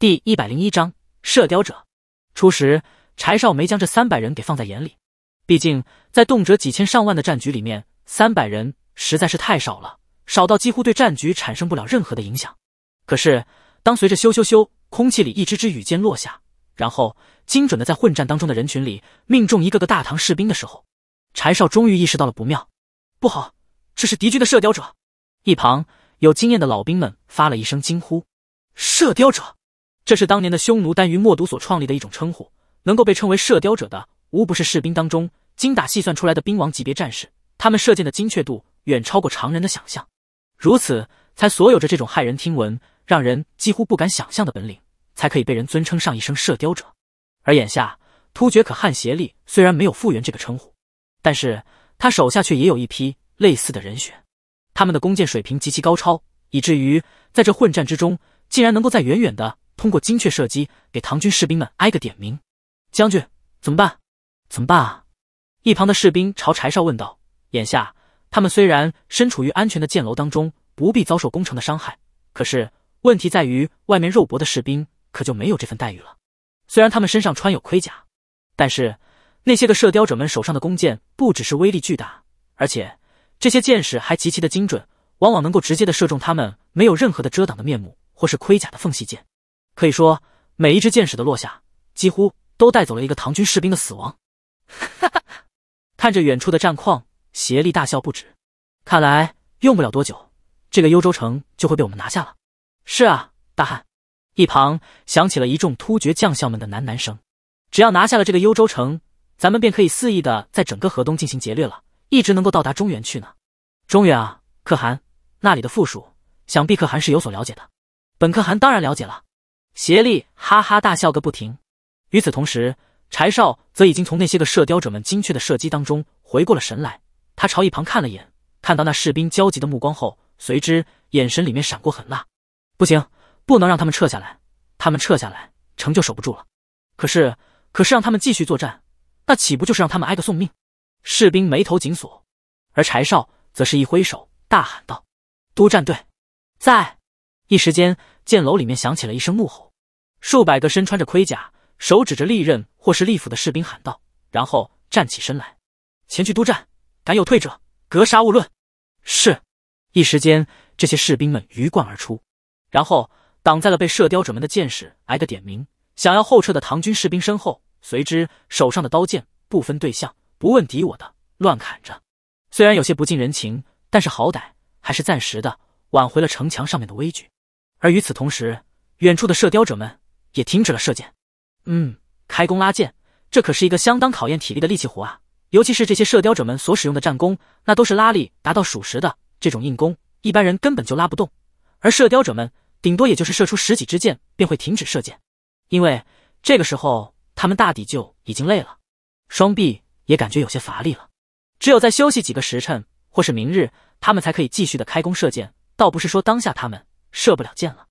第一百零一章射雕者。初时，柴少没将这三百人给放在眼里，毕竟在动辄几千上万的战局里面，三百人实在是太少了，少到几乎对战局产生不了任何的影响。可是，当随着咻咻咻，空气里一支支羽箭落下，然后精准的在混战当中的人群里命中一个个大唐士兵的时候，柴少终于意识到了不妙，不好，这是敌军的射雕者。一旁有经验的老兵们发了一声惊呼：“射雕者！”这是当年的匈奴单于默毒所创立的一种称呼，能够被称为射雕者的，无不是士兵当中精打细算出来的兵王级别战士。他们射箭的精确度远超过常人的想象，如此才所有着这种骇人听闻、让人几乎不敢想象的本领，才可以被人尊称上一声射雕者。而眼下突厥可汗协利虽然没有复原这个称呼，但是他手下却也有一批类似的人选，他们的弓箭水平极其高超，以至于在这混战之中，竟然能够在远远的。通过精确射击给唐军士兵们挨个点名，将军怎么办？怎么办啊？一旁的士兵朝柴少问道。眼下他们虽然身处于安全的箭楼当中，不必遭受攻城的伤害，可是问题在于外面肉搏的士兵可就没有这份待遇了。虽然他们身上穿有盔甲，但是那些个射雕者们手上的弓箭不只是威力巨大，而且这些箭矢还极其的精准，往往能够直接的射中他们没有任何的遮挡的面目或是盔甲的缝隙间。可以说，每一只箭矢的落下，几乎都带走了一个唐军士兵的死亡。哈哈，看着远处的战况，协力大笑不止。看来用不了多久，这个幽州城就会被我们拿下了。是啊，大汉。一旁响起了一众突厥将校们的喃喃声。只要拿下了这个幽州城，咱们便可以肆意的在整个河东进行劫掠了，一直能够到达中原去呢。中原啊，可汗，那里的富庶，想必可汗是有所了解的。本可汗当然了解了。协力哈哈大笑个不停，与此同时，柴少则已经从那些个射雕者们精确的射击当中回过了神来。他朝一旁看了眼，看到那士兵焦急的目光后，随之眼神里面闪过狠辣。不行，不能让他们撤下来，他们撤下来，城就守不住了。可是，可是让他们继续作战，那岂不就是让他们挨个送命？士兵眉头紧锁，而柴少则是一挥手，大喊道：“督战队，在！”一时间。箭楼里面响起了一声怒吼，数百个身穿着盔甲、手指着利刃或是利斧的士兵喊道：“然后站起身来，前去督战，敢有退者，格杀勿论。”是。一时间，这些士兵们鱼贯而出，然后挡在了被射雕者们的箭矢挨个点名，想要后撤的唐军士兵身后，随之手上的刀剑不分对象、不问敌我的乱砍着。虽然有些不近人情，但是好歹还是暂时的挽回了城墙上面的危局。而与此同时，远处的射雕者们也停止了射箭。嗯，开弓拉箭，这可是一个相当考验体力的力气活啊！尤其是这些射雕者们所使用的战弓，那都是拉力达到数十的这种硬弓，一般人根本就拉不动。而射雕者们顶多也就是射出十几支箭便会停止射箭，因为这个时候他们大抵就已经累了，双臂也感觉有些乏力了。只有再休息几个时辰，或是明日，他们才可以继续的开弓射箭。倒不是说当下他们。射不了箭了，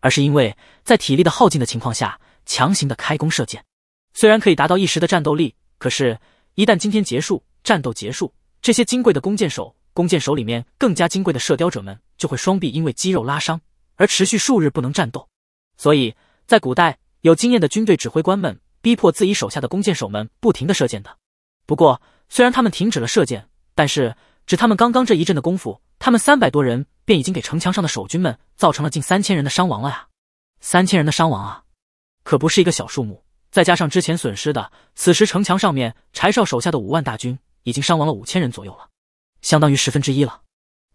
而是因为在体力的耗尽的情况下，强行的开弓射箭，虽然可以达到一时的战斗力，可是，一旦今天结束，战斗结束，这些金贵的弓箭手，弓箭手里面更加金贵的射雕者们，就会双臂因为肌肉拉伤而持续数日不能战斗。所以在古代，有经验的军队指挥官们逼迫自己手下的弓箭手们不停的射箭的。不过，虽然他们停止了射箭，但是。只他们刚刚这一阵的功夫，他们三百多人便已经给城墙上的守军们造成了近三千人的伤亡了呀！三千人的伤亡啊，可不是一个小数目。再加上之前损失的，此时城墙上面柴少手下的五万大军已经伤亡了五千人左右了，相当于十分之一了。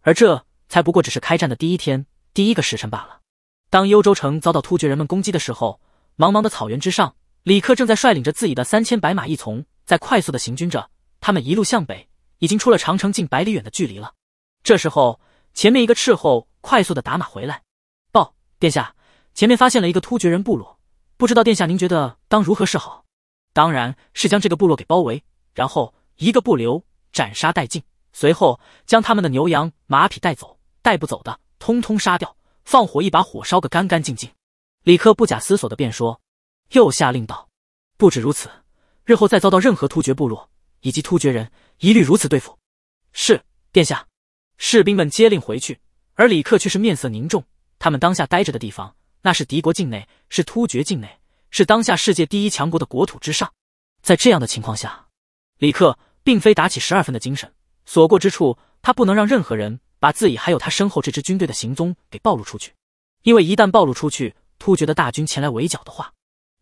而这才不过只是开战的第一天，第一个时辰罢了。当幽州城遭到突厥人们攻击的时候，茫茫的草原之上，李克正在率领着自己的三千白马一从在快速的行军着，他们一路向北。已经出了长城近百里远的距离了。这时候，前面一个斥候快速的打马回来，报殿下，前面发现了一个突厥人部落，不知道殿下您觉得当如何是好？当然是将这个部落给包围，然后一个不留斩杀殆尽，随后将他们的牛羊马匹带走，带不走的通通杀掉，放火一把火烧个干干净净。李克不假思索的便说，又下令道，不止如此，日后再遭到任何突厥部落。以及突厥人一律如此对付。是殿下，士兵们接令回去。而李克却是面色凝重。他们当下待着的地方，那是敌国境内，是突厥境内，是当下世界第一强国的国土之上。在这样的情况下，李克并非打起十二分的精神。所过之处，他不能让任何人把自己还有他身后这支军队的行踪给暴露出去。因为一旦暴露出去，突厥的大军前来围剿的话，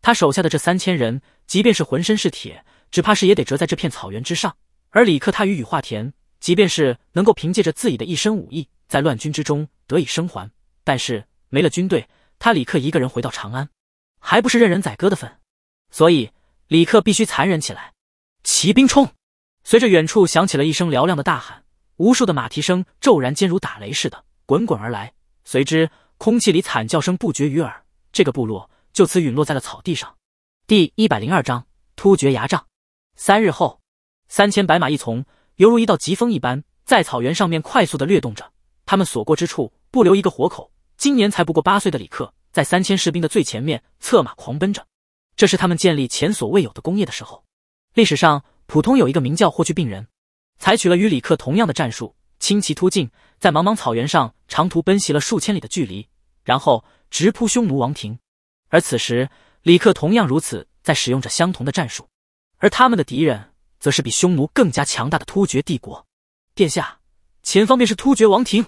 他手下的这三千人，即便是浑身是铁。只怕是也得折在这片草原之上。而李克他与羽化田，即便是能够凭借着自己的一身武艺，在乱军之中得以生还，但是没了军队，他李克一个人回到长安，还不是任人宰割的份。所以李克必须残忍起来。骑兵冲！随着远处响起了一声嘹亮的大喊，无数的马蹄声骤然间如打雷似的滚滚而来，随之空气里惨叫声不绝于耳。这个部落就此陨落在了草地上。第一百零二章：突厥牙帐。三日后，三千白马一从，犹如一道疾风一般，在草原上面快速的掠动着。他们所过之处，不留一个活口。今年才不过八岁的李克，在三千士兵的最前面策马狂奔着。这是他们建立前所未有的功业的时候。历史上，普通有一个名叫霍去病人，采取了与李克同样的战术，轻骑突进，在茫茫草原上长途奔袭了数千里的距离，然后直扑匈奴王庭。而此时，李克同样如此，在使用着相同的战术。而他们的敌人，则是比匈奴更加强大的突厥帝国。殿下，前方便是突厥王庭。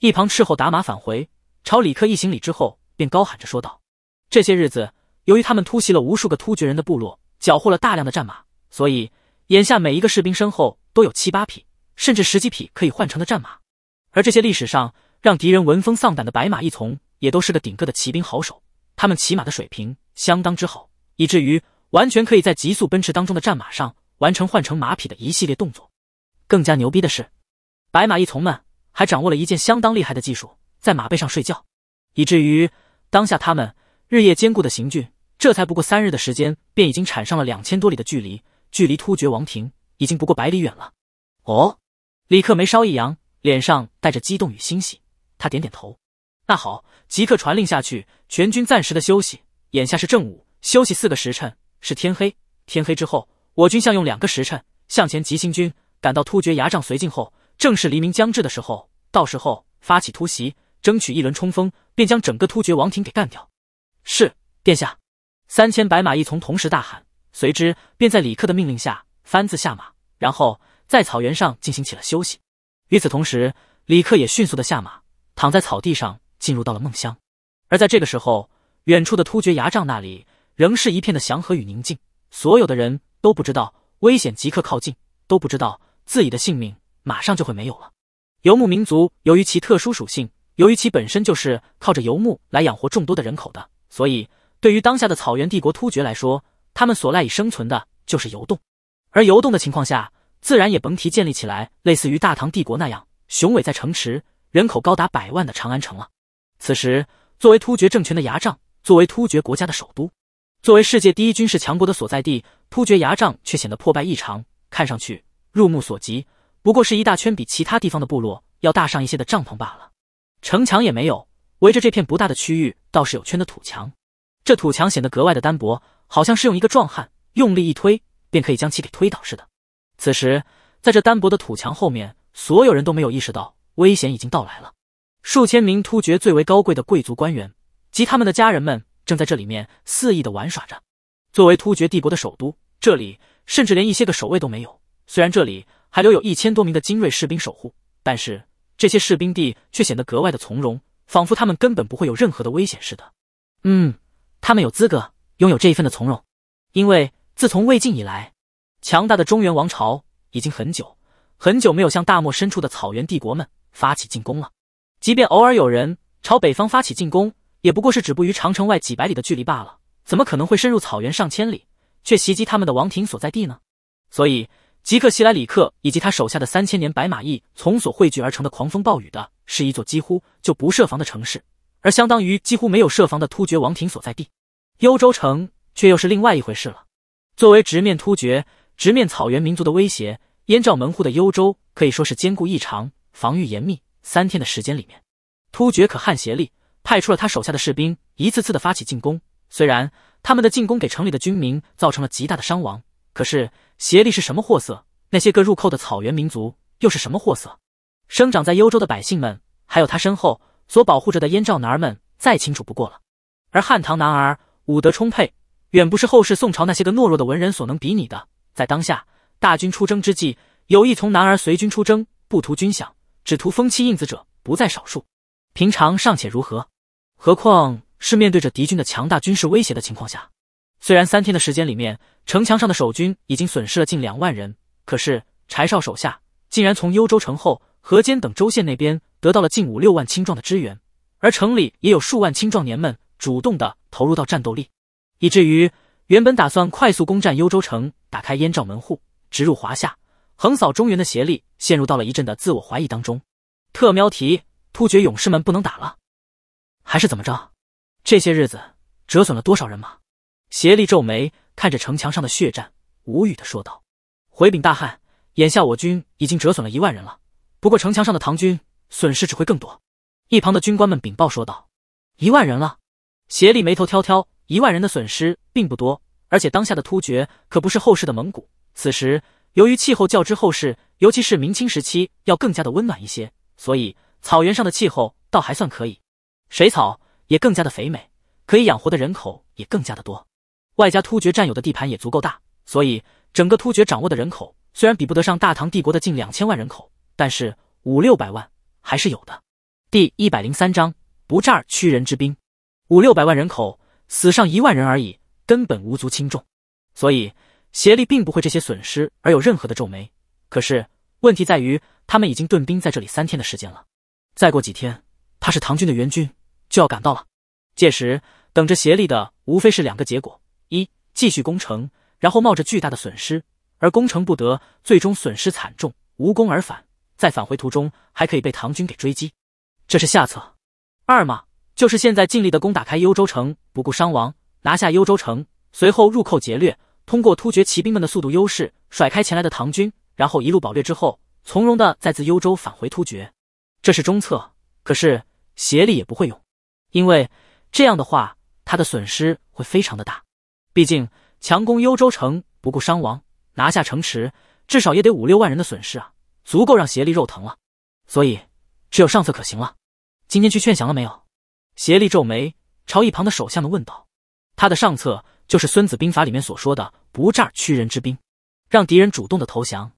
一旁斥候打马返回，朝李克一行礼之后，便高喊着说道：“这些日子，由于他们突袭了无数个突厥人的部落，缴获了大量的战马，所以眼下每一个士兵身后都有七八匹，甚至十几匹可以换成的战马。而这些历史上让敌人闻风丧胆的白马一从，也都是个顶个的骑兵好手，他们骑马的水平相当之好，以至于……”完全可以在急速奔驰当中的战马上完成换成马匹的一系列动作。更加牛逼的是，白马一从们还掌握了一件相当厉害的技术，在马背上睡觉，以至于当下他们日夜兼顾的行军，这才不过三日的时间，便已经产生了两千多里的距离，距离突厥王庭已经不过百里远了。哦，李克眉梢一扬，脸上带着激动与欣喜，他点点头：“那好，即刻传令下去，全军暂时的休息。眼下是正午，休息四个时辰。”是天黑，天黑之后，我军向用两个时辰向前急行军，赶到突厥牙帐绥靖后，正是黎明将至的时候。到时候发起突袭，争取一轮冲锋，便将整个突厥王庭给干掉。是殿下，三千白马一从同时大喊，随之便在李克的命令下翻自下马，然后在草原上进行起了休息。与此同时，李克也迅速的下马，躺在草地上进入到了梦乡。而在这个时候，远处的突厥牙帐那里。仍是一片的祥和与宁静，所有的人都不知道危险即刻靠近，都不知道自己的性命马上就会没有了。游牧民族由于其特殊属性，由于其本身就是靠着游牧来养活众多的人口的，所以对于当下的草原帝国突厥来说，他们所赖以生存的就是游动。而游动的情况下，自然也甭提建立起来类似于大唐帝国那样雄伟在城池、人口高达百万的长安城了。此时，作为突厥政权的牙帐，作为突厥国家的首都。作为世界第一军事强国的所在地，突厥牙帐却显得破败异常。看上去，入目所及不过是一大圈比其他地方的部落要大上一些的帐篷罢了。城墙也没有，围着这片不大的区域倒是有圈的土墙。这土墙显得格外的单薄，好像是用一个壮汉用力一推便可以将其给推倒似的。此时，在这单薄的土墙后面，所有人都没有意识到危险已经到来了。数千名突厥最为高贵的贵族官员及他们的家人们。正在这里面肆意的玩耍着。作为突厥帝国的首都，这里甚至连一些个守卫都没有。虽然这里还留有一千多名的精锐士兵守护，但是这些士兵地却显得格外的从容，仿佛他们根本不会有任何的危险似的。嗯，他们有资格拥有这一份的从容，因为自从魏晋以来，强大的中原王朝已经很久很久没有向大漠深处的草原帝国们发起进攻了。即便偶尔有人朝北方发起进攻，也不过是止步于长城外几百里的距离罢了，怎么可能会深入草原上千里，却袭击他们的王庭所在地呢？所以，吉克希莱里克以及他手下的三千年白马翼从所汇聚而成的狂风暴雨的，是一座几乎就不设防的城市，而相当于几乎没有设防的突厥王庭所在地。幽州城却又是另外一回事了。作为直面突厥、直面草原民族的威胁，燕赵门户的幽州可以说是坚固异常，防御严密。三天的时间里面，突厥可汗协力，派出了他手下的士兵，一次次的发起进攻。虽然他们的进攻给城里的军民造成了极大的伤亡，可是协力是什么货色？那些个入寇的草原民族又是什么货色？生长在幽州的百姓们，还有他身后所保护着的燕赵男儿们，再清楚不过了。而汉唐男儿武德充沛，远不是后世宋朝那些个懦弱的文人所能比拟的。在当下大军出征之际，有意从男儿随军出征，不图军饷，只图风妻印子者不在少数。平常尚且如何？何况是面对着敌军的强大军事威胁的情况下，虽然三天的时间里面，城墙上的守军已经损失了近两万人，可是柴少手下竟然从幽州城后河间等州县那边得到了近五六万青壮的支援，而城里也有数万青壮年们主动的投入到战斗力，以至于原本打算快速攻占幽州城，打开燕赵门户，直入华夏，横扫中原的协力陷入到了一阵的自我怀疑当中。特喵提，突厥勇士们不能打了！还是怎么着？这些日子折损了多少人马？协力皱眉看着城墙上的血战，无语的说道：“回禀大汉，眼下我军已经折损了一万人了。不过城墙上的唐军损失只会更多。”一旁的军官们禀报说道：“一万人了。”协力眉头挑挑，一万人的损失并不多，而且当下的突厥可不是后世的蒙古。此时由于气候较之后世，尤其是明清时期要更加的温暖一些，所以草原上的气候倒还算可以。水草也更加的肥美，可以养活的人口也更加的多，外加突厥占有的地盘也足够大，所以整个突厥掌握的人口虽然比不得上大唐帝国的近两千万人口，但是五六百万还是有的。第一百零三章不战而屈人之兵，五六百万人口死上一万人而已，根本无足轻重，所以协力并不会这些损失而有任何的皱眉。可是问题在于，他们已经屯兵在这里三天的时间了，再过几天。怕是唐军的援军就要赶到了，届时等着协力的无非是两个结果：一、继续攻城，然后冒着巨大的损失；而攻城不得，最终损失惨重，无功而返，在返回途中还可以被唐军给追击，这是下策；二嘛，就是现在尽力的攻打开幽州城，不顾伤亡拿下幽州城，随后入寇劫掠，通过突厥骑兵们的速度优势甩开前来的唐军，然后一路保掠之后，从容的再自幽州返回突厥，这是中策。可是协力也不会用，因为这样的话他的损失会非常的大，毕竟强攻幽州城不顾伤亡拿下城池，至少也得五六万人的损失啊，足够让协力肉疼了。所以只有上策可行了。今天去劝降了没有？协力皱眉朝一旁的首相们问道。他的上策就是《孙子兵法》里面所说的“不战而屈人之兵”，让敌人主动的投降。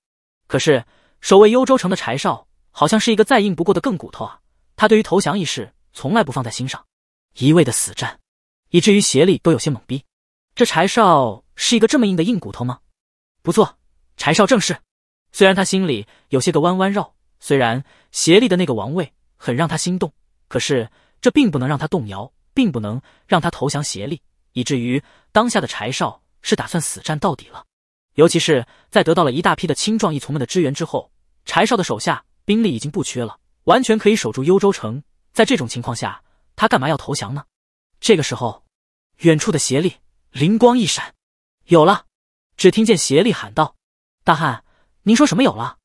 可是守卫幽州城的柴少好像是一个再硬不过的硬骨头啊。他对于投降一事从来不放在心上，一味的死战，以至于协力都有些懵逼。这柴少是一个这么硬的硬骨头吗？不错，柴少正是。虽然他心里有些个弯弯绕，虽然协力的那个王位很让他心动，可是这并不能让他动摇，并不能让他投降协力，以至于当下的柴少是打算死战到底了。尤其是在得到了一大批的青壮一从们的支援之后，柴少的手下兵力已经不缺了。完全可以守住幽州城，在这种情况下，他干嘛要投降呢？这个时候，远处的颉力灵光一闪，有了。只听见颉力喊道：“大汉，您说什么有了？”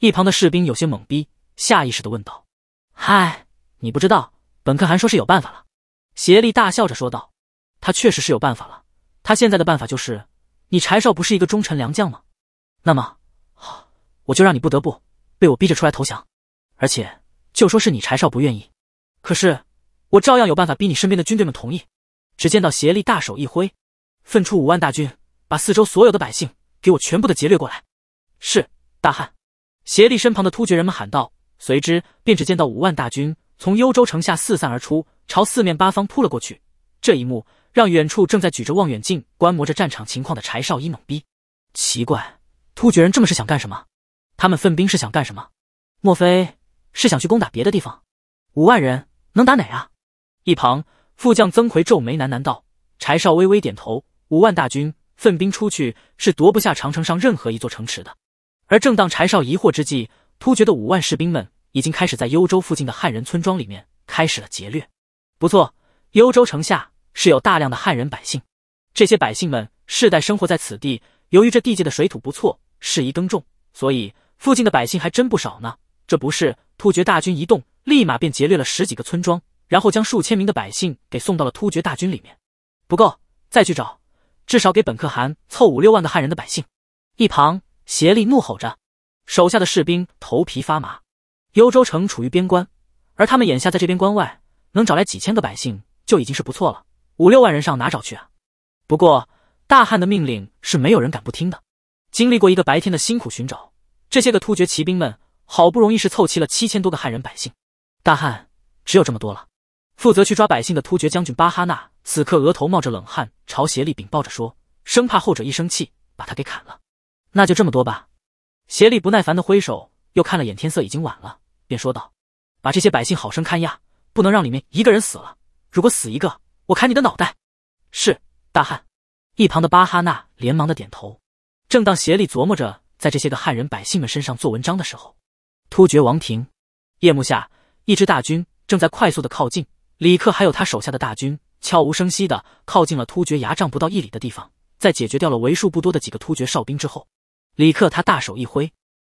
一旁的士兵有些懵逼，下意识的问道：“嗨，你不知道，本可汗说是有办法了。”颉力大笑着说道：“他确实是有办法了。他现在的办法就是，你柴少不是一个忠臣良将吗？那么，好，我就让你不得不被我逼着出来投降，而且。”就说是你柴少不愿意，可是我照样有办法逼你身边的军队们同意。只见到协力大手一挥，分出五万大军，把四周所有的百姓给我全部的劫掠过来。是大汉，协力身旁的突厥人们喊道。随之便只见到五万大军从幽州城下四散而出，朝四面八方扑了过去。这一幕让远处正在举着望远镜观摩着战场情况的柴少一懵逼。奇怪，突厥人这么是想干什么？他们分兵是想干什么？莫非？是想去攻打别的地方？五万人能打哪啊？一旁副将曾奎皱眉喃喃道。柴少微微点头。五万大军奋兵出去，是夺不下长城上任何一座城池的。而正当柴少疑惑之际，突厥的五万士兵们已经开始在幽州附近的汉人村庄里面开始了劫掠。不错，幽州城下是有大量的汉人百姓。这些百姓们世代生活在此地，由于这地界的水土不错，适宜耕种，所以附近的百姓还真不少呢。这不是突厥大军一动，立马便劫掠了十几个村庄，然后将数千名的百姓给送到了突厥大军里面。不够，再去找，至少给本可汗凑五六万个汉人的百姓。一旁，协力怒吼着，手下的士兵头皮发麻。幽州城处于边关，而他们眼下在这边关外，能找来几千个百姓就已经是不错了。五六万人上哪找去啊？不过大汉的命令是没有人敢不听的。经历过一个白天的辛苦寻找，这些个突厥骑兵们。好不容易是凑齐了七千多个汉人百姓，大汉只有这么多了。负责去抓百姓的突厥将军巴哈纳此刻额头冒着冷汗，朝协力禀报着说，生怕后者一生气把他给砍了。那就这么多吧。协力不耐烦的挥手，又看了眼天色，已经晚了，便说道：“把这些百姓好生看押，不能让里面一个人死了。如果死一个，我砍你的脑袋。”是大汉。一旁的巴哈纳连忙的点头。正当协力琢磨着在这些个汉人百姓们身上做文章的时候，突厥王庭，夜幕下，一支大军正在快速的靠近。李克还有他手下的大军，悄无声息的靠近了突厥牙帐不到一里的地方。在解决掉了为数不多的几个突厥哨兵之后，李克他大手一挥，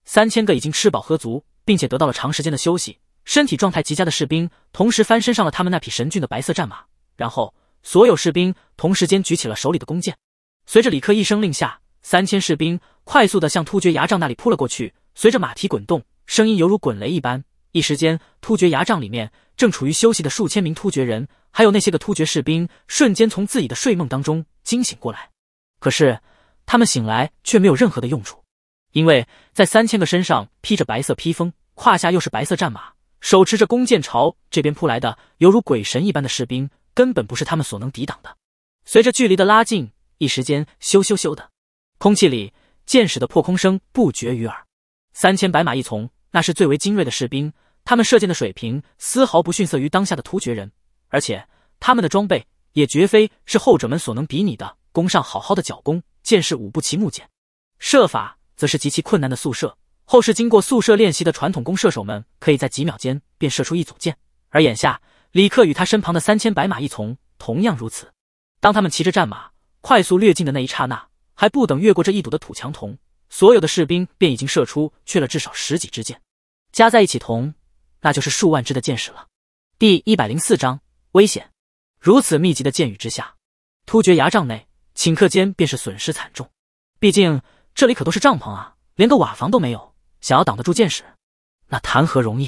三千个已经吃饱喝足，并且得到了长时间的休息，身体状态极佳的士兵，同时翻身上了他们那匹神骏的白色战马，然后所有士兵同时间举起了手里的弓箭。随着李克一声令下，三千士兵快速的向突厥牙帐那里扑了过去，随着马蹄滚动。声音犹如滚雷一般，一时间，突厥牙帐里面正处于休息的数千名突厥人，还有那些个突厥士兵，瞬间从自己的睡梦当中惊醒过来。可是，他们醒来却没有任何的用处，因为在三千个身上披着白色披风、胯下又是白色战马、手持着弓箭朝这边扑来的，犹如鬼神一般的士兵，根本不是他们所能抵挡的。随着距离的拉近，一时间，咻咻咻的，空气里箭矢的破空声不绝于耳。三千白马一从，那是最为精锐的士兵，他们射箭的水平丝毫不逊色于当下的突厥人，而且他们的装备也绝非是后者们所能比拟的。弓上好好的角弓，箭是五步齐木箭，射法则是极其困难的宿射。后世经过宿射练习的传统弓射手们，可以在几秒间便射出一组箭，而眼下李克与他身旁的三千白马一从同样如此。当他们骑着战马快速掠进的那一刹那，还不等越过这一堵的土墙，同。所有的士兵便已经射出去了至少十几支箭，加在一起同，那就是数万支的箭矢了。第一百零四章危险。如此密集的箭雨之下，突厥牙帐内顷刻间便是损失惨重。毕竟这里可都是帐篷啊，连个瓦房都没有，想要挡得住箭矢，那谈何容易？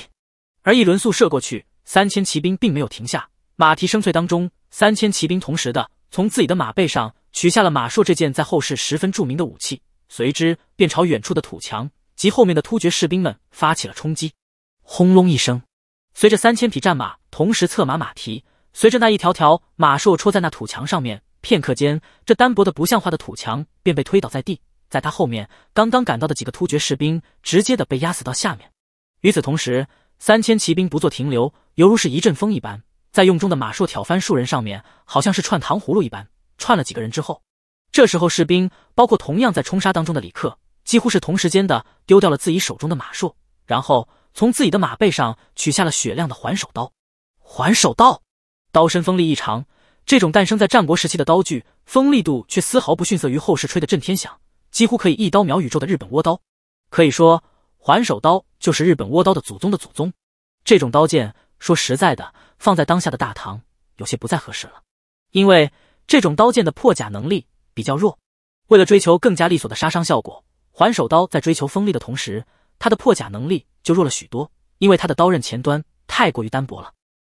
而一轮速射过去，三千骑兵并没有停下，马蹄声脆当中，三千骑兵同时的从自己的马背上取下了马槊这件在后世十分著名的武器。随之便朝远处的土墙及后面的突厥士兵们发起了冲击。轰隆一声，随着三千匹战马同时策马，马蹄随着那一条条马槊戳在那土墙上面，片刻间，这单薄的不像话的土墙便被推倒在地。在他后面，刚刚赶到的几个突厥士兵直接的被压死到下面。与此同时，三千骑兵不做停留，犹如是一阵风一般，在用中的马槊挑翻数人上面，好像是串糖葫芦一般串了几个人之后。这时候，士兵包括同样在冲杀当中的李克，几乎是同时间的丢掉了自己手中的马槊，然后从自己的马背上取下了雪亮的环首刀。环首刀，刀身锋利异常，这种诞生在战国时期的刀具，锋利度却丝毫不逊色于后世吹的震天响，几乎可以一刀秒宇宙的日本倭刀。可以说，环首刀就是日本倭刀的祖宗的祖宗。这种刀剑，说实在的，放在当下的大唐，有些不再合适了，因为这种刀剑的破甲能力。比较弱，为了追求更加利索的杀伤效果，还手刀在追求锋利的同时，它的破甲能力就弱了许多，因为它的刀刃前端太过于单薄了。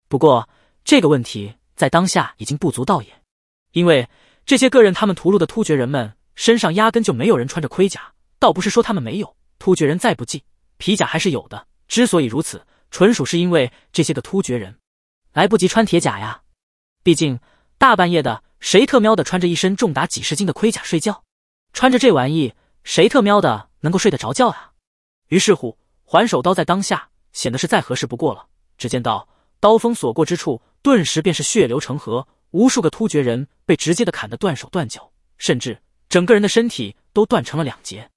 不过这个问题在当下已经不足道也，因为这些个任他们屠戮的突厥人们身上压根就没有人穿着盔甲，倒不是说他们没有，突厥人再不济皮甲还是有的。之所以如此，纯属是因为这些个突厥人来不及穿铁甲呀，毕竟大半夜的。谁特喵的穿着一身重达几十斤的盔甲睡觉？穿着这玩意，谁特喵的能够睡得着觉啊？于是乎，环首刀在当下显得是再合适不过了。只见到刀锋所过之处，顿时便是血流成河，无数个突厥人被直接的砍得断手断脚，甚至整个人的身体都断成了两截。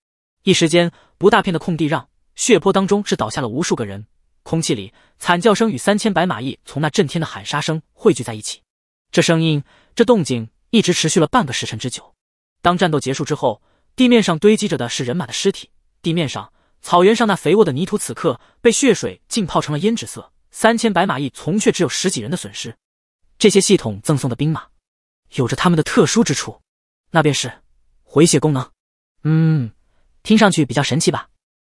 一时间，不大片的空地让血泊当中是倒下了无数个人，空气里惨叫声与三千白马义从那震天的喊杀声汇聚在一起，这声音。这动静一直持续了半个时辰之久。当战斗结束之后，地面上堆积着的是人马的尸体。地面上、草原上那肥沃的泥土，此刻被血水浸泡成了胭脂色。三千白马翼从却只有十几人的损失。这些系统赠送的兵马，有着他们的特殊之处，那便是回血功能。嗯，听上去比较神奇吧？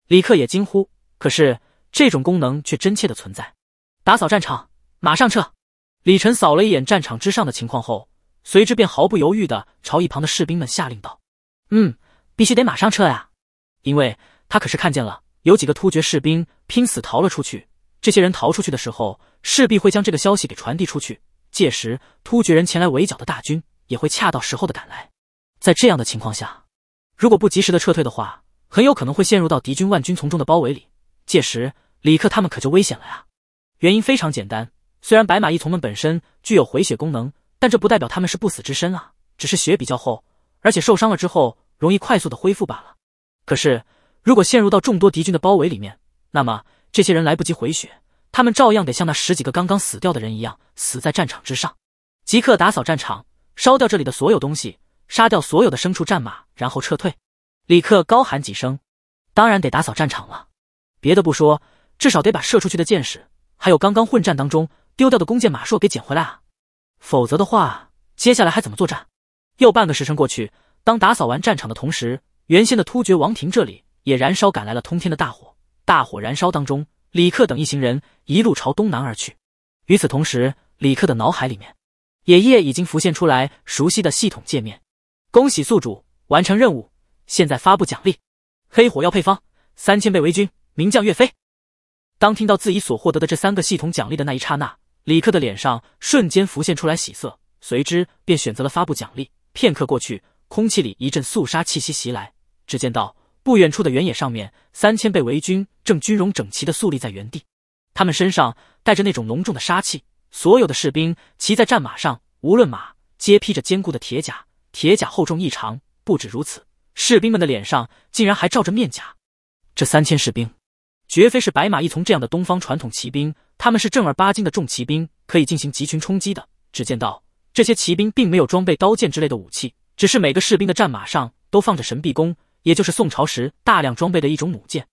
李克也惊呼。可是这种功能却真切的存在。打扫战场，马上撤。李晨扫了一眼战场之上的情况后，随之便毫不犹豫地朝一旁的士兵们下令道：“嗯，必须得马上撤呀！因为他可是看见了有几个突厥士兵拼死逃了出去。这些人逃出去的时候，势必会将这个消息给传递出去。届时，突厥人前来围剿的大军也会恰到时候的赶来。在这样的情况下，如果不及时的撤退的话，很有可能会陷入到敌军万军丛中的包围里。届时，李克他们可就危险了呀！原因非常简单。”虽然白马异从们本身具有回血功能，但这不代表他们是不死之身啊，只是血比较厚，而且受伤了之后容易快速的恢复罢了。可是如果陷入到众多敌军的包围里面，那么这些人来不及回血，他们照样得像那十几个刚刚死掉的人一样，死在战场之上。即刻打扫战场，烧掉这里的所有东西，杀掉所有的牲畜战马，然后撤退。李克高喊几声，当然得打扫战场了，别的不说，至少得把射出去的箭矢，还有刚刚混战当中。丢掉的弓箭、马槊给捡回来啊，否则的话，接下来还怎么作战？又半个时辰过去，当打扫完战场的同时，原先的突厥王庭这里也燃烧，赶来了通天的大火。大火燃烧当中，李克等一行人一路朝东南而去。与此同时，李克的脑海里面，也夜已经浮现出来熟悉的系统界面：“恭喜宿主完成任务，现在发布奖励：黑火药配方、三千倍为军、名将岳飞。”当听到自己所获得的这三个系统奖励的那一刹那，李克的脸上瞬间浮现出来喜色，随之便选择了发布奖励。片刻过去，空气里一阵肃杀气息袭来，只见到不远处的原野上面，三千倍围军正军容整齐的肃立在原地，他们身上带着那种浓重的杀气。所有的士兵骑在战马上，无论马皆披着坚固的铁甲，铁甲厚重异常。不止如此，士兵们的脸上竟然还罩着面甲。这三千士兵，绝非是白马一从这样的东方传统骑兵。他们是正儿八经的重骑兵，可以进行集群冲击的。只见到这些骑兵并没有装备刀剑之类的武器，只是每个士兵的战马上都放着神臂弓，也就是宋朝时大量装备的一种弩箭。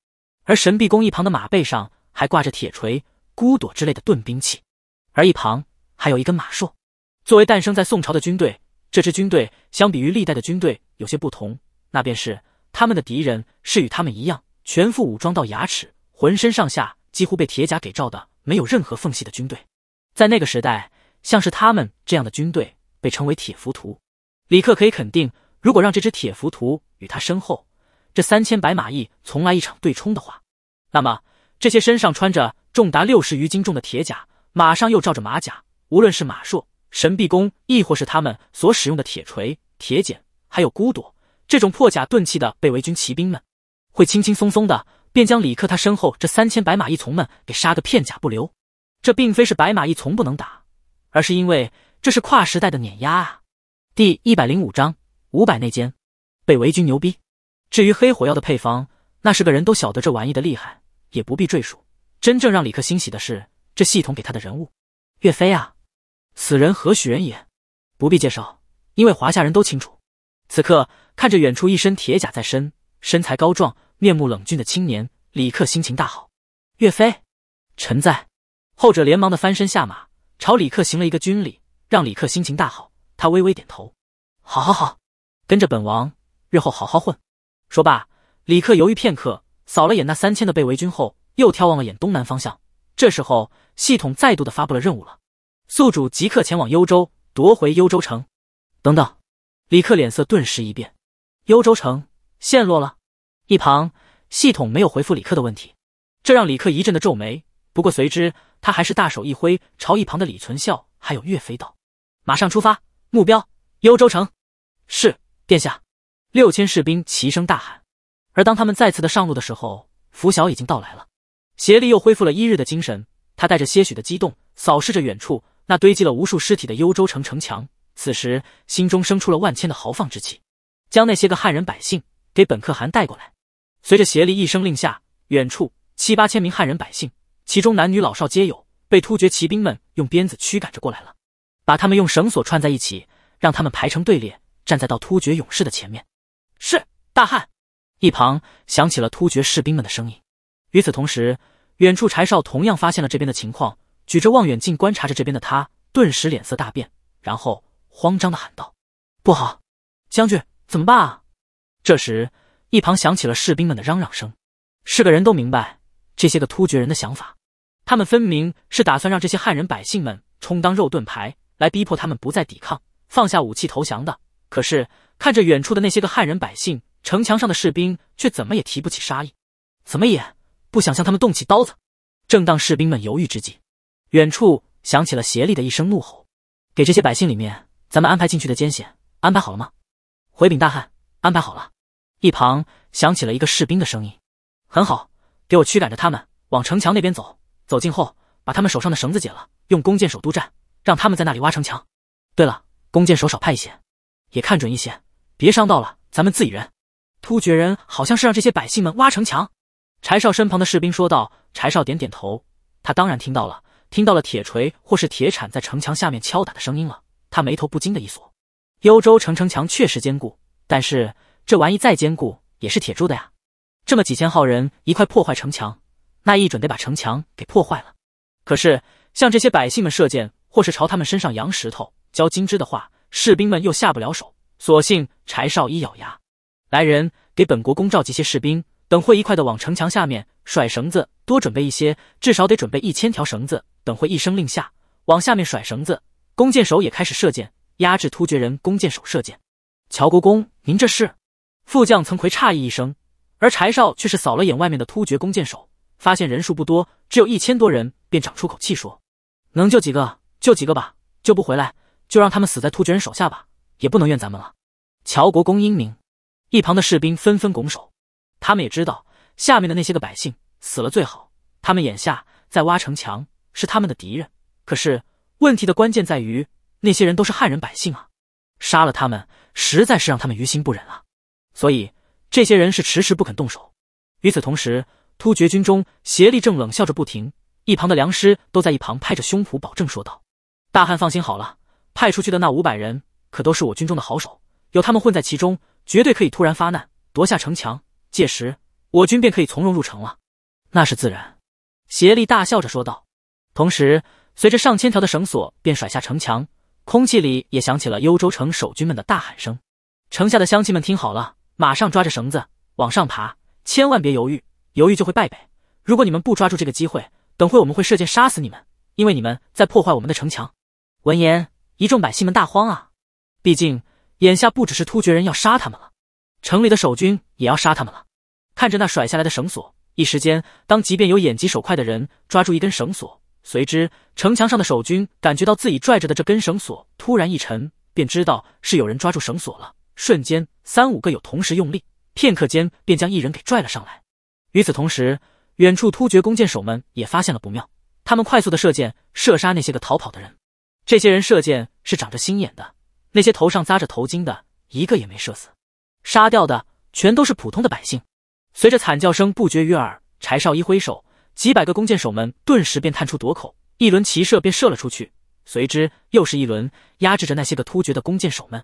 而神臂弓一旁的马背上还挂着铁锤、孤朵之类的盾兵器，而一旁还有一根马槊。作为诞生在宋朝的军队，这支军队相比于历代的军队有些不同，那便是他们的敌人是与他们一样全副武装到牙齿，浑身上下几乎被铁甲给罩的。没有任何缝隙的军队，在那个时代，像是他们这样的军队被称为铁浮屠。李克可以肯定，如果让这只铁浮屠与他身后这三千白马义从来一场对冲的话，那么这些身上穿着重达六十余斤重的铁甲，马上又罩着马甲，无论是马槊、神臂弓，亦或是他们所使用的铁锤、铁剪，还有孤朵这种破甲钝器的被围军骑兵们，会轻轻松松的。便将李克他身后这三千白马义从们给杀个片甲不留，这并非是白马义从不能打，而是因为这是跨时代的碾压啊！第一百零五章五百内奸被围军牛逼。至于黑火药的配方，那是个人都晓得这玩意的厉害，也不必赘述。真正让李克欣喜的是，这系统给他的人物——岳飞啊，此人何许人也？不必介绍，因为华夏人都清楚。此刻看着远处一身铁甲在身，身材高壮。面目冷峻的青年李克心情大好。岳飞，臣在。后者连忙的翻身下马，朝李克行了一个军礼，让李克心情大好。他微微点头，好好好，跟着本王，日后好好混。说罢，李克犹豫片刻，扫了眼那三千的被围军后，又眺望了眼东南方向。这时候，系统再度的发布了任务了：宿主即刻前往幽州，夺回幽州城。等等，李克脸色顿时一变，幽州城陷落了。一旁，系统没有回复李克的问题，这让李克一阵的皱眉。不过随之，他还是大手一挥，朝一旁的李存孝还有岳飞道：“马上出发，目标幽州城。”是，殿下。六千士兵齐声大喊。而当他们再次的上路的时候，拂晓已经到来了。邪力又恢复了一日的精神，他带着些许的激动，扫视着远处那堆积了无数尸体的幽州城城墙，此时心中生出了万千的豪放之气，将那些个汉人百姓给本可汗带过来。随着协力一声令下，远处七八千名汉人百姓，其中男女老少皆有，被突厥骑兵们用鞭子驱赶着过来了，把他们用绳索串在一起，让他们排成队列，站在到突厥勇士的前面。是大汉！一旁响起了突厥士兵们的声音。与此同时，远处柴少同样发现了这边的情况，举着望远镜观察着这边的他，顿时脸色大变，然后慌张的喊道：“不好，将军怎么办啊？”这时。一旁响起了士兵们的嚷嚷声，是个人都明白这些个突厥人的想法，他们分明是打算让这些汉人百姓们充当肉盾牌，来逼迫他们不再抵抗，放下武器投降的。可是看着远处的那些个汉人百姓，城墙上的士兵却怎么也提不起杀意，怎么也不想向他们动起刀子。正当士兵们犹豫之际，远处响起了邪力的一声怒吼：“给这些百姓里面，咱们安排进去的奸细安排好了吗？”回禀大汉，安排好了。一旁响起了一个士兵的声音：“很好，给我驱赶着他们往城墙那边走。走近后，把他们手上的绳子解了，用弓箭手督战，让他们在那里挖城墙。对了，弓箭手少派一些，也看准一些，别伤到了咱们自己人。”突厥人好像是让这些百姓们挖城墙。柴少身旁的士兵说道。柴少点点头，他当然听到了，听到了铁锤或是铁铲在城墙下面敲打的声音了。他眉头不禁的一锁。幽州城城墙确实坚固，但是。这玩意再坚固也是铁铸的呀！这么几千号人一块破坏城墙，那一准得把城墙给破坏了。可是像这些百姓们射箭，或是朝他们身上扬石头、浇金枝的话，士兵们又下不了手。索性柴少一咬牙，来人，给本国公召集些士兵，等会一块的往城墙下面甩绳子，多准备一些，至少得准备一千条绳子。等会一声令下，往下面甩绳子。弓箭手也开始射箭，压制突厥人弓箭手射箭。乔国公，您这是？副将曾奎诧异一声，而柴少却是扫了眼外面的突厥弓箭手，发现人数不多，只有一千多人，便长出口气说：“能救几个救几个吧，救不回来就让他们死在突厥人手下吧，也不能怨咱们了。”乔国公英明，一旁的士兵纷纷拱手。他们也知道，下面的那些个百姓死了最好。他们眼下在挖城墙，是他们的敌人。可是问题的关键在于，那些人都是汉人百姓啊，杀了他们实在是让他们于心不忍啊。所以，这些人是迟迟不肯动手。与此同时，突厥军中，协力正冷笑着不停，一旁的良师都在一旁拍着胸脯保证说道：“大汉放心好了，派出去的那五百人可都是我军中的好手，有他们混在其中，绝对可以突然发难，夺下城墙。届时，我军便可以从容入城了。”那是自然，协力大笑着说道。同时，随着上千条的绳索便甩下城墙，空气里也响起了幽州城守军们的大喊声：“城下的乡亲们听好了！”马上抓着绳子往上爬，千万别犹豫，犹豫就会败北。如果你们不抓住这个机会，等会我们会射箭杀死你们，因为你们在破坏我们的城墙。闻言，一众百姓们大慌啊！毕竟眼下不只是突厥人要杀他们了，城里的守军也要杀他们了。看着那甩下来的绳索，一时间，当即便有眼疾手快的人抓住一根绳索，随之城墙上的守军感觉到自己拽着的这根绳索突然一沉，便知道是有人抓住绳索了，瞬间。三五个有同时用力，片刻间便将一人给拽了上来。与此同时，远处突厥弓箭手们也发现了不妙，他们快速的射箭，射杀那些个逃跑的人。这些人射箭是长着心眼的，那些头上扎着头巾的，一个也没射死，杀掉的全都是普通的百姓。随着惨叫声不绝于耳，柴少一挥手，几百个弓箭手们顿时便探出夺口，一轮齐射便射了出去，随之又是一轮，压制着那些个突厥的弓箭手们。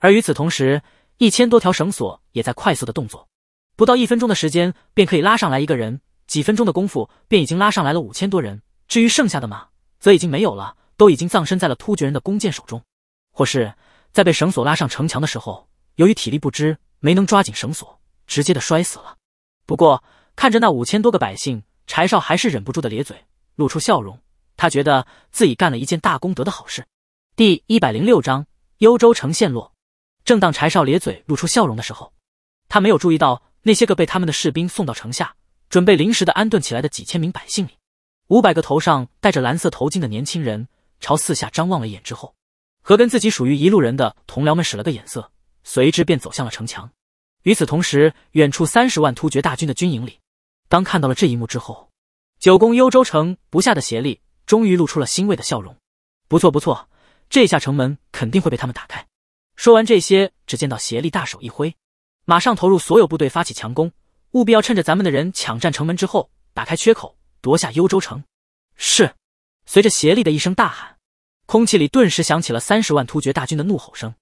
而与此同时，一千多条绳索也在快速的动作，不到一分钟的时间便可以拉上来一个人，几分钟的功夫便已经拉上来了五千多人。至于剩下的嘛，则已经没有了，都已经葬身在了突厥人的弓箭手中，或是在被绳索拉上城墙的时候，由于体力不支没能抓紧绳索，直接的摔死了。不过看着那五千多个百姓，柴少还是忍不住的咧嘴，露出笑容。他觉得自己干了一件大功德的好事。第一百零六章：幽州城陷落。正当柴少咧嘴露出笑容的时候，他没有注意到那些个被他们的士兵送到城下，准备临时的安顿起来的几千名百姓里，五百个头上戴着蓝色头巾的年轻人朝四下张望了一眼之后，和跟自己属于一路人的同僚们使了个眼色，随之便走向了城墙。与此同时，远处三十万突厥大军的军营里，当看到了这一幕之后，九宫幽州城不下的协力终于露出了欣慰的笑容。不错，不错，这下城门肯定会被他们打开。说完这些，只见到协力大手一挥，马上投入所有部队发起强攻，务必要趁着咱们的人抢占城门之后，打开缺口，夺下幽州城。是，随着协力的一声大喊，空气里顿时响起了三十万突厥大军的怒吼声。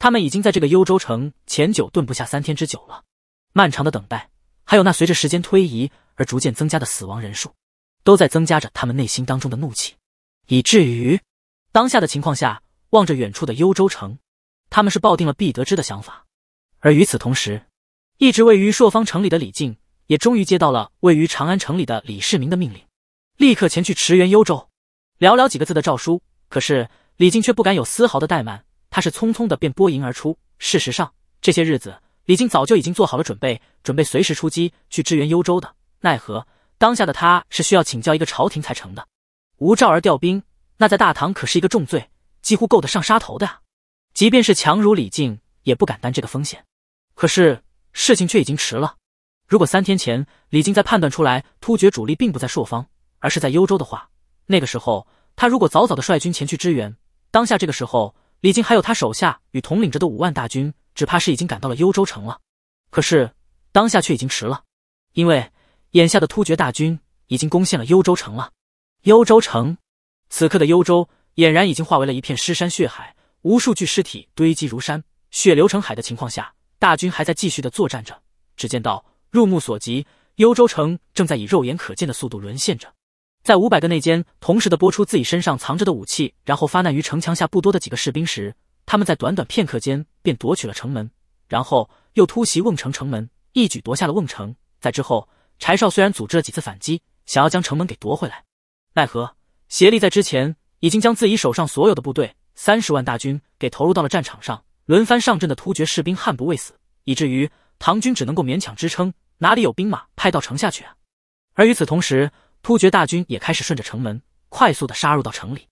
他们已经在这个幽州城前久顿不下三天之久了，漫长的等待，还有那随着时间推移而逐渐增加的死亡人数，都在增加着他们内心当中的怒气，以至于，当下的情况下，望着远处的幽州城。他们是抱定了必得之的想法，而与此同时，一直位于朔方城里的李靖也终于接到了位于长安城里的李世民的命令，立刻前去驰援幽州。寥寥几个字的诏书，可是李靖却不敢有丝毫的怠慢，他是匆匆的便拨营而出。事实上，这些日子李靖早就已经做好了准备，准备随时出击去支援幽州的。奈何当下的他是需要请教一个朝廷才成的，无诏而调兵，那在大唐可是一个重罪，几乎够得上杀头的啊！即便是强如李靖，也不敢担这个风险。可是事情却已经迟了。如果三天前李靖在判断出来突厥主力并不在朔方，而是在幽州的话，那个时候他如果早早的率军前去支援，当下这个时候李靖还有他手下与统领着的五万大军，只怕是已经赶到了幽州城了。可是当下却已经迟了，因为眼下的突厥大军已经攻陷了幽州城了。幽州城，此刻的幽州俨然已经化为了一片尸山血海。无数具尸体堆积如山，血流成海的情况下，大军还在继续的作战着。只见到入目所及，幽州城正在以肉眼可见的速度沦陷着。在五百个内奸同时的拨出自己身上藏着的武器，然后发难于城墙下不多的几个士兵时，他们在短短片刻间便夺取了城门，然后又突袭瓮城城门，一举夺下了瓮城。在之后，柴少虽然组织了几次反击，想要将城门给夺回来，奈何协力在之前已经将自己手上所有的部队。三十万大军给投入到了战场上，轮番上阵的突厥士兵悍不畏死，以至于唐军只能够勉强支撑。哪里有兵马派到城下去啊？而与此同时，突厥大军也开始顺着城门快速的杀入到城里。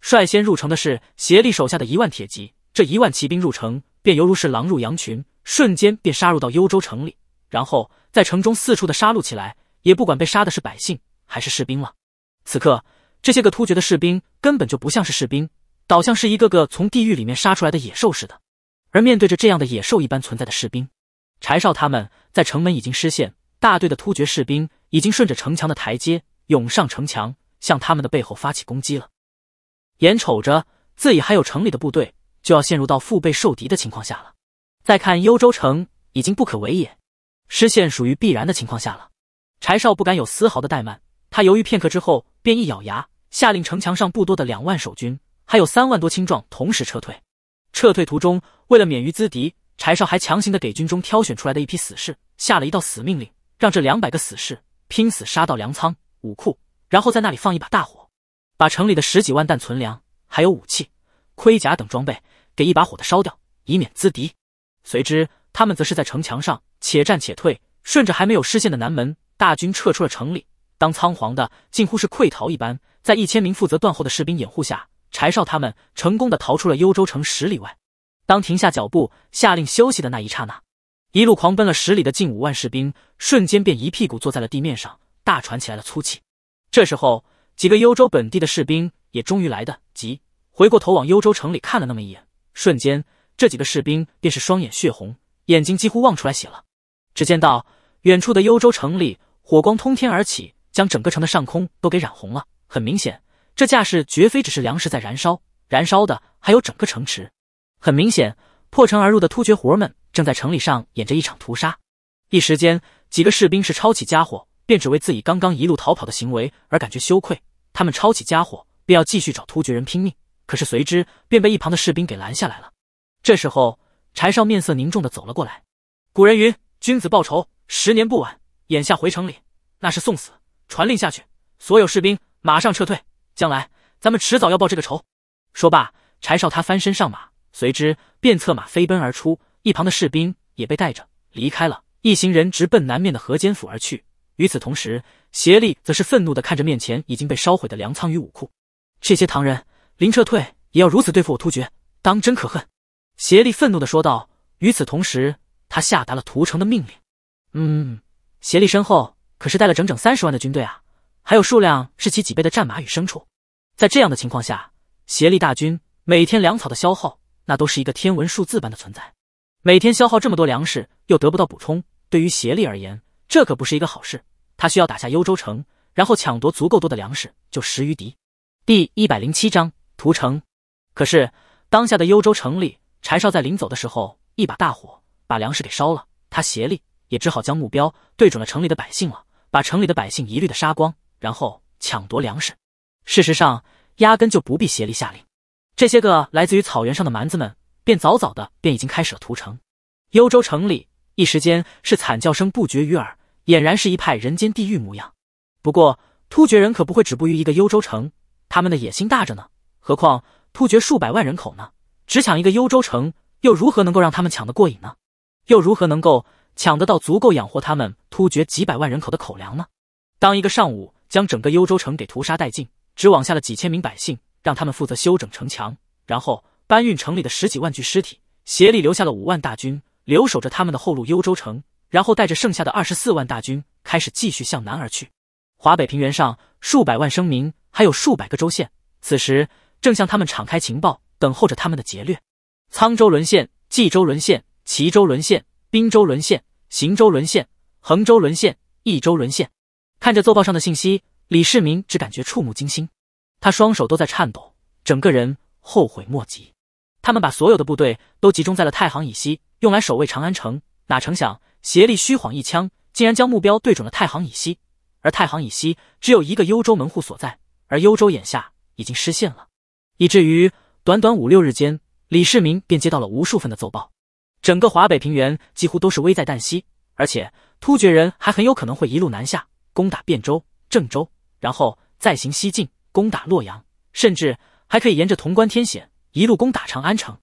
率先入城的是协力手下的一万铁骑，这一万骑兵入城便犹如是狼入羊群，瞬间便杀入到幽州城里，然后在城中四处的杀戮起来，也不管被杀的是百姓还是士兵了。此刻，这些个突厥的士兵根本就不像是士兵。倒像是一个个从地狱里面杀出来的野兽似的，而面对着这样的野兽一般存在的士兵，柴少他们在城门已经失陷，大队的突厥士兵已经顺着城墙的台阶涌上城墙，向他们的背后发起攻击了。眼瞅着自己还有城里的部队就要陷入到腹背受敌的情况下了，再看幽州城已经不可为也，失陷属于必然的情况下了。柴少不敢有丝毫的怠慢，他犹豫片刻之后，便一咬牙，下令城墙上不多的两万守军。还有三万多青壮同时撤退，撤退途中，为了免于资敌，柴少还强行的给军中挑选出来的一批死士下了一道死命令，让这两百个死士拼死杀到粮仓、武库，然后在那里放一把大火，把城里的十几万担存粮、还有武器、盔甲等装备给一把火的烧掉，以免资敌。随之，他们则是在城墙上且战且退，顺着还没有失陷的南门，大军撤出了城里，当仓皇的近乎是溃逃一般，在一千名负责断后的士兵掩护下。柴少他们成功的逃出了幽州城十里外。当停下脚步下令休息的那一刹那，一路狂奔了十里的近五万士兵，瞬间便一屁股坐在了地面上，大喘起来了粗气。这时候，几个幽州本地的士兵也终于来得及，回过头往幽州城里看了那么一眼。瞬间，这几个士兵便是双眼血红，眼睛几乎望出来血了。只见到远处的幽州城里，火光通天而起，将整个城的上空都给染红了。很明显。这架势绝非只是粮食在燃烧，燃烧的还有整个城池。很明显，破城而入的突厥活儿们正在城里上演着一场屠杀。一时间，几个士兵是抄起家伙，便只为自己刚刚一路逃跑的行为而感觉羞愧。他们抄起家伙，便要继续找突厥人拼命，可是随之便被一旁的士兵给拦下来了。这时候，柴少面色凝重的走了过来。古人云：“君子报仇，十年不晚。”眼下回城里那是送死。传令下去，所有士兵马上撤退。将来咱们迟早要报这个仇。说罢，柴少他翻身上马，随之便策马飞奔而出，一旁的士兵也被带着离开了。一行人直奔南面的河间府而去。与此同时，协力则是愤怒的看着面前已经被烧毁的粮仓与武库，这些唐人临撤退也要如此对付我突厥，当真可恨！协力愤怒的说道。与此同时，他下达了屠城的命令。嗯，协力身后可是带了整整三十万的军队啊！还有数量是其几倍的战马与牲畜，在这样的情况下，协力大军每天粮草的消耗，那都是一个天文数字般的存在。每天消耗这么多粮食，又得不到补充，对于协力而言，这可不是一个好事。他需要打下幽州城，然后抢夺足够多的粮食，就食于敌。第一百零七章屠城。可是，当下的幽州城里，柴少在临走的时候，一把大火把粮食给烧了。他协力也只好将目标对准了城里的百姓了，把城里的百姓一律的杀光。然后抢夺粮食，事实上压根就不必协力下令，这些个来自于草原上的蛮子们便早早的便已经开始了屠城。幽州城里一时间是惨叫声不绝于耳，俨然是一派人间地狱模样。不过突厥人可不会止步于一个幽州城，他们的野心大着呢。何况突厥数百万人口呢？只抢一个幽州城，又如何能够让他们抢得过瘾呢？又如何能够抢得到足够养活他们突厥几百万人口的口粮呢？当一个上午。将整个幽州城给屠杀殆尽，只往下了几千名百姓，让他们负责修整城墙，然后搬运城里的十几万具尸体。协力留下了五万大军留守着他们的后路幽州城，然后带着剩下的二十四万大军开始继续向南而去。华北平原上数百万生民，还有数百个州县，此时正向他们敞开情报，等候着他们的劫掠。沧州沦陷，冀州沦陷，齐州沦陷，滨州沦陷，邢州沦陷，衡州沦陷，益州沦陷。看着奏报上的信息，李世民只感觉触目惊心，他双手都在颤抖，整个人后悔莫及。他们把所有的部队都集中在了太行以西，用来守卫长安城，哪成想协力虚晃一枪，竟然将目标对准了太行以西。而太行以西只有一个幽州门户所在，而幽州眼下已经失陷了，以至于短短五六日间，李世民便接到了无数份的奏报，整个华北平原几乎都是危在旦夕，而且突厥人还很有可能会一路南下。攻打汴州、郑州，然后再行西进，攻打洛阳，甚至还可以沿着潼关天险，一路攻打长安城。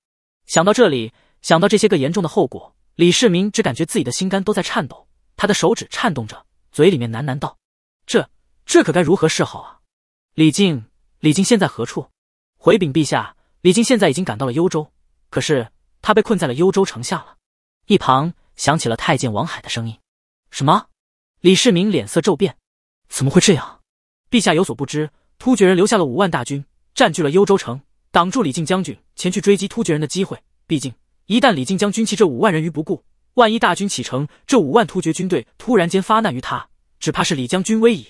想到这里，想到这些个严重的后果，李世民只感觉自己的心肝都在颤抖，他的手指颤动着，嘴里面喃喃道：“这这可该如何是好啊？”李靖，李靖现在何处？回禀陛下，李靖现在已经赶到了幽州，可是他被困在了幽州城下。了一旁响起了太监王海的声音：“什么？”李世民脸色骤变，怎么会这样？陛下有所不知，突厥人留下了五万大军，占据了幽州城，挡住李靖将军前去追击突厥人的机会。毕竟，一旦李靖将军弃这五万人于不顾，万一大军启程，这五万突厥军队突然间发难于他，只怕是李将军危矣。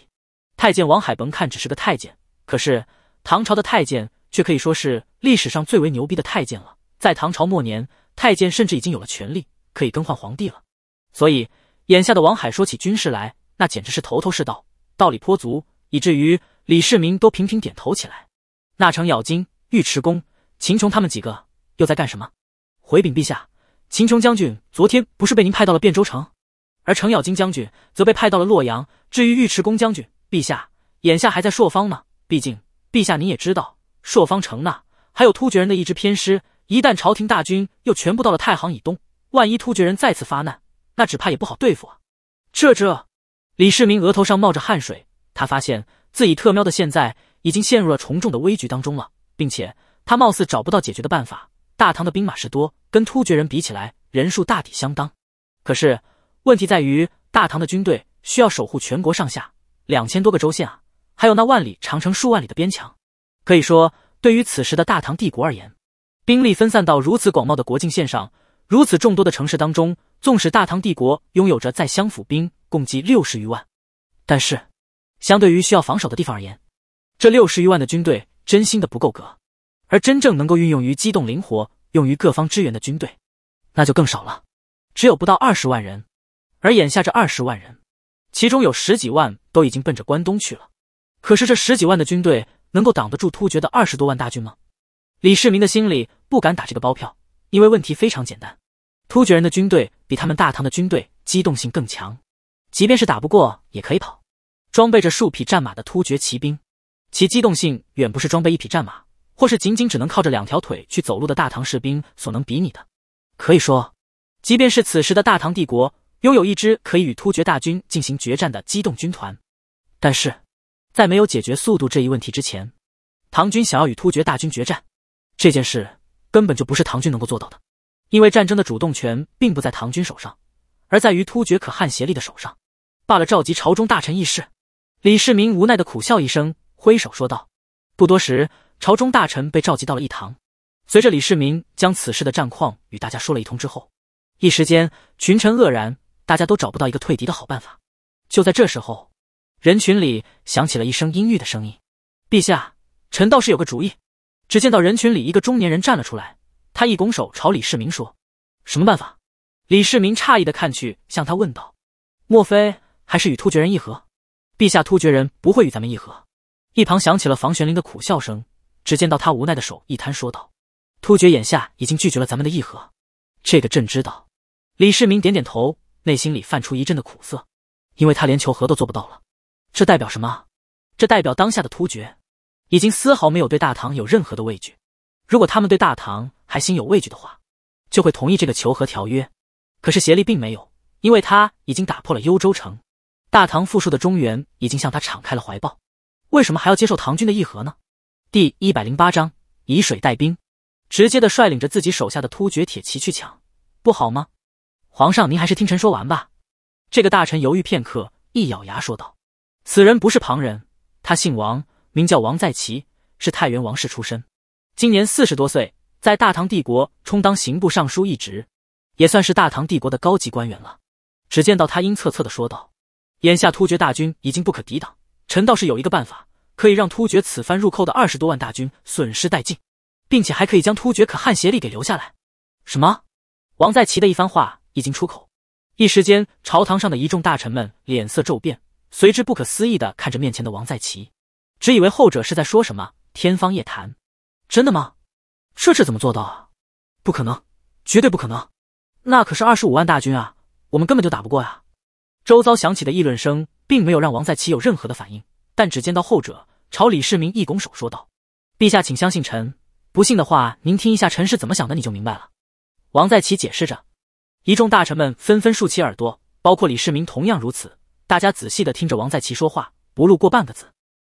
太监王海，甭看只是个太监，可是唐朝的太监却可以说是历史上最为牛逼的太监了。在唐朝末年，太监甚至已经有了权力，可以更换皇帝了。所以。眼下的王海说起军事来，那简直是头头是道，道理颇足，以至于李世民都频频点头起来。那程咬金、尉迟恭、秦琼他们几个又在干什么？回禀陛下，秦琼将军昨天不是被您派到了汴州城，而程咬金将军则被派到了洛阳。至于尉迟恭将军，陛下，眼下还在朔方呢。毕竟，陛下您也知道，朔方城那还有突厥人的一支偏师，一旦朝廷大军又全部到了太行以东，万一突厥人再次发难。那只怕也不好对付啊！这这，李世民额头上冒着汗水，他发现自己特喵的现在已经陷入了重重的危局当中了，并且他貌似找不到解决的办法。大唐的兵马是多，跟突厥人比起来，人数大抵相当。可是问题在于，大唐的军队需要守护全国上下两千多个州县啊，还有那万里长城数万里的边墙。可以说，对于此时的大唐帝国而言，兵力分散到如此广袤的国境线上。如此众多的城市当中，纵使大唐帝国拥有着在乡府兵共计六十余万，但是，相对于需要防守的地方而言，这六十余万的军队真心的不够格。而真正能够运用于机动灵活、用于各方支援的军队，那就更少了，只有不到二十万人。而眼下这二十万人，其中有十几万都已经奔着关东去了。可是，这十几万的军队能够挡得住突厥的二十多万大军吗？李世民的心里不敢打这个包票。因为问题非常简单，突厥人的军队比他们大唐的军队机动性更强，即便是打不过也可以跑。装备着数匹战马的突厥骑兵，其机动性远不是装备一匹战马，或是仅仅只能靠着两条腿去走路的大唐士兵所能比拟的。可以说，即便是此时的大唐帝国拥有一支可以与突厥大军进行决战的机动军团，但是在没有解决速度这一问题之前，唐军想要与突厥大军决战这件事。根本就不是唐军能够做到的，因为战争的主动权并不在唐军手上，而在于突厥可汗协利的手上。罢了，召集朝中大臣议事。李世民无奈的苦笑一声，挥手说道。不多时，朝中大臣被召集到了一堂。随着李世民将此事的战况与大家说了一通之后，一时间群臣愕然，大家都找不到一个退敌的好办法。就在这时候，人群里响起了一声阴郁的声音：“陛下，臣倒是有个主意。”只见到人群里一个中年人站了出来，他一拱手朝李世民说：“什么办法？”李世民诧异的看去，向他问道：“莫非还是与突厥人议和？”陛下，突厥人不会与咱们议和。一旁响起了房玄龄的苦笑声，只见到他无奈的手一摊，说道：“突厥眼下已经拒绝了咱们的议和，这个朕知道。”李世民点点头，内心里泛出一阵的苦涩，因为他连求和都做不到了，这代表什么？这代表当下的突厥。已经丝毫没有对大唐有任何的畏惧，如果他们对大唐还心有畏惧的话，就会同意这个求和条约。可是协力并没有，因为他已经打破了幽州城，大唐富庶的中原已经向他敞开了怀抱，为什么还要接受唐军的议和呢？第一百零八章以水带兵，直接的率领着自己手下的突厥铁骑去抢，不好吗？皇上，您还是听臣说完吧。这个大臣犹豫片刻，一咬牙说道：“此人不是旁人，他姓王。”名叫王在奇，是太原王室出身，今年四十多岁，在大唐帝国充当刑部尚书一职，也算是大唐帝国的高级官员了。只见到他阴恻恻的说道：“眼下突厥大军已经不可抵挡，臣倒是有一个办法，可以让突厥此番入寇的二十多万大军损失殆尽，并且还可以将突厥可汗协力给留下来。”什么？王在奇的一番话已经出口，一时间朝堂上的一众大臣们脸色骤变，随之不可思议的看着面前的王在奇。只以为后者是在说什么天方夜谭，真的吗？这是怎么做到啊？不可能，绝对不可能！那可是二十五万大军啊，我们根本就打不过啊！周遭响起的议论声，并没有让王在齐有任何的反应，但只见到后者朝李世民一拱手说道：“陛下，请相信臣，不信的话，您听一下臣是怎么想的，你就明白了。”王在齐解释着，一众大臣们纷纷竖起耳朵，包括李世民同样如此，大家仔细的听着王在齐说话，不露过半个字。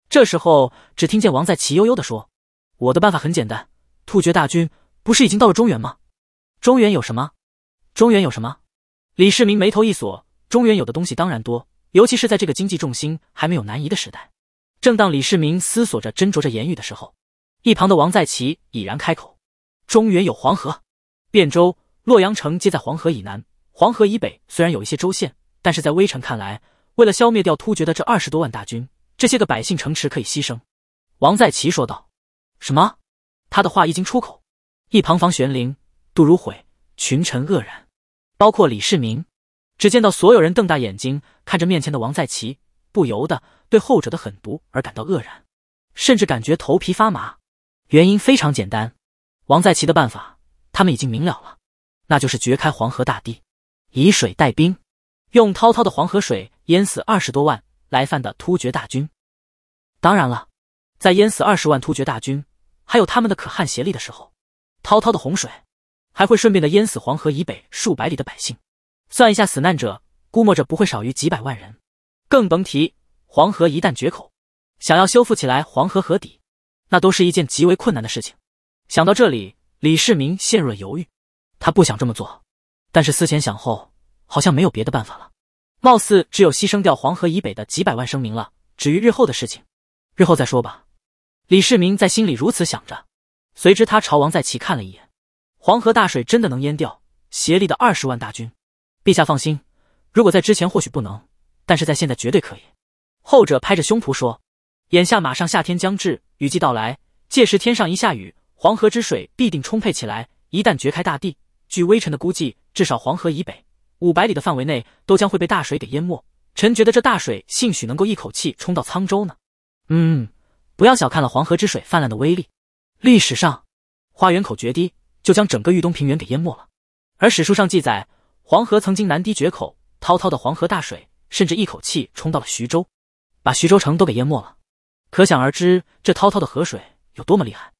这时候，只听见王在齐悠悠的说：“我的办法很简单，突厥大军不是已经到了中原吗？中原有什么？中原有什么？”李世民眉头一锁。中原有的东西当然多，尤其是在这个经济重心还没有南移的时代。正当李世民思索着、斟酌着言语的时候，一旁的王在齐已然开口：“中原有黄河，汴州、洛阳城皆在黄河以南。黄河以北虽然有一些州县，但是在微臣看来，为了消灭掉突厥的这二十多万大军。”这些个百姓城池可以牺牲，王在齐说道。什么？他的话一经出口，一旁房玄龄、杜如晦，群臣愕然，包括李世民。只见到所有人瞪大眼睛看着面前的王在齐，不由得对后者的狠毒而感到愕然，甚至感觉头皮发麻。原因非常简单，王在奇的办法他们已经明了了，那就是掘开黄河大堤，以水代兵，用滔滔的黄河水淹死二十多万。来犯的突厥大军，当然了，在淹死二十万突厥大军，还有他们的可汗协力的时候，滔滔的洪水还会顺便的淹死黄河以北数百里的百姓，算一下死难者，估摸着不会少于几百万人，更甭提黄河一旦决口，想要修复起来黄河河底，那都是一件极为困难的事情。想到这里，李世民陷入了犹豫，他不想这么做，但是思前想后，好像没有别的办法了。貌似只有牺牲掉黄河以北的几百万生民了。至于日后的事情，日后再说吧。李世民在心里如此想着，随之他朝王在齐看了一眼。黄河大水真的能淹掉协力的二十万大军？陛下放心，如果在之前或许不能，但是在现在绝对可以。后者拍着胸脯说：“眼下马上夏天将至，雨季到来，届时天上一下雨，黄河之水必定充沛起来。一旦掘开大地，据微臣的估计，至少黄河以北。”五百里的范围内都将会被大水给淹没。臣觉得这大水兴许能够一口气冲到沧州呢。嗯，不要小看了黄河之水泛滥的威力。历史上，花园口决堤就将整个豫东平原给淹没了。而史书上记载，黄河曾经南堤决口，滔滔的黄河大水甚至一口气冲到了徐州，把徐州城都给淹没了。可想而知，这滔滔的河水有多么厉害。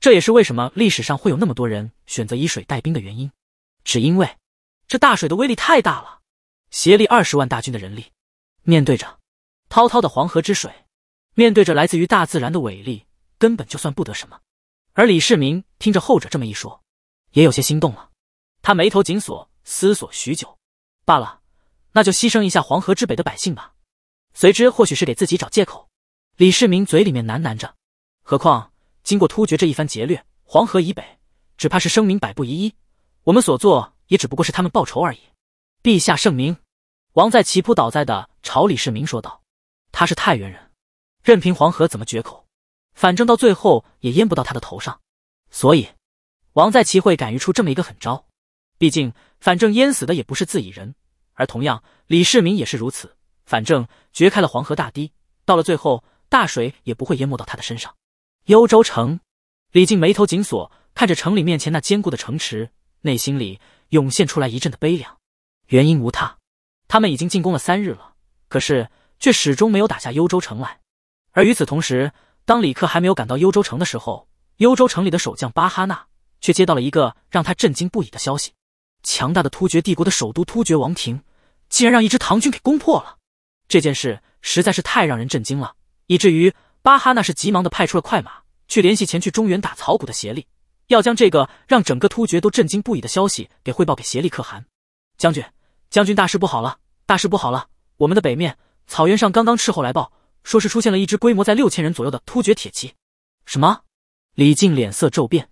这也是为什么历史上会有那么多人选择以水带兵的原因，只因为。这大水的威力太大了，协力二十万大军的人力，面对着滔滔的黄河之水，面对着来自于大自然的伟力，根本就算不得什么。而李世民听着后者这么一说，也有些心动了。他眉头紧锁，思索许久，罢了，那就牺牲一下黄河之北的百姓吧。随之，或许是给自己找借口，李世民嘴里面喃喃着：“何况经过突厥这一番劫掠，黄河以北只怕是生民百不一一，我们所做……”也只不过是他们报仇而已。陛下圣明，王在齐扑倒在的朝李世民说道：“他是太原人，任凭黄河怎么决口，反正到最后也淹不到他的头上。所以，王在齐会敢于出这么一个狠招。毕竟，反正淹死的也不是自己人，而同样，李世民也是如此。反正决开了黄河大堤，到了最后，大水也不会淹没到他的身上。”幽州城，李靖眉头紧锁，看着城里面前那坚固的城池。内心里涌现出来一阵的悲凉，原因无他，他们已经进攻了三日了，可是却始终没有打下幽州城来。而与此同时，当李克还没有赶到幽州城的时候，幽州城里的守将巴哈纳却接到了一个让他震惊不已的消息：强大的突厥帝国的首都突厥王庭，竟然让一支唐军给攻破了。这件事实在是太让人震惊了，以至于巴哈纳是急忙的派出了快马去联系前去中原打草谷的协力。要将这个让整个突厥都震惊不已的消息给汇报给颉利可汗。将军，将军，大事不好了！大事不好了！我们的北面草原上刚刚斥候来报，说是出现了一支规模在六千人左右的突厥铁骑。什么？李靖脸色骤变。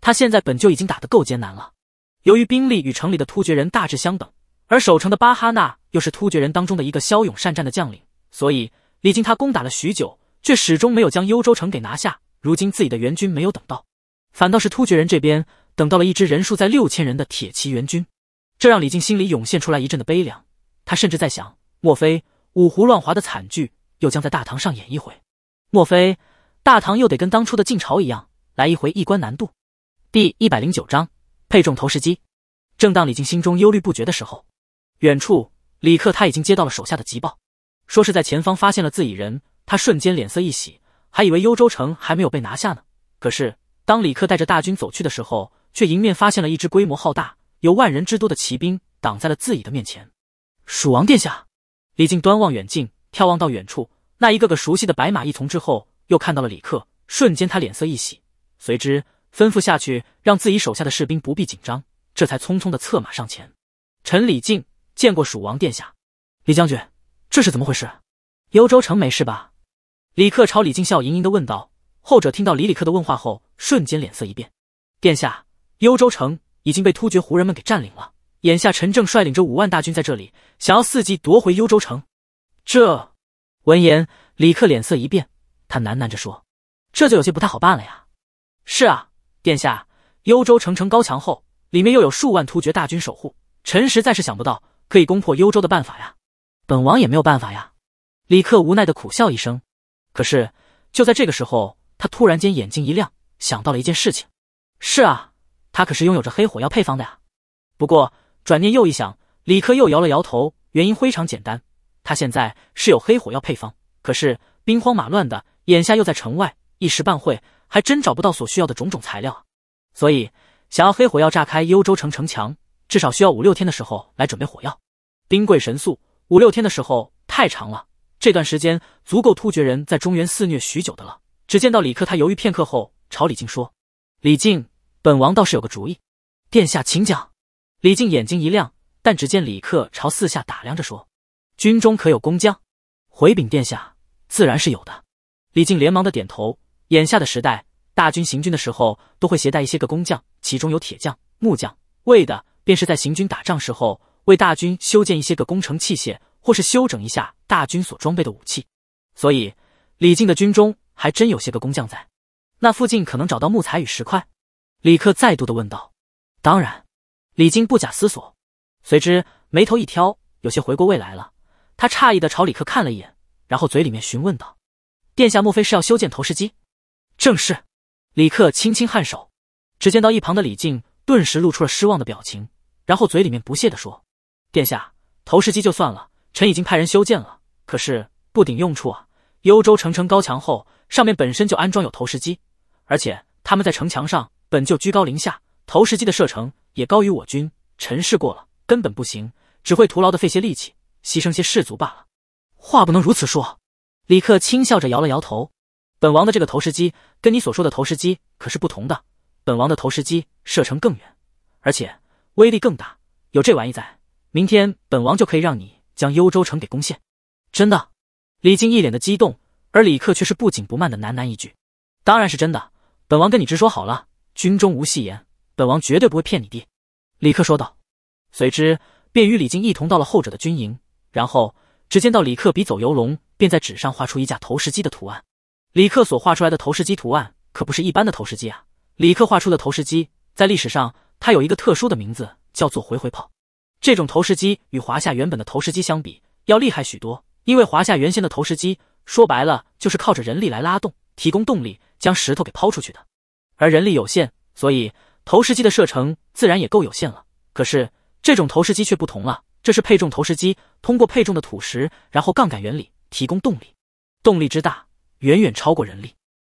他现在本就已经打得够艰难了。由于兵力与城里的突厥人大致相等，而守城的巴哈纳又是突厥人当中的一个骁勇善战的将领，所以李靖他攻打了许久，却始终没有将幽州城给拿下。如今自己的援军没有等到。反倒是突厥人这边等到了一支人数在六千人的铁骑援军，这让李靖心里涌现出来一阵的悲凉。他甚至在想：莫非五胡乱华的惨剧又将在大唐上演一回？莫非大唐又得跟当初的晋朝一样，来一回一关难度？第一百零九章配重投石机。正当李靖心中忧虑不绝的时候，远处李克他已经接到了手下的急报，说是在前方发现了自己人。他瞬间脸色一喜，还以为幽州城还没有被拿下呢。可是。当李克带着大军走去的时候，却迎面发现了一支规模浩大、有万人之多的骑兵挡在了自己的面前。蜀王殿下，李靖端望远镜，眺望到远处那一个个熟悉的白马一丛之后，又看到了李克，瞬间他脸色一喜，随之吩咐下去，让自己手下的士兵不必紧张，这才匆匆的策马上前。臣李靖见过蜀王殿下，李将军，这是怎么回事？幽州城没事吧？李克朝李靖笑盈盈的问道。后者听到李李克的问话后，瞬间脸色一变，殿下，幽州城已经被突厥胡人们给占领了。眼下陈正率领着五万大军在这里，想要伺机夺回幽州城。这，闻言李克脸色一变，他喃喃着说：“这就有些不太好办了呀。”“是啊，殿下，幽州城城高墙厚，里面又有数万突厥大军守护，臣实在是想不到可以攻破幽州的办法呀。”“本王也没有办法呀。”李克无奈的苦笑一声。可是就在这个时候，他突然间眼睛一亮。想到了一件事情，是啊，他可是拥有着黑火药配方的呀。不过转念又一想，李克又摇了摇头，原因非常简单，他现在是有黑火药配方，可是兵荒马乱的，眼下又在城外，一时半会还真找不到所需要的种种材料。所以想要黑火药炸开幽州城城墙，至少需要五六天的时候来准备火药。兵贵神速，五六天的时候太长了，这段时间足够突厥人在中原肆虐许久的了。只见到李克他犹豫片刻后。朝李靖说：“李靖，本王倒是有个主意。殿下，请讲。”李靖眼睛一亮，但只见李克朝四下打量着说：“军中可有工匠？”回禀殿下，自然是有的。李靖连忙的点头。眼下的时代，大军行军的时候都会携带一些个工匠，其中有铁匠、木匠，为的便是在行军打仗时候为大军修建一些个工程器械，或是修整一下大军所装备的武器。所以，李靖的军中还真有些个工匠在。那附近可能找到木材与石块，李克再度的问道。当然，李靖不假思索，随之眉头一挑，有些回过味来了。他诧异的朝李克看了一眼，然后嘴里面询问道：“殿下，莫非是要修建投石机？”“正是。”李克轻轻颔首。只见到一旁的李靖顿时露出了失望的表情，然后嘴里面不屑的说：“殿下，投石机就算了，臣已经派人修建了，可是不顶用处啊。幽州城城高墙后，上面本身就安装有投石机。”而且他们在城墙上本就居高临下，投石机的射程也高于我军。陈试过了，根本不行，只会徒劳的费些力气，牺牲些士卒罢了。话不能如此说。李克轻笑着摇了摇头：“本王的这个投石机跟你所说的投石机可是不同的，本王的投石机射程更远，而且威力更大。有这玩意在，明天本王就可以让你将幽州城给攻陷。”真的？李靖一脸的激动，而李克却是不紧不慢的喃喃一句：“当然是真的。”本王跟你直说好了，军中无戏言，本王绝对不会骗你爹。”李克说道，随之便与李靖一同到了后者的军营。然后，只见到李克笔走游龙，便在纸上画出一架投石机的图案。李克所画出来的投石机图案可不是一般的投石机啊！李克画出的投石机，在历史上它有一个特殊的名字，叫做回回炮。这种投石机与华夏原本的投石机相比，要厉害许多。因为华夏原先的投石机，说白了就是靠着人力来拉动，提供动力。将石头给抛出去的，而人力有限，所以投石机的射程自然也够有限了。可是这种投石机却不同了，这是配重投石机，通过配重的土石，然后杠杆原理提供动力，动力之大远远超过人力，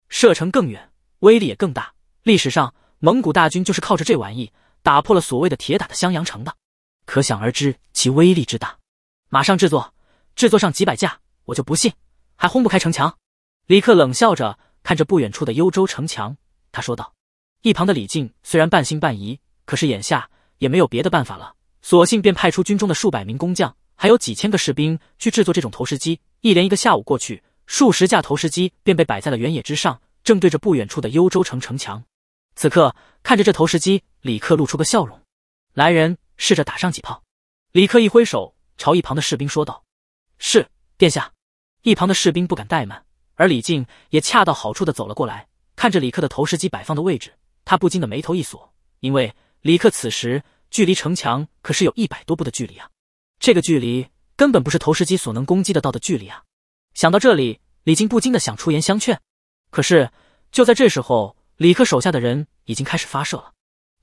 射程更远，威力也更大。历史上蒙古大军就是靠着这玩意打破了所谓的铁打的襄阳城的，可想而知其威力之大。马上制作，制作上几百架，我就不信还轰不开城墙。李克冷笑着。看着不远处的幽州城墙，他说道。一旁的李靖虽然半信半疑，可是眼下也没有别的办法了，索性便派出军中的数百名工匠，还有几千个士兵去制作这种投石机。一连一个下午过去，数十架投石机便被摆在了原野之上，正对着不远处的幽州城城墙。此刻看着这投石机，李克露出个笑容。来人，试着打上几炮。李克一挥手，朝一旁的士兵说道：“是，殿下。”一旁的士兵不敢怠慢。而李靖也恰到好处的走了过来，看着李克的投石机摆放的位置，他不禁的眉头一锁，因为李克此时距离城墙可是有一百多步的距离啊，这个距离根本不是投石机所能攻击得到的距离啊！想到这里，李靖不禁的想出言相劝，可是就在这时候，李克手下的人已经开始发射了，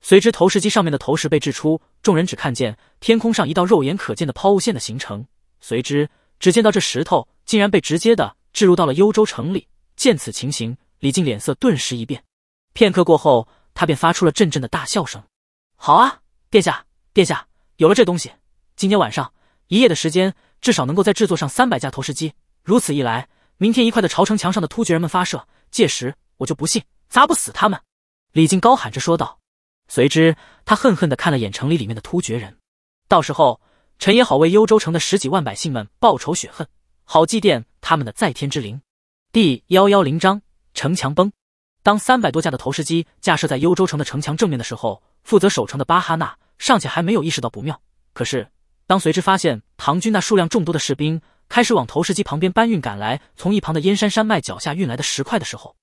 随之投石机上面的投石被掷出，众人只看见天空上一道肉眼可见的抛物线的形成，随之只见到这石头竟然被直接的。置入到了幽州城里，见此情形，李靖脸色顿时一变。片刻过后，他便发出了阵阵的大笑声：“好啊，殿下，殿下，有了这东西，今天晚上一夜的时间，至少能够在制作上三百架投石机。如此一来，明天一块的朝城墙上的突厥人们发射，届时我就不信砸不死他们！”李靖高喊着说道。随之，他恨恨的看了眼城里里面的突厥人，到时候，臣也好为幽州城的十几万百姓们报仇雪恨，好祭奠。他们的在天之灵，第幺幺零章城墙崩。当三百多架的投石机架设在幽州城的城墙正面的时候，负责守城的巴哈纳尚且还没有意识到不妙。可是，当随之发现唐军那数量众多的士兵开始往投石机旁边搬运赶来，从一旁的燕山山脉脚下运来的石块的时候，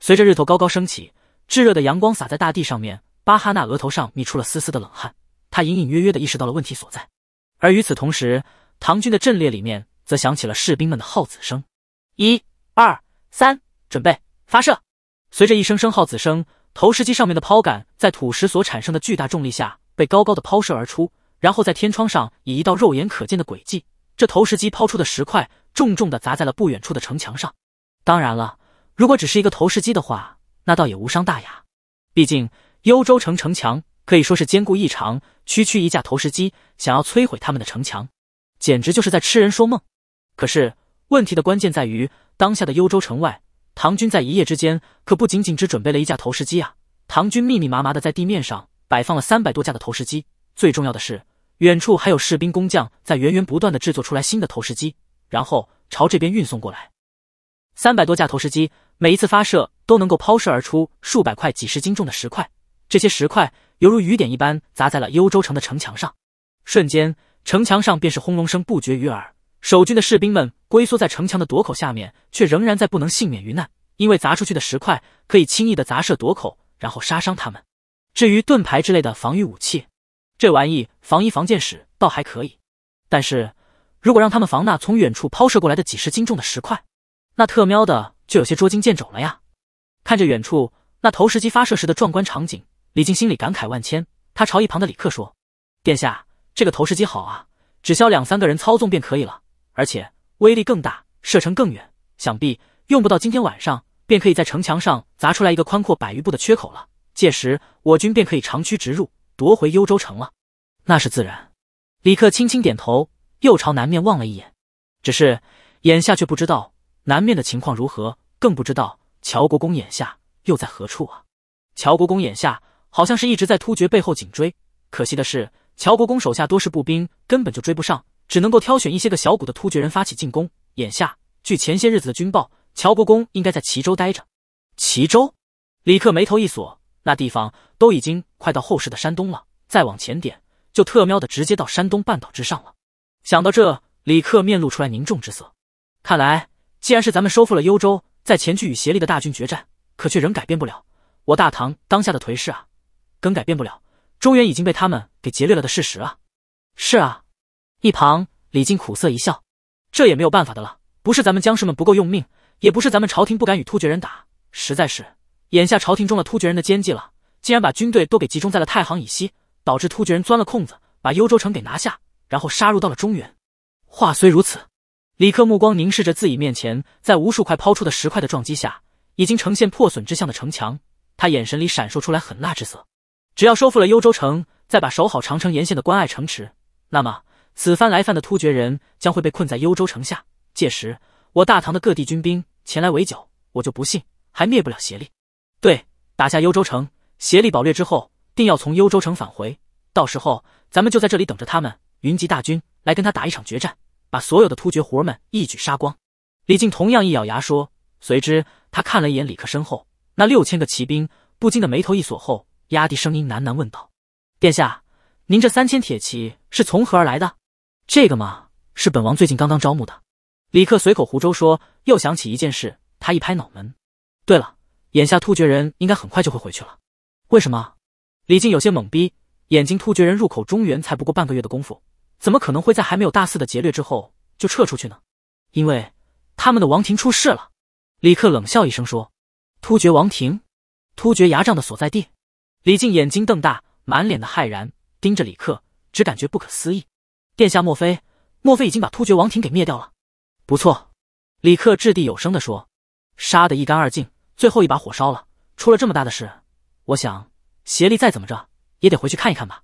随着日头高高升起，炙热的阳光洒在大地上面，巴哈纳额头上泌出了丝丝的冷汗，他隐隐约约地意识到了问题所在。而与此同时，唐军的阵列里面。则响起了士兵们的号子声，一二三，准备发射。随着一声声号子声，投石机上面的抛杆在土石所产生的巨大重力下，被高高的抛射而出，然后在天窗上以一道肉眼可见的轨迹，这投石机抛出的石块重重的砸在了不远处的城墙上。当然了，如果只是一个投石机的话，那倒也无伤大雅。毕竟幽州城城墙可以说是坚固异常，区区一架投石机想要摧毁他们的城墙，简直就是在痴人说梦。可是，问题的关键在于，当下的幽州城外，唐军在一夜之间，可不仅仅只准备了一架投石机啊！唐军密密麻麻的在地面上摆放了三百多架的投石机，最重要的是，远处还有士兵工匠在源源不断的制作出来新的投石机，然后朝这边运送过来。三百多架投石机，每一次发射都能够抛射而出数百块几十斤重的石块，这些石块犹如雨点一般砸在了幽州城的城墙上，瞬间，城墙上便是轰隆声不绝于耳。守军的士兵们龟缩在城墙的垛口下面，却仍然在不能幸免于难，因为砸出去的石块可以轻易的砸射垛口，然后杀伤他们。至于盾牌之类的防御武器，这玩意防一防箭矢倒还可以，但是如果让他们防那从远处抛射过来的几十斤重的石块，那特喵的就有些捉襟见肘了呀！看着远处那投石机发射时的壮观场景，李靖心里感慨万千。他朝一旁的李克说：“殿下，这个投石机好啊，只消两三个人操纵便可以了。”而且威力更大，射程更远，想必用不到今天晚上，便可以在城墙上砸出来一个宽阔百余步的缺口了。届时，我军便可以长驱直入，夺回幽州城了。那是自然。李克轻轻点头，又朝南面望了一眼。只是眼下却不知道南面的情况如何，更不知道乔国公眼下又在何处啊？乔国公眼下好像是一直在突厥背后紧追，可惜的是，乔国公手下多是步兵，根本就追不上。只能够挑选一些个小股的突厥人发起进攻。眼下，据前些日子的军报，乔国公应该在齐州待着。齐州，李克眉头一锁，那地方都已经快到后世的山东了，再往前点，就特喵的直接到山东半岛之上了。想到这，李克面露出来凝重之色。看来，既然是咱们收复了幽州，再前去与协力的大军决战，可却仍改变不了我大唐当下的颓势啊，更改变不了中原已经被他们给劫掠了的事实啊。是啊。一旁，李靖苦涩一笑：“这也没有办法的了，不是咱们将士们不够用命，也不是咱们朝廷不敢与突厥人打，实在是眼下朝廷中了突厥人的奸计了，竟然把军队都给集中在了太行以西，导致突厥人钻了空子，把幽州城给拿下，然后杀入到了中原。话虽如此，李克目光凝视着自己面前，在无数块抛出的石块的撞击下，已经呈现破损之象的城墙，他眼神里闪烁出来狠辣之色。只要收复了幽州城，再把守好长城沿线的关隘城池，那么……此番来犯的突厥人将会被困在幽州城下，届时我大唐的各地军兵前来围剿，我就不信还灭不了邪力。对，打下幽州城，邪力保掠之后，定要从幽州城返回。到时候，咱们就在这里等着他们，云集大军来跟他打一场决战，把所有的突厥活儿们一举杀光。李靖同样一咬牙说，随之他看了一眼李克身后那六千个骑兵，不禁的眉头一锁，后压低声音喃喃问道：“殿下，您这三千铁骑是从何而来的？”这个嘛，是本王最近刚刚招募的。李克随口胡诌说，又想起一件事，他一拍脑门：“对了，眼下突厥人应该很快就会回去了。”为什么？李靖有些懵逼，眼睛突厥人入口中原才不过半个月的功夫，怎么可能会在还没有大肆的劫掠之后就撤出去呢？因为他们的王庭出事了。李克冷笑一声说：“突厥王庭，突厥牙帐的所在地。”李靖眼睛瞪大，满脸的骇然，盯着李克，只感觉不可思议。殿下，莫非莫非已经把突厥王庭给灭掉了？不错，李克掷地有声的说：“杀得一干二净，最后一把火烧了。”出了这么大的事，我想协力再怎么着也得回去看一看吧。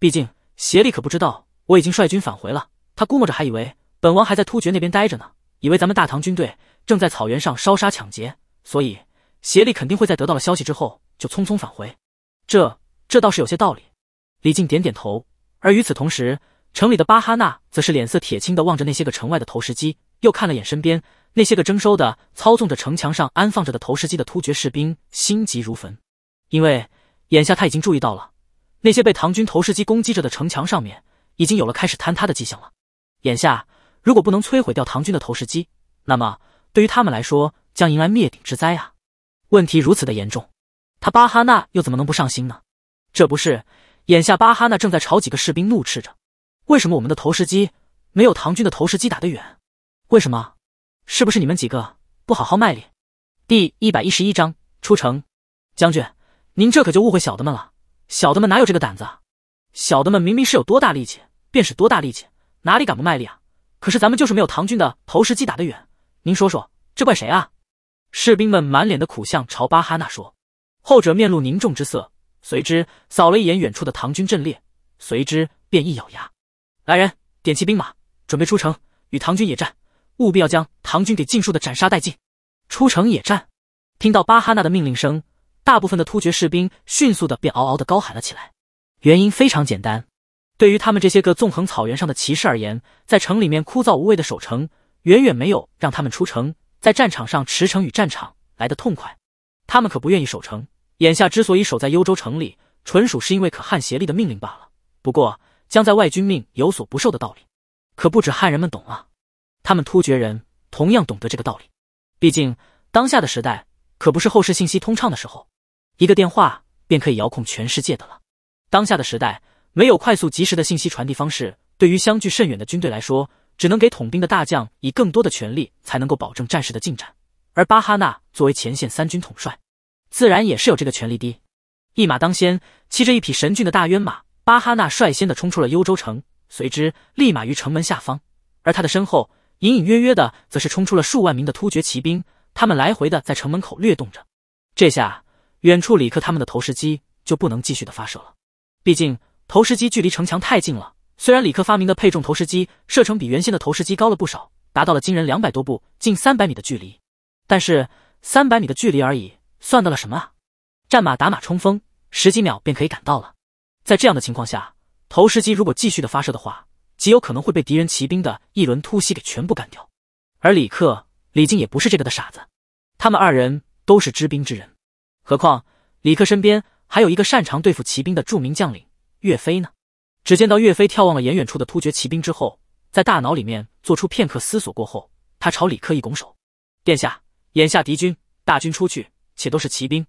毕竟协力可不知道我已经率军返回了，他估摸着还以为本王还在突厥那边待着呢，以为咱们大唐军队正在草原上烧杀抢劫，所以协力肯定会在得到了消息之后就匆匆返回。这这倒是有些道理。李靖点点头，而与此同时。城里的巴哈纳则是脸色铁青的望着那些个城外的投石机，又看了眼身边那些个征收的操纵着城墙上安放着的投石机的突厥士兵，心急如焚。因为眼下他已经注意到了，那些被唐军投石机攻击着的城墙上面已经有了开始坍塌的迹象了。眼下如果不能摧毁掉唐军的投石机，那么对于他们来说将迎来灭顶之灾啊！问题如此的严重，他巴哈纳又怎么能不上心呢？这不是，眼下巴哈纳正在朝几个士兵怒斥着。为什么我们的投石机没有唐军的投石机打得远？为什么？是不是你们几个不好好卖力？第一百一十一章出城。将军，您这可就误会小的们了。小的们哪有这个胆子？小的们明明是有多大力气便使多大力气，哪里敢不卖力啊？可是咱们就是没有唐军的投石机打得远。您说说，这怪谁啊？士兵们满脸的苦相，朝巴哈纳说。后者面露凝重之色，随之扫了一眼远处的唐军阵列，随之便一咬牙。来人，点齐兵马，准备出城与唐军野战，务必要将唐军给尽数的斩杀殆尽。出城野战，听到巴哈纳的命令声，大部分的突厥士兵迅速的便嗷嗷的高喊了起来。原因非常简单，对于他们这些个纵横草原上的骑士而言，在城里面枯燥无味的守城，远远没有让他们出城在战场上驰骋与战场来的痛快。他们可不愿意守城，眼下之所以守在幽州城里，纯属是因为可汗协力的命令罢了。不过。将在外，军命有所不受的道理，可不止汉人们懂啊。他们突厥人同样懂得这个道理。毕竟，当下的时代可不是后世信息通畅的时候，一个电话便可以遥控全世界的了。当下的时代没有快速及时的信息传递方式，对于相距甚远的军队来说，只能给统兵的大将以更多的权力，才能够保证战事的进展。而巴哈纳作为前线三军统帅，自然也是有这个权力的。一马当先，骑着一匹神骏的大渊马。阿哈纳率先的冲出了幽州城，随之立马于城门下方，而他的身后隐隐约约的则是冲出了数万名的突厥骑兵，他们来回的在城门口掠动着。这下，远处李克他们的投石机就不能继续的发射了，毕竟投石机距离城墙太近了。虽然李克发明的配重投石机射程比原先的投石机高了不少，达到了惊人两百多步、近三百米的距离，但是三百米的距离而已，算得了什么啊？战马打马冲锋，十几秒便可以赶到了。在这样的情况下，投石机如果继续的发射的话，极有可能会被敌人骑兵的一轮突袭给全部干掉。而李克、李靖也不是这个的傻子，他们二人都是知兵之人，何况李克身边还有一个擅长对付骑兵的著名将领岳飞呢？只见到岳飞眺望了眼远处的突厥骑兵之后，在大脑里面做出片刻思索过后，他朝李克一拱手：“殿下，眼下敌军大军出去，且都是骑兵，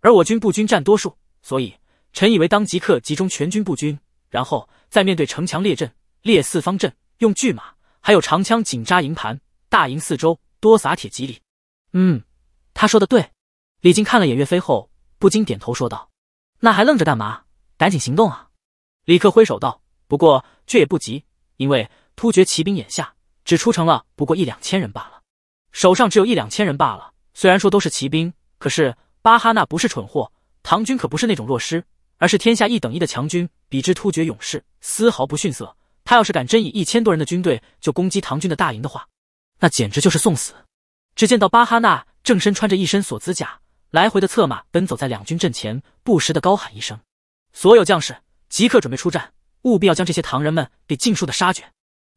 而我军步军占多数，所以。”臣以为当即刻集中全军布军，然后再面对城墙列阵，列四方阵，用巨马还有长枪紧扎营盘。大营四周多撒铁蒺藜。嗯，他说的对。李靖看了眼岳飞后，不禁点头说道：“那还愣着干嘛？赶紧行动啊！”李克挥手道：“不过却也不急，因为突厥骑兵眼下只出城了不过一两千人罢了，手上只有一两千人罢了。虽然说都是骑兵，可是巴哈那不是蠢货，唐军可不是那种弱师。”而是天下一等一的强军，比之突厥勇士丝毫不逊色。他要是敢真以一千多人的军队就攻击唐军的大营的话，那简直就是送死。只见到巴哈纳正身穿着一身锁子甲，来回的策马奔走在两军阵前，不时的高喊一声：“所有将士，即刻准备出战，务必要将这些唐人们给尽数的杀绝，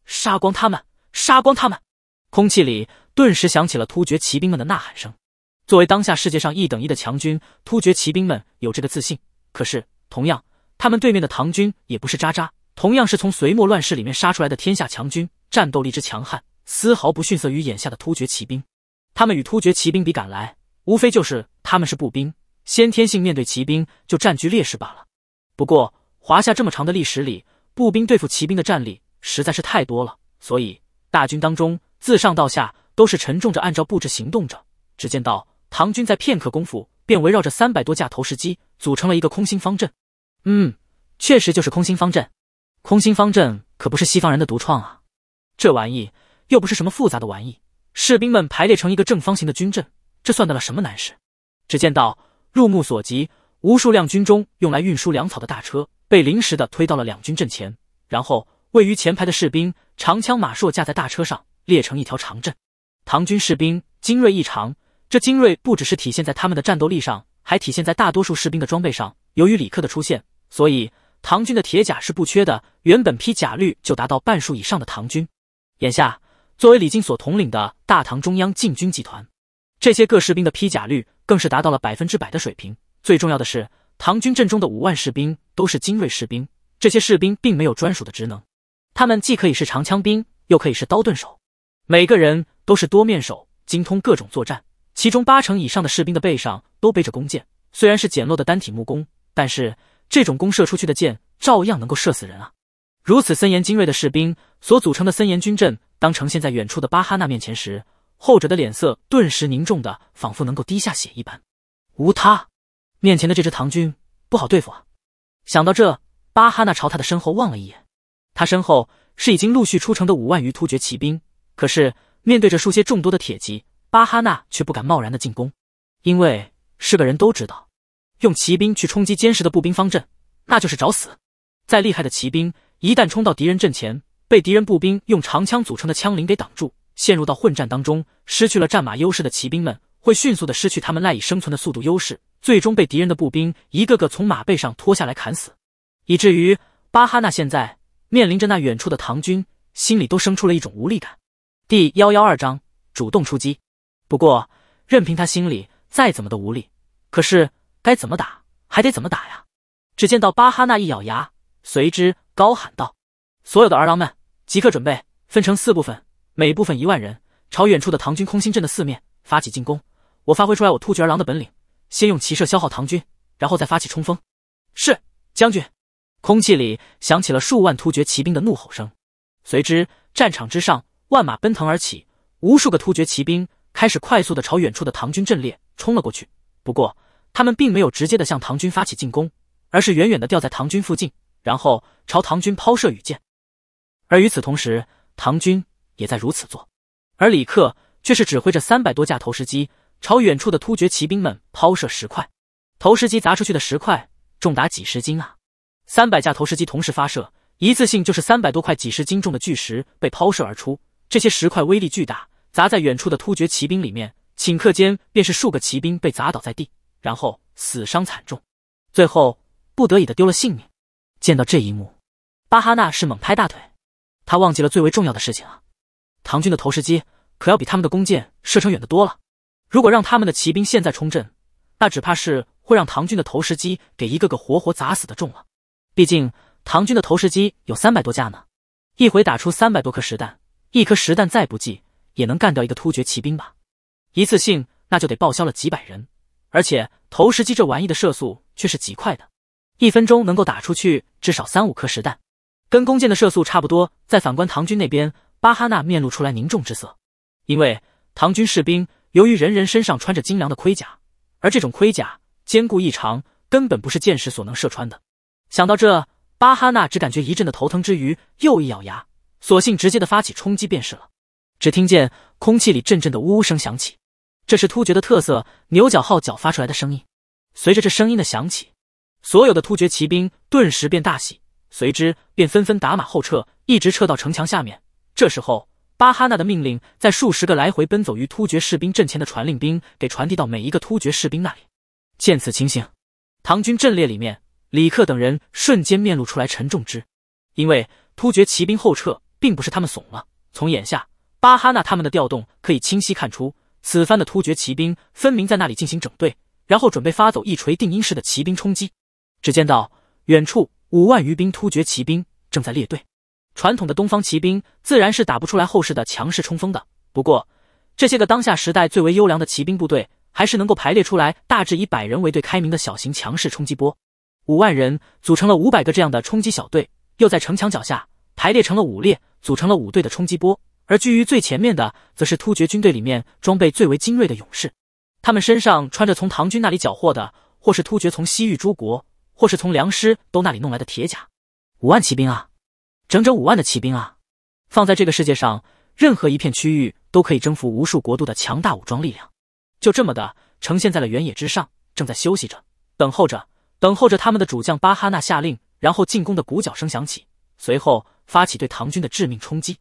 杀光他们，杀光他们！”空气里顿时响起了突厥骑兵们的呐喊声。作为当下世界上一等一的强军，突厥骑兵们有这个自信，可是。同样，他们对面的唐军也不是渣渣，同样是从隋末乱世里面杀出来的天下强军，战斗力之强悍，丝毫不逊色于眼下的突厥骑兵。他们与突厥骑兵比赶来，无非就是他们是步兵，先天性面对骑兵就占据劣势罢了。不过，华夏这么长的历史里，步兵对付骑兵的战力实在是太多了，所以大军当中，自上到下都是沉重着，按照布置行动着。只见到唐军在片刻功夫，便围绕着三百多架投石机，组成了一个空心方阵。嗯，确实就是空心方阵。空心方阵可不是西方人的独创啊，这玩意又不是什么复杂的玩意。士兵们排列成一个正方形的军阵，这算得了什么难事？只见到入目所及，无数辆军中用来运输粮草的大车被临时的推到了两军阵前，然后位于前排的士兵长枪马槊架在大车上，列成一条长阵。唐军士兵精锐异常，这精锐不只是体现在他们的战斗力上，还体现在大多数士兵的装备上。由于李克的出现。所以，唐军的铁甲是不缺的。原本披甲率就达到半数以上的唐军，眼下作为李靖所统领的大唐中央禁军集团，这些各士兵的披甲率更是达到了百分之百的水平。最重要的是，唐军阵中的五万士兵都是精锐士兵，这些士兵并没有专属的职能，他们既可以是长枪兵，又可以是刀盾手，每个人都是多面手，精通各种作战。其中八成以上的士兵的背上都背着弓箭，虽然是简陋的单体木弓，但是。这种弓射出去的箭，照样能够射死人啊！如此森严精锐的士兵所组成的森严军阵，当呈现在远处的巴哈纳面前时，后者的脸色顿时凝重的仿佛能够滴下血一般。无他，面前的这支唐军不好对付啊！想到这，巴哈纳朝他的身后望了一眼，他身后是已经陆续出城的五万余突厥骑兵。可是面对着数些众多的铁骑，巴哈纳却不敢贸然的进攻，因为是个人都知道。用骑兵去冲击坚实的步兵方阵，那就是找死。再厉害的骑兵，一旦冲到敌人阵前，被敌人步兵用长枪组成的枪林给挡住，陷入到混战当中，失去了战马优势的骑兵们，会迅速的失去他们赖以生存的速度优势，最终被敌人的步兵一个个从马背上拖下来砍死。以至于巴哈纳现在面临着那远处的唐军，心里都生出了一种无力感。第幺幺二章主动出击。不过，任凭他心里再怎么的无力，可是。该怎么打还得怎么打呀！只见到巴哈纳一咬牙，随之高喊道：“所有的儿郎们，即刻准备，分成四部分，每部分一万人，朝远处的唐军空心阵的四面发起进攻。我发挥出来我突厥儿郎的本领，先用骑射消耗唐军，然后再发起冲锋。”是将军！空气里响起了数万突厥骑兵的怒吼声，随之战场之上万马奔腾而起，无数个突厥骑兵开始快速的朝远处的唐军阵列冲了过去。不过。他们并没有直接的向唐军发起进攻，而是远远的吊在唐军附近，然后朝唐军抛射羽箭。而与此同时，唐军也在如此做。而李克却是指挥着三百多架投石机朝远处的突厥骑兵们抛射石块。投石机砸出去的石块重达几十斤啊！三百架投石机同时发射，一次性就是三百多块几十斤重的巨石被抛射而出。这些石块威力巨大，砸在远处的突厥骑兵里面，顷刻间便是数个骑兵被砸倒在地。然后死伤惨重，最后不得已的丢了性命。见到这一幕，巴哈纳是猛拍大腿，他忘记了最为重要的事情啊！唐军的投石机可要比他们的弓箭射程远的多了。如果让他们的骑兵现在冲阵，那只怕是会让唐军的投石机给一个个活活砸死的重了。毕竟唐军的投石机有三百多架呢，一回打出三百多颗实弹，一颗实弹再不济也能干掉一个突厥骑兵吧？一次性那就得报销了几百人。而且投石机这玩意的射速却是极快的，一分钟能够打出去至少三五颗石弹，跟弓箭的射速差不多。再反观唐军那边，巴哈纳面露出来凝重之色，因为唐军士兵由于人人身上穿着精良的盔甲，而这种盔甲坚固异常，根本不是箭矢所能射穿的。想到这，巴哈纳只感觉一阵的头疼，之余又一咬牙，索性直接的发起冲击便是了。只听见空气里阵阵的呜呜声响起。这是突厥的特色，牛角号角发出来的声音。随着这声音的响起，所有的突厥骑兵顿时便大喜，随之便纷纷打马后撤，一直撤到城墙下面。这时候，巴哈纳的命令在数十个来回奔走于突厥士兵阵前的传令兵给传递到每一个突厥士兵那里。见此情形，唐军阵列里面，李克等人瞬间面露出来沉重之，因为突厥骑兵后撤，并不是他们怂了。从眼下巴哈纳他们的调动可以清晰看出。此番的突厥骑兵分明在那里进行整队，然后准备发走一锤定音式的骑兵冲击。只见到远处五万余兵突厥骑兵正在列队。传统的东方骑兵自然是打不出来后世的强势冲锋的，不过这些个当下时代最为优良的骑兵部队，还是能够排列出来大致以百人为队开明的小型强势冲击波。五万人组成了五百个这样的冲击小队，又在城墙脚下排列成了五列，组成了五队的冲击波。而居于最前面的，则是突厥军队里面装备最为精锐的勇士，他们身上穿着从唐军那里缴获的，或是突厥从西域诸国，或是从良师都那里弄来的铁甲。五万骑兵啊，整整五万的骑兵啊，放在这个世界上，任何一片区域都可以征服无数国度的强大武装力量。就这么的呈现在了原野之上，正在休息着，等候着，等候着他们的主将巴哈纳下令，然后进攻的鼓角声响起，随后发起对唐军的致命冲击。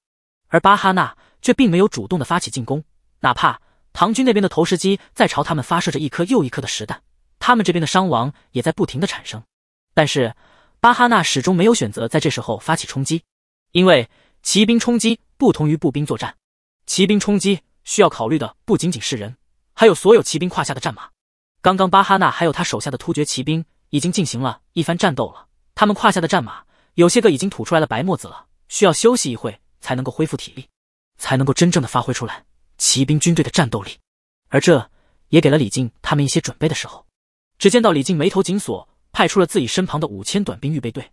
而巴哈纳却并没有主动的发起进攻，哪怕唐军那边的投石机在朝他们发射着一颗又一颗的石弹，他们这边的伤亡也在不停的产生。但是巴哈纳始终没有选择在这时候发起冲击，因为骑兵冲击不同于步兵作战，骑兵冲击需要考虑的不仅仅是人，还有所有骑兵胯下的战马。刚刚巴哈纳还有他手下的突厥骑兵已经进行了一番战斗了，他们胯下的战马有些个已经吐出来了白沫子了，需要休息一会。才能够恢复体力，才能够真正的发挥出来骑兵军队的战斗力，而这也给了李靖他们一些准备的时候。只见到李靖眉头紧锁，派出了自己身旁的五千短兵预备队，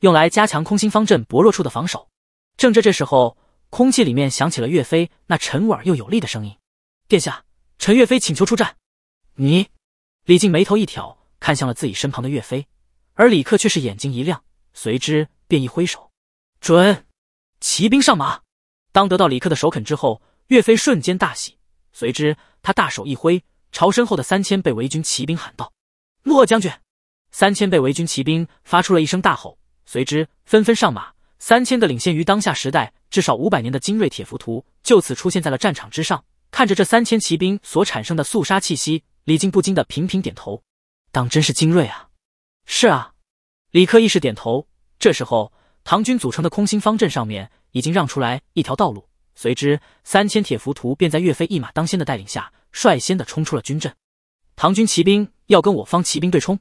用来加强空心方阵薄弱处的防守。正这这时候，空气里面响起了岳飞那沉稳而又有力的声音：“殿下，陈岳飞请求出战。”你，李靖眉头一挑，看向了自己身旁的岳飞，而李克却是眼睛一亮，随之便一挥手：“准。”骑兵上马。当得到李克的首肯之后，岳飞瞬间大喜，随之他大手一挥，朝身后的三千被围军骑兵喊道：“诺，将军！”三千被围军骑兵发出了一声大吼，随之纷纷上马。三千个领先于当下时代至少五百年的精锐铁浮屠，就此出现在了战场之上。看着这三千骑兵所产生的肃杀气息，李靖不禁的频频点头：“当真是精锐啊！”“是啊。”李克亦是点头。这时候。唐军组成的空心方阵上面已经让出来一条道路，随之三千铁浮屠便在岳飞一马当先的带领下，率先的冲出了军阵。唐军骑兵要跟我方骑兵对冲，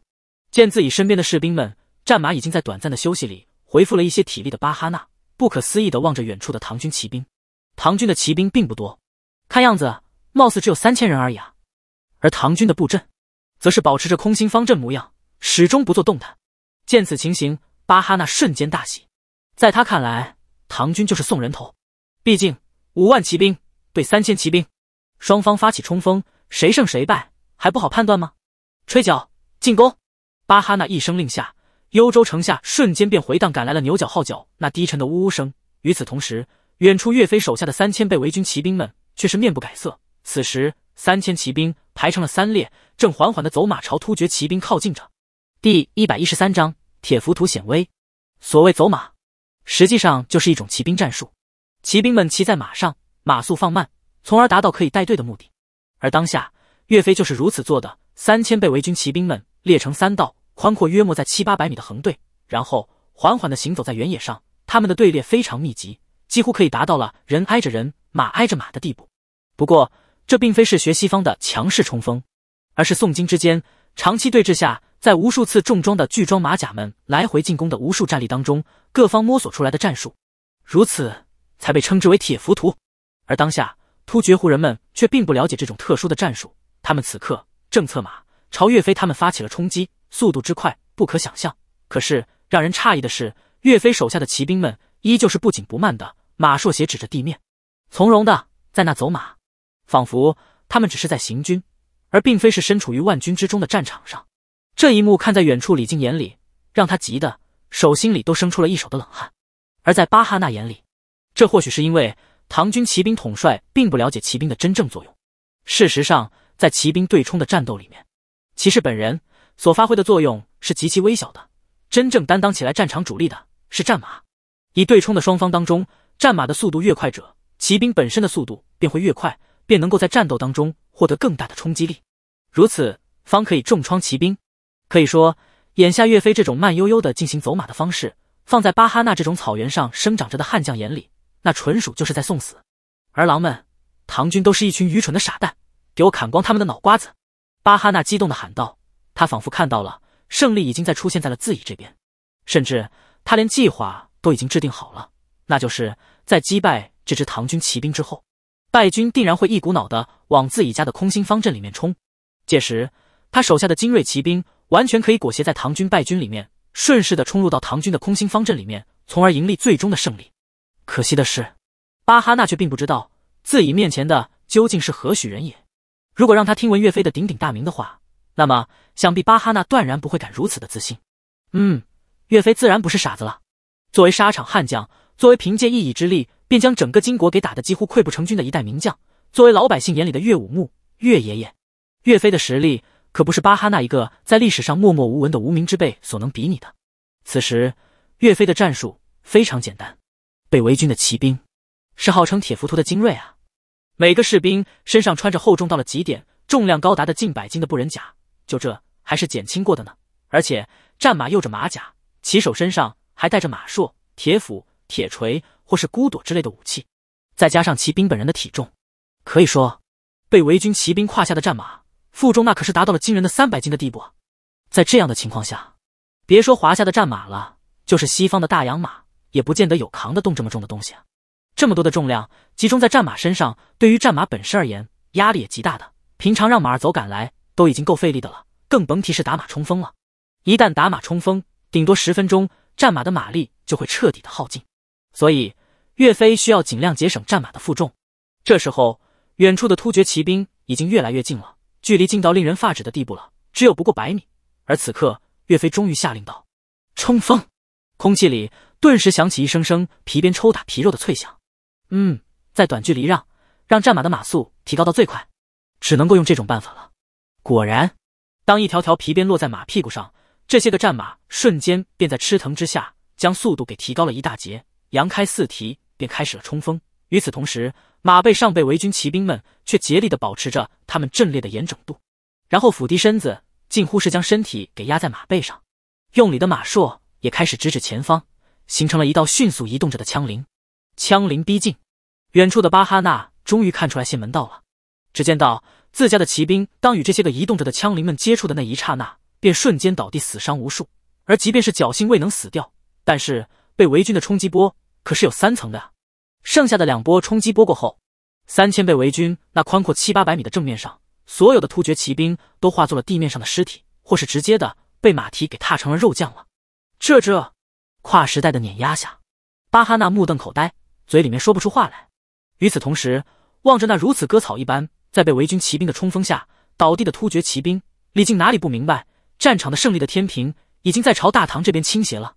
见自己身边的士兵们战马已经在短暂的休息里恢复了一些体力的巴哈纳，不可思议的望着远处的唐军骑兵。唐军的骑兵并不多，看样子貌似只有三千人而已啊。而唐军的布阵，则是保持着空心方阵模样，始终不做动弹。见此情形，巴哈纳瞬间大喜。在他看来，唐军就是送人头。毕竟五万骑兵对三千骑兵，双方发起冲锋，谁胜谁败还不好判断吗？吹角进攻！巴哈纳一声令下，幽州城下瞬间便回荡赶来了牛角号角那低沉的呜呜声。与此同时，远处岳飞手下的三千被围军骑兵们却是面不改色。此时，三千骑兵排成了三列，正缓缓的走马朝突厥骑兵靠近着。第一百一十三章铁浮屠显威。所谓走马。实际上就是一种骑兵战术，骑兵们骑在马上，马速放慢，从而达到可以带队的目的。而当下，岳飞就是如此做的。三千被围军骑兵们列成三道宽阔约莫在七八百米的横队，然后缓缓的行走在原野上。他们的队列非常密集，几乎可以达到了人挨着人、马挨着马的地步。不过，这并非是学西方的强势冲锋，而是宋金之间长期对峙下，在无数次重装的巨装马甲们来回进攻的无数战例当中。各方摸索出来的战术，如此才被称之为铁浮屠。而当下突厥胡人们却并不了解这种特殊的战术，他们此刻正策马朝岳飞他们发起了冲击，速度之快不可想象。可是让人诧异的是，岳飞手下的骑兵们依旧是不紧不慢的，马硕斜指着地面，从容的在那走马，仿佛他们只是在行军，而并非是身处于万军之中的战场上。这一幕看在远处李靖眼里，让他急得。手心里都生出了一手的冷汗，而在巴哈纳眼里，这或许是因为唐军骑兵统帅并不了解骑兵的真正作用。事实上，在骑兵对冲的战斗里面，骑士本人所发挥的作用是极其微小的。真正担当起来战场主力的是战马。以对冲的双方当中，战马的速度越快者，骑兵本身的速度便会越快，便能够在战斗当中获得更大的冲击力，如此方可以重创骑兵。可以说。眼下岳飞这种慢悠悠的进行走马的方式，放在巴哈纳这种草原上生长着的悍将眼里，那纯属就是在送死。儿郎们，唐军都是一群愚蠢的傻蛋，给我砍光他们的脑瓜子！巴哈纳激动的喊道，他仿佛看到了胜利已经在出现在了自己这边，甚至他连计划都已经制定好了，那就是在击败这支唐军骑兵之后，败军定然会一股脑的往自己家的空心方阵里面冲，届时他手下的精锐骑兵。完全可以裹挟在唐军败军里面，顺势的冲入到唐军的空心方阵里面，从而盈利最终的胜利。可惜的是，巴哈纳却并不知道自己面前的究竟是何许人也。如果让他听闻岳飞的鼎鼎大名的话，那么想必巴哈纳断然不会敢如此的自信。嗯，岳飞自然不是傻子了。作为沙场悍将，作为凭借一己之力便将整个金国给打得几乎溃不成军的一代名将，作为老百姓眼里的岳武穆、岳爷爷，岳飞的实力。可不是巴哈那一个在历史上默默无闻的无名之辈所能比拟的。此时，岳飞的战术非常简单。被围军的骑兵是号称铁浮屠的精锐啊，每个士兵身上穿着厚重到了极点、重量高达的近百斤的布人甲，就这还是减轻过的呢。而且战马又着马甲，骑手身上还带着马槊、铁斧、铁锤或是孤朵之类的武器，再加上骑兵本人的体重，可以说被围军骑兵胯下的战马。负重那可是达到了惊人的三百斤的地步啊！在这样的情况下，别说华夏的战马了，就是西方的大洋马也不见得有扛得动这么重的东西啊！这么多的重量集中在战马身上，对于战马本身而言，压力也极大的。平常让马儿走赶来都已经够费力的了，更甭提是打马冲锋了。一旦打马冲锋，顶多十分钟，战马的马力就会彻底的耗尽。所以，岳飞需要尽量节省战马的负重。这时候，远处的突厥骑兵已经越来越近了。距离近到令人发指的地步了，只有不过百米。而此刻，岳飞终于下令道：“冲锋！”空气里顿时响起一声声皮鞭抽打皮肉的脆响。嗯，在短距离让让战马的马速提高到最快，只能够用这种办法了。果然，当一条条皮鞭落在马屁股上，这些个战马瞬间便在吃疼之下将速度给提高了一大截，扬开四蹄便开始了冲锋。与此同时，马背上被围军骑兵们却竭力地保持着他们阵列的严整度，然后俯低身子，近乎是将身体给压在马背上，用力的马槊也开始直指前方，形成了一道迅速移动着的枪林。枪林逼近，远处的巴哈纳终于看出来些门道了。只见到自家的骑兵当与这些个移动着的枪林们接触的那一刹那，便瞬间倒地，死伤无数。而即便是侥幸未能死掉，但是被围军的冲击波可是有三层的剩下的两波冲击波过后，三千倍围军那宽阔七八百米的正面上，所有的突厥骑兵都化作了地面上的尸体，或是直接的被马蹄给踏成了肉酱了。这这，跨时代的碾压下，巴哈纳目瞪口呆，嘴里面说不出话来。与此同时，望着那如此割草一般，在被围军骑兵的冲锋下倒地的突厥骑兵，李靖哪里不明白战场的胜利的天平已经在朝大唐这边倾斜了？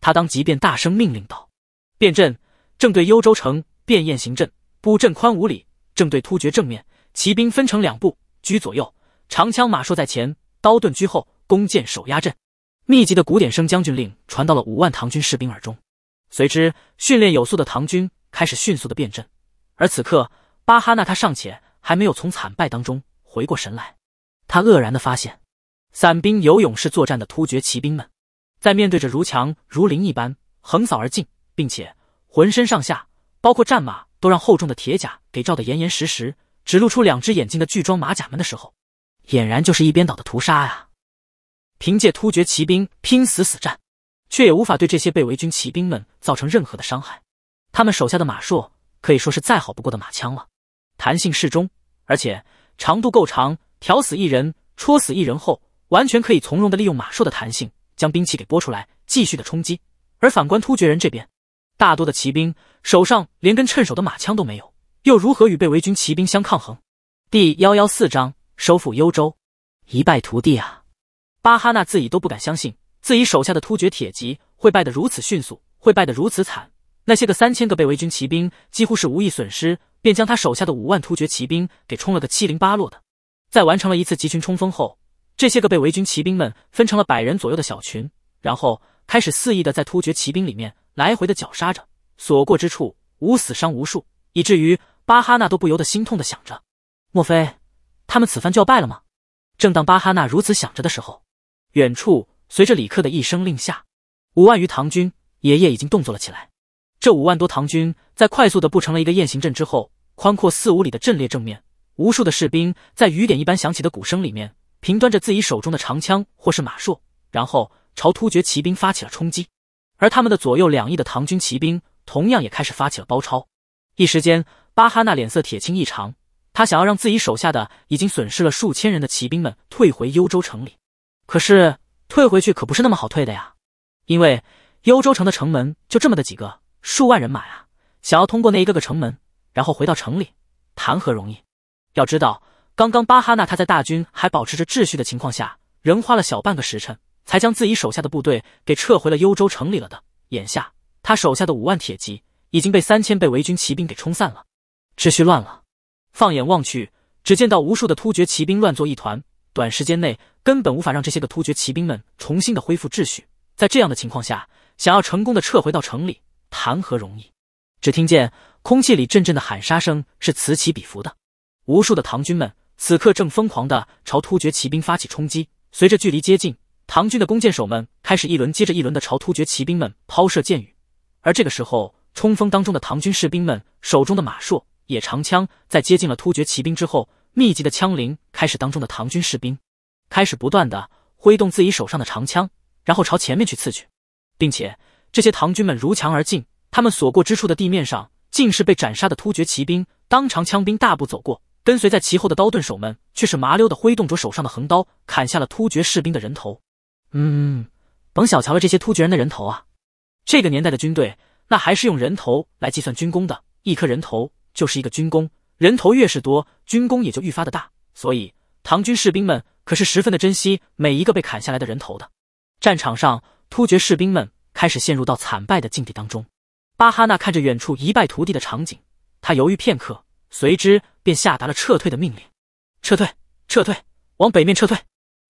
他当即便大声命令道：“变阵！”正对幽州城，变雁行阵，布阵宽五里，正对突厥正面。骑兵分成两部，居左右，长枪马槊在前，刀盾居后，弓箭手压阵。密集的鼓点声，将军令传到了五万唐军士兵耳中。随之，训练有素的唐军开始迅速的变阵。而此刻，巴哈纳他尚且还没有从惨败当中回过神来，他愕然的发现，散兵游勇士作战的突厥骑兵们，在面对着如墙如林一般横扫而进，并且。浑身上下，包括战马，都让厚重的铁甲给罩得严严实实，只露出两只眼睛的巨装马甲们的时候，俨然就是一边倒的屠杀呀！凭借突厥骑兵拼死死战，却也无法对这些被围军骑兵们造成任何的伤害。他们手下的马槊可以说是再好不过的马枪了，弹性适中，而且长度够长，挑死一人，戳死一人后，完全可以从容的利用马槊的弹性将兵器给拨出来，继续的冲击。而反观突厥人这边。大多的骑兵手上连根趁手的马枪都没有，又如何与被围军骑兵相抗衡？第幺幺四章收复幽州，一败涂地啊！巴哈纳自己都不敢相信，自己手下的突厥铁骑会败得如此迅速，会败得如此惨。那些个三千个被围军骑兵几乎是无意损失，便将他手下的五万突厥骑兵给冲了个七零八落的。在完成了一次集群冲锋后，这些个被围军骑兵们分成了百人左右的小群，然后开始肆意的在突厥骑兵里面。来回的绞杀着，所过之处无死伤无数，以至于巴哈纳都不由得心痛的想着：莫非他们此番就要败了吗？正当巴哈纳如此想着的时候，远处随着李克的一声令下，五万余唐军爷爷已经动作了起来。这五万多唐军在快速的布成了一个雁行阵之后，宽阔四五里的阵列正面，无数的士兵在雨点一般响起的鼓声里面，平端着自己手中的长枪或是马槊，然后朝突厥骑兵发起了冲击。而他们的左右两翼的唐军骑兵同样也开始发起了包抄，一时间，巴哈纳脸色铁青异常。他想要让自己手下的已经损失了数千人的骑兵们退回幽州城里，可是退回去可不是那么好退的呀。因为幽州城的城门就这么的几个，数万人马呀，想要通过那一个个城门，然后回到城里，谈何容易？要知道，刚刚巴哈纳他在大军还保持着秩序的情况下，仍花了小半个时辰。才将自己手下的部队给撤回了幽州城里了的。眼下，他手下的五万铁骑已经被三千被围军骑兵给冲散了，秩序乱了。放眼望去，只见到无数的突厥骑兵乱作一团，短时间内根本无法让这些个突厥骑兵们重新的恢复秩序。在这样的情况下，想要成功的撤回到城里，谈何容易？只听见空气里阵阵的喊杀声是此起彼伏的，无数的唐军们此刻正疯狂的朝突厥骑兵发起冲击，随着距离接近。唐军的弓箭手们开始一轮接着一轮的朝突厥骑兵们抛射箭雨，而这个时候冲锋当中的唐军士兵们手中的马槊野长枪，在接近了突厥骑兵之后，密集的枪林开始当中的唐军士兵开始不断的挥动自己手上的长枪，然后朝前面去刺去，并且这些唐军们如墙而进，他们所过之处的地面上尽是被斩杀的突厥骑兵，当场枪兵大步走过，跟随在其后的刀盾手们却是麻溜的挥动着手上的横刀，砍下了突厥士兵的人头。嗯，甭小瞧了这些突厥人的人头啊！这个年代的军队，那还是用人头来计算军功的。一颗人头就是一个军功，人头越是多，军功也就愈发的大。所以，唐军士兵们可是十分的珍惜每一个被砍下来的人头的。战场上，突厥士兵们开始陷入到惨败的境地当中。巴哈纳看着远处一败涂地的场景，他犹豫片刻，随之便下达了撤退的命令：“撤退，撤退，往北面撤退。”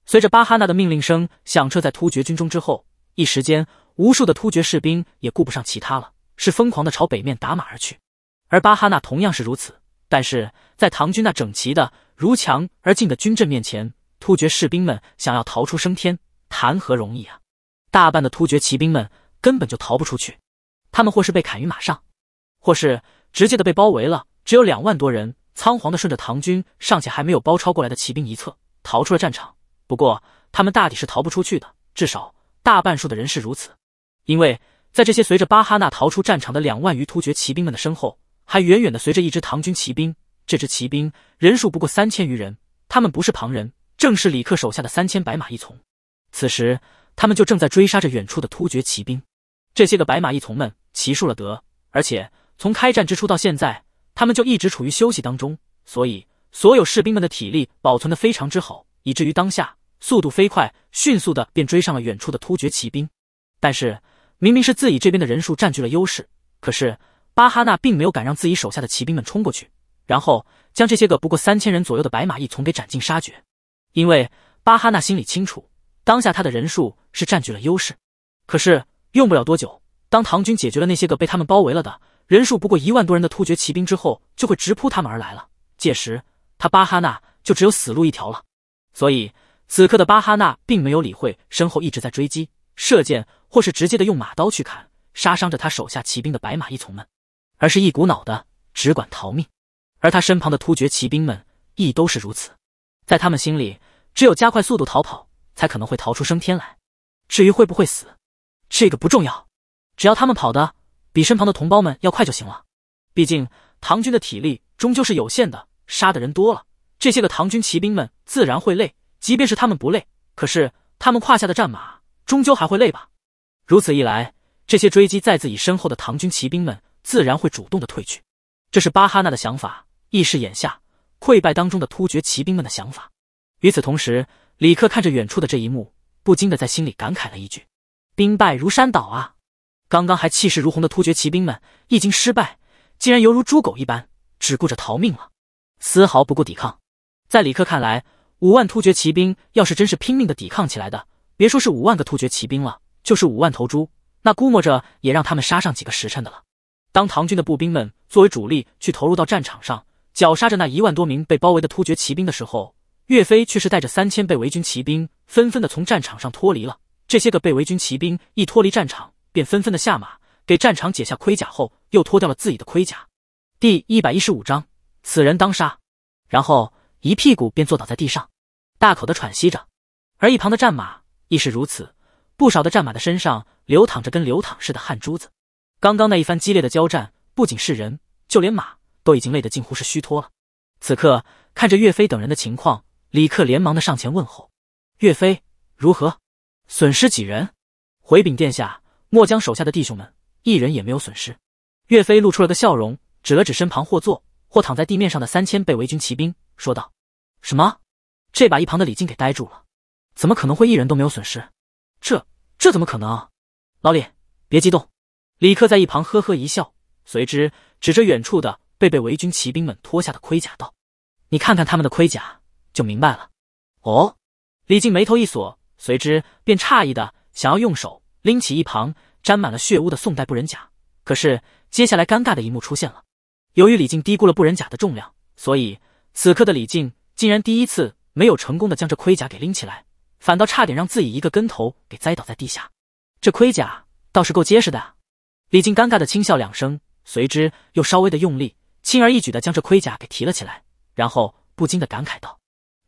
随着巴哈纳的命令声响彻在突厥军中之后，一时间，无数的突厥士兵也顾不上其他了，是疯狂的朝北面打马而去。而巴哈纳同样是如此，但是在唐军那整齐的如墙而进的军阵面前，突厥士兵们想要逃出生天，谈何容易啊！大半的突厥骑兵们根本就逃不出去，他们或是被砍于马上，或是直接的被包围了。只有两万多人仓皇的顺着唐军尚且还没有包抄过来的骑兵一侧逃出了战场。不过，他们大抵是逃不出去的，至少大半数的人是如此。因为在这些随着巴哈纳逃出战场的两万余突厥骑兵们的身后，还远远的随着一支唐军骑兵。这支骑兵人数不过三千余人，他们不是旁人，正是李克手下的三千白马一从。此时，他们就正在追杀着远处的突厥骑兵。这些个白马一从们骑术了得，而且从开战之初到现在，他们就一直处于休息当中，所以所有士兵们的体力保存的非常之好，以至于当下。速度飞快，迅速的便追上了远处的突厥骑兵。但是，明明是自己这边的人数占据了优势，可是巴哈纳并没有敢让自己手下的骑兵们冲过去，然后将这些个不过三千人左右的白马义从给斩尽杀绝。因为巴哈纳心里清楚，当下他的人数是占据了优势，可是用不了多久，当唐军解决了那些个被他们包围了的人数不过一万多人的突厥骑兵之后，就会直扑他们而来了。届时，他巴哈纳就只有死路一条了。所以。此刻的巴哈纳并没有理会身后一直在追击、射箭，或是直接的用马刀去砍、杀伤着他手下骑兵的白马异从们，而是一股脑的只管逃命。而他身旁的突厥骑兵们亦都是如此，在他们心里，只有加快速度逃跑，才可能会逃出升天来。至于会不会死，这个不重要，只要他们跑的比身旁的同胞们要快就行了。毕竟唐军的体力终究是有限的，杀的人多了，这些个唐军骑兵们自然会累。即便是他们不累，可是他们胯下的战马终究还会累吧？如此一来，这些追击在自己身后的唐军骑兵们自然会主动的退去。这是巴哈纳的想法，亦是眼下溃败当中的突厥骑兵们的想法。与此同时，李克看着远处的这一幕，不禁的在心里感慨了一句：“兵败如山倒啊！刚刚还气势如虹的突厥骑兵们，一经失败，竟然犹如猪狗一般，只顾着逃命了，丝毫不顾抵抗。”在李克看来。五万突厥骑兵要是真是拼命的抵抗起来的，别说是五万个突厥骑兵了，就是五万头猪，那估摸着也让他们杀上几个时辰的了。当唐军的步兵们作为主力去投入到战场上，绞杀着那一万多名被包围的突厥骑兵的时候，岳飞却是带着三千被围军骑兵，纷纷的从战场上脱离了。这些个被围军骑兵一脱离战场，便纷纷的下马，给战场解下盔甲后，又脱掉了自己的盔甲。第一百一十五章：此人当杀。然后一屁股便坐倒在地上。大口的喘息着，而一旁的战马亦是如此。不少的战马的身上流淌着跟流淌似的汗珠子。刚刚那一番激烈的交战，不仅是人，就连马都已经累得近乎是虚脱了。此刻看着岳飞等人的情况，李克连忙的上前问候：“岳飞，如何？损失几人？”回禀殿下，墨将手下的弟兄们一人也没有损失。岳飞露出了个笑容，指了指身旁或坐或躺在地面上的三千被围军骑兵，说道：“什么？”这把一旁的李靖给呆住了，怎么可能会一人都没有损失？这这怎么可能？老李，别激动。李克在一旁呵呵一笑，随之指着远处的被被围军骑兵们脱下的盔甲道：“你看看他们的盔甲，就明白了。”哦，李靖眉头一锁，随之便诧异的想要用手拎起一旁沾满了血污的宋代布人甲，可是接下来尴尬的一幕出现了。由于李靖低估了布人甲的重量，所以此刻的李靖竟然第一次。没有成功的将这盔甲给拎起来，反倒差点让自己一个跟头给栽倒在地下。这盔甲倒是够结实的。李靖尴尬的轻笑两声，随之又稍微的用力，轻而易举的将这盔甲给提了起来，然后不禁的感慨道：“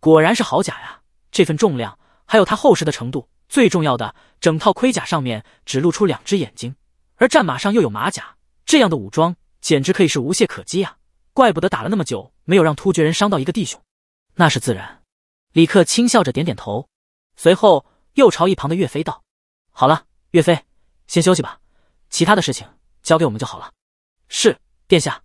果然是好甲呀！这份重量，还有它厚实的程度，最重要的，整套盔甲上面只露出两只眼睛，而战马上又有马甲，这样的武装简直可以是无懈可击呀！怪不得打了那么久，没有让突厥人伤到一个弟兄。那是自然。”李克轻笑着点点头，随后又朝一旁的岳飞道：“好了，岳飞，先休息吧。其他的事情交给我们就好了。”“是，殿下。”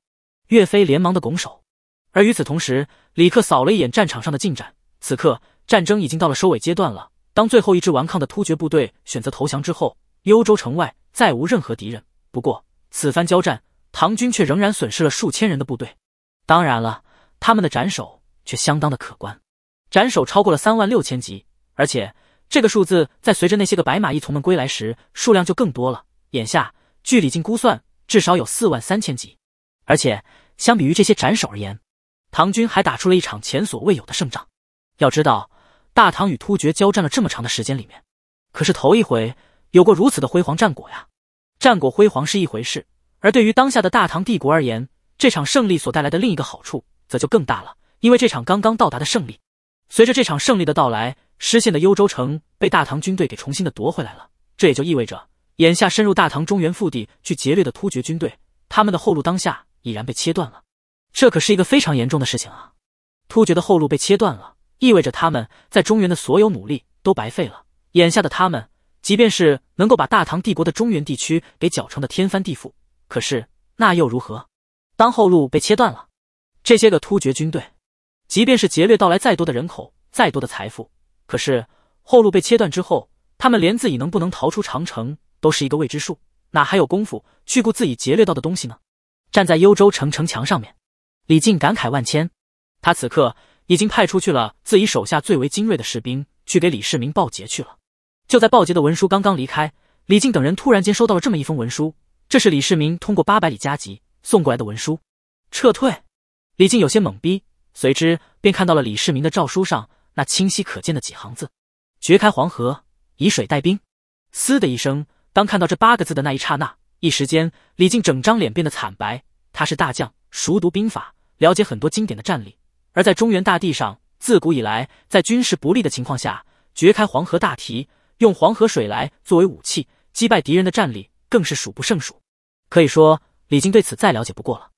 岳飞连忙的拱手。而与此同时，李克扫了一眼战场上的进展。此刻，战争已经到了收尾阶段了。当最后一支顽抗的突厥部队选择投降之后，幽州城外再无任何敌人。不过，此番交战，唐军却仍然损失了数千人的部队。当然了，他们的斩首却相当的可观。斩首超过了三万六千级，而且这个数字在随着那些个白马义从们归来时，数量就更多了。眼下据李靖估算，至少有四万三千级。而且相比于这些斩首而言，唐军还打出了一场前所未有的胜仗。要知道，大唐与突厥交战了这么长的时间里面，可是头一回有过如此的辉煌战果呀。战果辉煌是一回事，而对于当下的大唐帝国而言，这场胜利所带来的另一个好处则就更大了，因为这场刚刚到达的胜利。随着这场胜利的到来，失陷的幽州城被大唐军队给重新的夺回来了。这也就意味着，眼下深入大唐中原腹地去劫掠的突厥军队，他们的后路当下已然被切断了。这可是一个非常严重的事情啊！突厥的后路被切断了，意味着他们在中原的所有努力都白费了。眼下的他们，即便是能够把大唐帝国的中原地区给搅成的天翻地覆，可是那又如何？当后路被切断了，这些个突厥军队。即便是劫掠到来再多的人口，再多的财富，可是后路被切断之后，他们连自己能不能逃出长城都是一个未知数，哪还有功夫去顾自己劫掠到的东西呢？站在幽州城城墙上面，李靖感慨万千。他此刻已经派出去了自己手下最为精锐的士兵去给李世民报捷去了。就在报捷的文书刚刚离开，李靖等人突然间收到了这么一封文书，这是李世民通过八百里加急送过来的文书。撤退？李靖有些懵逼。随之便看到了李世民的诏书上那清晰可见的几行字：“决开黄河，以水代兵。”嘶的一声，当看到这八个字的那一刹那，一时间，李靖整张脸变得惨白。他是大将，熟读兵法，了解很多经典的战例。而在中原大地上，自古以来，在军事不利的情况下，决开黄河大堤，用黄河水来作为武器击败敌人的战例，更是数不胜数。可以说，李靖对此再了解不过了。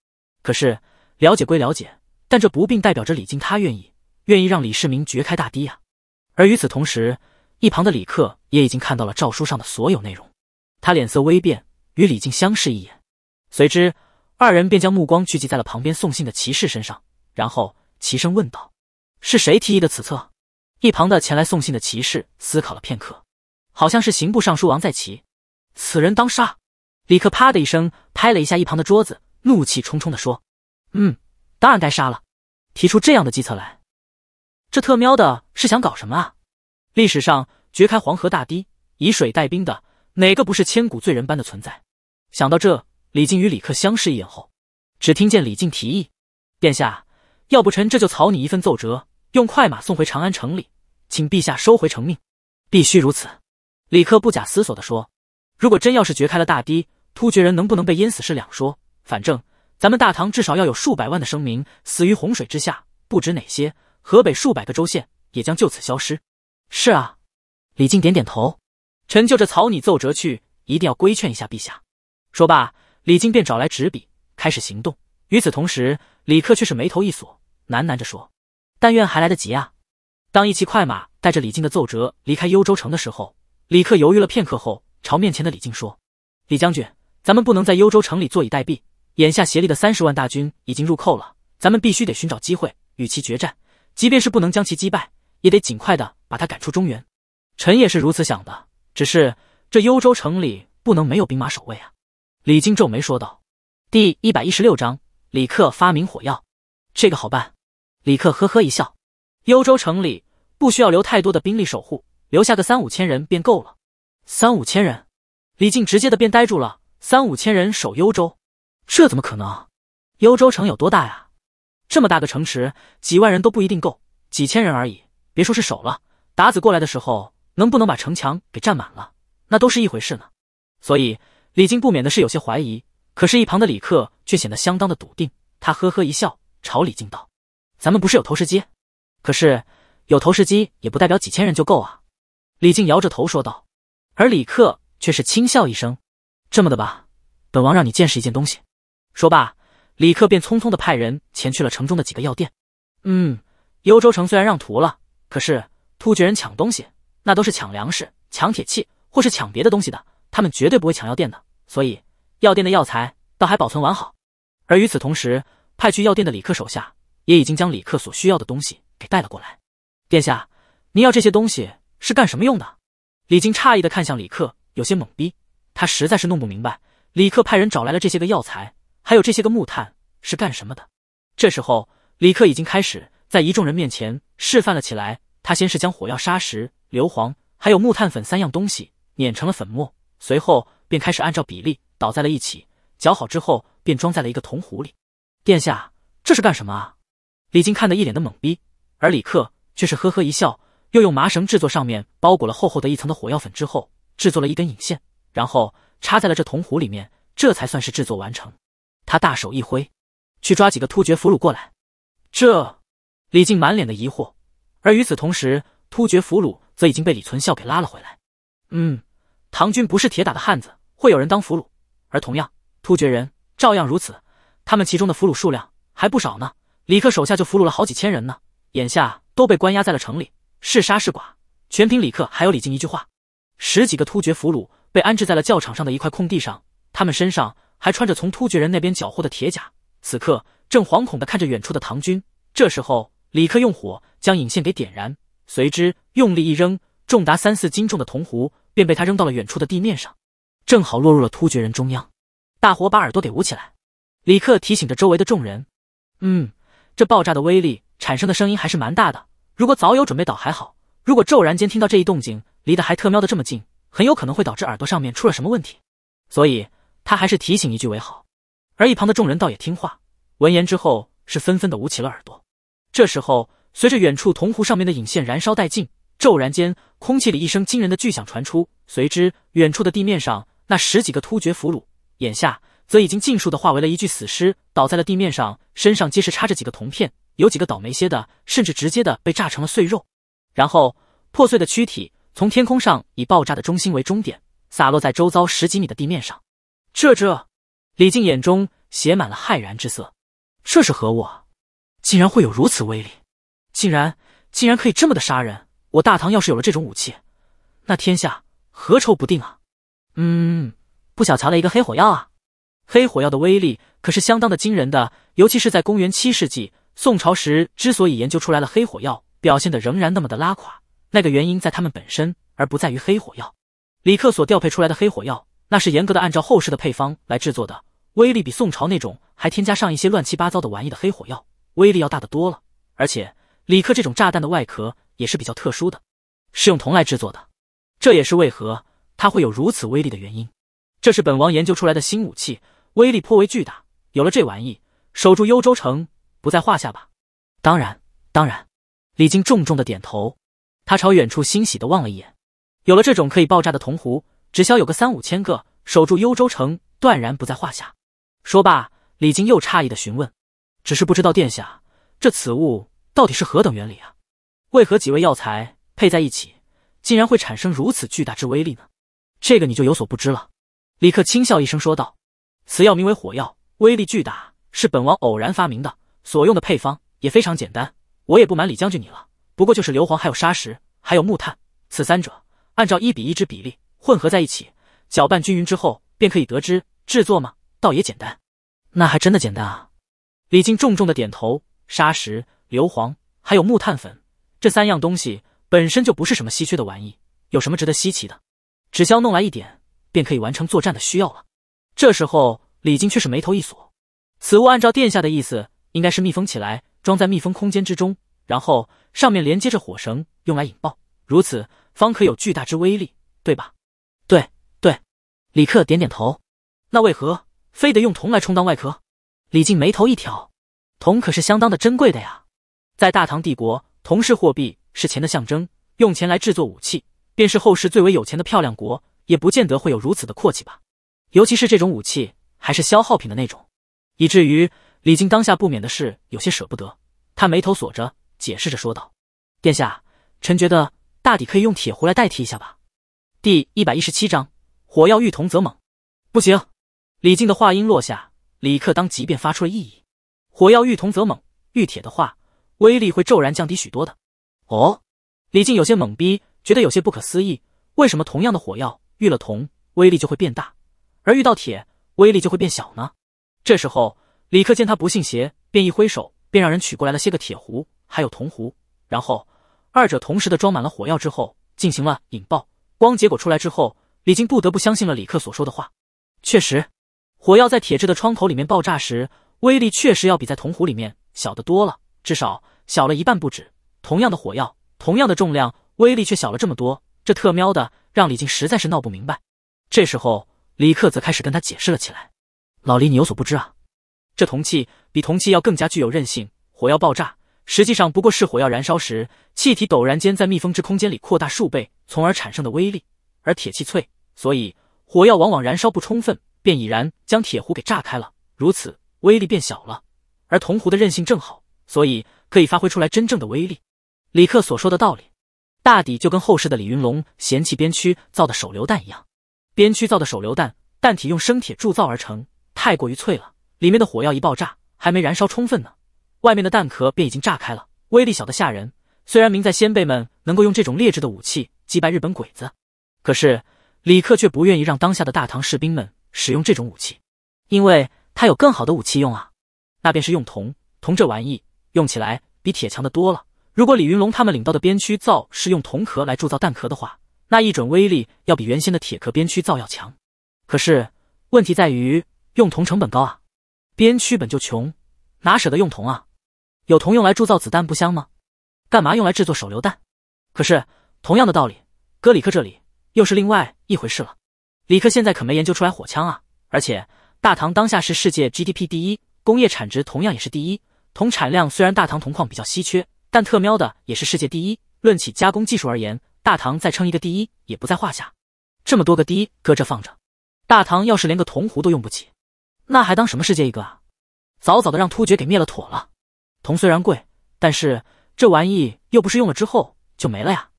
可是，了解归了解。但这不并代表着李靖他愿意，愿意让李世民掘开大堤呀。而与此同时，一旁的李克也已经看到了诏书上的所有内容，他脸色微变，与李靖相视一眼，随之二人便将目光聚集在了旁边送信的骑士身上，然后齐声问道：“是谁提议的此策？”一旁的前来送信的骑士思考了片刻，好像是刑部尚书王在齐，此人当杀。李克啪的一声拍了一下一旁的桌子，怒气冲冲的说：“嗯。”当然该杀了！提出这样的计策来，这特喵的是想搞什么啊？历史上掘开黄河大堤以水代兵的，哪个不是千古罪人般的存在？想到这，李靖与李克相视一眼后，只听见李靖提议：“殿下，要不臣这就草拟一份奏折，用快马送回长安城里，请陛下收回成命。”必须如此！李克不假思索的说：“如果真要是掘开了大堤，突厥人能不能被淹死是两说，反正……”咱们大唐至少要有数百万的生民死于洪水之下，不止哪些河北数百个州县也将就此消失。是啊，李靖点点头，臣就着草拟奏折去，一定要规劝一下陛下。说罢，李靖便找来纸笔，开始行动。与此同时，李克却是眉头一锁，喃喃着说：“但愿还来得及啊！”当一骑快马带着李靖的奏折离开幽州城的时候，李克犹豫了片刻后，朝面前的李靖说：“李将军，咱们不能在幽州城里坐以待毙。”眼下协力的三十万大军已经入寇了，咱们必须得寻找机会与其决战。即便是不能将其击败，也得尽快的把他赶出中原。臣也是如此想的，只是这幽州城里不能没有兵马守卫啊。”李靖皱眉说道。第一百一十六章李克发明火药。这个好办。”李克呵呵一笑，“幽州城里不需要留太多的兵力守护，留下个三五千人便够了。”三五千人？李靖直接的便呆住了。三五千人守幽州？这怎么可能？幽州城有多大呀？这么大个城池，几万人都不一定够，几千人而已。别说是守了，达子过来的时候，能不能把城墙给占满了，那都是一回事呢。所以李靖不免的是有些怀疑。可是，一旁的李克却显得相当的笃定。他呵呵一笑，朝李靖道：“咱们不是有投石机？可是有投石机也不代表几千人就够啊。”李靖摇着头说道。而李克却是轻笑一声：“这么的吧，本王让你见识一件东西。”说罢，李克便匆匆的派人前去了城中的几个药店。嗯，幽州城虽然让屠了，可是突厥人抢东西，那都是抢粮食、抢铁器，或是抢别的东西的，他们绝对不会抢药店的。所以，药店的药材倒还保存完好。而与此同时，派去药店的李克手下也已经将李克所需要的东西给带了过来。殿下，您要这些东西是干什么用的？李靖诧异的看向李克，有些懵逼，他实在是弄不明白，李克派人找来了这些个药材。还有这些个木炭是干什么的？这时候，李克已经开始在一众人面前示范了起来。他先是将火药、砂石、硫磺还有木炭粉三样东西碾成了粉末，随后便开始按照比例倒在了一起，搅好之后便装在了一个铜壶里。殿下，这是干什么啊？李靖看得一脸的懵逼，而李克却是呵呵一笑，又用麻绳制作上面包裹了厚厚的一层的火药粉之后，制作了一根引线，然后插在了这铜壶里面，这才算是制作完成。他大手一挥，去抓几个突厥俘虏过来。这李靖满脸的疑惑，而与此同时，突厥俘虏则已经被李存孝给拉了回来。嗯，唐军不是铁打的汉子，会有人当俘虏，而同样突厥人照样如此。他们其中的俘虏数量还不少呢，李克手下就俘虏了好几千人呢，眼下都被关押在了城里，是杀是剐，全凭李克还有李靖一句话。十几个突厥俘虏被安置在了教场上的一块空地上，他们身上。还穿着从突厥人那边缴获的铁甲，此刻正惶恐地看着远处的唐军。这时候，李克用火将引线给点燃，随之用力一扔，重达三四斤重的铜壶便被他扔到了远处的地面上，正好落入了突厥人中央。大伙把耳朵给捂起来，李克提醒着周围的众人：“嗯，这爆炸的威力产生的声音还是蛮大的。如果早有准备倒还好，如果骤然间听到这一动静，离得还特喵的这么近，很有可能会导致耳朵上面出了什么问题。所以。”他还是提醒一句为好，而一旁的众人倒也听话。闻言之后，是纷纷的捂起了耳朵。这时候，随着远处铜壶上面的引线燃烧殆尽，骤然间，空气里一声惊人的巨响传出，随之，远处的地面上那十几个突厥俘虏，眼下则已经尽数的化为了一具死尸，倒在了地面上，身上皆是插着几个铜片，有几个倒霉些的，甚至直接的被炸成了碎肉，然后破碎的躯体从天空上以爆炸的中心为终点，洒落在周遭十几米的地面上。这这，李靖眼中写满了骇然之色。这是何物啊？竟然会有如此威力！竟然竟然可以这么的杀人！我大唐要是有了这种武器，那天下何愁不定啊？嗯，不小瞧了一个黑火药啊！黑火药的威力可是相当的惊人的，尤其是在公元七世纪宋朝时，之所以研究出来了黑火药，表现的仍然那么的拉垮，那个原因在他们本身，而不在于黑火药。李克所调配出来的黑火药。那是严格的按照后世的配方来制作的，威力比宋朝那种还添加上一些乱七八糟的玩意的黑火药威力要大得多。了，而且李克这种炸弹的外壳也是比较特殊的，是用铜来制作的，这也是为何它会有如此威力的原因。这是本王研究出来的新武器，威力颇为巨大。有了这玩意，守住幽州城不在话下吧？当然，当然。李靖重重的点头，他朝远处欣喜的望了一眼，有了这种可以爆炸的铜壶。只消有个三五千个守住幽州城，断然不在话下。说罢，李靖又诧异的询问：“只是不知道殿下，这此物到底是何等原理啊？为何几味药材配在一起，竟然会产生如此巨大之威力呢？”这个你就有所不知了。李克轻笑一声说道：“此药名为火药，威力巨大，是本王偶然发明的。所用的配方也非常简单。我也不瞒李将军你了，不过就是硫磺、还有砂石、还有木炭，此三者按照一比一之比例。”混合在一起，搅拌均匀之后，便可以得知制作吗？倒也简单，那还真的简单啊！李靖重重的点头。砂石、硫磺，还有木炭粉，这三样东西本身就不是什么稀缺的玩意，有什么值得稀奇的？只要弄来一点，便可以完成作战的需要了。这时候，李靖却是眉头一锁。此物按照殿下的意思，应该是密封起来，装在密封空间之中，然后上面连接着火绳，用来引爆，如此方可有巨大之威力，对吧？李克点点头，那为何非得用铜来充当外壳？李靖眉头一挑，铜可是相当的珍贵的呀，在大唐帝国，铜是货币，是钱的象征。用钱来制作武器，便是后世最为有钱的漂亮国，也不见得会有如此的阔气吧？尤其是这种武器，还是消耗品的那种，以至于李靖当下不免的是有些舍不得。他眉头锁着，解释着说道：“殿下，臣觉得大抵可以用铁壶来代替一下吧。”第一百一十七章。火药遇铜则猛，不行！李靖的话音落下，李克当即便发出了异议。火药遇铜则猛，遇铁的话，威力会骤然降低许多的。哦，李靖有些懵逼，觉得有些不可思议：为什么同样的火药，遇了铜威力就会变大，而遇到铁威力就会变小呢？这时候，李克见他不信邪，便一挥手，便让人取过来了些个铁壶，还有铜壶，然后二者同时的装满了火药之后，进行了引爆。光结果出来之后。李靖不得不相信了李克所说的话。确实，火药在铁质的窗口里面爆炸时，威力确实要比在铜壶里面小得多了，至少小了一半不止。同样的火药，同样的重量，威力却小了这么多，这特喵的让李靖实在是闹不明白。这时候，李克则开始跟他解释了起来：“老李，你有所不知啊，这铜器比铜器要更加具有韧性。火药爆炸，实际上不过是火药燃烧时，气体陡然间在密封之空间里扩大数倍，从而产生的威力。”而铁器脆，所以火药往往燃烧不充分，便已然将铁壶给炸开了，如此威力变小了。而铜壶的韧性正好，所以可以发挥出来真正的威力。李克所说的道理，大抵就跟后世的李云龙嫌弃边区造的手榴弹一样。边区造的手榴弹，弹体用生铁铸造而成，太过于脆了，里面的火药一爆炸，还没燃烧充分呢，外面的弹壳便已经炸开了，威力小的吓人。虽然明在先辈们能够用这种劣质的武器击败日本鬼子。可是李克却不愿意让当下的大唐士兵们使用这种武器，因为他有更好的武器用啊，那便是用铜。铜这玩意用起来比铁强的多了。如果李云龙他们领到的边区灶是用铜壳来铸造弹壳的话，那一准威力要比原先的铁壳边区灶要强。可是问题在于用铜成本高啊，边区本就穷，哪舍得用铜啊？有铜用来铸造子弹不香吗？干嘛用来制作手榴弹？可是同样的道理，哥里克这里。又是另外一回事了，李克现在可没研究出来火枪啊，而且大唐当下是世界 GDP 第一，工业产值同样也是第一，铜产量虽然大唐铜矿比较稀缺，但特喵的也是世界第一。论起加工技术而言，大唐再称一个第一也不在话下。这么多个第一搁这放着，大唐要是连个铜壶都用不起，那还当什么世界一个啊？早早的让突厥给灭了妥了。铜虽然贵，但是这玩意又不是用了之后就没了呀。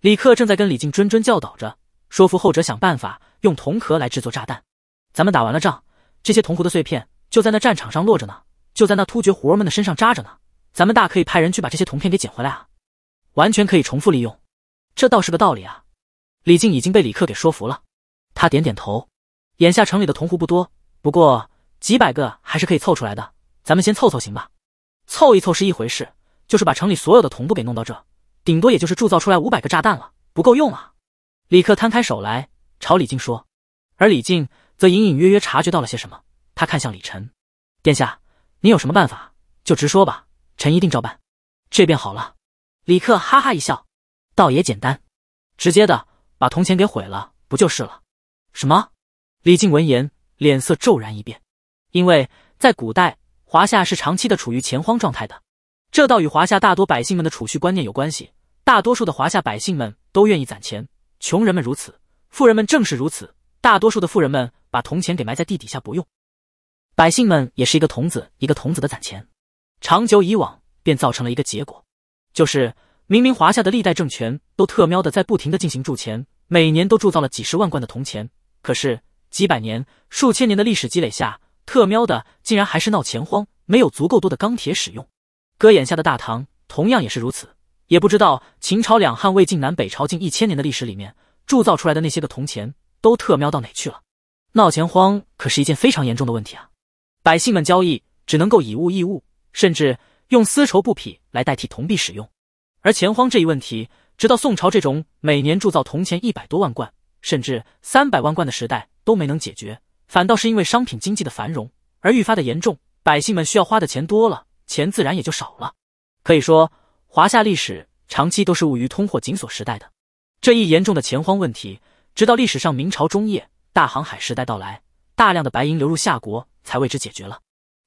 李克正在跟李靖谆谆教导着，说服后者想办法用铜壳来制作炸弹。咱们打完了仗，这些铜壶的碎片就在那战场上落着呢，就在那突厥胡儿们的身上扎着呢。咱们大可以派人去把这些铜片给捡回来啊，完全可以重复利用。这倒是个道理啊！李靖已经被李克给说服了，他点点头。眼下城里的铜壶不多，不过几百个还是可以凑出来的。咱们先凑凑行吧，凑一凑是一回事，就是把城里所有的铜都给弄到这。顶多也就是铸造出来五百个炸弹了，不够用啊！李克摊开手来，朝李靖说，而李靖则隐隐约约察觉到了些什么，他看向李晨：“殿下，您有什么办法，就直说吧，臣一定照办。”这便好了。李克哈哈一笑，倒也简单，直接的把铜钱给毁了，不就是了？什么？李靖闻言，脸色骤然一变，因为在古代华夏是长期的处于钱荒状态的，这倒与华夏大多百姓们的储蓄观念有关系。大多数的华夏百姓们都愿意攒钱，穷人们如此，富人们正是如此。大多数的富人们把铜钱给埋在地底下不用，百姓们也是一个铜子一个铜子的攒钱，长久以往便造成了一个结果，就是明明华夏的历代政权都特喵的在不停的进行铸钱，每年都铸造了几十万贯的铜钱，可是几百年、数千年的历史积累下，特喵的竟然还是闹钱荒，没有足够多的钢铁使用。哥眼下的大唐同样也是如此。也不知道秦朝、两汉、魏晋、南北朝近一千年的历史里面铸造出来的那些个铜钱都特喵到哪去了？闹钱荒可是一件非常严重的问题啊！百姓们交易只能够以物易物，甚至用丝绸布匹来代替铜币使用。而钱荒这一问题，直到宋朝这种每年铸造铜钱一百多万贯，甚至三百万贯的时代都没能解决，反倒是因为商品经济的繁荣而愈发的严重。百姓们需要花的钱多了，钱自然也就少了。可以说。华夏历史长期都是处于通货紧锁时代的，这一严重的钱荒问题，直到历史上明朝中叶大航海时代到来，大量的白银流入夏国才为之解决了。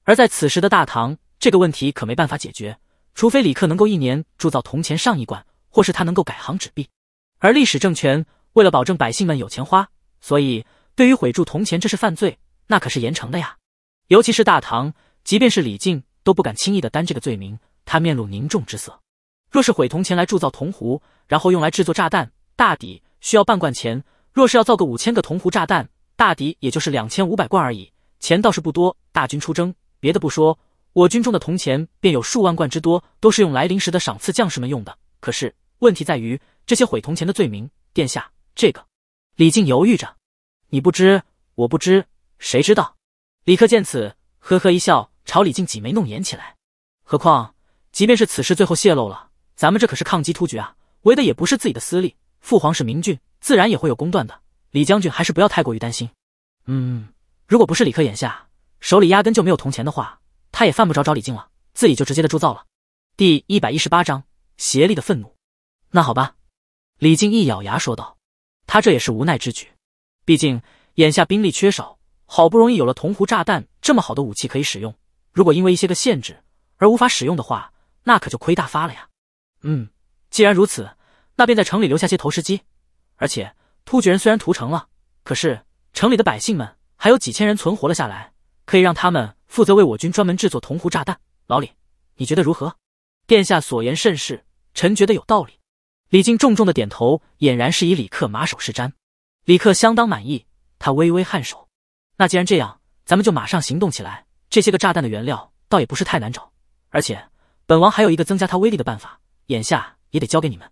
而在此时的大唐，这个问题可没办法解决，除非李克能够一年铸造铜钱上亿贯，或是他能够改行纸币。而历史政权为了保证百姓们有钱花，所以对于毁铸铜钱这是犯罪，那可是严惩的呀。尤其是大唐，即便是李靖都不敢轻易的担这个罪名，他面露凝重之色。若是毁铜钱来铸造铜壶，然后用来制作炸弹，大抵需要半贯钱。若是要造个五千个铜壶炸弹，大抵也就是两千五百贯而已。钱倒是不多。大军出征，别的不说，我军中的铜钱便有数万贯之多，都是用来临时的赏赐将士们用的。可是问题在于这些毁铜钱的罪名，殿下，这个李靖犹豫着，你不知，我不知，谁知道？李克见此，呵呵一笑，朝李靖挤眉弄眼起来。何况，即便是此事最后泄露了。咱们这可是抗击突厥啊，为的也不是自己的私利。父皇是明君，自然也会有公断的。李将军还是不要太过于担心。嗯，如果不是李克眼下手里压根就没有铜钱的话，他也犯不着找李靖了，自己就直接的铸造了。第一百一十八章邪力的愤怒。那好吧，李靖一咬牙说道，他这也是无奈之举。毕竟眼下兵力缺少，好不容易有了铜壶炸弹这么好的武器可以使用，如果因为一些个限制而无法使用的话，那可就亏大发了呀。嗯，既然如此，那便在城里留下些投石机。而且突厥人虽然屠城了，可是城里的百姓们还有几千人存活了下来，可以让他们负责为我军专门制作铜壶炸弹。老李，你觉得如何？殿下所言甚是，臣觉得有道理。李靖重重的点头，俨然是以李克马首是瞻。李克相当满意，他微微颔首。那既然这样，咱们就马上行动起来。这些个炸弹的原料倒也不是太难找，而且本王还有一个增加它威力的办法。眼下也得交给你们，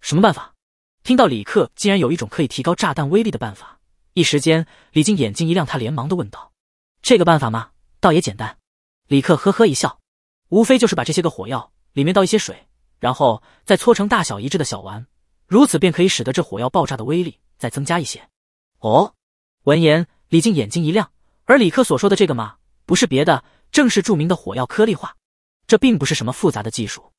什么办法？听到李克竟然有一种可以提高炸弹威力的办法，一时间李靖眼睛一亮，他连忙的问道：“这个办法吗？倒也简单。”李克呵呵一笑，无非就是把这些个火药里面倒一些水，然后再搓成大小一致的小丸，如此便可以使得这火药爆炸的威力再增加一些。哦，闻言李靖眼睛一亮，而李克所说的这个嘛，不是别的，正是著名的火药颗粒化。这并不是什么复杂的技术，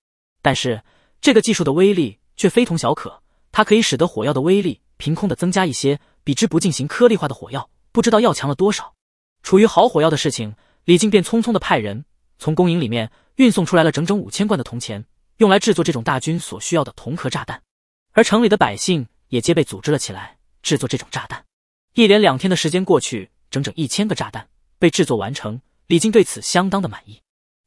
但是。这个技术的威力却非同小可，它可以使得火药的威力凭空的增加一些，比之不进行颗粒化的火药，不知道要强了多少。处于好火药的事情，李靖便匆匆的派人从宫营里面运送出来了整整五千罐的铜钱，用来制作这种大军所需要的铜壳炸弹。而城里的百姓也皆被组织了起来，制作这种炸弹。一连两天的时间过去，整整一千个炸弹被制作完成。李靖对此相当的满意，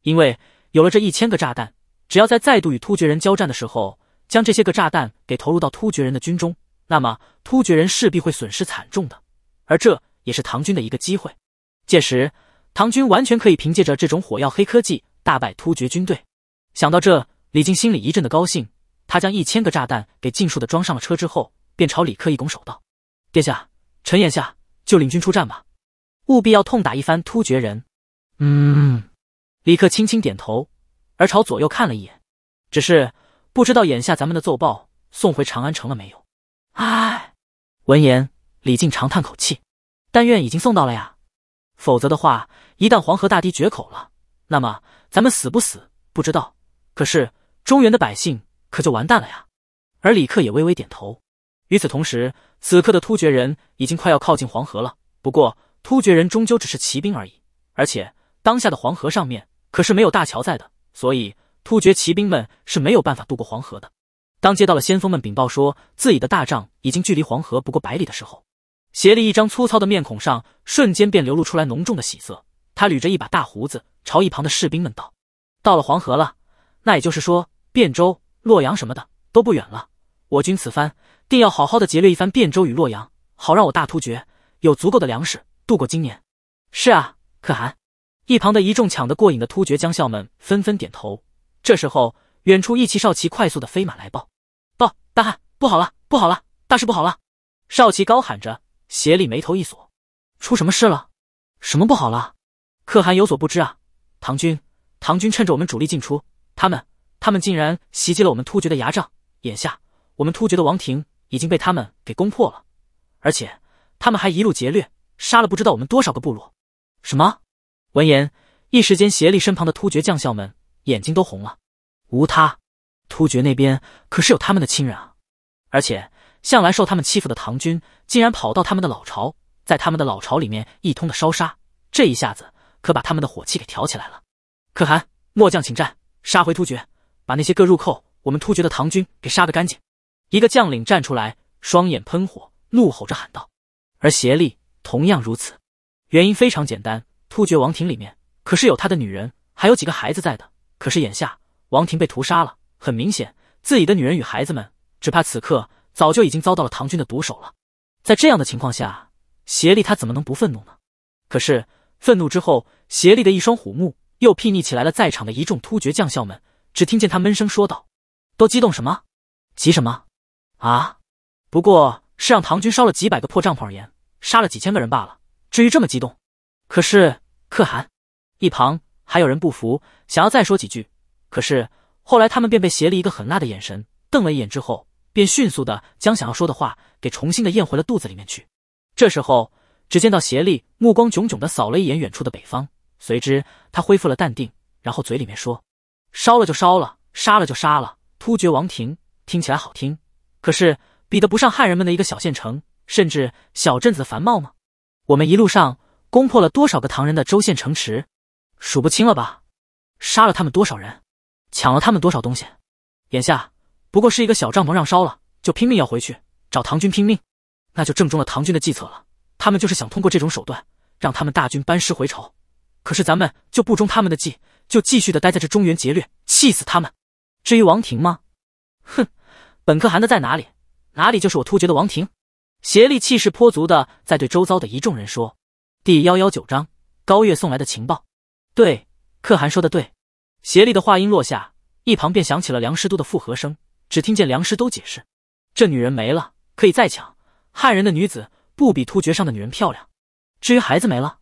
因为有了这一千个炸弹。只要在再度与突厥人交战的时候，将这些个炸弹给投入到突厥人的军中，那么突厥人势必会损失惨重的。而这也是唐军的一个机会。届时，唐军完全可以凭借着这种火药黑科技大败突厥军队。想到这，李靖心里一阵的高兴。他将一千个炸弹给尽数的装上了车之后，便朝李克一拱手道：“殿下，臣眼下就领军出战吧，务必要痛打一番突厥人。”嗯，李克轻轻点头。而朝左右看了一眼，只是不知道眼下咱们的奏报送回长安城了没有？唉，闻言，李靖长叹口气，但愿已经送到了呀。否则的话，一旦黄河大堤决口了，那么咱们死不死不知道，可是中原的百姓可就完蛋了呀。而李克也微微点头。与此同时，此刻的突厥人已经快要靠近黄河了。不过，突厥人终究只是骑兵而已，而且当下的黄河上面可是没有大桥在的。所以，突厥骑兵们是没有办法渡过黄河的。当接到了先锋们禀报说自己的大帐已经距离黄河不过百里的时候，协力一张粗糙的面孔上瞬间便流露出来浓重的喜色。他捋着一把大胡子，朝一旁的士兵们道：“到了黄河了，那也就是说，汴州、洛阳什么的都不远了。我军此番定要好好的劫掠一番汴州与洛阳，好让我大突厥有足够的粮食度过今年。”“是啊，可汗。”一旁的一众抢得过瘾的突厥将校们纷纷点头。这时候，远处一骑少奇快速的飞马来报：“报，大汉，不好了，不好了，大事不好了！”少奇高喊着，斜利眉头一锁：“出什么事了？什么不好了？可汗有所不知啊！唐军，唐军趁着我们主力进出，他们，他们竟然袭击了我们突厥的牙帐！眼下，我们突厥的王庭已经被他们给攻破了，而且，他们还一路劫掠，杀了不知道我们多少个部落！什么？”闻言，一时间，协力身旁的突厥将校们眼睛都红了。无他，突厥那边可是有他们的亲人啊！而且，向来受他们欺负的唐军，竟然跑到他们的老巢，在他们的老巢里面一通的烧杀，这一下子可把他们的火气给挑起来了。可汗，末将请战，杀回突厥，把那些个入寇我们突厥的唐军给杀个干净！一个将领站出来，双眼喷火，怒吼着喊道。而协力同样如此，原因非常简单。突厥王庭里面可是有他的女人，还有几个孩子在的。可是眼下王庭被屠杀了，很明显自己的女人与孩子们，只怕此刻早就已经遭到了唐军的毒手了。在这样的情况下，协力他怎么能不愤怒呢？可是愤怒之后，协力的一双虎目又睥睨起来了，在场的一众突厥将校们，只听见他闷声说道：“都激动什么？急什么？啊？不过是让唐军烧了几百个破帐篷而言，杀了几千个人罢了。至于这么激动，可是……”可汗，一旁还有人不服，想要再说几句，可是后来他们便被邪力一个狠辣的眼神瞪了一眼，之后便迅速的将想要说的话给重新的咽回了肚子里面去。这时候，只见到邪力目光炯炯的扫了一眼远处的北方，随之他恢复了淡定，然后嘴里面说：“烧了就烧了，杀了就杀了。突厥王庭听起来好听，可是比得不上汉人们的一个小县城，甚至小镇子的繁茂吗？我们一路上。”攻破了多少个唐人的州县城池，数不清了吧？杀了他们多少人，抢了他们多少东西？眼下不过是一个小帐篷让烧了，就拼命要回去找唐军拼命，那就正中了唐军的计策了。他们就是想通过这种手段让他们大军班师回朝，可是咱们就不中他们的计，就继续的待在这中原劫掠，气死他们。至于王庭吗？哼，本可汗的在哪里，哪里就是我突厥的王庭。协力气势颇足的在对周遭的一众人说。第幺幺九章高月送来的情报。对，可汗说的对。颉力的话音落下，一旁便响起了梁师都的附和声。只听见梁师都解释：“这女人没了，可以再抢；汉人的女子不比突厥上的女人漂亮。至于孩子没了，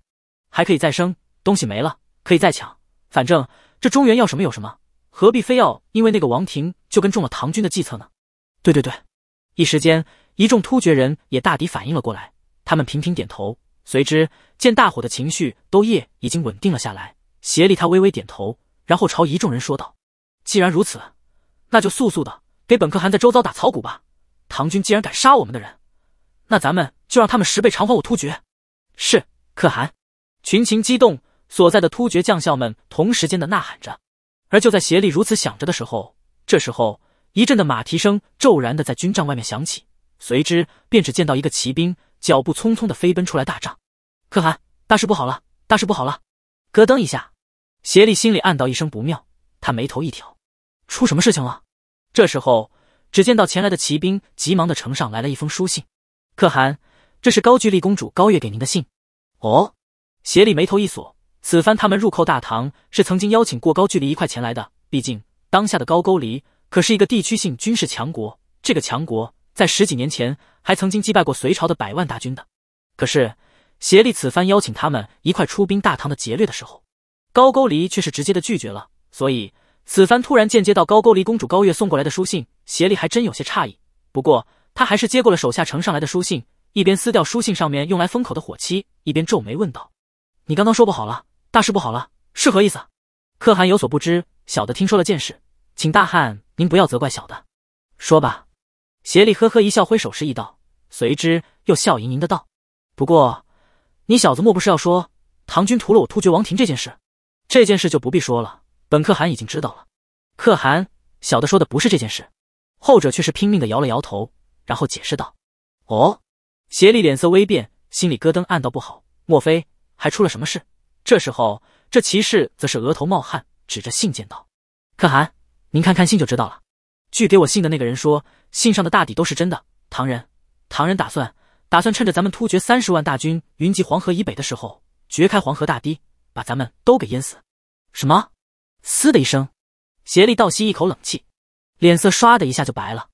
还可以再生；东西没了，可以再抢。反正这中原要什么有什么，何必非要因为那个王庭就跟中了唐军的计策呢？”对对对！一时间，一众突厥人也大抵反应了过来，他们频频点头。随之，见大伙的情绪都业已经稳定了下来，协力他微微点头，然后朝一众人说道：“既然如此，那就速速的给本可汗在周遭打草谷吧。唐军既然敢杀我们的人，那咱们就让他们十倍偿还我突厥。”是可汗。群情激动，所在的突厥将校们同时间的呐喊着。而就在协力如此想着的时候，这时候一阵的马蹄声骤然的在军帐外面响起，随之便只见到一个骑兵。脚步匆匆的飞奔出来大帐，可汗，大事不好了！大事不好了！咯噔一下，协力心里暗道一声不妙，他眉头一挑，出什么事情了？这时候，只见到前来的骑兵急忙的呈上来了一封书信，可汗，这是高句丽公主高月给您的信。哦，协力眉头一锁，此番他们入寇大唐，是曾经邀请过高句丽一块前来的。毕竟，当下的高句丽可是一个地区性军事强国，这个强国在十几年前。还曾经击败过隋朝的百万大军的，可是协力此番邀请他们一块出兵大唐的劫掠的时候，高句丽却是直接的拒绝了。所以此番突然间接到高句丽公主高月送过来的书信，协力还真有些诧异。不过他还是接过了手下呈上来的书信，一边撕掉书信上面用来封口的火漆，一边皱眉问道：“你刚刚说不好了，大事不好了，是何意思？”可汗有所不知，小的听说了件事，请大汉您不要责怪小的，说吧。邪力呵呵一笑，挥手示意道，随之又笑盈盈的道：“不过，你小子莫不是要说唐军屠了我突厥王庭这件事？这件事就不必说了，本可汗已经知道了。”可汗，小的说的不是这件事。”后者却是拼命的摇了摇头，然后解释道：“哦。”邪力脸色微变，心里咯噔，暗道不好，莫非还出了什么事？这时候，这骑士则是额头冒汗，指着信件道：“可汗，您看看信就知道了。据给我信的那个人说。”信上的大抵都是真的。唐人，唐人打算，打算趁着咱们突厥三十万大军云集黄河以北的时候，掘开黄河大堤，把咱们都给淹死。什么？嘶的一声，协力倒吸一口冷气，脸色唰的一下就白了。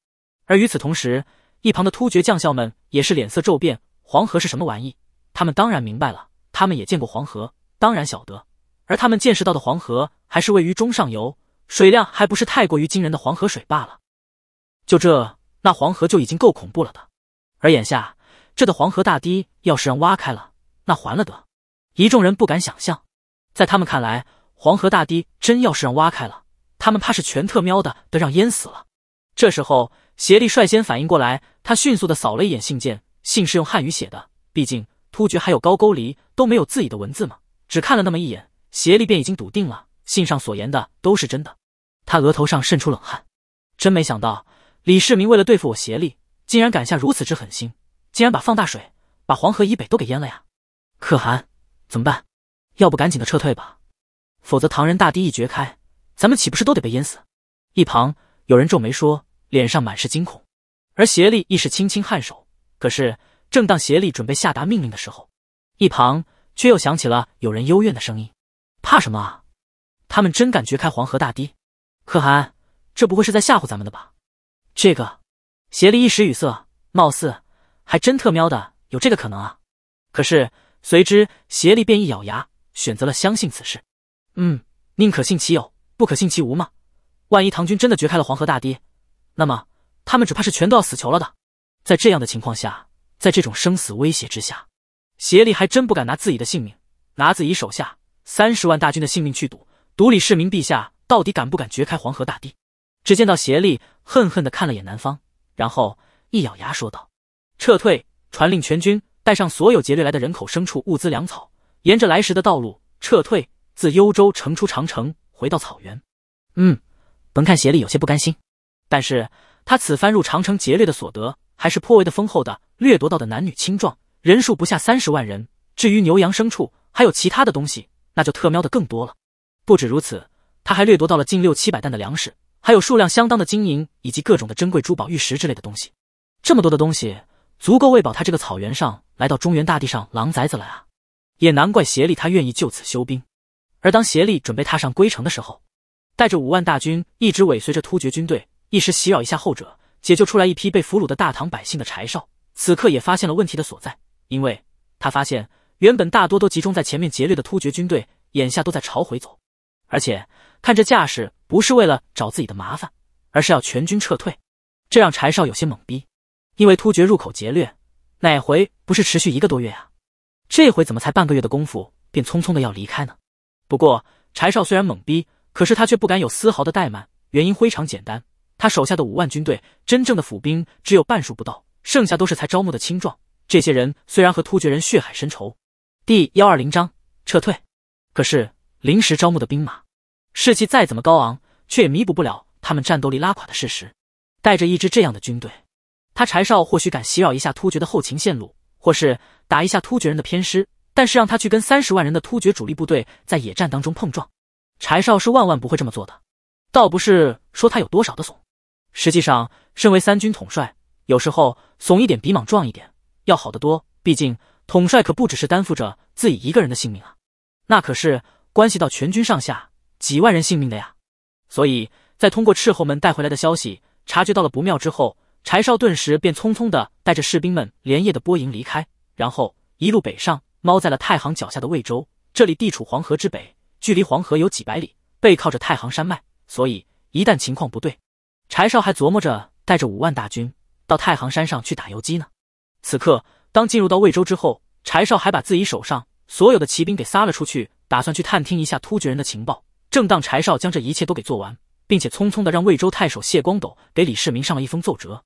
而与此同时，一旁的突厥将校们也是脸色骤变。黄河是什么玩意？他们当然明白了，他们也见过黄河，当然晓得。而他们见识到的黄河，还是位于中上游，水量还不是太过于惊人的黄河水罢了。就这，那黄河就已经够恐怖了的。而眼下，这的黄河大堤要是让挖开了，那还了得？一众人不敢想象，在他们看来，黄河大堤真要是让挖开了，他们怕是全特喵的得让淹死了。这时候，邪力率先反应过来，他迅速的扫了一眼信件，信是用汉语写的，毕竟突厥还有高句丽都没有自己的文字嘛。只看了那么一眼，邪力便已经笃定了信上所言的都是真的。他额头上渗出冷汗，真没想到。李世民为了对付我协力，竟然敢下如此之狠心，竟然把放大水，把黄河以北都给淹了呀！可汗，怎么办？要不赶紧的撤退吧，否则唐人大堤一决开，咱们岂不是都得被淹死？一旁有人皱眉说，脸上满是惊恐。而协力亦是轻轻颔首。可是，正当协力准备下达命令的时候，一旁却又响起了有人幽怨的声音：“怕什么啊？他们真敢掘开黄河大堤？可汗，这不会是在吓唬咱们的吧？”这个，邪力一时语塞，貌似还真特喵的有这个可能啊！可是随之，邪力便一咬牙，选择了相信此事。嗯，宁可信其有，不可信其无嘛。万一唐军真的掘开了黄河大堤，那么他们只怕是全都要死囚了的。在这样的情况下，在这种生死威胁之下，邪力还真不敢拿自己的性命，拿自己手下三十万大军的性命去赌，赌李世民陛下到底敢不敢掘开黄河大堤。只见到协力恨恨的看了眼南方，然后一咬牙说道：“撤退，传令全军，带上所有劫掠来的人口、牲畜、物资、粮草，沿着来时的道路撤退，自幽州城出长城，回到草原。”嗯，甭看协力有些不甘心，但是他此番入长城劫掠的所得还是颇为的丰厚的。掠夺到的男女青壮人数不下三十万人，至于牛羊牲畜还有其他的东西，那就特喵的更多了。不止如此，他还掠夺到了近六七百担的粮食。还有数量相当的金银，以及各种的珍贵珠宝、玉石之类的东西，这么多的东西足够喂饱他这个草原上来到中原大地上狼崽子了啊！也难怪协力他愿意就此休兵。而当协力准备踏上归程的时候，带着五万大军一直尾随着突厥军队，一时袭扰一下后者，解救出来一批被俘虏的大唐百姓的柴少，此刻也发现了问题的所在，因为他发现原本大多都集中在前面劫掠的突厥军队，眼下都在朝回走，而且看这架势。不是为了找自己的麻烦，而是要全军撤退，这让柴少有些懵逼。因为突厥入口劫掠，哪回不是持续一个多月啊？这回怎么才半个月的功夫便匆匆的要离开呢？不过柴少虽然懵逼，可是他却不敢有丝毫的怠慢。原因非常简单，他手下的五万军队，真正的府兵只有半数不到，剩下都是才招募的青壮。这些人虽然和突厥人血海深仇，第幺二零章撤退，可是临时招募的兵马。士气再怎么高昂，却也弥补不了他们战斗力拉垮的事实。带着一支这样的军队，他柴少或许敢袭扰一下突厥的后勤线路，或是打一下突厥人的偏师，但是让他去跟三十万人的突厥主力部队在野战当中碰撞，柴少是万万不会这么做的。倒不是说他有多少的怂，实际上，身为三军统帅，有时候怂一点比莽撞一点要好得多。毕竟，统帅可不只是担负着自己一个人的性命啊，那可是关系到全军上下。几万人性命的呀！所以在通过斥候们带回来的消息，察觉到了不妙之后，柴少顿时便匆匆的带着士兵们连夜的拨营离开，然后一路北上，猫在了太行脚下的魏州。这里地处黄河之北，距离黄河有几百里，背靠着太行山脉，所以一旦情况不对，柴少还琢磨着带着五万大军到太行山上去打游击呢。此刻，当进入到魏州之后，柴少还把自己手上所有的骑兵给撒了出去，打算去探听一下突厥人的情报。正当柴少将这一切都给做完，并且匆匆的让魏州太守谢光斗给李世民上了一封奏折，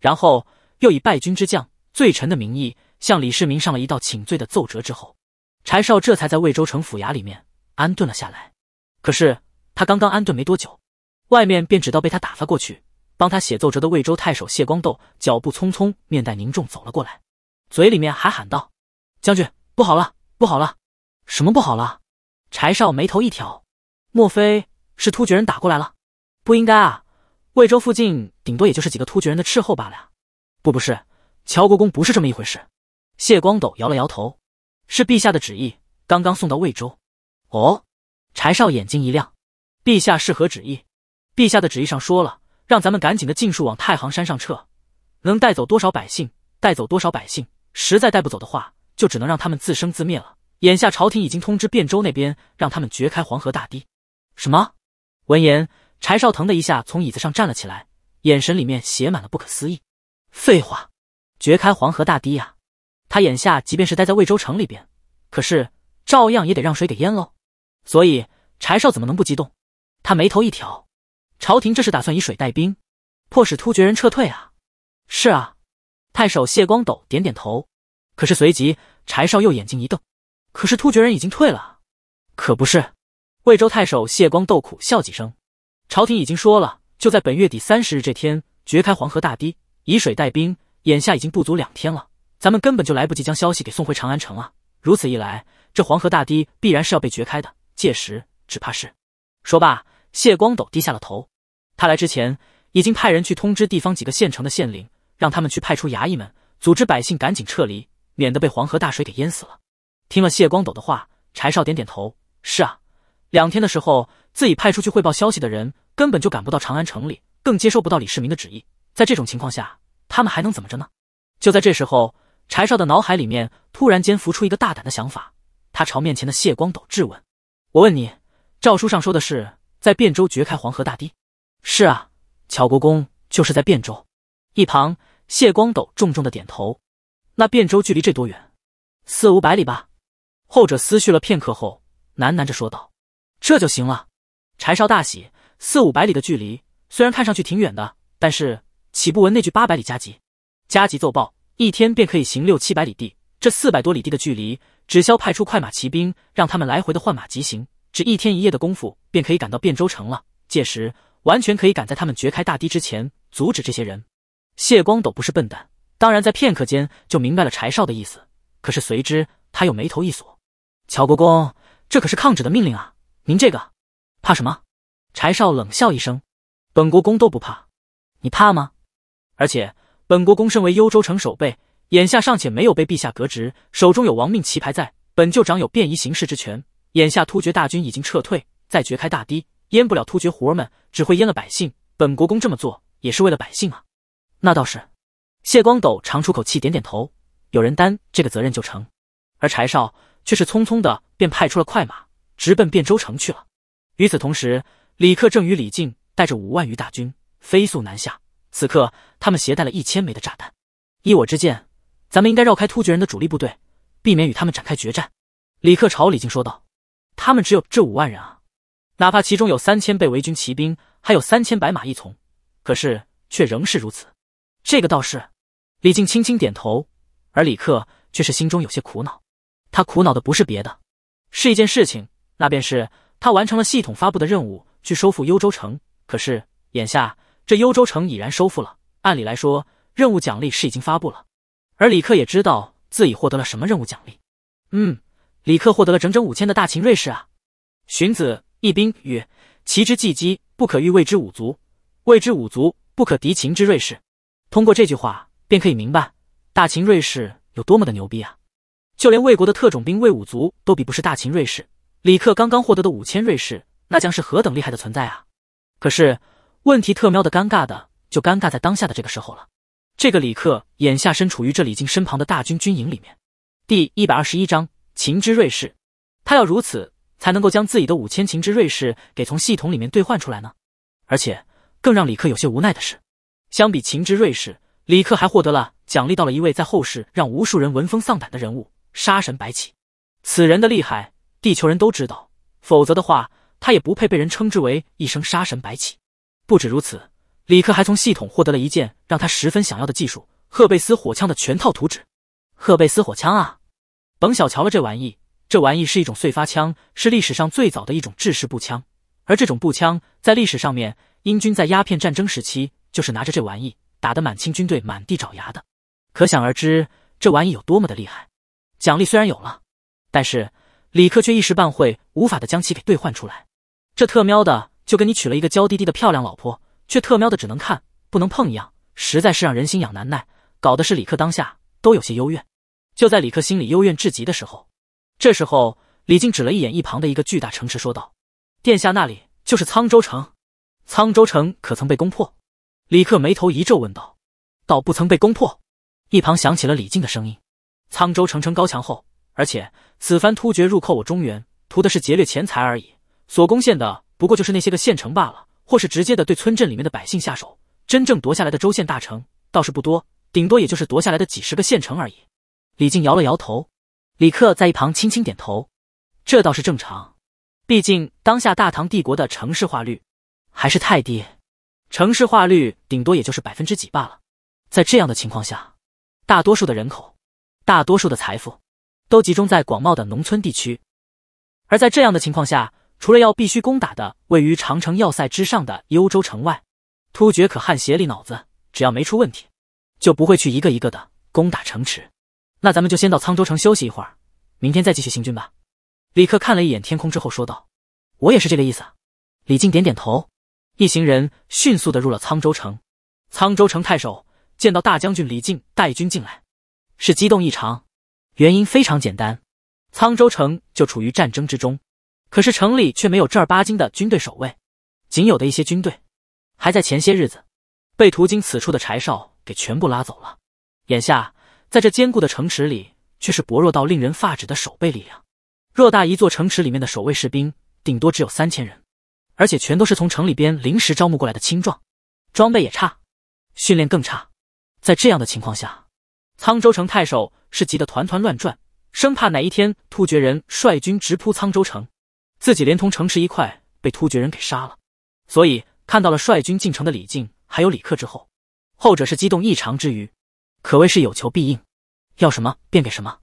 然后又以败军之将、罪臣的名义向李世民上了一道请罪的奏折之后，柴少这才在魏州城府衙里面安顿了下来。可是他刚刚安顿没多久，外面便只到被他打发过去帮他写奏折的魏州太守谢光斗脚步匆匆、面带凝重走了过来，嘴里面还喊道：“将军，不好了，不好了！什么不好了？”柴少眉头一挑。莫非是突厥人打过来了？不应该啊，魏州附近顶多也就是几个突厥人的斥候罢了。不，不是，乔国公不是这么一回事。谢光斗摇了摇头，是陛下的旨意，刚刚送到魏州。哦，柴少眼睛一亮，陛下是何旨意？陛下的旨意上说了，让咱们赶紧的尽数往太行山上撤，能带走多少百姓带走多少百姓，实在带不走的话，就只能让他们自生自灭了。眼下朝廷已经通知汴州那边，让他们掘开黄河大堤。什么？闻言，柴少腾的一下从椅子上站了起来，眼神里面写满了不可思议。废话，掘开黄河大堤呀！他眼下即便是待在魏州城里边，可是照样也得让水给淹喽。所以柴少怎么能不激动？他眉头一挑，朝廷这是打算以水带兵，迫使突厥人撤退啊！是啊，太守谢光斗点点头。可是随即，柴少又眼睛一瞪：“可是突厥人已经退了，可不是？”魏州太守谢光斗苦笑几声，朝廷已经说了，就在本月底三十日这天掘开黄河大堤，以水代兵。眼下已经不足两天了，咱们根本就来不及将消息给送回长安城啊！如此一来，这黄河大堤必然是要被掘开的，届时只怕是……说罢，谢光斗低下了头。他来之前已经派人去通知地方几个县城的县令，让他们去派出衙役们，组织百姓赶紧撤离，免得被黄河大水给淹死了。听了谢光斗的话，柴少点点头：“是啊。”两天的时候，自己派出去汇报消息的人根本就赶不到长安城里，更接收不到李世民的旨意。在这种情况下，他们还能怎么着呢？就在这时候，柴少的脑海里面突然间浮出一个大胆的想法，他朝面前的谢光斗质问：“我问你，诏书上说的是在汴州掘开黄河大堤？”“是啊，乔国公就是在汴州。”一旁，谢光斗重重的点头。“那汴州距离这多远？”“四五百里吧。”后者思绪了片刻后，喃喃着说道。这就行了，柴少大喜。四五百里的距离虽然看上去挺远的，但是岂不闻那句“八百里加急”？加急奏报，一天便可以行六七百里地。这四百多里地的距离，只消派出快马骑兵，让他们来回的换马疾行，只一天一夜的功夫便可以赶到汴州城了。届时完全可以赶在他们掘开大堤之前，阻止这些人。谢光斗不是笨蛋，当然在片刻间就明白了柴少的意思。可是随之他又眉头一锁：“乔国公，这可是抗旨的命令啊！”您这个怕什么？柴少冷笑一声，本国公都不怕，你怕吗？而且本国公身为幽州城守备，眼下尚且没有被陛下革职，手中有亡命旗牌在，本就掌有便宜行事之权。眼下突厥大军已经撤退，再掘开大堤，淹不了突厥胡儿们，只会淹了百姓。本国公这么做也是为了百姓啊。那倒是，谢光斗长出口气，点点头，有人担这个责任就成。而柴少却是匆匆的便派出了快马。直奔汴州城去了。与此同时，李克正与李靖带着五万余大军飞速南下。此刻，他们携带了一千枚的炸弹。依我之见，咱们应该绕开突厥人的主力部队，避免与他们展开决战。李克朝李靖说道：“他们只有这五万人啊，哪怕其中有三千被围军骑兵，还有三千白马一从，可是却仍是如此。”这个倒是，李靖轻轻点头，而李克却是心中有些苦恼。他苦恼的不是别的，是一件事情。那便是他完成了系统发布的任务，去收复幽州城。可是眼下这幽州城已然收复了，按理来说任务奖励是已经发布了。而李克也知道自己获得了什么任务奖励。嗯，李克获得了整整五千的大秦瑞士啊！荀子《一兵》曰：“齐之稷击，不可遇未之五族；未之五族，不可敌秦之瑞士。”通过这句话，便可以明白大秦瑞士有多么的牛逼啊！就连魏国的特种兵魏五卒都比不是大秦瑞士。李克刚刚获得的五千瑞士，那将是何等厉害的存在啊！可是，问题特喵的尴尬的就尴尬在当下的这个时候了。这个李克眼下身处于这李靖身旁的大军军营里面。第一百二十一章《秦之瑞士》，他要如此才能够将自己的五千秦之瑞士给从系统里面兑换出来呢。而且，更让李克有些无奈的是，相比秦之瑞士，李克还获得了奖励到了一位在后世让无数人闻风丧胆的人物——杀神白起。此人的厉害。地球人都知道，否则的话，他也不配被人称之为一声杀神白起。不止如此，李克还从系统获得了一件让他十分想要的技术——赫贝斯火枪的全套图纸。赫贝斯火枪啊，甭小瞧了这玩意，这玩意是一种燧发枪，是历史上最早的一种制式步枪。而这种步枪在历史上面，英军在鸦片战争时期就是拿着这玩意打得满清军队满地找牙的，可想而知这玩意有多么的厉害。奖励虽然有了，但是。李克却一时半会无法的将其给兑换出来，这特喵的就跟你娶了一个娇滴滴的漂亮老婆，却特喵的只能看不能碰一样，实在是让人心痒难耐，搞得是李克当下都有些幽怨。就在李克心里幽怨至极的时候，这时候李靖指了一眼一旁的一个巨大城池，说道：“殿下那里就是沧州城，沧州城可曾被攻破？”李克眉头一皱，问道：“倒不曾被攻破。”一旁响起了李靖的声音：“沧州城城高墙后，而且，此番突厥入寇我中原，图的是劫掠钱财而已。所攻陷的不过就是那些个县城罢了，或是直接的对村镇里面的百姓下手。真正夺下来的州县大城倒是不多，顶多也就是夺下来的几十个县城而已。李靖摇了摇头，李克在一旁轻轻点头。这倒是正常，毕竟当下大唐帝国的城市化率还是太低，城市化率顶多也就是百分之几罢了。在这样的情况下，大多数的人口，大多数的财富。都集中在广袤的农村地区，而在这样的情况下，除了要必须攻打的位于长城要塞之上的幽州城外，突厥可汗协力脑子只要没出问题，就不会去一个一个的攻打城池。那咱们就先到沧州城休息一会儿，明天再继续行军吧。李克看了一眼天空之后说道：“我也是这个意思。”李靖点点头，一行人迅速的入了沧州城。沧州城太守见到大将军李靖带军进来，是激动异常。原因非常简单，沧州城就处于战争之中，可是城里却没有正儿八经的军队守卫，仅有的一些军队，还在前些日子被途经此处的柴少给全部拉走了。眼下，在这坚固的城池里，却是薄弱到令人发指的守备力量。偌大一座城池里面的守卫士兵，顶多只有三千人，而且全都是从城里边临时招募过来的青壮，装备也差，训练更差。在这样的情况下，沧州城太守。是急得团团乱转，生怕哪一天突厥人率军直扑沧州城，自己连同城池一块被突厥人给杀了。所以看到了率军进城的李靖还有李克之后，后者是激动异常之余，可谓是有求必应，要什么便给什么。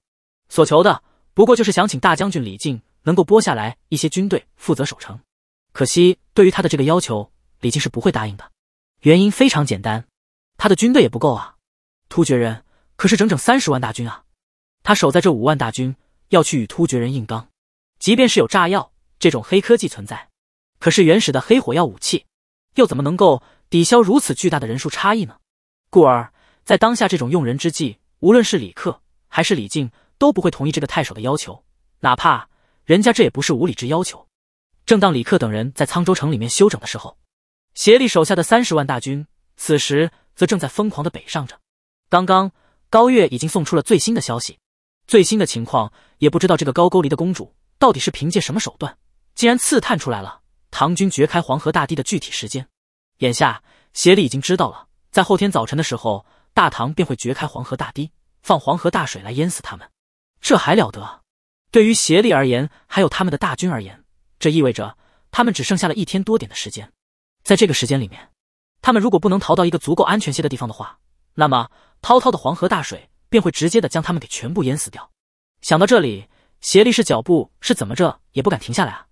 所求的不过就是想请大将军李靖能够拨下来一些军队负责守城。可惜对于他的这个要求，李靖是不会答应的。原因非常简单，他的军队也不够啊，突厥人。可是整整三十万大军啊！他守在这五万大军要去与突厥人硬刚，即便是有炸药这种黑科技存在，可是原始的黑火药武器，又怎么能够抵消如此巨大的人数差异呢？故而，在当下这种用人之际，无论是李克还是李靖，都不会同意这个太守的要求，哪怕人家这也不是无理之要求。正当李克等人在沧州城里面休整的时候，协力手下的三十万大军此时则正在疯狂的北上着，刚刚。高月已经送出了最新的消息，最新的情况也不知道这个高沟离的公主到底是凭借什么手段，竟然刺探出来了唐军掘开黄河大堤的具体时间。眼下协理已经知道了，在后天早晨的时候，大唐便会掘开黄河大堤，放黄河大水来淹死他们。这还了得？对于协力而言，还有他们的大军而言，这意味着他们只剩下了一天多点的时间。在这个时间里面，他们如果不能逃到一个足够安全些的地方的话，那么。滔滔的黄河大水便会直接的将他们给全部淹死掉。想到这里，协力士脚步是怎么着也不敢停下来啊！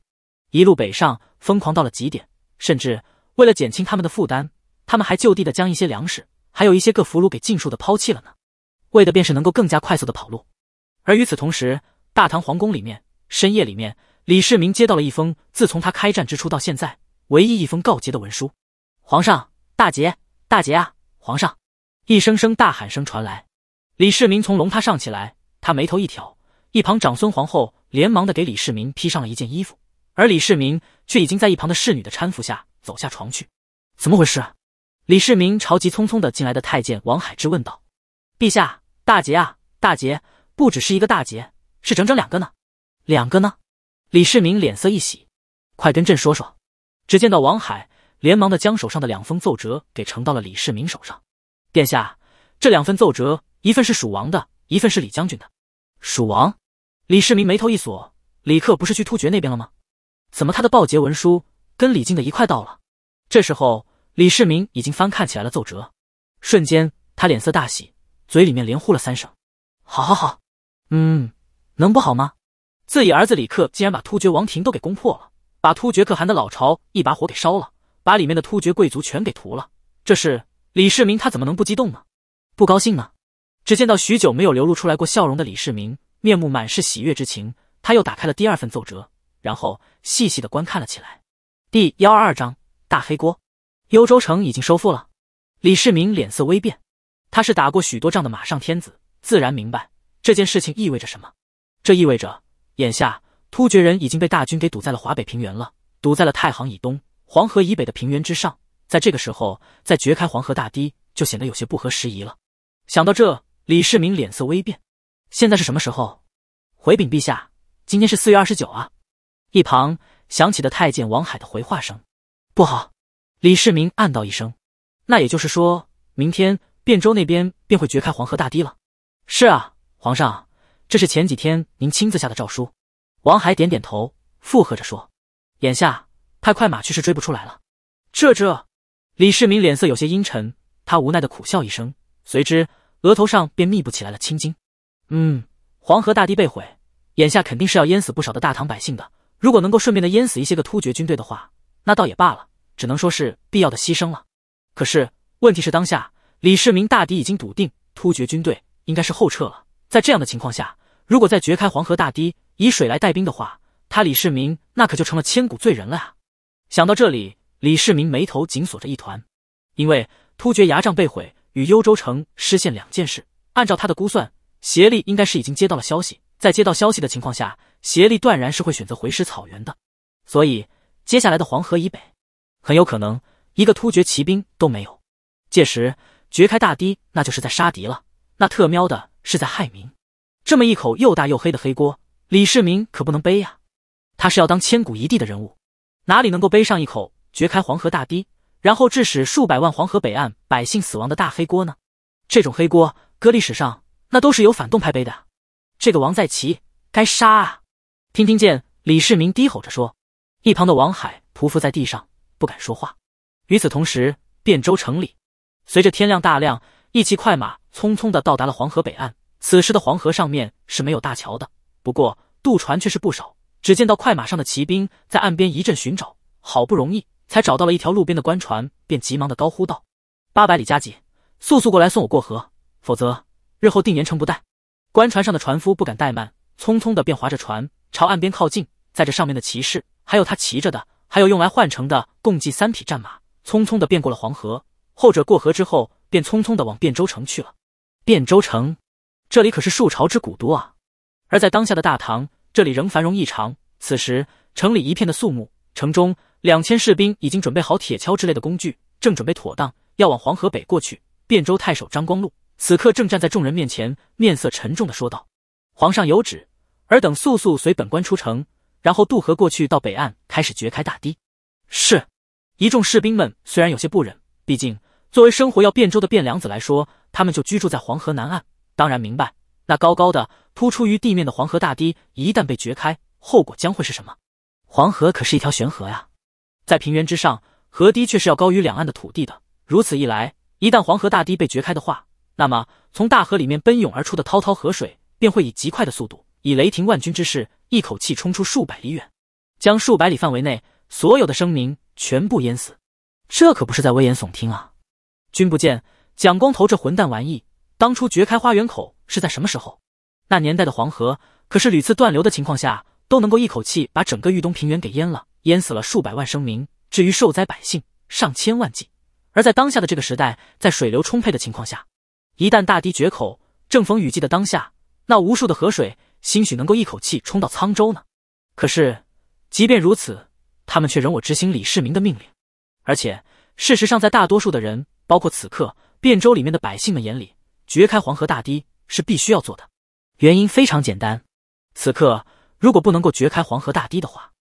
一路北上，疯狂到了极点，甚至为了减轻他们的负担，他们还就地的将一些粮食，还有一些各俘虏给尽数的抛弃了呢。为的便是能够更加快速的跑路。而与此同时，大唐皇宫里面，深夜里面，李世民接到了一封自从他开战之初到现在唯一一封告捷的文书。皇上，大捷，大捷啊！皇上。一声声大喊声传来，李世民从龙榻上起来，他眉头一挑，一旁长孙皇后连忙的给李世民披上了一件衣服，而李世民却已经在一旁的侍女的搀扶下走下床去。怎么回事？李世民朝急匆匆的进来的太监王海之问道：“陛下，大捷啊，大捷！不只是一个大捷，是整整两个呢。”“两个呢？”李世民脸色一喜，快跟朕说说。只见到王海连忙的将手上的两封奏折给呈到了李世民手上。殿下，这两份奏折，一份是蜀王的，一份是李将军的。蜀王，李世民眉头一锁，李克不是去突厥那边了吗？怎么他的报捷文书跟李靖的一块到了？这时候，李世民已经翻看起来了奏折，瞬间他脸色大喜，嘴里面连呼了三声：“好，好，好！”嗯，能不好吗？自己儿子李克竟然把突厥王庭都给攻破了，把突厥可汗的老巢一把火给烧了，把里面的突厥贵族全给屠了，这是。李世民他怎么能不激动呢？不高兴呢？只见到许久没有流露出来过笑容的李世民，面目满是喜悦之情。他又打开了第二份奏折，然后细细的观看了起来。第幺二二章大黑锅，幽州城已经收复了。李世民脸色微变，他是打过许多仗的马上天子，自然明白这件事情意味着什么。这意味着眼下突厥人已经被大军给堵在了华北平原了，堵在了太行以东、黄河以北的平原之上。在这个时候再掘开黄河大堤，就显得有些不合时宜了。想到这，李世民脸色微变。现在是什么时候？回禀陛下，今天是四月二十九啊。一旁响起的太监王海的回话声。不好！李世民暗道一声。那也就是说，明天汴州那边便会掘开黄河大堤了。是啊，皇上，这是前几天您亲自下的诏书。王海点点头，附和着说。眼下派快马去是追不出来了。这这。李世民脸色有些阴沉，他无奈的苦笑一声，随之额头上便密布起来了青筋。嗯，黄河大堤被毁，眼下肯定是要淹死不少的大唐百姓的。如果能够顺便的淹死一些个突厥军队的话，那倒也罢了，只能说是必要的牺牲了。可是问题是，当下李世民大敌已经笃定，突厥军队应该是后撤了。在这样的情况下，如果再掘开黄河大堤，以水来带兵的话，他李世民那可就成了千古罪人了啊！想到这里。李世民眉头紧锁着一团，因为突厥牙帐被毁与幽州城失陷两件事，按照他的估算，协力应该是已经接到了消息。在接到消息的情况下，协力断然是会选择回师草原的，所以接下来的黄河以北，很有可能一个突厥骑兵都没有。届时掘开大堤，那就是在杀敌了，那特喵的是在害民。这么一口又大又黑的黑锅，李世民可不能背呀！他是要当千古一帝的人物，哪里能够背上一口？掘开黄河大堤，然后致使数百万黄河北岸百姓死亡的大黑锅呢？这种黑锅搁历史上那都是由反动派背的。这个王在奇该杀！啊！听听见李世民低吼着说，一旁的王海匍匐在地上不敢说话。与此同时，汴州城里随着天亮大亮，一骑快马匆匆的到达了黄河北岸。此时的黄河上面是没有大桥的，不过渡船却是不少。只见到快马上的骑兵在岸边一阵寻找，好不容易。才找到了一条路边的官船，便急忙的高呼道：“八百里加急，速速过来送我过河，否则日后定严惩不贷。”官船上的船夫不敢怠慢，匆匆的便划着船朝岸边靠近。在这上面的骑士，还有他骑着的，还有用来换乘的，共计三匹战马，匆匆的便过了黄河。后者过河之后，便匆匆的往汴州城去了。汴州城，这里可是树朝之古都啊！而在当下的大唐，这里仍繁荣异常。此时城里一片的肃穆，城中。两千士兵已经准备好铁锹之类的工具，正准备妥当，要往黄河北过去。汴州太守张光禄此刻正站在众人面前，面色沉重的说道：“皇上有旨，尔等速速随本官出城，然后渡河过去，到北岸开始掘开大堤。”是。一众士兵们虽然有些不忍，毕竟作为生活要汴州的汴梁子来说，他们就居住在黄河南岸，当然明白那高高的、突出于地面的黄河大堤一旦被掘开，后果将会是什么。黄河可是一条悬河呀！在平原之上，河堤却是要高于两岸的土地的。如此一来，一旦黄河大堤被掘开的话，那么从大河里面奔涌而出的滔滔河水，便会以极快的速度，以雷霆万钧之势，一口气冲出数百里远，将数百里范围内所有的生民全部淹死。这可不是在危言耸听啊！君不见蒋光头这混蛋玩意，当初掘开花园口是在什么时候？那年代的黄河，可是屡次断流的情况下，都能够一口气把整个豫东平原给淹了。淹死了数百万生民，至于受灾百姓上千万计。而在当下的这个时代，在水流充沛的情况下，一旦大堤决口，正逢雨季的当下，那无数的河水兴许能够一口气冲到沧州呢。可是，即便如此，他们却仍我执行李世民的命令。而且，事实上，在大多数的人，包括此刻汴州里面的百姓们眼里，决开黄河大堤是必须要做的。原因非常简单，此刻如果不能够决开黄河大堤的话，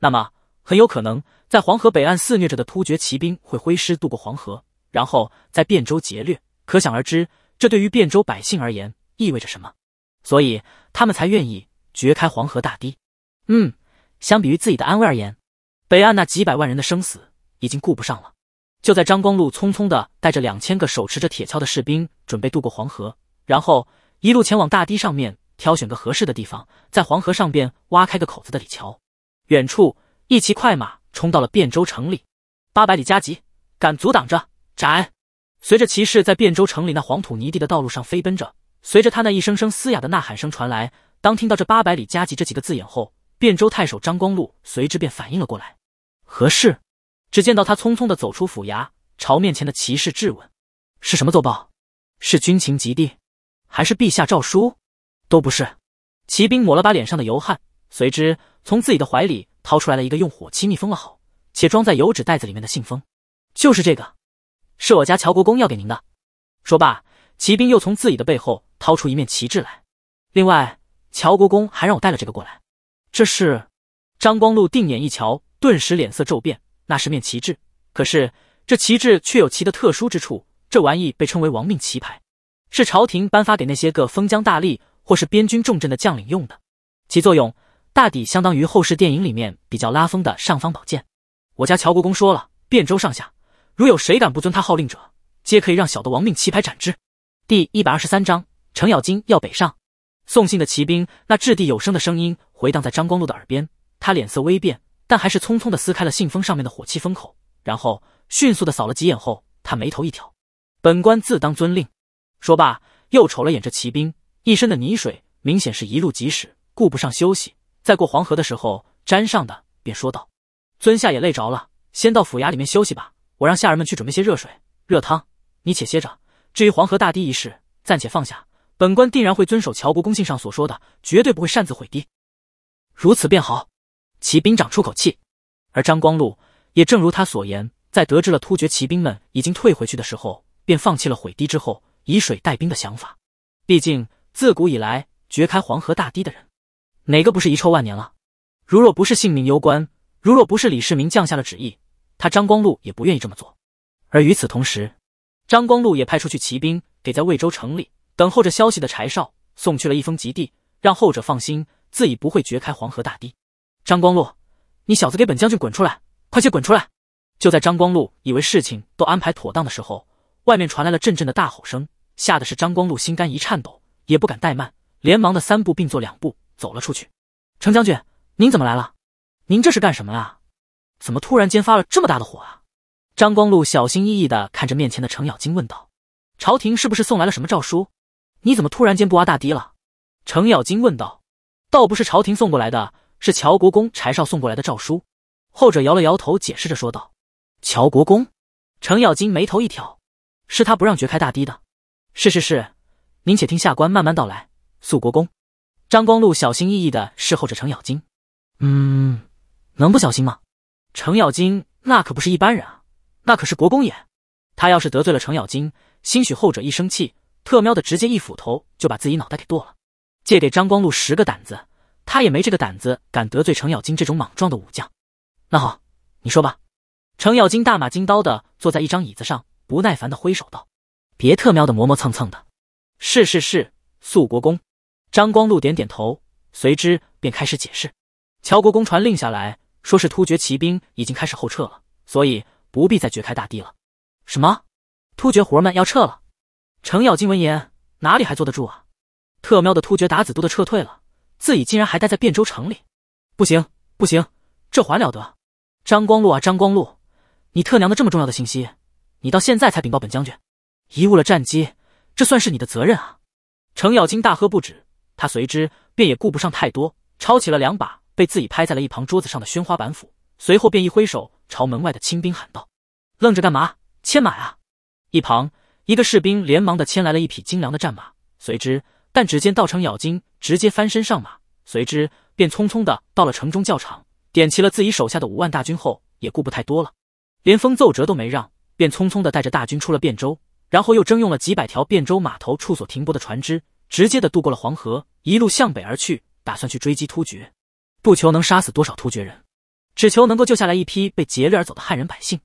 那么。很有可能在黄河北岸肆虐着的突厥骑兵会挥师渡过黄河，然后在汴州劫掠。可想而知，这对于汴州百姓而言意味着什么，所以他们才愿意掘开黄河大堤。嗯，相比于自己的安危而言，北岸那几百万人的生死已经顾不上了。就在张光禄匆匆的带着两千个手持着铁锹的士兵准备渡过黄河，然后一路前往大堤上面挑选个合适的地方，在黄河上边挖开个口子的李桥，远处。一骑快马冲到了汴州城里，八百里加急，敢阻挡着斩！随着骑士在汴州城里那黄土泥地的道路上飞奔着，随着他那一声声嘶哑的呐喊声传来。当听到这“八百里加急”这几个字眼后，汴州太守张光禄随之便反应了过来，何事？只见到他匆匆的走出府衙，朝面前的骑士质问：“是什么奏报？是军情急递，还是陛下诏书？都不是。”骑兵抹了把脸上的油汗，随之从自己的怀里。掏出来了一个用火漆密封了好，且装在油纸袋子里面的信封，就是这个，是我家乔国公要给您的。说罢，骑兵又从自己的背后掏出一面旗帜来。另外，乔国公还让我带了这个过来。这是张光禄定眼一瞧，顿时脸色骤变。那是面旗帜，可是这旗帜却有其的特殊之处。这玩意被称为亡命旗牌，是朝廷颁发给那些个封疆大吏或是边军重镇的将领用的，其作用。大抵相当于后世电影里面比较拉风的尚方宝剑。我家乔国公说了，汴州上下如有谁敢不遵他号令者，皆可以让小的亡命旗牌斩之。第一百二十三章，程咬金要北上。送信的骑兵那掷地有声的声音回荡在张光禄的耳边，他脸色微变，但还是匆匆的撕开了信封上面的火漆封口，然后迅速的扫了几眼后，他眉头一挑：“本官自当遵令。”说罢，又瞅了眼这骑兵，一身的泥水，明显是一路疾驶，顾不上休息。在过黄河的时候沾上的，便说道：“尊下也累着了，先到府衙里面休息吧。我让下人们去准备些热水、热汤，你且歇着。至于黄河大堤一事，暂且放下，本官定然会遵守乔国公信上所说的，绝对不会擅自毁堤。如此便好。”骑兵长出口气，而张光禄也正如他所言，在得知了突厥骑兵们已经退回去的时候，便放弃了毁堤之后以水带兵的想法。毕竟自古以来，掘开黄河大堤的人。哪个不是遗臭万年了？如若不是性命攸关，如若不是李世民降下了旨意，他张光禄也不愿意这么做。而与此同时，张光禄也派出去骑兵，给在魏州城里等候着消息的柴绍送去了一封急递，让后者放心，自己不会掘开黄河大堤。张光禄，你小子给本将军滚出来！快些滚出来！就在张光禄以为事情都安排妥当的时候，外面传来了阵阵的大吼声，吓得是张光禄心肝一颤抖，也不敢怠慢，连忙的三步并作两步。走了出去，程将军，您怎么来了？您这是干什么啊？怎么突然间发了这么大的火啊？张光禄小心翼翼的看着面前的程咬金问道：“朝廷是不是送来了什么诏书？你怎么突然间不挖大堤了？”程咬金问道：“倒不是朝廷送过来的，是乔国公柴少送过来的诏书。”后者摇了摇头，解释着说道：“乔国公。”程咬金眉头一挑：“是他不让掘开大堤的。”“是是是，您且听下官慢慢道来。”肃国公。张光禄小心翼翼的侍候着程咬金，嗯，能不小心吗？程咬金那可不是一般人啊，那可是国公爷。他要是得罪了程咬金，兴许后者一生气，特喵的直接一斧头就把自己脑袋给剁了。借给张光禄十个胆子，他也没这个胆子敢得罪程咬金这种莽撞的武将。那好，你说吧。程咬金大马金刀的坐在一张椅子上，不耐烦的挥手道：“别特喵的磨磨蹭蹭的。”是是是，素国公。张光禄点点头，随之便开始解释：“乔国公传令下来，说是突厥骑兵已经开始后撤了，所以不必再掘开大堤了。”“什么？突厥活儿们要撤了？”程咬金闻言，哪里还坐得住啊！特喵的，突厥打子都得撤退了，自己竟然还待在汴州城里！不行不行，这还了得！张光禄啊张光禄，你特娘的这么重要的信息，你到现在才禀报本将军，贻误了战机，这算是你的责任啊！程咬金大喝不止。他随之便也顾不上太多，抄起了两把被自己拍在了一旁桌子上的宣花板斧，随后便一挥手朝门外的清兵喊道：“愣着干嘛？牵马啊！”一旁一个士兵连忙的牵来了一匹精良的战马，随之但只见道成咬金直接翻身上马，随之便匆匆的到了城中教场，点齐了自己手下的五万大军后，也顾不太多了，连封奏折都没让，便匆匆的带着大军出了汴州，然后又征用了几百条汴州码头处所停泊的船只。直接的渡过了黄河，一路向北而去，打算去追击突厥，不求能杀死多少突厥人，只求能够救下来一批被劫掠而走的汉人百姓。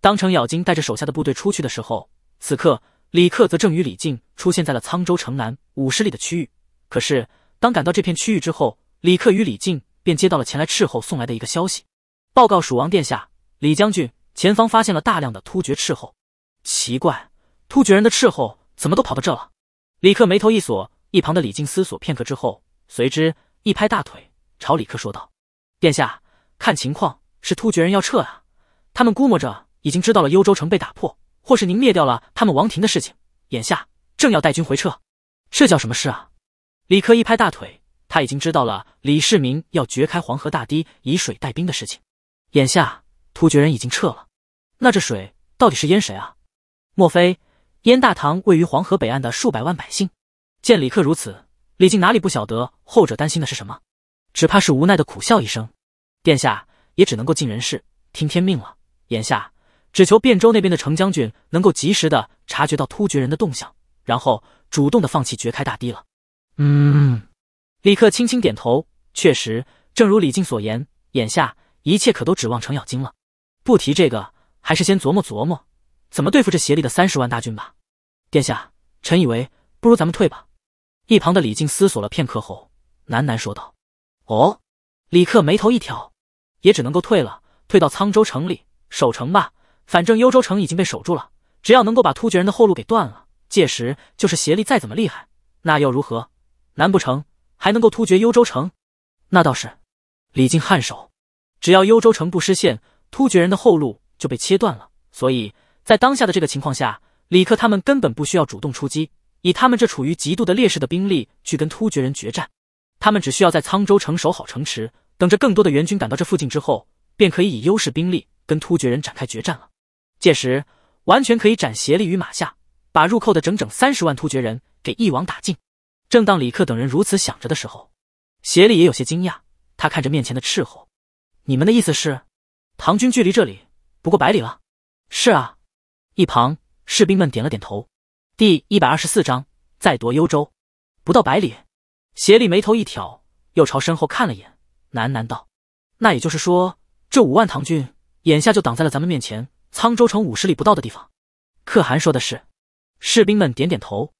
当程咬金带着手下的部队出去的时候，此刻李克则正与李靖出现在了沧州城南五十里的区域。可是当赶到这片区域之后，李克与李靖便接到了前来斥候送来的一个消息：报告蜀王殿下，李将军，前方发现了大量的突厥斥候。奇怪，突厥人的斥候怎么都跑到这了？李克眉头一锁，一旁的李靖思索片刻之后，随之一拍大腿，朝李克说道：“殿下，看情况是突厥人要撤啊！他们估摸着已经知道了幽州城被打破，或是您灭掉了他们王庭的事情，眼下正要带军回撤。这叫什么事啊？”李克一拍大腿，他已经知道了李世民要掘开黄河大堤以水带兵的事情。眼下突厥人已经撤了，那这水到底是淹谁啊？莫非？燕大堂位于黄河北岸的数百万百姓，见李克如此，李靖哪里不晓得后者担心的是什么？只怕是无奈的苦笑一声：“殿下也只能够尽人事，听天命了。眼下只求汴州那边的程将军能够及时的察觉到突厥人的动向，然后主动的放弃掘开大堤了。”嗯，李克轻轻点头，确实，正如李靖所言，眼下一切可都指望程咬金了。不提这个，还是先琢磨琢磨怎么对付这协力的三十万大军吧。殿下，臣以为不如咱们退吧。一旁的李靖思索了片刻后，喃喃说道：“哦。”李克眉头一挑，也只能够退了，退到沧州城里守城吧。反正幽州城已经被守住了，只要能够把突厥人的后路给断了，届时就是协力再怎么厉害，那又如何？难不成还能够突厥幽州城？那倒是。李靖颔首，只要幽州城不失陷，突厥人的后路就被切断了。所以在当下的这个情况下。李克他们根本不需要主动出击，以他们这处于极度的劣势的兵力去跟突厥人决战，他们只需要在沧州城守好城池，等着更多的援军赶到这附近之后，便可以以优势兵力跟突厥人展开决战了。届时完全可以斩邪力于马下，把入寇的整整三十万突厥人给一网打尽。正当李克等人如此想着的时候，邪力也有些惊讶，他看着面前的斥候：“你们的意思是，唐军距离这里不过百里了？”“是啊。”一旁。士兵们点了点头。第一百二十四章再夺幽州，不到百里。颉力眉头一挑，又朝身后看了眼，喃喃道：“那也就是说，这五万唐军眼下就挡在了咱们面前，沧州城五十里不到的地方。”可汗说的是。士兵们点点头。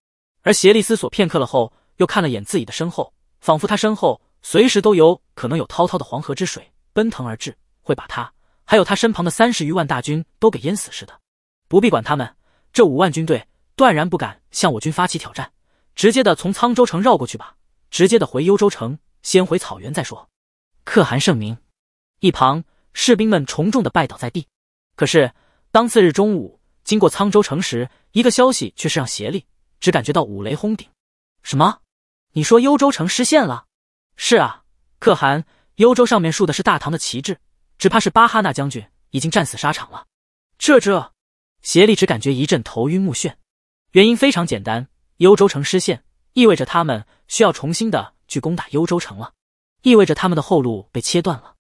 而颉力思索片刻了后，又看了眼自己的身后，仿佛他身后随时都有可能有滔滔的黄河之水奔腾而至，会把他还有他身旁的三十余万大军都给淹死似的。不必管他们。这五万军队断然不敢向我军发起挑战，直接的从沧州城绕过去吧，直接的回幽州城，先回草原再说。可汗圣明！一旁士兵们重重的拜倒在地。可是当次日中午经过沧州城时，一个消息却是让邪力只感觉到五雷轰顶。什么？你说幽州城失陷了？是啊，可汗，幽州上面竖的是大唐的旗帜，只怕是巴哈纳将军已经战死沙场了。这这。邪力只感觉一阵头晕目眩，原因非常简单，幽州城失陷，意味着他们需要重新的去攻打幽州城了，意味着他们的后路被切断了，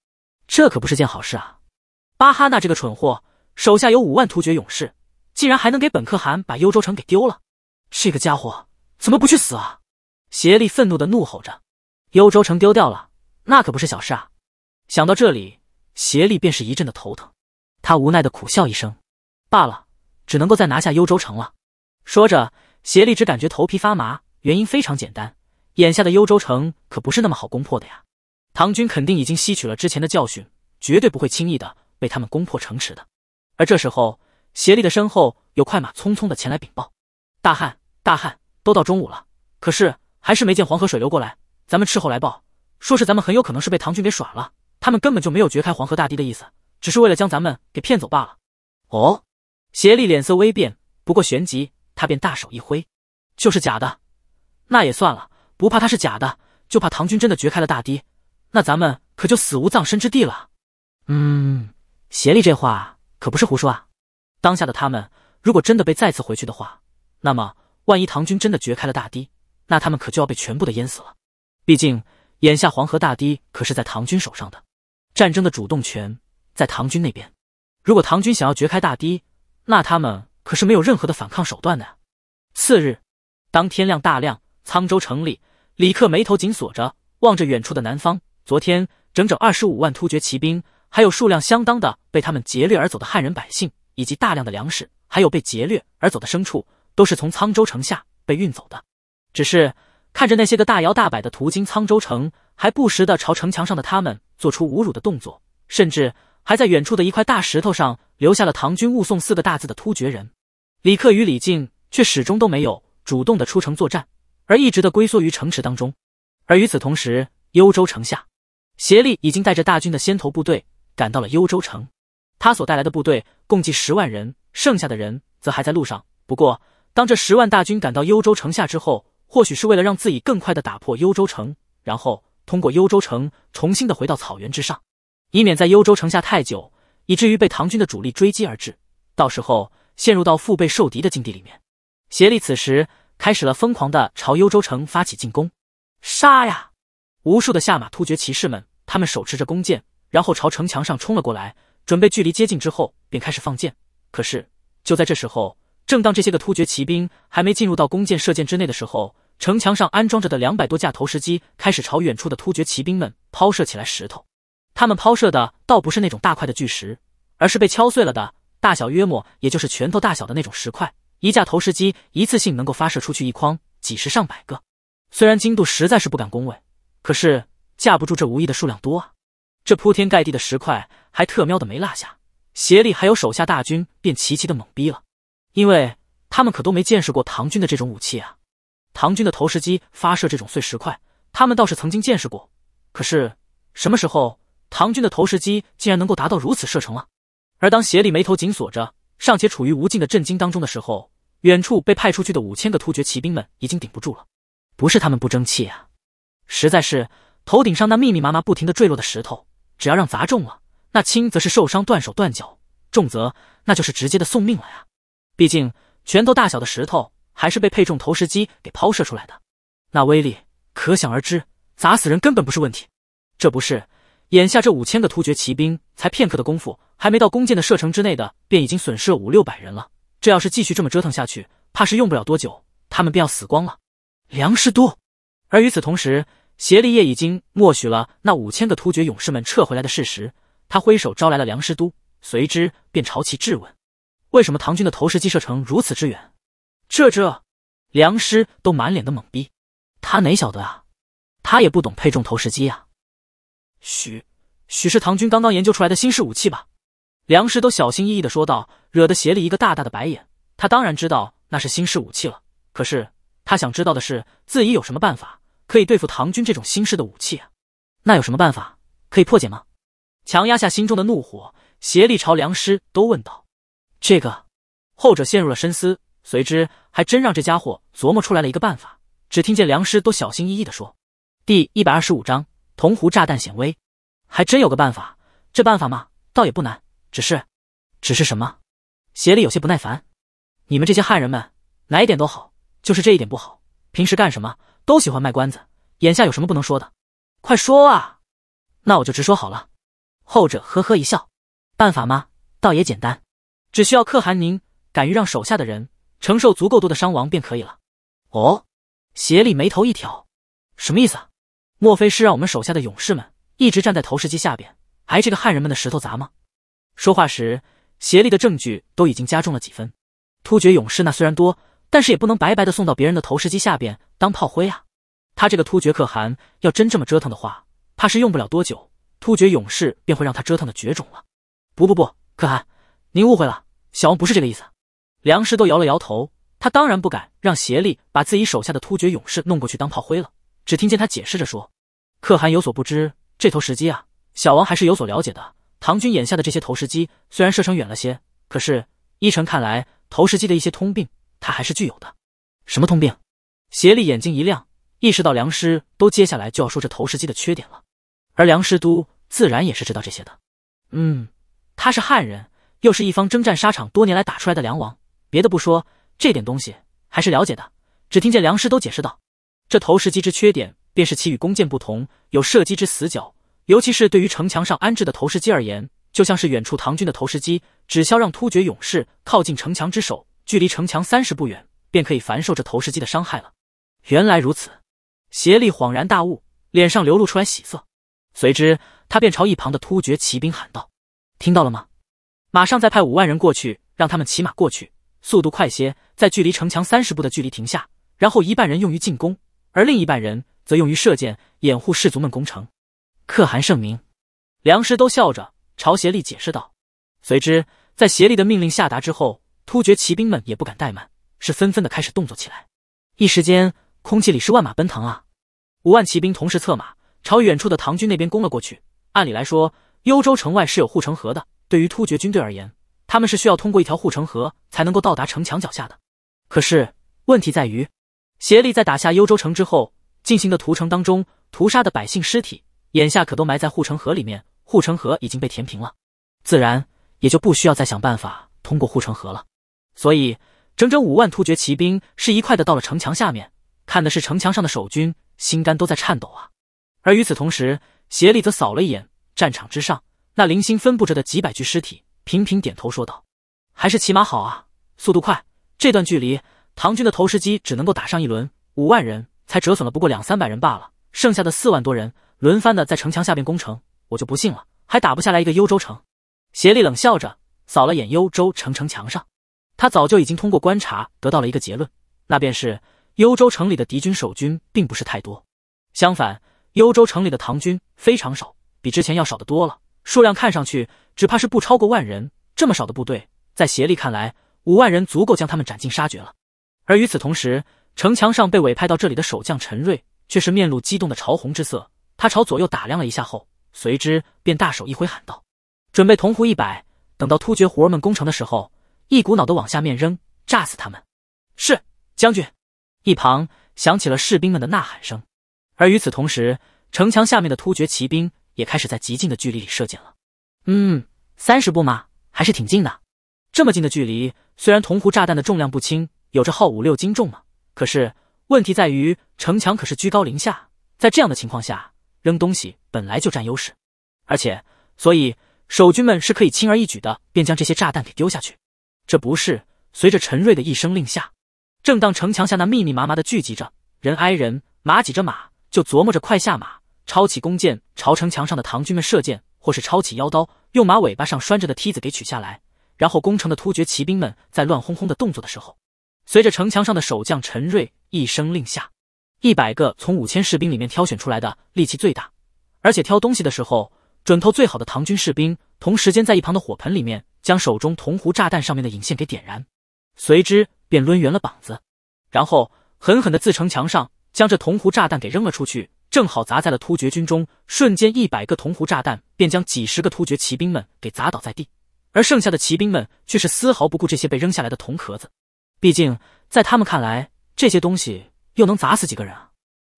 这可不是件好事啊！巴哈纳这个蠢货，手下有五万突厥勇士，竟然还能给本可汗把幽州城给丢了，这个家伙怎么不去死啊！邪力愤怒的怒吼着，幽州城丢掉了，那可不是小事啊！想到这里，邪力便是一阵的头疼，他无奈的苦笑一声，罢了。只能够再拿下幽州城了。说着，协力只感觉头皮发麻，原因非常简单，眼下的幽州城可不是那么好攻破的呀。唐军肯定已经吸取了之前的教训，绝对不会轻易的被他们攻破城池的。而这时候，协力的身后有快马匆匆的前来禀报：“大汉，大汉，都到中午了，可是还是没见黄河水流过来。咱们斥候来报，说是咱们很有可能是被唐军给耍了，他们根本就没有掘开黄河大堤的意思，只是为了将咱们给骗走罢了。”哦。邪力脸色微变，不过旋即他便大手一挥：“就是假的，那也算了，不怕他是假的，就怕唐军真的掘开了大堤，那咱们可就死无葬身之地了。”嗯，邪力这话可不是胡说啊！当下的他们如果真的被再次回去的话，那么万一唐军真的掘开了大堤，那他们可就要被全部的淹死了。毕竟眼下黄河大堤可是在唐军手上的，战争的主动权在唐军那边。如果唐军想要掘开大堤，那他们可是没有任何的反抗手段的。次日，当天亮大亮，沧州城里，李克眉头紧锁着，望着远处的南方。昨天，整整二十五万突厥骑兵，还有数量相当的被他们劫掠而走的汉人百姓，以及大量的粮食，还有被劫掠而走的牲畜，都是从沧州城下被运走的。只是看着那些个大摇大摆的途经沧州城，还不时的朝城墙上的他们做出侮辱的动作，甚至还在远处的一块大石头上。留下了“唐军误送”四个大字的突厥人，李克与李靖却始终都没有主动的出城作战，而一直的龟缩于城池当中。而与此同时，幽州城下，协力已经带着大军的先头部队赶到了幽州城。他所带来的部队共计十万人，剩下的人则还在路上。不过，当这十万大军赶到幽州城下之后，或许是为了让自己更快的打破幽州城，然后通过幽州城重新的回到草原之上，以免在幽州城下太久。以至于被唐军的主力追击而至，到时候陷入到腹背受敌的境地里面。协力此时开始了疯狂的朝幽州城发起进攻，杀呀！无数的下马突厥骑士们，他们手持着弓箭，然后朝城墙上冲了过来，准备距离接近之后便开始放箭。可是就在这时候，正当这些个突厥骑兵还没进入到弓箭射箭之内的时候，城墙上安装着的两百多架投石机开始朝远处的突厥骑兵们抛射起来石头。他们抛射的倒不是那种大块的巨石，而是被敲碎了的，大小约莫也就是拳头大小的那种石块。一架投石机一次性能够发射出去一筐几十上百个，虽然精度实在是不敢恭维，可是架不住这无意的数量多啊！这铺天盖地的石块还特喵的没落下，协力还有手下大军便齐齐的懵逼了，因为他们可都没见识过唐军的这种武器啊！唐军的投石机发射这种碎石块，他们倒是曾经见识过，可是什么时候？唐军的投石机竟然能够达到如此射程了，而当协力眉头紧锁着，尚且处于无尽的震惊当中的时候，远处被派出去的五千个突厥骑兵们已经顶不住了。不是他们不争气呀，实在是头顶上那密密麻麻、不停的坠落的石头，只要让砸中了，那轻则是受伤断手断脚，重则那就是直接的送命了呀。毕竟拳头大小的石头还是被配重投石机给抛射出来的，那威力可想而知，砸死人根本不是问题。这不是。眼下这五千个突厥骑兵，才片刻的功夫，还没到弓箭的射程之内的，便已经损失了五六百人了。这要是继续这么折腾下去，怕是用不了多久，他们便要死光了。梁师都，而与此同时，协力业已经默许了那五千个突厥勇士们撤回来的事实。他挥手招来了梁师都，随之便朝其质问：“为什么唐军的投石机射程如此之远？”这这，梁师都满脸的懵逼，他哪晓得啊？他也不懂配重投石机呀。许许是唐军刚刚研究出来的新式武器吧？梁师都小心翼翼的说道，惹得协力一个大大的白眼。他当然知道那是新式武器了，可是他想知道的是，自己有什么办法可以对付唐军这种新式的武器啊？那有什么办法可以破解吗？强压下心中的怒火，协力朝梁师都问道。这个，后者陷入了深思，随之还真让这家伙琢磨出来了一个办法。只听见梁师都小心翼翼的说：“第一百二十五章。”铜壶炸弹显微，还真有个办法。这办法嘛，倒也不难。只是，只是什么？颉力有些不耐烦。你们这些汉人们，哪一点都好，就是这一点不好。平时干什么都喜欢卖关子。眼下有什么不能说的？快说啊！那我就直说好了。后者呵呵一笑。办法嘛，倒也简单，只需要可汗您敢于让手下的人承受足够多的伤亡便可以了。哦，颉力眉头一挑，什么意思？莫非是让我们手下的勇士们一直站在投石机下边挨这个汉人们的石头砸吗？说话时，邪力的证据都已经加重了几分。突厥勇士那虽然多，但是也不能白白的送到别人的投石机下边当炮灰啊！他这个突厥可汗要真这么折腾的话，怕是用不了多久，突厥勇士便会让他折腾的绝种了。不不不，可汗，您误会了，小王不是这个意思。梁师都摇了摇头，他当然不敢让邪力把自己手下的突厥勇士弄过去当炮灰了。只听见他解释着说：“可汗有所不知，这投石机啊，小王还是有所了解的。唐军眼下的这些投石机，虽然射程远了些，可是依臣看来，投石机的一些通病，他还是具有的。什么通病？”颉力眼睛一亮，意识到梁师都接下来就要说这投石机的缺点了。而梁师都自然也是知道这些的。嗯，他是汉人，又是一方征战沙场多年来打出来的梁王，别的不说，这点东西还是了解的。只听见梁师都解释道。这投石机之缺点，便是其与弓箭不同，有射击之死角。尤其是对于城墙上安置的投石机而言，就像是远处唐军的投石机，只需要让突厥勇士靠近城墙之手，距离城墙三十步远，便可以繁受这投石机的伤害了。原来如此，协力恍然大悟，脸上流露出来喜色，随之他便朝一旁的突厥骑兵喊道：“听到了吗？马上再派五万人过去，让他们骑马过去，速度快些，在距离城墙三十步的距离停下，然后一半人用于进攻。”而另一半人则用于射箭，掩护士卒们攻城。可汗圣明，梁师都笑着朝协力解释道。随之，在协力的命令下达之后，突厥骑兵们也不敢怠慢，是纷纷的开始动作起来。一时间，空气里是万马奔腾啊！五万骑兵同时策马朝远处的唐军那边攻了过去。按理来说，幽州城外是有护城河的，对于突厥军队而言，他们是需要通过一条护城河才能够到达城墙脚下的。可是，问题在于。协力在打下幽州城之后进行的屠城当中，屠杀的百姓尸体，眼下可都埋在护城河里面。护城河已经被填平了，自然也就不需要再想办法通过护城河了。所以，整整五万突厥骑兵是一块的到了城墙下面，看的是城墙上的守军心肝都在颤抖啊。而与此同时，颉力则扫了一眼战场之上那零星分布着的几百具尸体，频频点头说道：“还是骑马好啊，速度快，这段距离。”唐军的投石机只能够打上一轮，五万人才折损了不过两三百人罢了，剩下的四万多人轮番的在城墙下边攻城，我就不信了，还打不下来一个幽州城。颉力冷笑着扫了眼幽州城城墙上，他早就已经通过观察得到了一个结论，那便是幽州城里的敌军守军并不是太多，相反，幽州城里的唐军非常少，比之前要少得多了，数量看上去只怕是不超过万人。这么少的部队，在颉力看来，五万人足够将他们斩尽杀绝了。而与此同时，城墙上被委派到这里的守将陈瑞却是面露激动的潮红之色。他朝左右打量了一下后，随之便大手一挥喊道：“准备铜壶一百，等到突厥胡儿们攻城的时候，一股脑的往下面扔，炸死他们！”是将军。一旁响起了士兵们的呐喊声。而与此同时，城墙下面的突厥骑兵也开始在极近的距离里射箭了。嗯，三十步嘛，还是挺近的。这么近的距离，虽然铜壶炸弹的重量不轻。有着耗五六斤重吗？可是问题在于城墙可是居高临下，在这样的情况下扔东西本来就占优势，而且所以守军们是可以轻而易举的便将这些炸弹给丢下去。这不是随着陈瑞的一声令下，正当城墙下那密密麻麻的聚集着人挨人，马挤着马，就琢磨着快下马，抄起弓箭朝城墙上的唐军们射箭，或是抄起腰刀，用马尾巴上拴着的梯子给取下来。然后攻城的突厥骑兵们在乱哄哄的动作的时候。随着城墙上的守将陈瑞一声令下，一百个从五千士兵里面挑选出来的力气最大，而且挑东西的时候准头最好的唐军士兵，同时间在一旁的火盆里面将手中铜壶炸弹上面的引线给点燃，随之便抡圆了膀子，然后狠狠的自城墙上将这铜壶炸弹给扔了出去，正好砸在了突厥军中，瞬间一百个铜壶炸弹便将几十个突厥骑兵们给砸倒在地，而剩下的骑兵们却是丝毫不顾这些被扔下来的铜壳子。毕竟，在他们看来，这些东西又能砸死几个人啊？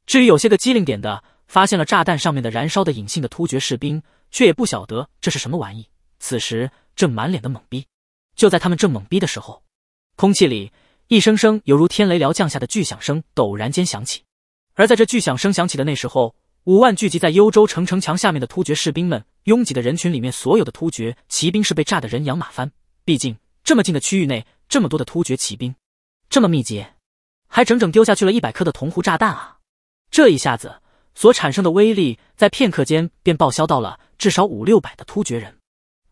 至于有些个机灵点的，发现了炸弹上面的燃烧的隐性的突厥士兵，却也不晓得这是什么玩意。此时正满脸的懵逼。就在他们正懵逼的时候，空气里一声声犹如天雷缭降下的巨响声陡然间响起。而在这巨响声响起的那时候，五万聚集在幽州城城墙下面的突厥士兵们拥挤的人群里面，所有的突厥骑兵是被炸得人仰马翻。毕竟，这么近的区域内。这么多的突厥骑兵，这么密集，还整整丢下去了一百颗的铜壶炸弹啊！这一下子所产生的威力，在片刻间便报销到了至少五六百的突厥人，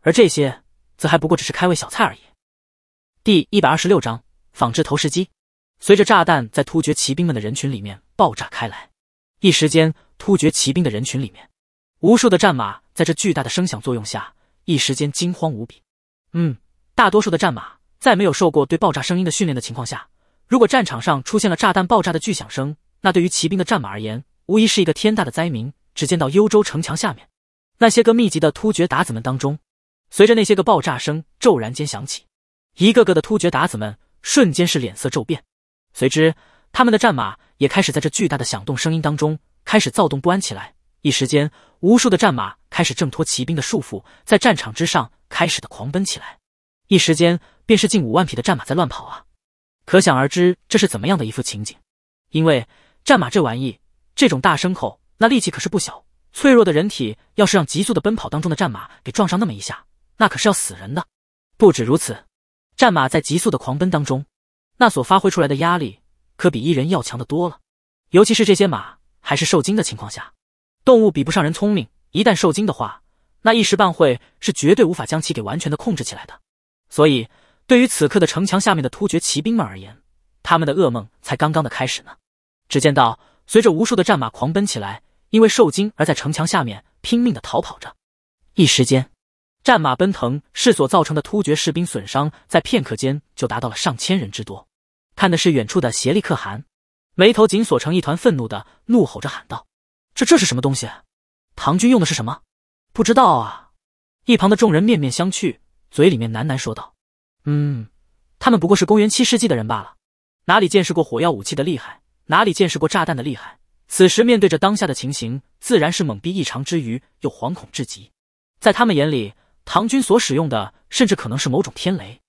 而这些则还不过只是开胃小菜而已。第一百二十六章仿制投石机。随着炸弹在突厥骑兵们的人群里面爆炸开来，一时间突厥骑兵的人群里面，无数的战马在这巨大的声响作用下，一时间惊慌无比。嗯，大多数的战马。在没有受过对爆炸声音的训练的情况下，如果战场上出现了炸弹爆炸的巨响声，那对于骑兵的战马而言，无疑是一个天大的灾民。只见到幽州城墙下面，那些个密集的突厥达子们当中，随着那些个爆炸声骤然间响起，一个个的突厥达子们瞬间是脸色骤变，随之他们的战马也开始在这巨大的响动声音当中开始躁动不安起来。一时间，无数的战马开始挣脱骑兵的束缚，在战场之上开始的狂奔起来。一时间。便是近五万匹的战马在乱跑啊，可想而知这是怎么样的一幅情景。因为战马这玩意，这种大牲口那力气可是不小，脆弱的人体要是让急速的奔跑当中的战马给撞上那么一下，那可是要死人的。不止如此，战马在急速的狂奔当中，那所发挥出来的压力可比一人要强得多了。尤其是这些马还是受惊的情况下，动物比不上人聪明，一旦受惊的话，那一时半会是绝对无法将其给完全的控制起来的。所以。对于此刻的城墙下面的突厥骑兵们而言，他们的噩梦才刚刚的开始呢。只见到随着无数的战马狂奔起来，因为受惊而在城墙下面拼命的逃跑着。一时间，战马奔腾是所造成的突厥士兵损伤，在片刻间就达到了上千人之多。看的是远处的协力可汗，眉头紧锁成一团，愤怒的怒吼着喊道：“这这是什么东西？唐军用的是什么？不知道啊！”一旁的众人面面相觑，嘴里面喃喃说道。嗯，他们不过是公元七世纪的人罢了，哪里见识过火药武器的厉害，哪里见识过炸弹的厉害。此时面对着当下的情形，自然是懵逼异常之余又惶恐至极。在他们眼里，唐军所使用的甚至可能是某种天雷，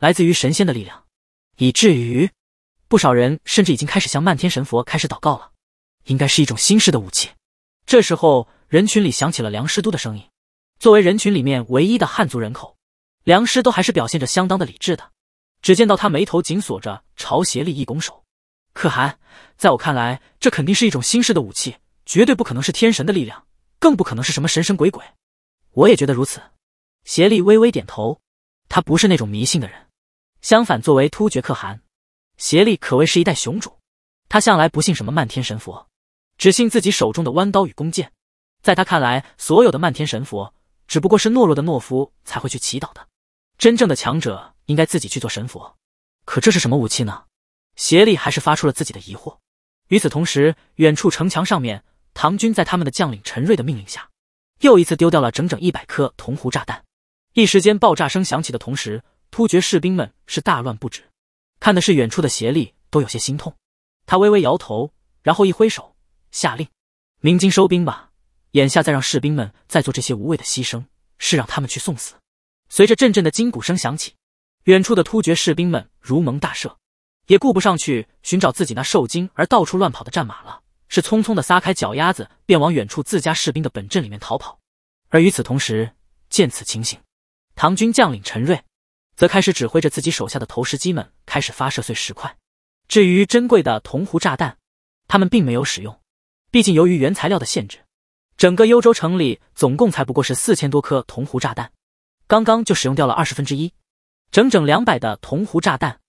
来自于神仙的力量，以至于不少人甚至已经开始向漫天神佛开始祷告了。应该是一种新式的武器。这时候，人群里响起了梁师都的声音。作为人群里面唯一的汉族人口。梁师都还是表现着相当的理智的，只见到他眉头紧锁着，朝邪力一拱手：“可汗，在我看来，这肯定是一种新式的武器，绝对不可能是天神的力量，更不可能是什么神神鬼鬼。”我也觉得如此。邪力微微点头，他不是那种迷信的人，相反，作为突厥可汗，邪力可谓是一代雄主，他向来不信什么漫天神佛，只信自己手中的弯刀与弓箭。在他看来，所有的漫天神佛只不过是懦弱的懦夫才会去祈祷的。真正的强者应该自己去做神佛，可这是什么武器呢？邪力还是发出了自己的疑惑。与此同时，远处城墙上面，唐军在他们的将领陈瑞的命令下，又一次丢掉了整整一百颗铜壶炸弹。一时间，爆炸声响起的同时，突厥士兵们是大乱不止。看的是远处的邪力都有些心痛，他微微摇头，然后一挥手下令：“明金收兵吧！眼下再让士兵们再做这些无谓的牺牲，是让他们去送死。”随着阵阵的金鼓声响起，远处的突厥士兵们如蒙大赦，也顾不上去寻找自己那受惊而到处乱跑的战马了，是匆匆的撒开脚丫子便往远处自家士兵的本阵里面逃跑。而与此同时，见此情形，唐军将领陈瑞则开始指挥着自己手下的投石机们开始发射碎石块。至于珍贵的铜壶炸弹，他们并没有使用，毕竟由于原材料的限制，整个幽州城里总共才不过是四千多颗铜壶炸弹。刚刚就使用掉了二十分之一，整整两百的铜壶炸弹，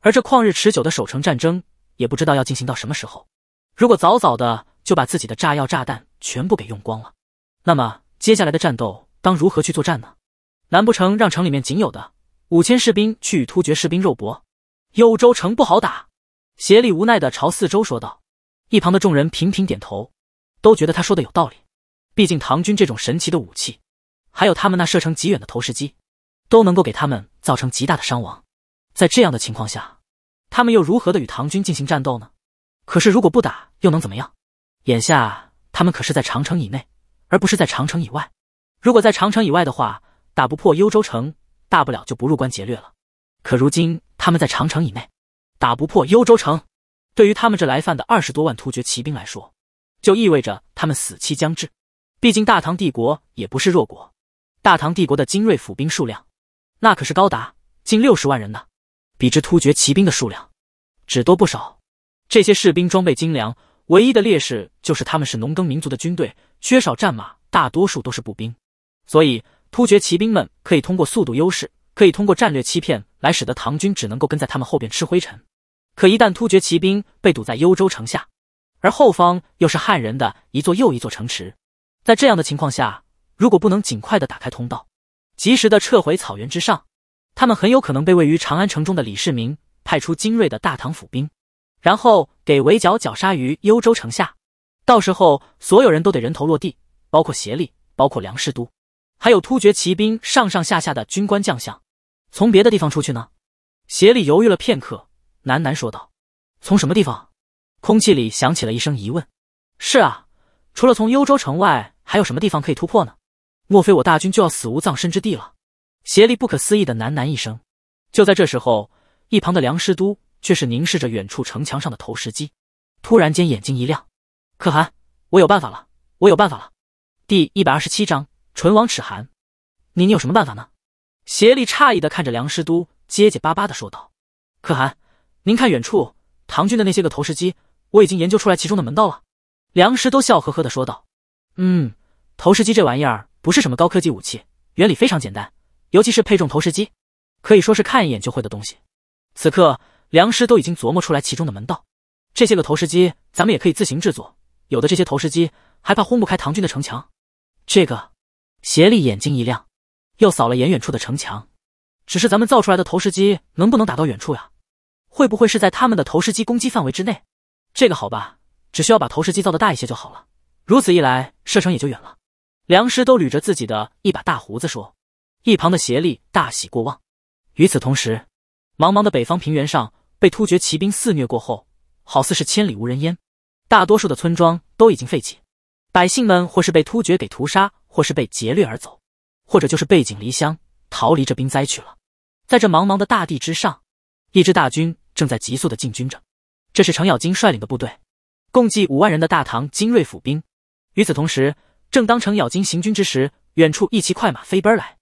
而这旷日持久的守城战争也不知道要进行到什么时候。如果早早的就把自己的炸药炸弹全部给用光了，那么接下来的战斗当如何去作战呢？难不成让城里面仅有的五千士兵去与突厥士兵肉搏？幽州城不好打。协力无奈的朝四周说道，一旁的众人频频点头，都觉得他说的有道理。毕竟唐军这种神奇的武器。还有他们那射程极远的投石机，都能够给他们造成极大的伤亡。在这样的情况下，他们又如何的与唐军进行战斗呢？可是如果不打，又能怎么样？眼下他们可是在长城以内，而不是在长城以外。如果在长城以外的话，打不破幽州城，大不了就不入关劫掠了。可如今他们在长城以内，打不破幽州城，对于他们这来犯的二十多万突厥骑兵来说，就意味着他们死期将至。毕竟大唐帝国也不是弱国。大唐帝国的精锐府兵数量，那可是高达近六十万人呢，比之突厥骑兵的数量，只多不少。这些士兵装备精良，唯一的劣势就是他们是农耕民族的军队，缺少战马，大多数都是步兵。所以，突厥骑兵们可以通过速度优势，可以通过战略欺骗来使得唐军只能够跟在他们后边吃灰尘。可一旦突厥骑兵被堵在幽州城下，而后方又是汉人的一座又一座城池，在这样的情况下。如果不能尽快的打开通道，及时的撤回草原之上，他们很有可能被位于长安城中的李世民派出精锐的大唐府兵，然后给围剿绞杀于幽州城下。到时候所有人都得人头落地，包括协力，包括梁师都，还有突厥骑兵上上下下的军官将相。从别的地方出去呢？协力犹豫了片刻，喃喃说道：“从什么地方？”空气里响起了一声疑问：“是啊，除了从幽州城外，还有什么地方可以突破呢？”莫非我大军就要死无葬身之地了？协力不可思议的喃喃一声。就在这时候，一旁的梁师都却是凝视着远处城墙上的投石机，突然间眼睛一亮：“可汗，我有办法了！我有办法了！”第一百二十七章唇亡齿寒。你你有什么办法呢？协力诧异的看着梁师都，结结巴巴的说道：“可汗，您看远处唐军的那些个投石机，我已经研究出来其中的门道了。”梁师都笑呵呵的说道：“嗯，投石机这玩意儿。”不是什么高科技武器，原理非常简单，尤其是配重投石机，可以说是看一眼就会的东西。此刻梁师都已经琢磨出来其中的门道，这些个投石机咱们也可以自行制作，有的这些投石机还怕轰不开唐军的城墙？这个，斜立，眼睛一亮，又扫了眼远处的城墙，只是咱们造出来的投石机能不能打到远处呀？会不会是在他们的投石机攻击范围之内？这个好吧，只需要把投石机造的大一些就好了，如此一来射程也就远了。梁师都捋着自己的一把大胡子说：“一旁的协力大喜过望。”与此同时，茫茫的北方平原上，被突厥骑兵肆虐过后，好似是千里无人烟，大多数的村庄都已经废弃，百姓们或是被突厥给屠杀，或是被劫掠而走，或者就是背井离乡逃离这兵灾去了。在这茫茫的大地之上，一支大军正在急速的进军着，这是程咬金率领的部队，共计五万人的大唐精锐府兵。与此同时。正当程咬金行军之时，远处一骑快马飞奔来。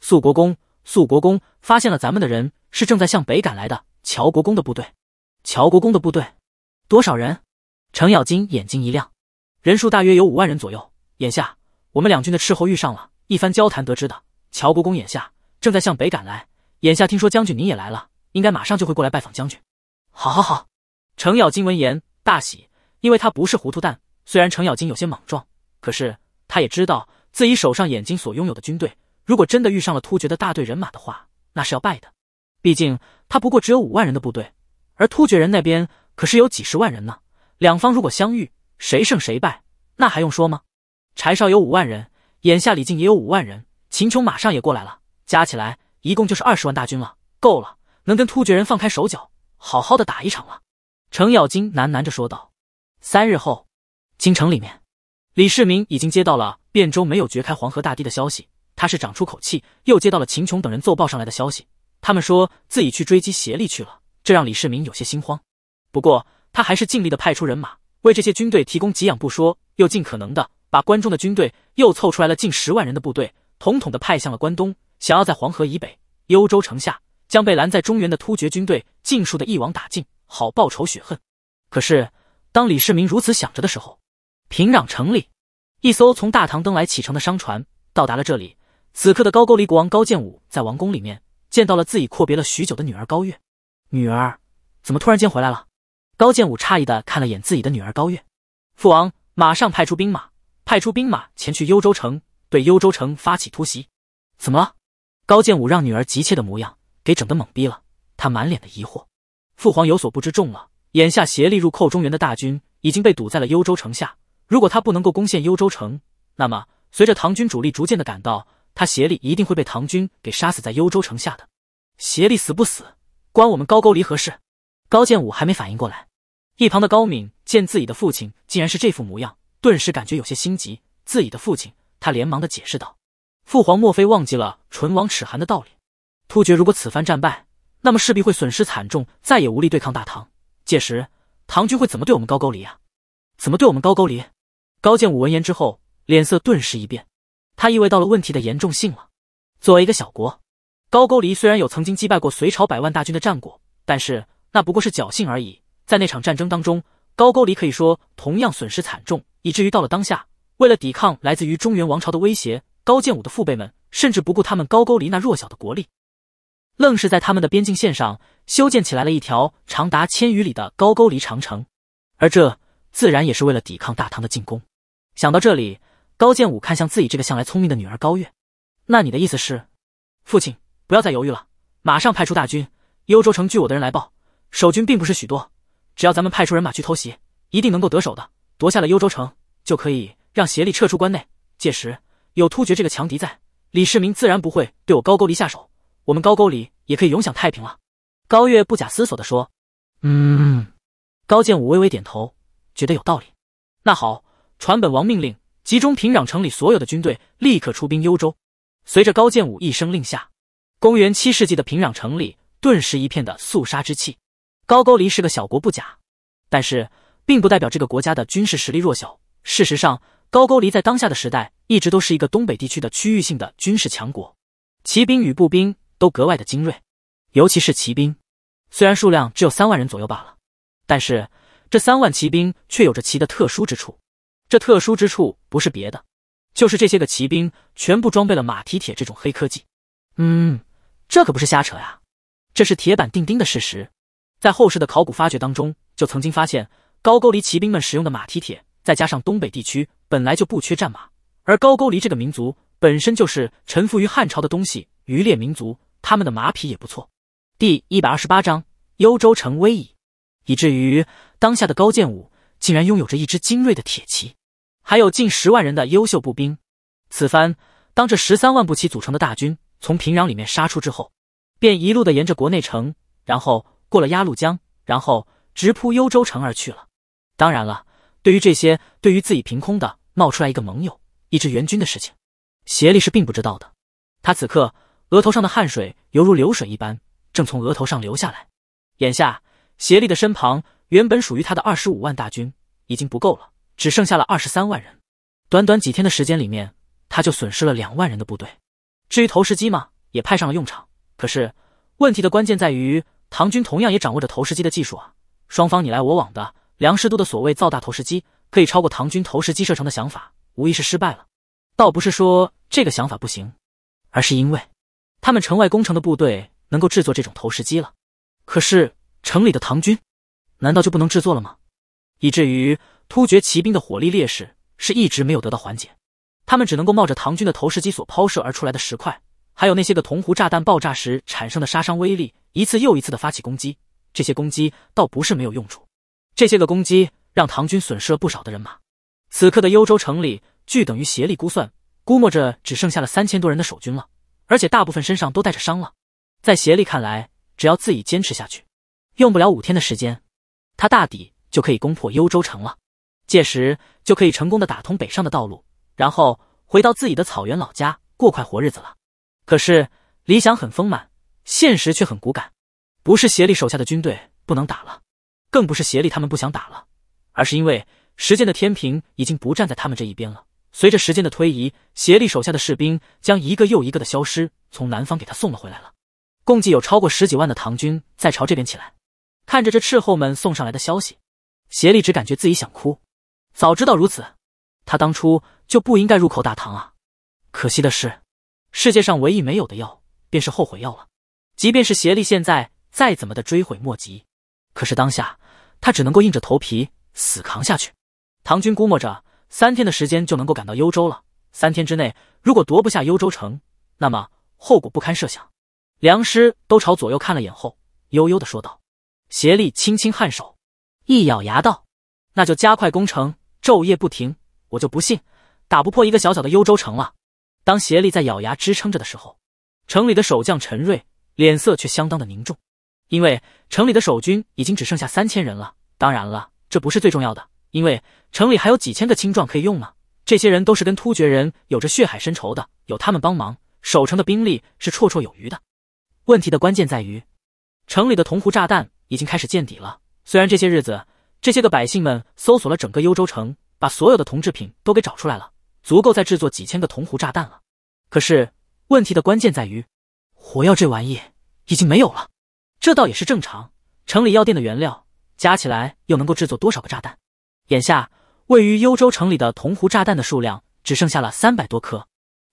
肃国公，肃国公发现了咱们的人，是正在向北赶来的乔国公的部队。乔国公的部队多少人？程咬金眼睛一亮，人数大约有五万人左右。眼下我们两军的斥候遇上了一番交谈，得知的乔国公眼下正在向北赶来。眼下听说将军您也来了，应该马上就会过来拜访将军。好，好，好！程咬金闻言大喜，因为他不是糊涂蛋。虽然程咬金有些莽撞，可是。他也知道自己手上眼睛所拥有的军队，如果真的遇上了突厥的大队人马的话，那是要败的。毕竟他不过只有五万人的部队，而突厥人那边可是有几十万人呢。两方如果相遇，谁胜谁败，那还用说吗？柴少有五万人，眼下李靖也有五万人，秦琼马上也过来了，加起来一共就是二十万大军了，够了，能跟突厥人放开手脚，好好的打一场了。程咬金喃喃着说道：“三日后，京城里面。”李世民已经接到了汴州没有掘开黄河大堤的消息，他是长出口气。又接到了秦琼等人奏报上来的消息，他们说自己去追击协力去了，这让李世民有些心慌。不过他还是尽力的派出人马，为这些军队提供给养不说，又尽可能的把关中的军队又凑出来了近十万人的部队，统统的派向了关东，想要在黄河以北幽州城下将被拦在中原的突厥军队尽数的一网打尽，好报仇雪恨。可是当李世民如此想着的时候，平壤城里，一艘从大唐登来启程的商船到达了这里。此刻的高句丽国王高建武在王宫里面见到了自己阔别了许久的女儿高月。女儿，怎么突然间回来了？高建武诧异的看了眼自己的女儿高月。父王马上派出兵马，派出兵马前去幽州城，对幽州城发起突袭。怎么了？高建武让女儿急切的模样给整得懵逼了，他满脸的疑惑。父皇有所不知，重了，眼下协力入寇中原的大军已经被堵在了幽州城下。如果他不能够攻陷幽州城，那么随着唐军主力逐渐的赶到，他协力一定会被唐军给杀死在幽州城下的。协力死不死，关我们高句丽何事？高建武还没反应过来，一旁的高敏见自己的父亲竟然是这副模样，顿时感觉有些心急。自己的父亲，他连忙的解释道：“父皇，莫非忘记了唇亡齿寒的道理？突厥如果此番战败，那么势必会损失惨重，再也无力对抗大唐。届时，唐军会怎么对我们高句丽啊？怎么对我们高句丽？”高建武闻言之后，脸色顿时一变，他意味到了问题的严重性了。作为一个小国，高句丽虽然有曾经击败过隋朝百万大军的战果，但是那不过是侥幸而已。在那场战争当中，高句丽可以说同样损失惨重，以至于到了当下，为了抵抗来自于中原王朝的威胁，高建武的父辈们甚至不顾他们高句丽那弱小的国力，愣是在他们的边境线上修建起来了一条长达千余里的高句丽长城，而这自然也是为了抵抗大唐的进攻。想到这里，高建武看向自己这个向来聪明的女儿高月：“那你的意思是，父亲不要再犹豫了，马上派出大军。幽州城据我的人来报，守军并不是许多，只要咱们派出人马去偷袭，一定能够得手的。夺下了幽州城，就可以让协力撤出关内。届时有突厥这个强敌在，李世民自然不会对我高沟里下手，我们高沟里也可以永享太平了。”高月不假思索的说：“嗯。”高建武微微点头，觉得有道理。那好。传本王命令，集中平壤城里所有的军队，立刻出兵幽州。随着高建武一声令下，公元七世纪的平壤城里顿时一片的肃杀之气。高句丽是个小国不假，但是并不代表这个国家的军事实力弱小。事实上，高句丽在当下的时代一直都是一个东北地区的区域性的军事强国，骑兵与步兵都格外的精锐，尤其是骑兵，虽然数量只有三万人左右罢了，但是这三万骑兵却有着骑的特殊之处。这特殊之处不是别的，就是这些个骑兵全部装备了马蹄铁这种黑科技。嗯，这可不是瞎扯呀，这是铁板钉钉的事实。在后世的考古发掘当中，就曾经发现高句丽骑兵们使用的马蹄铁。再加上东北地区本来就不缺战马，而高句丽这个民族本身就是臣服于汉朝的东西渔猎民族，他们的马匹也不错。第一百二十八章幽州城危矣，以至于当下的高建武竟然拥有着一支精锐的铁骑。还有近十万人的优秀步兵，此番当这十三万步骑组成的大军从平壤里面杀出之后，便一路的沿着国内城，然后过了鸭绿江，然后直扑幽州城而去了。当然了，对于这些，对于自己凭空的冒出来一个盟友、一支援军的事情，协力是并不知道的。他此刻额头上的汗水犹如流水一般，正从额头上流下来。眼下，协力的身旁原本属于他的二十五万大军已经不够了。只剩下了二十三万人，短短几天的时间里面，他就损失了两万人的部队。至于投石机嘛，也派上了用场。可是问题的关键在于，唐军同样也掌握着投石机的技术啊。双方你来我往的，梁师都的所谓造大投石机可以超过唐军投石机射程的想法，无疑是失败了。倒不是说这个想法不行，而是因为他们城外攻城的部队能够制作这种投石机了，可是城里的唐军难道就不能制作了吗？以至于。突厥骑兵的火力劣势是一直没有得到缓解，他们只能够冒着唐军的投石机所抛射而出来的石块，还有那些个铜壶炸弹爆炸时产生的杀伤威力，一次又一次的发起攻击。这些攻击倒不是没有用处，这些个攻击让唐军损失了不少的人马。此刻的幽州城里，据等于协力估算，估摸着只剩下了三千多人的守军了，而且大部分身上都带着伤了。在协力看来，只要自己坚持下去，用不了五天的时间，他大抵就可以攻破幽州城了。届时就可以成功的打通北上的道路，然后回到自己的草原老家过快活日子了。可是理想很丰满，现实却很骨感。不是协力手下的军队不能打了，更不是协力他们不想打了，而是因为时间的天平已经不站在他们这一边了。随着时间的推移，协力手下的士兵将一个又一个的消失，从南方给他送了回来了。共计有超过十几万的唐军在朝这边起来，看着这斥候们送上来的消息，协力只感觉自己想哭。早知道如此，他当初就不应该入口大唐啊！可惜的是，世界上唯一没有的药便是后悔药了。即便是协力现在再怎么的追悔莫及，可是当下他只能够硬着头皮死扛下去。唐军估摸着三天的时间就能够赶到幽州了。三天之内，如果夺不下幽州城，那么后果不堪设想。梁师都朝左右看了眼后，悠悠的说道：“协力，轻轻颔首，一咬牙道：‘那就加快攻城。’”昼夜不停，我就不信打不破一个小小的幽州城了。当协力在咬牙支撑着的时候，城里的守将陈瑞脸色却相当的凝重，因为城里的守军已经只剩下三千人了。当然了，这不是最重要的，因为城里还有几千个青壮可以用呢。这些人都是跟突厥人有着血海深仇的，有他们帮忙，守城的兵力是绰绰有余的。问题的关键在于，城里的铜壶炸弹已经开始见底了。虽然这些日子，这些个百姓们搜索了整个幽州城，把所有的铜制品都给找出来了，足够再制作几千个铜壶炸弹了。可是问题的关键在于，火药这玩意已经没有了。这倒也是正常，城里药店的原料加起来又能够制作多少个炸弹？眼下位于幽州城里的铜壶炸弹的数量只剩下了三百多颗，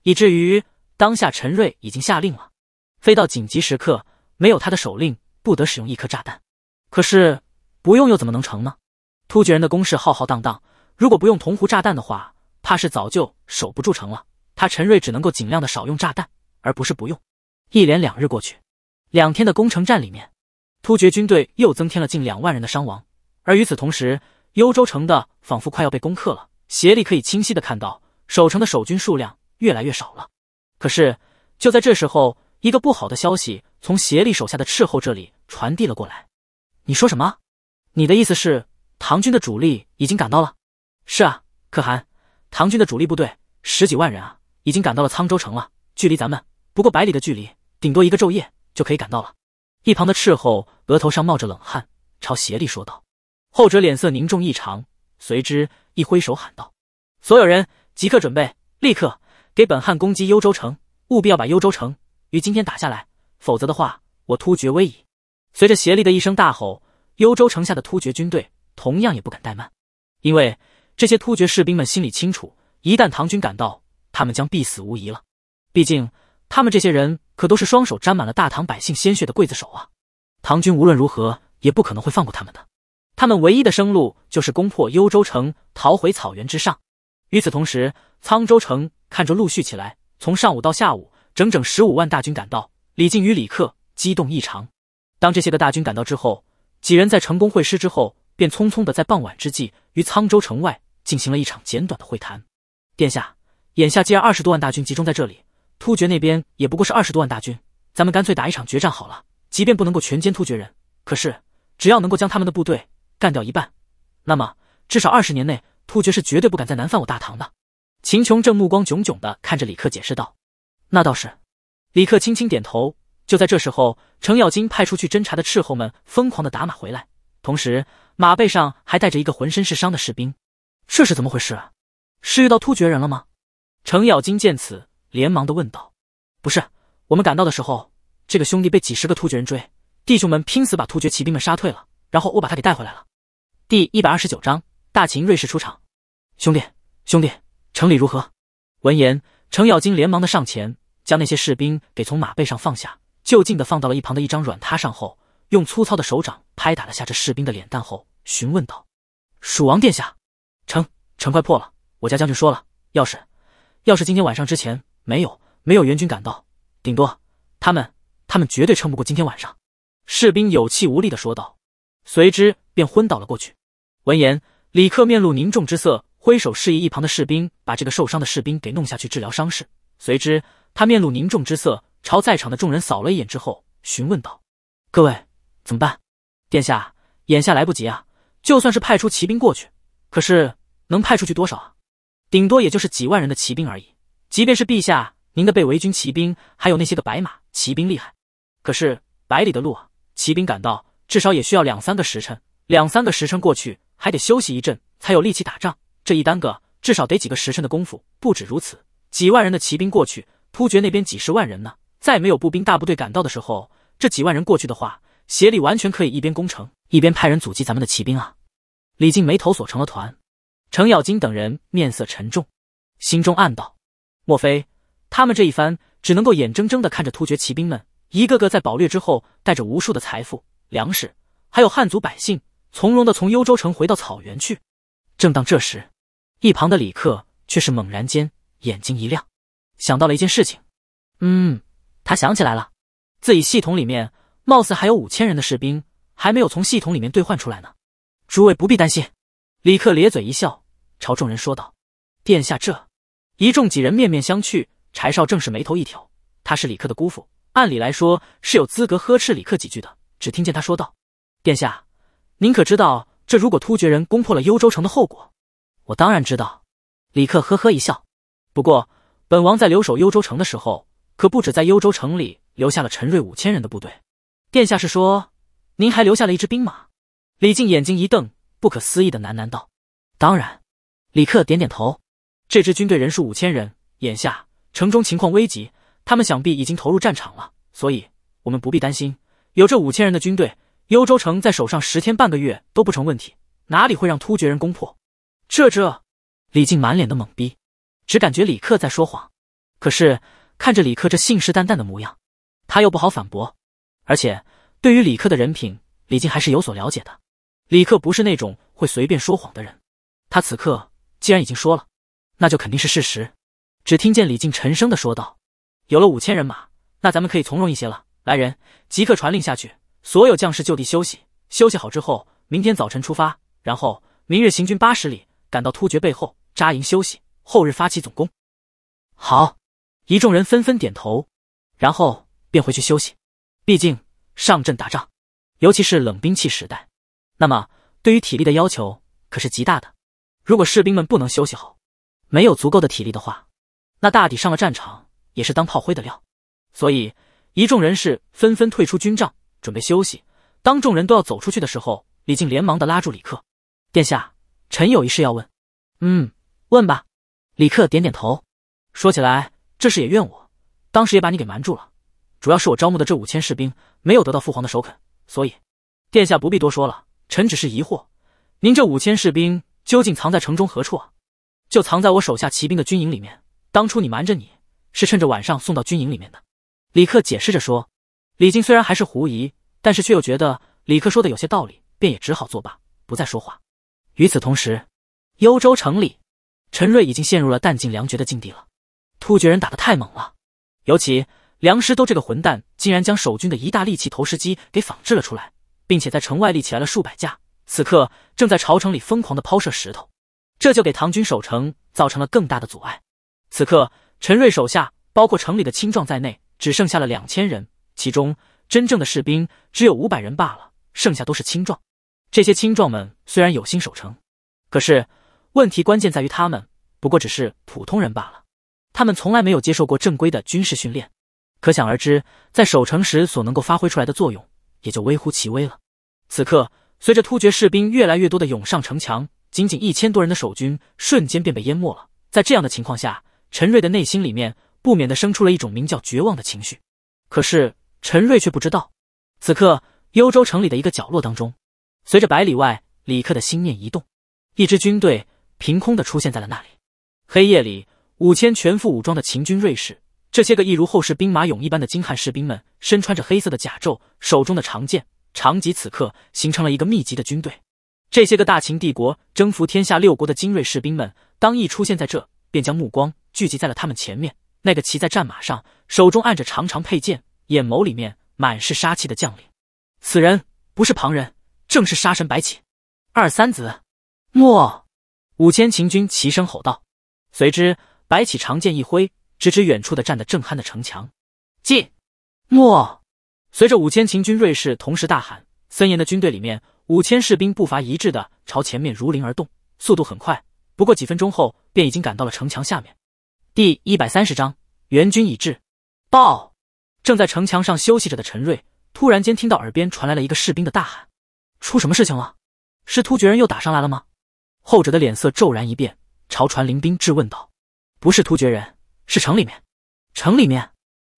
以至于当下陈瑞已经下令了：，非到紧急时刻，没有他的手令，不得使用一颗炸弹。可是。不用又怎么能成呢？突厥人的攻势浩浩荡荡，如果不用铜壶炸弹的话，怕是早就守不住城了。他陈瑞只能够尽量的少用炸弹，而不是不用。一连两日过去，两天的攻城战里面，突厥军队又增添了近两万人的伤亡。而与此同时，幽州城的仿佛快要被攻克了。协力可以清晰的看到，守城的守军数量越来越少了。可是就在这时候，一个不好的消息从协力手下的斥候这里传递了过来。你说什么？你的意思是，唐军的主力已经赶到了？是啊，可汗，唐军的主力部队十几万人啊，已经赶到了沧州城了，距离咱们不过百里的距离，顶多一个昼夜就可以赶到了。一旁的斥候额头上冒着冷汗，朝邪力说道。后者脸色凝重异常，随之一挥手喊道：“所有人即刻准备，立刻给本汉攻击幽州城，务必要把幽州城于今天打下来，否则的话，我突厥危矣！”随着邪力的一声大吼。幽州城下的突厥军队同样也不敢怠慢，因为这些突厥士兵们心里清楚，一旦唐军赶到，他们将必死无疑了。毕竟，他们这些人可都是双手沾满了大唐百姓鲜血的刽子手啊！唐军无论如何也不可能会放过他们的。他们唯一的生路就是攻破幽州城，逃回草原之上。与此同时，沧州城看着陆续起来，从上午到下午，整整十五万大军赶到。李靖与李克激动异常。当这些个大军赶到之后，几人在成功会师之后，便匆匆的在傍晚之际，于沧州城外进行了一场简短的会谈。殿下，眼下既然二十多万大军集中在这里，突厥那边也不过是二十多万大军，咱们干脆打一场决战好了。即便不能够全歼突厥人，可是只要能够将他们的部队干掉一半，那么至少二十年内，突厥是绝对不敢再南犯我大唐的。秦琼正目光炯炯的看着李克解释道：“那倒是。”李克轻轻点头。就在这时候，程咬金派出去侦查的斥候们疯狂的打马回来，同时马背上还带着一个浑身是伤的士兵。这是怎么回事？是遇到突厥人了吗？程咬金见此，连忙的问道：“不是，我们赶到的时候，这个兄弟被几十个突厥人追，弟兄们拼死把突厥骑兵们杀退了，然后我把他给带回来了。”第一百二十九章大秦瑞士出场。兄弟，兄弟，城里如何？闻言，程咬金连忙的上前将那些士兵给从马背上放下。就近的放到了一旁的一张软榻上后，用粗糙的手掌拍打了下这士兵的脸蛋后，询问道：“蜀王殿下，城城快破了，我家将军说了，要是要是今天晚上之前没有没有援军赶到，顶多他们他们绝对撑不过今天晚上。”士兵有气无力的说道，随之便昏倒了过去。闻言，李克面露凝重之色，挥手示意一旁的士兵把这个受伤的士兵给弄下去治疗伤势，随之。他面露凝重之色，朝在场的众人扫了一眼之后，询问道：“各位，怎么办？殿下，眼下来不及啊！就算是派出骑兵过去，可是能派出去多少啊？顶多也就是几万人的骑兵而已。即便是陛下您的被围军骑兵，还有那些个白马骑兵厉害，可是百里的路啊，骑兵赶到至少也需要两三个时辰。两三个时辰过去，还得休息一阵，才有力气打仗。这一耽搁，至少得几个时辰的功夫。不止如此，几万人的骑兵过去。”突厥那边几十万人呢，再没有步兵大部队赶到的时候，这几万人过去的话，协力完全可以一边攻城，一边派人阻击咱们的骑兵啊！李靖眉头锁成了团，程咬金等人面色沉重，心中暗道：莫非他们这一番只能够眼睁睁的看着突厥骑兵们一个个在饱掠之后，带着无数的财富、粮食，还有汉族百姓，从容的从幽州城回到草原去？正当这时，一旁的李克却是猛然间眼睛一亮。想到了一件事情，嗯，他想起来了，自己系统里面貌似还有五千人的士兵还没有从系统里面兑换出来呢。诸位不必担心，李克咧嘴一笑，朝众人说道：“殿下，这一众几人面面相觑，柴少正是眉头一挑，他是李克的姑父，按理来说是有资格呵斥李克几句的。只听见他说道：‘殿下，您可知道，这如果突厥人攻破了幽州城的后果？’我当然知道。”李克呵呵一笑，不过。本王在留守幽州城的时候，可不止在幽州城里留下了陈瑞五千人的部队。殿下是说，您还留下了一支兵马？李靖眼睛一瞪，不可思议的喃喃道：“当然。”李克点点头。这支军队人数五千人，眼下城中情况危急，他们想必已经投入战场了，所以我们不必担心。有这五千人的军队，幽州城在手上十天半个月都不成问题，哪里会让突厥人攻破？这这！李靖满脸的懵逼。只感觉李克在说谎，可是看着李克这信誓旦旦的模样，他又不好反驳。而且对于李克的人品，李靖还是有所了解的。李克不是那种会随便说谎的人，他此刻既然已经说了，那就肯定是事实。只听见李靖沉声的说道：“有了五千人马，那咱们可以从容一些了。来人，即刻传令下去，所有将士就地休息。休息好之后，明天早晨出发，然后明日行军八十里，赶到突厥背后扎营休息。”后日发起总攻，好，一众人纷纷点头，然后便回去休息。毕竟上阵打仗，尤其是冷兵器时代，那么对于体力的要求可是极大的。如果士兵们不能休息好，没有足够的体力的话，那大抵上了战场也是当炮灰的料。所以一众人是纷纷退出军帐准备休息。当众人都要走出去的时候，李靖连忙的拉住李克：“殿下，臣有一事要问。”“嗯，问吧。”李克点点头，说起来这事也怨我，当时也把你给瞒住了。主要是我招募的这五千士兵没有得到父皇的首肯，所以殿下不必多说了。臣只是疑惑，您这五千士兵究竟藏在城中何处？啊？就藏在我手下骑兵的军营里面。当初你瞒着你，是趁着晚上送到军营里面的。李克解释着说。李靖虽然还是狐疑，但是却又觉得李克说的有些道理，便也只好作罢，不再说话。与此同时，幽州城里。陈瑞已经陷入了弹尽粮绝的境地了。突厥人打得太猛了，尤其梁师都这个混蛋，竟然将守军的一大利器投石机给仿制了出来，并且在城外立起来了数百架，此刻正在朝城里疯狂的抛射石头，这就给唐军守城造成了更大的阻碍。此刻，陈瑞手下包括城里的青壮在内，只剩下了两千人，其中真正的士兵只有五百人罢了，剩下都是青壮。这些青壮们虽然有心守城，可是。问题关键在于他们不过只是普通人罢了，他们从来没有接受过正规的军事训练，可想而知，在守城时所能够发挥出来的作用也就微乎其微了。此刻，随着突厥士兵越来越多的涌上城墙，仅仅一千多人的守军瞬间便被淹没了。在这样的情况下，陈瑞的内心里面不免的生出了一种名叫绝望的情绪。可是陈瑞却不知道，此刻幽州城里的一个角落当中，随着百里外李克的心念一动，一支军队。凭空的出现在了那里。黑夜里，五千全副武装的秦军锐士，这些个一如后世兵马俑一般的精悍士兵们，身穿着黑色的甲胄，手中的长剑、长戟，此刻形成了一个密集的军队。这些个大秦帝国征服天下六国的精锐士兵们，当一出现在这，便将目光聚集在了他们前面那个骑在战马上，手中按着长长佩剑，眼眸里面满是杀气的将领。此人不是旁人，正是杀神白起。二三子，莫。五千秦军齐声吼道，随之白起长剑一挥，直指远处的站得正酣的城墙。进！莫！随着五千秦军锐士同时大喊，森严的军队里面，五千士兵步伐一致的朝前面如临而动，速度很快。不过几分钟后，便已经赶到了城墙下面。第一百三十章援军已至。报！正在城墙上休息着的陈瑞，突然间听到耳边传来了一个士兵的大喊：“出什么事情了？是突厥人又打上来了吗？”后者的脸色骤然一变，朝传令兵质问道：“不是突厥人，是城里面。”城里面，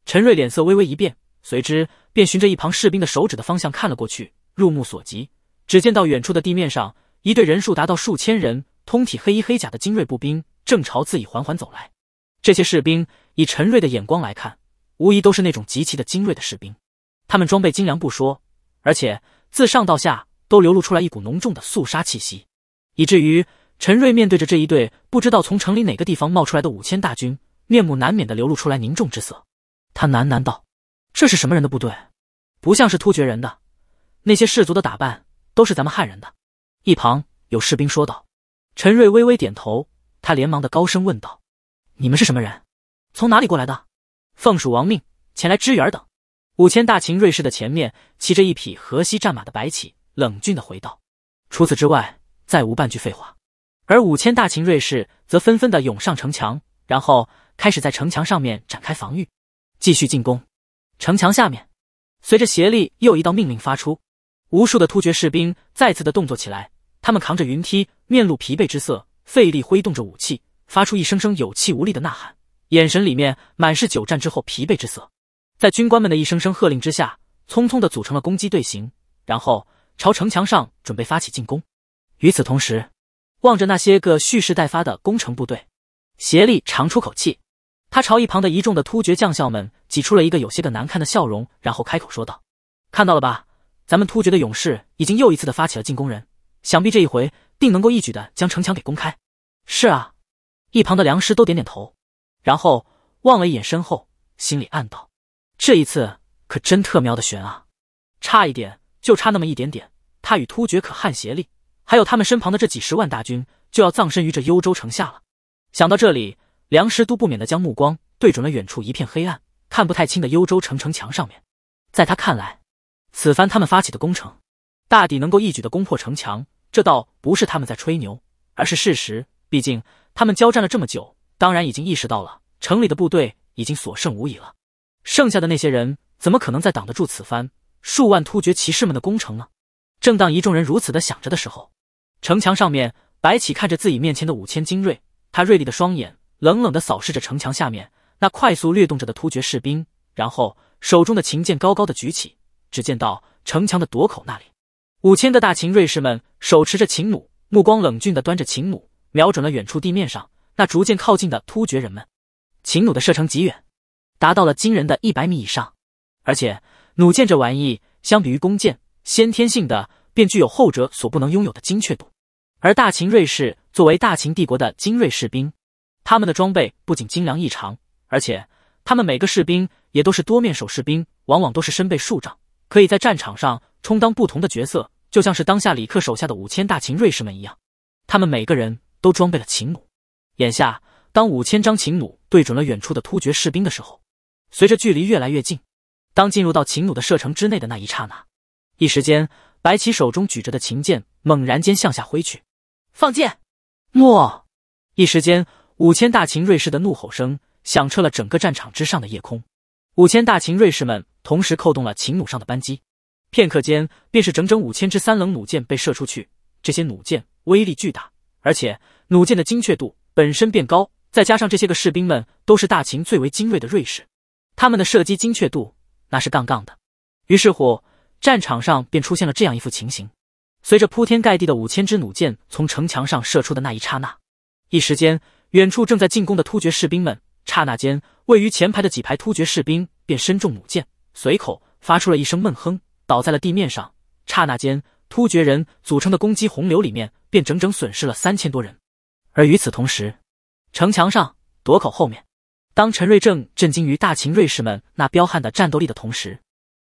陈瑞脸色微微一变，随之便循着一旁士兵的手指的方向看了过去。入目所及，只见到远处的地面上，一队人数达到数千人、通体黑衣黑甲的精锐步兵正朝自己缓缓走来。这些士兵以陈瑞的眼光来看，无疑都是那种极其的精锐的士兵。他们装备精良不说，而且自上到下都流露出来一股浓重的肃杀气息。以至于陈瑞面对着这一队不知道从城里哪个地方冒出来的五千大军，面目难免的流露出来凝重之色。他喃喃道：“这是什么人的部队？不像是突厥人的，那些士卒的打扮都是咱们汉人的。”一旁有士兵说道。陈瑞微微点头，他连忙的高声问道：“你们是什么人？从哪里过来的？”“奉蜀王命前来支援等。”五千大秦瑞士的前面，骑着一匹河西战马的白起冷峻的回道：“除此之外。”再无半句废话，而五千大秦锐士则纷纷的涌上城墙，然后开始在城墙上面展开防御，继续进攻。城墙下面，随着协力又一道命令发出，无数的突厥士兵再次的动作起来，他们扛着云梯，面露疲惫之色，费力挥动着武器，发出一声声有气无力的呐喊，眼神里面满是久战之后疲惫之色。在军官们的一声声喝令之下，匆匆的组成了攻击队形，然后朝城墙上准备发起进攻。与此同时，望着那些个蓄势待发的攻城部队，协力长出口气，他朝一旁的一众的突厥将校们挤出了一个有些个难看的笑容，然后开口说道：“看到了吧，咱们突厥的勇士已经又一次的发起了进攻。人想必这一回定能够一举的将城墙给攻开。”“是啊。”一旁的梁师都点点头，然后望了一眼身后，心里暗道：“这一次可真特喵的悬啊！差一点，就差那么一点点。他与突厥可汗协力。”还有他们身旁的这几十万大军就要葬身于这幽州城下了。想到这里，梁师都不免的将目光对准了远处一片黑暗、看不太清的幽州城城墙上面。在他看来，此番他们发起的攻城，大抵能够一举的攻破城墙。这倒不是他们在吹牛，而是事实。毕竟他们交战了这么久，当然已经意识到了城里的部队已经所剩无已了。剩下的那些人，怎么可能再挡得住此番数万突厥骑士们的攻城呢？正当一众人如此的想着的时候，城墙上面，白起看着自己面前的五千精锐，他锐利的双眼冷冷的扫视着城墙下面那快速掠动着的突厥士兵，然后手中的琴剑高高的举起。只见到城墙的垛口那里，五千个大秦锐士们手持着秦弩，目光冷峻的端着秦弩，瞄准了远处地面上那逐渐靠近的突厥人们。秦弩的射程极远，达到了惊人的一百米以上，而且弩箭这玩意，相比于弓箭，先天性的。便具有后者所不能拥有的精确度，而大秦瑞士作为大秦帝国的精锐士兵，他们的装备不仅精良异常，而且他们每个士兵也都是多面手士兵，往往都是身背数丈，可以在战场上充当不同的角色，就像是当下李克手下的五千大秦瑞士们一样，他们每个人都装备了秦弩。眼下，当五千张秦弩对准了远处的突厥士兵的时候，随着距离越来越近，当进入到秦弩的射程之内的那一刹那，一时间。白起手中举着的琴剑猛然间向下挥去，放箭！喏！一时间，五千大秦瑞士的怒吼声响彻了整个战场之上的夜空。五千大秦瑞士们同时扣动了秦弩上的扳机，片刻间，便是整整五千支三棱弩箭被射出去。这些弩箭威力巨大，而且弩箭的精确度本身变高，再加上这些个士兵们都是大秦最为精锐的瑞士，他们的射击精确度那是杠杠的。于是乎。战场上便出现了这样一副情形：随着铺天盖地的五千支弩箭从城墙上射出的那一刹那，一时间，远处正在进攻的突厥士兵们，刹那间，位于前排的几排突厥士兵便身中弩箭，随口发出了一声闷哼，倒在了地面上。刹那间，突厥人组成的攻击洪流里面，便整整损失了三千多人。而与此同时，城墙上垛口后面，当陈瑞正震惊于大秦瑞士们那彪悍的战斗力的同时，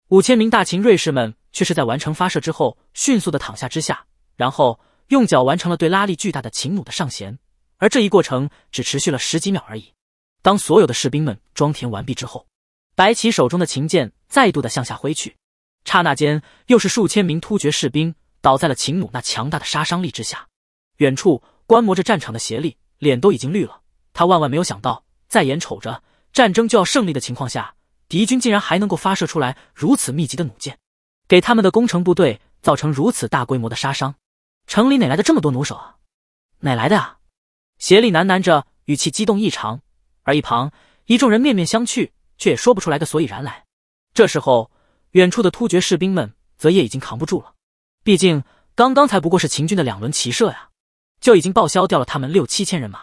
五千名大秦瑞士们却是在完成发射之后，迅速的躺下之下，然后用脚完成了对拉力巨大的秦弩的上弦，而这一过程只持续了十几秒而已。当所有的士兵们装填完毕之后，白起手中的秦剑再度的向下挥去，刹那间又是数千名突厥士兵倒在了秦弩那强大的杀伤力之下。远处观摩着战场的协力，脸都已经绿了，他万万没有想到，在眼瞅着战争就要胜利的情况下。敌军竟然还能够发射出来如此密集的弩箭，给他们的攻城部队造成如此大规模的杀伤，城里哪来的这么多弩手啊？哪来的啊？协力喃喃着，语气激动异常。而一旁一众人面面相觑，却也说不出来个所以然来。这时候，远处的突厥士兵们则也已经扛不住了，毕竟刚刚才不过是秦军的两轮骑射呀，就已经报销掉了他们六七千人马，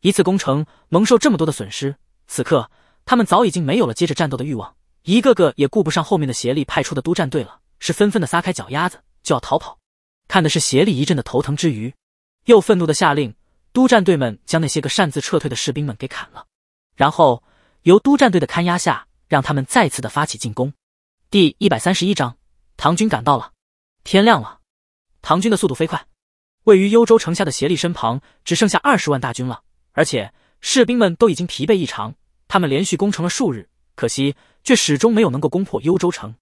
一次攻城蒙受这么多的损失，此刻。他们早已经没有了接着战斗的欲望，一个个也顾不上后面的协力派出的督战队了，是纷纷的撒开脚丫子就要逃跑。看的是协力一阵的头疼之余，又愤怒的下令督战队们将那些个擅自撤退的士兵们给砍了，然后由督战队的看押下，让他们再次的发起进攻。第一百三十一章，唐军赶到了。天亮了，唐军的速度飞快，位于幽州城下的协力身旁只剩下二十万大军了，而且士兵们都已经疲惫异常。他们连续攻城了数日，可惜却始终没有能够攻破幽州城。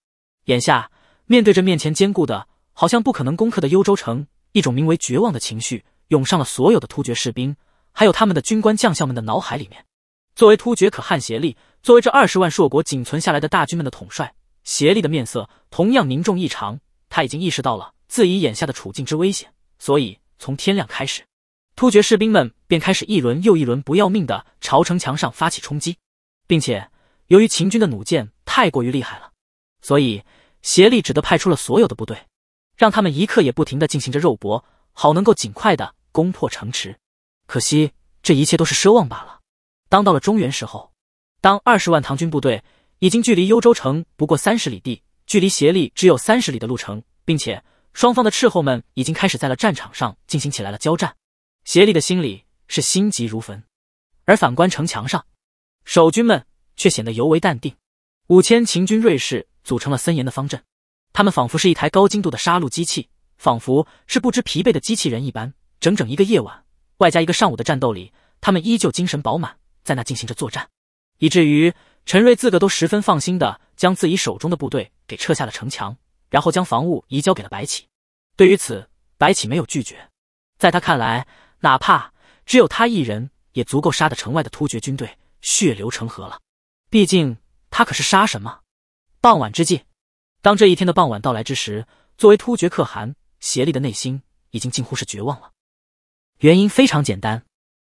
眼下面对着面前坚固的、好像不可能攻克的幽州城，一种名为绝望的情绪涌上了所有的突厥士兵，还有他们的军官将校们的脑海里面。作为突厥可汗协利，作为这二十万硕国仅存下来的大军们的统帅，协利的面色同样凝重异常。他已经意识到了自己眼下的处境之危险，所以从天亮开始。突厥士兵们便开始一轮又一轮不要命的朝城墙上发起冲击，并且由于秦军的弩箭太过于厉害了，所以协力只得派出了所有的部队，让他们一刻也不停的进行着肉搏，好能够尽快的攻破城池。可惜这一切都是奢望罢了。当到了中原时候，当二十万唐军部队已经距离幽州城不过三十里地，距离协力只有三十里的路程，并且双方的斥候们已经开始在了战场上进行起来了交战。协力的心里是心急如焚，而反观城墙上，守军们却显得尤为淡定。五千秦军锐士组成了森严的方阵，他们仿佛是一台高精度的杀戮机器，仿佛是不知疲惫的机器人一般。整整一个夜晚，外加一个上午的战斗里，他们依旧精神饱满，在那进行着作战。以至于陈瑞自个都十分放心的将自己手中的部队给撤下了城墙，然后将防务移交给了白起。对于此，白起没有拒绝，在他看来。哪怕只有他一人，也足够杀得城外的突厥军队血流成河了。毕竟他可是杀神嘛。傍晚之际，当这一天的傍晚到来之时，作为突厥可汗协力的内心已经近乎是绝望了。原因非常简单，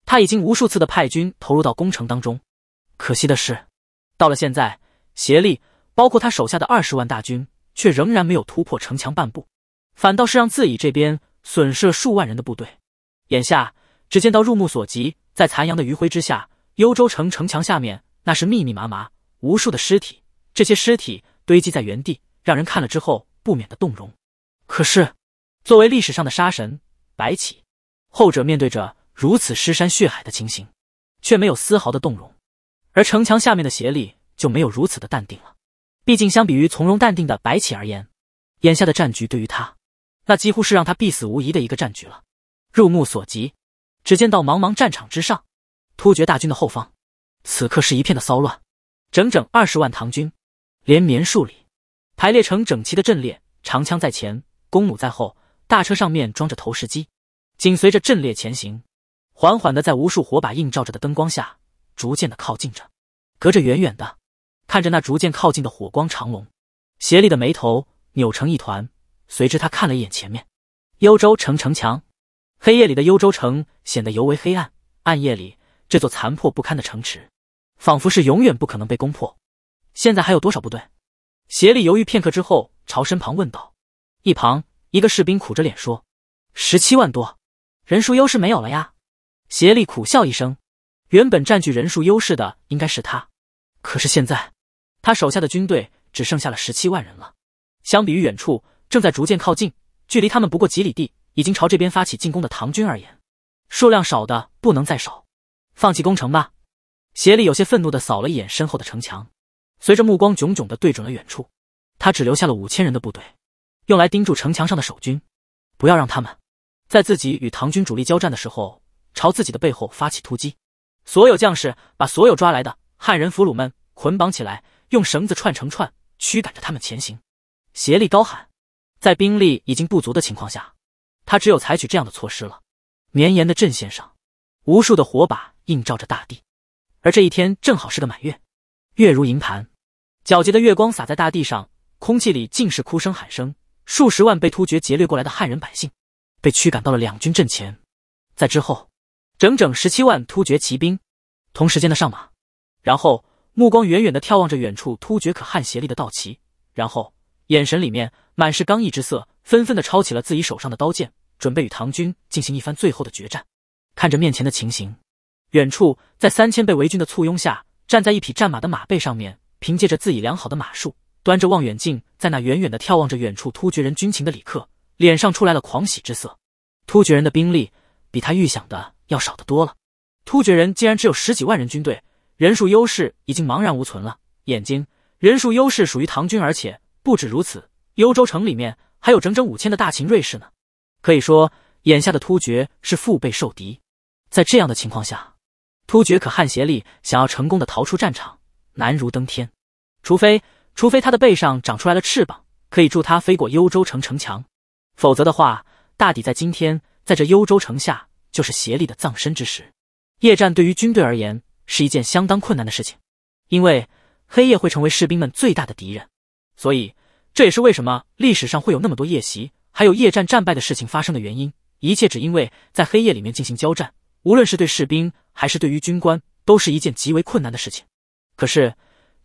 他已经无数次的派军投入到攻城当中，可惜的是，到了现在，协力包括他手下的二十万大军却仍然没有突破城墙半步，反倒是让自己这边损失了数万人的部队。眼下只见到入目所及，在残阳的余晖之下，幽州城城墙下面那是密密麻麻、无数的尸体。这些尸体堆积在原地，让人看了之后不免的动容。可是，作为历史上的杀神白起，后者面对着如此尸山血海的情形，却没有丝毫的动容。而城墙下面的协力就没有如此的淡定了。毕竟，相比于从容淡定的白起而言，眼下的战局对于他，那几乎是让他必死无疑的一个战局了。入目所及，只见到茫茫战场之上，突厥大军的后方，此刻是一片的骚乱。整整二十万唐军，连绵数里，排列成整齐的阵列，长枪在前，弓弩在后，大车上面装着投石机，紧随着阵列前行，缓缓的在无数火把映照着的灯光下，逐渐的靠近着。隔着远远的，看着那逐渐靠近的火光长龙，斜利的眉头扭成一团。随之，他看了一眼前面，幽州城城墙。黑夜里的幽州城显得尤为黑暗。暗夜里，这座残破不堪的城池，仿佛是永远不可能被攻破。现在还有多少部队？协力犹豫片刻之后，朝身旁问道。一旁一个士兵苦着脸说：“十七万多，人数优势没有了呀。”协力苦笑一声，原本占据人数优势的应该是他，可是现在他手下的军队只剩下了十七万人了。相比于远处正在逐渐靠近，距离他们不过几里地。已经朝这边发起进攻的唐军而言，数量少的不能再少，放弃攻城吧。协力有些愤怒地扫了一眼身后的城墙，随着目光炯炯地对准了远处，他只留下了五千人的部队，用来盯住城墙上的守军，不要让他们在自己与唐军主力交战的时候，朝自己的背后发起突击。所有将士把所有抓来的汉人俘虏们捆绑起来，用绳子串成串，驱赶着他们前行。协力高喊，在兵力已经不足的情况下。他只有采取这样的措施了。绵延的阵线上，无数的火把映照着大地，而这一天正好是个满月，月如银盘，皎洁的月光洒在大地上，空气里尽是哭声、喊声。数十万被突厥劫掠过来的汉人百姓，被驱赶到了两军阵前。在之后，整整十七万突厥骑兵，同时间的上马，然后目光远远的眺望着远处突厥可汗颉利的道旗，然后眼神里面满是刚毅之色。纷纷的抄起了自己手上的刀剑，准备与唐军进行一番最后的决战。看着面前的情形，远处在三千被围军的簇拥下，站在一匹战马的马背上面，凭借着自己良好的马术，端着望远镜在那远远的眺望着远处突厥人军情的李克，脸上出来了狂喜之色。突厥人的兵力比他预想的要少得多了，突厥人竟然只有十几万人军队，人数优势已经茫然无存了。眼睛人数优势属于唐军，而且不止如此，幽州城里面。还有整整五千的大秦锐士呢，可以说，眼下的突厥是腹背受敌。在这样的情况下，突厥可汗协利想要成功的逃出战场，难如登天。除非，除非他的背上长出来了翅膀，可以助他飞过幽州城城墙，否则的话，大抵在今天，在这幽州城下，就是协利的葬身之时。夜战对于军队而言是一件相当困难的事情，因为黑夜会成为士兵们最大的敌人，所以。这也是为什么历史上会有那么多夜袭，还有夜战战败的事情发生的原因。一切只因为在黑夜里面进行交战，无论是对士兵还是对于军官，都是一件极为困难的事情。可是，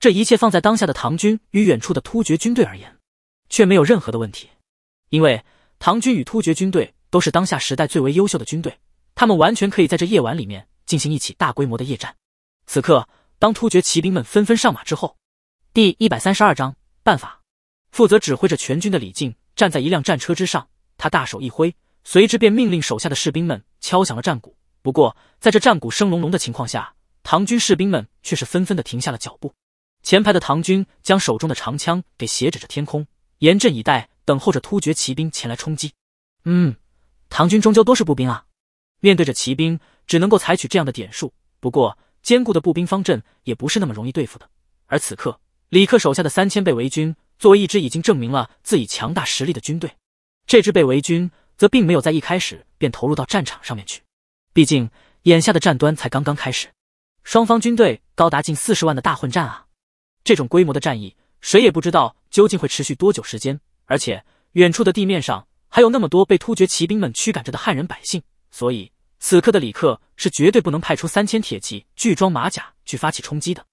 这一切放在当下的唐军与远处的突厥军队而言，却没有任何的问题。因为唐军与突厥军队都是当下时代最为优秀的军队，他们完全可以在这夜晚里面进行一起大规模的夜战。此刻，当突厥骑兵们纷纷上马之后，第一百三十二章办法。负责指挥着全军的李靖站在一辆战车之上，他大手一挥，随之便命令手下的士兵们敲响了战鼓。不过，在这战鼓声隆隆的情况下，唐军士兵们却是纷纷的停下了脚步。前排的唐军将手中的长枪给斜指着天空，严阵以待，等候着突厥骑兵前来冲击。嗯，唐军终究多是步兵啊，面对着骑兵，只能够采取这样的点数。不过，坚固的步兵方阵也不是那么容易对付的。而此刻，李克手下的三千倍围军。作为一支已经证明了自己强大实力的军队，这支被围军则并没有在一开始便投入到战场上面去。毕竟，眼下的战端才刚刚开始，双方军队高达近四十万的大混战啊！这种规模的战役，谁也不知道究竟会持续多久时间。而且，远处的地面上还有那么多被突厥骑兵们驱赶着的汉人百姓，所以此刻的李克是绝对不能派出三千铁骑、巨装马甲去发起冲击的，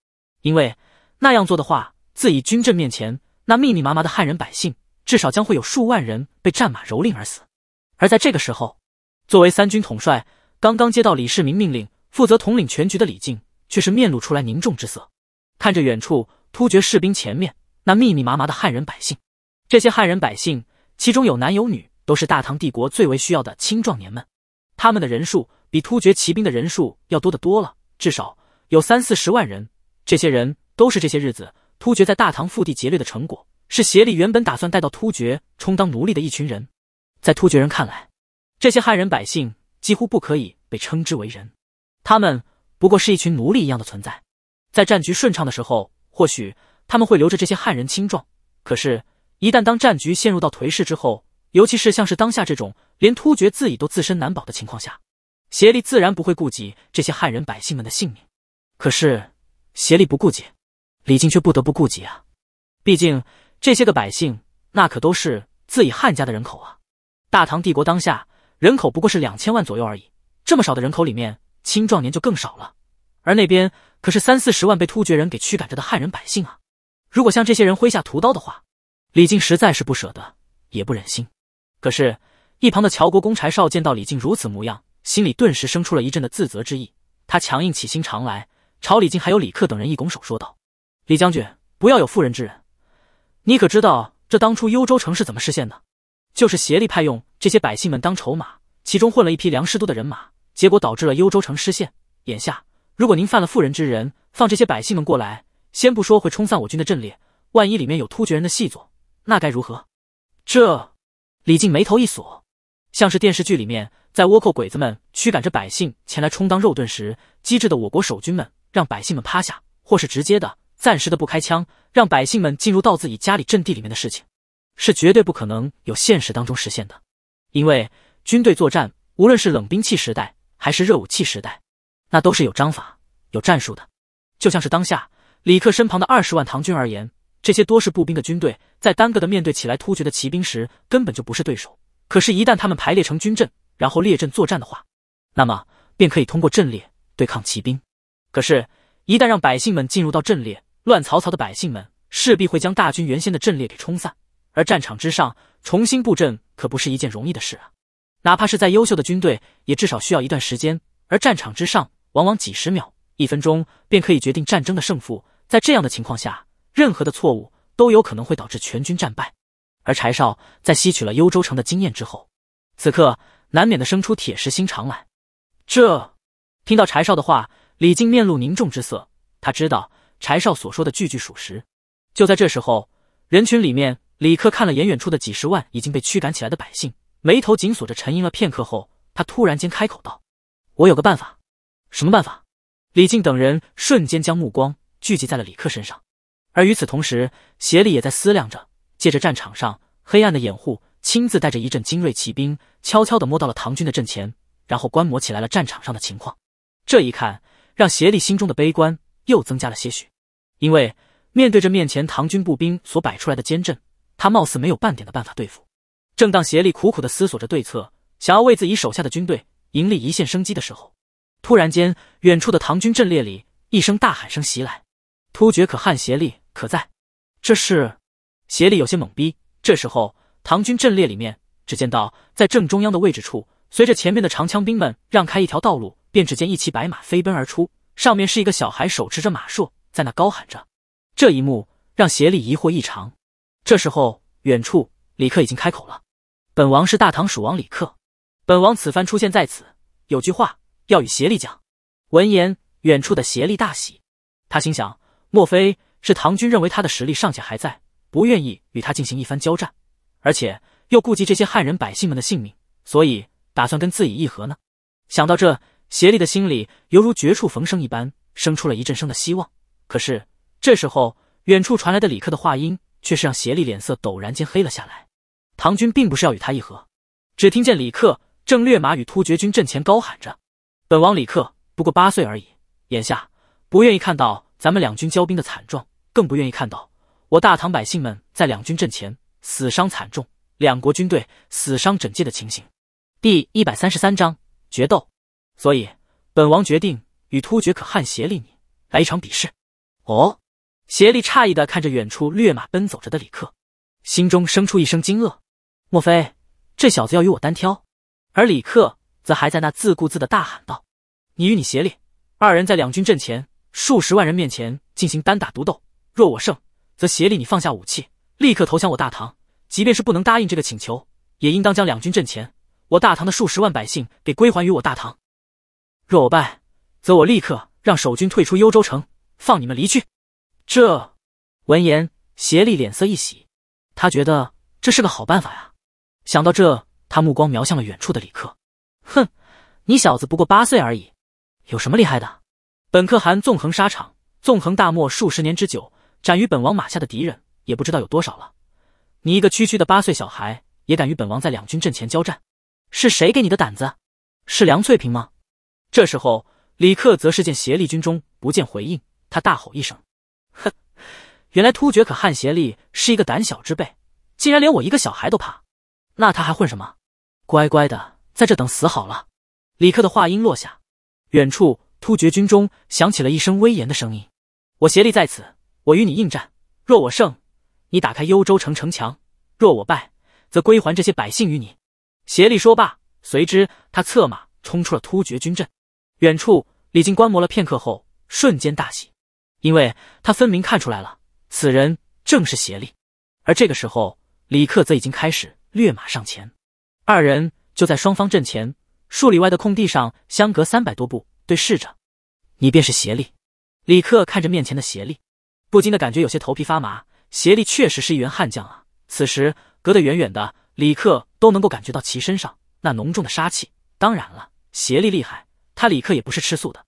因为那样做的话，自己军阵面前。那密密麻麻的汉人百姓，至少将会有数万人被战马蹂躏而死。而在这个时候，作为三军统帅，刚刚接到李世民命令，负责统领全局的李靖，却是面露出来凝重之色，看着远处突厥士兵前面那密密麻麻的汉人百姓。这些汉人百姓，其中有男有女，都是大唐帝国最为需要的青壮年们。他们的人数比突厥骑兵的人数要多得多了，至少有三四十万人。这些人都是这些日子。突厥在大唐腹地劫掠的成果，是协力原本打算带到突厥充当奴隶的一群人。在突厥人看来，这些汉人百姓几乎不可以被称之为人，他们不过是一群奴隶一样的存在。在战局顺畅的时候，或许他们会留着这些汉人青壮；可是，一旦当战局陷入到颓势之后，尤其是像是当下这种连突厥自己都自身难保的情况下，协力自然不会顾及这些汉人百姓们的性命。可是，协力不顾及。李靖却不得不顾及啊，毕竟这些个百姓那可都是自己汉家的人口啊。大唐帝国当下人口不过是两千万左右而已，这么少的人口里面，青壮年就更少了。而那边可是三四十万被突厥人给驱赶着的汉人百姓啊！如果向这些人挥下屠刀的话，李靖实在是不舍得，也不忍心。可是，一旁的乔国公柴少见到李靖如此模样，心里顿时生出了一阵的自责之意。他强硬起心肠来，朝李靖还有李克等人一拱手，说道。李将军，不要有妇人之仁。你可知道这当初幽州城是怎么失陷的？就是协力派用这些百姓们当筹码，其中混了一批梁师都的人马，结果导致了幽州城失陷。眼下，如果您犯了妇人之仁，放这些百姓们过来，先不说会冲散我军的阵列，万一里面有突厥人的细作，那该如何？这，李靖眉头一锁，像是电视剧里面，在倭寇鬼子们驱赶着百姓前来充当肉盾时，机智的我国守军们让百姓们趴下，或是直接的。暂时的不开枪，让百姓们进入到自己家里阵地里面的事情，是绝对不可能有现实当中实现的。因为军队作战，无论是冷兵器时代还是热武器时代，那都是有章法、有战术的。就像是当下李克身旁的二十万唐军而言，这些多是步兵的军队，在单个的面对起来突厥的骑兵时，根本就不是对手。可是，一旦他们排列成军阵，然后列阵作战的话，那么便可以通过阵列对抗骑兵。可是，一旦让百姓们进入到阵列，乱曹操的百姓们势必会将大军原先的阵列给冲散，而战场之上重新布阵可不是一件容易的事啊！哪怕是在优秀的军队，也至少需要一段时间。而战场之上，往往几十秒、一分钟便可以决定战争的胜负。在这样的情况下，任何的错误都有可能会导致全军战败。而柴少在吸取了幽州城的经验之后，此刻难免的生出铁石心肠来。这，听到柴少的话，李靖面露凝重之色，他知道。柴少所说的句句属实。就在这时候，人群里面，李克看了眼远处的几十万已经被驱赶起来的百姓，眉头紧锁着，沉吟了片刻后，他突然间开口道：“我有个办法。”“什么办法？”李靖等人瞬间将目光聚集在了李克身上。而与此同时，协力也在思量着，借着战场上黑暗的掩护，亲自带着一阵精锐骑兵，悄悄地摸到了唐军的阵前，然后观摩起来了战场上的情况。这一看，让协力心中的悲观。又增加了些许，因为面对着面前唐军步兵所摆出来的坚阵，他貌似没有半点的办法对付。正当协力苦苦的思索着对策，想要为自己手下的军队盈利一线生机的时候，突然间，远处的唐军阵列里一声大喊声袭来：“突厥可汗协力可在？”这是，协力有些懵逼。这时候，唐军阵列里面只见到在正中央的位置处，随着前面的长枪兵们让开一条道路，便只见一骑白马飞奔而出。上面是一个小孩手持着马槊，在那高喊着，这一幕让协力疑惑异常。这时候，远处李克已经开口了：“本王是大唐蜀王李克，本王此番出现在此，有句话要与协力讲。”闻言，远处的协力大喜，他心想：莫非是唐军认为他的实力尚且还在，不愿意与他进行一番交战，而且又顾及这些汉人百姓们的性命，所以打算跟自己议和呢？想到这。邪力的心里犹如绝处逢生一般，生出了一阵生的希望。可是这时候，远处传来的李克的话音却是让邪力脸色陡然间黑了下来。唐军并不是要与他议和，只听见李克正跃马与突厥军阵前高喊着：“本王李克不过八岁而已，眼下不愿意看到咱们两军交兵的惨状，更不愿意看到我大唐百姓们在两军阵前死伤惨重，两国军队死伤整界的情形。”第一百三十三章决斗。所以，本王决定与突厥可汗协力你来一场比试。哦，协力诧异的看着远处掠马奔走着的李克，心中生出一声惊愕：莫非这小子要与我单挑？而李克则还在那自顾自的大喊道：“你与你协力，二人在两军阵前数十万人面前进行单打独斗。若我胜，则协力你放下武器，立刻投降我大唐。即便是不能答应这个请求，也应当将两军阵前我大唐的数十万百姓给归还于我大唐。”若我败，则我立刻让守军退出幽州城，放你们离去。这闻言，协力脸色一喜，他觉得这是个好办法呀。想到这，他目光瞄向了远处的李克。哼，你小子不过八岁而已，有什么厉害的？本可汗纵横沙场，纵横大漠数十年之久，斩于本王马下的敌人也不知道有多少了。你一个区区的八岁小孩，也敢与本王在两军阵前交战？是谁给你的胆子？是梁翠萍吗？这时候，李克则是见协力军中不见回应，他大吼一声：“哼！原来突厥可汗协力是一个胆小之辈，竟然连我一个小孩都怕，那他还混什么？乖乖的在这等死好了！”李克的话音落下，远处突厥军中响起了一声威严的声音：“我协力在此，我与你应战。若我胜，你打开幽州城城墙；若我败，则归还这些百姓于你。”协力说罢，随之他策马冲出了突厥军阵。远处，李靖观摩了片刻后，瞬间大喜，因为他分明看出来了，此人正是邪力。而这个时候，李克则已经开始掠马上前，二人就在双方阵前数里外的空地上，相隔三百多步对视着。你便是邪力。李克看着面前的邪力，不禁的感觉有些头皮发麻。邪力确实是一员悍将啊，此时隔得远远的，李克都能够感觉到其身上那浓重的杀气。当然了，邪力厉害。他李克也不是吃素的，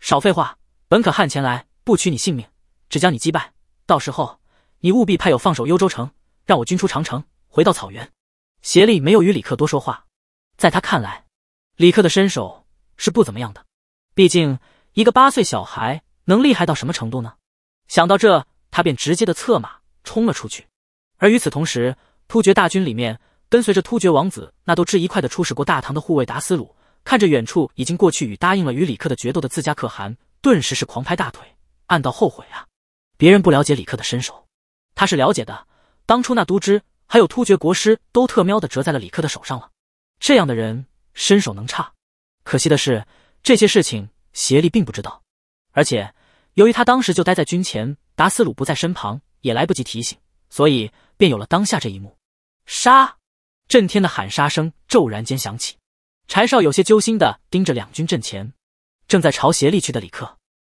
少废话，本可汉前来不取你性命，只将你击败，到时候你务必派友放守幽州城，让我军出长城，回到草原。协力没有与李克多说话，在他看来，李克的身手是不怎么样的，毕竟一个八岁小孩能厉害到什么程度呢？想到这，他便直接的策马冲了出去。而与此同时，突厥大军里面跟随着突厥王子那都支一块的出使过大唐的护卫达斯鲁。看着远处已经过去与答应了与李克的决斗的自家可汗，顿时是狂拍大腿，暗道后悔啊！别人不了解李克的身手，他是了解的。当初那都知还有突厥国师都特喵的折在了李克的手上了，这样的人身手能差？可惜的是，这些事情协力并不知道，而且由于他当时就待在军前，达斯鲁不在身旁，也来不及提醒，所以便有了当下这一幕。杀！震天的喊杀声骤然间响起。柴少有些揪心的盯着两军阵前，正在朝协力去的李克，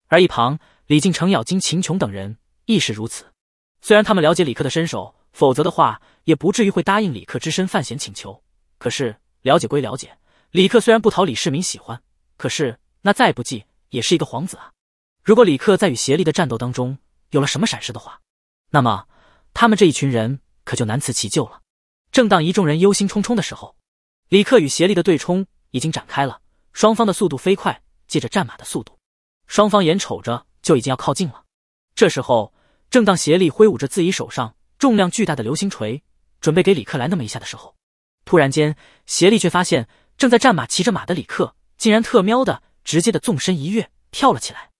而一旁李靖、程咬金、秦琼等人亦是如此。虽然他们了解李克的身手，否则的话也不至于会答应李克只身犯险请求。可是了解归了解，李克虽然不讨李世民喜欢，可是那再不济也是一个皇子啊。如果李克在与协力的战斗当中有了什么闪失的话，那么他们这一群人可就难辞其咎了。正当一众人忧心忡忡的时候，李克与协力的对冲已经展开了，双方的速度飞快，借着战马的速度，双方眼瞅着就已经要靠近了。这时候，正当协力挥舞着自己手上重量巨大的流星锤，准备给李克来那么一下的时候，突然间，协力却发现正在战马骑着马的李克竟然特喵的直接的纵身一跃跳了起来，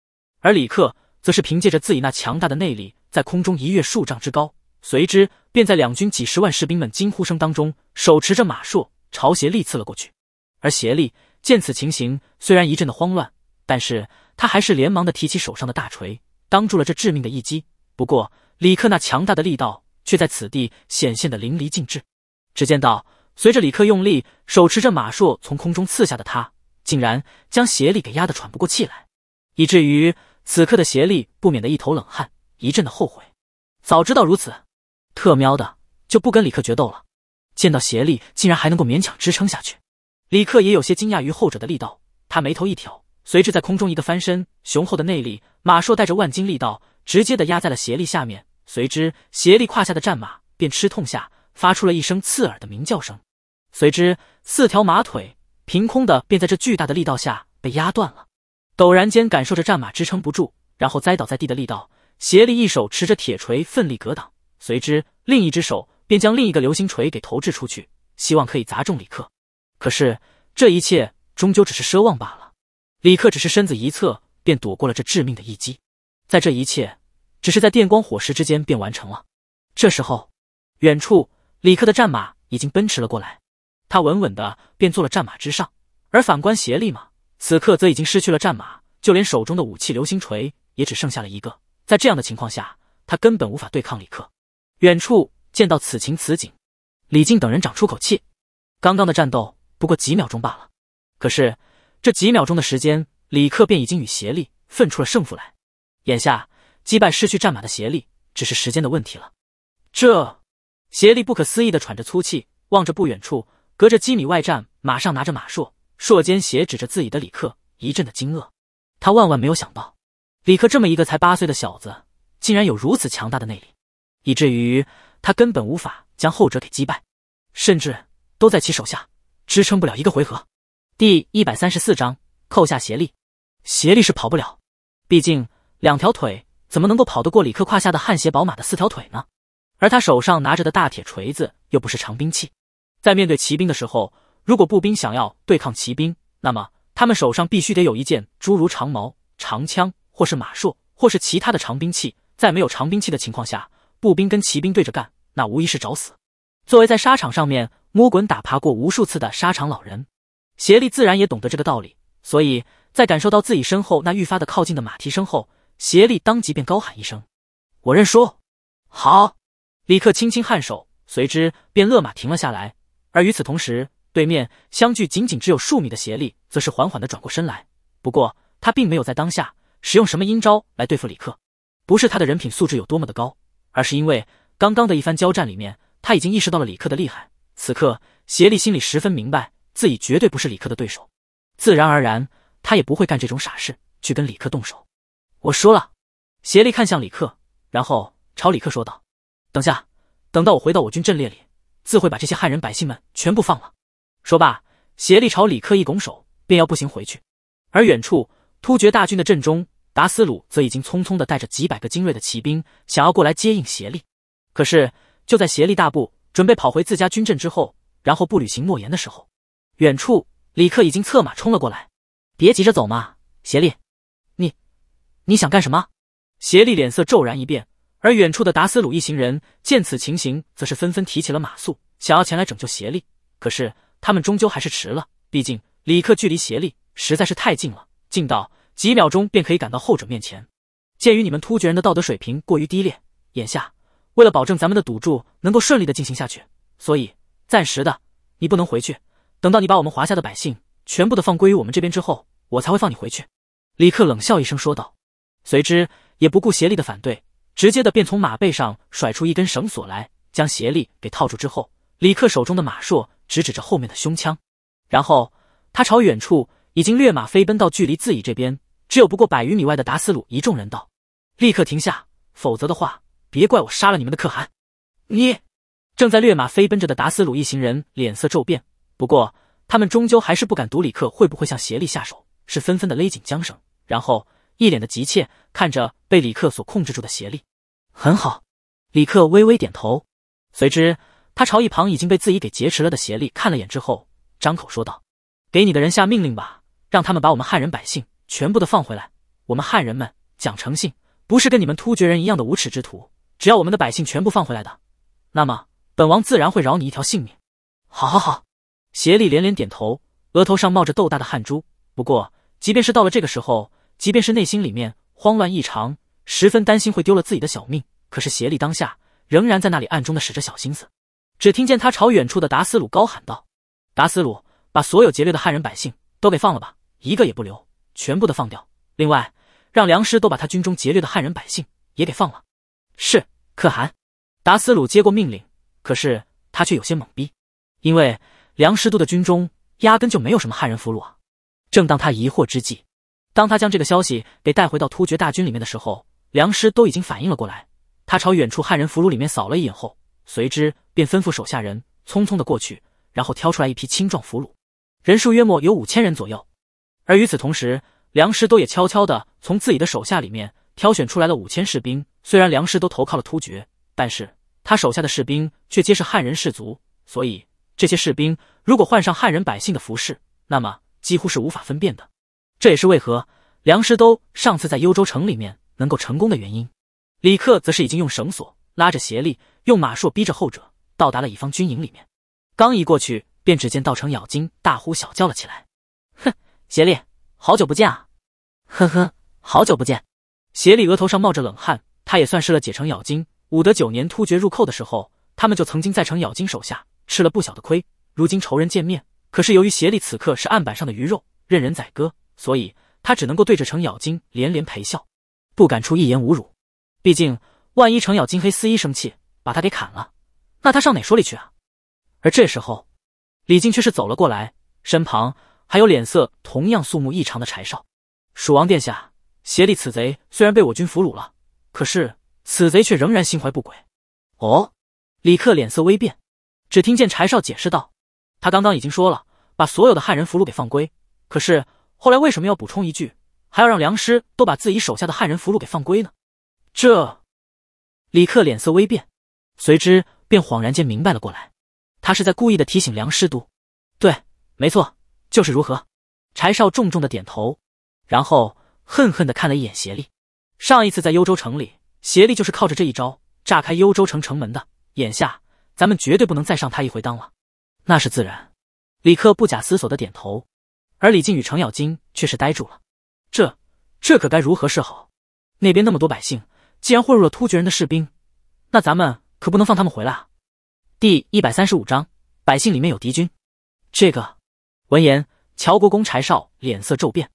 而李克则是凭借着自己那强大的内力，在空中一跃数丈之高，随之便在两军几十万士兵们惊呼声当中，手持着马槊。朝邪力刺了过去，而邪力见此情形，虽然一阵的慌乱，但是他还是连忙的提起手上的大锤，挡住了这致命的一击。不过李克那强大的力道却在此地显现的淋漓尽致。只见到随着李克用力手持着马槊从空中刺下的他，竟然将邪力给压得喘不过气来，以至于此刻的邪力不免的一头冷汗，一阵的后悔。早知道如此，特喵的就不跟李克决斗了。见到邪力竟然还能够勉强支撑下去，李克也有些惊讶于后者的力道。他眉头一挑，随之在空中一个翻身，雄厚的内力，马硕带着万斤力道，直接的压在了邪力下面。随之，邪力胯下的战马便吃痛下，发出了一声刺耳的鸣叫声。随之，四条马腿凭空的便在这巨大的力道下被压断了。陡然间，感受着战马支撑不住，然后栽倒在地的力道，邪力一手持着铁锤奋力格挡，随之另一只手。便将另一个流星锤给投掷出去，希望可以砸中李克。可是这一切终究只是奢望罢了。李克只是身子一侧，便躲过了这致命的一击。在这一切，只是在电光火石之间便完成了。这时候，远处李克的战马已经奔驰了过来，他稳稳的便坐了战马之上。而反观协力嘛，此刻则已经失去了战马，就连手中的武器流星锤也只剩下了一个。在这样的情况下，他根本无法对抗李克。远处。见到此情此景，李靖等人长出口气。刚刚的战斗不过几秒钟罢了，可是这几秒钟的时间，李克便已经与邪力分出了胜负来。眼下击败失去战马的邪力，只是时间的问题了。这邪力不可思议的喘着粗气，望着不远处，隔着几米外站，马上拿着马槊，槊尖斜指着自己的李克，一阵的惊愕。他万万没有想到，李克这么一个才八岁的小子，竟然有如此强大的内力，以至于。他根本无法将后者给击败，甚至都在其手下支撑不了一个回合。第一百三十四章扣下协力，协力是跑不了，毕竟两条腿怎么能够跑得过李克胯下的汗血宝马的四条腿呢？而他手上拿着的大铁锤子又不是长兵器，在面对骑兵的时候，如果步兵想要对抗骑兵，那么他们手上必须得有一件诸如长矛、长枪，或是马槊，或是其他的长兵器。在没有长兵器的情况下。步兵跟骑兵对着干，那无疑是找死。作为在沙场上面摸滚打爬过无数次的沙场老人，协力自然也懂得这个道理。所以在感受到自己身后那愈发的靠近的马蹄声后，协力当即便高喊一声：“我认输。”好，李克轻轻颔首，随之便勒马停了下来。而与此同时，对面相距仅仅只有数米的协力，则是缓缓的转过身来。不过，他并没有在当下使用什么阴招来对付李克，不是他的人品素质有多么的高。而是因为刚刚的一番交战里面，他已经意识到了李克的厉害。此刻，邪力心里十分明白，自己绝对不是李克的对手，自然而然，他也不会干这种傻事去跟李克动手。我输了。邪力看向李克，然后朝李克说道：“等下，等到我回到我军阵列里，自会把这些汉人百姓们全部放了。”说罢，邪力朝李克一拱手，便要步行回去。而远处，突厥大军的阵中。达斯鲁则已经匆匆地带着几百个精锐的骑兵，想要过来接应协力。可是就在协力大步准备跑回自家军阵之后，然后不履行诺言的时候，远处李克已经策马冲了过来。“别急着走嘛，协力，你你想干什么？”协力脸色骤然一变，而远处的达斯鲁一行人见此情形，则是纷纷提起了马速，想要前来拯救协力。可是他们终究还是迟了，毕竟李克距离协力实在是太近了，近到……几秒钟便可以赶到后者面前。鉴于你们突厥人的道德水平过于低劣，眼下为了保证咱们的赌注能够顺利的进行下去，所以暂时的你不能回去。等到你把我们华夏的百姓全部的放归于我们这边之后，我才会放你回去。”李克冷笑一声说道，随之也不顾协力的反对，直接的便从马背上甩出一根绳索来，将协力给套住之后，李克手中的马槊直指着后面的胸腔，然后他朝远处。已经跃马飞奔到距离自己这边只有不过百余米外的达斯鲁一众人道：“立刻停下，否则的话，别怪我杀了你们的可汗！”你正在掠马飞奔着的达斯鲁一行人脸色骤变，不过他们终究还是不敢赌李克会不会向协力下手，是纷纷的勒紧缰绳，然后一脸的急切看着被李克所控制住的协力。很好，李克微微点头，随之他朝一旁已经被自己给劫持了的协力看了眼之后，张口说道：“给你的人下命令吧。”让他们把我们汉人百姓全部的放回来。我们汉人们讲诚信，不是跟你们突厥人一样的无耻之徒。只要我们的百姓全部放回来的，那么本王自然会饶你一条性命。好，好，好！协力连连点头，额头上冒着豆大的汗珠。不过，即便是到了这个时候，即便是内心里面慌乱异常，十分担心会丢了自己的小命，可是协力当下仍然在那里暗中的使着小心思。只听见他朝远处的达斯鲁高喊道：“达斯鲁，把所有劫掠的汉人百姓都给放了吧！”一个也不留，全部的放掉。另外，让梁师都把他军中劫掠的汉人百姓也给放了。是可汗达斯鲁接过命令，可是他却有些懵逼，因为梁师都的军中压根就没有什么汉人俘虏啊。正当他疑惑之际，当他将这个消息给带回到突厥大军里面的时候，梁师都已经反应了过来。他朝远处汉人俘虏里面扫了一眼后，随之便吩咐手下人匆匆的过去，然后挑出来一批青壮俘虏，人数约莫有五千人左右。而与此同时，梁师都也悄悄的从自己的手下里面挑选出来了五千士兵。虽然梁师都投靠了突厥，但是他手下的士兵却皆是汉人士族，所以这些士兵如果换上汉人百姓的服饰，那么几乎是无法分辨的。这也是为何梁师都上次在幽州城里面能够成功的原因。李克则是已经用绳索拉着协力，用马槊逼着后者到达了乙方军营里面。刚一过去，便只见道成咬金大呼小叫了起来。协力，好久不见啊！呵呵，好久不见。协力额头上冒着冷汗，他也算是了解程咬金。武德九年突厥入寇的时候，他们就曾经在程咬金手下吃了不小的亏。如今仇人见面，可是由于协力此刻是案板上的鱼肉，任人宰割，所以他只能够对着程咬金连连陪笑，不敢出一言侮辱。毕竟万一程咬金黑丝衣生气，把他给砍了，那他上哪说理去啊？而这时候，李靖却是走了过来，身旁。还有脸色同样肃穆异常的柴少，蜀王殿下，协力此贼虽然被我军俘虏了，可是此贼却仍然心怀不轨。哦，李克脸色微变，只听见柴少解释道：“他刚刚已经说了，把所有的汉人俘虏给放归，可是后来为什么要补充一句，还要让梁师都把自己手下的汉人俘虏给放归呢？”这，李克脸色微变，随之便恍然间明白了过来，他是在故意的提醒梁师都。对，没错。就是如何，柴少重重的点头，然后恨恨的看了一眼协力。上一次在幽州城里，协力就是靠着这一招炸开幽州城城门的。眼下，咱们绝对不能再上他一回当了。那是自然，李克不假思索的点头。而李靖与程咬金却是呆住了。这，这可该如何是好？那边那么多百姓，既然混入了突厥人的士兵，那咱们可不能放他们回来。啊！第一百三十五章：百姓里面有敌军。这个。闻言，乔国公柴少脸色骤变。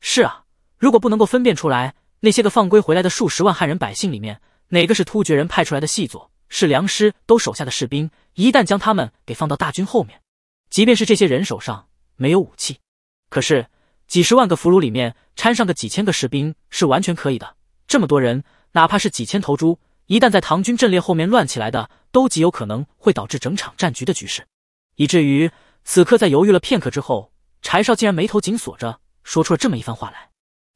是啊，如果不能够分辨出来那些个放归回来的数十万汉人百姓里面哪个是突厥人派出来的细作，是良师都手下的士兵，一旦将他们给放到大军后面，即便是这些人手上没有武器，可是几十万个俘虏里面掺上个几千个士兵是完全可以的。这么多人，哪怕是几千头猪，一旦在唐军阵列后面乱起来的，都极有可能会导致整场战局的局势，以至于。此刻，在犹豫了片刻之后，柴少竟然眉头紧锁着，说出了这么一番话来：“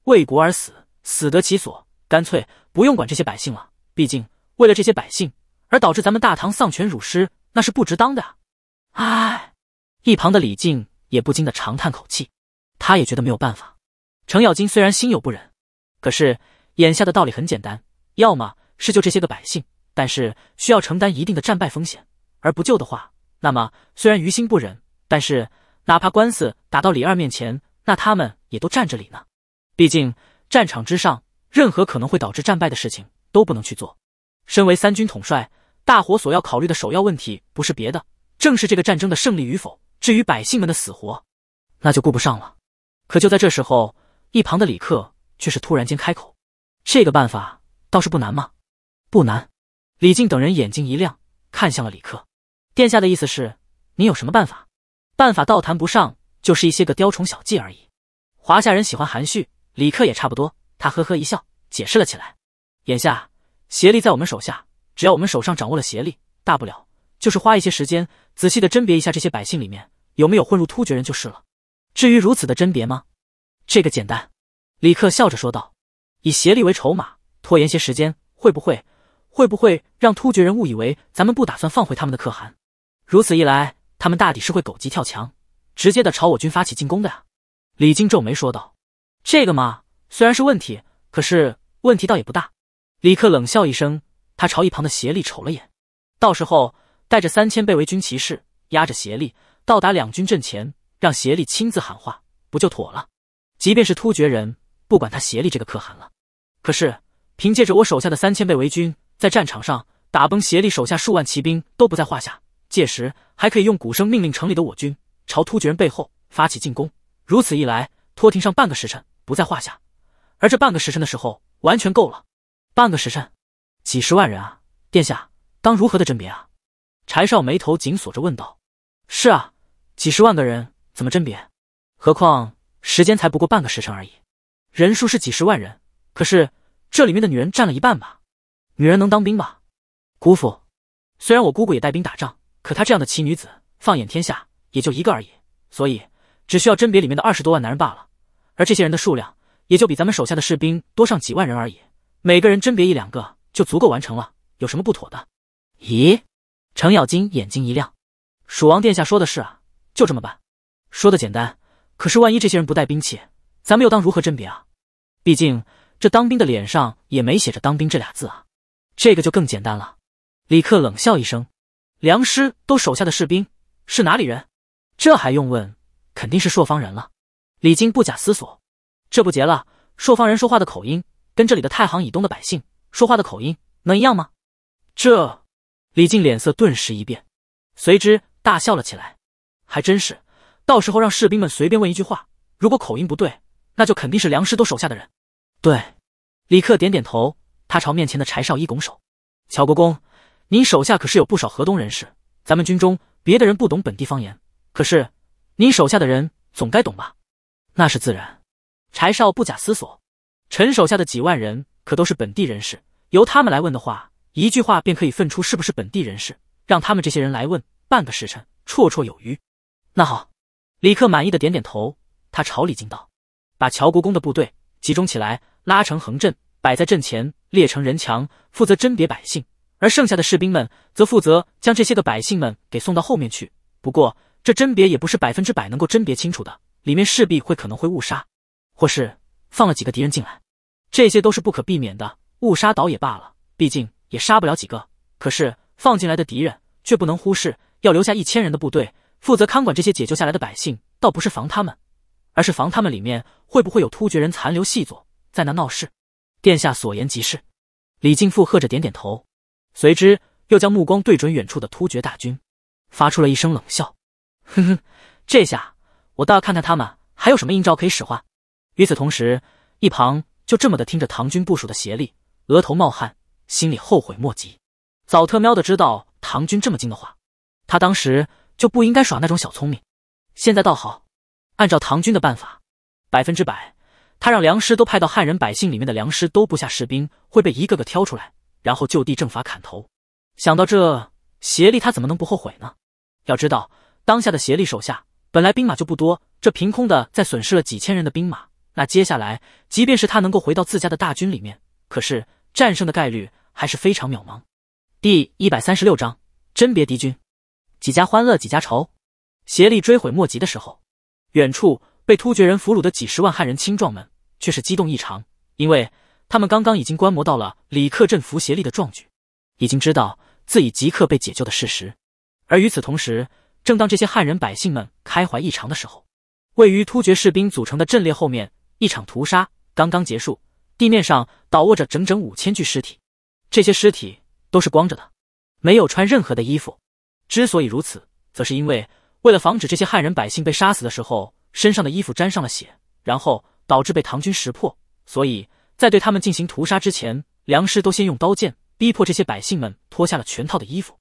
为国而死，死得其所，干脆不用管这些百姓了。毕竟为了这些百姓而导致咱们大唐丧权辱师，那是不值当的。”哎，一旁的李靖也不禁的长叹口气，他也觉得没有办法。程咬金虽然心有不忍，可是眼下的道理很简单：要么是救这些个百姓，但是需要承担一定的战败风险；而不救的话，那么虽然于心不忍。但是，哪怕官司打到李二面前，那他们也都占着理呢。毕竟战场之上，任何可能会导致战败的事情都不能去做。身为三军统帅，大伙所要考虑的首要问题不是别的，正是这个战争的胜利与否。至于百姓们的死活，那就顾不上了。可就在这时候，一旁的李克却是突然间开口：“这个办法倒是不难吗？不难。”李靖等人眼睛一亮，看向了李克：“殿下的意思是，你有什么办法？”办法倒谈不上，就是一些个雕虫小技而已。华夏人喜欢含蓄，李克也差不多。他呵呵一笑，解释了起来。眼下协力在我们手下，只要我们手上掌握了协力，大不了就是花一些时间，仔细的甄别一下这些百姓里面有没有混入突厥人就是了。至于如此的甄别吗？这个简单。李克笑着说道：“以协力为筹码，拖延些时间，会不会会不会让突厥人误以为咱们不打算放回他们的可汗？如此一来。”他们大抵是会狗急跳墙，直接的朝我军发起进攻的呀！李靖皱眉说道：“这个嘛，虽然是问题，可是问题倒也不大。”李克冷笑一声，他朝一旁的协力瞅了眼，到时候带着三千被围军骑士，压着协力到达两军阵前，让协力亲自喊话，不就妥了？即便是突厥人，不管他协力这个可汗了。可是凭借着我手下的三千被围军，在战场上打崩协力手下数万骑兵都不在话下。届时还可以用鼓声命令城里的我军朝突厥人背后发起进攻。如此一来，拖停上半个时辰不在话下。而这半个时辰的时候，完全够了。半个时辰，几十万人啊！殿下，当如何的甄别啊？柴少眉头紧锁着问道：“是啊，几十万个人怎么甄别？何况时间才不过半个时辰而已。人数是几十万人，可是这里面的女人占了一半吧？女人能当兵吧？姑父，虽然我姑姑也带兵打仗。”可她这样的奇女子，放眼天下也就一个而已，所以只需要甄别里面的二十多万男人罢了。而这些人的数量也就比咱们手下的士兵多上几万人而已，每个人甄别一两个就足够完成了。有什么不妥的？咦？程咬金眼睛一亮。蜀王殿下说的是啊，就这么办。说的简单，可是万一这些人不带兵器，咱们又当如何甄别啊？毕竟这当兵的脸上也没写着“当兵”这俩字啊。这个就更简单了。李克冷笑一声。梁师都手下的士兵是哪里人？这还用问？肯定是朔方人了。李靖不假思索，这不结了。朔方人说话的口音，跟这里的太行以东的百姓说话的口音能一样吗？这，李靖脸色顿时一变，随之大笑了起来。还真是，到时候让士兵们随便问一句话，如果口音不对，那就肯定是梁师都手下的人。对，李克点点头，他朝面前的柴少一拱手，乔国公。您手下可是有不少河东人士，咱们军中别的人不懂本地方言，可是您手下的人总该懂吧？那是自然。柴少不假思索，臣手下的几万人可都是本地人士，由他们来问的话，一句话便可以分出是不是本地人士。让他们这些人来问，半个时辰绰绰有余。那好，李克满意的点点头，他朝李靖道：“把乔国公的部队集中起来，拉成横阵，摆在阵前列成人墙，负责甄别百姓。”而剩下的士兵们则负责将这些个百姓们给送到后面去。不过，这甄别也不是百分之百能够甄别清楚的，里面势必会可能会误杀，或是放了几个敌人进来，这些都是不可避免的。误杀倒也罢了，毕竟也杀不了几个；可是放进来的敌人却不能忽视，要留下一千人的部队负责看管这些解救下来的百姓，倒不是防他们，而是防他们里面会不会有突厥人残留细作在那闹事。殿下所言极是，李靖附和着点点头。随之又将目光对准远处的突厥大军，发出了一声冷笑：“哼哼，这下我倒要看看他们还有什么阴招可以使唤。”与此同时，一旁就这么的听着唐军部署的协力，额头冒汗，心里后悔莫及。早特喵的知道唐军这么精的话，他当时就不应该耍那种小聪明。现在倒好，按照唐军的办法，百分之百，他让粮师都派到汉人百姓里面的粮师都部下士兵会被一个个挑出来。然后就地正法砍头，想到这，协力他怎么能不后悔呢？要知道，当下的协力手下本来兵马就不多，这凭空的再损失了几千人的兵马，那接下来，即便是他能够回到自家的大军里面，可是战胜的概率还是非常渺茫。第一百三十六章甄别敌军，几家欢乐几家愁。协力追悔莫及的时候，远处被突厥人俘虏的几十万汉人青壮们却是激动异常，因为。他们刚刚已经观摩到了李克振伏邪力的壮举，已经知道自己即刻被解救的事实。而与此同时，正当这些汉人百姓们开怀异常的时候，位于突厥士兵组成的阵列后面，一场屠杀刚刚结束，地面上倒卧着整整五千具尸体。这些尸体都是光着的，没有穿任何的衣服。之所以如此，则是因为为了防止这些汉人百姓被杀死的时候，身上的衣服沾上了血，然后导致被唐军识破，所以。在对他们进行屠杀之前，梁师都先用刀剑逼迫这些百姓们脱下了全套的衣服，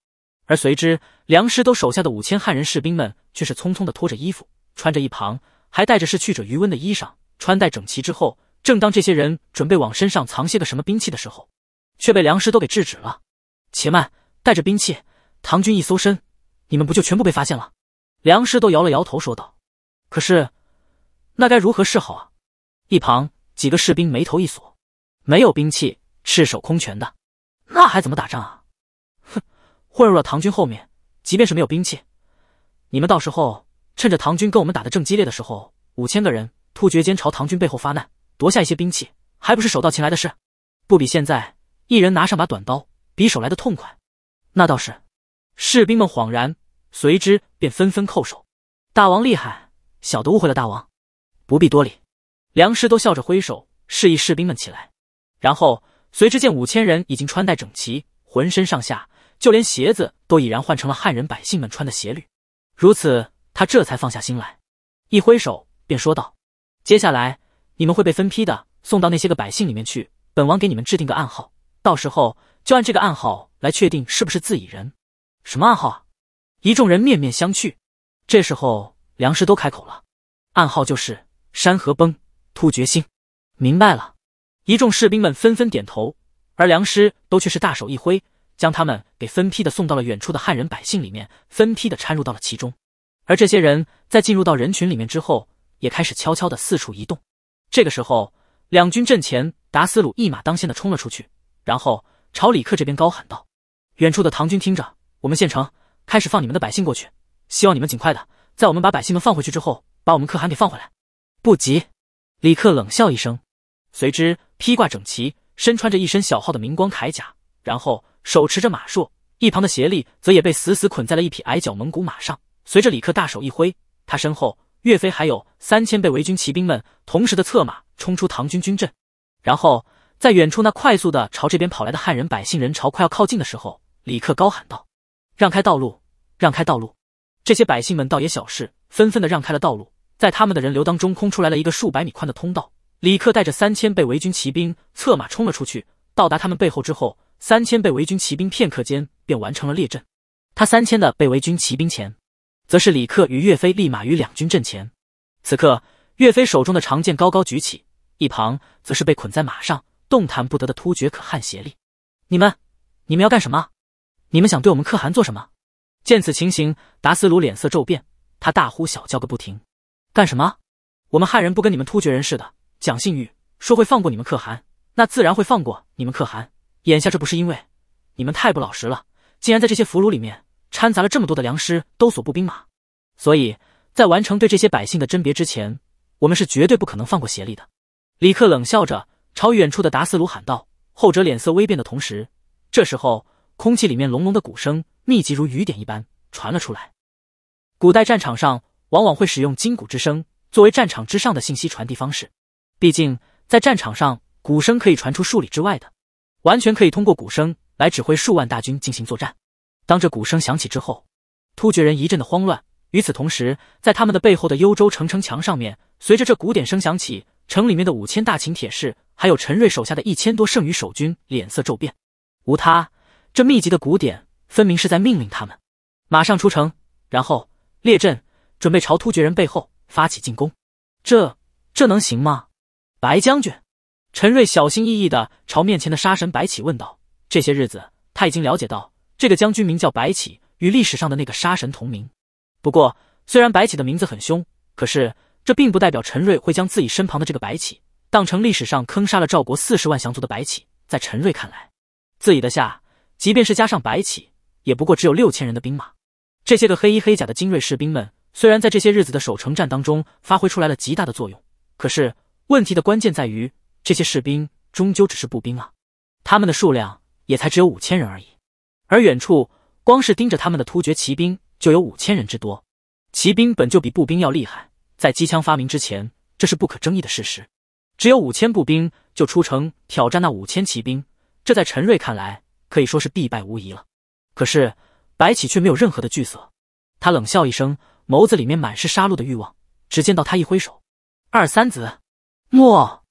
而随之，梁师都手下的五千汉人士兵们却是匆匆的脱着衣服，穿着一旁还带着逝去者余温的衣裳，穿戴整齐之后，正当这些人准备往身上藏些个什么兵器的时候，却被梁师都给制止了。且慢，带着兵器，唐军一搜身，你们不就全部被发现了？梁师都摇了摇头说道：“可是，那该如何是好啊？”一旁。几个士兵眉头一锁，没有兵器，赤手空拳的，那还怎么打仗啊？哼，混入了唐军后面，即便是没有兵器，你们到时候趁着唐军跟我们打的正激烈的时候，五千个人突厥间朝唐军背后发难，夺下一些兵器，还不是手到擒来的事？不比现在一人拿上把短刀、匕首来的痛快？那倒是。士兵们恍然，随之便纷纷叩首：“大王厉害，小的误会了大王，不必多礼。”梁师都笑着挥手，示意士兵们起来，然后随之见五千人已经穿戴整齐，浑身上下，就连鞋子都已然换成了汉人百姓们穿的鞋履。如此，他这才放下心来，一挥手便说道：“接下来你们会被分批的送到那些个百姓里面去，本王给你们制定个暗号，到时候就按这个暗号来确定是不是自己人。什么暗号啊？”一众人面面相觑。这时候，梁师都开口了：“暗号就是山河崩。”突厥星，明白了。一众士兵们纷纷点头，而梁师都却是大手一挥，将他们给分批的送到了远处的汉人百姓里面，分批的掺入到了其中。而这些人在进入到人群里面之后，也开始悄悄的四处移动。这个时候，两军阵前，达斯鲁一马当先的冲了出去，然后朝李克这边高喊道：“远处的唐军听着，我们县城开始放你们的百姓过去，希望你们尽快的在我们把百姓们放回去之后，把我们可汗给放回来。不急。”李克冷笑一声，随之披挂整齐，身穿着一身小号的明光铠甲，然后手持着马槊。一旁的协力则也被死死捆在了一匹矮脚蒙古马上。随着李克大手一挥，他身后岳飞还有三千被围军骑兵们同时的策马冲出唐军军阵。然后在远处那快速的朝这边跑来的汉人百姓人潮快要靠近的时候，李克高喊道：“让开道路，让开道路！”这些百姓们倒也小事，纷纷的让开了道路。在他们的人流当中空出来了一个数百米宽的通道，李克带着三千被围军骑兵策马冲了出去。到达他们背后之后，三千被围军骑兵片刻间便完成了列阵。他三千的被围军骑兵前，则是李克与岳飞立马于两军阵前。此刻，岳飞手中的长剑高高举起，一旁则是被捆在马上动弹不得的突厥可汗协力。你们，你们要干什么？你们想对我们可汗做什么？见此情形，达斯鲁脸色骤变，他大呼小叫个不停。干什么？我们汉人不跟你们突厥人似的讲信誉，说会放过你们可汗，那自然会放过你们可汗。眼下这不是因为你们太不老实了，竟然在这些俘虏里面掺杂了这么多的粮师、都所部兵马，所以在完成对这些百姓的甄别之前，我们是绝对不可能放过协力的。李克冷笑着朝远处的达斯鲁喊道，后者脸色微变的同时，这时候空气里面隆隆的鼓声密集如雨点一般传了出来，古代战场上。往往会使用金鼓之声作为战场之上的信息传递方式，毕竟在战场上，鼓声可以传出数里之外的，完全可以通过鼓声来指挥数万大军进行作战。当这鼓声响起之后，突厥人一阵的慌乱。与此同时，在他们的背后的幽州城城墙上面，随着这鼓点声响起，城里面的五千大秦铁士，还有陈瑞手下的一千多剩余守军脸色骤变。无他，这密集的鼓点分明是在命令他们马上出城，然后列阵。准备朝突厥人背后发起进攻，这这能行吗？白将军，陈瑞小心翼翼的朝面前的杀神白起问道。这些日子，他已经了解到这个将军名叫白起，与历史上的那个杀神同名。不过，虽然白起的名字很凶，可是这并不代表陈瑞会将自己身旁的这个白起当成历史上坑杀了赵国四十万降卒的白起。在陈瑞看来，自己的下，即便是加上白起，也不过只有六千人的兵马。这些个黑衣黑甲的精锐士兵们。虽然在这些日子的守城战当中发挥出来了极大的作用，可是问题的关键在于，这些士兵终究只是步兵啊，他们的数量也才只有五千人而已。而远处，光是盯着他们的突厥骑兵就有五千人之多。骑兵本就比步兵要厉害，在机枪发明之前，这是不可争议的事实。只有五千步兵就出城挑战那五千骑兵，这在陈瑞看来可以说是必败无疑了。可是白起却没有任何的惧色，他冷笑一声。眸子里面满是杀戮的欲望。只见到他一挥手，二三子，莫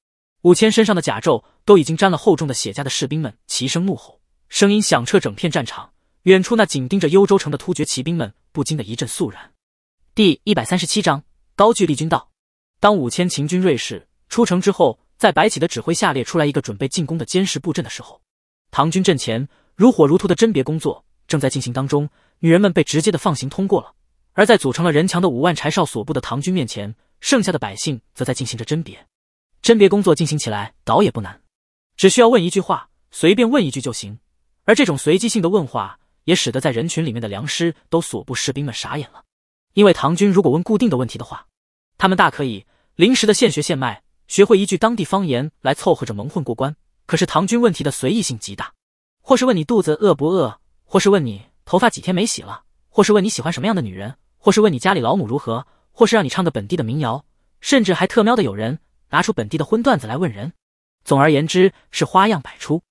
五千身上的甲胄都已经沾了厚重的血痂的士兵们齐声怒吼，声音响彻整片战场。远处那紧盯着幽州城的突厥骑兵们不禁的一阵肃然。第一百三十七章高句丽军道。当五千秦军锐士出城之后，在白起的指挥下列出来一个准备进攻的坚实布阵的时候，唐军阵前如火如荼的甄别工作正在进行当中，女人们被直接的放行通过了。而在组成了人墙的五万柴少所部的唐军面前，剩下的百姓则在进行着甄别。甄别工作进行起来倒也不难，只需要问一句话，随便问一句就行。而这种随机性的问话，也使得在人群里面的良师都所部士兵们傻眼了。因为唐军如果问固定的问题的话，他们大可以临时的现学现卖，学会一句当地方言来凑合着蒙混过关。可是唐军问题的随意性极大，或是问你肚子饿不饿，或是问你头发几天没洗了，或是问你喜欢什么样的女人。或是问你家里老母如何，或是让你唱个本地的民谣，甚至还特喵的有人拿出本地的荤段子来问人。总而言之是花样百出，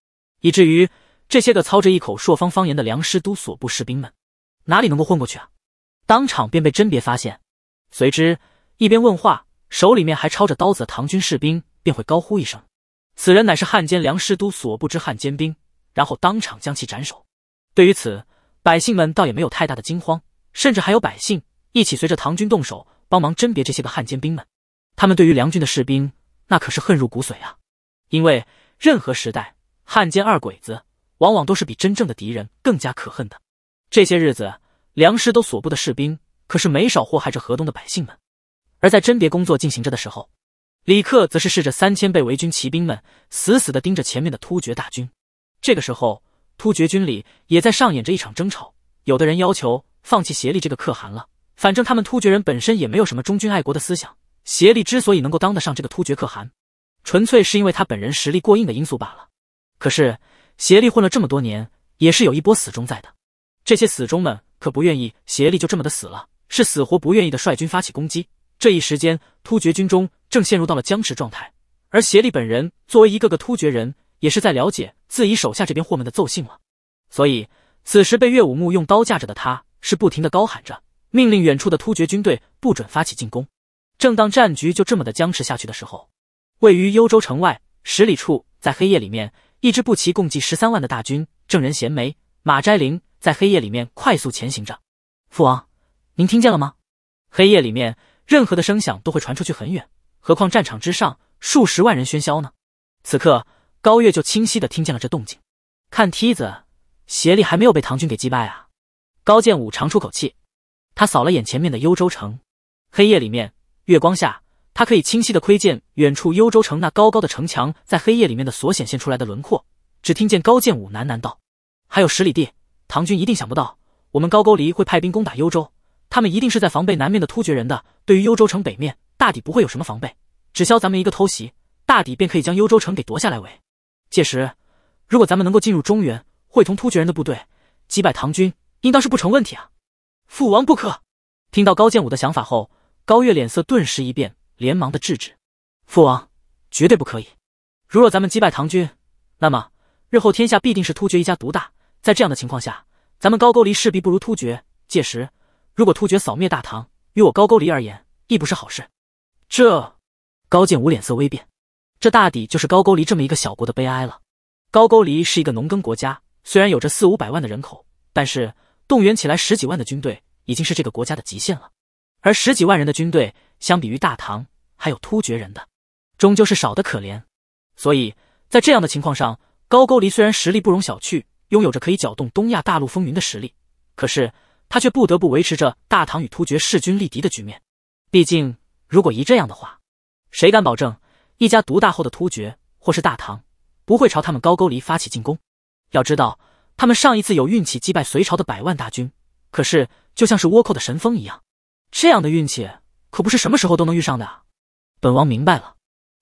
以至于这些个操着一口朔方方言的梁师都所部士兵们，哪里能够混过去啊？当场便被甄别发现。随之，一边问话，手里面还抄着刀子的唐军士兵便会高呼一声：“此人乃是汉奸梁师都所部之汉奸兵”，然后当场将其斩首。对于此，百姓们倒也没有太大的惊慌。甚至还有百姓一起随着唐军动手，帮忙甄别这些个汉奸兵们。他们对于梁军的士兵那可是恨入骨髓啊！因为任何时代，汉奸二鬼子往往都是比真正的敌人更加可恨的。这些日子，梁师都所部的士兵可是没少祸害着河东的百姓们。而在甄别工作进行着的时候，李克则是试着三千倍围军骑兵们死死地盯着前面的突厥大军。这个时候，突厥军里也在上演着一场争吵，有的人要求。放弃协力这个可汗了，反正他们突厥人本身也没有什么忠君爱国的思想。协力之所以能够当得上这个突厥可汗，纯粹是因为他本人实力过硬的因素罢了。可是协力混了这么多年，也是有一波死忠在的。这些死忠们可不愿意协力就这么的死了，是死活不愿意的，率军发起攻击。这一时间，突厥军中正陷入到了僵持状态，而协力本人作为一个个突厥人，也是在了解自己手下这边货们的奏性了。所以此时被岳武穆用刀架着的他。是不停的高喊着，命令远处的突厥军队不准发起进攻。正当战局就这么的僵持下去的时候，位于幽州城外十里处，在黑夜里面，一支步骑共计十三万的大军正人衔枚马摘铃，在黑夜里面快速前行着。父王，您听见了吗？黑夜里面任何的声响都会传出去很远，何况战场之上数十万人喧嚣呢？此刻高月就清晰的听见了这动静。看梯子，协力还没有被唐军给击败啊！高建武长出口气，他扫了眼前面的幽州城，黑夜里面，月光下，他可以清晰的窥见远处幽州城那高高的城墙在黑夜里面的所显现出来的轮廓。只听见高建武喃喃道：“还有十里地，唐军一定想不到我们高句丽会派兵攻打幽州，他们一定是在防备南面的突厥人的。对于幽州城北面，大抵不会有什么防备，只消咱们一个偷袭，大抵便可以将幽州城给夺下来为。届时，如果咱们能够进入中原，会同突厥人的部队击败唐军。”应当是不成问题啊！父王不可！听到高建武的想法后，高月脸色顿时一变，连忙的制止：“父王，绝对不可以！如若咱们击败唐军，那么日后天下必定是突厥一家独大。在这样的情况下，咱们高句丽势必不如突厥。届时，如果突厥扫灭大唐，于我高句丽而言，亦不是好事。”这高建武脸色微变，这大抵就是高句丽这么一个小国的悲哀了。高句丽是一个农耕国家，虽然有着四五百万的人口，但是动员起来十几万的军队已经是这个国家的极限了，而十几万人的军队相比于大唐还有突厥人的，终究是少得可怜。所以在这样的情况上，高句丽虽然实力不容小觑，拥有着可以搅动东亚大陆风云的实力，可是他却不得不维持着大唐与突厥势均力敌的局面。毕竟，如果一这样的话，谁敢保证一家独大后的突厥或是大唐不会朝他们高句丽发起进攻？要知道。他们上一次有运气击败隋朝的百万大军，可是就像是倭寇的神风一样，这样的运气可不是什么时候都能遇上的。本王明白了。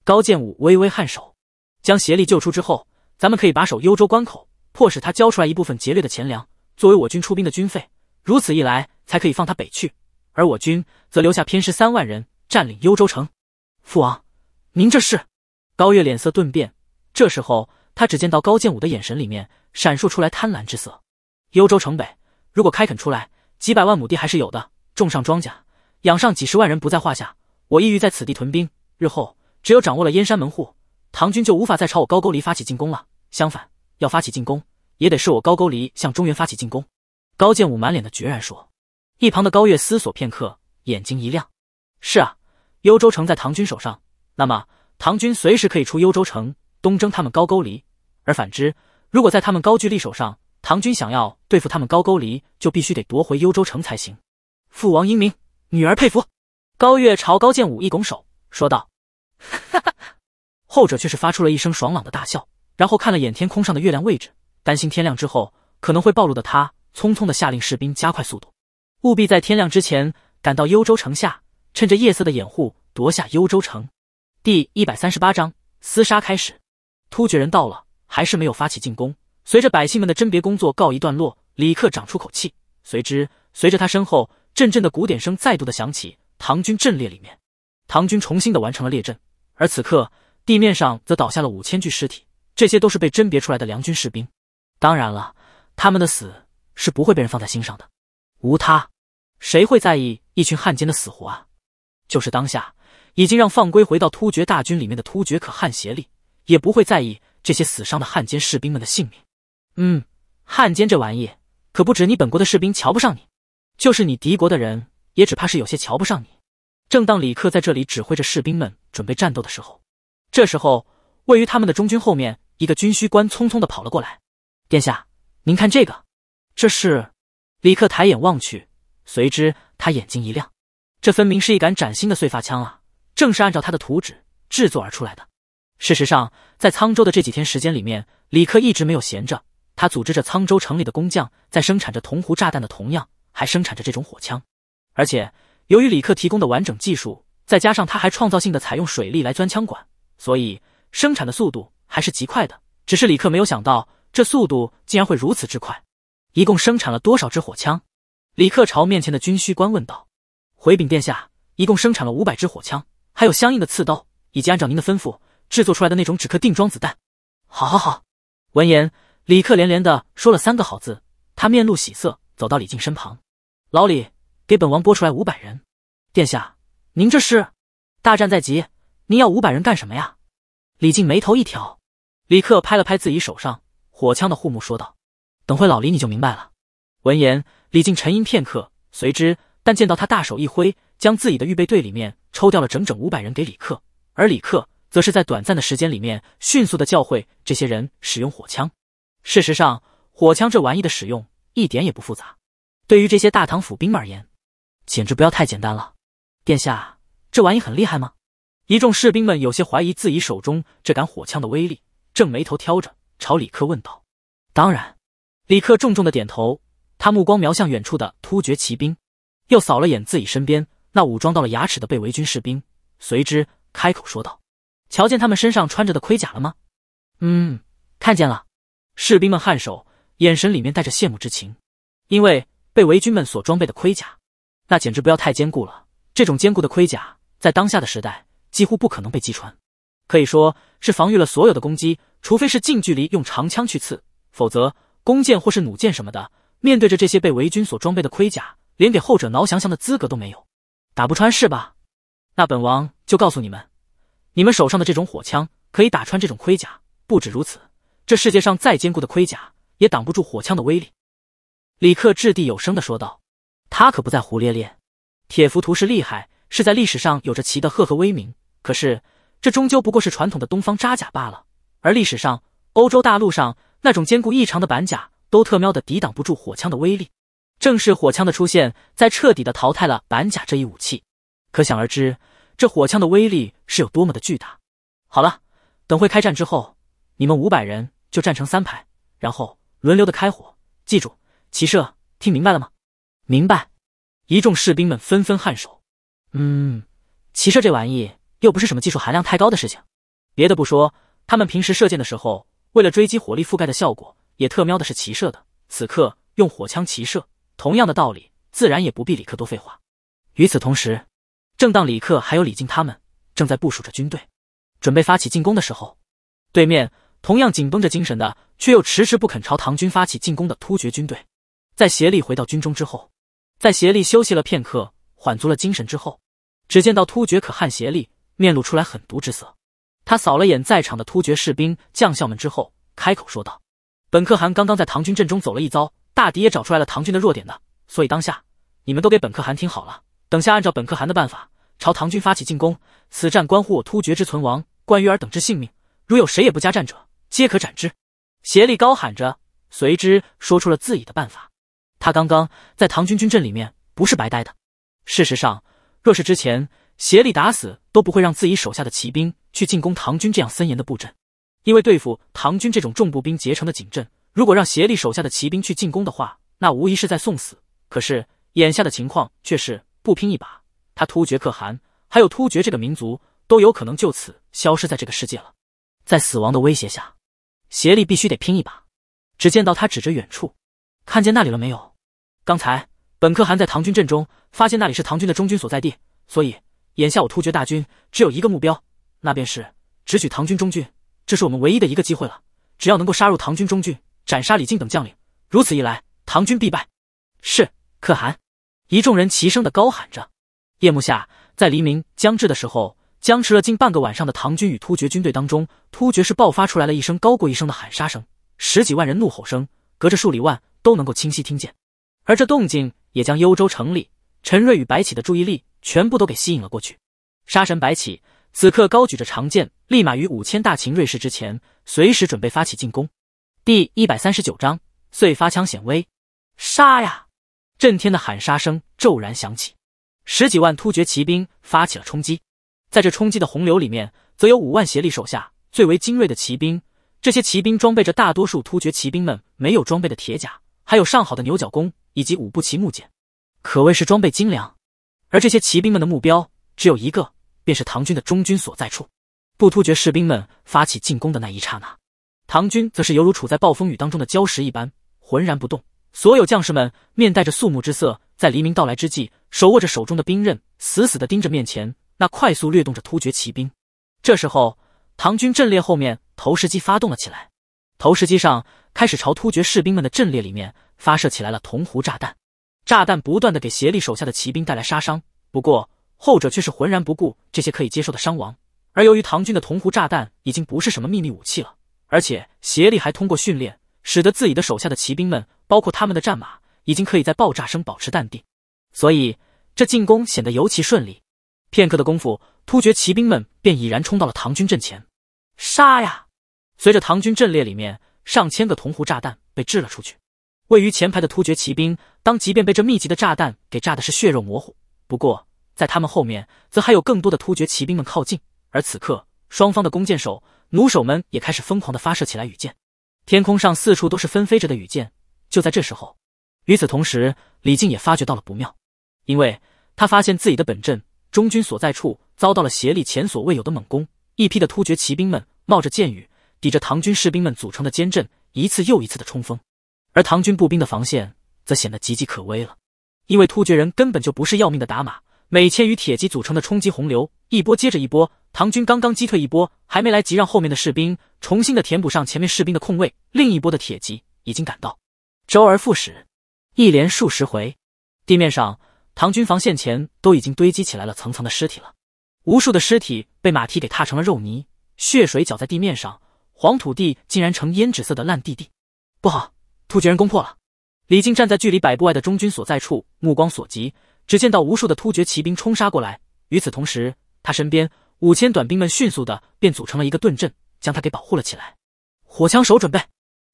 高建武微微颔首，将协力救出之后，咱们可以把守幽州关口，迫使他交出来一部分劫掠的钱粮，作为我军出兵的军费。如此一来，才可以放他北去，而我军则留下偏师三万人占领幽州城。父王，您这是？高月脸色顿变。这时候。他只见到高建武的眼神里面闪烁出来贪婪之色。幽州城北，如果开垦出来几百万亩地，还是有的，种上庄稼，养上几十万人不在话下。我意欲在此地屯兵，日后只有掌握了燕山门户，唐军就无法再朝我高沟犁发起进攻了。相反，要发起进攻，也得是我高沟犁向中原发起进攻。高建武满脸的决然说。一旁的高月思索片刻，眼睛一亮：“是啊，幽州城在唐军手上，那么唐军随时可以出幽州城。”东征他们高句丽，而反之，如果在他们高句丽手上，唐军想要对付他们高句丽，就必须得夺回幽州城才行。父王英明，女儿佩服。高月朝高建武一拱手，说道：“哈哈。”后者却是发出了一声爽朗的大笑，然后看了眼天空上的月亮位置，担心天亮之后可能会暴露的他，匆匆的下令士兵加快速度，务必在天亮之前赶到幽州城下，趁着夜色的掩护夺下幽州城。第一百三十八章，厮杀开始。突厥人到了，还是没有发起进攻。随着百姓们的甄别工作告一段落，李克长出口气。随之，随着他身后，阵阵的鼓点声再度的响起。唐军阵列里面，唐军重新的完成了列阵。而此刻，地面上则倒下了五千具尸体，这些都是被甄别出来的梁军士兵。当然了，他们的死是不会被人放在心上的，无他，谁会在意一群汉奸的死活啊？就是当下已经让放归回到突厥大军里面的突厥可汗协利。也不会在意这些死伤的汉奸士兵们的性命。嗯，汉奸这玩意可不止你本国的士兵瞧不上你，就是你敌国的人也只怕是有些瞧不上你。正当李克在这里指挥着士兵们准备战斗的时候，这时候位于他们的中军后面，一个军需官匆匆的跑了过来：“殿下，您看这个，这是……”李克抬眼望去，随之他眼睛一亮，这分明是一杆崭新的碎发枪啊，正是按照他的图纸制作而出来的。事实上，在沧州的这几天时间里面，李克一直没有闲着。他组织着沧州城里的工匠，在生产着铜壶炸弹的铜样，还生产着这种火枪。而且，由于李克提供的完整技术，再加上他还创造性的采用水力来钻枪管，所以生产的速度还是极快的。只是李克没有想到，这速度竟然会如此之快。一共生产了多少支火枪？李克朝面前的军需官问道：“回禀殿下，一共生产了五百支火枪，还有相应的刺刀，以及按照您的吩咐。”制作出来的那种纸壳定装子弹，好好好！闻言，李克连连的说了三个好字，他面露喜色，走到李靖身旁：“老李，给本王拨出来五百人。”“殿下，您这是？大战在即，您要五百人干什么呀？”李靖眉头一挑，李克拍了拍自己手上火枪的护木，说道：“等会老李你就明白了。”闻言，李靖沉吟片刻，随之但见到他大手一挥，将自己的预备队里面抽掉了整整五百人给李克，而李克。则是在短暂的时间里面迅速的教会这些人使用火枪。事实上，火枪这玩意的使用一点也不复杂，对于这些大唐府兵而言，简直不要太简单了。殿下，这玩意很厉害吗？一众士兵们有些怀疑自己手中这杆火枪的威力，正眉头挑着朝李克问道。当然，李克重重的点头，他目光瞄向远处的突厥骑兵，又扫了眼自己身边那武装到了牙齿的被围军士兵，随之开口说道。瞧见他们身上穿着的盔甲了吗？嗯，看见了。士兵们颔首，眼神里面带着羡慕之情，因为被围军们所装备的盔甲，那简直不要太坚固了。这种坚固的盔甲，在当下的时代几乎不可能被击穿，可以说是防御了所有的攻击，除非是近距离用长枪去刺，否则弓箭或是弩箭什么的，面对着这些被围军所装备的盔甲，连给后者挠翔翔的资格都没有，打不穿是吧？那本王就告诉你们。你们手上的这种火枪可以打穿这种盔甲，不止如此，这世界上再坚固的盔甲也挡不住火枪的威力。”李克掷地有声地说道，他可不在胡咧咧。铁浮屠是厉害，是在历史上有着奇的赫赫威名，可是这终究不过是传统的东方扎甲罢了。而历史上欧洲大陆上那种坚固异常的板甲，都特喵的抵挡不住火枪的威力。正是火枪的出现，在彻底的淘汰了板甲这一武器，可想而知。这火枪的威力是有多么的巨大！好了，等会开战之后，你们五百人就站成三排，然后轮流的开火。记住，骑射，听明白了吗？明白！一众士兵们纷纷颔首。嗯，骑射这玩意又不是什么技术含量太高的事情。别的不说，他们平时射箭的时候，为了追击火力覆盖的效果，也特喵的是骑射的。此刻用火枪骑射，同样的道理，自然也不必李克多废话。与此同时。正当李克还有李靖他们正在部署着军队，准备发起进攻的时候，对面同样紧绷着精神的，却又迟迟不肯朝唐军发起进攻的突厥军队，在协力回到军中之后，在协力休息了片刻，缓足了精神之后，只见到突厥可汗协力面露出来狠毒之色，他扫了眼在场的突厥士兵将校们之后，开口说道：“本可汗刚刚在唐军阵中走了一遭，大敌也找出来了唐军的弱点的，所以当下你们都给本可汗听好了。”等下，按照本可汗的办法，朝唐军发起进攻。此战关乎我突厥之存亡，关于尔等之性命。如有谁也不加战者，皆可斩之。协力高喊着，随之说出了自己的办法。他刚刚在唐军军阵里面不是白待的。事实上，若是之前，协力打死都不会让自己手下的骑兵去进攻唐军这样森严的布阵，因为对付唐军这种重步兵结成的警阵，如果让协力手下的骑兵去进攻的话，那无疑是在送死。可是眼下的情况却是。不拼一把，他突厥可汗，还有突厥这个民族，都有可能就此消失在这个世界了。在死亡的威胁下，协力必须得拼一把。只见到他指着远处，看见那里了没有？刚才本可汗在唐军阵中发现那里是唐军的中军所在地，所以眼下我突厥大军只有一个目标，那便是直取唐军中军。这是我们唯一的一个机会了。只要能够杀入唐军中军，斩杀李靖等将领，如此一来，唐军必败。是可汗。一众人齐声的高喊着，夜幕下，在黎明将至的时候，僵持了近半个晚上的唐军与突厥军队当中，突厥是爆发出来了一声高过一声的喊杀声，十几万人怒吼声，隔着数里万都能够清晰听见，而这动静也将幽州城里陈瑞与白起的注意力全部都给吸引了过去。杀神白起此刻高举着长剑，立马于五千大秦锐士之前，随时准备发起进攻。第一百三十九章，遂发枪显威，杀呀！震天的喊杀声骤然响起，十几万突厥骑兵发起了冲击。在这冲击的洪流里面，则有五万协力手下最为精锐的骑兵。这些骑兵装备着大多数突厥骑兵们没有装备的铁甲，还有上好的牛角弓以及五步齐木剑，可谓是装备精良。而这些骑兵们的目标只有一个，便是唐军的中军所在处。不，突厥士兵们发起进攻的那一刹那，唐军则是犹如处在暴风雨当中的礁石一般，浑然不动。所有将士们面带着肃穆之色，在黎明到来之际，手握着手中的兵刃，死死地盯着面前那快速掠动着突厥骑兵。这时候，唐军阵列后面投石机发动了起来，投石机上开始朝突厥士兵们的阵列里面发射起来了铜壶炸弹。炸弹不断地给协力手下的骑兵带来杀伤，不过后者却是浑然不顾这些可以接受的伤亡。而由于唐军的铜壶炸弹已经不是什么秘密武器了，而且协力还通过训练。使得自己的手下的骑兵们，包括他们的战马，已经可以在爆炸声保持淡定，所以这进攻显得尤其顺利。片刻的功夫，突厥骑兵们便已然冲到了唐军阵前，杀呀！随着唐军阵列里面上千个铜壶炸弹被掷了出去，位于前排的突厥骑兵当即便被这密集的炸弹给炸的是血肉模糊。不过在他们后面，则还有更多的突厥骑兵们靠近。而此刻，双方的弓箭手、弩手们也开始疯狂的发射起来羽箭。天空上四处都是纷飞着的羽箭。就在这时候，与此同时，李靖也发觉到了不妙，因为他发现自己的本阵中军所在处遭到了协力前所未有的猛攻。一批的突厥骑兵们冒着箭雨，抵着唐军士兵们组成的坚阵，一次又一次的冲锋，而唐军步兵的防线则显得岌岌可危了。因为突厥人根本就不是要命的打马，每千余铁骑组成的冲击洪流，一波接着一波。唐军刚刚击退一波，还没来及让后面的士兵重新的填补上前面士兵的空位，另一波的铁骑已经赶到，周而复始，一连数十回，地面上唐军防线前都已经堆积起来了层层的尸体了，无数的尸体被马蹄给踏成了肉泥，血水搅在地面上，黄土地竟然成胭脂色的烂地地。不好，突厥人攻破了！李靖站在距离百步外的中军所在处，目光所及，只见到无数的突厥骑兵冲杀过来。与此同时，他身边。五千短兵们迅速的便组成了一个盾阵，将他给保护了起来。火枪手准备！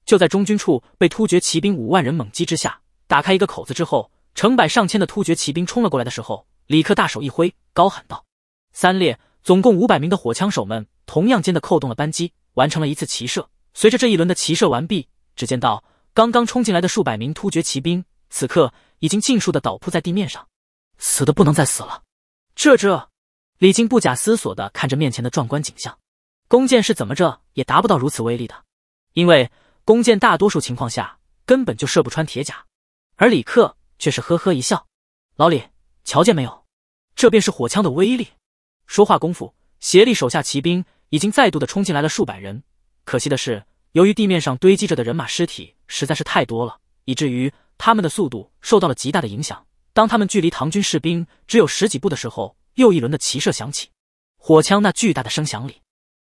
就在中军处被突厥骑兵五万人猛击之下打开一个口子之后，成百上千的突厥骑兵冲了过来的时候，李克大手一挥，高喊道：“三列，总共五百名的火枪手们，同样间的扣动了扳机，完成了一次齐射。”随着这一轮的齐射完毕，只见到刚刚冲进来的数百名突厥骑兵，此刻已经尽数的倒扑在地面上，死的不能再死了。这这。李靖不假思索的看着面前的壮观景象，弓箭是怎么着也达不到如此威力的，因为弓箭大多数情况下根本就射不穿铁甲，而李克却是呵呵一笑：“老李，瞧见没有？这便是火枪的威力。”说话功夫，协力手下骑兵已经再度的冲进来了数百人，可惜的是，由于地面上堆积着的人马尸体实在是太多了，以至于他们的速度受到了极大的影响。当他们距离唐军士兵只有十几步的时候，又一轮的齐射响起，火枪那巨大的声响里，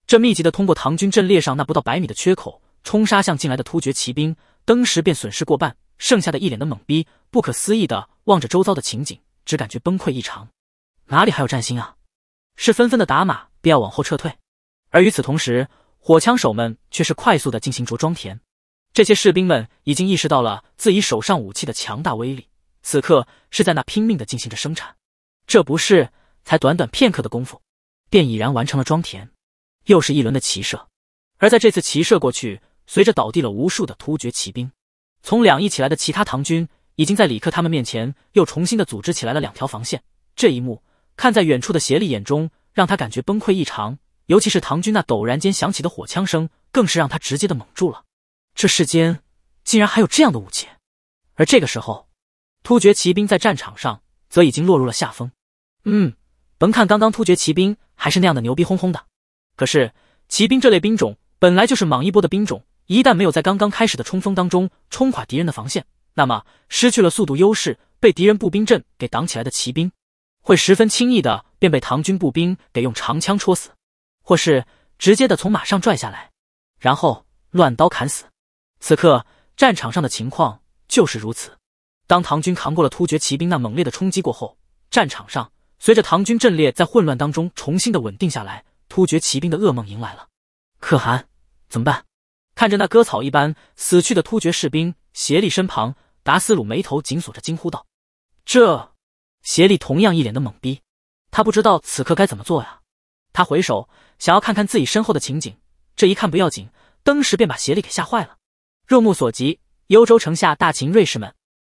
这密集的通过唐军阵列上那不到百米的缺口冲杀向进来的突厥骑兵，登时便损失过半，剩下的一脸的懵逼，不可思议的望着周遭的情景，只感觉崩溃异常，哪里还有战心啊？是纷纷的打马便要往后撤退，而与此同时，火枪手们却是快速的进行着装填，这些士兵们已经意识到了自己手上武器的强大威力，此刻是在那拼命的进行着生产，这不是。才短短片刻的功夫，便已然完成了装填，又是一轮的骑射。而在这次骑射过去，随着倒地了无数的突厥骑兵，从两翼起来的其他唐军，已经在李克他们面前又重新的组织起来了两条防线。这一幕看在远处的协力眼中，让他感觉崩溃异常。尤其是唐军那陡然间响起的火枪声，更是让他直接的懵住了。这世间竟然还有这样的武器！而这个时候，突厥骑兵在战场上则已经落入了下风。嗯。甭看刚刚突厥骑兵还是那样的牛逼哄哄的，可是骑兵这类兵种本来就是莽一波的兵种，一旦没有在刚刚开始的冲锋当中冲垮敌人的防线，那么失去了速度优势，被敌人步兵阵给挡起来的骑兵，会十分轻易的便被唐军步兵给用长枪戳死，或是直接的从马上拽下来，然后乱刀砍死。此刻战场上的情况就是如此。当唐军扛过了突厥骑兵那猛烈的冲击过后，战场上。随着唐军阵列在混乱当中重新的稳定下来，突厥骑兵的噩梦迎来了。可汗，怎么办？看着那割草一般死去的突厥士兵，协力身旁，达斯鲁眉头紧锁着，惊呼道：“这！”协力同样一脸的懵逼，他不知道此刻该怎么做呀。他回首，想要看看自己身后的情景，这一看不要紧，登时便把协力给吓坏了。若目所及，幽州城下，大秦瑞士们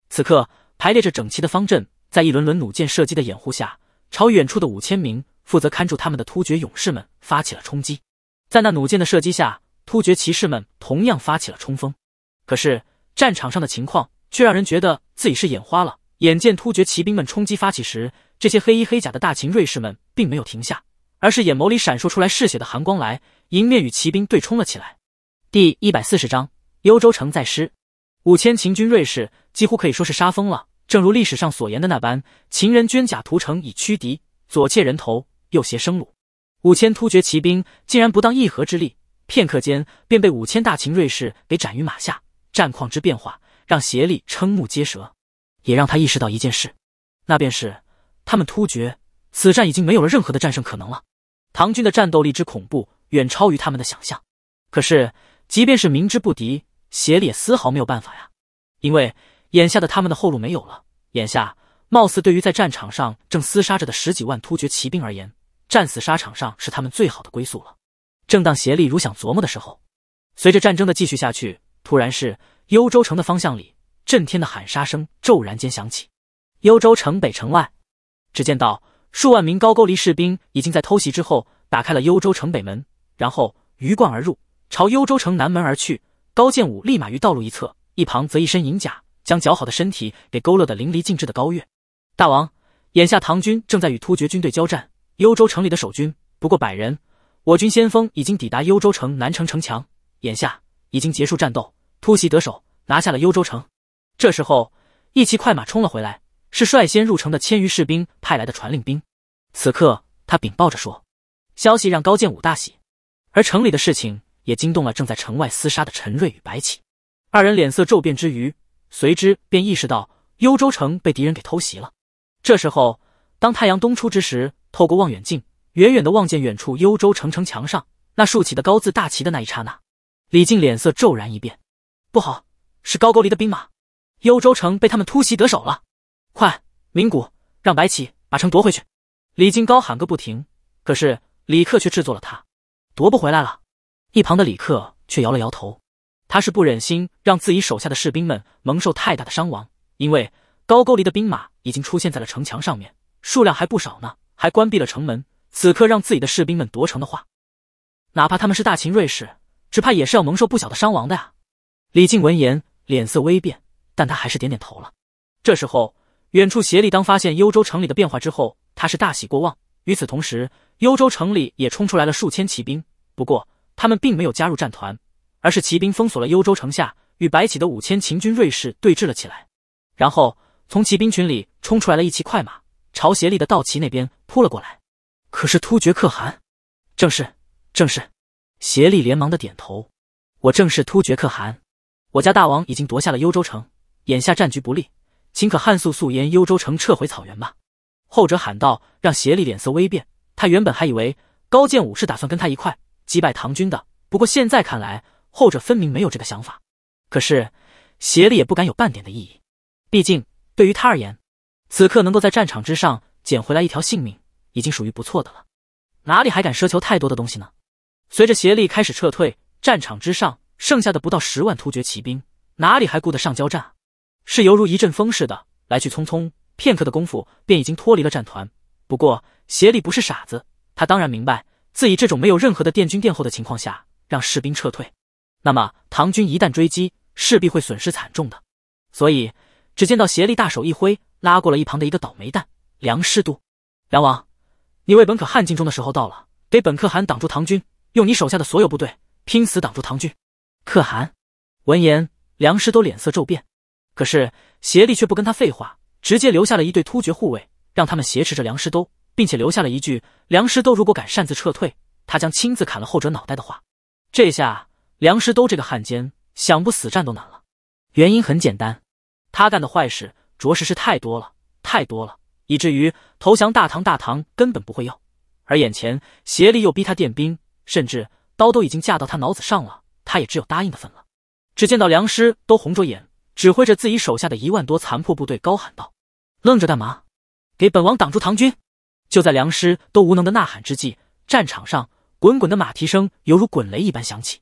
此刻排列着整齐的方阵，在一轮轮弩箭射击的掩护下。朝远处的五千名负责看住他们的突厥勇士们发起了冲击，在那弩箭的射击下，突厥骑士们同样发起了冲锋。可是战场上的情况却让人觉得自己是眼花了。眼见突厥骑兵们冲击发起时，这些黑衣黑甲的大秦瑞士们并没有停下，而是眼眸里闪烁出来嗜血的寒光来，迎面与骑兵对冲了起来。第一百四十章幽州城在失，五千秦军瑞士几乎可以说是杀疯了。正如历史上所言的那般，秦人捐甲屠城以驱敌，左窃人头，右挟生虏。五千突厥骑兵竟然不当一合之力，片刻间便被五千大秦锐士给斩于马下。战况之变化，让协力瞠目结舌，也让他意识到一件事，那便是他们突厥此战已经没有了任何的战胜可能了。唐军的战斗力之恐怖，远超于他们的想象。可是，即便是明知不敌，协力也丝毫没有办法呀，因为。眼下的他们的后路没有了，眼下貌似对于在战场上正厮杀着的十几万突厥骑兵而言，战死沙场上是他们最好的归宿了。正当协力如想琢磨的时候，随着战争的继续下去，突然是幽州城的方向里震天的喊杀声骤然间响起。幽州城北城外，只见到数万名高句丽士兵已经在偷袭之后打开了幽州城北门，然后鱼贯而入，朝幽州城南门而去。高建武立马于道路一侧，一旁则一身银甲。将姣好的身体给勾勒的淋漓尽致的高月，大王，眼下唐军正在与突厥军队交战，幽州城里的守军不过百人，我军先锋已经抵达幽州城南城城墙，眼下已经结束战斗，突袭得手，拿下了幽州城。这时候，一骑快马冲了回来，是率先入城的千余士兵派来的传令兵。此刻，他禀报着说，消息让高建武大喜，而城里的事情也惊动了正在城外厮杀的陈瑞与白起，二人脸色骤变之余。随之便意识到幽州城被敌人给偷袭了。这时候，当太阳东出之时，透过望远镜，远远的望见远处幽州城城墙上那竖起的高字大旗的那一刹那，李靖脸色骤然一变：“不好，是高句丽的兵马，幽州城被他们突袭得手了！快，鸣鼓，让白起把城夺回去！”李靖高喊个不停，可是李克却制作了他夺不回来了。一旁的李克却摇了摇头。他是不忍心让自己手下的士兵们蒙受太大的伤亡，因为高句丽的兵马已经出现在了城墙上面，数量还不少呢，还关闭了城门。此刻让自己的士兵们夺城的话，哪怕他们是大秦锐士，只怕也是要蒙受不小的伤亡的呀。李靖闻言，脸色微变，但他还是点点头了。这时候，远处协力当发现幽州城里的变化之后，他是大喜过望。与此同时，幽州城里也冲出来了数千骑兵，不过他们并没有加入战团。而是骑兵封锁了幽州城下，与白起的五千秦军锐士对峙了起来。然后从骑兵群里冲出来了一骑快马，朝协力的道旗那边扑了过来。可是突厥可汗，正是，正是。协力连忙的点头，我正是突厥可汗，我家大王已经夺下了幽州城，眼下战局不利，请可汗速速沿幽州城撤回草原吧。后者喊道，让协力脸色微变，他原本还以为高建武是打算跟他一块击败唐军的，不过现在看来。后者分明没有这个想法，可是协力也不敢有半点的意义，毕竟对于他而言，此刻能够在战场之上捡回来一条性命，已经属于不错的了，哪里还敢奢求太多的东西呢？随着协力开始撤退，战场之上剩下的不到十万突厥骑兵，哪里还顾得上交战？是犹如一阵风似的来去匆匆，片刻的功夫便已经脱离了战团。不过协力不是傻子，他当然明白，自己这种没有任何的殿军殿后的情况下，让士兵撤退。那么唐军一旦追击，势必会损失惨重的。所以，只见到协力大手一挥，拉过了一旁的一个倒霉蛋梁师都。梁王，你为本可汉境忠的时候到了，给本可汗挡住唐军，用你手下的所有部队拼死挡住唐军。可汗闻言，梁师都脸色骤变。可是协力却不跟他废话，直接留下了一队突厥护卫，让他们挟持着梁师都，并且留下了一句：梁师都如果敢擅自撤退，他将亲自砍了后者脑袋的话。这下。梁师都这个汉奸，想不死战都难了。原因很简单，他干的坏事着实是太多了，太多了，以至于投降大唐，大唐根本不会要。而眼前协力又逼他垫兵，甚至刀都已经架到他脑子上了，他也只有答应的份了。只见到梁师都红着眼，指挥着自己手下的一万多残破部队，高喊道：“愣着干嘛？给本王挡住唐军！”就在梁师都无能的呐喊之际，战场上滚滚的马蹄声犹如滚雷一般响起。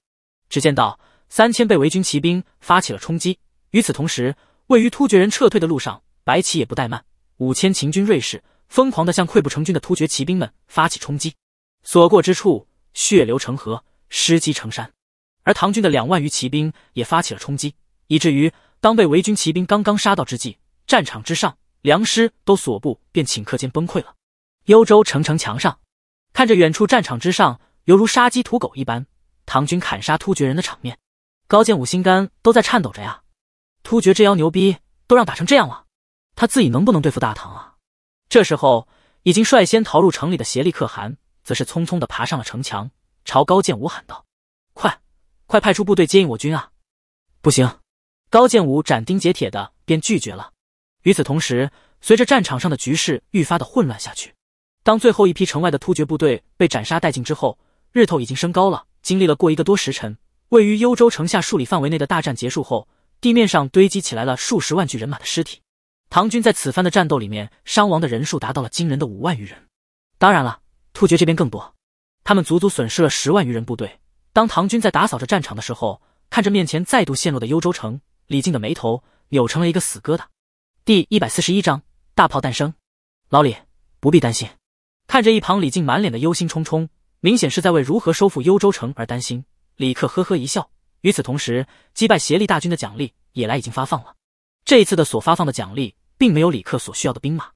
只见到三千被围军骑兵发起了冲击，与此同时，位于突厥人撤退的路上，白旗也不怠慢，五千秦军锐士疯狂地向溃不成军的突厥骑兵们发起冲击，所过之处，血流成河，尸积成山。而唐军的两万余骑兵也发起了冲击，以至于当被围军骑兵刚刚杀到之际，战场之上，良师都所部便顷刻间崩溃了。幽州城城墙上，看着远处战场之上，犹如杀鸡屠狗一般。唐军砍杀突厥人的场面，高建武心肝都在颤抖着呀！突厥这妖牛逼，都让打成这样了，他自己能不能对付大唐啊？这时候，已经率先逃入城里的协力可汗，则是匆匆的爬上了城墙，朝高建武喊道：“快，快派出部队接应我军啊！”不行，高建武斩钉截铁的便拒绝了。与此同时，随着战场上的局势愈发的混乱下去，当最后一批城外的突厥部队被斩杀殆尽之后，日头已经升高了。经历了过一个多时辰，位于幽州城下数里范围内的大战结束后，地面上堆积起来了数十万具人马的尸体。唐军在此番的战斗里面，伤亡的人数达到了惊人的五万余人。当然了，突厥这边更多，他们足足损失了十万余人部队。当唐军在打扫着战场的时候，看着面前再度陷落的幽州城，李靖的眉头扭成了一个死疙瘩。第一百四十一章大炮诞生。老李不必担心，看着一旁李靖满脸的忧心忡忡。明显是在为如何收复幽州城而担心。李克呵呵一笑。与此同时，击败协力大军的奖励也来已经发放了。这一次的所发放的奖励，并没有李克所需要的兵马。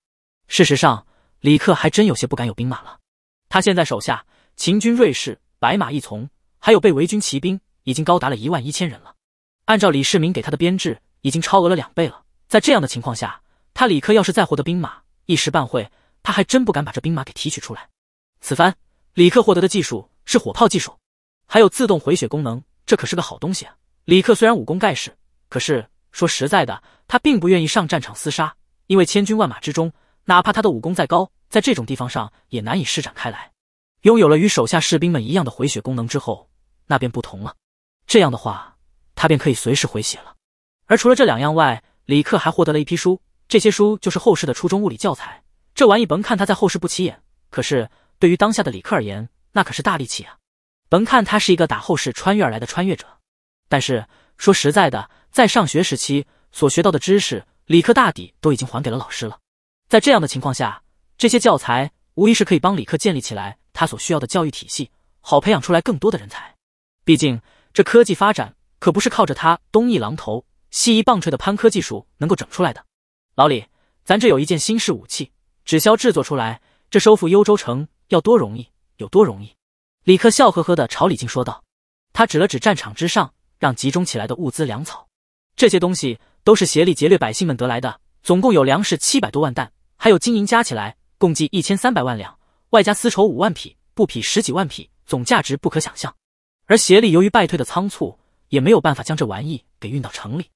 事实上，李克还真有些不敢有兵马了。他现在手下秦军瑞士、白马一从，还有被围军骑兵，已经高达了一万一千人了。按照李世民给他的编制，已经超额了两倍了。在这样的情况下，他李克要是再获得兵马，一时半会，他还真不敢把这兵马给提取出来。此番。李克获得的技术是火炮技术，还有自动回血功能，这可是个好东西啊！李克虽然武功盖世，可是说实在的，他并不愿意上战场厮杀，因为千军万马之中，哪怕他的武功再高，在这种地方上也难以施展开来。拥有了与手下士兵们一样的回血功能之后，那便不同了。这样的话，他便可以随时回血了。而除了这两样外，李克还获得了一批书，这些书就是后世的初中物理教材。这玩意甭看他在后世不起眼，可是。对于当下的李克而言，那可是大力气啊！甭看他是一个打后世穿越而来的穿越者，但是说实在的，在上学时期所学到的知识，李克大抵都已经还给了老师了。在这样的情况下，这些教材无疑是可以帮李克建立起来他所需要的教育体系，好培养出来更多的人才。毕竟这科技发展可不是靠着他东一榔头西一棒槌的攀科技术能够整出来的。老李，咱这有一件新式武器，只消制作出来，这收复幽州城。要多容易，有多容易！李克笑呵呵的朝李靖说道，他指了指战场之上，让集中起来的物资粮草，这些东西都是协力劫掠百姓们得来的，总共有粮食七百多万担，还有金银加起来共计一千三百万两，外加丝绸五万匹，布匹十几万匹，总价值不可想象。而协力由于败退的仓促，也没有办法将这玩意给运到城里。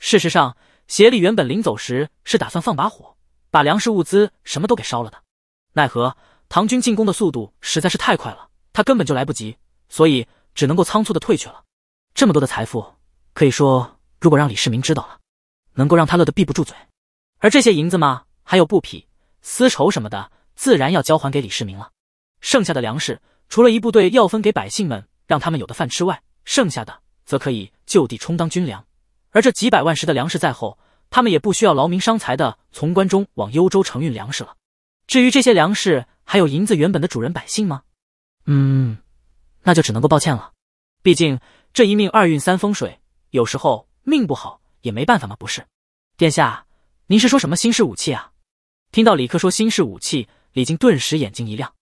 事实上，协力原本临走时是打算放把火，把粮食物资什么都给烧了的，奈何。唐军进攻的速度实在是太快了，他根本就来不及，所以只能够仓促的退却了。这么多的财富，可以说，如果让李世民知道了，能够让他乐得闭不住嘴。而这些银子嘛，还有布匹、丝绸什么的，自然要交还给李世民了。剩下的粮食，除了一部队要分给百姓们，让他们有的饭吃外，剩下的则可以就地充当军粮。而这几百万石的粮食在后，他们也不需要劳民伤财的从关中往幽州城运粮食了。至于这些粮食，还有银子原本的主人百姓吗？嗯，那就只能够抱歉了。毕竟这一命二运三风水，有时候命不好也没办法嘛，不是？殿下，您是说什么新式武器啊？听到李克说新式武器，李靖顿时眼睛一亮。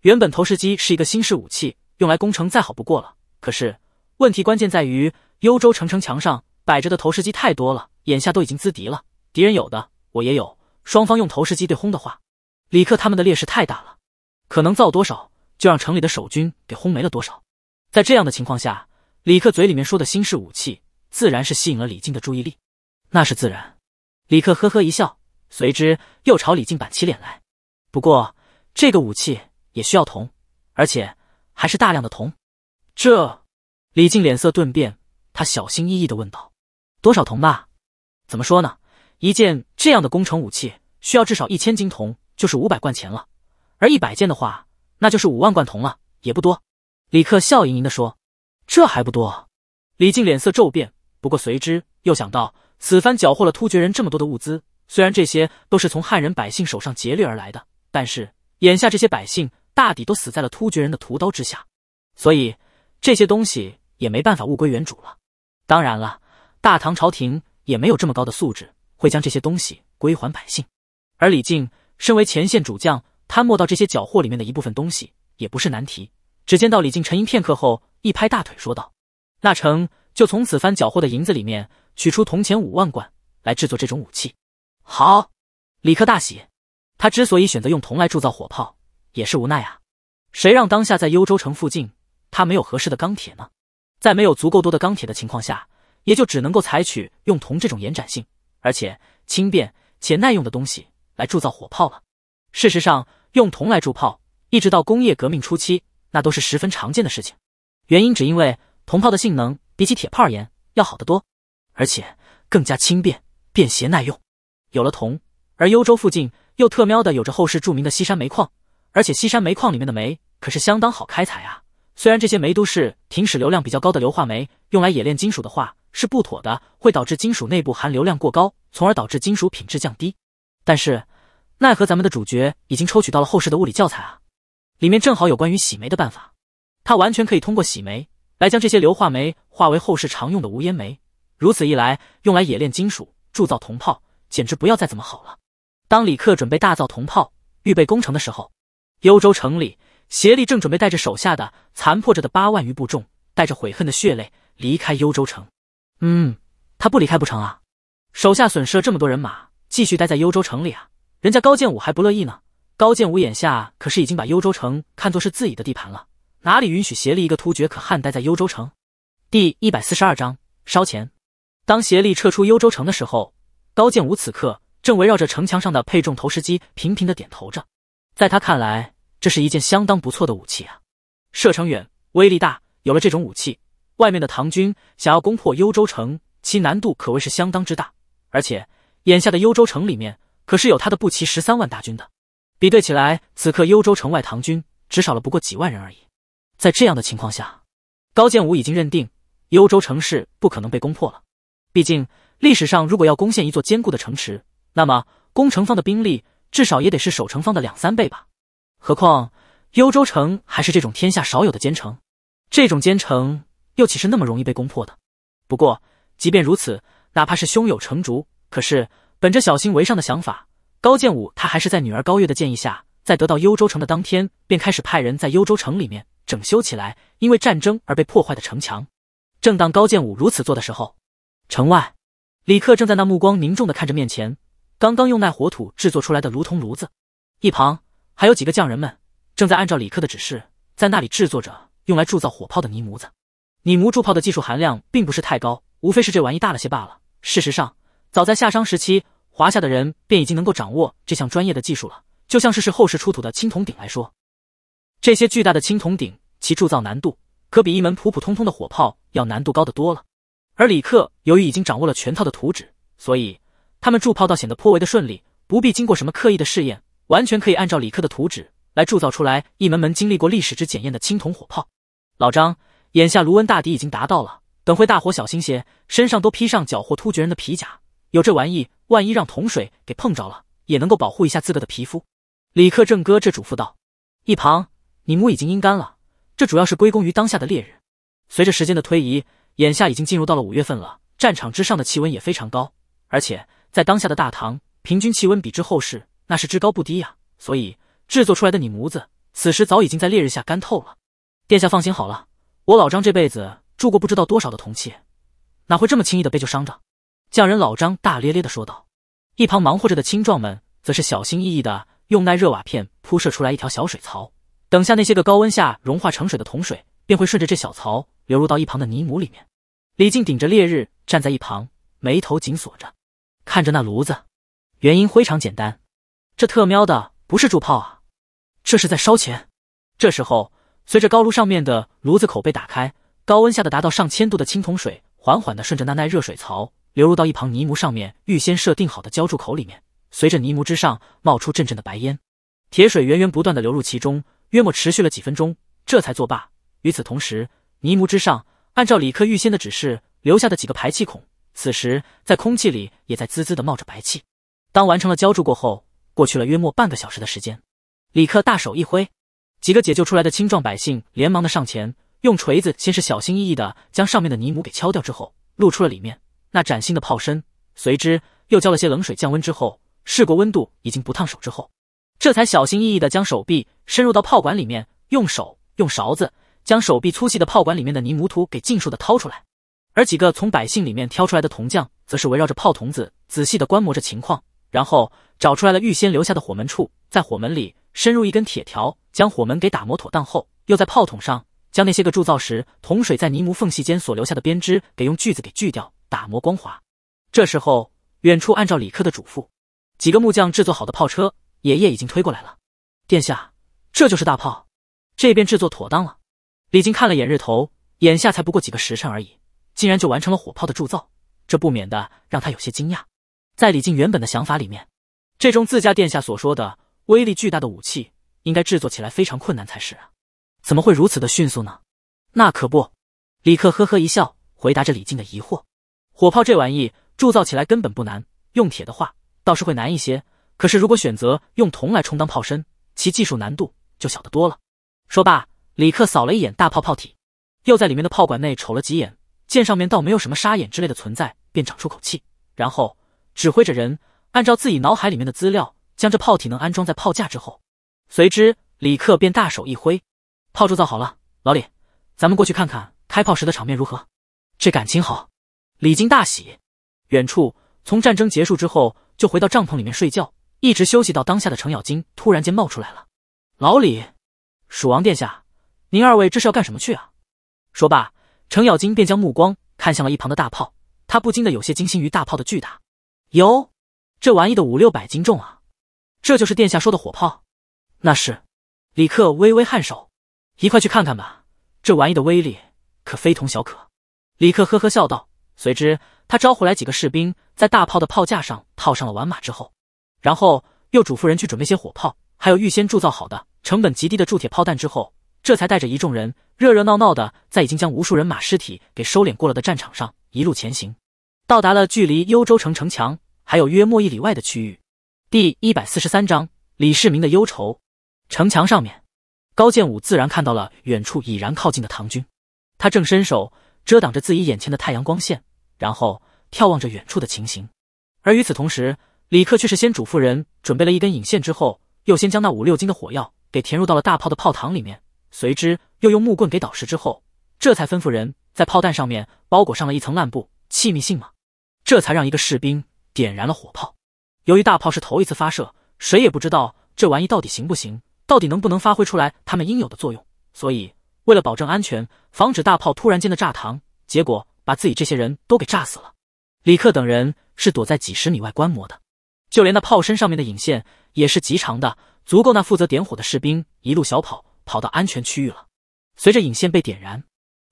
原本投石机是一个新式武器，用来攻城再好不过了。可是问题关键在于幽州城城墙上摆着的投石机太多了，眼下都已经资敌了。敌人有的，我也有。双方用投石机对轰的话。李克他们的劣势太大了，可能造多少，就让城里的守军给轰没了多少。在这样的情况下，李克嘴里面说的新式武器，自然是吸引了李靖的注意力。那是自然，李克呵呵一笑，随之又朝李靖板起脸来。不过，这个武器也需要铜，而且还是大量的铜。这，李靖脸色顿变，他小心翼翼的问道：“多少铜吧？怎么说呢？一件这样的工程武器，需要至少一千斤铜。”就是五百贯钱了，而一百件的话，那就是五万贯铜了，也不多。李克笑盈盈地说：“这还不多。”李靖脸色骤变，不过随之又想到，此番缴获了突厥人这么多的物资，虽然这些都是从汉人百姓手上劫掠而来的，但是眼下这些百姓大抵都死在了突厥人的屠刀之下，所以这些东西也没办法物归原主了。当然了，大唐朝廷也没有这么高的素质，会将这些东西归还百姓，而李靖。身为前线主将，贪墨到这些缴获里面的一部分东西也不是难题。只见到李靖沉吟片刻后，一拍大腿说道：“那成，就从此番缴获的银子里面取出铜钱五万贯来制作这种武器。”好，李克大喜。他之所以选择用铜来铸造火炮，也是无奈啊。谁让当下在幽州城附近他没有合适的钢铁呢？在没有足够多的钢铁的情况下，也就只能够采取用铜这种延展性、而且轻便且耐用的东西。来铸造火炮了。事实上，用铜来铸炮，一直到工业革命初期，那都是十分常见的事情。原因只因为铜炮的性能比起铁炮而言要好得多，而且更加轻便、便携、耐用。有了铜，而幽州附近又特喵的有着后世著名的西山煤矿，而且西山煤矿里面的煤可是相当好开采啊。虽然这些煤都是停石流量比较高的硫化煤，用来冶炼金属的话是不妥的，会导致金属内部含硫量过高，从而导致金属品质降低。但是。奈何咱们的主角已经抽取到了后世的物理教材啊，里面正好有关于洗煤的办法，他完全可以通过洗煤来将这些硫化煤化为后世常用的无烟煤，如此一来，用来冶炼金属、铸造铜炮，简直不要再怎么好了。当李克准备大造铜炮，预备攻城的时候，幽州城里，协力正准备带着手下的残破着的八万余部众，带着悔恨的血泪离开幽州城。嗯，他不离开不成啊？手下损失了这么多人马，继续待在幽州城里啊？人家高建武还不乐意呢。高建武眼下可是已经把幽州城看作是自己的地盘了，哪里允许协力一个突厥可汗待在幽州城？第一百四十二章烧钱。当协力撤出幽州城的时候，高建武此刻正围绕着城墙上的配重投石机频频的点头着。在他看来，这是一件相当不错的武器啊！射程远，威力大。有了这种武器，外面的唐军想要攻破幽州城，其难度可谓是相当之大。而且，眼下的幽州城里面。可是有他的步骑十三万大军的，比对起来，此刻幽州城外唐军只少了不过几万人而已。在这样的情况下，高建武已经认定幽州城市不可能被攻破了。毕竟历史上，如果要攻陷一座坚固的城池，那么攻城方的兵力至少也得是守城方的两三倍吧？何况幽州城还是这种天下少有的坚城，这种坚城又岂是那么容易被攻破的？不过，即便如此，哪怕是胸有成竹，可是。本着小心为上的想法，高建武他还是在女儿高月的建议下，在得到幽州城的当天便开始派人在幽州城里面整修起来因为战争而被破坏的城墙。正当高建武如此做的时候，城外李克正在那目光凝重的看着面前刚刚用耐火土制作出来的炉铜炉子，一旁还有几个匠人们正在按照李克的指示在那里制作着用来铸造火炮的泥模子。泥模铸炮的技术含量并不是太高，无非是这玩意大了些罢了。事实上，早在夏商时期。华夏的人便已经能够掌握这项专业的技术了。就像是是后世出土的青铜鼎来说，这些巨大的青铜鼎其铸造难度可比一门普普通通的火炮要难度高得多了。而李克由于已经掌握了全套的图纸，所以他们铸炮倒显得颇为的顺利，不必经过什么刻意的试验，完全可以按照李克的图纸来铸造出来一门门经历过历史之检验的青铜火炮。老张，眼下炉温大底已经达到了，等会大伙小心些，身上都披上缴获突厥人的皮甲。有这玩意，万一让铜水给碰着了，也能够保护一下自个的皮肤。李克正哥这嘱咐道：“一旁，你模已经阴干了，这主要是归功于当下的烈日。随着时间的推移，眼下已经进入到了五月份了，战场之上的气温也非常高，而且在当下的大唐，平均气温比之后世那是之高不低呀。所以制作出来的你模子，此时早已经在烈日下干透了。殿下放心好了，我老张这辈子铸过不知道多少的铜器，哪会这么轻易的被就伤着？”匠人老张大咧咧的说道，一旁忙活着的青壮们则是小心翼翼的用耐热瓦片铺设出来一条小水槽，等下那些个高温下融化成水的铜水便会顺着这小槽流入到一旁的泥母里面。李靖顶着烈日站在一旁，眉头紧锁着，看着那炉子，原因非常简单，这特喵的不是铸炮啊，这是在烧钱。这时候，随着高炉上面的炉子口被打开，高温下的达到上千度的青铜水缓缓的顺着那耐热水槽。流入到一旁泥模上面预先设定好的浇筑口里面，随着泥模之上冒出阵阵的白烟，铁水源源不断的流入其中，约莫持续了几分钟，这才作罢。与此同时，泥模之上按照李克预先的指示留下的几个排气孔，此时在空气里也在滋滋的冒着白气。当完成了浇筑过后，过去了约莫半个小时的时间，李克大手一挥，几个解救出来的青壮百姓连忙的上前，用锤子先是小心翼翼的将上面的泥模给敲掉，之后露出了里面。那崭新的炮身，随之又浇了些冷水降温之后，试过温度已经不烫手之后，这才小心翼翼的将手臂伸入到炮管里面，用手用勺子将手臂粗细的炮管里面的泥模土给尽数的掏出来。而几个从百姓里面挑出来的铜匠，则是围绕着炮筒子仔细的观摩着情况，然后找出来了预先留下的火门处，在火门里深入一根铁条，将火门给打磨妥当后，又在炮筒上将那些个铸造时铜水在泥模缝隙间所留下的编织给用锯子给锯掉。打磨光滑。这时候，远处按照李克的嘱咐，几个木匠制作好的炮车，爷爷已经推过来了。殿下，这就是大炮，这边制作妥当了。李靖看了眼日头，眼下才不过几个时辰而已，竟然就完成了火炮的铸造，这不免的让他有些惊讶。在李靖原本的想法里面，这种自家殿下所说的威力巨大的武器，应该制作起来非常困难才是啊，怎么会如此的迅速呢？那可不，李克呵呵一笑，回答着李靖的疑惑。火炮这玩意铸造起来根本不难，用铁的话倒是会难一些。可是如果选择用铜来充当炮身，其技术难度就小得多了。说罢，李克扫了一眼大炮炮体，又在里面的炮管内瞅了几眼，见上面倒没有什么沙眼之类的存在，便长出口气。然后指挥着人按照自己脑海里面的资料，将这炮体能安装在炮架之后。随之，李克便大手一挥，炮铸造好了。老李，咱们过去看看开炮时的场面如何？这感情好。李靖大喜，远处从战争结束之后就回到帐篷里面睡觉，一直休息到当下的程咬金突然间冒出来了。老李，蜀王殿下，您二位这是要干什么去啊？说罢，程咬金便将目光看向了一旁的大炮，他不禁的有些惊心于大炮的巨大。哟，这玩意的五六百斤重啊！这就是殿下说的火炮？那是。李克微微颔首，一块去看看吧，这玩意的威力可非同小可。李克呵呵笑道。随之，他招呼来几个士兵，在大炮的炮架上套上了挽马之后，然后又嘱咐人去准备些火炮，还有预先铸造好的成本极低的铸铁炮弹之后，这才带着一众人热热闹闹的在已经将无数人马尸体给收敛过了的战场上一路前行，到达了距离幽州城城墙还有约莫一里外的区域。第一百四十三章李世民的忧愁。城墙上面，高建武自然看到了远处已然靠近的唐军，他正伸手。遮挡着自己眼前的太阳光线，然后眺望着远处的情形。而与此同时，李克却是先嘱咐人准备了一根引线，之后又先将那五六斤的火药给填入到了大炮的炮膛里面，随之又用木棍给捣实之后，这才吩咐人在炮弹上面包裹上了一层烂布，气密性嘛，这才让一个士兵点燃了火炮。由于大炮是头一次发射，谁也不知道这玩意到底行不行，到底能不能发挥出来他们应有的作用，所以。为了保证安全，防止大炮突然间的炸膛，结果把自己这些人都给炸死了。李克等人是躲在几十米外观摩的，就连那炮身上面的引线也是极长的，足够那负责点火的士兵一路小跑跑到安全区域了。随着引线被点燃，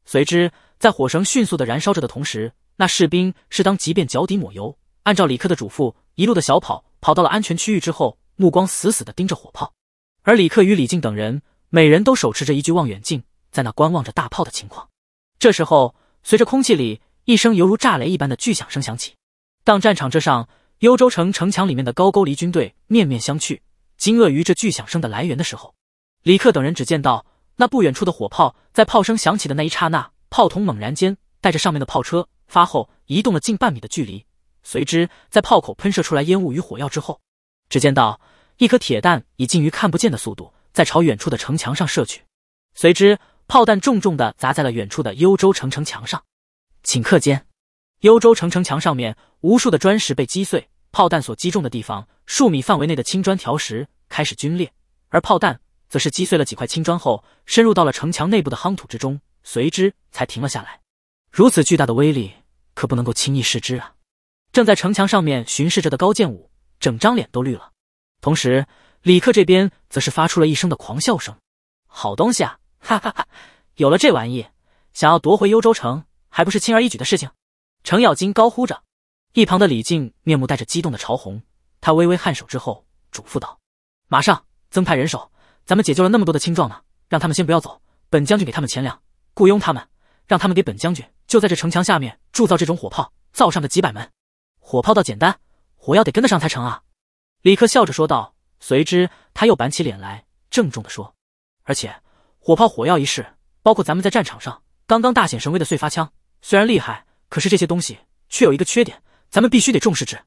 随之在火绳迅速的燃烧着的同时，那士兵是当即便脚底抹油，按照李克的嘱咐一路的小跑，跑到了安全区域之后，目光死死的盯着火炮。而李克与李靖等人，每人都手持着一具望远镜。在那观望着大炮的情况，这时候，随着空气里一声犹如炸雷一般的巨响声响起，当战场之上幽州城城墙里面的高句丽军队面面相觑、惊愕于这巨响声的来源的时候，李克等人只见到那不远处的火炮，在炮声响起的那一刹那，炮筒猛然间带着上面的炮车发后移动了近半米的距离，随之在炮口喷射出来烟雾与火药之后，只见到一颗铁弹以近于看不见的速度在朝远处的城墙上射去，随之。炮弹重重的砸在了远处的幽州城城墙上，顷刻间，幽州城城墙上面无数的砖石被击碎，炮弹所击中的地方，数米范围内的青砖条石开始龟裂，而炮弹则是击碎了几块青砖后，深入到了城墙内部的夯土之中，随之才停了下来。如此巨大的威力，可不能够轻易视之啊！正在城墙上面巡视着的高建武，整张脸都绿了，同时，李克这边则是发出了一声的狂笑声：“好东西啊！”哈哈哈，有了这玩意，想要夺回幽州城，还不是轻而易举的事情？程咬金高呼着，一旁的李靖面目带着激动的潮红，他微微颔首之后嘱咐道：“马上增派人手，咱们解救了那么多的青壮呢，让他们先不要走，本将军给他们钱粮，雇佣他们，让他们给本将军就在这城墙下面铸造这种火炮，造上个几百门。火炮倒简单，火药得跟得上才成啊。”李克笑着说道，随之他又板起脸来，郑重的说：“而且。”火炮、火药一式，包括咱们在战场上刚刚大显神威的碎发枪，虽然厉害，可是这些东西却有一个缺点，咱们必须得重视之。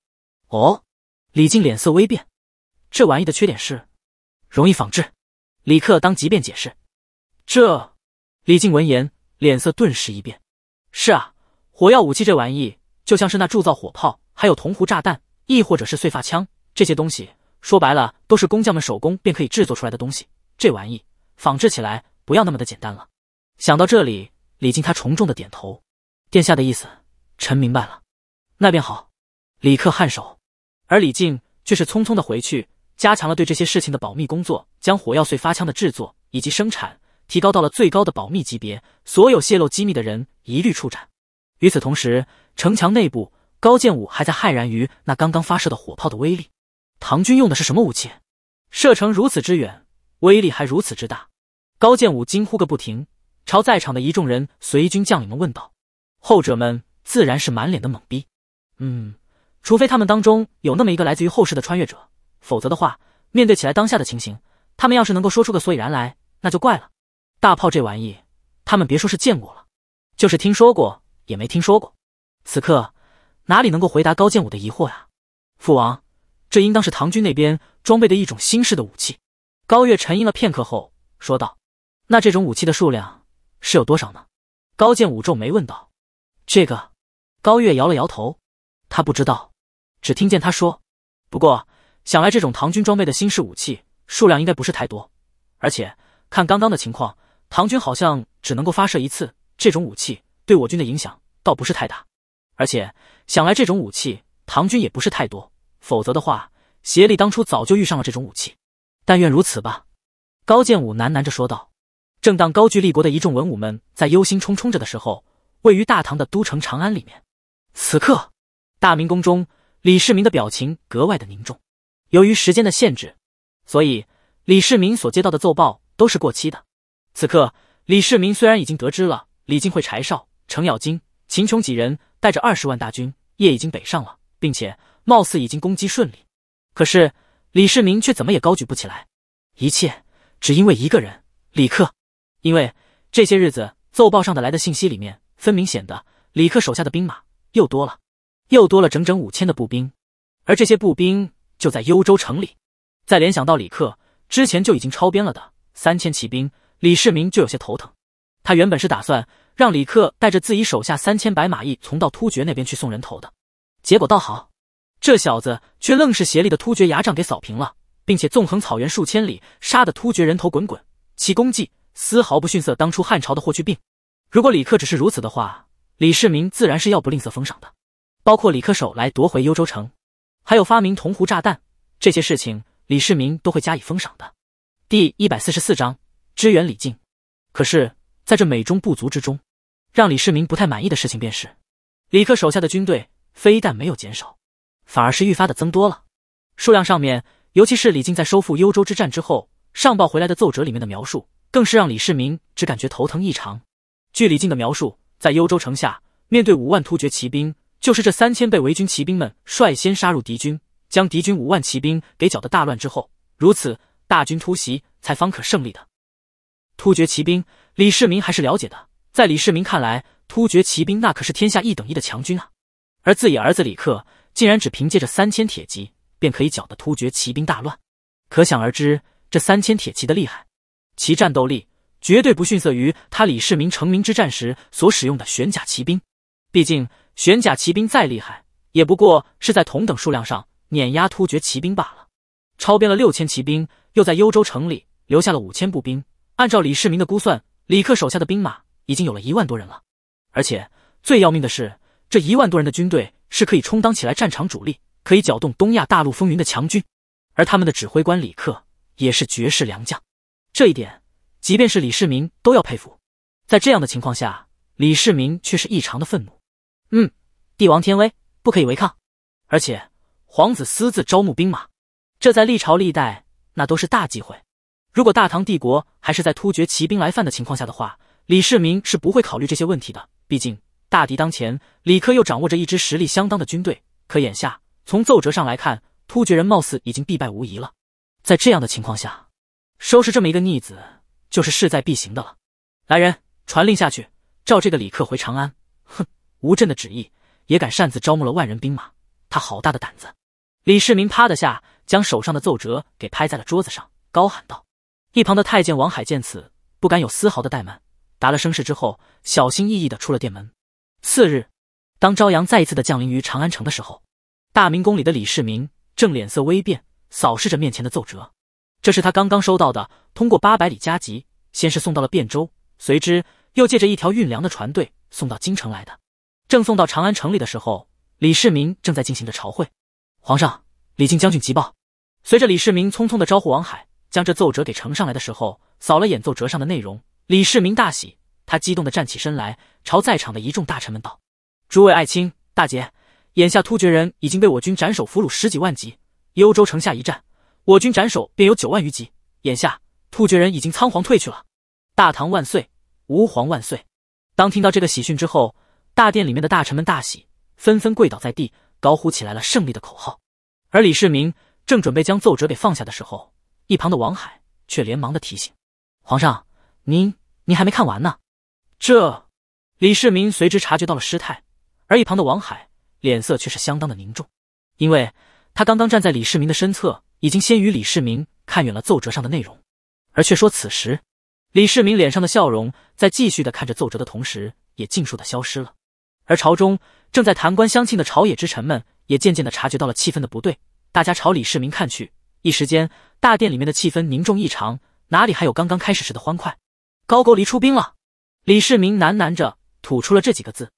哦，李靖脸色微变，这玩意的缺点是容易仿制。李克当即便解释，这……李靖闻言脸色顿时一变。是啊，火药武器这玩意，就像是那铸造火炮，还有铜壶炸弹，亦或者是碎发枪，这些东西说白了都是工匠们手工便可以制作出来的东西，这玩意。仿制起来不要那么的简单了。想到这里，李靖他重重的点头。殿下的意思，臣明白了。那便好。李克颔首，而李靖却是匆匆的回去，加强了对这些事情的保密工作，将火药碎发枪的制作以及生产提高到了最高的保密级别，所有泄露机密的人一律处斩。与此同时，城墙内部，高建武还在骇然于那刚刚发射的火炮的威力。唐军用的是什么武器？射程如此之远？威力还如此之大，高建武惊呼个不停，朝在场的一众人随军将领们问道：“后者们自然是满脸的懵逼，嗯，除非他们当中有那么一个来自于后世的穿越者，否则的话，面对起来当下的情形，他们要是能够说出个所以然来，那就怪了。大炮这玩意，他们别说是见过了，就是听说过也没听说过。此刻哪里能够回答高建武的疑惑呀？父王，这应当是唐军那边装备的一种新式的武器。”高月沉吟了片刻后说道：“那这种武器的数量是有多少呢？”高剑武皱眉问道：“这个。”高月摇了摇头，他不知道，只听见他说：“不过想来这种唐军装备的新式武器数量应该不是太多，而且看刚刚的情况，唐军好像只能够发射一次这种武器，对我军的影响倒不是太大。而且想来这种武器唐军也不是太多，否则的话，协力当初早就遇上了这种武器。”但愿如此吧。”高建武喃喃着说道。正当高句丽国的一众文武们在忧心忡忡着的时候，位于大唐的都城长安里面，此刻大明宫中，李世民的表情格外的凝重。由于时间的限制，所以李世民所接到的奏报都是过期的。此刻，李世民虽然已经得知了李靖、会柴少、程咬金、秦琼几人带着二十万大军夜已经北上了，并且貌似已经攻击顺利，可是。李世民却怎么也高举不起来，一切只因为一个人——李克。因为这些日子奏报上的来的信息里面，分明显得李克手下的兵马又多了，又多了整整五千的步兵，而这些步兵就在幽州城里。再联想到李克之前就已经超编了的三千骑兵，李世民就有些头疼。他原本是打算让李克带着自己手下三千白马义从到突厥那边去送人头的，结果倒好。这小子却愣是协力的突厥牙帐给扫平了，并且纵横草原数千里，杀的突厥人头滚滚，其功绩丝毫不逊色当初汉朝的霍去病。如果李克只是如此的话，李世民自然是要不吝啬封赏的，包括李克手来夺回幽州城，还有发明铜壶炸弹这些事情，李世民都会加以封赏的。第一百四十四章支援李靖。可是，在这美中不足之中，让李世民不太满意的事情便是，李克手下的军队非但没有减少。反而是愈发的增多了，数量上面，尤其是李靖在收复幽州之战之后上报回来的奏折里面的描述，更是让李世民只感觉头疼异常。据李靖的描述，在幽州城下，面对五万突厥骑兵，就是这三千被围军骑兵们率先杀入敌军，将敌军五万骑兵给搅得大乱之后，如此大军突袭才方可胜利的。突厥骑兵，李世民还是了解的，在李世民看来，突厥骑兵那可是天下一等一的强军啊，而自己儿子李克。竟然只凭借着三千铁骑便可以搅得突厥骑兵大乱，可想而知这三千铁骑的厉害，其战斗力绝对不逊色于他李世民成名之战时所使用的玄甲骑兵。毕竟玄甲骑兵再厉害，也不过是在同等数量上碾压突厥骑兵罢了。超编了六千骑兵，又在幽州城里留下了五千步兵，按照李世民的估算，李克手下的兵马已经有了一万多人了。而且最要命的是，这一万多人的军队。是可以充当起来战场主力，可以搅动东亚大陆风云的强军，而他们的指挥官李克也是绝世良将，这一点即便是李世民都要佩服。在这样的情况下，李世民却是异常的愤怒。嗯，帝王天威不可以违抗，而且皇子私自招募兵马，这在历朝历代那都是大忌讳。如果大唐帝国还是在突厥骑兵来犯的情况下的话，李世民是不会考虑这些问题的，毕竟。大敌当前，李克又掌握着一支实力相当的军队。可眼下，从奏折上来看，突厥人貌似已经必败无疑了。在这样的情况下，收拾这么一个逆子就是势在必行的了。来人，传令下去，召这个李克回长安。哼，吴镇的旨意，也敢擅自招募了万人兵马，他好大的胆子！李世民啪的下，将手上的奏折给拍在了桌子上，高喊道：“一旁的太监王海见此，不敢有丝毫的怠慢，答了声是之后，小心翼翼的出了殿门。”次日，当朝阳再一次的降临于长安城的时候，大明宫里的李世民正脸色微变，扫视着面前的奏折。这是他刚刚收到的，通过八百里加急，先是送到了汴州，随之又借着一条运粮的船队送到京城来的。正送到长安城里的时候，李世民正在进行着朝会。皇上，李靖将军急报！随着李世民匆匆的招呼王海将这奏折给呈上来的时候，扫了眼奏折上的内容，李世民大喜。他激动地站起身来，朝在场的一众大臣们道：“诸位爱卿、大姐，眼下突厥人已经被我军斩首俘虏十几万级。幽州城下一战，我军斩首便有九万余级。眼下突厥人已经仓皇退去了。大唐万岁，吾皇万岁！”当听到这个喜讯之后，大殿里面的大臣们大喜，纷纷跪倒在地，高呼起来了胜利的口号。而李世民正准备将奏折给放下的时候，一旁的王海却连忙的提醒：“皇上，您您还没看完呢。”这，李世民随之察觉到了失态，而一旁的王海脸色却是相当的凝重，因为他刚刚站在李世民的身侧，已经先于李世民看远了奏折上的内容，而却说此时李世民脸上的笑容在继续的看着奏折的同时，也尽数的消失了。而朝中正在谈官相庆的朝野之臣们，也渐渐的察觉到了气氛的不对，大家朝李世民看去，一时间大殿里面的气氛凝重异常，哪里还有刚刚开始时的欢快？高句丽出兵了。李世民喃喃着吐出了这几个字，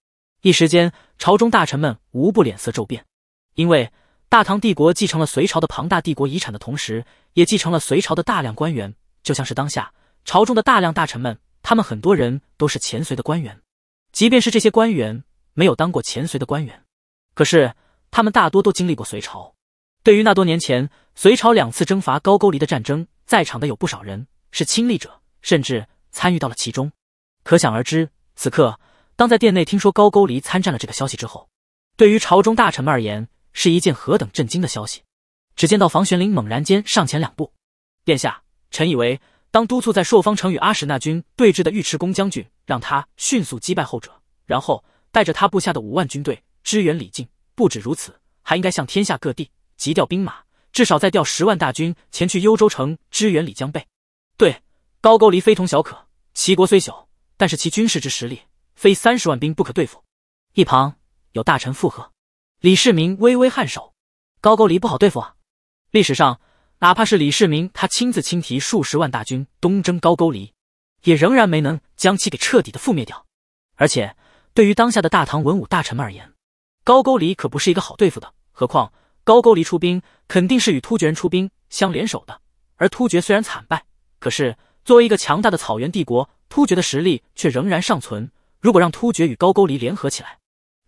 一时间，朝中大臣们无不脸色骤变，因为大唐帝国继承了隋朝的庞大帝国遗产的同时，也继承了隋朝的大量官员。就像是当下朝中的大量大臣们，他们很多人都是前隋的官员。即便是这些官员没有当过前隋的官员，可是他们大多都经历过隋朝。对于那多年前隋朝两次征伐高句丽的战争，在场的有不少人是亲历者，甚至参与到了其中。可想而知，此刻当在殿内听说高句丽参战了这个消息之后，对于朝中大臣们而言是一件何等震惊的消息！只见到房玄龄猛然间上前两步：“殿下，臣以为，当督促在朔方城与阿史那军对峙的尉迟恭将军，让他迅速击败后者，然后带着他部下的五万军队支援李靖。不止如此，还应该向天下各地急调兵马，至少再调十万大军前去幽州城支援李将备。对，高句丽非同小可，齐国虽小。”但是其军事之实力，非三十万兵不可对付。一旁有大臣附和，李世民微微颔首。高句丽不好对付啊！历史上，哪怕是李世民，他亲自亲提数十万大军东征高句丽，也仍然没能将其给彻底的覆灭掉。而且，对于当下的大唐文武大臣们而言，高句丽可不是一个好对付的。何况高句丽出兵，肯定是与突厥人出兵相联手的。而突厥虽然惨败，可是……作为一个强大的草原帝国，突厥的实力却仍然尚存。如果让突厥与高句丽联合起来，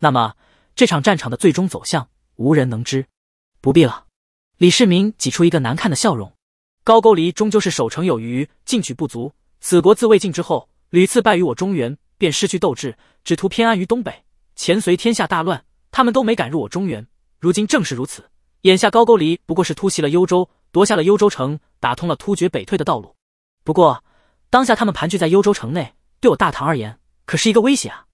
那么这场战场的最终走向无人能知。不必了，李世民挤出一个难看的笑容。高句丽终究是守城有余，进取不足。此国自魏晋之后屡次败于我中原，便失去斗志，只图偏安于东北。前随天下大乱，他们都没敢入我中原。如今正是如此。眼下高句丽不过是突袭了幽州，夺下了幽州城，打通了突厥北退的道路。不过，当下他们盘踞在幽州城内，对我大唐而言，可是一个威胁啊！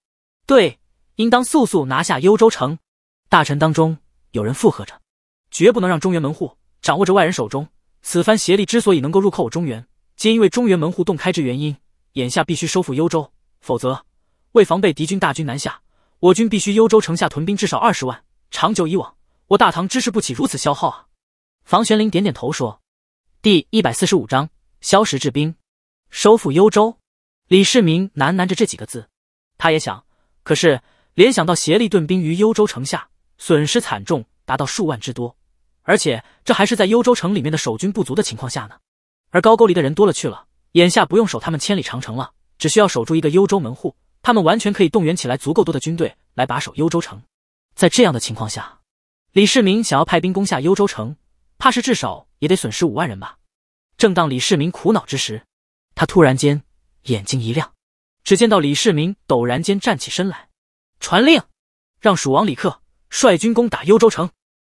对，应当速速拿下幽州城。大臣当中有人附和着，绝不能让中原门户掌握着外人手中。此番协力之所以能够入寇我中原，皆因为中原门户洞开之原因。眼下必须收复幽州，否则为防备敌军大军南下，我军必须幽州城下屯兵至少二十万。长久以往，我大唐支持不起如此消耗啊！房玄龄点点头说：“第一百四十五章。”萧时制兵，收复幽州。李世民喃喃着这几个字，他也想。可是联想到协力屯兵于幽州城下，损失惨重，达到数万之多，而且这还是在幽州城里面的守军不足的情况下呢。而高句丽的人多了去了，眼下不用守他们千里长城了，只需要守住一个幽州门户，他们完全可以动员起来足够多的军队来把守幽州城。在这样的情况下，李世民想要派兵攻下幽州城，怕是至少也得损失五万人吧。正当李世民苦恼之时，他突然间眼睛一亮，只见到李世民陡然间站起身来，传令让蜀王李克率军攻打幽州城，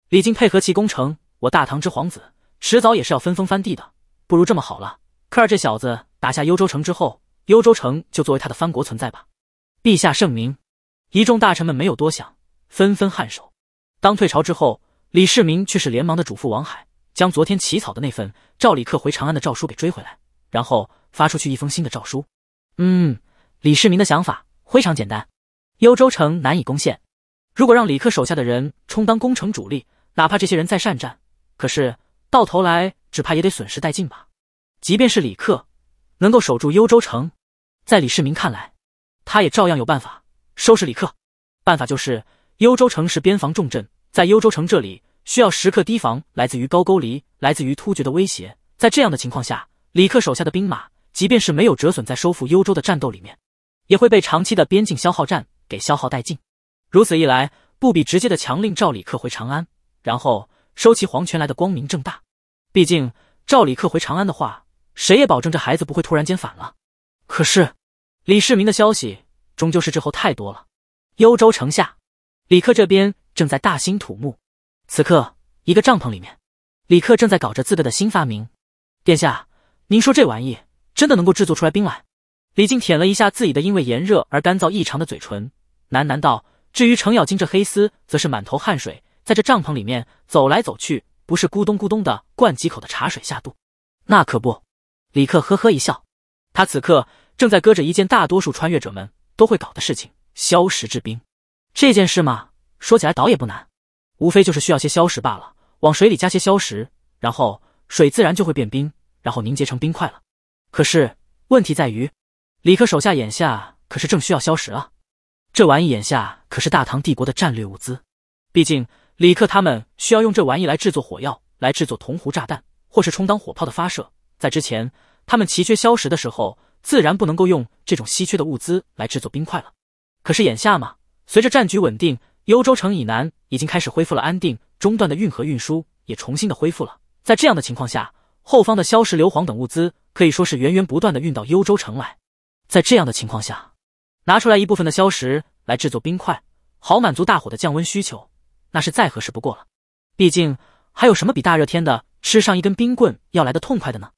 李靖配合其攻城。我大唐之皇子迟早也是要分封藩地的，不如这么好了，克儿这小子打下幽州城之后，幽州城就作为他的藩国存在吧。陛下圣明，一众大臣们没有多想，纷纷颔首。当退朝之后，李世民却是连忙的嘱咐王海。将昨天起草的那份赵李克回长安的诏书给追回来，然后发出去一封新的诏书。嗯，李世民的想法非常简单，幽州城难以攻陷，如果让李克手下的人充当攻城主力，哪怕这些人再善战，可是到头来只怕也得损失殆尽吧。即便是李克能够守住幽州城，在李世民看来，他也照样有办法收拾李克。办法就是，幽州城是边防重镇，在幽州城这里。需要时刻提防来自于高句丽、来自于突厥的威胁。在这样的情况下，李克手下的兵马，即便是没有折损在收复幽州的战斗里面，也会被长期的边境消耗战给消耗殆尽。如此一来，不比直接的强令赵李克回长安，然后收其皇权来的光明正大。毕竟，赵李克回长安的话，谁也保证这孩子不会突然间反了。可是，李世民的消息终究是滞后太多了。幽州城下，李克这边正在大兴土木。此刻，一个帐篷里面，李克正在搞着自个的新发明。殿下，您说这玩意真的能够制作出来冰来？李靖舔了一下自己的因为炎热而干燥异常的嘴唇，喃喃道：“至于程咬金这黑丝，则是满头汗水，在这帐篷里面走来走去，不是咕咚咕咚的灌几口的茶水下肚，那可不。”李克呵呵一笑，他此刻正在搁着一件大多数穿越者们都会搞的事情——消食制冰。这件事嘛，说起来倒也不难。无非就是需要些硝石罢了，往水里加些硝石，然后水自然就会变冰，然后凝结成冰块了。可是问题在于，李克手下眼下可是正需要硝石啊！这玩意眼下可是大唐帝国的战略物资，毕竟李克他们需要用这玩意来制作火药，来制作铜壶炸弹，或是充当火炮的发射。在之前他们奇缺硝石的时候，自然不能够用这种稀缺的物资来制作冰块了。可是眼下嘛，随着战局稳定。幽州城以南已经开始恢复了安定，中断的运河运输也重新的恢复了。在这样的情况下，后方的硝石、硫磺等物资可以说是源源不断的运到幽州城来。在这样的情况下，拿出来一部分的硝石来制作冰块，好满足大伙的降温需求，那是再合适不过了。毕竟还有什么比大热天的吃上一根冰棍要来的痛快的呢？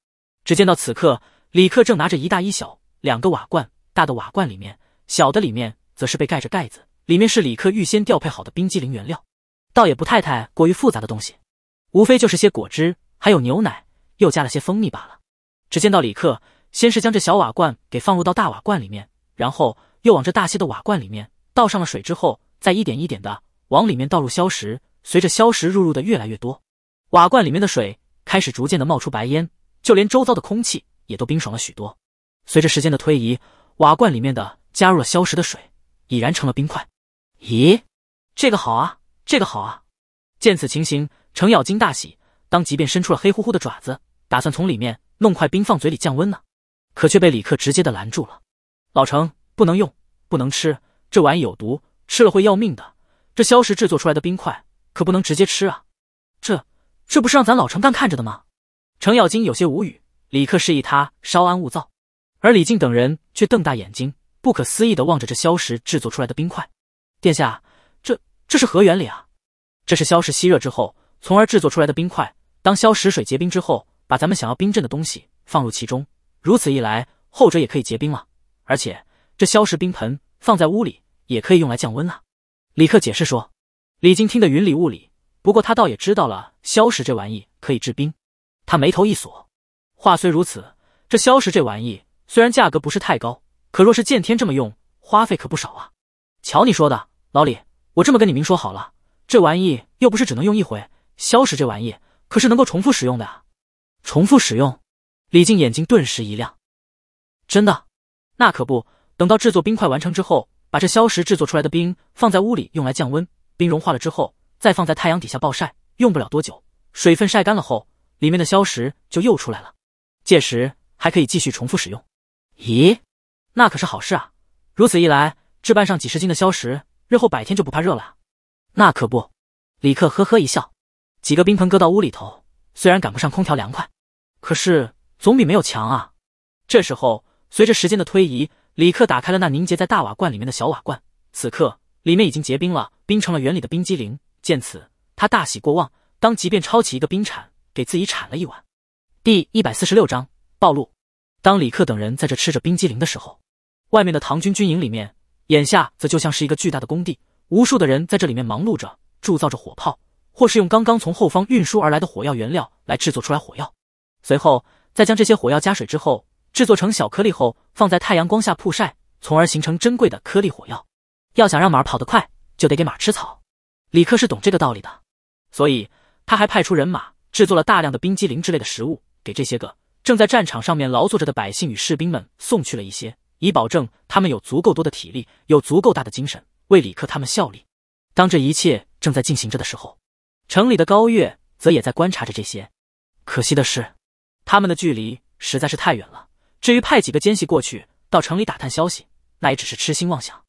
只见到此刻，李克正拿着一大一小两个瓦罐，大的瓦罐里面，小的里面则是被盖着盖子。里面是李克预先调配好的冰激凌原料，倒也不太太过于复杂的东西，无非就是些果汁，还有牛奶，又加了些蜂蜜罢了。只见到李克先是将这小瓦罐给放入到大瓦罐里面，然后又往这大些的瓦罐里面倒上了水，之后再一点一点的往里面倒入硝石。随着硝石入入的越来越多，瓦罐里面的水开始逐渐的冒出白烟，就连周遭的空气也都冰爽了许多。随着时间的推移，瓦罐里面的加入了硝石的水已然成了冰块。咦，这个好啊，这个好啊！见此情形，程咬金大喜，当即便伸出了黑乎乎的爪子，打算从里面弄块冰放嘴里降温呢。可却被李克直接的拦住了。老程，不能用，不能吃，这玩意有毒，吃了会要命的。这硝石制作出来的冰块可不能直接吃啊！这这不是让咱老程干看着的吗？程咬金有些无语，李克示意他稍安勿躁，而李靖等人却瞪大眼睛，不可思议的望着这硝石制作出来的冰块。殿下，这这是何原理啊？这是硝石吸热之后，从而制作出来的冰块。当硝石水结冰之后，把咱们想要冰镇的东西放入其中，如此一来，后者也可以结冰了。而且这硝石冰盆放在屋里，也可以用来降温啊。李克解释说。李靖听得云里雾里，不过他倒也知道了硝石这玩意可以制冰。他眉头一锁。话虽如此，这硝石这玩意虽然价格不是太高，可若是见天这么用，花费可不少啊。瞧你说的。老李，我这么跟你明说好了，这玩意又不是只能用一回，消石这玩意可是能够重复使用的啊！重复使用？李靖眼睛顿时一亮，真的？那可不，等到制作冰块完成之后，把这消石制作出来的冰放在屋里用来降温，冰融化了之后，再放在太阳底下暴晒，用不了多久，水分晒干了后，里面的消石就又出来了，届时还可以继续重复使用。咦，那可是好事啊！如此一来，置办上几十斤的消石。日后百天就不怕热了，那可不。李克呵呵一笑，几个冰盆搁到屋里头，虽然赶不上空调凉快，可是总比没有强啊。这时候，随着时间的推移，李克打开了那凝结在大瓦罐里面的小瓦罐，此刻里面已经结冰了，冰成了园里的冰激凌。见此，他大喜过望，当即便抄起一个冰铲，给自己铲了一碗。第一百四十六章暴露。当李克等人在这吃着冰激凌的时候，外面的唐军军营里面。眼下则就像是一个巨大的工地，无数的人在这里面忙碌着，铸造着火炮，或是用刚刚从后方运输而来的火药原料来制作出来火药，随后再将这些火药加水之后，制作成小颗粒后，放在太阳光下曝晒，从而形成珍贵的颗粒火药。要想让马跑得快，就得给马吃草。李克是懂这个道理的，所以他还派出人马制作了大量的冰激凌之类的食物，给这些个正在战场上面劳作着的百姓与士兵们送去了一些。以保证他们有足够多的体力，有足够大的精神为李克他们效力。当这一切正在进行着的时候，城里的高月则也在观察着这些。可惜的是，他们的距离实在是太远了。至于派几个奸细过去到城里打探消息，那也只是痴心妄想。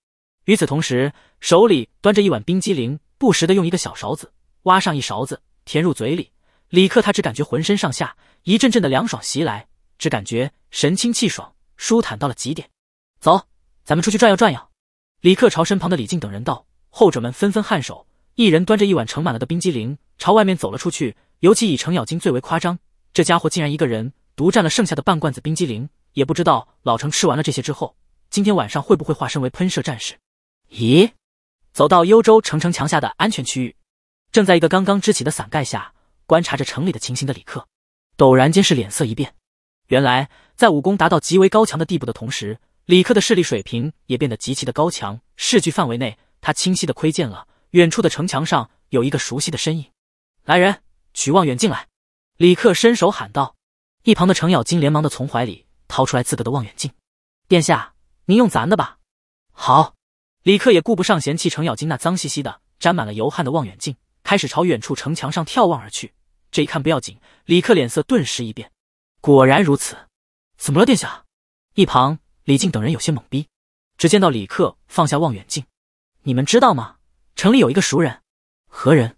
与此同时，手里端着一碗冰激凌，不时的用一个小勺子挖上一勺子，填入嘴里。李克他只感觉浑身上下一阵阵的凉爽袭来，只感觉神清气爽，舒坦到了极点。走，咱们出去转悠转悠。李克朝身旁的李靖等人道，后者们纷纷颔首，一人端着一碗盛满了的冰激凌，朝外面走了出去。尤其以程咬金最为夸张，这家伙竟然一个人独占了剩下的半罐子冰激凌。也不知道老程吃完了这些之后，今天晚上会不会化身为喷射战士？咦，走到幽州城城墙下的安全区域，正在一个刚刚支起的伞盖下观察着城里的情形的李克，陡然间是脸色一变。原来，在武功达到极为高强的地步的同时，李克的视力水平也变得极其的高强，视距范围内，他清晰的窥见了远处的城墙上有一个熟悉的身影。来人，取望远镜来！李克伸手喊道。一旁的程咬金连忙的从怀里掏出来自个的望远镜。殿下，您用咱的吧。好。李克也顾不上嫌弃程咬金那脏兮兮的、沾满了油汗的望远镜，开始朝远处城墙上眺望而去。这一看不要紧，李克脸色顿时一变。果然如此。怎么了，殿下？一旁。李靖等人有些懵逼，只见到李克放下望远镜。“你们知道吗？城里有一个熟人。”“何人？”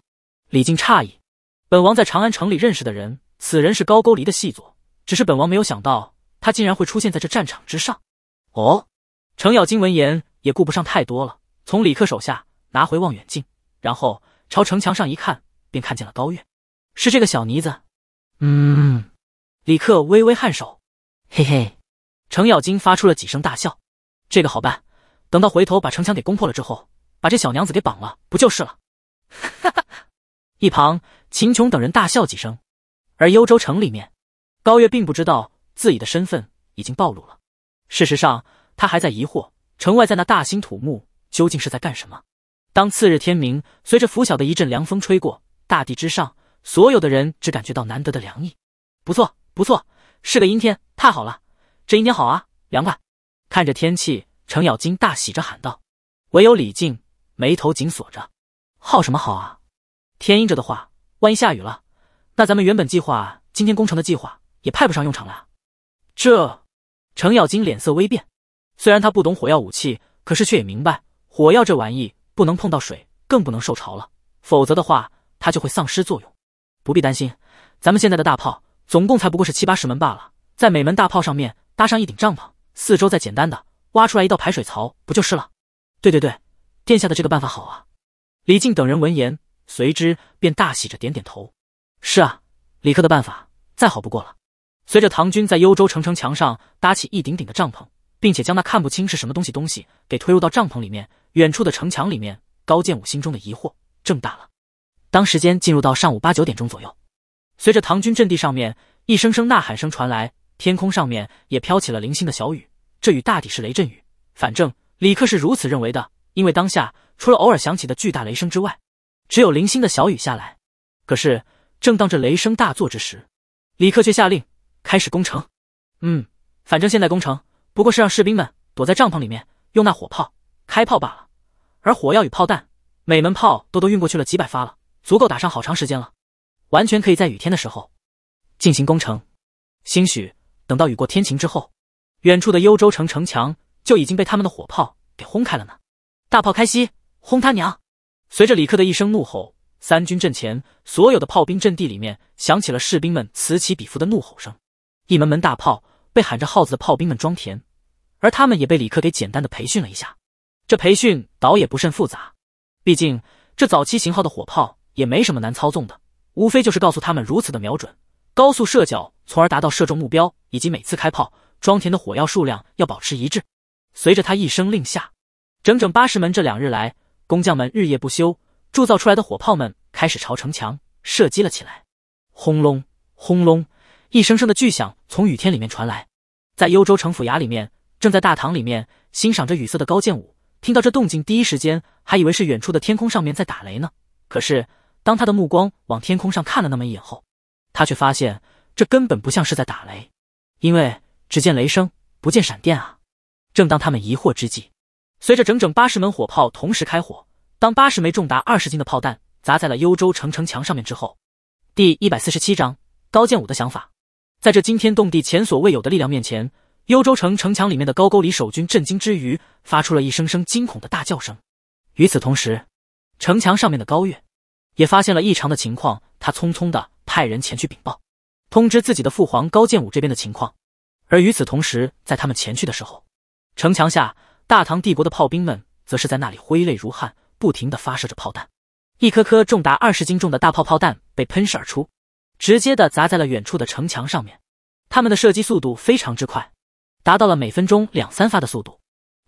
李靖诧异。“本王在长安城里认识的人，此人是高沟离的细作，只是本王没有想到他竟然会出现在这战场之上。”“哦。”程咬金闻言也顾不上太多了，从李克手下拿回望远镜，然后朝城墙上一看，便看见了高月。“是这个小妮子。”“嗯。”李克微微颔首，“嘿嘿。”程咬金发出了几声大笑，这个好办，等到回头把城墙给攻破了之后，把这小娘子给绑了，不就是了？哈哈！一旁秦琼等人大笑几声。而幽州城里面，高月并不知道自己的身份已经暴露了。事实上，他还在疑惑城外在那大兴土木究竟是在干什么。当次日天明，随着拂晓的一阵凉风吹过，大地之上所有的人只感觉到难得的凉意。不错，不错，是个阴天，太好了。这阴天好啊，凉快。看着天气，程咬金大喜着喊道：“唯有李靖眉头紧锁着，好什么好啊？天阴着的话，万一下雨了，那咱们原本计划今天攻城的计划也派不上用场了。”这程咬金脸色微变，虽然他不懂火药武器，可是却也明白火药这玩意不能碰到水，更不能受潮了，否则的话它就会丧失作用。不必担心，咱们现在的大炮总共才不过是七八十门罢了，在每门大炮上面。搭上一顶帐篷，四周再简单的挖出来一道排水槽，不就是了？对对对，殿下的这个办法好啊！李靖等人闻言，随之便大喜着点点头。是啊，李克的办法再好不过了。随着唐军在幽州城城墙上搭起一顶顶的帐篷，并且将那看不清是什么东西东西给推入到帐篷里面，远处的城墙里面，高建武心中的疑惑正大了。当时间进入到上午八九点钟左右，随着唐军阵地上面一声声呐喊声传来。天空上面也飘起了零星的小雨，这雨大抵是雷阵雨，反正李克是如此认为的。因为当下除了偶尔响起的巨大雷声之外，只有零星的小雨下来。可是，正当这雷声大作之时，李克却下令开始攻城。嗯，反正现在攻城不过是让士兵们躲在帐篷里面，用那火炮开炮罢了。而火药与炮弹，每门炮都都运过去了几百发了，足够打上好长时间了，完全可以在雨天的时候进行攻城，兴许。等到雨过天晴之后，远处的幽州城城墙就已经被他们的火炮给轰开了呢。大炮开西，轰他娘！随着李克的一声怒吼，三军阵前所有的炮兵阵地里面响起了士兵们此起彼伏的怒吼声。一门门大炮被喊着号子的炮兵们装填，而他们也被李克给简单的培训了一下。这培训倒也不甚复杂，毕竟这早期型号的火炮也没什么难操纵的，无非就是告诉他们如此的瞄准、高速射角。从而达到射中目标，以及每次开炮装填的火药数量要保持一致。随着他一声令下，整整八十门，这两日来工匠们日夜不休，铸造出来的火炮们开始朝城墙射击了起来。轰隆，轰隆，一声声的巨响从雨天里面传来。在幽州城府衙里面，正在大堂里面欣赏着雨色的高建武，听到这动静，第一时间还以为是远处的天空上面在打雷呢。可是当他的目光往天空上看了那么一眼后，他却发现。这根本不像是在打雷，因为只见雷声不见闪电啊！正当他们疑惑之际，随着整整八十门火炮同时开火，当八十枚重达二十斤的炮弹砸在了幽州城城墙上面之后，第一百四十七章高建武的想法，在这惊天动地、前所未有的力量面前，幽州城城墙里面的高沟里守军震惊之余，发出了一声声惊恐的大叫声。与此同时，城墙上面的高月也发现了异常的情况，他匆匆的派人前去禀报。通知自己的父皇高建武这边的情况，而与此同时，在他们前去的时候，城墙下大唐帝国的炮兵们则是在那里挥泪如汗，不停的发射着炮弹，一颗颗重达二十斤重的大炮炮弹被喷射而出，直接的砸在了远处的城墙上面。他们的射击速度非常之快，达到了每分钟两三发的速度，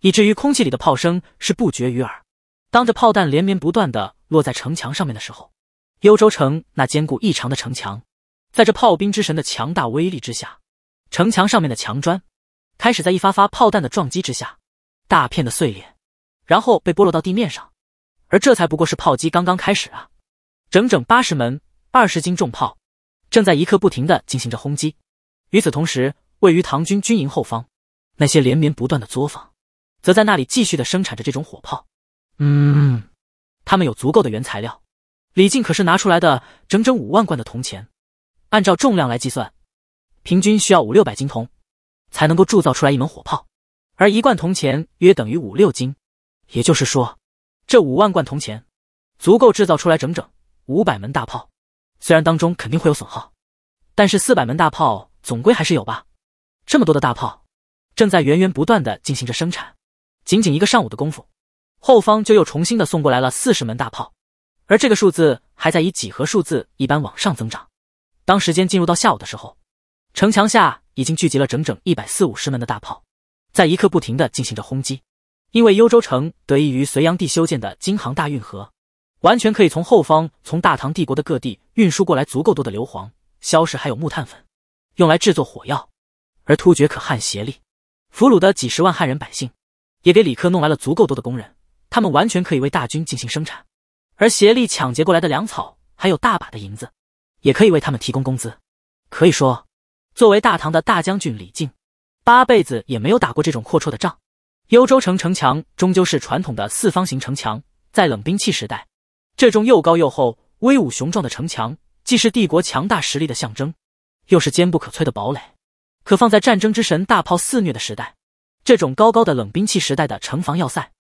以至于空气里的炮声是不绝于耳。当着炮弹连绵不断的落在城墙上面的时候，幽州城那坚固异常的城墙。在这炮兵之神的强大威力之下，城墙上面的墙砖开始在一发发炮弹的撞击之下，大片的碎裂，然后被剥落到地面上。而这才不过是炮击刚刚开始啊！整整八十门二十斤重炮正在一刻不停的进行着轰击。与此同时，位于唐军军营后方那些连绵不断的作坊，则在那里继续的生产着这种火炮。嗯，他们有足够的原材料。李靖可是拿出来的整整五万贯的铜钱。按照重量来计算，平均需要五六百斤铜才能够铸造出来一门火炮，而一罐铜钱约等于五六斤，也就是说，这五万罐铜钱足够制造出来整整五百门大炮。虽然当中肯定会有损耗，但是四百门大炮总归还是有吧？这么多的大炮正在源源不断的进行着生产，仅仅一个上午的功夫，后方就又重新的送过来了四十门大炮，而这个数字还在以几何数字一般往上增长。当时间进入到下午的时候，城墙下已经聚集了整整一百四五十门的大炮，在一刻不停的进行着轰击。因为幽州城得益于隋炀帝修建的京杭大运河，完全可以从后方从大唐帝国的各地运输过来足够多的硫磺、硝石还有木炭粉，用来制作火药。而突厥可汗协利俘虏的几十万汉人百姓，也给李克弄来了足够多的工人，他们完全可以为大军进行生产。而协利抢劫过来的粮草，还有大把的银子。也可以为他们提供工资，可以说，作为大唐的大将军李靖，八辈子也没有打过这种阔绰的仗。幽州城城墙终究是传统的四方形城墙，在冷兵器时代，这种又高又厚、威武雄壮的城墙，既是帝国强大实力的象征，又是坚不可摧的堡垒。可放在战争之神大炮肆虐的时代，这种高高的冷兵器时代的城防要塞，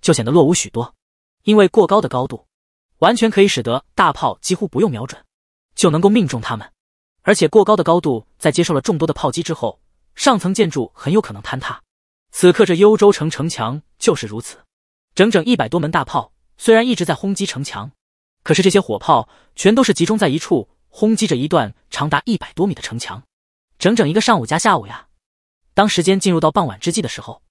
就显得落伍许多。因为过高的高度，完全可以使得大炮几乎不用瞄准。就能够命中他们，而且过高的高度，在接受了众多的炮击之后，上层建筑很有可能坍塌。此刻这幽州城城墙就是如此，整整一百多门大炮虽然一直在轰击城墙，可是这些火炮全都是集中在一处轰击着一段长达一百多米的城墙，整整一个上午加下午呀。当时间进入到傍晚之际的时候，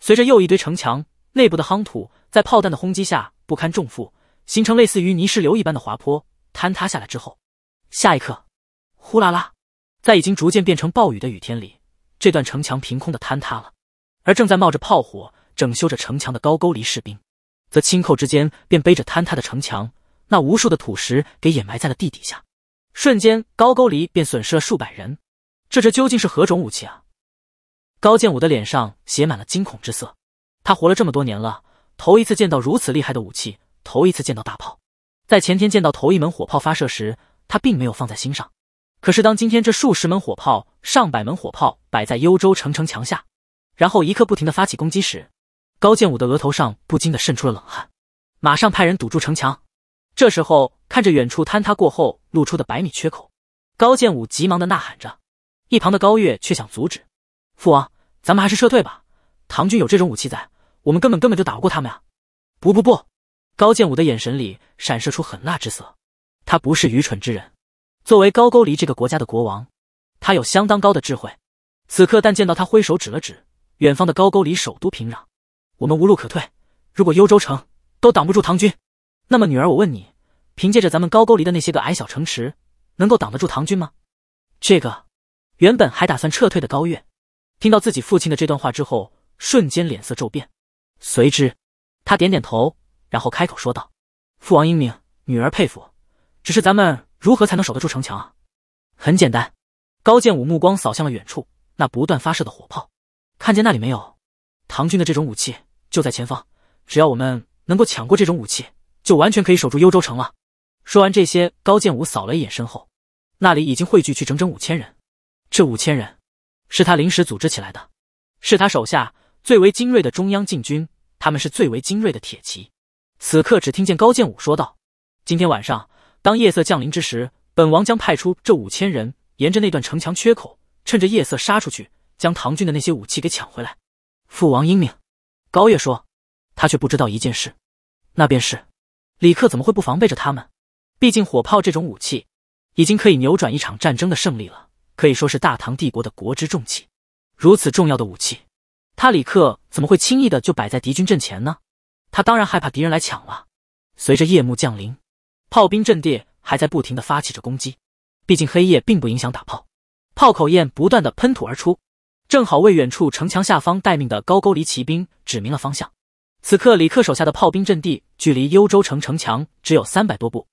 随着又一堆城墙内部的夯土在炮弹的轰击下不堪重负，形成类似于泥石流一般的滑坡坍塌下来之后。下一刻，呼啦啦，在已经逐渐变成暴雨的雨天里，这段城墙凭空的坍塌了。而正在冒着炮火整修着城墙的高沟丽士兵，则轻扣之间便背着坍塌的城墙，那无数的土石给掩埋在了地底下。瞬间，高沟丽便损失了数百人。这这究竟是何种武器啊？高建武的脸上写满了惊恐之色。他活了这么多年了，头一次见到如此厉害的武器，头一次见到大炮。在前天见到头一门火炮发射时。他并没有放在心上，可是当今天这数十门火炮、上百门火炮摆在幽州城城墙下，然后一刻不停的发起攻击时，高建武的额头上不禁的渗出了冷汗，马上派人堵住城墙。这时候看着远处坍塌过后露出的百米缺口，高建武急忙的呐喊着，一旁的高月却想阻止：“父王，咱们还是撤退吧，唐军有这种武器在，我们根本根本就打不过他们啊！”不不不，高建武的眼神里闪射出狠辣之色。他不是愚蠢之人，作为高句丽这个国家的国王，他有相当高的智慧。此刻，但见到他挥手指了指远方的高句丽首都平壤，我们无路可退。如果幽州城都挡不住唐军，那么女儿，我问你，凭借着咱们高句丽的那些个矮小城池，能够挡得住唐军吗？这个，原本还打算撤退的高月，听到自己父亲的这段话之后，瞬间脸色骤变，随之他点点头，然后开口说道：“父王英明，女儿佩服。”只是咱们如何才能守得住城墙啊？很简单，高建武目光扫向了远处那不断发射的火炮，看见那里没有？唐军的这种武器就在前方，只要我们能够抢过这种武器，就完全可以守住幽州城了。说完这些，高建武扫了一眼身后，那里已经汇聚去整整五千人。这五千人是他临时组织起来的，是他手下最为精锐的中央禁军，他们是最为精锐的铁骑。此刻只听见高建武说道：“今天晚上。”当夜色降临之时，本王将派出这五千人，沿着那段城墙缺口，趁着夜色杀出去，将唐军的那些武器给抢回来。父王英明，高月说，他却不知道一件事，那便是李克怎么会不防备着他们？毕竟火炮这种武器，已经可以扭转一场战争的胜利了，可以说是大唐帝国的国之重器。如此重要的武器，他李克怎么会轻易的就摆在敌军阵前呢？他当然害怕敌人来抢了。随着夜幕降临。炮兵阵地还在不停的发起着攻击，毕竟黑夜并不影响打炮，炮口焰不断的喷吐而出，正好为远处城墙下方待命的高沟离骑兵指明了方向。此刻，李克手下的炮兵阵地距离幽州城城墙只有三百多步，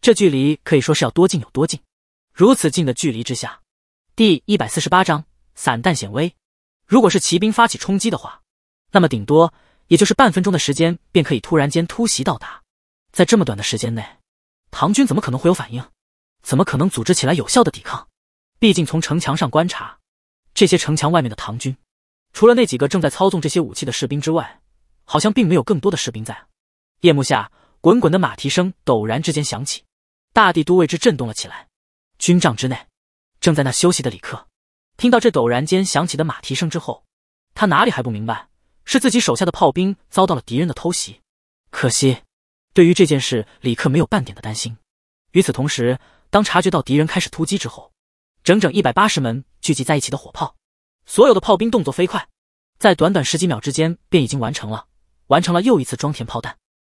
这距离可以说是要多近有多近。如此近的距离之下，第一百四十八章散弹显威。如果是骑兵发起冲击的话，那么顶多也就是半分钟的时间便可以突然间突袭到达，在这么短的时间内。唐军怎么可能会有反应？怎么可能组织起来有效的抵抗？毕竟从城墙上观察，这些城墙外面的唐军，除了那几个正在操纵这些武器的士兵之外，好像并没有更多的士兵在。夜幕下，滚滚的马蹄声陡然之间响起，大地都为之震动了起来。军帐之内，正在那休息的李克，听到这陡然间响起的马蹄声之后，他哪里还不明白，是自己手下的炮兵遭到了敌人的偷袭？可惜。对于这件事，李克没有半点的担心。与此同时，当察觉到敌人开始突击之后，整整一百八十门聚集在一起的火炮，所有的炮兵动作飞快，在短短十几秒之间便已经完成了完成了又一次装填炮弹。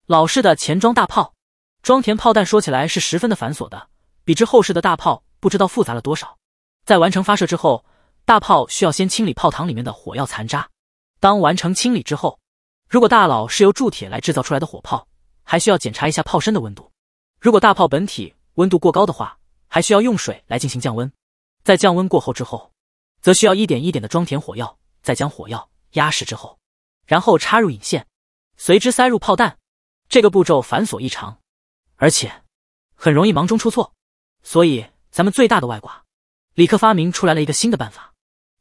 老式的前装大炮装填炮弹说起来是十分的繁琐的，比之后世的大炮不知道复杂了多少。在完成发射之后，大炮需要先清理炮膛里面的火药残渣。当完成清理之后，如果大佬是由铸铁来制造出来的火炮，还需要检查一下炮身的温度，如果大炮本体温度过高的话，还需要用水来进行降温。在降温过后之后，则需要一点一点的装填火药，再将火药压实之后，然后插入引线，随之塞入炮弹。这个步骤繁琐异常，而且很容易忙中出错，所以咱们最大的外挂李克发明出来了一个新的办法，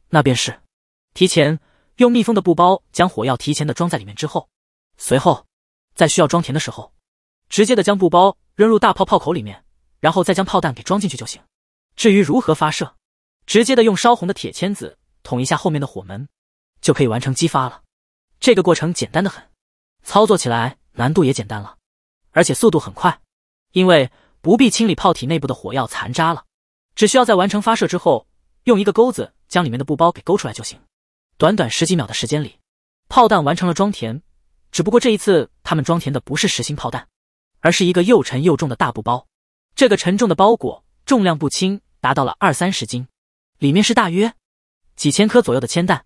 那便是提前用密封的布包将火药提前的装在里面之后，随后。在需要装填的时候，直接的将布包扔入大炮炮口里面，然后再将炮弹给装进去就行。至于如何发射，直接的用烧红的铁签子捅一下后面的火门，就可以完成激发了。这个过程简单的很，操作起来难度也简单了，而且速度很快，因为不必清理炮体内部的火药残渣了，只需要在完成发射之后，用一个钩子将里面的布包给勾出来就行。短短十几秒的时间里，炮弹完成了装填。只不过这一次，他们装填的不是实心炮弹，而是一个又沉又重的大布包。这个沉重的包裹重量不轻，达到了二三十斤，里面是大约几千颗左右的铅弹。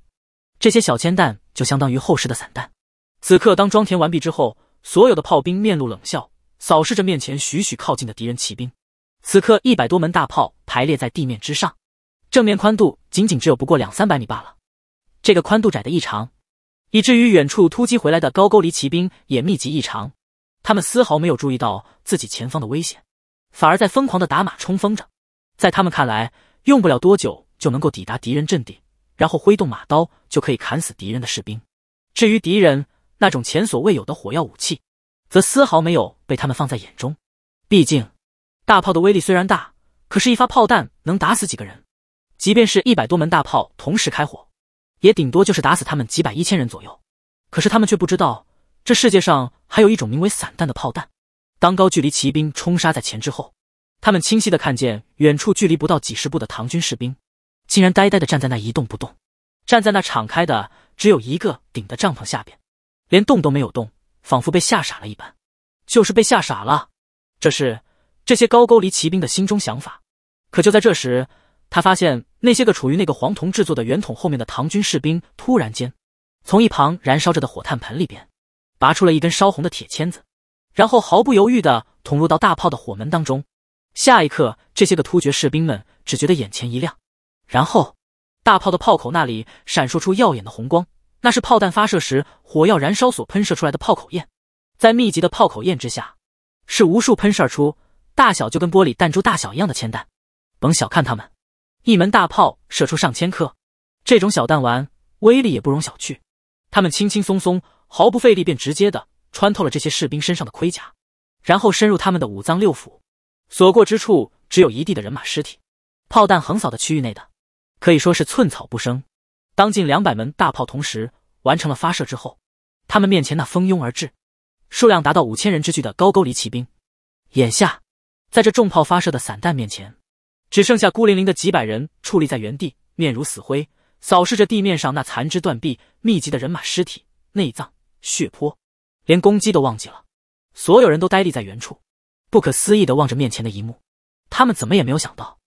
这些小铅弹就相当于后世的散弹。此刻，当装填完毕之后，所有的炮兵面露冷笑，扫视着面前徐徐靠近的敌人骑兵。此刻，一百多门大炮排列在地面之上，正面宽度仅仅只有不过两三百米罢了，这个宽度窄的异常。以至于远处突击回来的高句丽骑兵也密集异常，他们丝毫没有注意到自己前方的危险，反而在疯狂的打马冲锋着。在他们看来，用不了多久就能够抵达敌人阵地，然后挥动马刀就可以砍死敌人的士兵。至于敌人那种前所未有的火药武器，则丝毫没有被他们放在眼中。毕竟，大炮的威力虽然大，可是一发炮弹能打死几个人？即便是一百多门大炮同时开火。也顶多就是打死他们几百一千人左右，可是他们却不知道，这世界上还有一种名为散弹的炮弹。当高距离骑兵冲杀在前之后，他们清晰的看见远处距离不到几十步的唐军士兵，竟然呆呆的站在那一动不动，站在那敞开的只有一个顶的帐篷下边，连动都没有动，仿佛被吓傻了一般，就是被吓傻了。这是这些高句离骑兵的心中想法。可就在这时。他发现那些个处于那个黄铜制作的圆筒后面的唐军士兵，突然间从一旁燃烧着的火炭盆里边拔出了一根烧红的铁签子，然后毫不犹豫的捅入到大炮的火门当中。下一刻，这些个突厥士兵们只觉得眼前一亮，然后大炮的炮口那里闪烁出耀眼的红光，那是炮弹发射时火药燃烧所喷射出来的炮口焰。在密集的炮口焰之下，是无数喷射出大小就跟玻璃弹珠大小一样的铅弹，甭小看他们。一门大炮射出上千颗这种小弹丸，威力也不容小觑。他们轻轻松松，毫不费力便直接的穿透了这些士兵身上的盔甲，然后深入他们的五脏六腑。所过之处，只有一地的人马尸体。炮弹横扫的区域内的，可以说是寸草不生。当近两百门大炮同时完成了发射之后，他们面前那蜂拥而至、数量达到五千人之巨的高句丽骑兵，眼下在这重炮发射的散弹面前。只剩下孤零零的几百人矗立在原地，面如死灰，扫视着地面上那残肢断臂、密集的人马尸体、内脏血泊，连攻击都忘记了。所有人都呆立在原处，不可思议地望着面前的一幕。他们怎么也没有想到，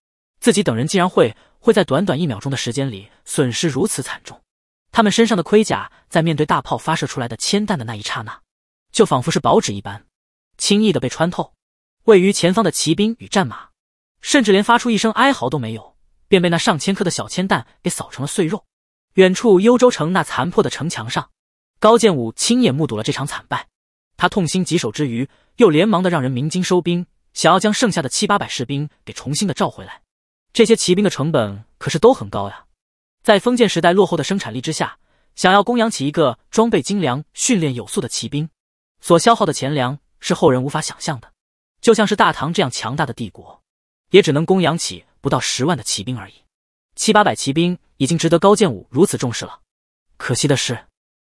自己等人竟然会会在短短一秒钟的时间里损失如此惨重。他们身上的盔甲在面对大炮发射出来的铅弹的那一刹那，就仿佛是薄纸一般，轻易地被穿透。位于前方的骑兵与战马。甚至连发出一声哀嚎都没有，便被那上千颗的小铅弹给扫成了碎肉。远处幽州城那残破的城墙上，高建武亲眼目睹了这场惨败。他痛心疾首之余，又连忙的让人鸣金收兵，想要将剩下的七八百士兵给重新的召回来。这些骑兵的成本可是都很高呀。在封建时代落后的生产力之下，想要供养起一个装备精良、训练有素的骑兵，所消耗的钱粮是后人无法想象的。就像是大唐这样强大的帝国。也只能供养起不到十万的骑兵而已，七八百骑兵已经值得高建武如此重视了。可惜的是，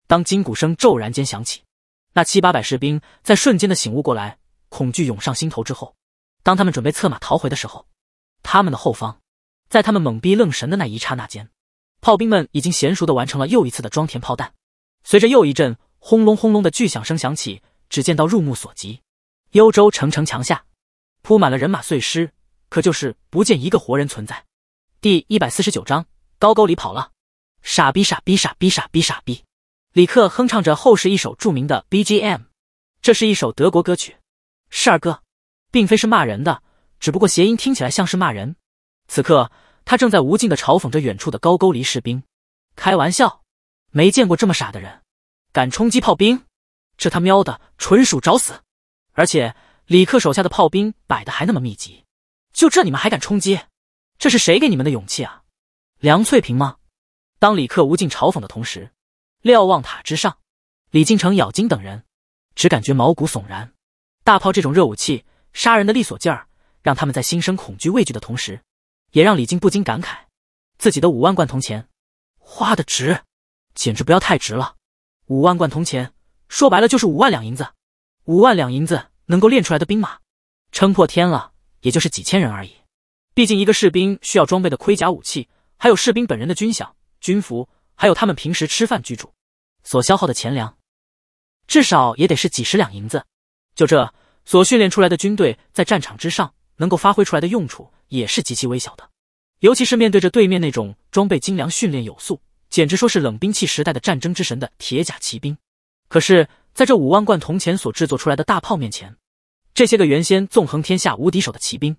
当金鼓声骤然间响起，那七八百士兵在瞬间的醒悟过来，恐惧涌上心头之后，当他们准备策马逃回的时候，他们的后方，在他们懵逼愣神的那一刹那间，炮兵们已经娴熟的完成了又一次的装填炮弹。随着又一阵轰隆轰隆的巨响声响起，只见到入目所及，幽州城城墙下铺满了人马碎尸。可就是不见一个活人存在。第一百四十九章，高沟里跑了。傻逼，傻逼，傻逼，傻逼，傻逼！李克哼唱着后世一首著名的 BGM，这是一首德国歌曲，是儿歌，并非是骂人的，只不过谐音听起来像是骂人。此刻他正在无尽的嘲讽着远处的高沟里士兵。开玩笑，没见过这么傻的人，敢冲击炮兵？这他喵的纯属找死！而且李克手下的炮兵摆的还那么密集。就这你们还敢冲击？这是谁给你们的勇气啊？梁翠萍吗？当李克无尽嘲讽的同时，瞭望塔之上，李进诚、咬金等人只感觉毛骨悚然。大炮这种热武器杀人的利索劲儿，让他们在心生恐惧畏惧的同时，也让李靖不禁感慨：自己的五万贯铜钱花的值，简直不要太值了。五万贯铜钱说白了就是五万两银子，五万两银子能够练出来的兵马，撑破天了。也就是几千人而已，毕竟一个士兵需要装备的盔甲、武器，还有士兵本人的军饷、军服，还有他们平时吃饭、居住所消耗的钱粮，至少也得是几十两银子。就这所训练出来的军队，在战场之上能够发挥出来的用处，也是极其微小的。尤其是面对着对面那种装备精良、训练有素，简直说是冷兵器时代的战争之神的铁甲骑兵，可是，在这五万贯铜钱所制作出来的大炮面前。这些个原先纵横天下无敌手的骑兵，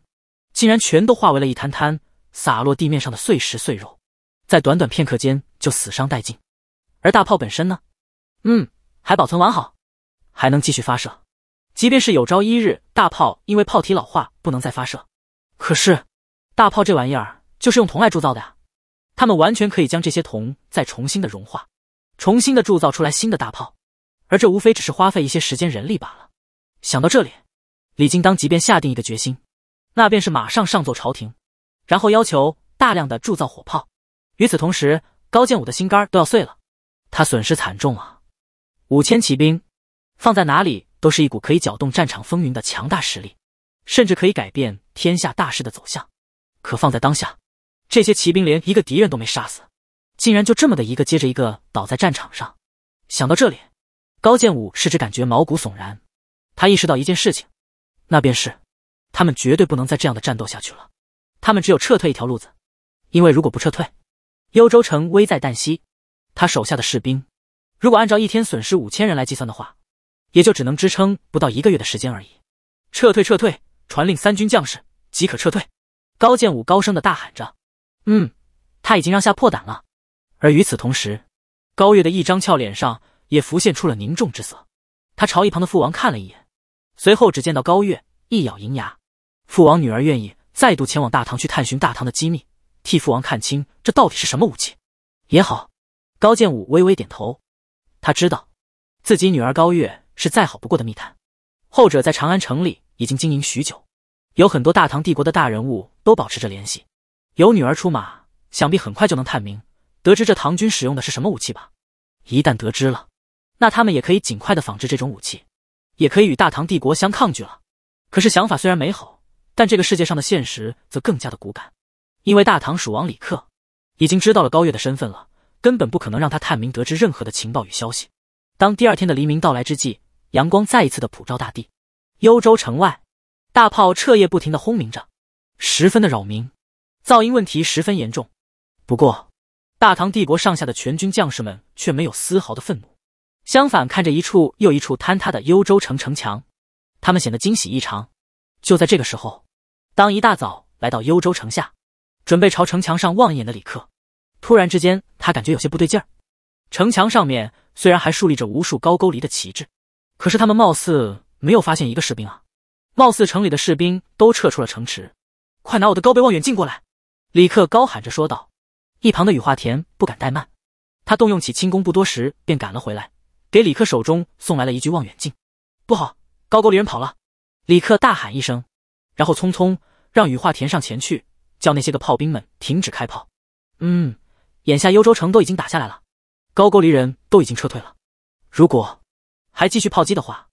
竟然全都化为了一滩滩洒落地面上的碎石碎肉，在短短片刻间就死伤殆尽。而大炮本身呢？嗯，还保存完好，还能继续发射。即便是有朝一日大炮因为炮体老化不能再发射，可是大炮这玩意儿就是用铜来铸造的呀，他们完全可以将这些铜再重新的融化，重新的铸造出来新的大炮。而这无非只是花费一些时间人力罢了。想到这里。李靖当即便下定一个决心，那便是马上上奏朝廷，然后要求大量的铸造火炮。与此同时，高建武的心肝都要碎了，他损失惨重啊！五千骑兵，放在哪里都是一股可以搅动战场风云的强大实力，甚至可以改变天下大势的走向。可放在当下，这些骑兵连一个敌人都没杀死，竟然就这么的一个接着一个倒在战场上。想到这里，高建武是只感觉毛骨悚然，他意识到一件事情。那便是，他们绝对不能再这样的战斗下去了。他们只有撤退一条路子，因为如果不撤退，幽州城危在旦夕。他手下的士兵，如果按照一天损失五千人来计算的话，也就只能支撑不到一个月的时间而已。撤退，撤退！传令三军将士，即可撤退！高建武高声的大喊着：“嗯，他已经让下破胆了。”而与此同时，高月的一张俏脸上也浮现出了凝重之色，他朝一旁的父王看了一眼。随后，只见到高月一咬银牙：“父王，女儿愿意再度前往大唐去探寻大唐的机密，替父王看清这到底是什么武器。”也好，高建武微微点头，他知道自己女儿高月是再好不过的密探，后者在长安城里已经经营许久，有很多大唐帝国的大人物都保持着联系。有女儿出马，想必很快就能探明，得知这唐军使用的是什么武器吧？一旦得知了，那他们也可以尽快的仿制这种武器。也可以与大唐帝国相抗拒了。可是想法虽然美好，但这个世界上的现实则更加的骨感。因为大唐蜀王李克已经知道了高月的身份了，根本不可能让他探明、得知任何的情报与消息。当第二天的黎明到来之际，阳光再一次的普照大地。幽州城外，大炮彻夜不停的轰鸣着，十分的扰民，噪音问题十分严重。不过，大唐帝国上下的全军将士们却没有丝毫的愤怒。相反，看着一处又一处坍塌的幽州城城墙，他们显得惊喜异常。就在这个时候，当一大早来到幽州城下，准备朝城墙上望一眼的李克，突然之间他感觉有些不对劲儿。城墙上面虽然还竖立着无数高沟离的旗帜，可是他们貌似没有发现一个士兵啊！貌似城里的士兵都撤出了城池。快拿我的高倍望远镜过来！李克高喊着说道。一旁的羽化田不敢怠慢，他动用起轻功，不多时便赶了回来。给李克手中送来了一具望远镜。不好，高句丽人跑了！李克大喊一声，然后匆匆让羽化田上前去，叫那些个炮兵们停止开炮。嗯，眼下幽州城都已经打下来了，高句丽人都已经撤退了。如果还继续炮击的话，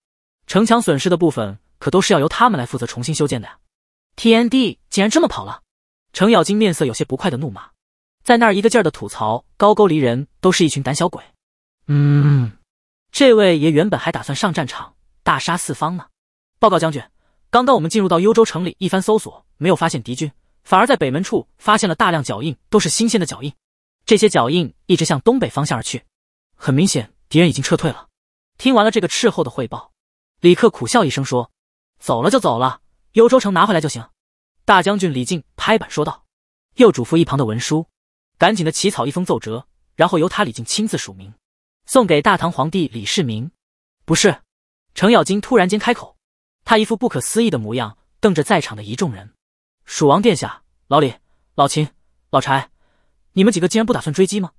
城墙损失的部分可都是要由他们来负责重新修建的呀！TND 竟然这么跑了！程咬金面色有些不快的怒骂，在那儿一个劲儿的吐槽高句丽人都是一群胆小鬼。嗯。这位爷原本还打算上战场大杀四方呢。报告将军，刚刚我们进入到幽州城里一番搜索，没有发现敌军，反而在北门处发现了大量脚印，都是新鲜的脚印。这些脚印一直向东北方向而去，很明显敌人已经撤退了。听完了这个斥候的汇报，李克苦笑一声说：“走了就走了，幽州城拿回来就行。”大将军李靖拍板说道，又嘱咐一旁的文书：“赶紧的起草一封奏折，然后由他李靖亲自署名。”送给大唐皇帝李世民，不是？程咬金突然间开口，他一副不可思议的模样，瞪着在场的一众人。蜀王殿下，老李、老秦、老柴，你们几个竟然不打算追击吗？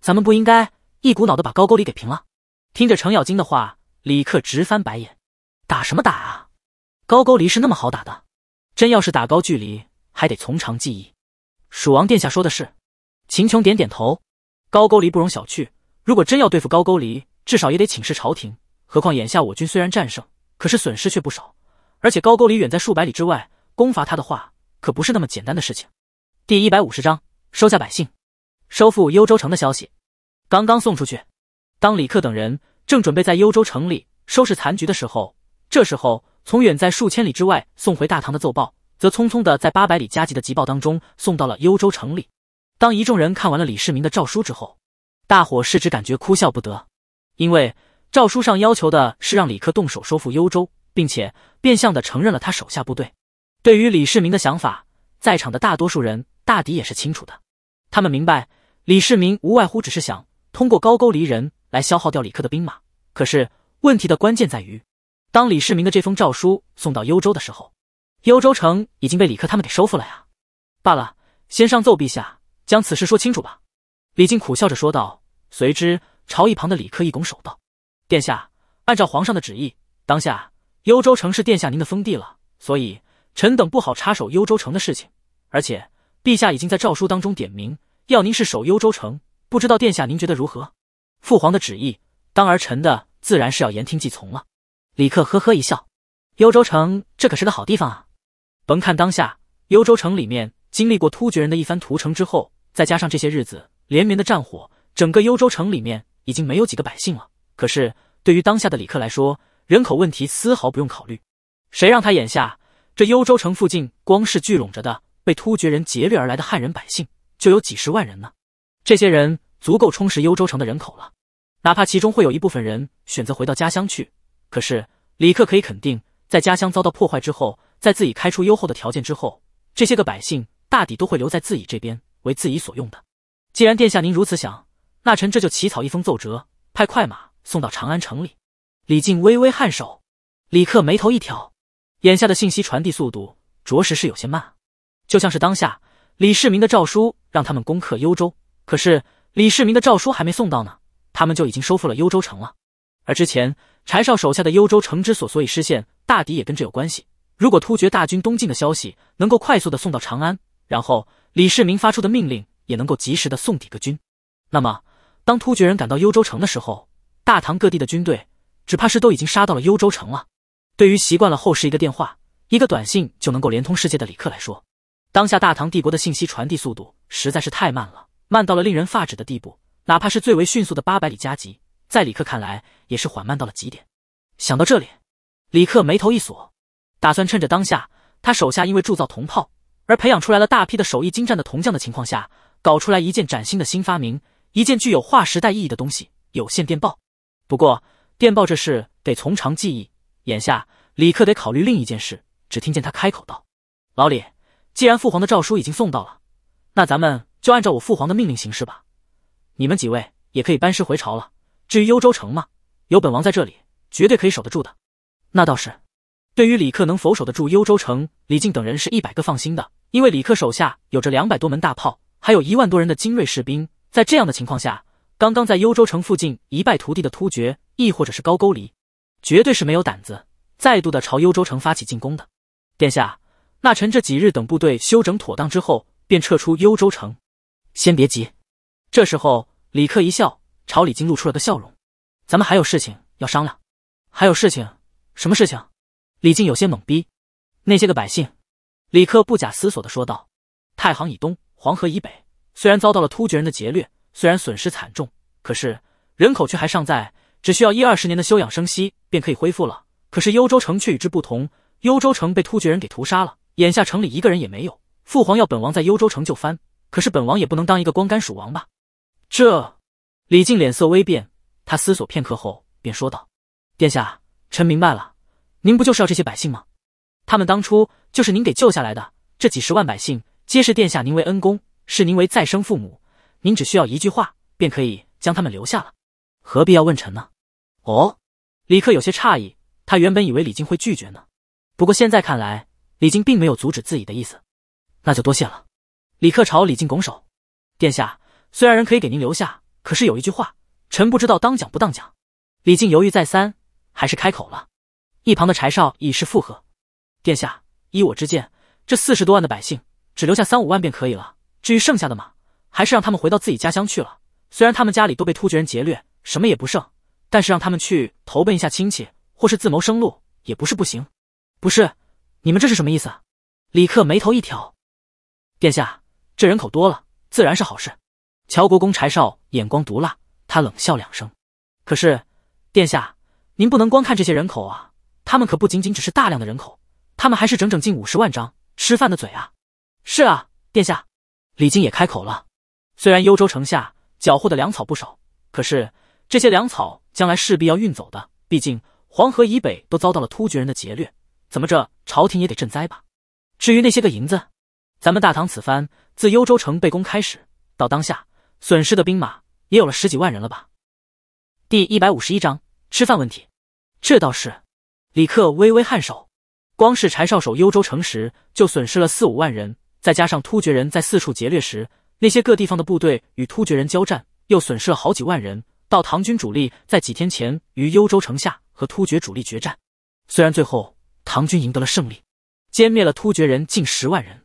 咱们不应该一股脑的把高沟丽给平了？听着程咬金的话，李克直翻白眼，打什么打啊？高沟丽是那么好打的？真要是打高距离，还得从长计议。蜀王殿下说的是，秦琼点点头，高沟丽不容小觑。如果真要对付高句丽，至少也得请示朝廷。何况眼下我军虽然战胜，可是损失却不少。而且高句丽远在数百里之外，攻伐他的话可不是那么简单的事情。第一百五十章收下百姓，收复幽州城的消息刚刚送出去。当李克等人正准备在幽州城里收拾残局的时候，这时候从远在数千里之外送回大唐的奏报，则匆匆的在八百里加急的急报当中送到了幽州城里。当一众人看完了李世民的诏书之后。大伙是只感觉哭笑不得，因为诏书上要求的是让李克动手收复幽州，并且变相的承认了他手下部队。对于李世民的想法，在场的大多数人大抵也是清楚的，他们明白李世民无外乎只是想通过高句丽人来消耗掉李克的兵马。可是问题的关键在于，当李世民的这封诏书送到幽州的时候，幽州城已经被李克他们给收复了呀。罢了，先上奏陛下，将此事说清楚吧。李靖苦笑着说道，随之朝一旁的李克一拱手道：“殿下，按照皇上的旨意，当下幽州城是殿下您的封地了，所以臣等不好插手幽州城的事情。而且陛下已经在诏书当中点名要您是守幽州城，不知道殿下您觉得如何？父皇的旨意，当儿臣的自然是要言听计从了。”李克呵呵一笑：“幽州城这可是个好地方啊！甭看当下幽州城里面经历过突厥人的一番屠城之后，再加上这些日子。”连绵的战火，整个幽州城里面已经没有几个百姓了。可是对于当下的李克来说，人口问题丝毫不用考虑。谁让他眼下这幽州城附近，光是聚拢着的被突厥人劫掠而来的汉人百姓，就有几十万人呢？这些人足够充实幽州城的人口了。哪怕其中会有一部分人选择回到家乡去，可是李克可以肯定，在家乡遭到破坏之后，在自己开出优厚的条件之后，这些个百姓大抵都会留在自己这边，为自己所用的。既然殿下您如此想，那臣这就起草一封奏折，派快马送到长安城里。李靖微微颔首，李克眉头一挑，眼下的信息传递速度着实是有些慢就像是当下李世民的诏书让他们攻克幽州，可是李世民的诏书还没送到呢，他们就已经收复了幽州城了。而之前柴少手下的幽州城之所所以失陷，大抵也跟这有关系。如果突厥大军东进的消息能够快速的送到长安，然后李世民发出的命令。也能够及时的送抵个军。那么，当突厥人赶到幽州城的时候，大唐各地的军队只怕是都已经杀到了幽州城了。对于习惯了后世一个电话、一个短信就能够连通世界的李克来说，当下大唐帝国的信息传递速度实在是太慢了，慢到了令人发指的地步。哪怕是最为迅速的八百里加急，在李克看来也是缓慢到了极点。想到这里，李克眉头一锁，打算趁着当下他手下因为铸造铜炮而培养出来了大批的手艺精湛的铜匠的情况下。搞出来一件崭新的新发明，一件具有划时代意义的东西——有线电报。不过电报这事得从长计议。眼下李克得考虑另一件事。只听见他开口道：“老李，既然父皇的诏书已经送到了，那咱们就按照我父皇的命令行事吧。你们几位也可以班师回朝了。至于幽州城嘛，有本王在这里，绝对可以守得住的。”那倒是。对于李克能否守得住幽州城，李靖等人是一百个放心的，因为李克手下有着两百多门大炮。还有一万多人的精锐士兵，在这样的情况下，刚刚在幽州城附近一败涂地的突厥，亦或者是高句丽，绝对是没有胆子再度的朝幽州城发起进攻的。殿下，那臣这几日等部队休整妥当之后，便撤出幽州城。先别急。这时候，李克一笑，朝李靖露出了个笑容。咱们还有事情要商量。还有事情？什么事情？李靖有些懵逼。那些个百姓。李克不假思索的说道：“太行以东。”黄河以北虽然遭到了突厥人的劫掠，虽然损失惨重，可是人口却还尚在，只需要一二十年的休养生息，便可以恢复了。可是幽州城却与之不同，幽州城被突厥人给屠杀了，眼下城里一个人也没有。父皇要本王在幽州城就藩，可是本王也不能当一个光杆鼠王吧？这……李靖脸色微变，他思索片刻后便说道：“殿下，臣明白了，您不就是要这些百姓吗？他们当初就是您给救下来的，这几十万百姓。”皆是殿下，您为恩公，是您为再生父母，您只需要一句话，便可以将他们留下了，何必要问臣呢？哦，李克有些诧异，他原本以为李靖会拒绝呢，不过现在看来，李靖并没有阻止自己的意思，那就多谢了。李克朝李靖拱手。殿下，虽然人可以给您留下，可是有一句话，臣不知道当讲不当讲。李靖犹豫再三，还是开口了。一旁的柴少已是附和：“殿下，依我之见，这四十多万的百姓。”只留下三五万便可以了。至于剩下的嘛，还是让他们回到自己家乡去了。虽然他们家里都被突厥人劫掠，什么也不剩，但是让他们去投奔一下亲戚，或是自谋生路，也不是不行。不是，你们这是什么意思？李克眉头一挑。殿下，这人口多了自然是好事。乔国公柴少眼光毒辣，他冷笑两声。可是，殿下，您不能光看这些人口啊！他们可不仅仅只是大量的人口，他们还是整整近五十万张吃饭的嘴啊！是啊，殿下。李靖也开口了。虽然幽州城下缴获的粮草不少，可是这些粮草将来势必要运走的。毕竟黄河以北都遭到了突厥人的劫掠，怎么着，朝廷也得赈灾吧？至于那些个银子，咱们大唐此番自幽州城被攻开始到当下，损失的兵马也有了十几万人了吧？第一百五十一章吃饭问题。这倒是，李克微微颔首。光是柴少守幽州城时，就损失了四五万人。再加上突厥人在四处劫掠时，那些各地方的部队与突厥人交战，又损失了好几万人。到唐军主力在几天前于幽州城下和突厥主力决战，虽然最后唐军赢得了胜利，歼灭了突厥人近十万人，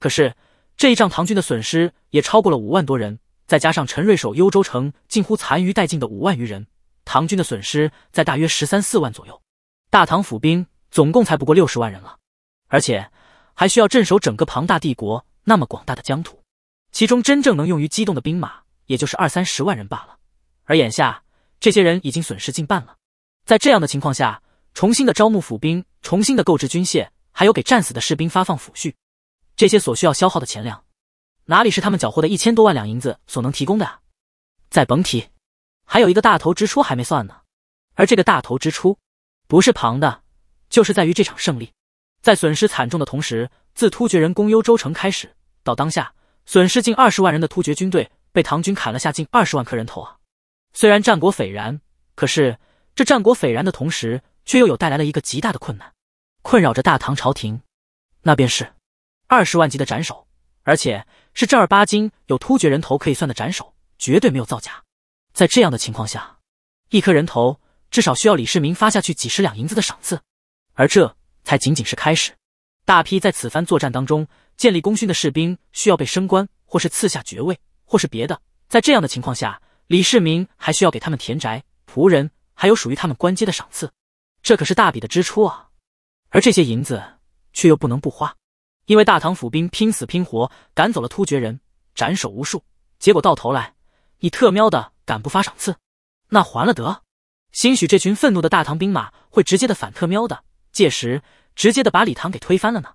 可是这一仗唐军的损失也超过了五万多人。再加上陈瑞守幽州城近乎残余殆尽的五万余人，唐军的损失在大约十三四万左右。大唐府兵总共才不过六十万人了，而且。还需要镇守整个庞大帝国那么广大的疆土，其中真正能用于机动的兵马，也就是二三十万人罢了。而眼下这些人已经损失近半了，在这样的情况下，重新的招募府兵，重新的购置军械，还有给战死的士兵发放抚恤，这些所需要消耗的钱粮，哪里是他们缴获的一千多万两银子所能提供的啊？再甭提，还有一个大头支出还没算呢。而这个大头支出，不是旁的，就是在于这场胜利。在损失惨重的同时，自突厥人攻幽州城开始到当下，损失近二十万人的突厥军队被唐军砍了下近二十万颗人头啊！虽然战果斐然，可是这战果斐然的同时，却又有带来了一个极大的困难，困扰着大唐朝廷。那便是二十万级的斩首，而且是正儿八经有突厥人头可以算的斩首，绝对没有造假。在这样的情况下，一颗人头至少需要李世民发下去几十两银子的赏赐，而这。才仅仅是开始，大批在此番作战当中建立功勋的士兵需要被升官，或是赐下爵位，或是别的。在这样的情况下，李世民还需要给他们田宅、仆人，还有属于他们官阶的赏赐。这可是大笔的支出啊！而这些银子却又不能不花，因为大唐府兵拼死拼活赶走了突厥人，斩首无数，结果到头来你特喵的敢不发赏赐，那还了得？兴许这群愤怒的大唐兵马会直接的反特喵的！届时直接的把李唐给推翻了呢，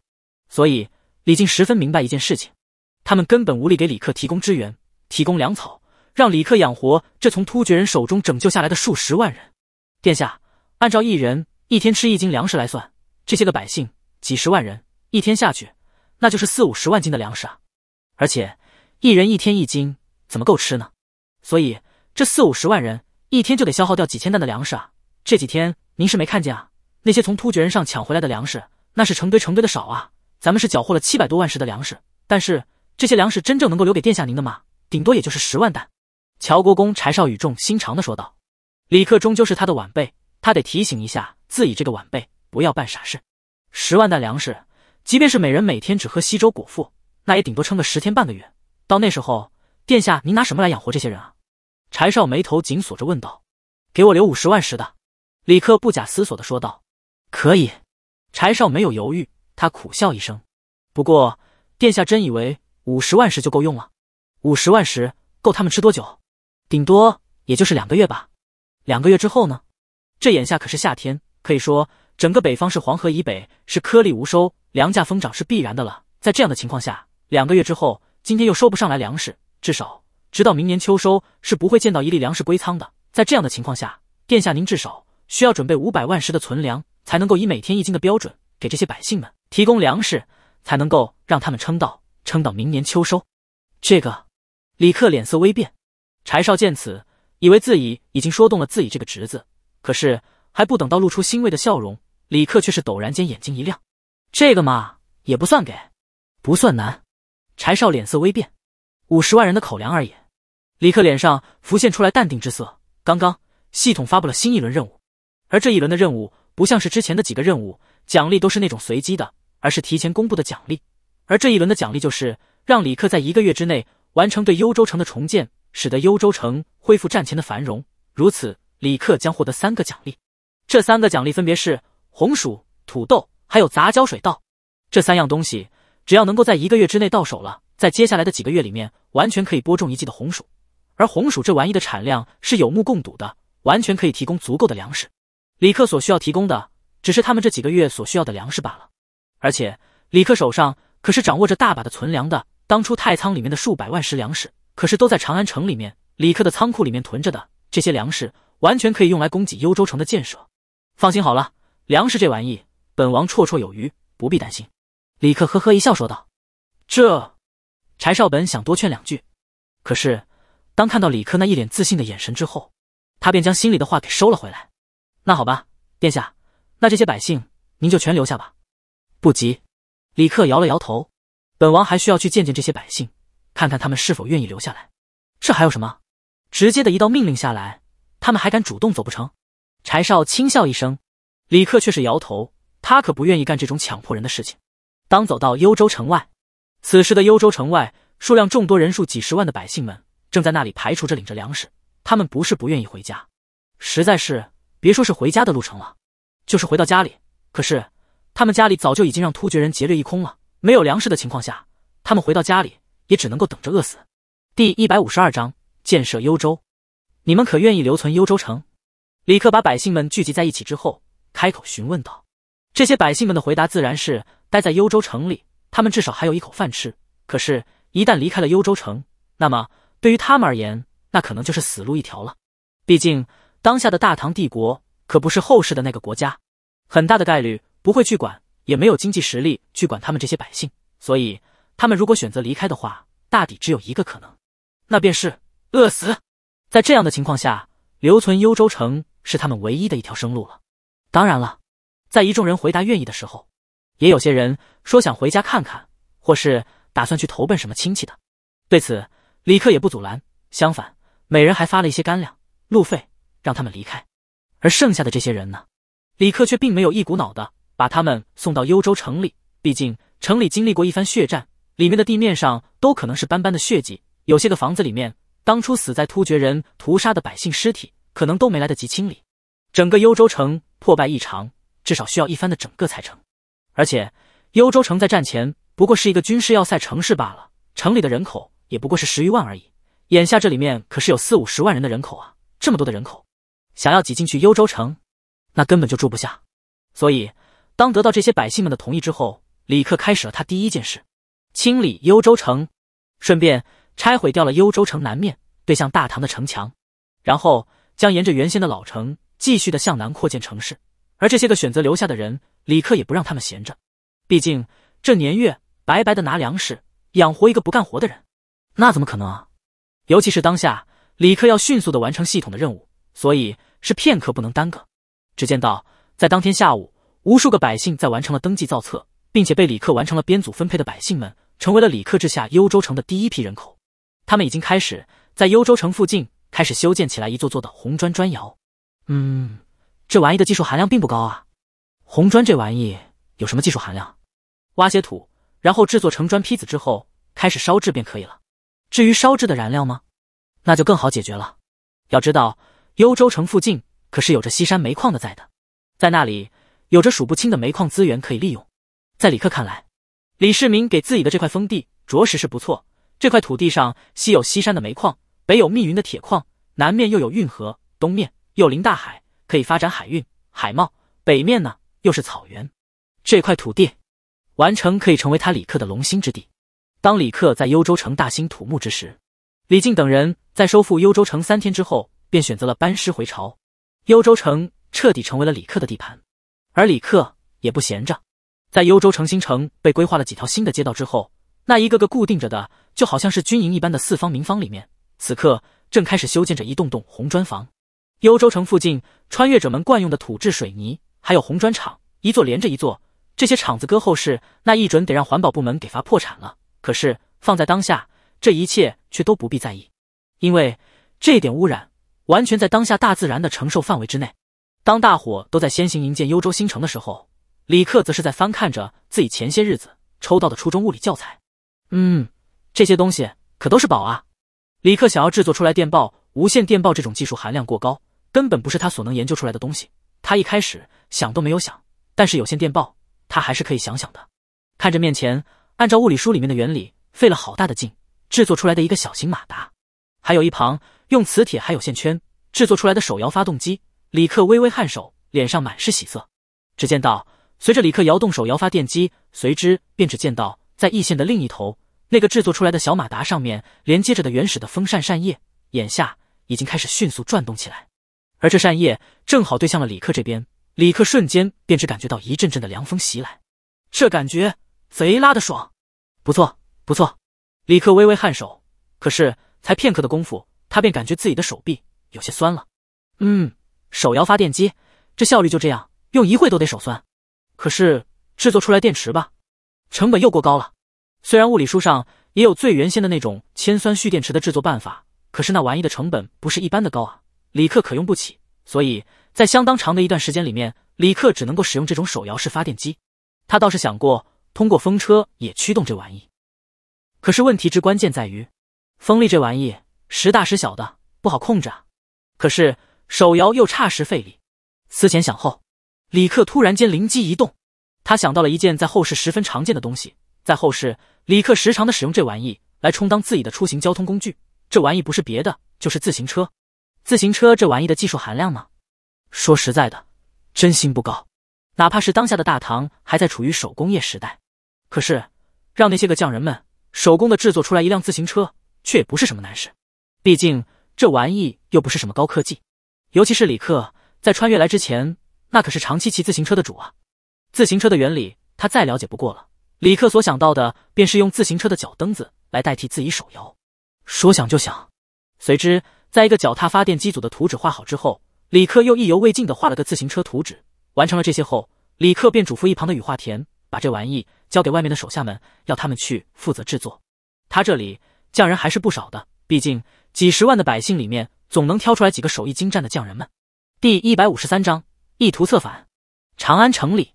所以李靖十分明白一件事情，他们根本无力给李克提供支援、提供粮草，让李克养活这从突厥人手中拯救下来的数十万人。殿下，按照一人一天吃一斤粮食来算，这些个百姓几十万人一天下去，那就是四五十万斤的粮食啊！而且一人一天一斤怎么够吃呢？所以这四五十万人一天就得消耗掉几千担的粮食啊！这几天您是没看见啊？那些从突厥人上抢回来的粮食，那是成堆成堆的少啊！咱们是缴获了七百多万石的粮食，但是这些粮食真正能够留给殿下您的吗？顶多也就是十万担。乔国公柴少语重心长的说道：“李克终究是他的晚辈，他得提醒一下自己这个晚辈，不要办傻事。十万担粮食，即便是每人每天只喝稀粥果腹，那也顶多撑个十天半个月。到那时候，殿下您拿什么来养活这些人啊？”柴少眉头紧锁着问道：“给我留五十万石的。”李克不假思索的说道。可以，柴少没有犹豫，他苦笑一声。不过，殿下真以为五十万石就够用了？五十万石够他们吃多久？顶多也就是两个月吧。两个月之后呢？这眼下可是夏天，可以说整个北方是黄河以北是颗粒无收，粮价疯涨是必然的了。在这样的情况下，两个月之后，今天又收不上来粮食，至少直到明年秋收是不会见到一粒粮食归仓的。在这样的情况下，殿下您至少需要准备五百万石的存粮。才能够以每天一斤的标准给这些百姓们提供粮食，才能够让他们撑到撑到明年秋收。这个李克脸色微变，柴少见此，以为自己已经说动了自己这个侄子，可是还不等到露出欣慰的笑容，李克却是陡然间眼睛一亮。这个嘛，也不算给，不算难。柴少脸色微变，五十万人的口粮而已。李克脸上浮现出来淡定之色。刚刚系统发布了新一轮任务，而这一轮的任务。不像是之前的几个任务奖励都是那种随机的，而是提前公布的奖励。而这一轮的奖励就是让李克在一个月之内完成对幽州城的重建，使得幽州城恢复战前的繁荣。如此，李克将获得三个奖励。这三个奖励分别是红薯、土豆还有杂交水稻。这三样东西，只要能够在一个月之内到手了，在接下来的几个月里面，完全可以播种一季的红薯。而红薯这玩意的产量是有目共睹的，完全可以提供足够的粮食。李克所需要提供的，只是他们这几个月所需要的粮食罢了。而且李克手上可是掌握着大把的存粮的。当初太仓里面的数百万石粮食，可是都在长安城里面李克的仓库里面囤着的。这些粮食完全可以用来供给幽州城的建设。放心好了，粮食这玩意，本王绰绰有余，不必担心。李克呵呵一笑说道。这，柴少本想多劝两句，可是当看到李克那一脸自信的眼神之后，他便将心里的话给收了回来。那好吧，殿下。那这些百姓，您就全留下吧。不急。李克摇了摇头，本王还需要去见见这些百姓，看看他们是否愿意留下来。这还有什么？直接的一道命令下来，他们还敢主动走不成？柴少轻笑一声，李克却是摇头，他可不愿意干这种强迫人的事情。当走到幽州城外，此时的幽州城外，数量众多、人数几十万的百姓们正在那里排除着，领着粮食。他们不是不愿意回家，实在是……别说是回家的路程了，就是回到家里，可是他们家里早就已经让突厥人劫掠一空了。没有粮食的情况下，他们回到家里也只能够等着饿死。第一百五十二章建设幽州，你们可愿意留存幽州城？李克把百姓们聚集在一起之后，开口询问道。这些百姓们的回答自然是待在幽州城里，他们至少还有一口饭吃。可是，一旦离开了幽州城，那么对于他们而言，那可能就是死路一条了。毕竟。当下的大唐帝国可不是后世的那个国家，很大的概率不会去管，也没有经济实力去管他们这些百姓。所以，他们如果选择离开的话，大抵只有一个可能，那便是饿死。在这样的情况下，留存幽州城是他们唯一的一条生路了。当然了，在一众人回答愿意的时候，也有些人说想回家看看，或是打算去投奔什么亲戚的。对此，李克也不阻拦，相反，每人还发了一些干粮、路费。让他们离开，而剩下的这些人呢？李克却并没有一股脑的把他们送到幽州城里。毕竟城里经历过一番血战，里面的地面上都可能是斑斑的血迹。有些个房子里面，当初死在突厥人屠杀的百姓尸体，可能都没来得及清理。整个幽州城破败异常，至少需要一番的整个才成。而且，幽州城在战前不过是一个军事要塞城市罢了，城里的人口也不过是十余万而已。眼下这里面可是有四五十万人的人口啊，这么多的人口。想要挤进去幽州城，那根本就住不下。所以，当得到这些百姓们的同意之后，李克开始了他第一件事：清理幽州城，顺便拆毁掉了幽州城南面对向大唐的城墙，然后将沿着原先的老城继续的向南扩建城市。而这些个选择留下的人，李克也不让他们闲着，毕竟这年月白白的拿粮食养活一个不干活的人，那怎么可能啊？尤其是当下，李克要迅速的完成系统的任务，所以。是片刻不能耽搁。只见到在当天下午，无数个百姓在完成了登记造册，并且被李克完成了编组分配的百姓们，成为了李克治下幽州城的第一批人口。他们已经开始在幽州城附近开始修建起来一座座的红砖砖窑。嗯，这玩意的技术含量并不高啊。红砖这玩意有什么技术含量？挖些土，然后制作成砖坯子之后，开始烧制便可以了。至于烧制的燃料吗？那就更好解决了。要知道。幽州城附近可是有着西山煤矿的在的，在那里有着数不清的煤矿资源可以利用。在李克看来，李世民给自己的这块封地着实是不错。这块土地上，西有西山的煤矿，北有密云的铁矿，南面又有运河，东面又临大海，可以发展海运海贸。北面呢又是草原，这块土地完成可以成为他李克的龙兴之地。当李克在幽州城大兴土木之时，李靖等人在收复幽州城三天之后。便选择了班师回朝，幽州城彻底成为了李克的地盘，而李克也不闲着，在幽州城新城被规划了几条新的街道之后，那一个个固定着的，就好像是军营一般的四方民房里面，此刻正开始修建着一栋栋红砖房。幽州城附近，穿越者们惯用的土质水泥，还有红砖厂，一座连着一座，这些厂子搁后世，那一准得让环保部门给罚破产了。可是放在当下，这一切却都不必在意，因为这点污染。完全在当下大自然的承受范围之内。当大伙都在先行营建幽州新城的时候，李克则是在翻看着自己前些日子抽到的初中物理教材。嗯，这些东西可都是宝啊！李克想要制作出来电报、无线电报这种技术含量过高，根本不是他所能研究出来的东西。他一开始想都没有想，但是有线电报他还是可以想想的。看着面前按照物理书里面的原理费了好大的劲制作出来的一个小型马达，还有一旁。用磁铁还有线圈制作出来的手摇发动机，李克微微颔首，脸上满是喜色。只见到随着李克摇动手摇发电机，随之便只见到在异线的另一头那个制作出来的小马达上面连接着的原始的风扇扇叶，眼下已经开始迅速转动起来。而这扇叶正好对向了李克这边，李克瞬间便只感觉到一阵阵的凉风袭来，这感觉贼拉的爽！不错，不错。李克微微颔首，可是才片刻的功夫。他便感觉自己的手臂有些酸了。嗯，手摇发电机，这效率就这样，用一会都得手酸。可是制作出来电池吧，成本又过高了。虽然物理书上也有最原先的那种铅酸蓄电池的制作办法，可是那玩意的成本不是一般的高啊，李克可用不起。所以在相当长的一段时间里面，李克只能够使用这种手摇式发电机。他倒是想过通过风车也驱动这玩意，可是问题之关键在于，风力这玩意。时大时小的不好控制啊，可是手摇又差时费力。思前想后，李克突然间灵机一动，他想到了一件在后世十分常见的东西。在后世，李克时常的使用这玩意来充当自己的出行交通工具。这玩意不是别的，就是自行车。自行车这玩意的技术含量呢？说实在的，真心不高。哪怕是当下的大唐还在处于手工业时代，可是让那些个匠人们手工的制作出来一辆自行车，却也不是什么难事。毕竟这玩意又不是什么高科技，尤其是李克在穿越来之前，那可是长期骑自行车的主啊。自行车的原理他再了解不过了。李克所想到的便是用自行车的脚蹬子来代替自己手摇。说想就想，随之在一个脚踏发电机组的图纸画好之后，李克又意犹未尽地画了个自行车图纸。完成了这些后，李克便嘱咐一旁的雨化田把这玩意交给外面的手下们，要他们去负责制作。他这里匠人还是不少的，毕竟。几十万的百姓里面，总能挑出来几个手艺精湛的匠人们。第一百五十三章意图策反。长安城里，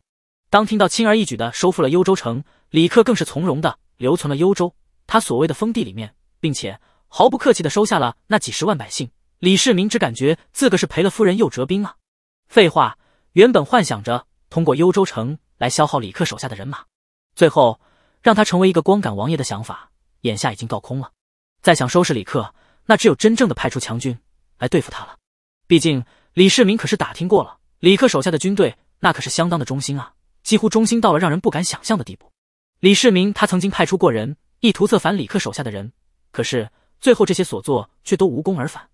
当听到轻而易举的收复了幽州城，李克更是从容的留存了幽州，他所谓的封地里面，并且毫不客气的收下了那几十万百姓。李世民只感觉自个是赔了夫人又折兵啊！废话，原本幻想着通过幽州城来消耗李克手下的人马，最后让他成为一个光杆王爷的想法，眼下已经告空了。再想收拾李克。那只有真正的派出强军来对付他了。毕竟李世民可是打听过了，李克手下的军队那可是相当的忠心啊，几乎忠心到了让人不敢想象的地步。李世民他曾经派出过人，意图策反李克手下的人，可是最后这些所作却都无功而返。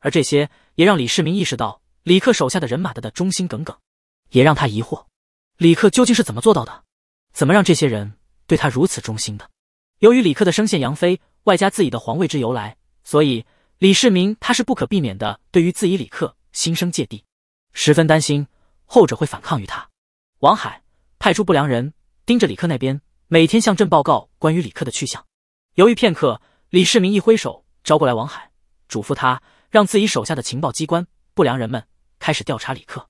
而这些也让李世民意识到李克手下的人马的的忠心耿耿，也让他疑惑李克究竟是怎么做到的，怎么让这些人对他如此忠心的？由于李克的声线杨飞，外加自己的皇位之由来。所以，李世民他是不可避免的对于自己李克心生芥蒂，十分担心后者会反抗于他。王海派出不良人盯着李克那边，每天向朕报告关于李克的去向。犹豫片刻，李世民一挥手招过来王海，嘱咐他让自己手下的情报机关不良人们开始调查李克。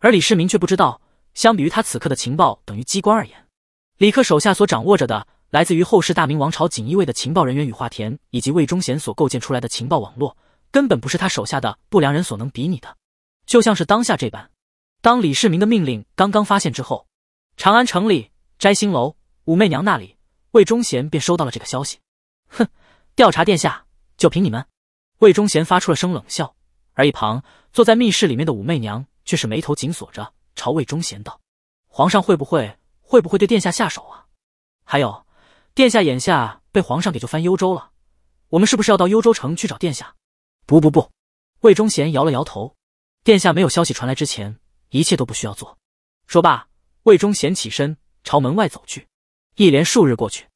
而李世民却不知道，相比于他此刻的情报等于机关而言，李克手下所掌握着的。来自于后世大明王朝锦衣卫的情报人员羽化田以及魏忠贤所构建出来的情报网络，根本不是他手下的不良人所能比拟的。就像是当下这般，当李世民的命令刚刚发现之后，长安城里摘星楼，武媚娘那里，魏忠贤便收到了这个消息。哼，调查殿下，就凭你们？魏忠贤发出了声冷笑，而一旁坐在密室里面的武媚娘却是眉头紧锁着，朝魏忠贤道：“皇上会不会会不会对殿下下手啊？还有。”殿下眼下被皇上给就翻幽州了，我们是不是要到幽州城去找殿下？不不不，魏忠贤摇了摇头。殿下没有消息传来之前，一切都不需要做。说罢，魏忠贤起身朝门外走去。一连数日过去，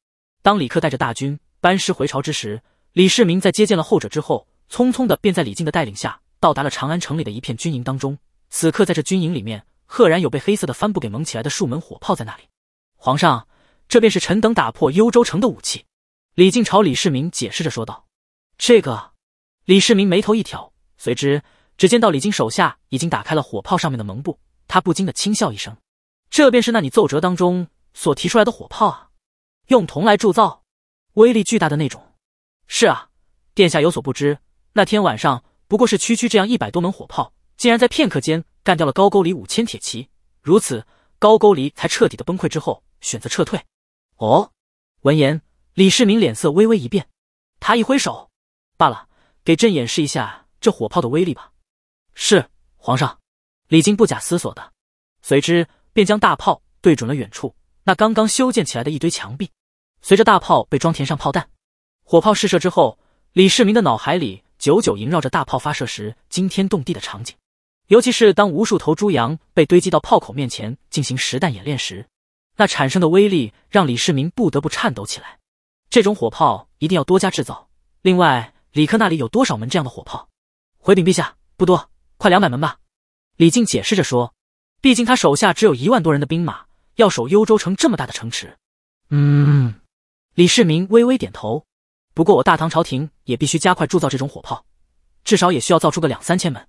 当李克带着大军班师回朝之时，李世民在接见了后者之后，匆匆的便在李靖的带领下到达了长安城里的一片军营当中。此刻在这军营里面，赫然有被黑色的帆布给蒙起来的数门火炮在那里。皇上。这便是臣等打破幽州城的武器。”李靖朝李世民解释着说道。这个，李世民眉头一挑，随之，只见到李靖手下已经打开了火炮上面的蒙布，他不禁的轻笑一声：“这便是那你奏折当中所提出来的火炮啊，用铜来铸造，威力巨大的那种。”“是啊，殿下有所不知，那天晚上，不过是区区这样一百多门火炮，竟然在片刻间干掉了高句丽五千铁骑，如此，高句丽才彻底的崩溃之后，选择撤退。”哦，闻言，李世民脸色微微一变，他一挥手，罢了，给朕演示一下这火炮的威力吧。是皇上。李靖不假思索的，随之便将大炮对准了远处那刚刚修建起来的一堆墙壁。随着大炮被装填上炮弹，火炮试射之后，李世民的脑海里久久萦绕着大炮发射时惊天动地的场景，尤其是当无数头猪羊被堆积到炮口面前进行实弹演练时。那产生的威力让李世民不得不颤抖起来。这种火炮一定要多加制造。另外，李克那里有多少门这样的火炮？回禀陛下，不多，快两百门吧。李靖解释着说：“毕竟他手下只有一万多人的兵马，要守幽州城这么大的城池。”嗯，李世民微微点头。不过我大唐朝廷也必须加快铸造这种火炮，至少也需要造出个两三千门。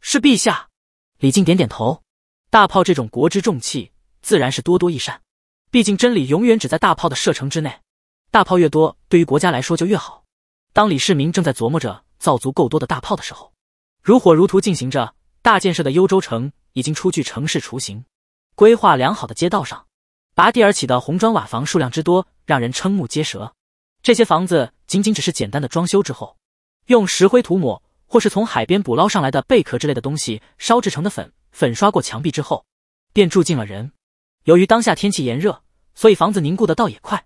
是陛下。李靖点点头。大炮这种国之重器，自然是多多益善。毕竟真理永远只在大炮的射程之内，大炮越多，对于国家来说就越好。当李世民正在琢磨着造足够多的大炮的时候，如火如荼进行着大建设的幽州城已经初具城市雏形。规划良好的街道上，拔地而起的红砖瓦房数量之多，让人瞠目结舌。这些房子仅仅只是简单的装修之后，用石灰涂抹，或是从海边捕捞上来的贝壳之类的东西烧制成的粉粉刷过墙壁之后，便住进了人。由于当下天气炎热，所以房子凝固的倒也快，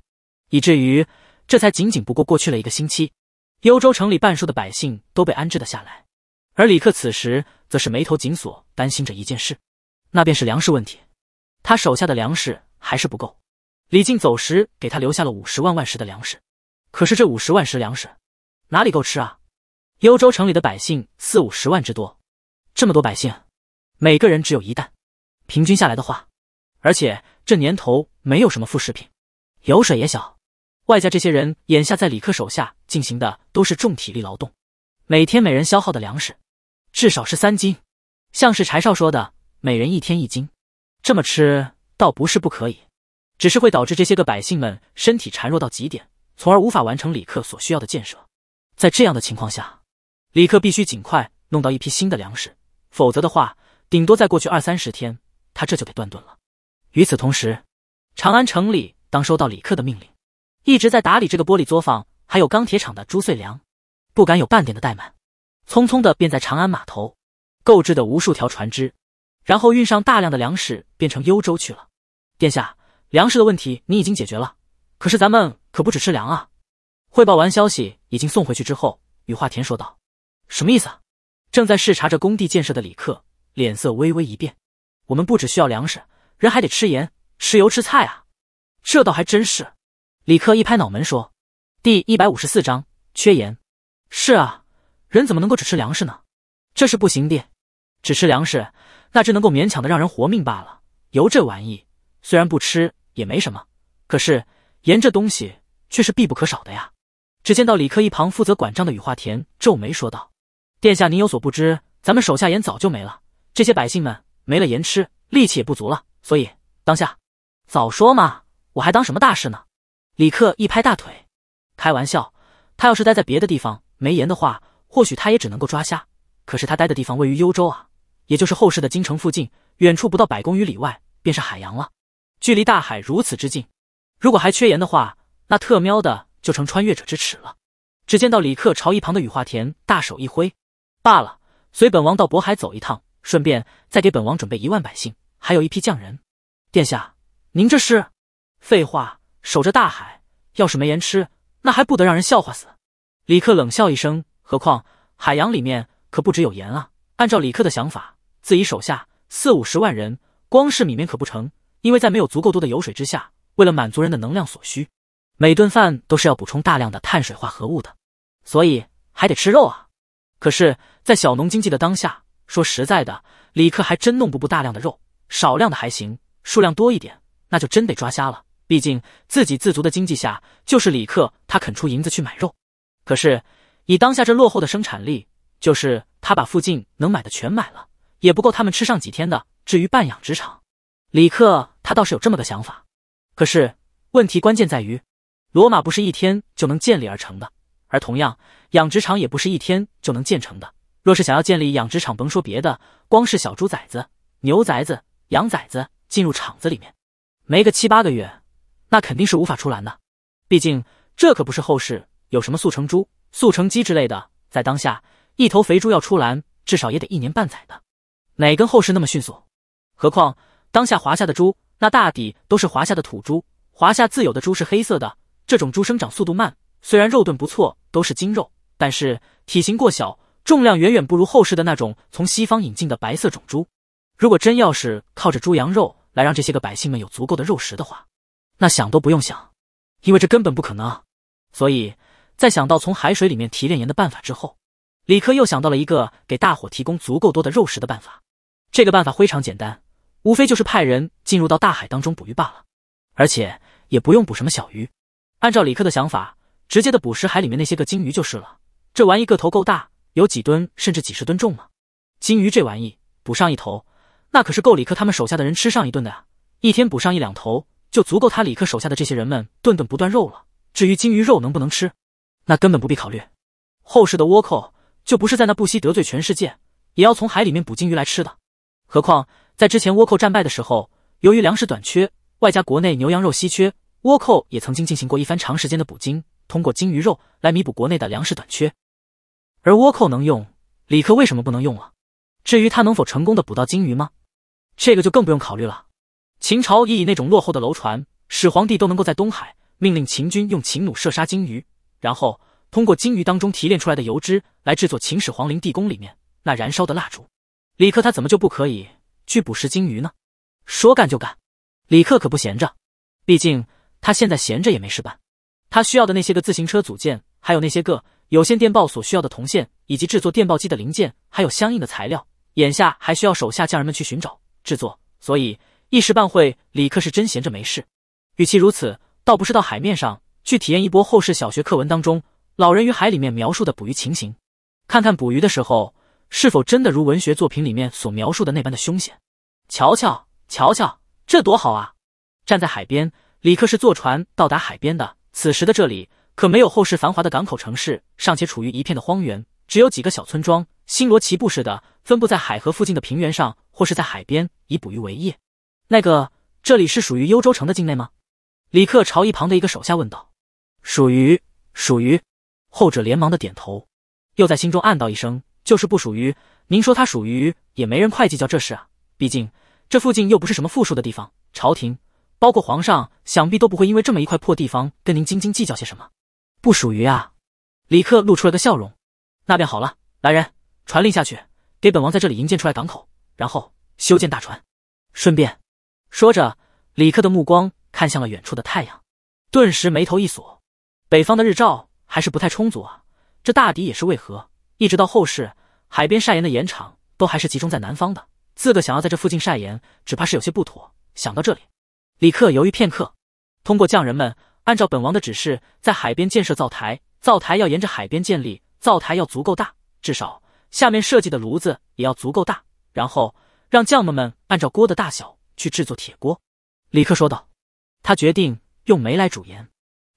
以至于这才仅仅不过过去了一个星期，幽州城里半数的百姓都被安置了下来，而李克此时则是眉头紧锁，担心着一件事，那便是粮食问题。他手下的粮食还是不够。李靖走时给他留下了五十万万石的粮食，可是这五十万石粮食哪里够吃啊？幽州城里的百姓四五十万之多，这么多百姓，每个人只有一担，平均下来的话，而且。这年头没有什么副食品，油水也小，外加这些人眼下在李克手下进行的都是重体力劳动，每天每人消耗的粮食至少是三斤。像是柴少说的，每人一天一斤，这么吃倒不是不可以，只是会导致这些个百姓们身体孱弱到极点，从而无法完成李克所需要的建设。在这样的情况下，李克必须尽快弄到一批新的粮食，否则的话，顶多再过去二三十天，他这就得断顿了。与此同时，长安城里，当收到李克的命令，一直在打理这个玻璃作坊还有钢铁厂的朱穗良，不敢有半点的怠慢，匆匆的便在长安码头购置的无数条船只，然后运上大量的粮食，变成幽州去了。殿下，粮食的问题你已经解决了，可是咱们可不止吃粮啊！汇报完消息已经送回去之后，羽化田说道：“什么意思？”正在视察着工地建设的李克脸色微微一变：“我们不只需要粮食。”人还得吃盐、吃油、吃菜啊，这倒还真是。李克一拍脑门说：“第一百五十四章缺盐。是啊，人怎么能够只吃粮食呢？这是不行的。只吃粮食，那只能够勉强的让人活命罢了。油这玩意虽然不吃也没什么，可是盐这东西却是必不可少的呀。”只见到李克一旁负责管账的雨化田皱眉说道：“殿下您有所不知，咱们手下盐早就没了，这些百姓们没了盐吃，力气也不足了。”所以当下，早说嘛，我还当什么大事呢？李克一拍大腿，开玩笑，他要是待在别的地方没盐的话，或许他也只能够抓虾。可是他待的地方位于幽州啊，也就是后世的京城附近，远处不到百公里外便是海洋了。距离大海如此之近，如果还缺盐的话，那特喵的就成穿越者之耻了。只见到李克朝一旁的雨化田大手一挥，罢了，随本王到渤海走一趟，顺便再给本王准备一万百姓。还有一批匠人，殿下，您这是？废话，守着大海，要是没盐吃，那还不得让人笑话死？李克冷笑一声。何况海洋里面可不只有盐啊！按照李克的想法，自己手下四五十万人，光是米面可不成，因为在没有足够多的油水之下，为了满足人的能量所需，每顿饭都是要补充大量的碳水化合物的，所以还得吃肉啊！可是，在小农经济的当下，说实在的，李克还真弄不不大量的肉。少量的还行，数量多一点那就真得抓瞎了。毕竟自给自足的经济下，就是李克他肯出银子去买肉，可是以当下这落后的生产力，就是他把附近能买的全买了，也不够他们吃上几天的。至于办养殖场，李克他倒是有这么个想法，可是问题关键在于，罗马不是一天就能建立而成的，而同样养殖场也不是一天就能建成的。若是想要建立养殖场，甭说别的，光是小猪崽子、牛崽子。羊崽子进入场子里面，没个七八个月，那肯定是无法出栏的。毕竟这可不是后世有什么速成猪、速成鸡之类的，在当下，一头肥猪要出栏，至少也得一年半载的，哪跟后世那么迅速？何况当下华夏的猪，那大抵都是华夏的土猪，华夏自有的猪是黑色的，这种猪生长速度慢，虽然肉盾不错，都是精肉，但是体型过小，重量远远不如后世的那种从西方引进的白色种猪。如果真要是靠着猪羊肉来让这些个百姓们有足够的肉食的话，那想都不用想，因为这根本不可能。所以，在想到从海水里面提炼盐的办法之后，李克又想到了一个给大伙提供足够多的肉食的办法。这个办法非常简单，无非就是派人进入到大海当中捕鱼罢了，而且也不用捕什么小鱼。按照李克的想法，直接的捕食海里面那些个鲸鱼就是了。这玩意个头够大，有几吨甚至几十吨重呢。鲸鱼这玩意捕上一头。那可是够李克他们手下的人吃上一顿的啊！一天补上一两头，就足够他李克手下的这些人们顿顿不断肉了。至于鲸鱼肉能不能吃，那根本不必考虑。后世的倭寇就不是在那不惜得罪全世界，也要从海里面捕鲸鱼来吃的。何况在之前倭寇战败的时候，由于粮食短缺，外加国内牛羊肉稀缺，倭寇也曾经进行过一番长时间的捕鲸，通过鲸鱼肉来弥补国内的粮食短缺。而倭寇能用李克为什么不能用了？至于他能否成功的捕到鲸鱼吗？这个就更不用考虑了。秦朝已以那种落后的楼船，始皇帝都能够在东海命令秦军用秦弩射杀鲸鱼，然后通过鲸鱼当中提炼出来的油脂来制作秦始皇陵地宫里面那燃烧的蜡烛。李克他怎么就不可以去捕食鲸鱼呢？说干就干，李克可不闲着，毕竟他现在闲着也没事办。他需要的那些个自行车组件，还有那些个有线电报所需要的铜线，以及制作电报机的零件，还有相应的材料，眼下还需要手下匠人们去寻找。制作，所以一时半会，李克是真闲着没事。与其如此，倒不是到海面上去体验一波后世小学课文当中《老人与海》里面描述的捕鱼情形，看看捕鱼的时候是否真的如文学作品里面所描述的那般的凶险。瞧瞧，瞧瞧，这多好啊！站在海边，李克是坐船到达海边的。此时的这里可没有后世繁华的港口城市，尚且处于一片的荒原。只有几个小村庄，星罗棋布似的分布在海河附近的平原上，或是在海边以捕鱼为业。那个，这里是属于幽州城的境内吗？李克朝一旁的一个手下问道。属于，属于。后者连忙的点头，又在心中暗道一声：就是不属于。您说它属于，也没人会计较这事啊。毕竟这附近又不是什么富庶的地方，朝廷包括皇上，想必都不会因为这么一块破地方跟您斤斤计较些什么。不属于啊！李克露出了个笑容。那便好了，来人，传令下去，给本王在这里营建出来港口，然后修建大船。顺便说着，李克的目光看向了远处的太阳，顿时眉头一锁。北方的日照还是不太充足啊，这大抵也是为何，一直到后世，海边晒盐的盐场都还是集中在南方的。自个想要在这附近晒盐，只怕是有些不妥。想到这里，李克犹豫片刻，通过匠人们按照本王的指示，在海边建设灶台，灶台要沿着海边建立。灶台要足够大，至少下面设计的炉子也要足够大，然后让匠们们按照锅的大小去制作铁锅。”李克说道。他决定用煤来煮盐，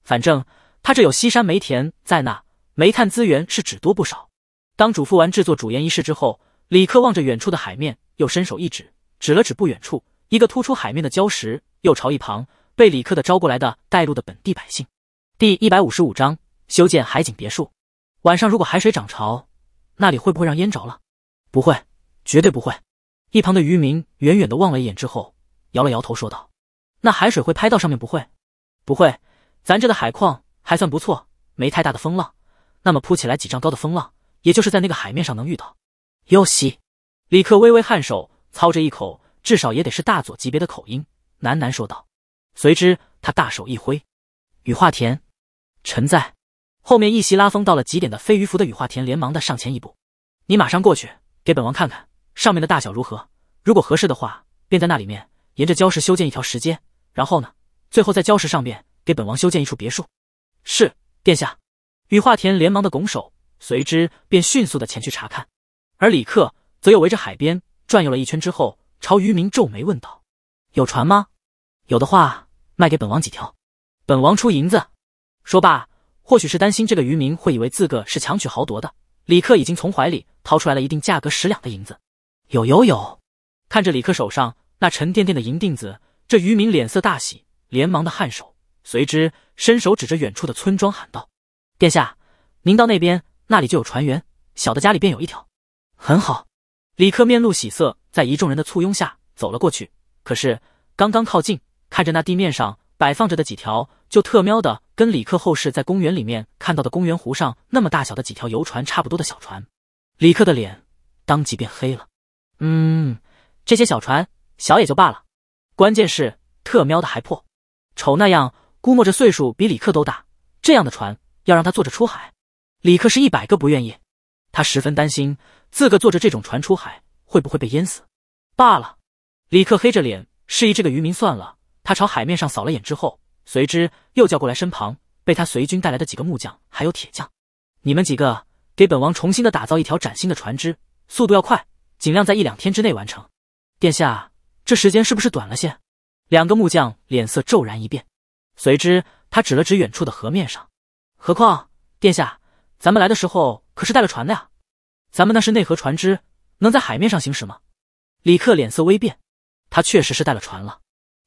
反正他这有西山煤田在那，煤炭资源是只多不少。当嘱咐完制作煮盐仪式之后，李克望着远处的海面，又伸手一指，指了指不远处一个突出海面的礁石，又朝一旁被李克的招过来的带路的本地百姓。第一百五十五章：修建海景别墅。晚上如果海水涨潮，那里会不会让淹着了？不会，绝对不会。一旁的渔民远远的望了一眼之后，摇了摇头说道：“那海水会拍到上面不会？不会，咱这的海况还算不错，没太大的风浪。那么铺起来几丈高的风浪，也就是在那个海面上能遇到。”哟西，李克微微颔首，操着一口至少也得是大佐级别的口音，喃喃说道。随之，他大手一挥：“雨化田，臣在。”后面一袭拉风到了极点的飞鱼服的羽化田连忙的上前一步：“你马上过去，给本王看看上面的大小如何。如果合适的话，便在那里面沿着礁石修建一条石阶。然后呢，最后在礁石上面给本王修建一处别墅。”是殿下，羽化田连忙的拱手，随之便迅速的前去查看。而李克则又围着海边转悠了一圈之后，朝渔民皱眉问道：“有船吗？有的话，卖给本王几条，本王出银子。”说罢。或许是担心这个渔民会以为自个是强取豪夺的，李克已经从怀里掏出来了一锭价格十两的银子。有有有！看着李克手上那沉甸甸的银锭子，这渔民脸色大喜，连忙的颔首，随之伸手指着远处的村庄喊道：“殿下，您到那边，那里就有船员，小的家里便有一条。”很好，李克面露喜色，在一众人的簇拥下走了过去。可是刚刚靠近，看着那地面上。摆放着的几条，就特喵的跟李克后世在公园里面看到的公园湖上那么大小的几条游船差不多的小船。李克的脸当即变黑了。嗯，这些小船小也就罢了，关键是特喵的还破，瞅那样，估摸着岁数比李克都大，这样的船要让他坐着出海，李克是一百个不愿意。他十分担心自个坐着这种船出海会不会被淹死。罢了，李克黑着脸示意这个渔民算了。他朝海面上扫了眼之后，随之又叫过来身旁被他随军带来的几个木匠还有铁匠，你们几个给本王重新的打造一条崭新的船只，速度要快，尽量在一两天之内完成。殿下，这时间是不是短了些？两个木匠脸色骤然一变，随之他指了指远处的河面上。何况殿下，咱们来的时候可是带了船的呀，咱们那是内河船只，能在海面上行驶吗？李克脸色微变，他确实是带了船了。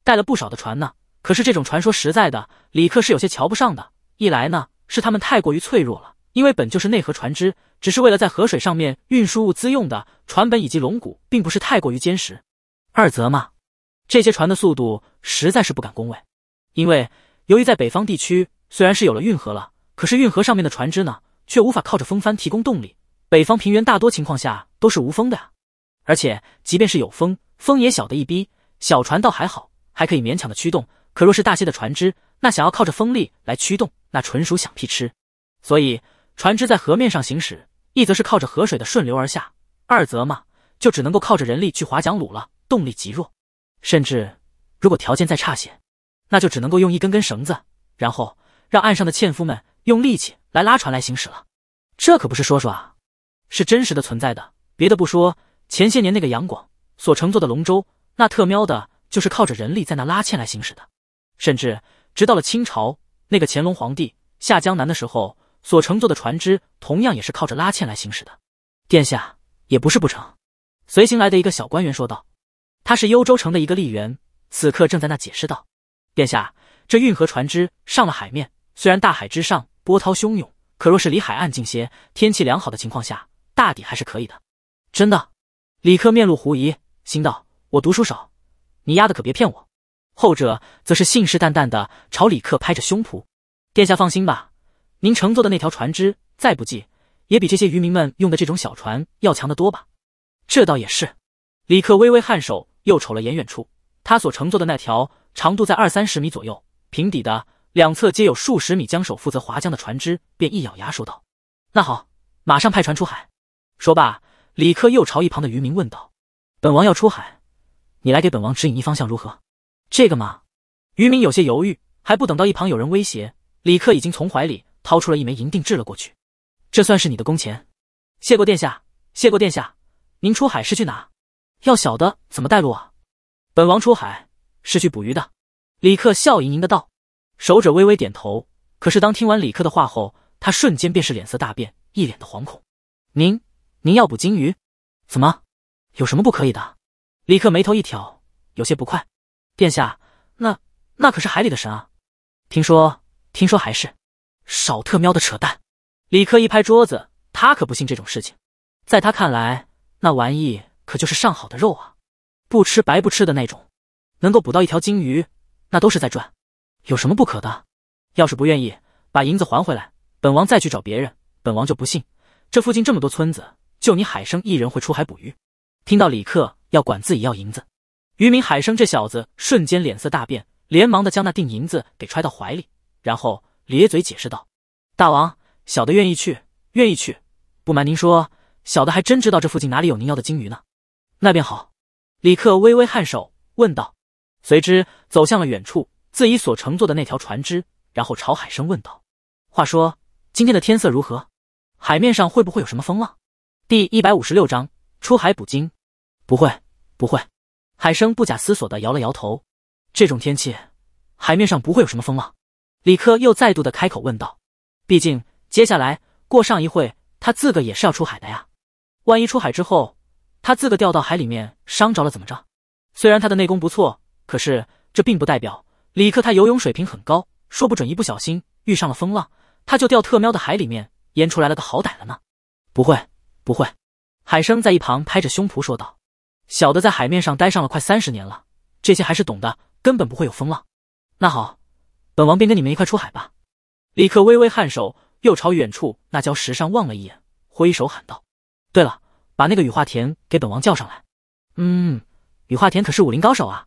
带了不少的船呢，可是这种传说实在的，李克是有些瞧不上的。一来呢，是他们太过于脆弱了，因为本就是内河船只，只是为了在河水上面运输物资用的，船本以及龙骨并不是太过于坚实；二则嘛，这些船的速度实在是不敢恭维，因为由于在北方地区，虽然是有了运河了，可是运河上面的船只呢，却无法靠着风帆提供动力。北方平原大多情况下都是无风的呀，而且即便是有风，风也小的一逼，小船倒还好。还可以勉强的驱动，可若是大些的船只，那想要靠着风力来驱动，那纯属想屁吃。所以，船只在河面上行驶，一则是靠着河水的顺流而下，二则嘛，就只能够靠着人力去划桨橹了，动力极弱。甚至，如果条件再差些，那就只能够用一根根绳子，然后让岸上的纤夫们用力气来拉船来行驶了。这可不是说说啊，是真实的存在的。别的不说，前些年那个杨广所乘坐的龙舟，那特喵的。就是靠着人力在那拉纤来行驶的，甚至直到了清朝那个乾隆皇帝下江南的时候，所乘坐的船只同样也是靠着拉纤来行驶的。殿下也不是不成，随行来的一个小官员说道：“他是幽州城的一个吏员，此刻正在那解释道：‘殿下，这运河船只上了海面，虽然大海之上波涛汹涌，可若是离海岸近些，天气良好的情况下，大抵还是可以的。’真的？”李克面露狐疑，心道：“我读书少。”你丫的可别骗我，后者则是信誓旦旦的朝李克拍着胸脯：“殿下放心吧，您乘坐的那条船只再不济也比这些渔民们用的这种小船要强得多吧？”这倒也是，李克微微颔首，又瞅了眼远处他所乘坐的那条长度在二三十米左右、平底的、两侧皆有数十米江手负责划桨的船只，便一咬牙说道：“那好，马上派船出海。”说罢，李克又朝一旁的渔民问道：“本王要出海。”你来给本王指引一方向如何？这个嘛，渔民有些犹豫，还不等到一旁有人威胁，李克已经从怀里掏出了一枚银锭掷了过去。这算是你的工钱。谢过殿下，谢过殿下。您出海是去哪？要小的怎么带路啊？本王出海是去捕鱼的。李克笑盈盈的道。守者微微点头，可是当听完李克的话后，他瞬间便是脸色大变，一脸的惶恐。您，您要捕金鱼？怎么？有什么不可以的？李克眉头一挑，有些不快。殿下，那那可是海里的神啊！听说，听说还是……少特喵的扯淡！李克一拍桌子，他可不信这种事情。在他看来，那玩意可就是上好的肉啊，不吃白不吃的那种。能够捕到一条金鱼，那都是在赚，有什么不可的？要是不愿意把银子还回来，本王再去找别人，本王就不信这附近这么多村子，就你海生一人会出海捕鱼。听到李克。要管自己要银子，渔民海生这小子瞬间脸色大变，连忙的将那锭银子给揣到怀里，然后咧嘴解释道：“大王，小的愿意去，愿意去。不瞒您说，小的还真知道这附近哪里有您要的金鱼呢。”那便好。李克微微颔首，问道，随之走向了远处自己所乘坐的那条船只，然后朝海生问道：“话说今天的天色如何？海面上会不会有什么风浪？”第一百五十六章出海捕鲸。不会，不会，海生不假思索的摇了摇头。这种天气，海面上不会有什么风浪。李克又再度的开口问道：“毕竟接下来过上一会，他自个也是要出海的呀。万一出海之后，他自个掉到海里面伤着了怎么着？虽然他的内功不错，可是这并不代表李克他游泳水平很高。说不准一不小心遇上了风浪，他就掉特喵的海里面淹出来了个好歹了呢。”不会，不会，海生在一旁拍着胸脯说道。小的在海面上待上了快三十年了，这些还是懂的，根本不会有风浪。那好，本王便跟你们一块出海吧。李克微微颔首，又朝远处那礁石上望了一眼，挥手喊道：“对了，把那个羽化田给本王叫上来。”嗯，羽化田可是武林高手啊。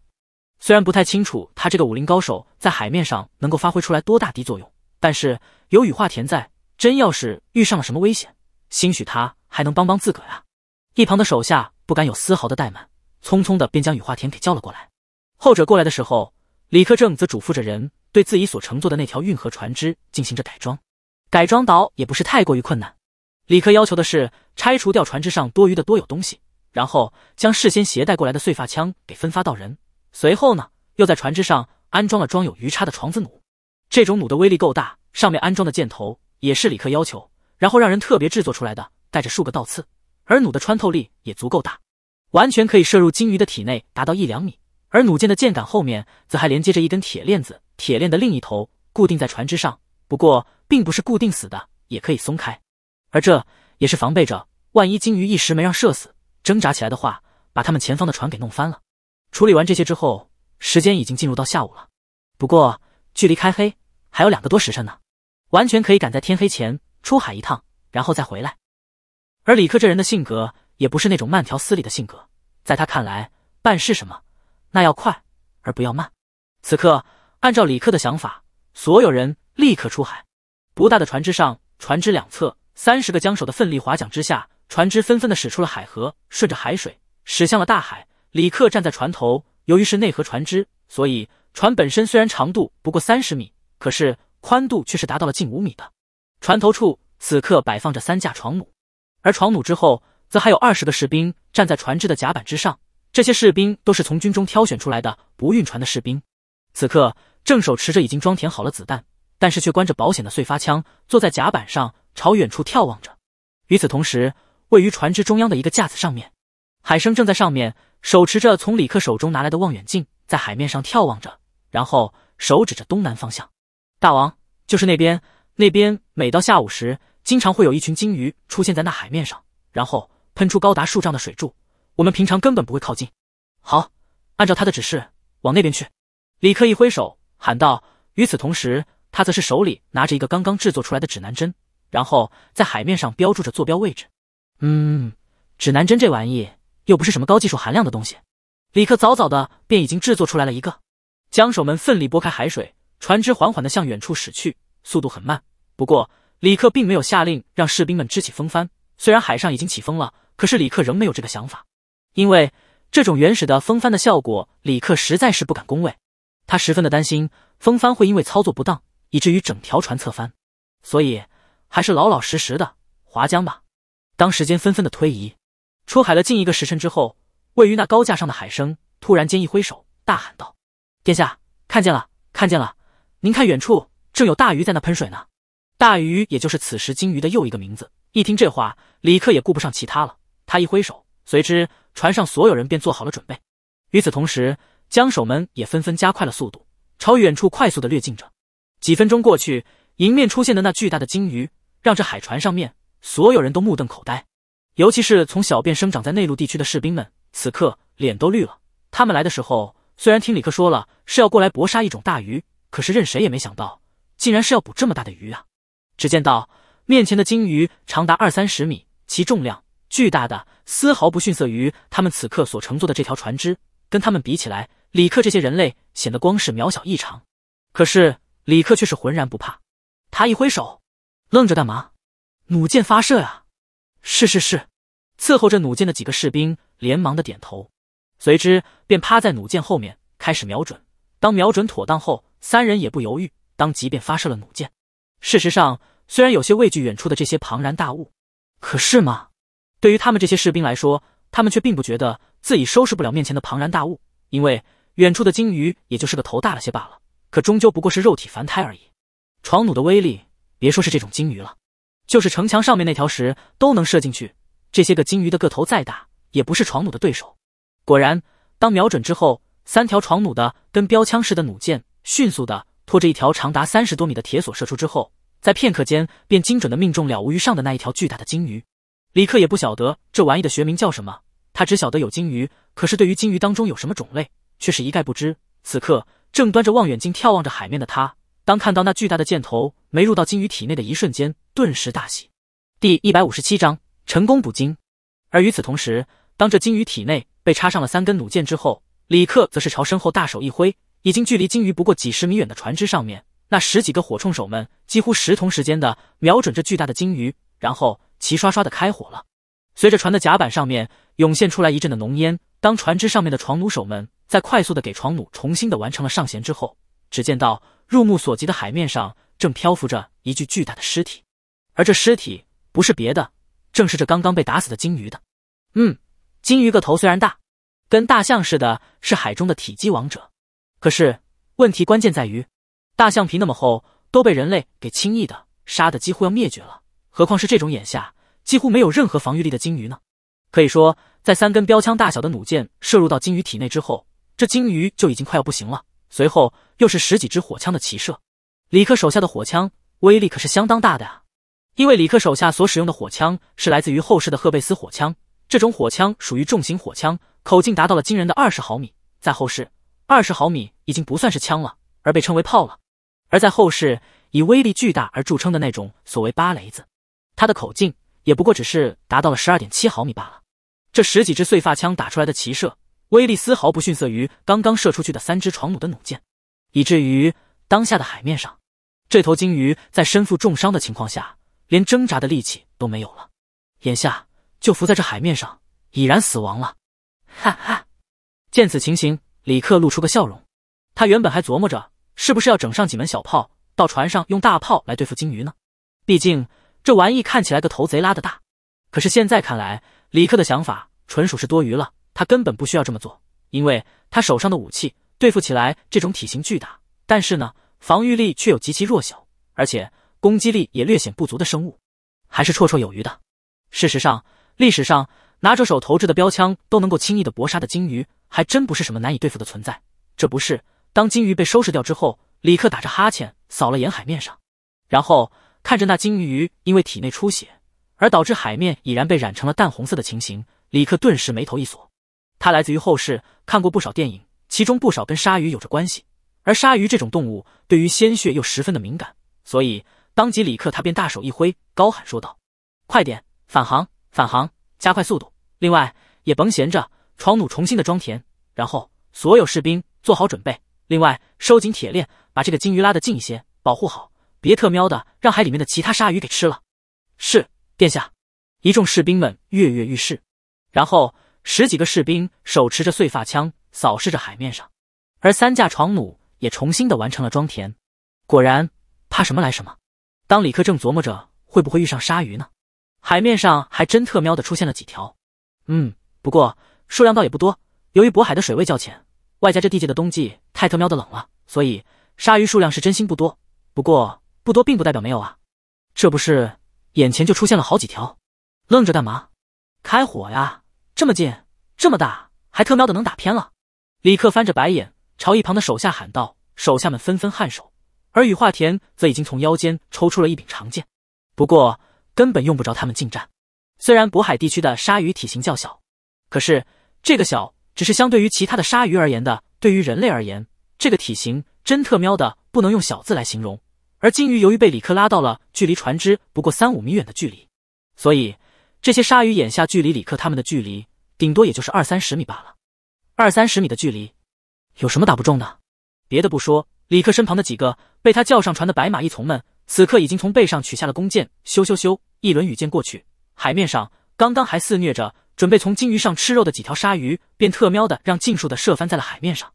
虽然不太清楚他这个武林高手在海面上能够发挥出来多大的作用，但是有羽化田在，真要是遇上了什么危险，兴许他还能帮帮自个啊。一旁的手下。不敢有丝毫的怠慢，匆匆的便将雨化田给叫了过来。后者过来的时候，李克正则嘱咐着人对自己所乘坐的那条运河船只进行着改装。改装倒也不是太过于困难，李克要求的是拆除掉船只上多余的多有东西，然后将事先携带过来的碎发枪给分发到人。随后呢，又在船只上安装了装有鱼叉的床子弩。这种弩的威力够大，上面安装的箭头也是李克要求，然后让人特别制作出来的，带着数个倒刺。而弩的穿透力也足够大，完全可以射入金鱼的体内，达到一两米。而弩箭的箭杆后面则还连接着一根铁链子，铁链的另一头固定在船只上，不过并不是固定死的，也可以松开。而这也是防备着，万一金鱼一时没让射死，挣扎起来的话，把他们前方的船给弄翻了。处理完这些之后，时间已经进入到下午了，不过距离开黑还有两个多时辰呢，完全可以赶在天黑前出海一趟，然后再回来。而李克这人的性格也不是那种慢条斯理的性格，在他看来，办事什么那要快而不要慢。此刻，按照李克的想法，所有人立刻出海。不大的船只上，船只两侧三十个江手的奋力划桨之下，船只纷纷的驶出了海河，顺着海水驶向了大海。李克站在船头，由于是内河船只，所以船本身虽然长度不过三十米，可是宽度却是达到了近五米的。船头处此刻摆放着三架床弩。而床弩之后，则还有二十个士兵站在船只的甲板之上。这些士兵都是从军中挑选出来的不晕船的士兵，此刻正手持着已经装填好了子弹，但是却关着保险的碎发枪，坐在甲板上朝远处眺望着。与此同时，位于船只中央的一个架子上面，海生正在上面手持着从李克手中拿来的望远镜，在海面上眺望着，然后手指着东南方向：“大王，就是那边，那边每到下午时。”经常会有一群鲸鱼出现在那海面上，然后喷出高达数丈的水柱。我们平常根本不会靠近。好，按照他的指示往那边去。”李克一挥手喊道。与此同时，他则是手里拿着一个刚刚制作出来的指南针，然后在海面上标注着坐标位置。嗯，指南针这玩意又不是什么高技术含量的东西。李克早早的便已经制作出来了一个。江手们奋力拨开海水，船只缓缓的向远处驶去，速度很慢，不过。李克并没有下令让士兵们支起风帆，虽然海上已经起风了，可是李克仍没有这个想法，因为这种原始的风帆的效果，李克实在是不敢恭维。他十分的担心风帆会因为操作不当，以至于整条船侧翻，所以还是老老实实的划浆吧。当时间纷纷的推移，出海了近一个时辰之后，位于那高架上的海生突然间一挥手，大喊道：“殿下，看见了，看见了，您看远处正有大鱼在那喷水呢。”大鱼，也就是此时鲸鱼的又一个名字。一听这话，李克也顾不上其他了。他一挥手，随之船上所有人便做好了准备。与此同时，江守们也纷纷加快了速度，朝远处快速的掠进着。几分钟过去，迎面出现的那巨大的鲸鱼，让这海船上面所有人都目瞪口呆。尤其是从小便生长在内陆地区的士兵们，此刻脸都绿了。他们来的时候，虽然听李克说了是要过来搏杀一种大鱼，可是任谁也没想到，竟然是要捕这么大的鱼啊！只见到面前的鲸鱼长达二三十米，其重量巨大的丝毫不逊色于他们此刻所乘坐的这条船只。跟他们比起来，李克这些人类显得光是渺小异常。可是李克却是浑然不怕，他一挥手：“愣着干嘛？弩箭发射呀！”“是是是。”伺候着弩箭的几个士兵连忙的点头，随之便趴在弩箭后面开始瞄准。当瞄准妥当后，三人也不犹豫，当即便发射了弩箭。事实上。虽然有些畏惧远处的这些庞然大物，可是嘛，对于他们这些士兵来说，他们却并不觉得自己收拾不了面前的庞然大物，因为远处的鲸鱼也就是个头大了些罢了，可终究不过是肉体凡胎而已。床弩的威力，别说是这种鲸鱼了，就是城墙上面那条时都能射进去。这些个鲸鱼的个头再大，也不是床弩的对手。果然，当瞄准之后，三条床弩的跟标枪似的弩箭，迅速的拖着一条长达三十多米的铁索射出之后。在片刻间，便精准的命中了无鱼上的那一条巨大的鲸鱼。李克也不晓得这玩意的学名叫什么，他只晓得有鲸鱼，可是对于鲸鱼当中有什么种类，却是一概不知。此刻正端着望远镜眺望着海面的他，当看到那巨大的箭头没入到鲸鱼体内的一瞬间，顿时大喜。第一百五十七章成功捕鲸。而与此同时，当这鲸鱼体内被插上了三根弩箭之后，李克则是朝身后大手一挥，已经距离鲸鱼不过几十米远的船只上面。那十几个火铳手们几乎同时间的瞄准着巨大的鲸鱼，然后齐刷刷的开火了。随着船的甲板上面涌现出来一阵的浓烟，当船只上面的床弩手们在快速的给床弩重新的完成了上弦之后，只见到入目所及的海面上正漂浮着一具巨大的尸体，而这尸体不是别的，正是这刚刚被打死的鲸鱼的。嗯，鲸鱼个头虽然大，跟大象似的，是海中的体积王者，可是问题关键在于。大象皮那么厚，都被人类给轻易的杀的几乎要灭绝了，何况是这种眼下几乎没有任何防御力的鲸鱼呢？可以说，在三根标枪大小的弩箭射入到鲸鱼体内之后，这鲸鱼就已经快要不行了。随后又是十几支火枪的齐射，李克手下的火枪威力可是相当大的啊！因为李克手下所使用的火枪是来自于后世的赫贝斯火枪，这种火枪属于重型火枪，口径达到了惊人的二十毫米，在后世，二十毫米已经不算是枪了，而被称为炮了。而在后世以威力巨大而著称的那种所谓巴雷子，它的口径也不过只是达到了十二点七毫米罢了。这十几支碎发枪打出来的齐射威力丝毫不逊色于刚刚射出去的三支床弩的弩箭，以至于当下的海面上，这头鲸鱼在身负重伤的情况下，连挣扎的力气都没有了，眼下就浮在这海面上，已然死亡了。哈哈，见此情形，李克露出个笑容。他原本还琢磨着。是不是要整上几门小炮到船上用大炮来对付鲸鱼呢？毕竟这玩意看起来个头贼拉的大，可是现在看来，李克的想法纯属是多余了。他根本不需要这么做，因为他手上的武器对付起来这种体型巨大，但是呢防御力却有极其弱小，而且攻击力也略显不足的生物，还是绰绰有余的。事实上，历史上拿着手投掷的标枪都能够轻易的搏杀的鲸鱼，还真不是什么难以对付的存在。这不是。当鲸鱼被收拾掉之后，李克打着哈欠扫了眼海面上，然后看着那鲸鱼因为体内出血而导致海面已然被染成了淡红色的情形，李克顿时眉头一锁。他来自于后世，看过不少电影，其中不少跟鲨鱼有着关系。而鲨鱼这种动物对于鲜血又十分的敏感，所以当即李克他便大手一挥，高喊说道：“快点返航，返航，加快速度！另外也甭闲着，床弩重新的装填，然后所有士兵做好准备。”另外，收紧铁链，把这个金鱼拉得近一些，保护好，别特喵的让海里面的其他鲨鱼给吃了。是，殿下。一众士兵们跃跃欲试，然后十几个士兵手持着碎发枪，扫视着海面上，而三架床弩也重新的完成了装填。果然，怕什么来什么。当李克正琢磨着会不会遇上鲨鱼呢，海面上还真特喵的出现了几条。嗯，不过数量倒也不多，由于渤海的水位较浅。外加这地界的冬季太特喵的冷了，所以鲨鱼数量是真心不多。不过不多并不代表没有啊，这不是眼前就出现了好几条？愣着干嘛？开火呀！这么近，这么大，还特喵的能打偏了？李克翻着白眼朝一旁的手下喊道，手下们纷纷颔首。而羽化田则已经从腰间抽出了一柄长剑，不过根本用不着他们近战。虽然渤海地区的鲨鱼体型较小，可是这个小。只是相对于其他的鲨鱼而言的，对于人类而言，这个体型真特喵的不能用小字来形容。而鲸鱼由于被李克拉到了距离船只不过三五米远的距离，所以这些鲨鱼眼下距离李克他们的距离，顶多也就是二三十米罢了。二三十米的距离，有什么打不中的？别的不说，李克身旁的几个被他叫上船的白马异从们，此刻已经从背上取下了弓箭，咻咻咻，一轮羽箭过去，海面上刚刚还肆虐着。准备从鲸鱼上吃肉的几条鲨鱼，便特喵的让尽数的射翻在了海面上。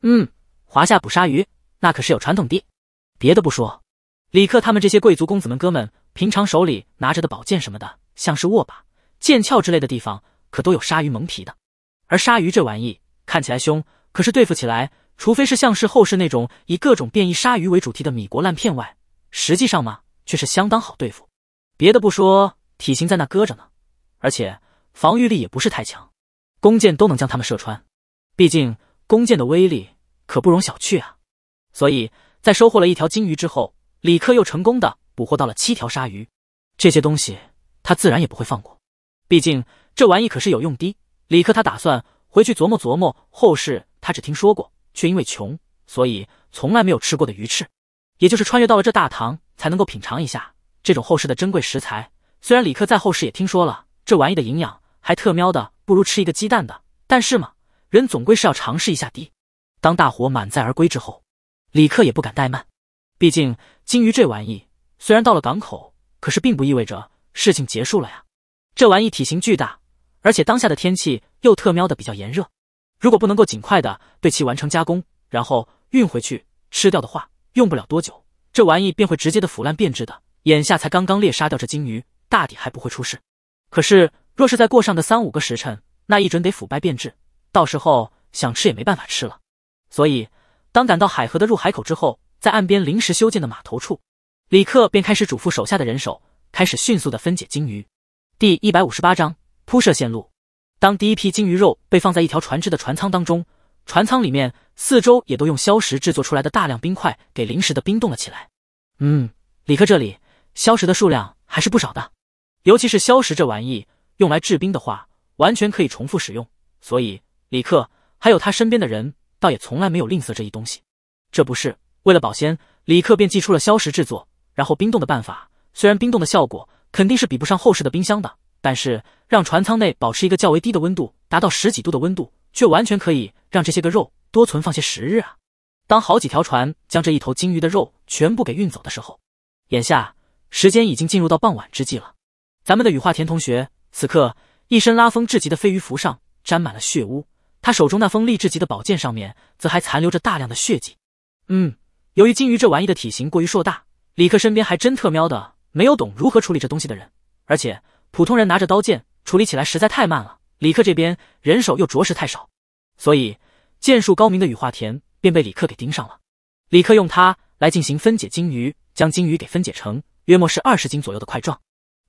嗯，华夏捕鲨鱼那可是有传统的，别的不说，李克他们这些贵族公子们哥们，平常手里拿着的宝剑什么的，像是握把、剑鞘之类的地方，可都有鲨鱼蒙皮的。而鲨鱼这玩意看起来凶，可是对付起来，除非是像是后世那种以各种变异鲨鱼为主题的米国烂片外，实际上嘛，却是相当好对付。别的不说，体型在那搁着呢，而且。防御力也不是太强，弓箭都能将他们射穿。毕竟弓箭的威力可不容小觑啊！所以在收获了一条金鱼之后，李克又成功的捕获到了七条鲨鱼。这些东西他自然也不会放过，毕竟这玩意可是有用的。李克他打算回去琢磨琢磨后世他只听说过，却因为穷所以从来没有吃过的鱼翅，也就是穿越到了这大唐才能够品尝一下这种后世的珍贵食材。虽然李克在后世也听说了这玩意的营养。还特喵的不如吃一个鸡蛋的，但是嘛，人总归是要尝试一下的。当大伙满载而归之后，李克也不敢怠慢，毕竟鲸鱼这玩意虽然到了港口，可是并不意味着事情结束了呀。这玩意体型巨大，而且当下的天气又特喵的比较炎热，如果不能够尽快的对其完成加工，然后运回去吃掉的话，用不了多久这玩意便会直接的腐烂变质的。眼下才刚刚猎杀掉这鲸鱼，大抵还不会出事，可是。若是再过上个三五个时辰，那一准得腐败变质，到时候想吃也没办法吃了。所以，当赶到海河的入海口之后，在岸边临时修建的码头处，李克便开始嘱咐手下的人手，开始迅速的分解鲸鱼。第一百五十八章铺设线路。当第一批鲸鱼肉被放在一条船只的船舱当中，船舱里面四周也都用硝石制作出来的大量冰块给临时的冰冻了起来。嗯，李克这里硝石的数量还是不少的，尤其是硝石这玩意。用来制冰的话，完全可以重复使用，所以李克还有他身边的人，倒也从来没有吝啬这一东西。这不是为了保鲜，李克便祭出了消食制作，然后冰冻的办法。虽然冰冻的效果肯定是比不上后世的冰箱的，但是让船舱内保持一个较为低的温度，达到十几度的温度，却完全可以让这些个肉多存放些时日啊！当好几条船将这一头鲸鱼的肉全部给运走的时候，眼下时间已经进入到傍晚之际了。咱们的雨化田同学。此刻，一身拉风至极的飞鱼服上沾满了血污，他手中那锋利至极的宝剑上面则还残留着大量的血迹。嗯，由于金鱼这玩意的体型过于硕大，李克身边还真特喵的没有懂如何处理这东西的人，而且普通人拿着刀剑处理起来实在太慢了。李克这边人手又着实太少，所以剑术高明的羽化田便被李克给盯上了。李克用它来进行分解金鱼，将金鱼给分解成约莫是二十斤左右的块状。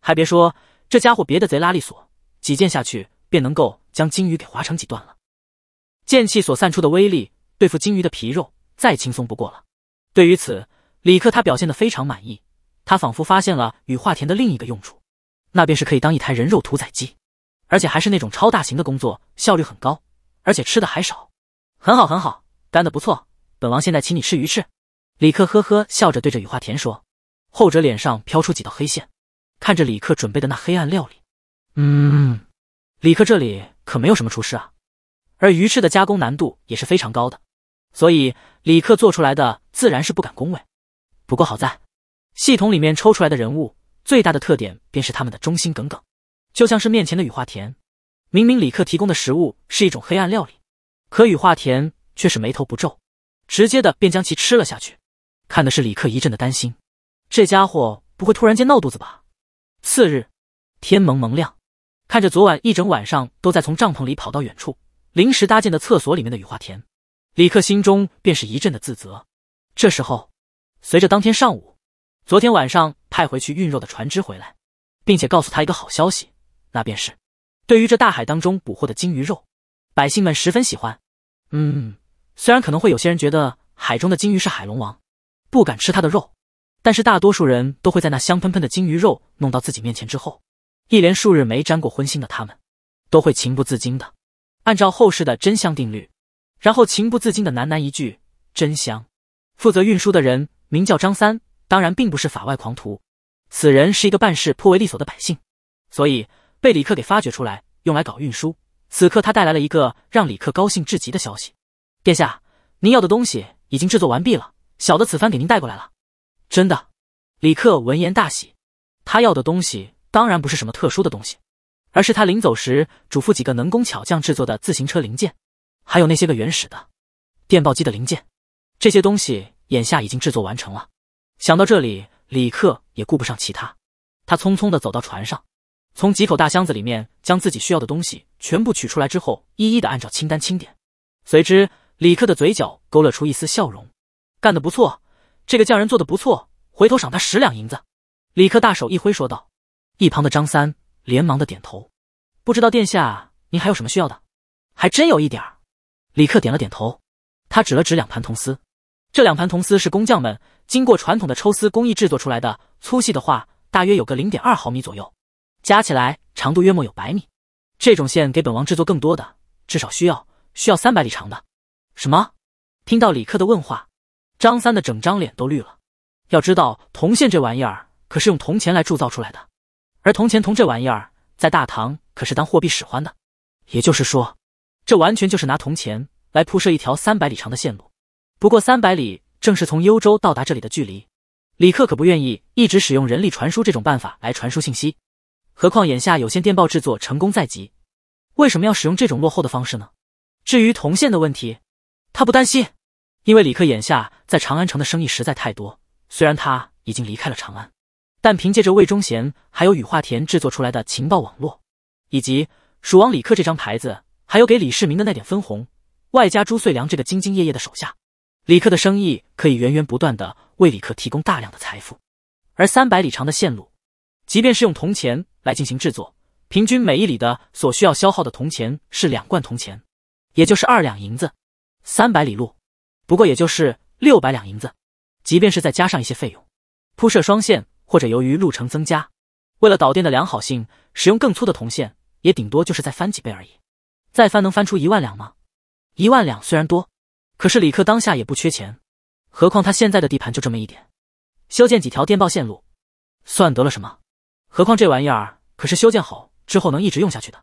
还别说。这家伙别的贼拉力索几剑下去，便能够将鲸鱼给划成几段了。剑气所散出的威力，对付鲸鱼的皮肉再轻松不过了。对于此，李克他表现的非常满意，他仿佛发现了雨化田的另一个用处，那便是可以当一台人肉屠宰机，而且还是那种超大型的，工作效率很高，而且吃的还少。很好，很好，干的不错。本王现在请你吃鱼翅。李克呵呵笑着对着雨化田说，后者脸上飘出几道黑线。看着李克准备的那黑暗料理，嗯，李克这里可没有什么厨师啊，而鱼翅的加工难度也是非常高的，所以李克做出来的自然是不敢恭维。不过好在，系统里面抽出来的人物最大的特点便是他们的忠心耿耿，就像是面前的雨化田，明明李克提供的食物是一种黑暗料理，可雨化田却是眉头不皱，直接的便将其吃了下去，看的是李克一阵的担心，这家伙不会突然间闹肚子吧？次日，天蒙蒙亮，看着昨晚一整晚上都在从帐篷里跑到远处临时搭建的厕所里面的雨化田，李克心中便是一阵的自责。这时候，随着当天上午，昨天晚上派回去运肉的船只回来，并且告诉他一个好消息，那便是对于这大海当中捕获的鲸鱼肉，百姓们十分喜欢。嗯，虽然可能会有些人觉得海中的鲸鱼是海龙王，不敢吃它的肉。但是大多数人都会在那香喷喷的金鱼肉弄到自己面前之后，一连数日没沾过荤腥的他们，都会情不自禁的按照后世的真香定律，然后情不自禁的喃喃一句“真香”。负责运输的人名叫张三，当然并不是法外狂徒，此人是一个办事颇为利索的百姓，所以被李克给发掘出来用来搞运输。此刻他带来了一个让李克高兴至极的消息：殿下，您要的东西已经制作完毕了，小的此番给您带过来了。真的，李克闻言大喜。他要的东西当然不是什么特殊的东西，而是他临走时嘱咐几个能工巧匠制作的自行车零件，还有那些个原始的电报机的零件。这些东西眼下已经制作完成了。想到这里，李克也顾不上其他，他匆匆的走到船上，从几口大箱子里面将自己需要的东西全部取出来之后，一一的按照清单清点。随之，李克的嘴角勾勒出一丝笑容，干得不错。这个匠人做的不错，回头赏他十两银子。”李克大手一挥说道。一旁的张三连忙的点头。不知道殿下您还有什么需要的？还真有一点儿。李克点了点头，他指了指两盘铜丝，这两盘铜丝是工匠们经过传统的抽丝工艺制作出来的，粗细的话大约有个零点二毫米左右，加起来长度约莫有百米。这种线给本王制作更多的，至少需要需要三百里长的。什么？听到李克的问话。张三的整张脸都绿了，要知道铜线这玩意儿可是用铜钱来铸造出来的，而铜钱铜这玩意儿在大唐可是当货币使唤的，也就是说，这完全就是拿铜钱来铺设一条三百里长的线路。不过三百里正是从幽州到达这里的距离，李克可不愿意一直使用人力传输这种办法来传输信息，何况眼下有线电报制作成功在即，为什么要使用这种落后的方式呢？至于铜线的问题，他不担心。因为李克眼下在长安城的生意实在太多，虽然他已经离开了长安，但凭借着魏忠贤还有雨化田制作出来的情报网络，以及蜀王李克这张牌子，还有给李世民的那点分红，外加朱遂良这个兢兢业业的手下，李克的生意可以源源不断的为李克提供大量的财富。而三百里长的线路，即便是用铜钱来进行制作，平均每一里的所需要消耗的铜钱是两贯铜钱，也就是二两银子，三百里路。不过也就是六百两银子，即便是再加上一些费用，铺设双线或者由于路程增加，为了导电的良好性，使用更粗的铜线，也顶多就是再翻几倍而已。再翻能翻出一万两吗？一万两虽然多，可是李克当下也不缺钱，何况他现在的地盘就这么一点，修建几条电报线路，算得了什么？何况这玩意儿可是修建好之后能一直用下去的。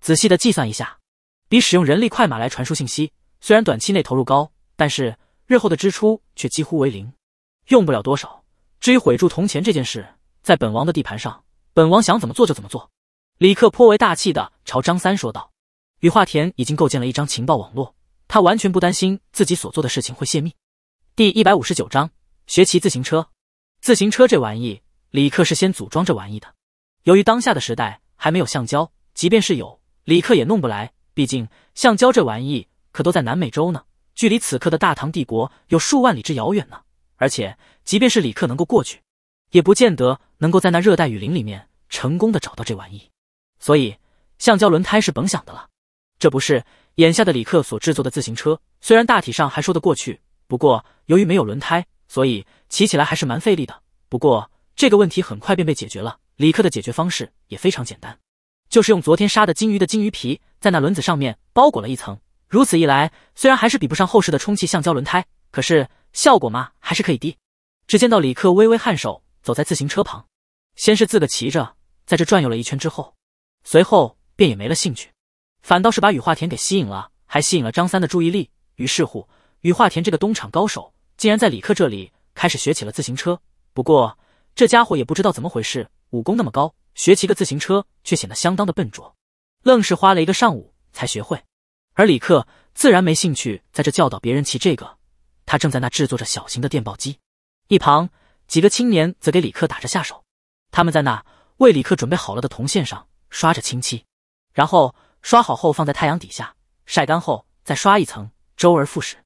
仔细的计算一下，比使用人力快马来传输信息，虽然短期内投入高。但是日后的支出却几乎为零，用不了多少。至于毁铸铜钱这件事，在本王的地盘上，本王想怎么做就怎么做。李克颇为大气的朝张三说道：“雨化田已经构建了一张情报网络，他完全不担心自己所做的事情会泄密。”第一百五十九章学骑自行车。自行车这玩意，李克是先组装这玩意的。由于当下的时代还没有橡胶，即便是有，李克也弄不来。毕竟橡胶这玩意可都在南美洲呢。距离此刻的大唐帝国有数万里之遥远呢，而且即便是李克能够过去，也不见得能够在那热带雨林里面成功的找到这玩意，所以橡胶轮胎是甭想的了。这不是眼下的李克所制作的自行车，虽然大体上还说得过去，不过由于没有轮胎，所以骑起来还是蛮费力的。不过这个问题很快便被解决了，李克的解决方式也非常简单，就是用昨天杀的金鱼的金鱼皮在那轮子上面包裹了一层。如此一来，虽然还是比不上后世的充气橡胶轮胎，可是效果嘛，还是可以滴。只见到李克微微颔首，走在自行车旁，先是自个骑着在这转悠了一圈之后，随后便也没了兴趣，反倒是把雨化田给吸引了，还吸引了张三的注意力。于是乎，雨化田这个东厂高手，竟然在李克这里开始学起了自行车。不过这家伙也不知道怎么回事，武功那么高，学骑个自行车却显得相当的笨拙，愣是花了一个上午才学会。而李克自然没兴趣在这教导别人骑这个，他正在那制作着小型的电报机。一旁几个青年则给李克打着下手，他们在那为李克准备好了的铜线上刷着清漆，然后刷好后放在太阳底下晒干后再刷一层，周而复始。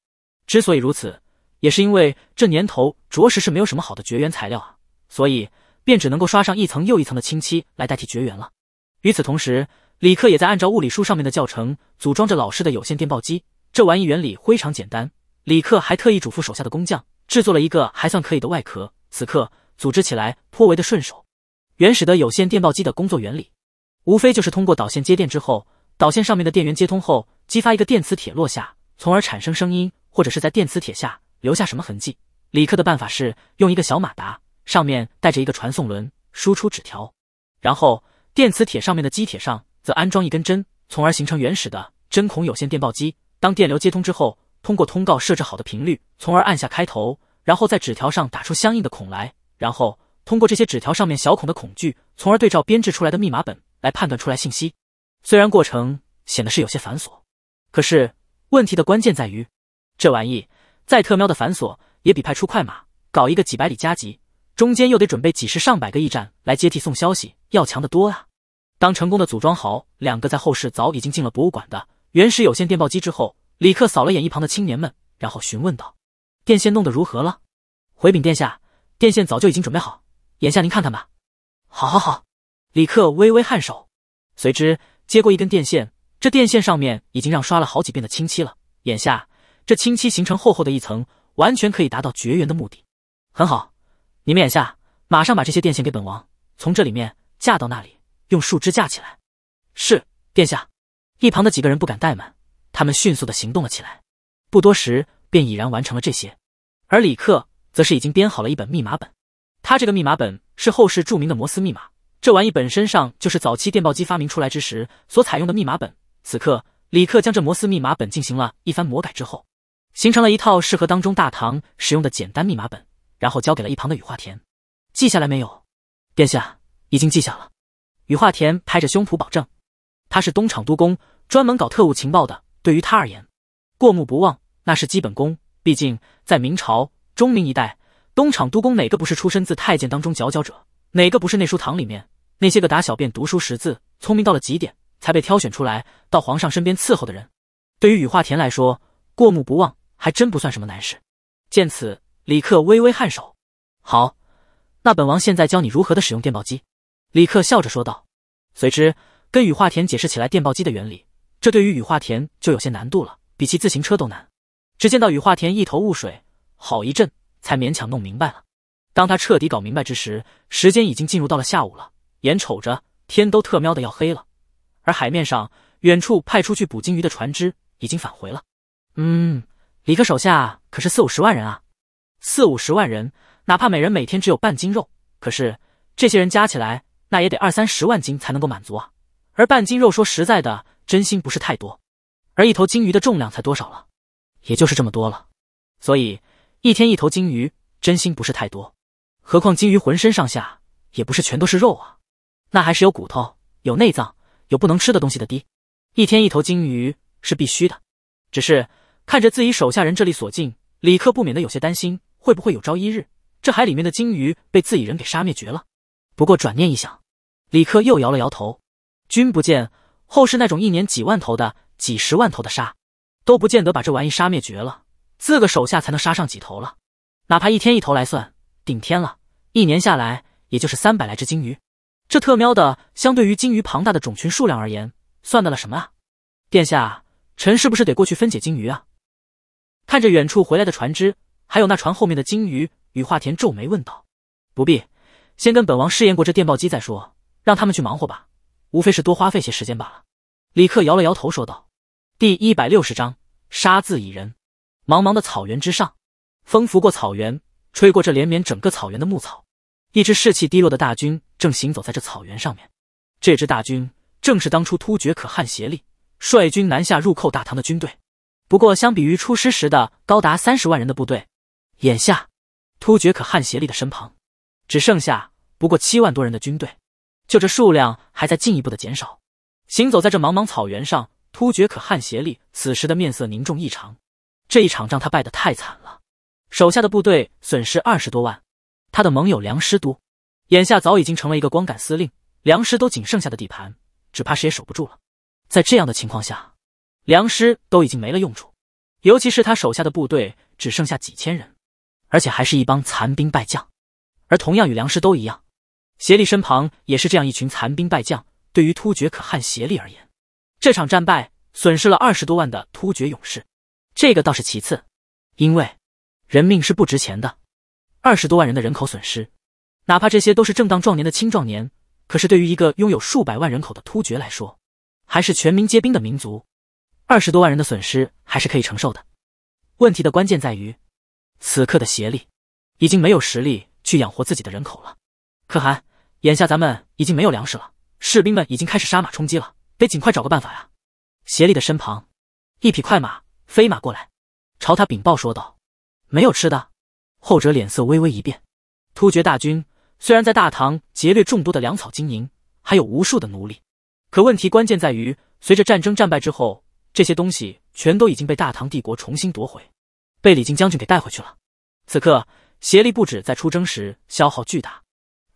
之所以如此，也是因为这年头着实是没有什么好的绝缘材料啊，所以便只能够刷上一层又一层的清漆来代替绝缘了。与此同时，李克也在按照物理书上面的教程组装着老式的有线电报机。这玩意原理非常简单。李克还特意嘱咐手下的工匠制作了一个还算可以的外壳，此刻组织起来颇为的顺手。原始的有线电报机的工作原理，无非就是通过导线接电之后，导线上面的电源接通后，激发一个电磁铁落下，从而产生声音，或者是在电磁铁下留下什么痕迹。李克的办法是用一个小马达，上面带着一个传送轮，输出纸条，然后电磁铁上面的机铁上。则安装一根针，从而形成原始的针孔有线电报机。当电流接通之后，通过通告设置好的频率，从而按下开头，然后在纸条上打出相应的孔来。然后通过这些纸条上面小孔的孔距，从而对照编制出来的密码本来判断出来信息。虽然过程显得是有些繁琐，可是问题的关键在于，这玩意再特喵的繁琐，也比派出快马，搞一个几百里加急，中间又得准备几十上百个驿站来接替送消息要强得多啊！当成功的组装好两个在后世早已经进了博物馆的原始有线电报机之后，李克扫了眼一旁的青年们，然后询问道：“电线弄得如何了？”回禀殿下，电线早就已经准备好，眼下您看看吧。好，好，好。李克微微颔首，随之接过一根电线，这电线上面已经让刷了好几遍的清漆了，眼下这清漆形成厚厚的一层，完全可以达到绝缘的目的。很好，你们眼下马上把这些电线给本王，从这里面架到那里。用树枝架起来，是殿下。一旁的几个人不敢怠慢，他们迅速的行动了起来。不多时，便已然完成了这些。而李克则是已经编好了一本密码本。他这个密码本是后世著名的摩斯密码，这玩意本身上就是早期电报机发明出来之时所采用的密码本。此刻，李克将这摩斯密码本进行了一番魔改之后，形成了一套适合当中大唐使用的简单密码本，然后交给了一旁的雨化田，记下来没有？殿下已经记下了。羽化田拍着胸脯保证：“他是东厂督工，专门搞特务情报的。对于他而言，过目不忘那是基本功。毕竟在明朝中明一代，东厂督工哪个不是出身自太监当中佼佼者？哪个不是内书堂里面那些个打小便读书识字、聪明到了极点才被挑选出来到皇上身边伺候的人？对于羽化田来说，过目不忘还真不算什么难事。”见此，李克微微颔首：“好，那本王现在教你如何的使用电报机。”李克笑着说道，随之跟雨化田解释起来电报机的原理，这对于雨化田就有些难度了，比骑自行车都难。只见到雨化田一头雾水，好一阵才勉强弄明白了。当他彻底搞明白之时，时间已经进入到了下午了，眼瞅着天都特喵的要黑了。而海面上，远处派出去捕鲸鱼的船只已经返回了。嗯，李克手下可是四五十万人啊，四五十万人，哪怕每人每天只有半斤肉，可是这些人加起来。那也得二三十万斤才能够满足啊，而半斤肉说实在的，真心不是太多。而一头鲸鱼的重量才多少了？也就是这么多了。所以一天一头鲸鱼，真心不是太多。何况鲸鱼浑身上下也不是全都是肉啊，那还是有骨头、有内脏、有不能吃的东西的。滴，一天一头鲸鱼是必须的。只是看着自己手下人这里所进，李克不免的有些担心，会不会有朝一日这海里面的鲸鱼被自己人给杀灭绝了？不过转念一想，李克又摇了摇头，君不见后世那种一年几万头的、几十万头的杀，都不见得把这玩意杀灭绝了，自个手下才能杀上几头了。哪怕一天一头来算，顶天了，一年下来也就是三百来只金鱼。这特喵的，相对于金鱼庞大的种群数量而言，算得了什么啊？殿下，臣是不是得过去分解金鱼啊？看着远处回来的船只，还有那船后面的金鱼，羽化田皱眉问道：“不必，先跟本王试验过这电报机再说。”让他们去忙活吧，无非是多花费些时间罢了。李克摇了摇头说道。第一百六十章杀自己人。茫茫的草原之上，风拂过草原，吹过这连绵整个草原的牧草。一支士气低落的大军正行走在这草原上面。这支大军正是当初突厥可汗协利率军南下入寇大唐的军队。不过，相比于出师时的高达三十万人的部队，眼下突厥可汗协利的身旁只剩下不过七万多人的军队。就这数量还在进一步的减少。行走在这茫茫草原上，突厥可汗斜利此时的面色凝重异常。这一场仗他败得太惨了，手下的部队损失二十多万。他的盟友梁师都，眼下早已经成了一个光杆司令。梁师都仅剩下的地盘，只怕谁也守不住了。在这样的情况下，梁师都已经没了用处，尤其是他手下的部队只剩下几千人，而且还是一帮残兵败将。而同样与梁师都一样。协力身旁也是这样一群残兵败将。对于突厥可汗协力而言，这场战败损失了二十多万的突厥勇士，这个倒是其次，因为人命是不值钱的。二十多万人的人口损失，哪怕这些都是正当壮年的青壮年，可是对于一个拥有数百万人口的突厥来说，还是全民皆兵的民族，二十多万人的损失还是可以承受的。问题的关键在于，此刻的协力已经没有实力去养活自己的人口了。可汗，眼下咱们已经没有粮食了，士兵们已经开始杀马充饥了，得尽快找个办法呀。颉力的身旁，一匹快马飞马过来，朝他禀报说道：“没有吃的。”后者脸色微微一变。突厥大军虽然在大唐劫掠众多的粮草金银，还有无数的奴隶，可问题关键在于，随着战争战败之后，这些东西全都已经被大唐帝国重新夺回，被李靖将军给带回去了。此刻，颉力不止在出征时消耗巨大。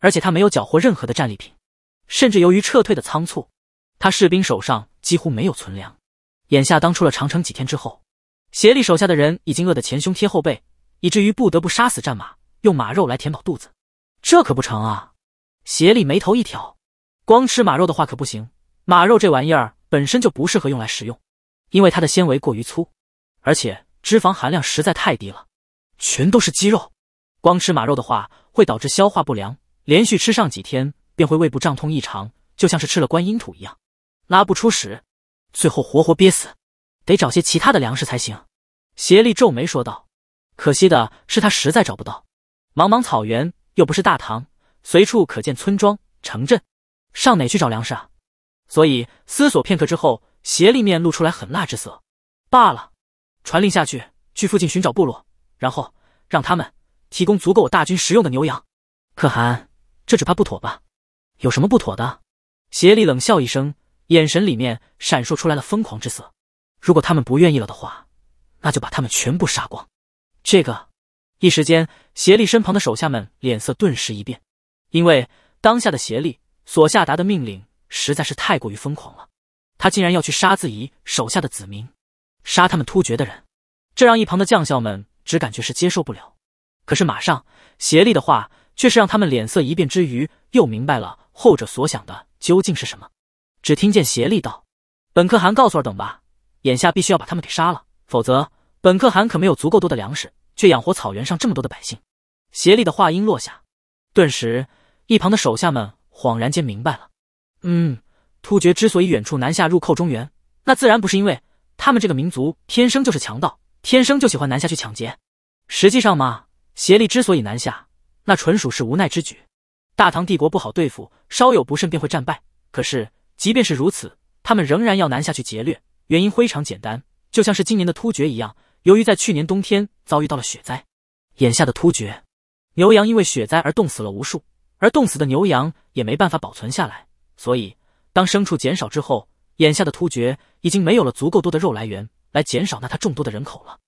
而且他没有缴获任何的战利品，甚至由于撤退的仓促，他士兵手上几乎没有存粮。眼下当出了长城几天之后，协力手下的人已经饿得前胸贴后背，以至于不得不杀死战马，用马肉来填饱肚子。这可不成啊！协力眉头一挑，光吃马肉的话可不行。马肉这玩意儿本身就不适合用来食用，因为它的纤维过于粗，而且脂肪含量实在太低了，全都是肌肉。光吃马肉的话，会导致消化不良。连续吃上几天，便会胃部胀痛异常，就像是吃了观音土一样，拉不出屎，最后活活憋死，得找些其他的粮食才行。协力皱眉说道：“可惜的是，他实在找不到，茫茫草原又不是大唐，随处可见村庄城镇，上哪去找粮食啊？”所以思索片刻之后，斜立面露出来狠辣之色：“罢了，传令下去，去附近寻找部落，然后让他们提供足够我大军食用的牛羊。”可汗。这只怕不妥吧？有什么不妥的？协力冷笑一声，眼神里面闪烁出来了疯狂之色。如果他们不愿意了的话，那就把他们全部杀光。这个……一时间，协力身旁的手下们脸色顿时一变，因为当下的协力所下达的命令实在是太过于疯狂了，他竟然要去杀自己手下的子民，杀他们突厥的人，这让一旁的将校们只感觉是接受不了。可是马上，协力的话。却是让他们脸色一变之余，又明白了后者所想的究竟是什么。只听见协力道：“本可汗告诉尔等吧，眼下必须要把他们给杀了，否则本可汗可没有足够多的粮食，却养活草原上这么多的百姓。”协力的话音落下，顿时一旁的手下们恍然间明白了。嗯，突厥之所以远处南下入寇中原，那自然不是因为他们这个民族天生就是强盗，天生就喜欢南下去抢劫。实际上嘛，协力之所以南下。那纯属是无奈之举。大唐帝国不好对付，稍有不慎便会战败。可是，即便是如此，他们仍然要南下去劫掠。原因非常简单，就像是今年的突厥一样，由于在去年冬天遭遇到了雪灾，眼下的突厥牛羊因为雪灾而冻死了无数，而冻死的牛羊也没办法保存下来，所以当牲畜减少之后，眼下的突厥已经没有了足够多的肉来源来减少那他众多的人口了。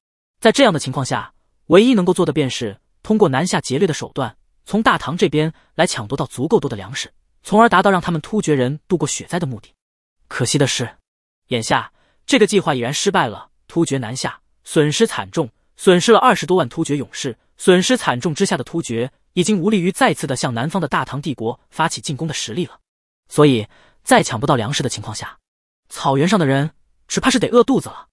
在这样的情况下，唯一能够做的便是。通过南下劫掠的手段，从大唐这边来抢夺到足够多的粮食，从而达到让他们突厥人度过雪灾的目的。可惜的是，眼下这个计划已然失败了。突厥南下损失惨重，损失了二十多万突厥勇士。损失惨重之下的突厥，已经无力于再次的向南方的大唐帝国发起进攻的实力了。所以，在抢不到粮食的情况下，草原上的人只怕是得饿肚子了。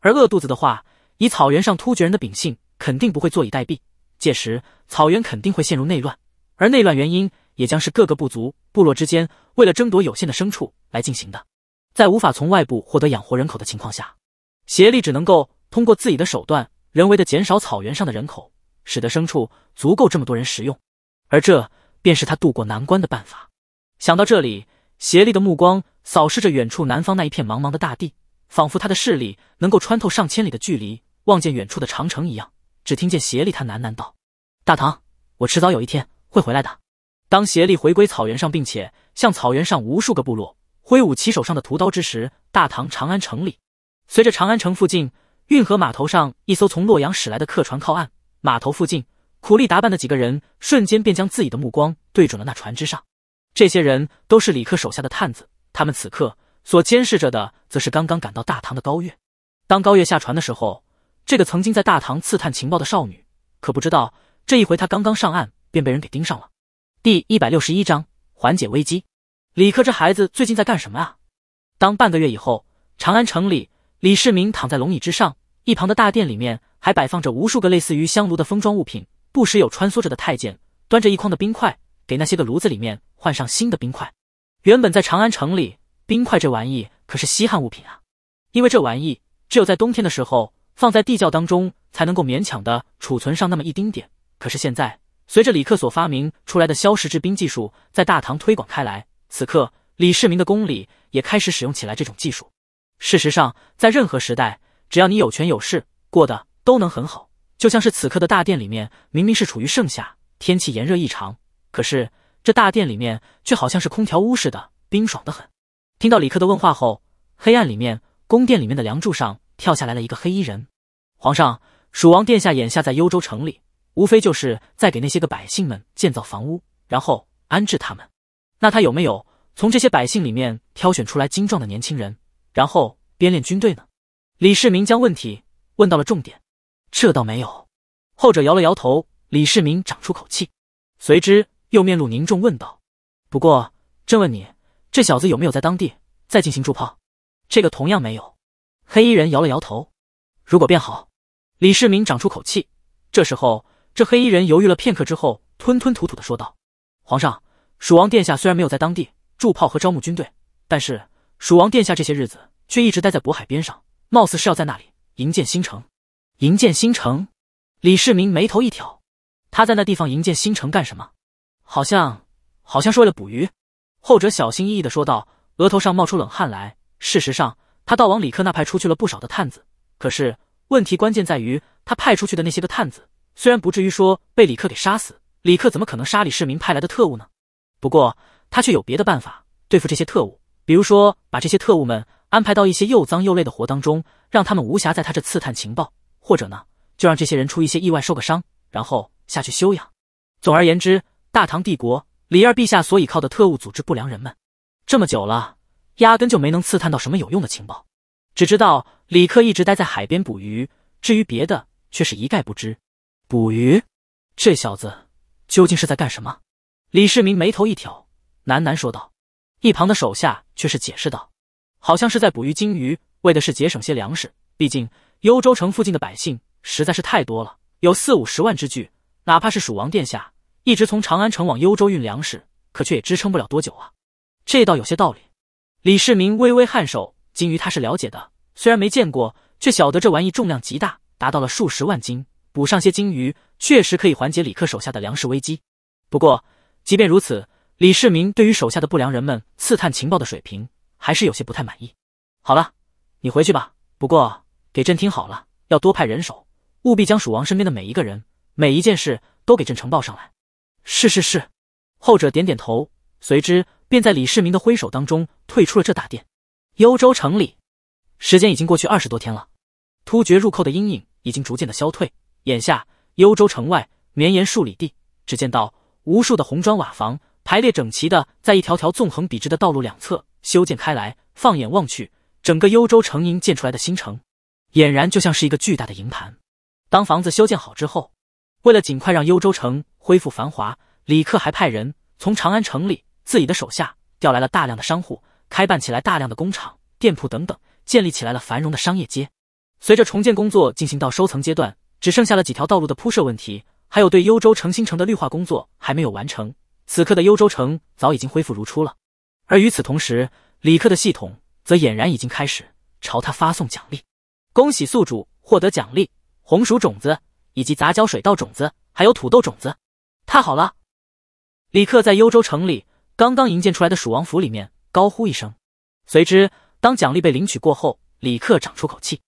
而饿肚子的话，以草原上突厥人的秉性，肯定不会坐以待毙。届时，草原肯定会陷入内乱，而内乱原因也将是各个部族、部落之间为了争夺有限的牲畜来进行的。在无法从外部获得养活人口的情况下，协力只能够通过自己的手段，人为的减少草原上的人口，使得牲畜足够这么多人食用。而这便是他渡过难关的办法。想到这里，协力的目光扫视着远处南方那一片茫茫的大地，仿佛他的视力能够穿透上千里的距离，望见远处的长城一样。只听见协力他喃喃道：“大唐，我迟早有一天会回来的。”当协力回归草原上，并且向草原上无数个部落挥舞起手上的屠刀之时，大唐长安城里，随着长安城附近运河码头上一艘从洛阳驶来的客船靠岸，码头附近苦力打扮的几个人瞬间便将自己的目光对准了那船之上。这些人都是李克手下的探子，他们此刻所监视着的，则是刚刚赶到大唐的高月。当高月下船的时候。这个曾经在大唐刺探情报的少女，可不知道这一回她刚刚上岸便被人给盯上了。第一百六十一章缓解危机。李克这孩子最近在干什么啊？当半个月以后，长安城里，李世民躺在龙椅之上，一旁的大殿里面还摆放着无数个类似于香炉的封装物品，不时有穿梭着的太监端着一筐的冰块，给那些个炉子里面换上新的冰块。原本在长安城里，冰块这玩意可是稀罕物品啊，因为这玩意只有在冬天的时候。放在地窖当中才能够勉强的储存上那么一丁点。可是现在，随着李克所发明出来的消食制冰技术在大唐推广开来，此刻李世民的宫里也开始使用起来这种技术。事实上，在任何时代，只要你有权有势，过得都能很好。就像是此刻的大殿里面，明明是处于盛夏，天气炎热异常，可是这大殿里面却好像是空调屋似的，冰爽的很。听到李克的问话后，黑暗里面，宫殿里面的梁柱上。跳下来了一个黑衣人。皇上，蜀王殿下眼下在幽州城里，无非就是在给那些个百姓们建造房屋，然后安置他们。那他有没有从这些百姓里面挑选出来精壮的年轻人，然后编练军队呢？李世民将问题问到了重点。这倒没有。后者摇了摇头。李世民长出口气，随之又面露凝重，问道：“不过朕问你，这小子有没有在当地再进行铸炮？这个同样没有。”黑衣人摇了摇头。如果变好，李世民长出口气。这时候，这黑衣人犹豫了片刻之后，吞吞吐吐的说道：“皇上，蜀王殿下虽然没有在当地驻炮和招募军队，但是蜀王殿下这些日子却一直待在渤海边上，貌似是要在那里营建新城。营建新城？”李世民眉头一挑，他在那地方营建新城干什么？好像好像是为了捕鱼？后者小心翼翼的说道，额头上冒出冷汗来。事实上。他倒往李克那派出去了不少的探子，可是问题关键在于，他派出去的那些个探子，虽然不至于说被李克给杀死，李克怎么可能杀李世民派来的特务呢？不过他却有别的办法对付这些特务，比如说把这些特务们安排到一些又脏又累的活当中，让他们无暇在他这刺探情报，或者呢，就让这些人出一些意外受个伤，然后下去休养。总而言之，大唐帝国李二陛下所倚靠的特务组织不良人们，这么久了。压根就没能刺探到什么有用的情报，只知道李克一直待在海边捕鱼，至于别的却是一概不知。捕鱼，这小子究竟是在干什么？李世民眉头一挑，喃喃说道。一旁的手下却是解释道：“好像是在捕鱼鲸鱼，为的是节省些粮食。毕竟幽州城附近的百姓实在是太多了，有四五十万之巨，哪怕是蜀王殿下一直从长安城往幽州运粮食，可却也支撑不了多久啊。这倒有些道理。”李世民微微颔首，金鱼他是了解的，虽然没见过，却晓得这玩意重量极大，达到了数十万斤。捕上些金鱼，确实可以缓解李克手下的粮食危机。不过，即便如此，李世民对于手下的不良人们刺探情报的水平，还是有些不太满意。好了，你回去吧。不过，给朕听好了，要多派人手，务必将蜀王身边的每一个人、每一件事都给朕呈报上来。是是是，后者点点头。随之便在李世民的挥手当中退出了这大殿。幽州城里，时间已经过去二十多天了，突厥入寇的阴影已经逐渐的消退。眼下，幽州城外绵延数里地，只见到无数的红砖瓦房排列整齐的在一条条纵横笔直的道路两侧修建开来。放眼望去，整个幽州城营建出来的新城，俨然就像是一个巨大的营盘。当房子修建好之后，为了尽快让幽州城恢复繁华，李克还派人从长安城里。自己的手下调来了大量的商户，开办起来大量的工厂、店铺等等，建立起来了繁荣的商业街。随着重建工作进行到收层阶段，只剩下了几条道路的铺设问题，还有对幽州城新城的绿化工作还没有完成。此刻的幽州城早已经恢复如初了。而与此同时，李克的系统则俨然已经开始朝他发送奖励。恭喜宿主获得奖励：红薯种子以及杂交水稻种子，还有土豆种子。太好了！李克在幽州城里。刚刚营建出来的蜀王府里面，高呼一声，随之当奖励被领取过后，李克长出口气。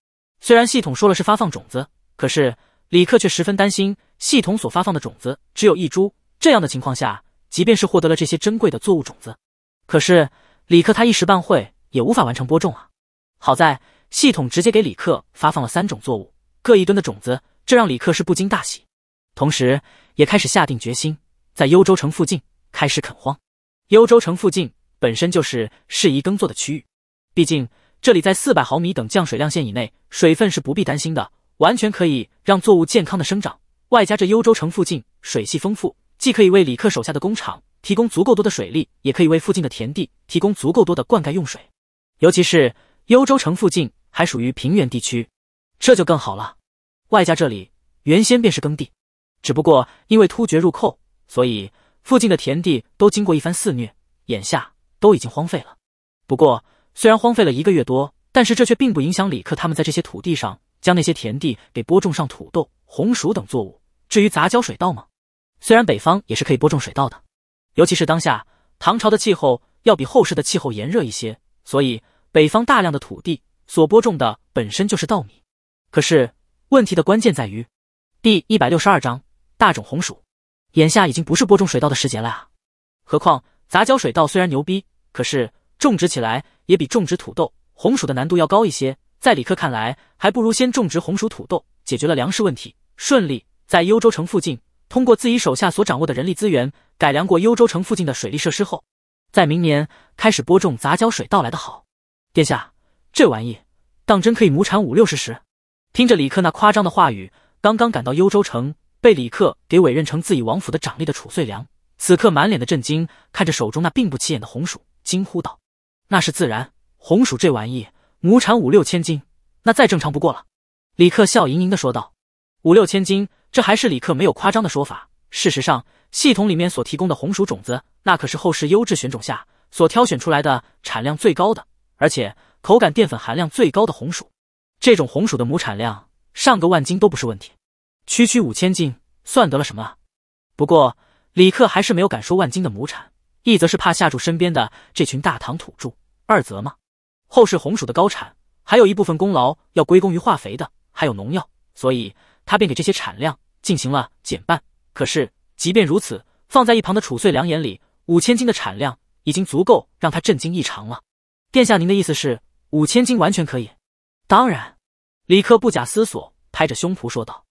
虽然系统说了是发放种子，可是李克却十分担心系统所发放的种子只有一株。这样的情况下，即便是获得了这些珍贵的作物种子，可是李克他一时半会也无法完成播种啊。好在系统直接给李克发放了三种作物各一吨的种子，这让李克是不禁大喜，同时也开始下定决心在幽州城附近开始垦荒。幽州城附近本身就是适宜耕作的区域，毕竟这里在四百毫米等降水量线以内，水分是不必担心的，完全可以让作物健康的生长。外加这幽州城附近水系丰富，既可以为李克手下的工厂提供足够多的水力，也可以为附近的田地提供足够多的灌溉用水。尤其是幽州城附近还属于平原地区，这就更好了。外加这里原先便是耕地，只不过因为突厥入寇，所以。附近的田地都经过一番肆虐，眼下都已经荒废了。不过，虽然荒废了一个月多，但是这却并不影响李克他们在这些土地上将那些田地给播种上土豆、红薯等作物。至于杂交水稻吗？虽然北方也是可以播种水稻的，尤其是当下唐朝的气候要比后世的气候炎热一些，所以北方大量的土地所播种的本身就是稻米。可是，问题的关键在于第一百六十二章大种红薯。眼下已经不是播种水稻的时节了呀，何况杂交水稻虽然牛逼，可是种植起来也比种植土豆、红薯的难度要高一些。在李克看来，还不如先种植红薯、土豆，解决了粮食问题，顺利在幽州城附近通过自己手下所掌握的人力资源改良过幽州城附近的水利设施后，在明年开始播种杂交水稻来的好。殿下，这玩意当真可以亩产五六十石？听着李克那夸张的话语，刚刚赶到幽州城。被李克给委任成自己王府的掌力的褚遂良，此刻满脸的震惊，看着手中那并不起眼的红薯，惊呼道：“那是自然，红薯这玩意，亩产五六千斤，那再正常不过了。”李克笑盈盈的说道：“五六千斤，这还是李克没有夸张的说法。事实上，系统里面所提供的红薯种子，那可是后世优质选种下所挑选出来的产量最高的，而且口感淀粉含量最高的红薯。这种红薯的亩产量上个万斤都不是问题。”区区五千斤算得了什么？不过李克还是没有敢说万斤的亩产，一则是怕吓住身边的这群大唐土著，二则嘛，后世红薯的高产还有一部分功劳要归功于化肥的，还有农药，所以他便给这些产量进行了减半。可是即便如此，放在一旁的褚遂良眼里，五千斤的产量已经足够让他震惊异常了。殿下，您的意思是五千斤完全可以？当然，李克不假思索，拍着胸脯说道。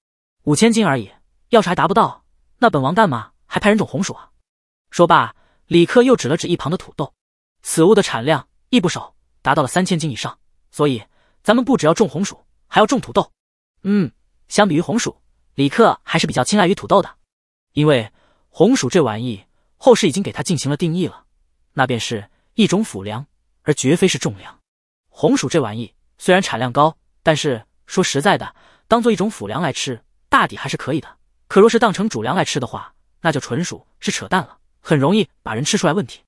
五千斤而已，要是还达不到，那本王干嘛还派人种红薯啊？说罢，李克又指了指一旁的土豆，此物的产量亦不少，达到了三千斤以上，所以咱们不只要种红薯，还要种土豆。嗯，相比于红薯，李克还是比较青睐于土豆的，因为红薯这玩意后世已经给它进行了定义了，那便是一种辅粮，而绝非是重粮。红薯这玩意虽然产量高，但是说实在的，当做一种辅粮来吃。大抵还是可以的，可若是当成主粮来吃的话，那就纯属是扯淡了，很容易把人吃出来问题。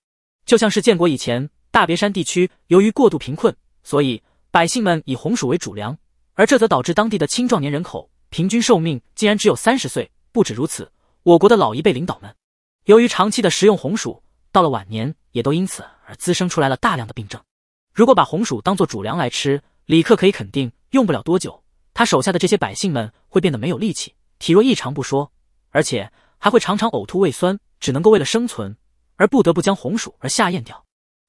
就像是建国以前，大别山地区由于过度贫困，所以百姓们以红薯为主粮，而这则导致当地的青壮年人口平均寿命竟然只有三十岁。不止如此，我国的老一辈领导们，由于长期的食用红薯，到了晚年也都因此而滋生出来了大量的病症。如果把红薯当做主粮来吃，李克可以肯定，用不了多久，他手下的这些百姓们。会变得没有力气，体弱异常不说，而且还会常常呕吐胃酸，只能够为了生存而不得不将红薯而下咽掉。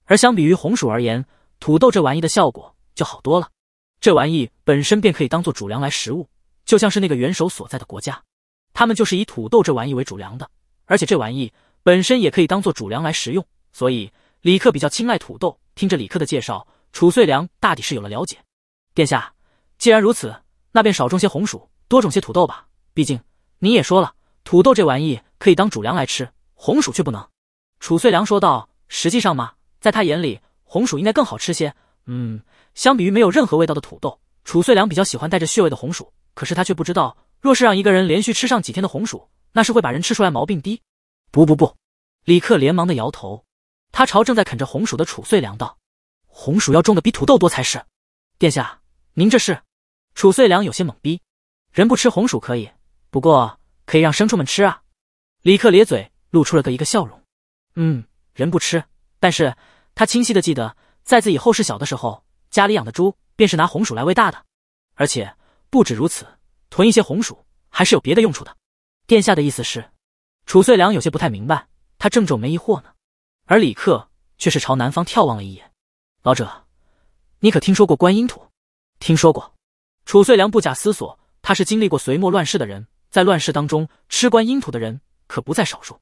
而相比于红薯而言，土豆这玩意的效果就好多了。这玩意本身便可以当做主粮来食物，就像是那个元首所在的国家，他们就是以土豆这玩意为主粮的。而且这玩意本身也可以当做主粮来食用，所以李克比较青睐土豆。听着李克的介绍，楚遂良大抵是有了了解。殿下，既然如此，那便少种些红薯。多种些土豆吧，毕竟您也说了，土豆这玩意可以当主粮来吃，红薯却不能。褚遂良说道。实际上嘛，在他眼里，红薯应该更好吃些。嗯，相比于没有任何味道的土豆，褚遂良比较喜欢带着血味的红薯。可是他却不知道，若是让一个人连续吃上几天的红薯，那是会把人吃出来毛病的。不不不！李克连忙的摇头。他朝正在啃着红薯的褚遂良道：“红薯要种的比土豆多才是。”殿下，您这是？褚遂良有些懵逼。人不吃红薯可以，不过可以让牲畜们吃啊。李克咧嘴露出了个一个笑容。嗯，人不吃，但是他清晰的记得，在自己后世小的时候，家里养的猪便是拿红薯来喂大的。而且不止如此，囤一些红薯还是有别的用处的。殿下的意思是？褚遂良有些不太明白，他正皱眉疑惑呢。而李克却是朝南方眺望了一眼。老者，你可听说过观音土？听说过。褚遂良不假思索。他是经历过隋末乱世的人，在乱世当中吃观音土的人可不在少数。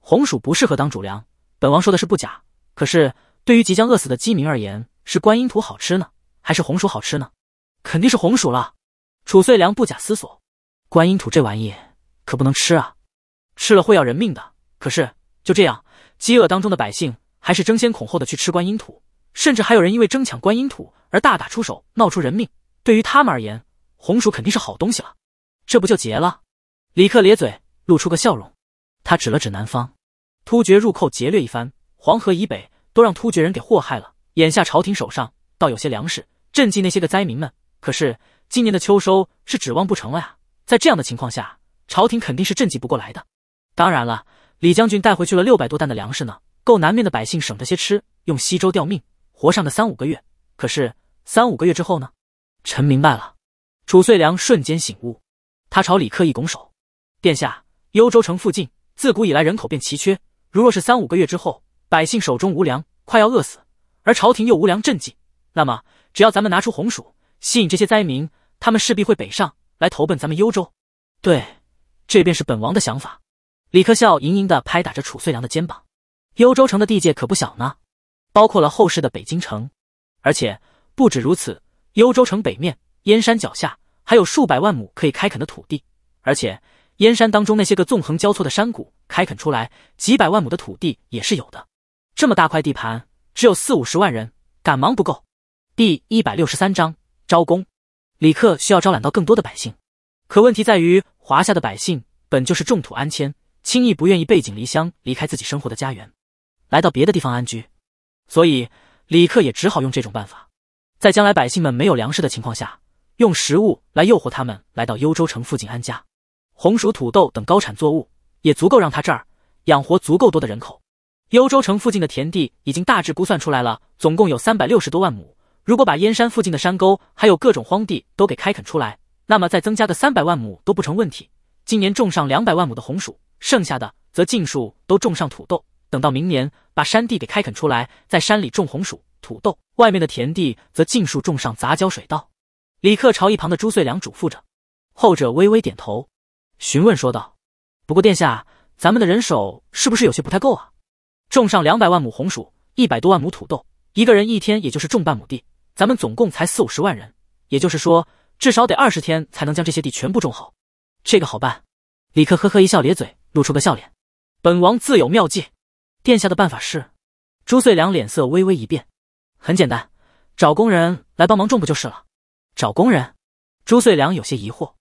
红薯不适合当主粮，本王说的是不假。可是对于即将饿死的饥民而言，是观音土好吃呢，还是红薯好吃呢？肯定是红薯了。褚遂良不假思索，观音土这玩意可不能吃啊，吃了会要人命的。可是就这样，饥饿当中的百姓还是争先恐后的去吃观音土，甚至还有人因为争抢观音土而大打出手，闹出人命。对于他们而言。红薯肯定是好东西了，这不就结了？李克咧嘴露出个笑容，他指了指南方，突厥入寇劫掠一番，黄河以北都让突厥人给祸害了。眼下朝廷手上倒有些粮食赈济那些个灾民们，可是今年的秋收是指望不成了呀！在这样的情况下，朝廷肯定是赈济不过来的。当然了，李将军带回去了六百多担的粮食呢，够南面的百姓省着些吃，用西周吊命活上个三五个月。可是三五个月之后呢？臣明白了。楚遂良瞬间醒悟，他朝李克一拱手：“殿下，幽州城附近自古以来人口便奇缺，如若是三五个月之后，百姓手中无粮，快要饿死，而朝廷又无粮赈济，那么只要咱们拿出红薯，吸引这些灾民，他们势必会北上来投奔咱们幽州。对，这便是本王的想法。”李克笑盈盈地拍打着楚遂良的肩膀：“幽州城的地界可不小呢，包括了后世的北京城，而且不止如此，幽州城北面……”燕山脚下还有数百万亩可以开垦的土地，而且燕山当中那些个纵横交错的山谷，开垦出来几百万亩的土地也是有的。这么大块地盘，只有四五十万人，赶忙不够。第一百六十三章招工，李克需要招揽到更多的百姓，可问题在于，华夏的百姓本就是种土安迁，轻易不愿意背井离乡，离开自己生活的家园，来到别的地方安居。所以李克也只好用这种办法，在将来百姓们没有粮食的情况下。用食物来诱惑他们来到幽州城附近安家，红薯、土豆等高产作物也足够让他这儿养活足够多的人口。幽州城附近的田地已经大致估算出来了，总共有三百六十多万亩。如果把燕山附近的山沟还有各种荒地都给开垦出来，那么再增加的三百万亩都不成问题。今年种上两百万亩的红薯，剩下的则尽数都种上土豆。等到明年把山地给开垦出来，在山里种红薯、土豆，外面的田地则尽数种上杂交水稻。李克朝一旁的朱穗良嘱咐着，后者微微点头，询问说道：“不过殿下，咱们的人手是不是有些不太够啊？种上两百万亩红薯，一百多万亩土豆，一个人一天也就是种半亩地，咱们总共才四五十万人，也就是说，至少得二十天才能将这些地全部种好。”这个好办，李克呵呵一笑，咧嘴露出个笑脸：“本王自有妙计。”殿下的办法是？朱穗良脸色微微一变：“很简单，找工人来帮忙种不就是了？”找工人，朱穗良有些疑惑。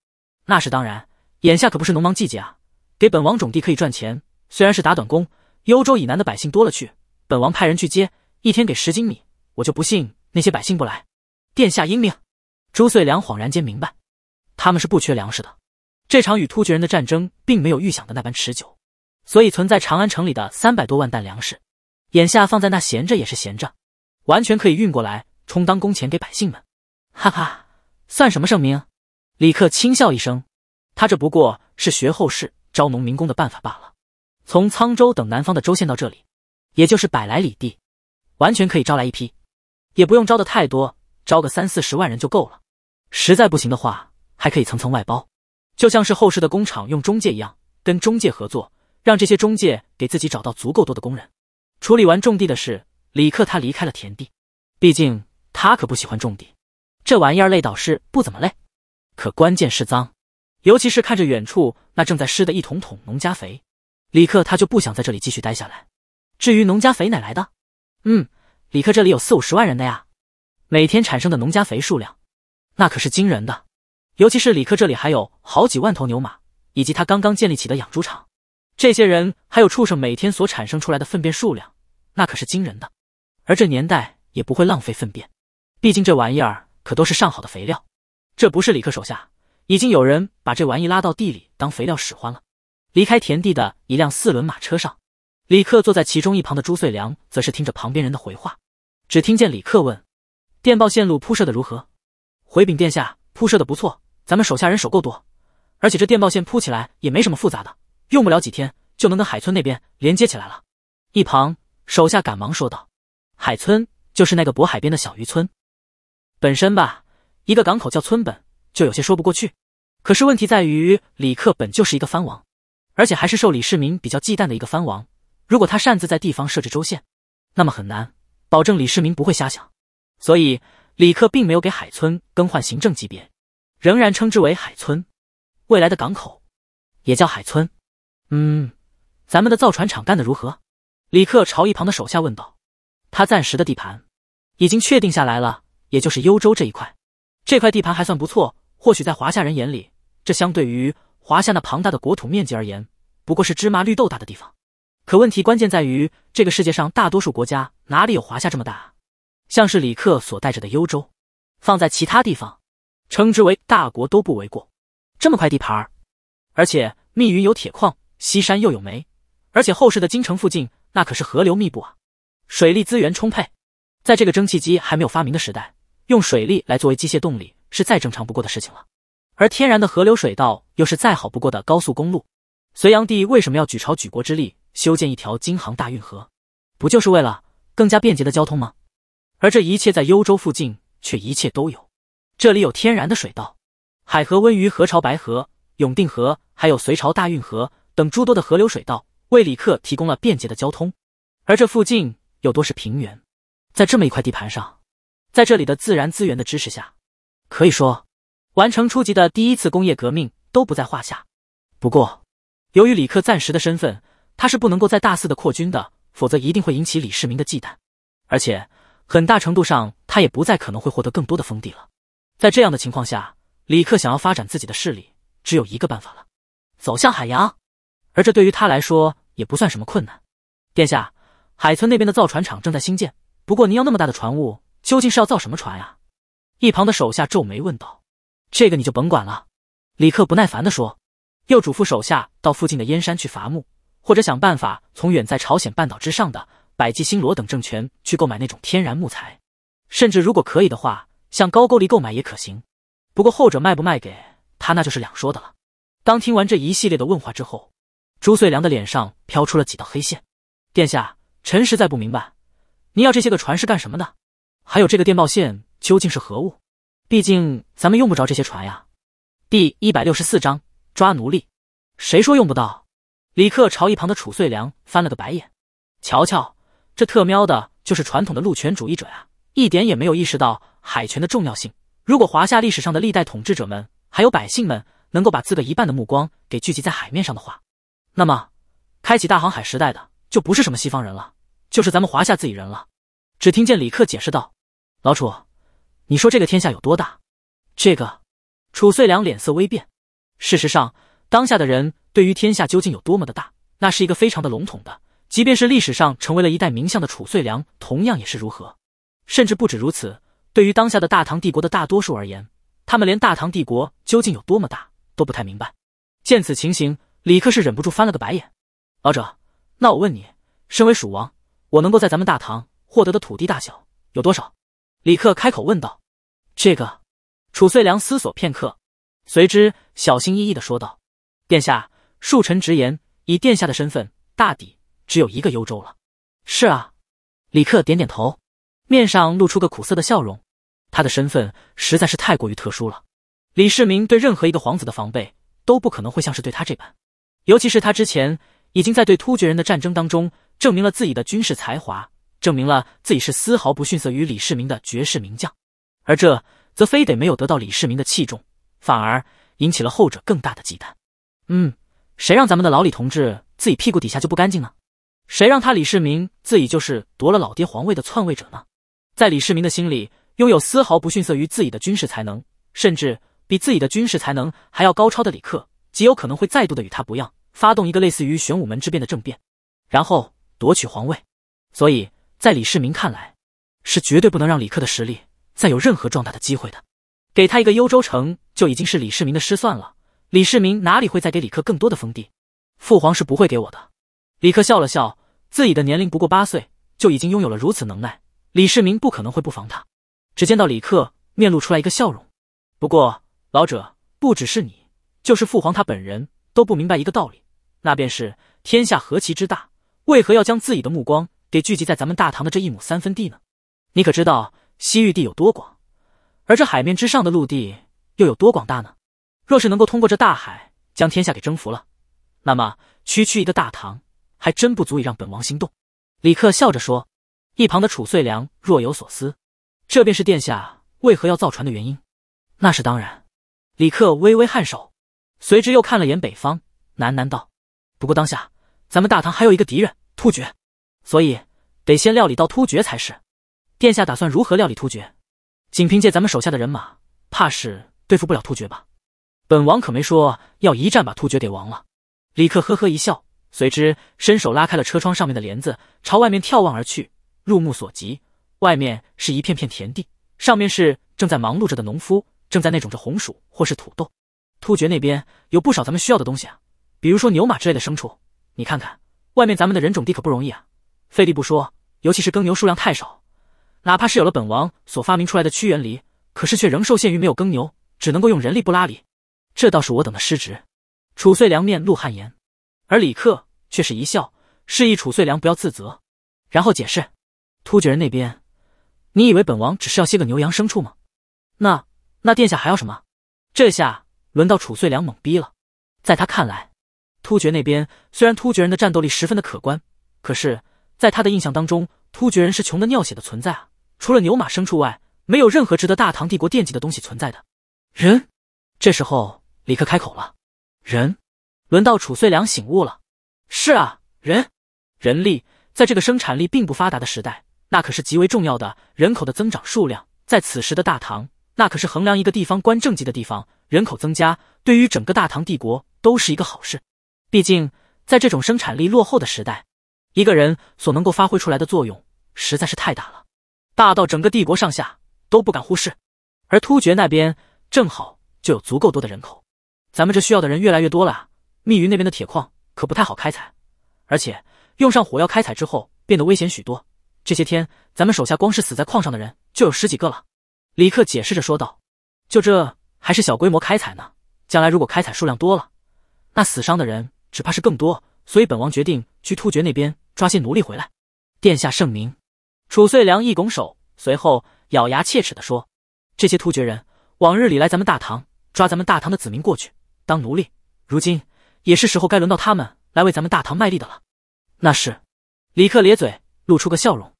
那是当然，眼下可不是农忙季节啊。给本王种地可以赚钱，虽然是打短工，幽州以南的百姓多了去，本王派人去接，一天给十斤米，我就不信那些百姓不来。殿下英明。朱穗良恍然间明白，他们是不缺粮食的。这场与突厥人的战争并没有预想的那般持久，所以存在长安城里的三百多万担粮食，眼下放在那闲着也是闲着，完全可以运过来充当工钱给百姓们。哈哈，算什么盛名？李克轻笑一声，他这不过是学后世招农民工的办法罢了。从沧州等南方的州县到这里，也就是百来里地，完全可以招来一批，也不用招的太多，招个三四十万人就够了。实在不行的话，还可以层层外包，就像是后世的工厂用中介一样，跟中介合作，让这些中介给自己找到足够多的工人。处理完种地的事，李克他离开了田地，毕竟他可不喜欢种地。这玩意儿累倒是不怎么累，可关键是脏。尤其是看着远处那正在施的一桶桶农家肥，李克他就不想在这里继续待下来。至于农家肥哪来的？嗯，李克这里有四五十万人的呀，每天产生的农家肥数量，那可是惊人的。尤其是李克这里还有好几万头牛马，以及他刚刚建立起的养猪场，这些人还有畜生每天所产生出来的粪便数量，那可是惊人的。而这年代也不会浪费粪便，毕竟这玩意儿。可都是上好的肥料，这不是李克手下，已经有人把这玩意拉到地里当肥料使唤了。离开田地的一辆四轮马车上，李克坐在其中一旁的朱穗良，则是听着旁边人的回话。只听见李克问：“电报线路铺设的如何？”回禀殿下，铺设的不错，咱们手下人手够多，而且这电报线铺起来也没什么复杂的，用不了几天就能跟海村那边连接起来了。”一旁手下赶忙说道：“海村就是那个渤海边的小渔村。”本身吧，一个港口叫村本就有些说不过去。可是问题在于，李克本就是一个藩王，而且还是受李世民比较忌惮的一个藩王。如果他擅自在地方设置州县，那么很难保证李世民不会瞎想。所以，李克并没有给海村更换行政级别，仍然称之为海村。未来的港口也叫海村。嗯，咱们的造船厂干的如何？李克朝一旁的手下问道。他暂时的地盘已经确定下来了。也就是幽州这一块，这块地盘还算不错。或许在华夏人眼里，这相对于华夏那庞大的国土面积而言，不过是芝麻绿豆大的地方。可问题关键在于，这个世界上大多数国家哪里有华夏这么大？像是李克所带着的幽州，放在其他地方，称之为大国都不为过。这么块地盘，而且密云有铁矿，西山又有煤，而且后世的京城附近那可是河流密布啊，水利资源充沛。在这个蒸汽机还没有发明的时代。用水力来作为机械动力是再正常不过的事情了，而天然的河流水道又是再好不过的高速公路。隋炀帝为什么要举朝举国之力修建一条京杭大运河？不就是为了更加便捷的交通吗？而这一切在幽州附近却一切都有，这里有天然的水道，海河、温榆河、潮白河、永定河，还有隋朝大运河等诸多的河流水道，为旅客提供了便捷的交通。而这附近又多是平原，在这么一块地盘上。在这里的自然资源的支持下，可以说完成初级的第一次工业革命都不在话下。不过，由于李克暂时的身份，他是不能够再大肆的扩军的，否则一定会引起李世民的忌惮。而且，很大程度上他也不再可能会获得更多的封地了。在这样的情况下，李克想要发展自己的势力，只有一个办法了——走向海洋。而这对于他来说也不算什么困难。殿下，海村那边的造船厂正在兴建，不过您要那么大的船坞。究竟是要造什么船呀？一旁的手下皱眉问道。“这个你就甭管了。”李克不耐烦地说，又嘱咐手下到附近的燕山去伐木，或者想办法从远在朝鲜半岛之上的百济、新罗等政权去购买那种天然木材，甚至如果可以的话，向高句丽购买也可行。不过后者卖不卖给他，那就是两说的了。当听完这一系列的问话之后，朱穗良的脸上飘出了几道黑线。“殿下，臣实在不明白，您要这些个船是干什么的？”还有这个电报线究竟是何物？毕竟咱们用不着这些船呀。第一百六十四章抓奴隶。谁说用不到？李克朝一旁的褚遂良翻了个白眼。瞧瞧，这特喵的就是传统的陆权主义者呀，一点也没有意识到海权的重要性。如果华夏历史上的历代统治者们还有百姓们能够把自个一半的目光给聚集在海面上的话，那么开启大航海时代的就不是什么西方人了，就是咱们华夏自己人了。只听见李克解释道。老楚，你说这个天下有多大？这个，楚遂良脸色微变。事实上，当下的人对于天下究竟有多么的大，那是一个非常的笼统的。即便是历史上成为了一代名相的楚遂良，同样也是如何。甚至不止如此，对于当下的大唐帝国的大多数而言，他们连大唐帝国究竟有多么大都不太明白。见此情形，李克是忍不住翻了个白眼。老者，那我问你，身为蜀王，我能够在咱们大唐获得的土地大小有多少？李克开口问道：“这个。”楚遂良思索片刻，随之小心翼翼的说道：“殿下，恕臣直言，以殿下的身份，大抵只有一个幽州了。”“是啊。”李克点点头，面上露出个苦涩的笑容。他的身份实在是太过于特殊了，李世民对任何一个皇子的防备都不可能会像是对他这般，尤其是他之前已经在对突厥人的战争当中证明了自己的军事才华。证明了自己是丝毫不逊色于李世民的绝世名将，而这则非得没有得到李世民的器重，反而引起了后者更大的忌惮。嗯，谁让咱们的老李同志自己屁股底下就不干净呢？谁让他李世民自己就是夺了老爹皇位的篡位者呢？在李世民的心里，拥有丝毫不逊色于自己的军事才能，甚至比自己的军事才能还要高超的李克，极有可能会再度的与他不样，发动一个类似于玄武门之变的政变，然后夺取皇位。所以。在李世民看来，是绝对不能让李克的实力再有任何壮大的机会的。给他一个幽州城，就已经是李世民的失算了。李世民哪里会再给李克更多的封地？父皇是不会给我的。李克笑了笑，自己的年龄不过八岁，就已经拥有了如此能耐。李世民不可能会不防他。只见到李克面露出来一个笑容。不过，老者不只是你，就是父皇他本人都不明白一个道理，那便是天下何其之大，为何要将自己的目光？给聚集在咱们大唐的这一亩三分地呢？你可知道西域地有多广？而这海面之上的陆地又有多广大呢？若是能够通过这大海将天下给征服了，那么区区一个大唐还真不足以让本王心动。李克笑着说，一旁的褚遂良若有所思。这便是殿下为何要造船的原因。那是当然。李克微微颔首，随之又看了眼北方，喃喃道：“不过当下咱们大唐还有一个敌人，突厥。”所以得先料理到突厥才是。殿下打算如何料理突厥？仅凭借咱们手下的人马，怕是对付不了突厥吧？本王可没说要一战把突厥给亡了。李克呵呵一笑，随之伸手拉开了车窗上面的帘子，朝外面眺望而去。入目所及，外面是一片片田地，上面是正在忙碌着的农夫，正在那种着红薯或是土豆。突厥那边有不少咱们需要的东西啊，比如说牛马之类的牲畜。你看看，外面咱们的人种地可不容易啊。费力不说，尤其是耕牛数量太少，哪怕是有了本王所发明出来的屈原犁，可是却仍受限于没有耕牛，只能够用人力不拉犁。这倒是我等的失职。楚遂良面露汗颜，而李克却是一笑，示意楚遂良不要自责，然后解释：突厥人那边，你以为本王只是要些个牛羊牲畜吗？那那殿下还要什么？这下轮到楚遂良懵逼了。在他看来，突厥那边虽然突厥人的战斗力十分的可观，可是。在他的印象当中，突厥人是穷的尿血的存在啊，除了牛马牲畜外，没有任何值得大唐帝国惦记的东西存在的。人，这时候李克开口了。人，轮到褚遂良醒悟了。是啊，人，人力，在这个生产力并不发达的时代，那可是极为重要的。人口的增长数量，在此时的大唐，那可是衡量一个地方官政绩的地方。人口增加，对于整个大唐帝国都是一个好事。毕竟，在这种生产力落后的时代。一个人所能够发挥出来的作用实在是太大了，大到整个帝国上下都不敢忽视。而突厥那边正好就有足够多的人口，咱们这需要的人越来越多了。密云那边的铁矿可不太好开采，而且用上火药开采之后变得危险许多。这些天咱们手下光是死在矿上的人就有十几个了。李克解释着说道：“就这还是小规模开采呢，将来如果开采数量多了，那死伤的人只怕是更多。所以本王决定去突厥那边。”抓些奴隶回来，殿下圣明。楚遂良一拱手，随后咬牙切齿的说：“这些突厥人往日里来咱们大唐抓咱们大唐的子民过去当奴隶，如今也是时候该轮到他们来为咱们大唐卖力的了。”那是，李克咧嘴露出个笑容。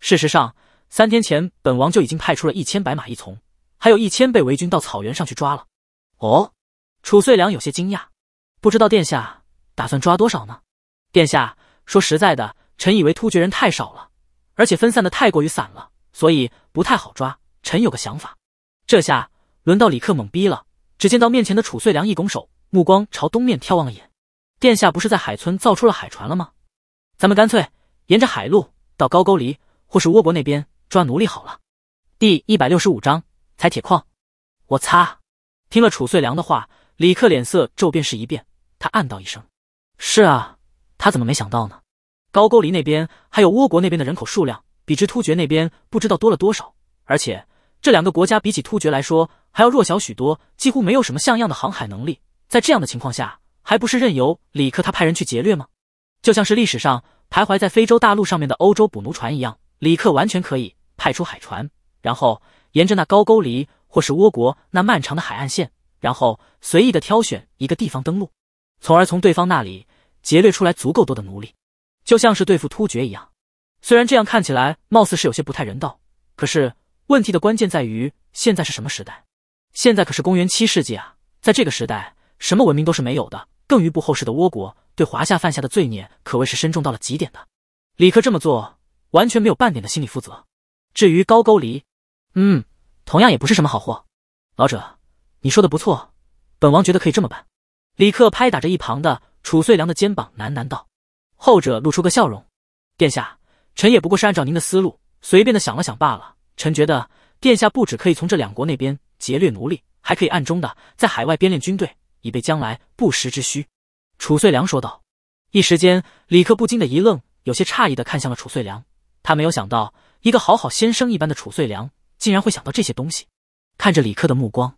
事实上，三天前本王就已经派出了一千白马一从，还有一千被围军到草原上去抓了。哦，楚遂良有些惊讶，不知道殿下打算抓多少呢？殿下。说实在的，臣以为突厥人太少了，而且分散的太过于散了，所以不太好抓。臣有个想法。这下轮到李克懵逼了。只见到面前的楚遂良一拱手，目光朝东面眺望了眼。殿下不是在海村造出了海船了吗？咱们干脆沿着海路到高沟丽或是倭国那边抓奴隶好了。第一百六十五章采铁矿。我擦！听了楚遂良的话，李克脸色骤变是一变，他暗道一声：“是啊。”他怎么没想到呢？高句丽那边还有倭国那边的人口数量，比之突厥那边不知道多了多少。而且这两个国家比起突厥来说还要弱小许多，几乎没有什么像样的航海能力。在这样的情况下，还不是任由李克他派人去劫掠吗？就像是历史上徘徊在非洲大陆上面的欧洲捕奴船一样，李克完全可以派出海船，然后沿着那高句丽或是倭国那漫长的海岸线，然后随意的挑选一个地方登陆，从而从对方那里。劫掠出来足够多的奴隶，就像是对付突厥一样。虽然这样看起来貌似是有些不太人道，可是问题的关键在于现在是什么时代？现在可是公元七世纪啊！在这个时代，什么文明都是没有的。更于不厚世的倭国对华夏犯下的罪孽可谓是深重到了极点的。李克这么做完全没有半点的心理负责。至于高句丽，嗯，同样也不是什么好货。老者，你说的不错，本王觉得可以这么办。李克拍打着一旁的。楚遂良的肩膀喃喃道：“后者露出个笑容，殿下，臣也不过是按照您的思路随便的想了想罢了。臣觉得殿下不止可以从这两国那边劫掠奴隶，还可以暗中的在海外编练军队，以备将来不时之需。”楚遂良说道。一时间，李克不禁的一愣，有些诧异的看向了楚遂良。他没有想到，一个好好先生一般的楚遂良，竟然会想到这些东西。看着李克的目光，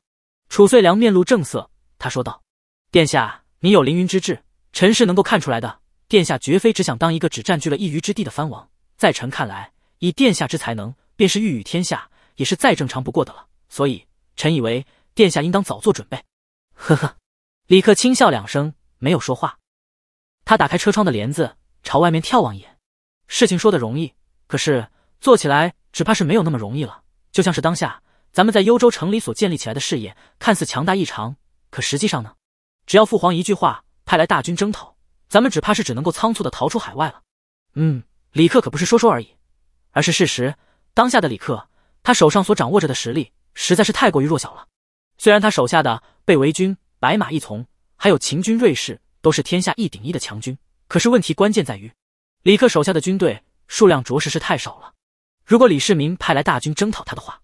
楚遂良面露正色，他说道：“殿下，你有凌云之志。”臣是能够看出来的，殿下绝非只想当一个只占据了一隅之地的藩王。在臣看来，以殿下之才能，便是欲与天下，也是再正常不过的了。所以，臣以为殿下应当早做准备。呵呵，李克轻笑两声，没有说话。他打开车窗的帘子，朝外面眺望一眼。事情说的容易，可是做起来只怕是没有那么容易了。就像是当下，咱们在幽州城里所建立起来的事业，看似强大异常，可实际上呢？只要父皇一句话。派来大军征讨，咱们只怕是只能够仓促的逃出海外了。嗯，李克可不是说说而已，而是事实。当下的李克，他手上所掌握着的实力实在是太过于弱小了。虽然他手下的被围军、白马一从，还有秦军瑞士都是天下一顶一的强军，可是问题关键在于，李克手下的军队数量着实是太少了。如果李世民派来大军征讨他的话，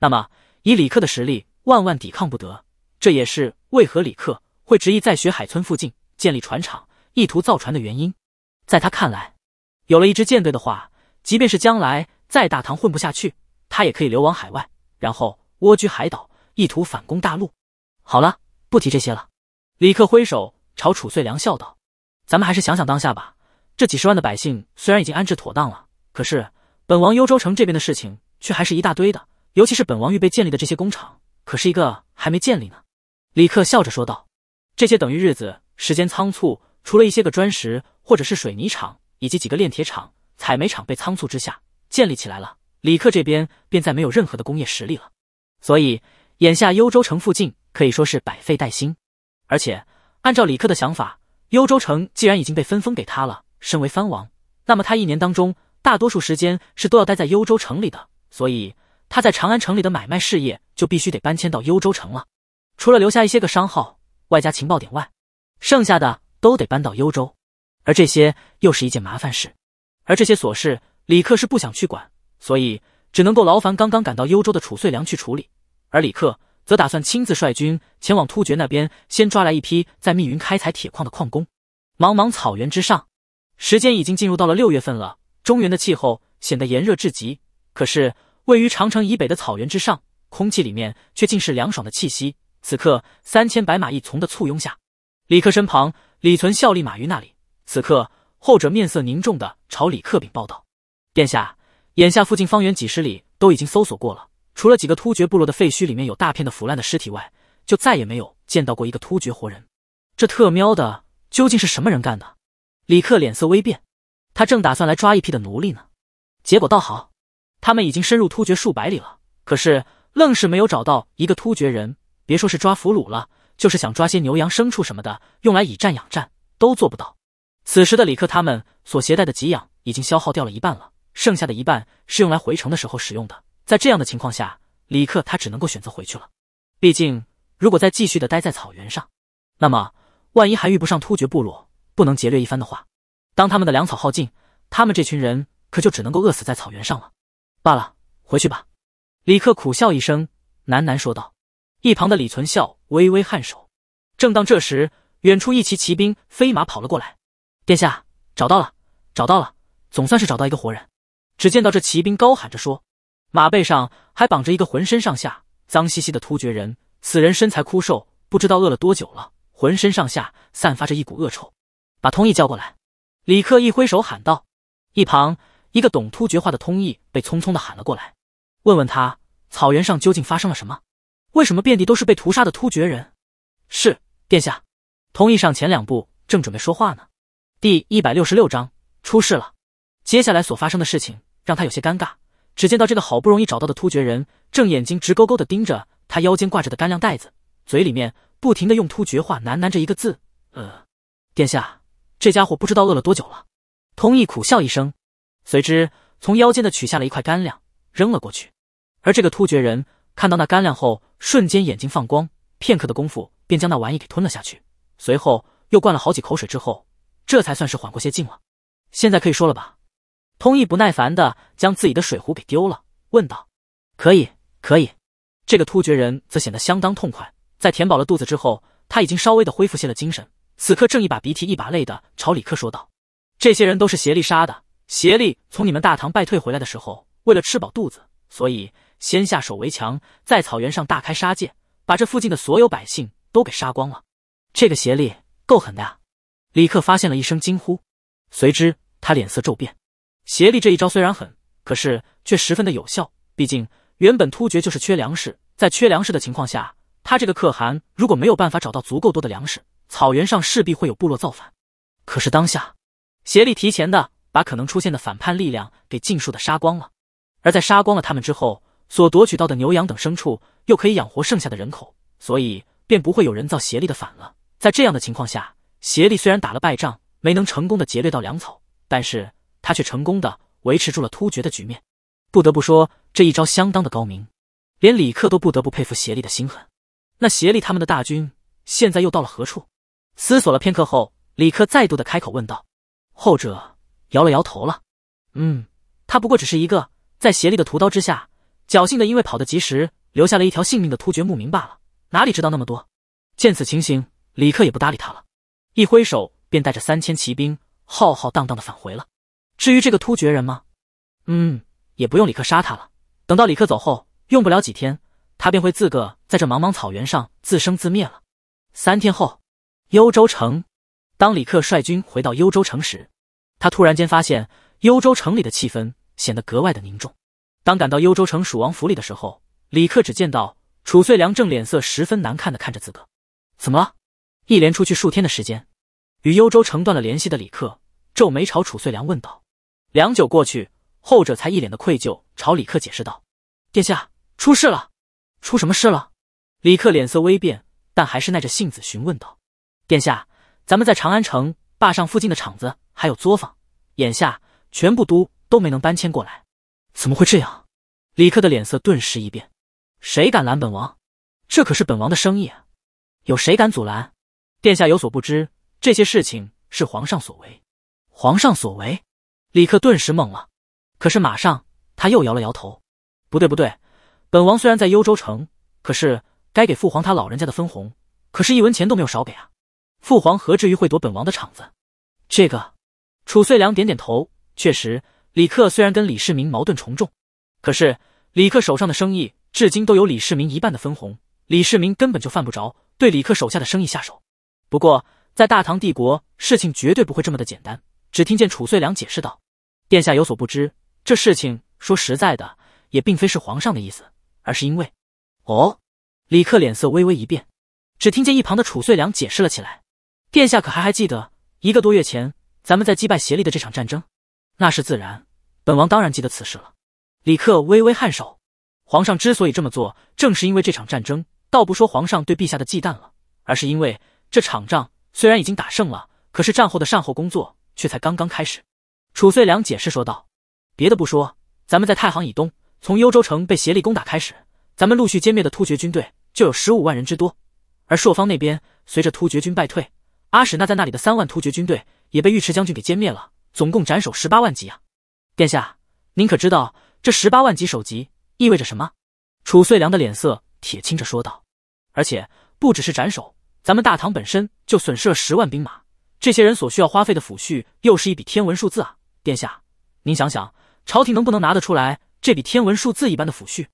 那么以李克的实力，万万抵抗不得。这也是为何李克会执意在雪海村附近。建立船厂，意图造船的原因，在他看来，有了一支舰队的话，即便是将来在大唐混不下去，他也可以流亡海外，然后蜗居海岛，意图反攻大陆。好了，不提这些了。李克挥手朝褚遂良笑道：“咱们还是想想当下吧。这几十万的百姓虽然已经安置妥当了，可是本王幽州城这边的事情却还是一大堆的。尤其是本王预备建立的这些工厂，可是一个还没建立呢。”李克笑着说道：“这些等于日子。”时间仓促，除了一些个砖石或者是水泥厂，以及几个炼铁厂、采煤厂被仓促之下建立起来了，李克这边便再没有任何的工业实力了。所以，眼下幽州城附近可以说是百废待兴。而且，按照李克的想法，幽州城既然已经被分封给他了，身为藩王，那么他一年当中大多数时间是都要待在幽州城里的，所以他在长安城里的买卖事业就必须得搬迁到幽州城了。除了留下一些个商号、外加情报点外。剩下的都得搬到幽州，而这些又是一件麻烦事。而这些琐事，李克是不想去管，所以只能够劳烦刚刚赶到幽州的褚遂良去处理。而李克则打算亲自率军前往突厥那边，先抓来一批在密云开采铁矿的矿工。茫茫草原之上，时间已经进入到了六月份了，中原的气候显得炎热至极，可是位于长城以北的草原之上，空气里面却尽是凉爽的气息。此刻，三千白马一从的簇拥下。李克身旁，李存效立马于那里。此刻，后者面色凝重的朝李克禀报道：“殿下，眼下附近方圆几十里都已经搜索过了，除了几个突厥部落的废墟里面有大片的腐烂的尸体外，就再也没有见到过一个突厥活人。这特喵的，究竟是什么人干的？”李克脸色微变，他正打算来抓一批的奴隶呢，结果倒好，他们已经深入突厥数百里了，可是愣是没有找到一个突厥人，别说是抓俘虏了。就是想抓些牛羊牲畜什么的，用来以战养战，都做不到。此时的李克他们所携带的给养已经消耗掉了一半了，剩下的一半是用来回城的时候使用的。在这样的情况下，李克他只能够选择回去了。毕竟，如果再继续的待在草原上，那么万一还遇不上突厥部落，不能劫掠一番的话，当他们的粮草耗尽，他们这群人可就只能够饿死在草原上了。罢了，回去吧。李克苦笑一声，喃喃说道。一旁的李存孝微微颔首。正当这时，远处一骑骑兵飞马跑了过来。“殿下，找到了，找到了，总算是找到一个活人。”只见到这骑兵高喊着说，马背上还绑着一个浑身上下脏兮兮的突厥人。此人身材枯瘦，不知道饿了多久了，浑身上下散发着一股恶臭。把通义叫过来！李克一挥手喊道。一旁一个懂突厥话的通义被匆匆的喊了过来，问问他草原上究竟发生了什么。为什么遍地都是被屠杀的突厥人？是殿下，通义上前两步，正准备说话呢。第一百六十六章出事了。接下来所发生的事情让他有些尴尬。只见到这个好不容易找到的突厥人，正眼睛直勾勾的盯着他腰间挂着的干粮袋子，嘴里面不停的用突厥话喃喃着一个字：“呃。”殿下，这家伙不知道饿了多久了。通义苦笑一声，随之从腰间的取下了一块干粮，扔了过去。而这个突厥人。看到那干粮后，瞬间眼睛放光，片刻的功夫便将那玩意给吞了下去，随后又灌了好几口水之后，这才算是缓过些劲了。现在可以说了吧？通义不耐烦的将自己的水壶给丢了，问道：“可以，可以。”这个突厥人则显得相当痛快，在填饱了肚子之后，他已经稍微的恢复些了精神，此刻正一把鼻涕一把泪的朝李克说道：“这些人都是邪利杀的，邪利从你们大唐败退回来的时候，为了吃饱肚子，所以……”先下手为强，在草原上大开杀戒，把这附近的所有百姓都给杀光了。这个邪力够狠的呀！李克发现了一声惊呼，随之他脸色骤变。邪力这一招虽然狠，可是却十分的有效。毕竟原本突厥就是缺粮食，在缺粮食的情况下，他这个可汗如果没有办法找到足够多的粮食，草原上势必会有部落造反。可是当下，邪力提前的把可能出现的反叛力量给尽数的杀光了。而在杀光了他们之后，所夺取到的牛羊等牲畜，又可以养活剩下的人口，所以便不会有人造协力的反了。在这样的情况下，协力虽然打了败仗，没能成功的劫掠到粮草，但是他却成功的维持住了突厥的局面。不得不说，这一招相当的高明，连李克都不得不佩服协力的心狠。那协力他们的大军现在又到了何处？思索了片刻后，李克再度的开口问道。后者摇了摇头了，嗯，他不过只是一个在协力的屠刀之下。侥幸的，因为跑得及时，留下了一条性命的突厥牧民罢了，哪里知道那么多？见此情形，李克也不搭理他了，一挥手便带着三千骑兵浩浩荡荡的返回了。至于这个突厥人吗？嗯，也不用李克杀他了。等到李克走后，用不了几天，他便会自个在这茫茫草原上自生自灭了。三天后，幽州城，当李克率军回到幽州城时，他突然间发现幽州城里的气氛显得格外的凝重。当赶到幽州城蜀王府里的时候，李克只见到楚遂良正脸色十分难看的看着自个，怎么了？一连出去数天的时间，与幽州城断了联系的李克皱眉朝楚遂良问道。良久过去，后者才一脸的愧疚朝李克解释道：“殿下出事了，出什么事了？”李克脸色微变，但还是耐着性子询问道：“殿下，咱们在长安城坝上附近的厂子还有作坊，眼下全部都都没能搬迁过来。”怎么会这样？李克的脸色顿时一变。谁敢拦本王？这可是本王的生意啊！有谁敢阻拦？殿下有所不知，这些事情是皇上所为。皇上所为？李克顿时懵了。可是马上他又摇了摇头。不对，不对，本王虽然在幽州城，可是该给父皇他老人家的分红，可是一文钱都没有少给啊！父皇何至于会夺本王的场子？这个，楚遂良点点头，确实。李克虽然跟李世民矛盾重重，可是李克手上的生意至今都有李世民一半的分红，李世民根本就犯不着对李克手下的生意下手。不过在大唐帝国，事情绝对不会这么的简单。只听见褚遂良解释道：“殿下有所不知，这事情说实在的，也并非是皇上的意思，而是因为……”哦，李克脸色微微一变，只听见一旁的褚遂良解释了起来：“殿下可还还记得一个多月前咱们在击败协力的这场战争？”那是自然，本王当然记得此事了。李克微微颔首。皇上之所以这么做，正是因为这场战争，倒不说皇上对陛下的忌惮了，而是因为这场仗虽然已经打胜了，可是战后的善后工作却才刚刚开始。楚遂良解释说道：“别的不说，咱们在太行以东，从幽州城被协力攻打开始，咱们陆续歼灭的突厥军队就有十五万人之多。而朔方那边，随着突厥军败退，阿史那在那里的三万突厥军队也被尉迟将军给歼灭了。”总共斩首十八万级啊！殿下，您可知道这十八万级首级意味着什么？楚遂良的脸色铁青着说道。而且不只是斩首，咱们大唐本身就损失了十万兵马，这些人所需要花费的抚恤又是一笔天文数字啊！殿下，您想想，朝廷能不能拿得出来这笔天文数字一般的抚恤？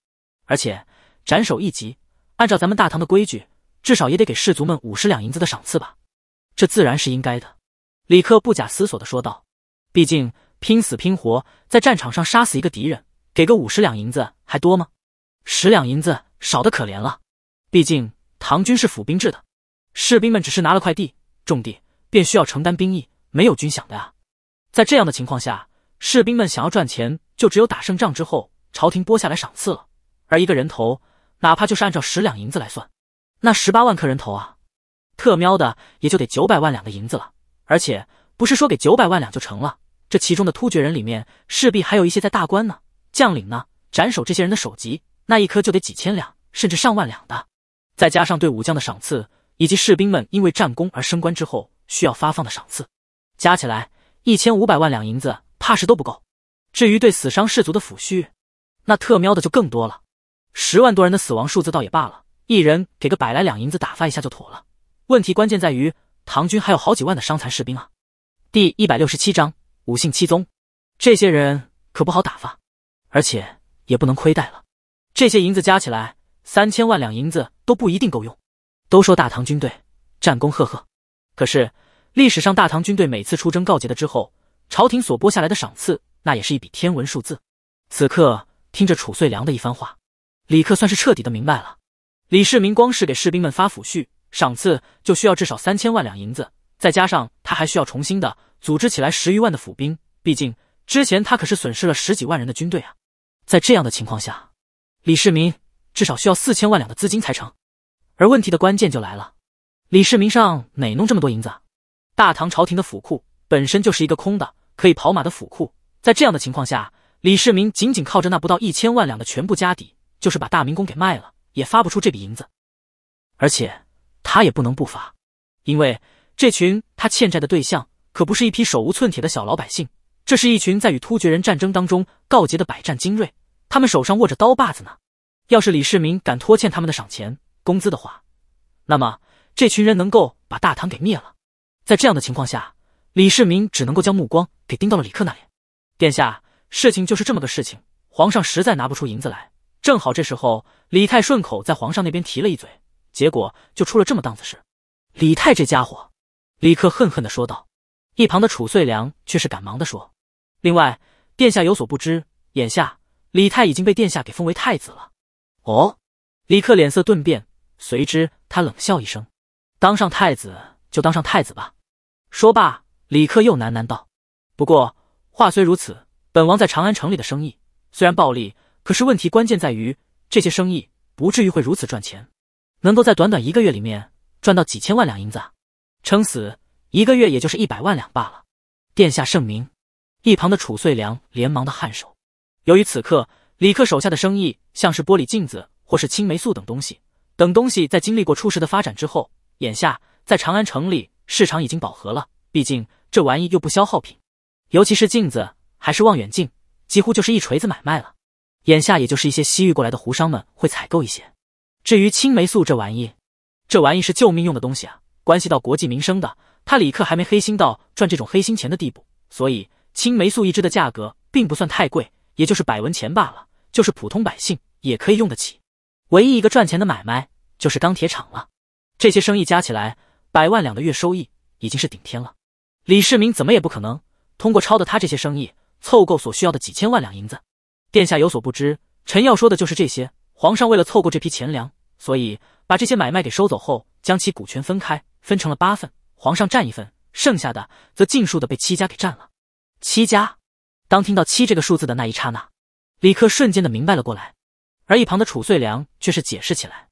而且斩首一级，按照咱们大唐的规矩，至少也得给士卒们五十两银子的赏赐吧？这自然是应该的。李克不假思索地说道。毕竟拼死拼活在战场上杀死一个敌人，给个五十两银子还多吗？十两银子少得可怜了。毕竟唐军是府兵制的，士兵们只是拿了块地种地，便需要承担兵役，没有军饷的啊。在这样的情况下，士兵们想要赚钱，就只有打胜仗之后朝廷拨下来赏赐了。而一个人头，哪怕就是按照十两银子来算，那十八万颗人头啊，特喵的也就得九百万两的银子了。而且不是说给九百万两就成了。这其中的突厥人里面，势必还有一些在大官呢、将领呢。斩首这些人的首级，那一颗就得几千两，甚至上万两的。再加上对武将的赏赐，以及士兵们因为战功而升官之后需要发放的赏赐，加起来一千五百万两银子，怕是都不够。至于对死伤士卒的抚恤，那特喵的就更多了。十万多人的死亡数字倒也罢了，一人给个百来两银子打发一下就妥了。问题关键在于，唐军还有好几万的伤残士兵啊！第一百六十七章。五姓七宗，这些人可不好打发，而且也不能亏待了。这些银子加起来，三千万两银子都不一定够用。都说大唐军队战功赫赫，可是历史上大唐军队每次出征告捷的之后，朝廷所拨下来的赏赐，那也是一笔天文数字。此刻听着褚遂良的一番话，李克算是彻底的明白了。李世民光是给士兵们发抚恤赏赐，就需要至少三千万两银子，再加上……他还需要重新的组织起来十余万的府兵，毕竟之前他可是损失了十几万人的军队啊。在这样的情况下，李世民至少需要四千万两的资金才成。而问题的关键就来了，李世民上哪弄这么多银子啊？大唐朝廷的府库本身就是一个空的，可以跑马的府库。在这样的情况下，李世民仅仅靠着那不到一千万两的全部家底，就是把大明宫给卖了也发不出这笔银子。而且他也不能不发，因为。这群他欠债的对象可不是一批手无寸铁的小老百姓，这是一群在与突厥人战争当中告捷的百战精锐，他们手上握着刀把子呢。要是李世民敢拖欠他们的赏钱、工资的话，那么这群人能够把大唐给灭了。在这样的情况下，李世民只能够将目光给盯到了李克那里。殿下，事情就是这么个事情，皇上实在拿不出银子来。正好这时候，李泰顺口在皇上那边提了一嘴，结果就出了这么档子事。李泰这家伙。李克恨恨地说道，一旁的褚遂良却是赶忙地说：“另外，殿下有所不知，眼下李泰已经被殿下给封为太子了。”哦，李克脸色顿变，随之他冷笑一声：“当上太子就当上太子吧。”说罢，李克又喃喃道：“不过话虽如此，本王在长安城里的生意虽然暴利，可是问题关键在于这些生意不至于会如此赚钱，能够在短短一个月里面赚到几千万两银子。”撑死一个月也就是一百万两罢了，殿下圣明。一旁的褚遂良连忙的颔首。由于此刻李克手下的生意像是玻璃镜子或是青霉素等东西等东西，在经历过初时的发展之后，眼下在长安城里市场已经饱和了。毕竟这玩意又不消耗品，尤其是镜子还是望远镜，几乎就是一锤子买卖了。眼下也就是一些西域过来的胡商们会采购一些。至于青霉素这玩意，这玩意是救命用的东西啊。关系到国计民生的，他李克还没黑心到赚这种黑心钱的地步，所以青霉素一支的价格并不算太贵，也就是百文钱罢了，就是普通百姓也可以用得起。唯一一个赚钱的买卖就是钢铁厂了，这些生意加起来百万两的月收益已经是顶天了。李世民怎么也不可能通过抄的他这些生意凑够所需要的几千万两银子。殿下有所不知，臣要说的就是这些。皇上为了凑够这批钱粮，所以把这些买卖给收走后，将其股权分开。分成了八份，皇上占一份，剩下的则尽数的被七家给占了。七家，当听到“七”这个数字的那一刹那，李克瞬间的明白了过来，而一旁的褚遂良却是解释起来。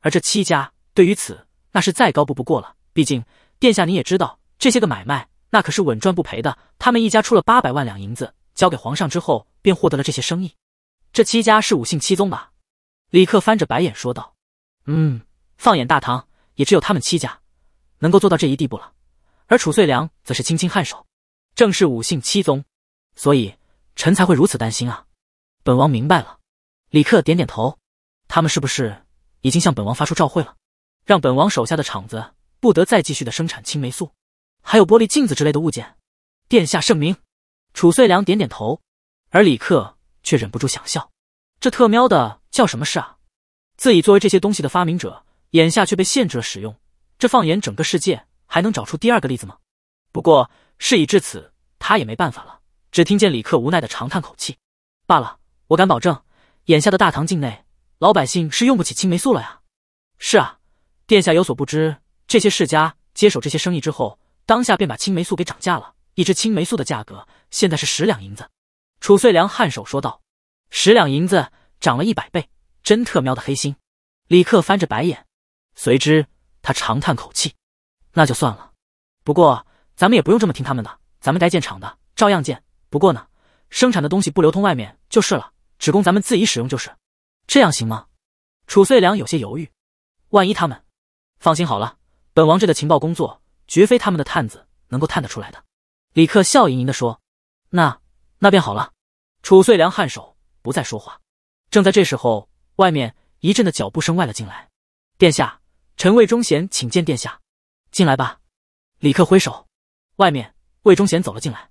而这七家对于此，那是再高不不过了。毕竟殿下你也知道，这些个买卖那可是稳赚不赔的。他们一家出了八百万两银子交给皇上之后，便获得了这些生意。这七家是五姓七宗吧？李克翻着白眼说道：“嗯，放眼大唐，也只有他们七家。”能够做到这一地步了，而楚遂良则是轻轻颔首，正是五姓七宗，所以臣才会如此担心啊！本王明白了。李克点点头，他们是不是已经向本王发出召会了，让本王手下的厂子不得再继续的生产青霉素，还有玻璃镜子之类的物件？殿下圣明。楚遂良点点头，而李克却忍不住想笑，这特喵的叫什么事啊！自己作为这些东西的发明者，眼下却被限制了使用。放眼整个世界，还能找出第二个例子吗？不过事已至此，他也没办法了。只听见李克无奈的长叹口气：“罢了，我敢保证，眼下的大唐境内，老百姓是用不起青霉素了呀。”“是啊，殿下有所不知，这些世家接手这些生意之后，当下便把青霉素给涨价了。一支青霉素的价格现在是十两银子。”褚遂良颔首说道：“十两银子涨了一百倍，真特喵的黑心！”李克翻着白眼，随之。他长叹口气，那就算了。不过咱们也不用这么听他们的，咱们该建厂的照样建。不过呢，生产的东西不流通外面就是了，只供咱们自己使用就是。这样行吗？楚遂良有些犹豫。万一他们……放心好了，本王这的情报工作绝非他们的探子能够探得出来的。”李克笑盈盈地说。“那那便好了。”楚遂良颔首，不再说话。正在这时候，外面一阵的脚步声外了进来。“殿下。”臣魏忠贤请见殿下，进来吧。李克挥手。外面，魏忠贤走了进来。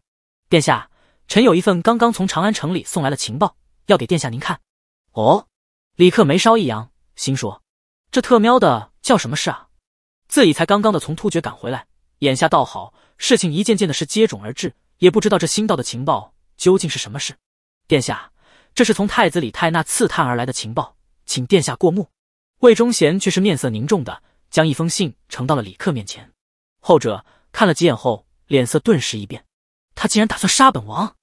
殿下，臣有一份刚刚从长安城里送来的情报，要给殿下您看。哦，李克眉梢一扬，心说：这特喵的叫什么事啊？自己才刚刚的从突厥赶回来，眼下倒好，事情一件件的是接踵而至，也不知道这新到的情报究竟是什么事。殿下，这是从太子李泰那刺探而来的情报，请殿下过目。魏忠贤却是面色凝重的，将一封信呈到了李克面前。后者看了几眼后，脸色顿时一变。他竟然打算杀本王？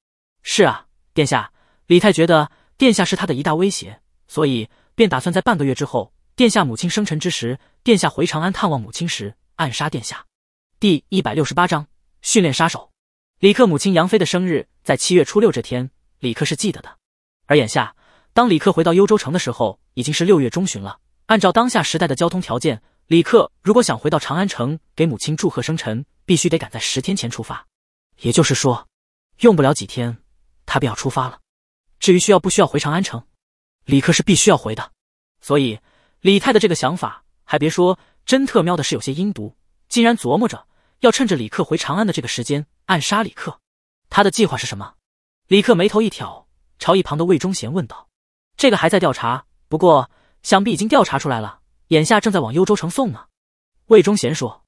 是啊，殿下。李泰觉得殿下是他的一大威胁，所以便打算在半个月之后，殿下母亲生辰之时，殿下回长安探望母亲时，暗杀殿下。第一百六十八章训练杀手。李克母亲杨妃的生日在七月初六这天，李克是记得的。而眼下，当李克回到幽州城的时候，已经是六月中旬了。按照当下时代的交通条件，李克如果想回到长安城给母亲祝贺生辰，必须得赶在十天前出发。也就是说，用不了几天，他便要出发了。至于需要不需要回长安城，李克是必须要回的。所以，李泰的这个想法，还别说，真特喵的是有些阴毒，竟然琢磨着要趁着李克回长安的这个时间暗杀李克。他的计划是什么？李克眉头一挑，朝一旁的魏忠贤问道：“这个还在调查，不过……”想必已经调查出来了，眼下正在往幽州城送呢。魏忠贤说：“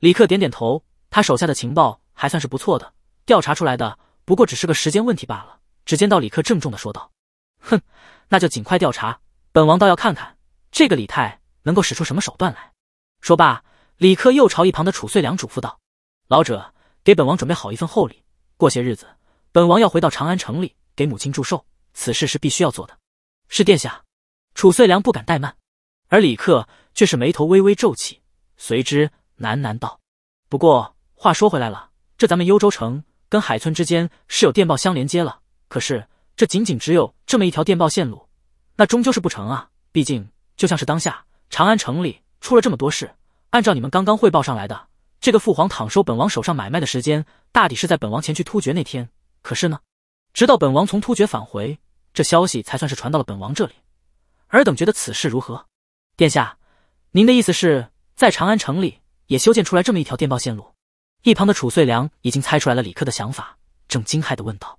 李克点点头，他手下的情报还算是不错的，调查出来的不过只是个时间问题罢了。”只见到李克郑重的说道：“哼，那就尽快调查，本王倒要看看这个李泰能够使出什么手段来。”说罢，李克又朝一旁的楚遂良嘱咐道：“老者，给本王准备好一份厚礼，过些日子，本王要回到长安城里给母亲祝寿，此事是必须要做的。”是殿下。褚遂良不敢怠慢，而李克却是眉头微微皱起，随之喃喃道：“不过话说回来了，这咱们幽州城跟海村之间是有电报相连接了，可是这仅仅只有这么一条电报线路，那终究是不成啊！毕竟就像是当下长安城里出了这么多事，按照你们刚刚汇报上来的，这个父皇躺收本王手上买卖的时间，大抵是在本王前去突厥那天。可是呢，直到本王从突厥返回，这消息才算是传到了本王这里。”尔等觉得此事如何？殿下，您的意思是在长安城里也修建出来这么一条电报线路？一旁的褚遂良已经猜出来了李克的想法，正惊骇的问道：“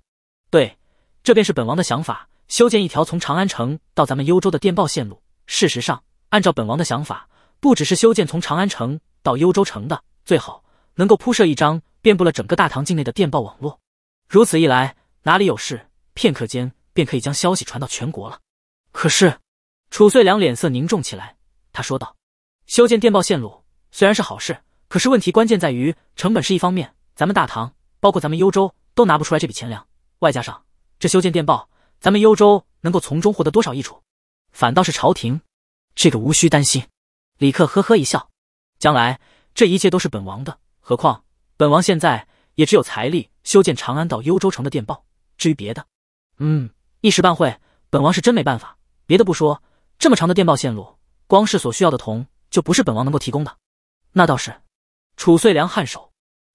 对，这便是本王的想法，修建一条从长安城到咱们幽州的电报线路。事实上，按照本王的想法，不只是修建从长安城到幽州城的，最好能够铺设一张遍布了整个大唐境内的电报网络。如此一来，哪里有事，片刻间便可以将消息传到全国了。可是。”褚遂良脸色凝重起来，他说道：“修建电报线路虽然是好事，可是问题关键在于成本是一方面，咱们大唐包括咱们幽州都拿不出来这笔钱粮。外加上这修建电报，咱们幽州能够从中获得多少益处？反倒是朝廷，这个无需担心。”李克呵呵一笑：“将来这一切都是本王的，何况本王现在也只有财力修建长安到幽州城的电报。至于别的，嗯，一时半会本王是真没办法。别的不说。”这么长的电报线路，光是所需要的铜就不是本王能够提供的。那倒是，楚遂良颔首，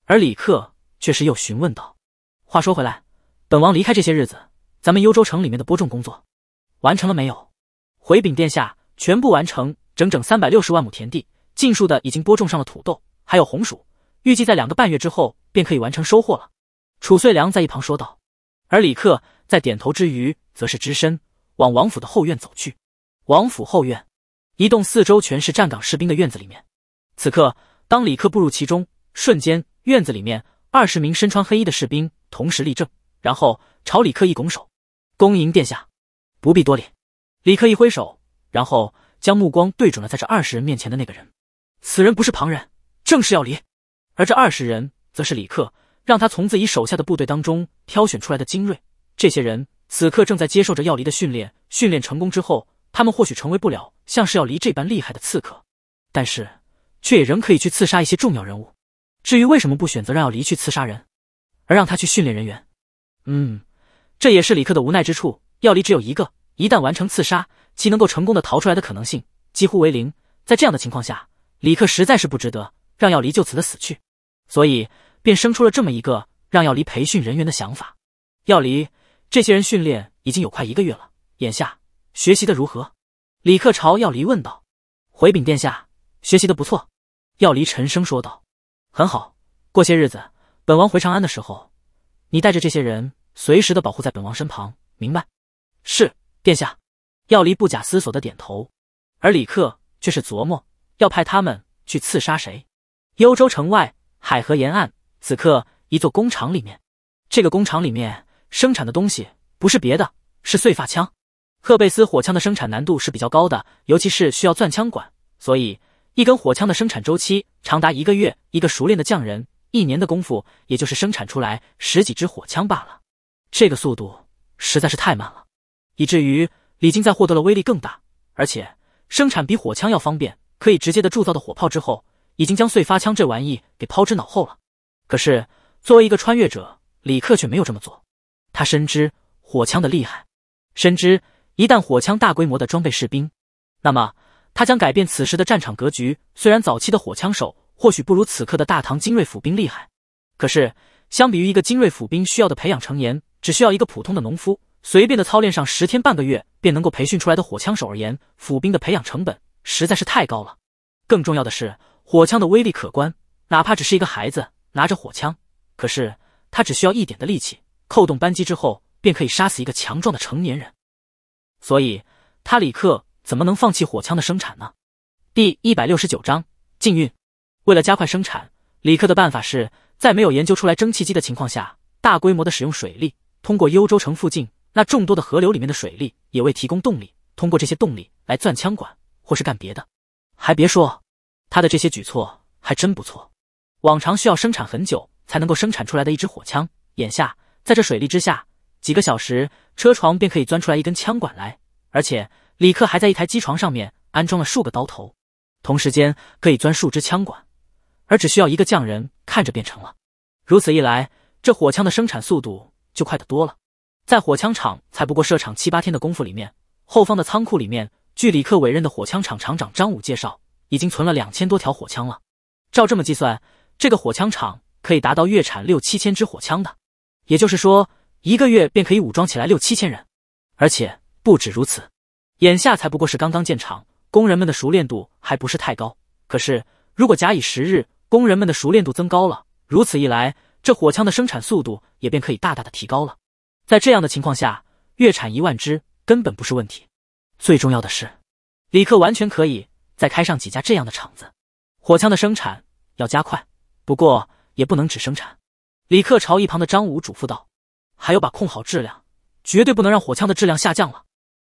而李克却是又询问道：“话说回来，本王离开这些日子，咱们幽州城里面的播种工作完成了没有？”回禀殿下，全部完成，整整三百六十万亩田地，尽数的已经播种上了土豆，还有红薯，预计在两个半月之后便可以完成收获了。”楚遂良在一旁说道，而李克在点头之余，则是只身往王府的后院走去。王府后院，一栋四周全是站岗士兵的院子里面，此刻当李克步入其中，瞬间院子里面二十名身穿黑衣的士兵同时立正，然后朝李克一拱手，恭迎殿下，不必多礼。李克一挥手，然后将目光对准了在这二十人面前的那个人，此人不是旁人，正是要离，而这二十人则是李克让他从自己手下的部队当中挑选出来的精锐。这些人此刻正在接受着要离的训练，训练成功之后。他们或许成为不了像是耀离这般厉害的刺客，但是却也仍可以去刺杀一些重要人物。至于为什么不选择让耀离去刺杀人，而让他去训练人员，嗯，这也是李克的无奈之处。耀离只有一个，一旦完成刺杀，其能够成功的逃出来的可能性几乎为零。在这样的情况下，李克实在是不值得让耀离就此的死去，所以便生出了这么一个让耀离培训人员的想法。耀离，这些人训练已经有快一个月了，眼下。学习的如何？李克朝耀离问道。回禀殿下，学习的不错。耀离沉声说道：“很好，过些日子，本王回长安的时候，你带着这些人，随时的保护在本王身旁，明白？”“是，殿下。”耀离不假思索的点头。而李克却是琢磨要派他们去刺杀谁。幽州城外海河沿岸，此刻一座工厂里面，这个工厂里面生产的东西不是别的，是碎发枪。赫贝斯火枪的生产难度是比较高的，尤其是需要钻枪管，所以一根火枪的生产周期长达一个月。一个熟练的匠人一年的功夫，也就是生产出来十几支火枪罢了。这个速度实在是太慢了，以至于李靖在获得了威力更大，而且生产比火枪要方便，可以直接的铸造的火炮之后，已经将燧发枪这玩意给抛之脑后了。可是作为一个穿越者，李克却没有这么做，他深知火枪的厉害，深知。一旦火枪大规模的装备士兵，那么他将改变此时的战场格局。虽然早期的火枪手或许不如此刻的大唐精锐府兵厉害，可是相比于一个精锐府兵需要的培养成年，只需要一个普通的农夫随便的操练上十天半个月便能够培训出来的火枪手而言，府兵的培养成本实在是太高了。更重要的是，火枪的威力可观，哪怕只是一个孩子拿着火枪，可是他只需要一点的力气，扣动扳机之后便可以杀死一个强壮的成年人。所以，他里克怎么能放弃火枪的生产呢？第一百六十九章禁运。为了加快生产，里克的办法是在没有研究出来蒸汽机的情况下，大规模的使用水利。通过幽州城附近那众多的河流里面的水利，也为提供动力。通过这些动力来钻枪管或是干别的。还别说，他的这些举措还真不错。往常需要生产很久才能够生产出来的一支火枪，眼下在这水利之下。几个小时，车床便可以钻出来一根枪管来，而且李克还在一台机床上面安装了数个刀头，同时间可以钻数支枪管，而只需要一个匠人看着便成了。如此一来，这火枪的生产速度就快得多了。在火枪厂才不过设厂七八天的功夫里面，后方的仓库里面，据李克委任的火枪厂厂长张武介绍，已经存了两千多条火枪了。照这么计算，这个火枪厂可以达到月产六七千支火枪的，也就是说。一个月便可以武装起来六七千人，而且不止如此。眼下才不过是刚刚建厂，工人们的熟练度还不是太高。可是如果假以时日，工人们的熟练度增高了，如此一来，这火枪的生产速度也便可以大大的提高了。在这样的情况下，月产一万支根本不是问题。最重要的是，李克完全可以再开上几家这样的厂子。火枪的生产要加快，不过也不能只生产。李克朝一旁的张武嘱咐道。还有把控好质量，绝对不能让火枪的质量下降了。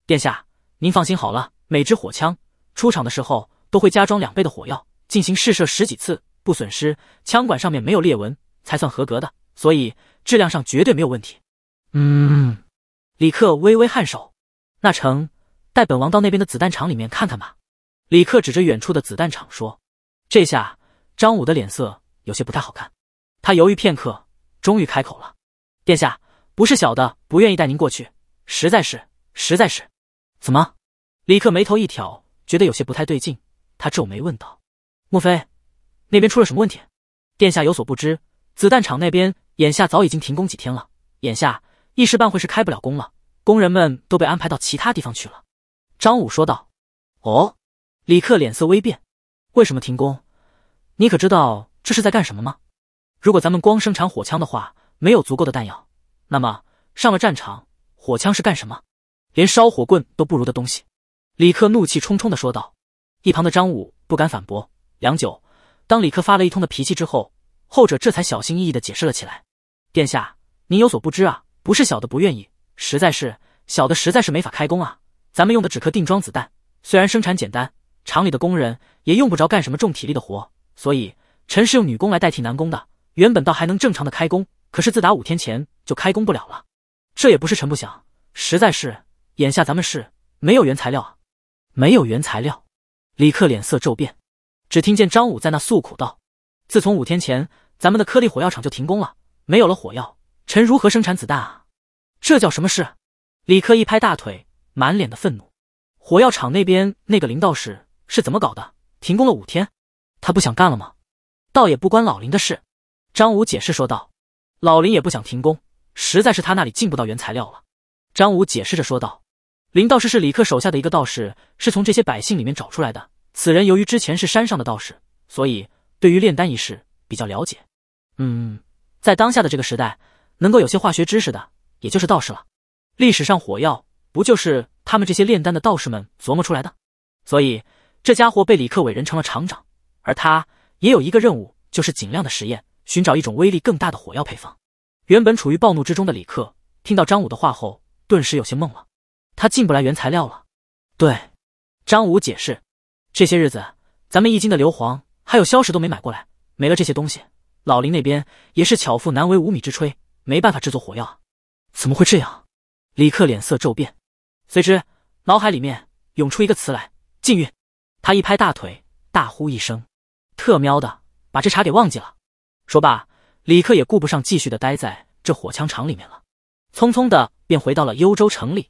殿下，您放心好了，每支火枪出厂的时候都会加装两倍的火药，进行试射十几次不损失，枪管上面没有裂纹才算合格的，所以质量上绝对没有问题。嗯，李克微微颔首，那成，带本王到那边的子弹厂里面看看吧。李克指着远处的子弹厂说：“这下张武的脸色有些不太好看，他犹豫片刻，终于开口了，殿下。”不是小的不愿意带您过去，实在是，实在是。怎么？李克眉头一挑，觉得有些不太对劲。他皱眉问道：“莫非那边出了什么问题？”殿下有所不知，子弹厂那边眼下早已经停工几天了，眼下一时半会是开不了工了。工人们都被安排到其他地方去了。”张武说道。“哦。”李克脸色微变，“为什么停工？你可知道这是在干什么吗？如果咱们光生产火枪的话，没有足够的弹药。”那么上了战场，火枪是干什么？连烧火棍都不如的东西！李克怒气冲冲的说道。一旁的张武不敢反驳。良久，当李克发了一通的脾气之后，后者这才小心翼翼的解释了起来：“殿下，您有所不知啊，不是小的不愿意，实在是小的实在是没法开工啊。咱们用的只可定装子弹，虽然生产简单，厂里的工人也用不着干什么重体力的活，所以臣是用女工来代替男工的。原本倒还能正常的开工。”可是自打五天前就开工不了了，这也不是臣不想，实在是眼下咱们是没有原材料啊！没有原材料，李克脸色骤变，只听见张武在那诉苦道：“自从五天前，咱们的颗粒火药厂就停工了，没有了火药，臣如何生产子弹啊？这叫什么事？”李克一拍大腿，满脸的愤怒：“火药厂那边那个林道士是怎么搞的？停工了五天，他不想干了吗？”倒也不关老林的事，张武解释说道。老林也不想停工，实在是他那里进不到原材料了。张武解释着说道：“林道士是李克手下的一个道士，是从这些百姓里面找出来的。此人由于之前是山上的道士，所以对于炼丹一事比较了解。嗯，在当下的这个时代，能够有些化学知识的，也就是道士了。历史上火药不就是他们这些炼丹的道士们琢磨出来的？所以这家伙被李克委任成了厂长，而他也有一个任务，就是尽量的实验。”寻找一种威力更大的火药配方。原本处于暴怒之中的李克听到张武的话后，顿时有些懵了。他进不来原材料了。对，张武解释，这些日子咱们一斤的硫磺还有硝石都没买过来，没了这些东西，老林那边也是巧妇难为无米之炊，没办法制作火药怎么会这样？李克脸色骤变，随之脑海里面涌出一个词来——禁运。他一拍大腿，大呼一声：“特喵的，把这茬给忘记了！”说罢，李克也顾不上继续的待在这火枪厂里面了，匆匆的便回到了幽州城里。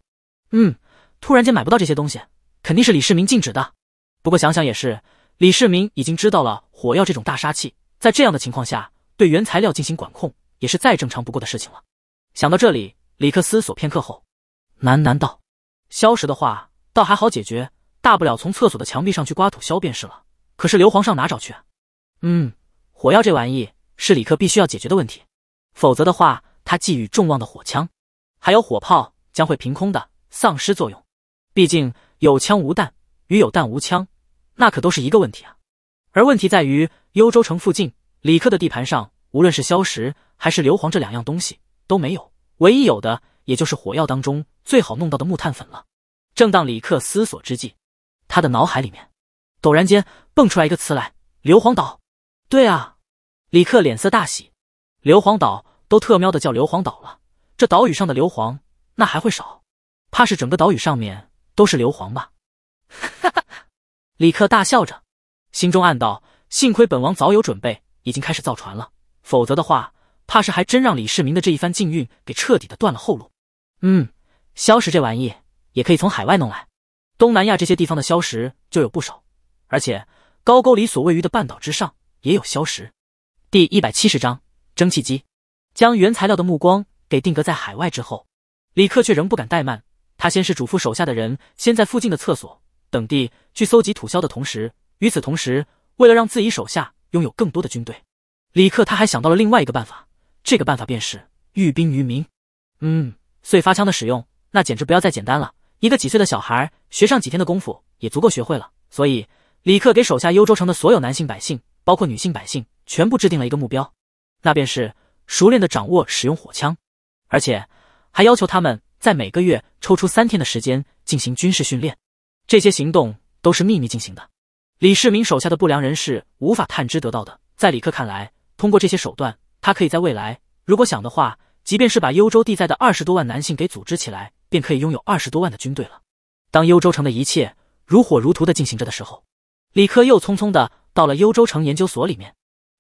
嗯，突然间买不到这些东西，肯定是李世民禁止的。不过想想也是，李世民已经知道了火药这种大杀器，在这样的情况下，对原材料进行管控也是再正常不过的事情了。想到这里，李克思索片刻后，喃喃道：“消食的话倒还好解决，大不了从厕所的墙壁上去刮土消便是了。可是硫磺上哪找去？嗯，火药这玩意……”是李克必须要解决的问题，否则的话，他寄予众望的火枪，还有火炮将会凭空的丧失作用。毕竟有枪无弹与有弹无枪，那可都是一个问题啊。而问题在于幽州城附近，李克的地盘上，无论是硝石还是硫磺这两样东西都没有，唯一有的也就是火药当中最好弄到的木炭粉了。正当李克思索之际，他的脑海里面陡然间蹦出来一个词来：硫磺岛。对啊。李克脸色大喜，硫磺岛都特喵的叫硫磺岛了，这岛屿上的硫磺那还会少？怕是整个岛屿上面都是硫磺吧？哈哈！李克大笑着，心中暗道：幸亏本王早有准备，已经开始造船了，否则的话，怕是还真让李世民的这一番禁运给彻底的断了后路。嗯，硝石这玩意也可以从海外弄来，东南亚这些地方的硝石就有不少，而且高句丽所位于的半岛之上也有硝石。第一百七十章，蒸汽机，将原材料的目光给定格在海外之后，李克却仍不敢怠慢。他先是嘱咐手下的人先在附近的厕所等地去搜集土销，的同时，与此同时，为了让自己手下拥有更多的军队，李克他还想到了另外一个办法。这个办法便是寓兵于民。嗯，碎发枪的使用，那简直不要再简单了。一个几岁的小孩学上几天的功夫也足够学会了。所以，李克给手下幽州城的所有男性百姓，包括女性百姓。全部制定了一个目标，那便是熟练的掌握使用火枪，而且还要求他们在每个月抽出三天的时间进行军事训练。这些行动都是秘密进行的，李世民手下的不良人士无法探知得到的。在李克看来，通过这些手段，他可以在未来，如果想的话，即便是把幽州地在的二十多万男性给组织起来，便可以拥有二十多万的军队了。当幽州城的一切如火如荼的进行着的时候，李克又匆匆的到了幽州城研究所里面。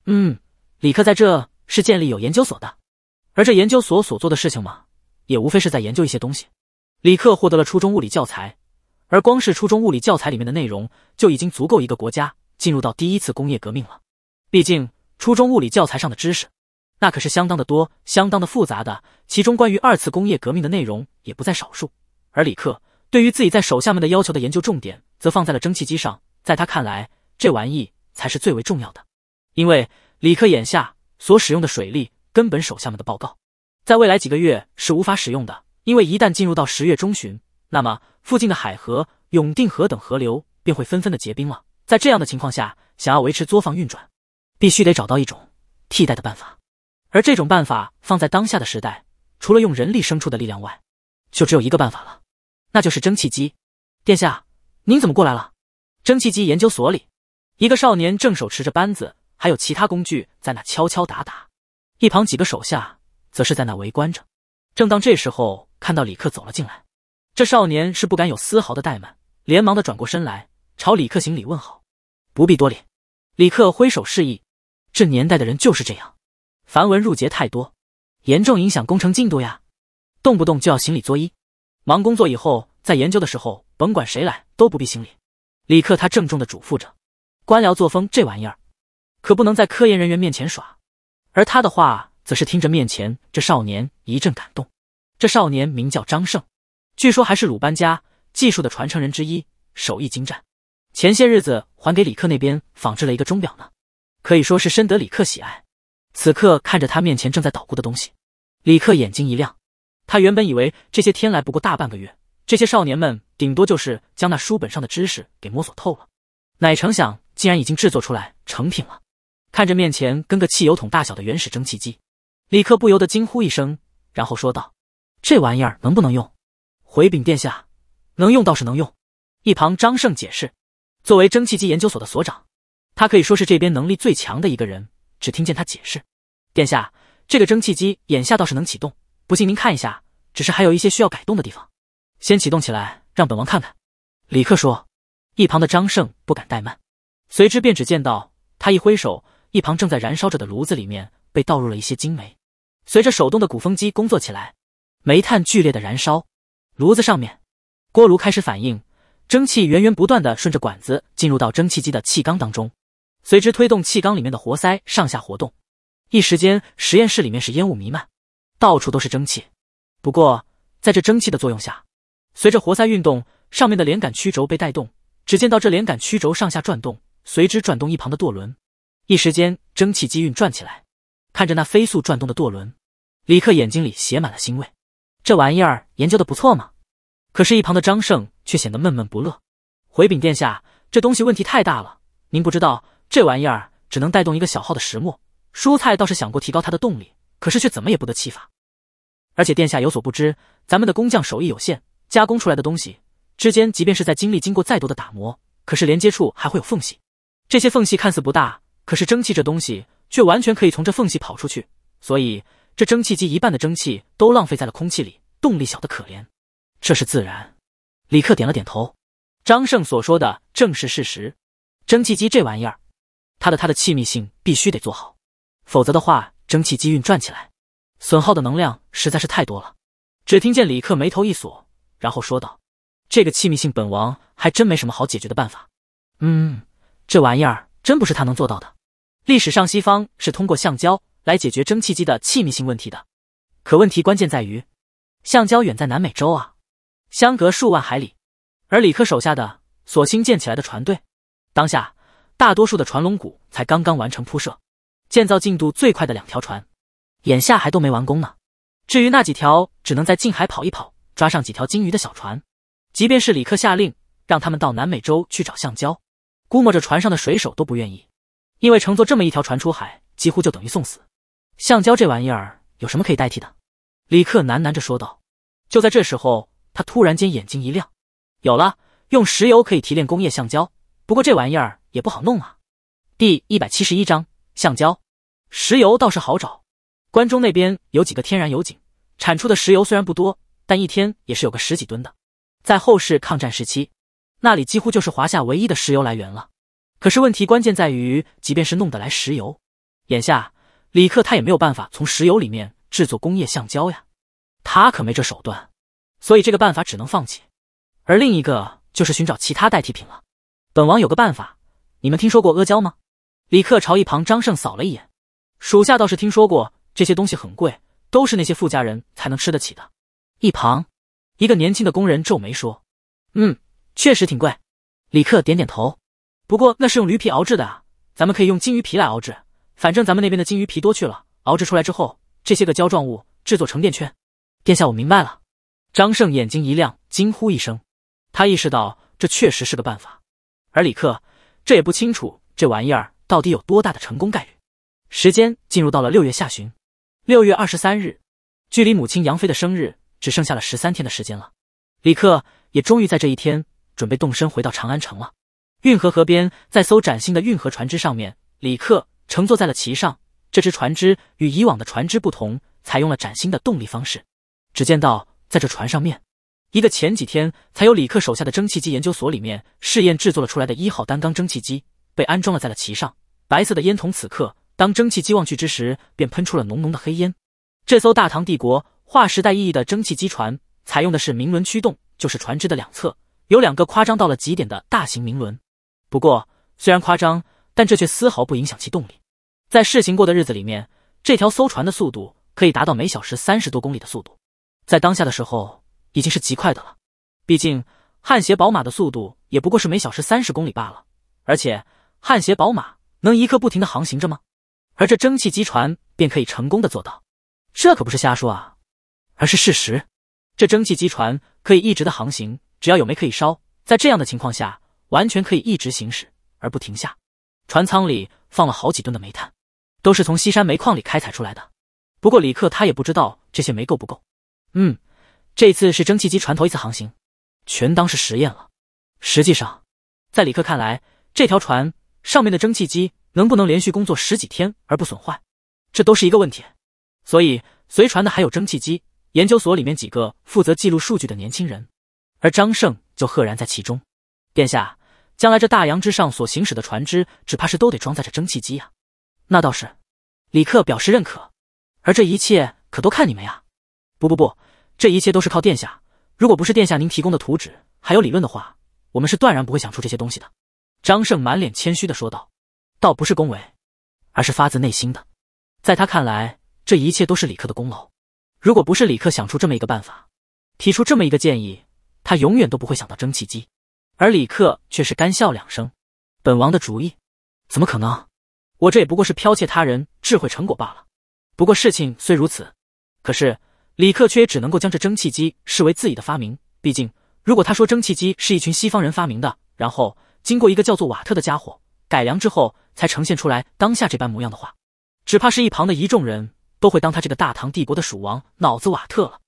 嗯，李克在这是建立有研究所的，而这研究所所做的事情嘛，也无非是在研究一些东西。李克获得了初中物理教材，而光是初中物理教材里面的内容，就已经足够一个国家进入到第一次工业革命了。毕竟初中物理教材上的知识，那可是相当的多，相当的复杂的。其中关于二次工业革命的内容也不在少数。而李克对于自己在手下们的要求的研究重点，则放在了蒸汽机上。在他看来，这玩意才是最为重要的。因为李克眼下所使用的水利，根本手下们的报告，在未来几个月是无法使用的。因为一旦进入到十月中旬，那么附近的海河、永定河等河流便会纷纷的结冰了。在这样的情况下，想要维持作坊运转，必须得找到一种替代的办法。而这种办法放在当下的时代，除了用人力、牲畜的力量外，就只有一个办法了，那就是蒸汽机。殿下，您怎么过来了？蒸汽机研究所里，一个少年正手持着扳子。还有其他工具在那敲敲打打，一旁几个手下则是在那围观着。正当这时候，看到李克走了进来，这少年是不敢有丝毫的怠慢，连忙的转过身来朝李克行礼问好。不必多礼，李克挥手示意。这年代的人就是这样，繁文缛节太多，严重影响工程进度呀。动不动就要行礼作揖，忙工作以后，在研究的时候，甭管谁来都不必行礼。李克他郑重的嘱咐着，官僚作风这玩意儿。可不能在科研人员面前耍，而他的话则是听着面前这少年一阵感动。这少年名叫张胜，据说还是鲁班家技术的传承人之一，手艺精湛。前些日子还给李克那边仿制了一个钟表呢，可以说是深得李克喜爱。此刻看着他面前正在捣鼓的东西，李克眼睛一亮。他原本以为这些天来不过大半个月，这些少年们顶多就是将那书本上的知识给摸索透了，乃成想竟然已经制作出来成品了。看着面前跟个汽油桶大小的原始蒸汽机，李克不由得惊呼一声，然后说道：“这玩意儿能不能用？”回禀殿下，能用倒是能用。一旁张胜解释：“作为蒸汽机研究所的所长，他可以说是这边能力最强的一个人。”只听见他解释：“殿下，这个蒸汽机眼下倒是能启动，不信您看一下。只是还有一些需要改动的地方，先启动起来，让本王看看。”李克说，一旁的张胜不敢怠慢，随之便只见到他一挥手。一旁正在燃烧着的炉子里面被倒入了一些精煤，随着手动的鼓风机工作起来，煤炭剧烈的燃烧，炉子上面锅炉开始反应，蒸汽源源不断的顺着管子进入到蒸汽机的气缸当中，随之推动气缸里面的活塞上下活动。一时间，实验室里面是烟雾弥漫，到处都是蒸汽。不过在这蒸汽的作用下，随着活塞运动，上面的连杆曲轴被带动，只见到这连杆曲轴上下转动，随之转动一旁的舵轮。一时间，蒸汽机运转起来，看着那飞速转动的舵轮，李克眼睛里写满了欣慰。这玩意儿研究的不错嘛！可是，一旁的张胜却显得闷闷不乐。回禀殿下，这东西问题太大了。您不知道，这玩意儿只能带动一个小号的石磨。蔬菜倒是想过提高它的动力，可是却怎么也不得其法。而且，殿下有所不知，咱们的工匠手艺有限，加工出来的东西之间，即便是在经历经过再多的打磨，可是连接处还会有缝隙。这些缝隙看似不大。可是蒸汽这东西却完全可以从这缝隙跑出去，所以这蒸汽机一半的蒸汽都浪费在了空气里，动力小的可怜。这是自然。李克点了点头，张胜所说的正是事实。蒸汽机这玩意儿，它的它的气密性必须得做好，否则的话，蒸汽机运转起来，损耗的能量实在是太多了。只听见李克眉头一锁，然后说道：“这个气密性，本王还真没什么好解决的办法。嗯，这玩意儿真不是他能做到的。”历史上，西方是通过橡胶来解决蒸汽机的气密性问题的。可问题关键在于，橡胶远在南美洲啊，相隔数万海里。而李克手下的所兴建起来的船队，当下大多数的船龙骨才刚刚完成铺设，建造进度最快的两条船，眼下还都没完工呢。至于那几条只能在近海跑一跑，抓上几条金鱼的小船，即便是李克下令让他们到南美洲去找橡胶，估摸着船上的水手都不愿意。因为乘坐这么一条船出海，几乎就等于送死。橡胶这玩意儿有什么可以代替的？李克喃喃着说道。就在这时候，他突然间眼睛一亮，有了，用石油可以提炼工业橡胶。不过这玩意儿也不好弄啊。第一百七十一章橡胶，石油倒是好找，关中那边有几个天然油井，产出的石油虽然不多，但一天也是有个十几吨的。在后世抗战时期，那里几乎就是华夏唯一的石油来源了。可是问题关键在于，即便是弄得来石油，眼下李克他也没有办法从石油里面制作工业橡胶呀，他可没这手段，所以这个办法只能放弃。而另一个就是寻找其他代替品了。本王有个办法，你们听说过阿胶吗？李克朝一旁张胜扫了一眼，属下倒是听说过，这些东西很贵，都是那些富家人才能吃得起的。一旁一个年轻的工人皱眉说：“嗯，确实挺贵。”李克点点头。不过那是用驴皮熬制的啊，咱们可以用金鱼皮来熬制。反正咱们那边的金鱼皮多去了，熬制出来之后，这些个胶状物制作成垫圈。殿下，我明白了。张胜眼睛一亮，惊呼一声，他意识到这确实是个办法。而李克这也不清楚这玩意儿到底有多大的成功概率。时间进入到了六月下旬，六月二十三日，距离母亲杨飞的生日只剩下了十三天的时间了。李克也终于在这一天准备动身回到长安城了。运河河边，在艘崭新的运河船只上面，李克乘坐在了其上。这只船只与以往的船只不同，采用了崭新的动力方式。只见到在这船上面，一个前几天才由李克手下的蒸汽机研究所里面试验制作了出来的一号单缸蒸汽机被安装了在了其上。白色的烟筒此刻，当蒸汽机望去之时，便喷出了浓浓的黑烟。这艘大唐帝国划时代意义的蒸汽机船，采用的是明轮驱动，就是船只的两侧有两个夸张到了极点的大型明轮。不过，虽然夸张，但这却丝毫不影响其动力。在试行过的日子里面，这条艘船的速度可以达到每小时三十多公里的速度，在当下的时候已经是极快的了。毕竟，汗血宝马的速度也不过是每小时三十公里罢了。而且，汗血宝马能一刻不停的航行着吗？而这蒸汽机船便可以成功的做到。这可不是瞎说啊，而是事实。这蒸汽机船可以一直的航行，只要有煤可以烧。在这样的情况下。完全可以一直行驶而不停下。船舱里放了好几吨的煤炭，都是从西山煤矿里开采出来的。不过李克他也不知道这些煤够不够。嗯，这次是蒸汽机船头一次航行，全当是实验了。实际上，在李克看来，这条船上面的蒸汽机能不能连续工作十几天而不损坏，这都是一个问题。所以随船的还有蒸汽机研究所里面几个负责记录数据的年轻人，而张胜就赫然在其中。殿下。将来这大洋之上所行驶的船只，只怕是都得装载着蒸汽机呀。那倒是，李克表示认可。而这一切可都看你们呀。不不不，这一切都是靠殿下。如果不是殿下您提供的图纸还有理论的话，我们是断然不会想出这些东西的。张胜满脸谦虚的说道，倒不是恭维，而是发自内心的。在他看来，这一切都是李克的功劳。如果不是李克想出这么一个办法，提出这么一个建议，他永远都不会想到蒸汽机。而李克却是干笑两声：“本王的主意？怎么可能？我这也不过是剽窃他人智慧成果罢了。不过事情虽如此，可是李克却也只能够将这蒸汽机视为自己的发明。毕竟，如果他说蒸汽机是一群西方人发明的，然后经过一个叫做瓦特的家伙改良之后才呈现出来当下这般模样的话，只怕是一旁的一众人都会当他这个大唐帝国的蜀王脑子瓦特了。”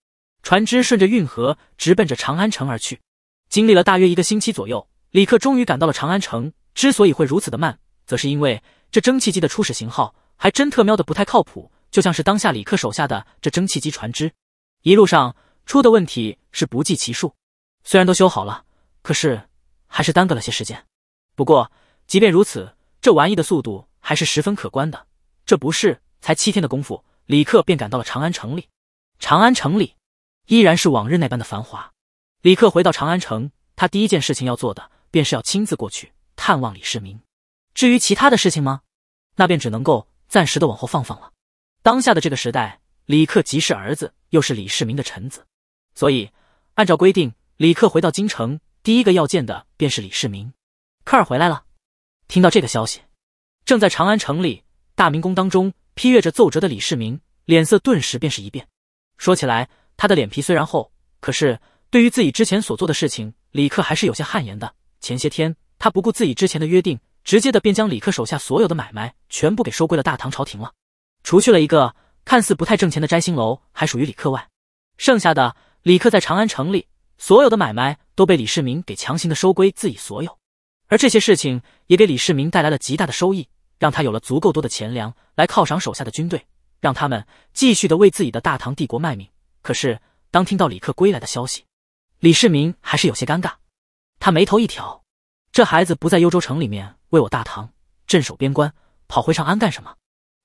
船只顺着运河直奔着长安城而去。经历了大约一个星期左右，李克终于赶到了长安城。之所以会如此的慢，则是因为这蒸汽机的初始型号还真特喵的不太靠谱，就像是当下李克手下的这蒸汽机船只，一路上出的问题是不计其数。虽然都修好了，可是还是耽搁了些时间。不过，即便如此，这玩意的速度还是十分可观的。这不是才七天的功夫，李克便赶到了长安城里。长安城里依然是往日那般的繁华。李克回到长安城，他第一件事情要做的便是要亲自过去探望李世民。至于其他的事情吗？那便只能够暂时的往后放放了。当下的这个时代，李克既是儿子，又是李世民的臣子，所以按照规定，李克回到京城第一个要见的便是李世民。科尔回来了，听到这个消息，正在长安城里大明宫当中批阅着奏折的李世民，脸色顿时便是一变。说起来，他的脸皮虽然厚，可是。对于自己之前所做的事情，李克还是有些汗颜的。前些天，他不顾自己之前的约定，直接的便将李克手下所有的买卖全部给收归了大唐朝廷了。除去了一个看似不太挣钱的摘星楼还属于李克外，剩下的李克在长安城里所有的买卖都被李世民给强行的收归自己所有。而这些事情也给李世民带来了极大的收益，让他有了足够多的钱粮来犒赏手下的军队，让他们继续的为自己的大唐帝国卖命。可是，当听到李克归来的消息，李世民还是有些尴尬，他眉头一挑，这孩子不在幽州城里面为我大唐镇守边关，跑回长安干什么？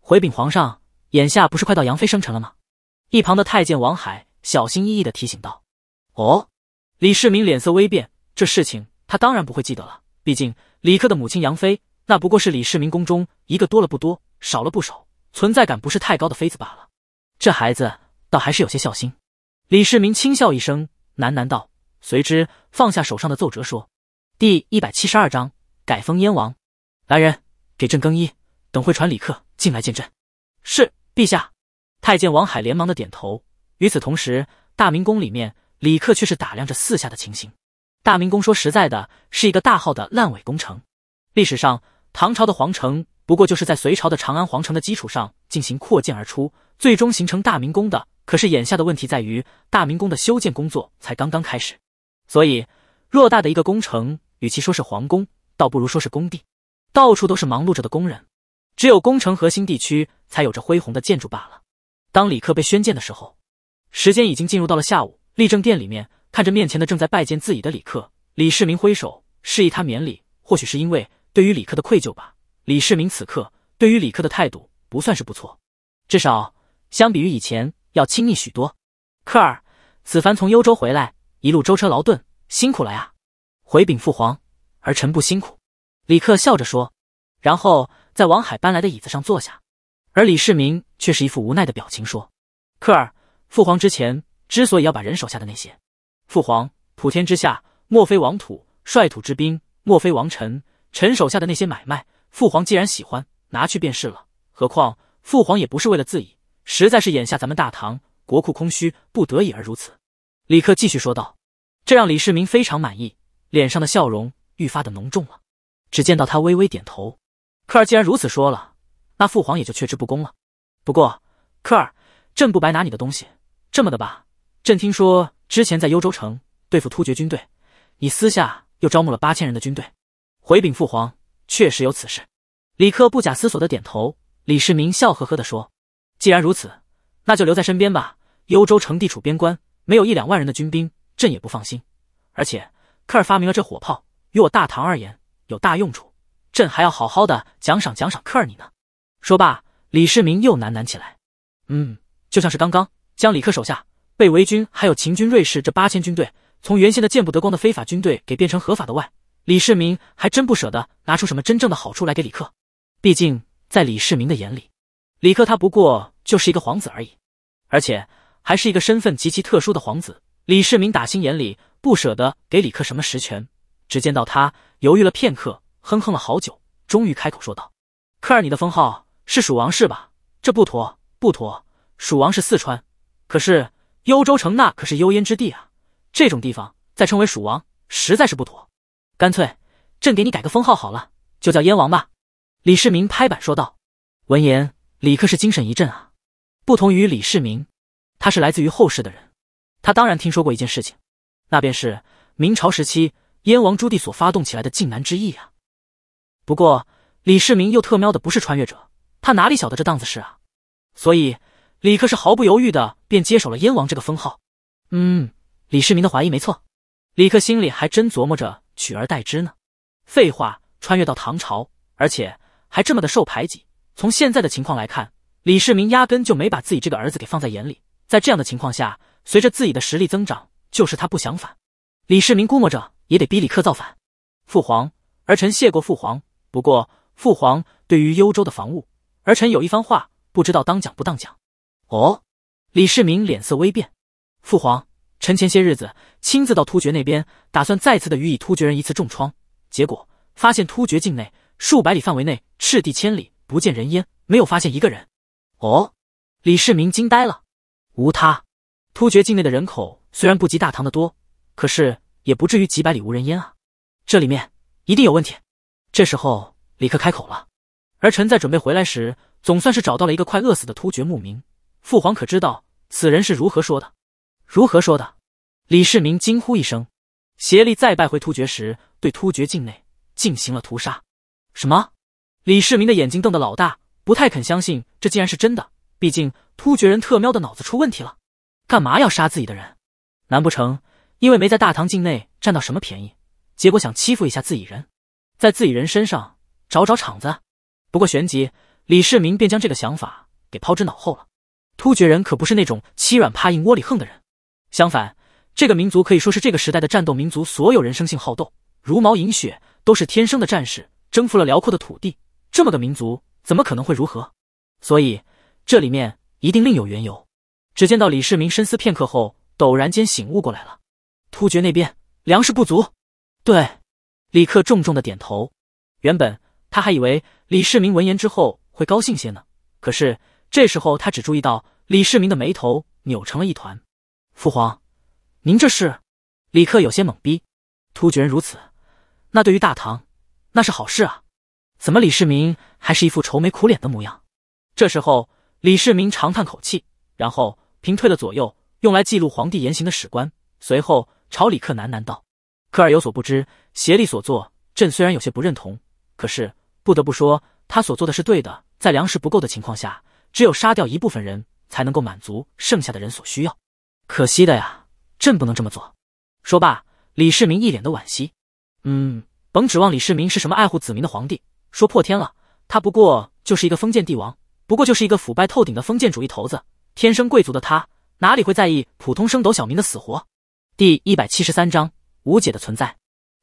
回禀皇上，眼下不是快到杨妃生辰了吗？一旁的太监王海小心翼翼的提醒道。哦，李世民脸色微变，这事情他当然不会记得了，毕竟李克的母亲杨妃，那不过是李世民宫中一个多了不多，少了不少存在感不是太高的妃子罢了。这孩子倒还是有些孝心，李世民轻笑一声。喃喃道，随之放下手上的奏折说：“第一百七十二章改封燕王。来人，给朕更衣。等会传李克进来见朕。”是，陛下。太监王海连忙的点头。与此同时，大明宫里面，李克却是打量着四下的情形。大明宫说实在的，是一个大号的烂尾工程。历史上，唐朝的皇城不过就是在隋朝的长安皇城的基础上进行扩建而出，最终形成大明宫的。可是眼下的问题在于，大明宫的修建工作才刚刚开始，所以偌大的一个工程，与其说是皇宫，倒不如说是工地，到处都是忙碌着的工人，只有宫城核心地区才有着恢宏的建筑罢了。当李克被宣见的时候，时间已经进入到了下午。立正殿里面，看着面前的正在拜见自己的李克，李世民挥手示意他免礼。或许是因为对于李克的愧疚吧，李世民此刻对于李克的态度不算是不错，至少相比于以前。要亲密许多，克尔，此番从幽州回来，一路舟车劳顿，辛苦了呀。回禀父皇，儿臣不辛苦。李克笑着说，然后在王海搬来的椅子上坐下，而李世民却是一副无奈的表情说：“克尔，父皇之前之所以要把人手下的那些，父皇普天之下莫非王土，率土之滨莫非王臣，臣手下的那些买卖，父皇既然喜欢，拿去便是了。何况父皇也不是为了自己。”实在是眼下咱们大唐国库空虚，不得已而如此。李克继续说道，这让李世民非常满意，脸上的笑容愈发的浓重了。只见到他微微点头。克儿既然如此说了，那父皇也就却之不恭了。不过，克儿，朕不白拿你的东西，这么的吧？朕听说之前在幽州城对付突厥军队，你私下又招募了八千人的军队。回禀父皇，确实有此事。李克不假思索的点头。李世民笑呵呵的说。既然如此，那就留在身边吧。幽州城地处边关，没有一两万人的军兵，朕也不放心。而且，克尔发明了这火炮，与我大唐而言有大用处，朕还要好好的奖赏奖赏克尔你呢。说罢，李世民又喃喃起来：“嗯，就像是刚刚将李克手下、被围军还有秦军瑞士这八千军队，从原先的见不得光的非法军队给变成合法的外……”李世民还真不舍得拿出什么真正的好处来给李克，毕竟在李世民的眼里。李克，他不过就是一个皇子而已，而且还是一个身份极其特殊的皇子。李世民打心眼里不舍得给李克什么实权。只见到他犹豫了片刻，哼哼了好久，终于开口说道：“克儿，你的封号是蜀王是吧？这不妥，不妥。蜀王是四川，可是幽州城那可是幽燕之地啊，这种地方再称为蜀王，实在是不妥。干脆，朕给你改个封号好了，就叫燕王吧。”李世民拍板说道。闻言。李克是精神一振啊，不同于李世民，他是来自于后世的人，他当然听说过一件事情，那便是明朝时期燕王朱棣所发动起来的靖难之役啊。不过李世民又特喵的不是穿越者，他哪里晓得这档子事啊？所以李克是毫不犹豫的便接手了燕王这个封号。嗯，李世民的怀疑没错，李克心里还真琢磨着取而代之呢。废话，穿越到唐朝，而且还这么的受排挤。从现在的情况来看，李世民压根就没把自己这个儿子给放在眼里。在这样的情况下，随着自己的实力增长，就是他不想反。李世民估摸着也得逼李克造反。父皇，儿臣谢过父皇。不过，父皇对于幽州的防务，儿臣有一番话，不知道当讲不当讲。哦，李世民脸色微变。父皇，臣前些日子亲自到突厥那边，打算再次的予以突厥人一次重创，结果发现突厥境内数百里范围内赤地千里。不见人烟，没有发现一个人。哦，李世民惊呆了。无他，突厥境内的人口虽然不及大唐的多，可是也不至于几百里无人烟啊。这里面一定有问题。这时候，李克开口了：“儿臣在准备回来时，总算是找到了一个快饿死的突厥牧民。父皇可知道此人是如何说的？如何说的？”李世民惊呼一声：“协力再败回突厥时，对突厥境内进行了屠杀。”什么？李世民的眼睛瞪得老大，不太肯相信这竟然是真的。毕竟突厥人特喵的脑子出问题了，干嘛要杀自己的人？难不成因为没在大唐境内占到什么便宜，结果想欺负一下自己人，在自己人身上找找场子？不过旋即，李世民便将这个想法给抛之脑后了。突厥人可不是那种欺软怕硬、窝里横的人，相反，这个民族可以说是这个时代的战斗民族，所有人生性好斗，茹毛饮血，都是天生的战士，征服了辽阔的土地。这么个民族怎么可能会如何？所以这里面一定另有缘由。只见到李世民深思片刻后，陡然间醒悟过来了。突厥那边粮食不足，对，李克重重的点头。原本他还以为李世民闻言之后会高兴些呢，可是这时候他只注意到李世民的眉头扭成了一团。父皇，您这是？李克有些懵逼。突厥人如此，那对于大唐，那是好事啊。怎么？李世民还是一副愁眉苦脸的模样。这时候，李世民长叹口气，然后平退了左右，用来记录皇帝言行的史官，随后朝李克喃喃道：“科尔有所不知，协力所做，朕虽然有些不认同，可是不得不说，他所做的是对的。在粮食不够的情况下，只有杀掉一部分人，才能够满足剩下的人所需要。可惜的呀，朕不能这么做。”说罢，李世民一脸的惋惜。嗯，甭指望李世民是什么爱护子民的皇帝。说破天了，他不过就是一个封建帝王，不过就是一个腐败透顶的封建主义头子。天生贵族的他，哪里会在意普通升斗小民的死活？第一百七十三章无解的存在。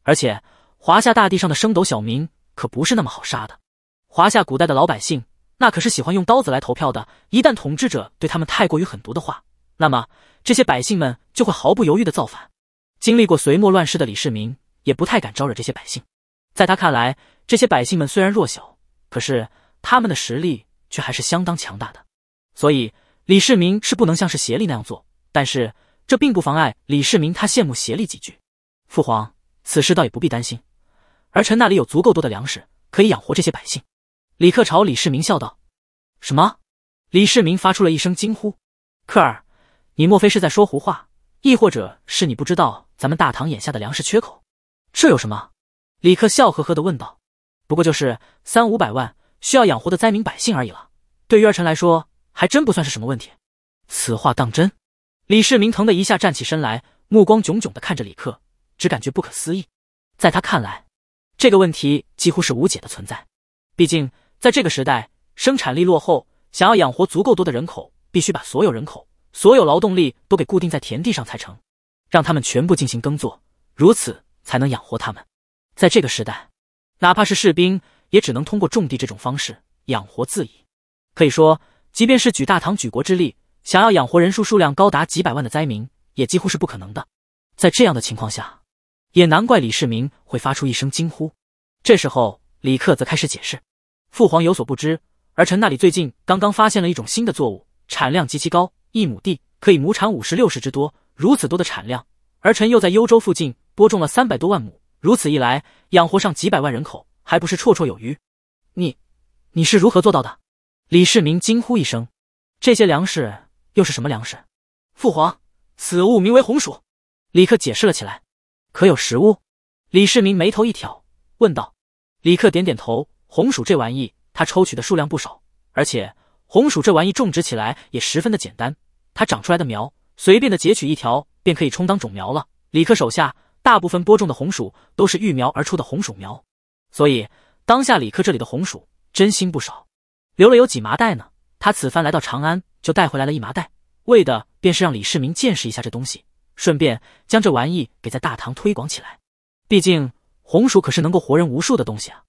而且，华夏大地上的升斗小民可不是那么好杀的。华夏古代的老百姓，那可是喜欢用刀子来投票的。一旦统治者对他们太过于狠毒的话，那么这些百姓们就会毫不犹豫的造反。经历过隋末乱世的李世民，也不太敢招惹这些百姓。在他看来，这些百姓们虽然弱小，可是他们的实力却还是相当强大的。所以李世民是不能像是协力那样做，但是这并不妨碍李世民他羡慕协力几句。父皇，此事倒也不必担心，儿臣那里有足够多的粮食，可以养活这些百姓。李克朝李世民笑道：“什么？”李世民发出了一声惊呼：“克儿，你莫非是在说胡话？亦或者是你不知道咱们大唐眼下的粮食缺口？这有什么？”李克笑呵呵的问道：“不过就是三五百万需要养活的灾民百姓而已了，对于儿臣来说还真不算是什么问题。”此话当真？李世民疼的一下站起身来，目光炯炯的看着李克，只感觉不可思议。在他看来，这个问题几乎是无解的存在。毕竟在这个时代，生产力落后，想要养活足够多的人口，必须把所有人口、所有劳动力都给固定在田地上才成，让他们全部进行耕作，如此才能养活他们。在这个时代，哪怕是士兵也只能通过种地这种方式养活自己。可以说，即便是举大唐举国之力，想要养活人数数量高达几百万的灾民，也几乎是不可能的。在这样的情况下，也难怪李世民会发出一声惊呼。这时候，李克则开始解释：“父皇有所不知，儿臣那里最近刚刚发现了一种新的作物，产量极其高，一亩地可以亩产五十六十之多。如此多的产量，儿臣又在幽州附近播种了三百多万亩。”如此一来，养活上几百万人口还不是绰绰有余？你，你是如何做到的？李世民惊呼一声：“这些粮食又是什么粮食？”父皇，此物名为红薯。李克解释了起来。可有食物？李世民眉头一挑，问道。李克点点头：“红薯这玩意，他抽取的数量不少，而且红薯这玩意种植起来也十分的简单。它长出来的苗，随便的截取一条，便可以充当种苗了。”李克手下。大部分播种的红薯都是育苗而出的红薯苗，所以当下李克这里的红薯真心不少，留了有几麻袋呢。他此番来到长安，就带回来了一麻袋，为的便是让李世民见识一下这东西，顺便将这玩意给在大唐推广起来。毕竟红薯可是能够活人无数的东西啊！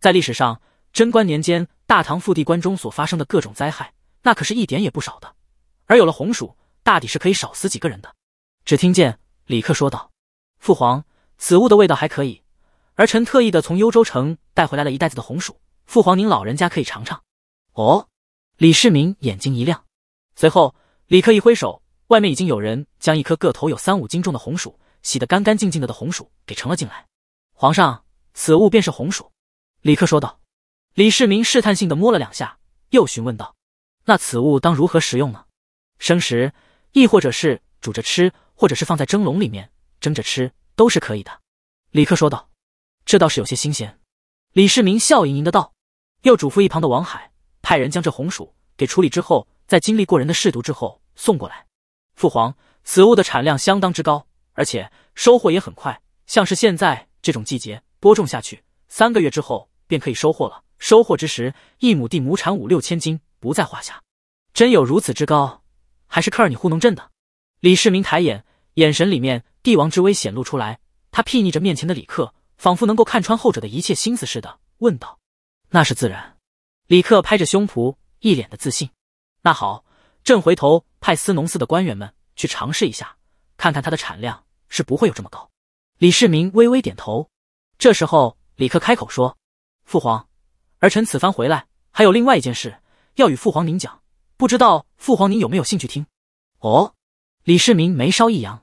在历史上，贞观年间大唐腹地关中所发生的各种灾害，那可是一点也不少的。而有了红薯，大抵是可以少死几个人的。只听见李克说道。父皇，此物的味道还可以。儿臣特意的从幽州城带回来了一袋子的红薯，父皇您老人家可以尝尝。哦，李世民眼睛一亮，随后李克一挥手，外面已经有人将一颗个头有三五斤重的红薯，洗得干干净净的的红薯给盛了进来。皇上，此物便是红薯。李克说道。李世民试探性的摸了两下，又询问道：“那此物当如何食用呢？生食，亦或者是煮着吃，或者是放在蒸笼里面？”蒸着吃都是可以的，李克说道：“这倒是有些新鲜。”李世民笑盈盈的道，又嘱咐一旁的王海：“派人将这红薯给处理之后，在经历过人的试毒之后送过来。”父皇，此物的产量相当之高，而且收获也很快。像是现在这种季节，播种下去，三个月之后便可以收获了。收获之时，一亩地亩产五六千斤不在话下。真有如此之高？还是克尔你糊弄朕的？李世民抬眼，眼神里面。帝王之威显露出来，他睥睨着面前的李克，仿佛能够看穿后者的一切心思似的，问道：“那是自然。”李克拍着胸脯，一脸的自信。“那好，朕回头派司农寺的官员们去尝试一下，看看他的产量是不会有这么高。”李世民微微点头。这时候，李克开口说：“父皇，儿臣此番回来还有另外一件事要与父皇您讲，不知道父皇您有没有兴趣听？”哦，李世民眉梢一扬。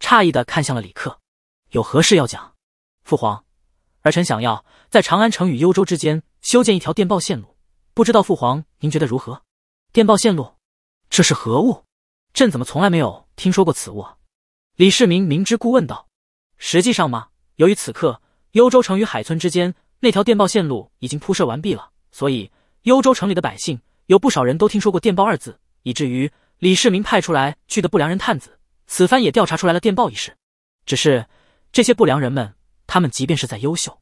诧异的看向了李克，有何事要讲？父皇，儿臣想要在长安城与幽州之间修建一条电报线路，不知道父皇您觉得如何？电报线路？这是何物？朕怎么从来没有听说过此物？李世民明知故问道。实际上嘛，由于此刻幽州城与海村之间那条电报线路已经铺设完毕了，所以幽州城里的百姓有不少人都听说过“电报”二字，以至于李世民派出来去的不良人探子。此番也调查出来了电报一事，只是这些不良人们，他们即便是在优秀，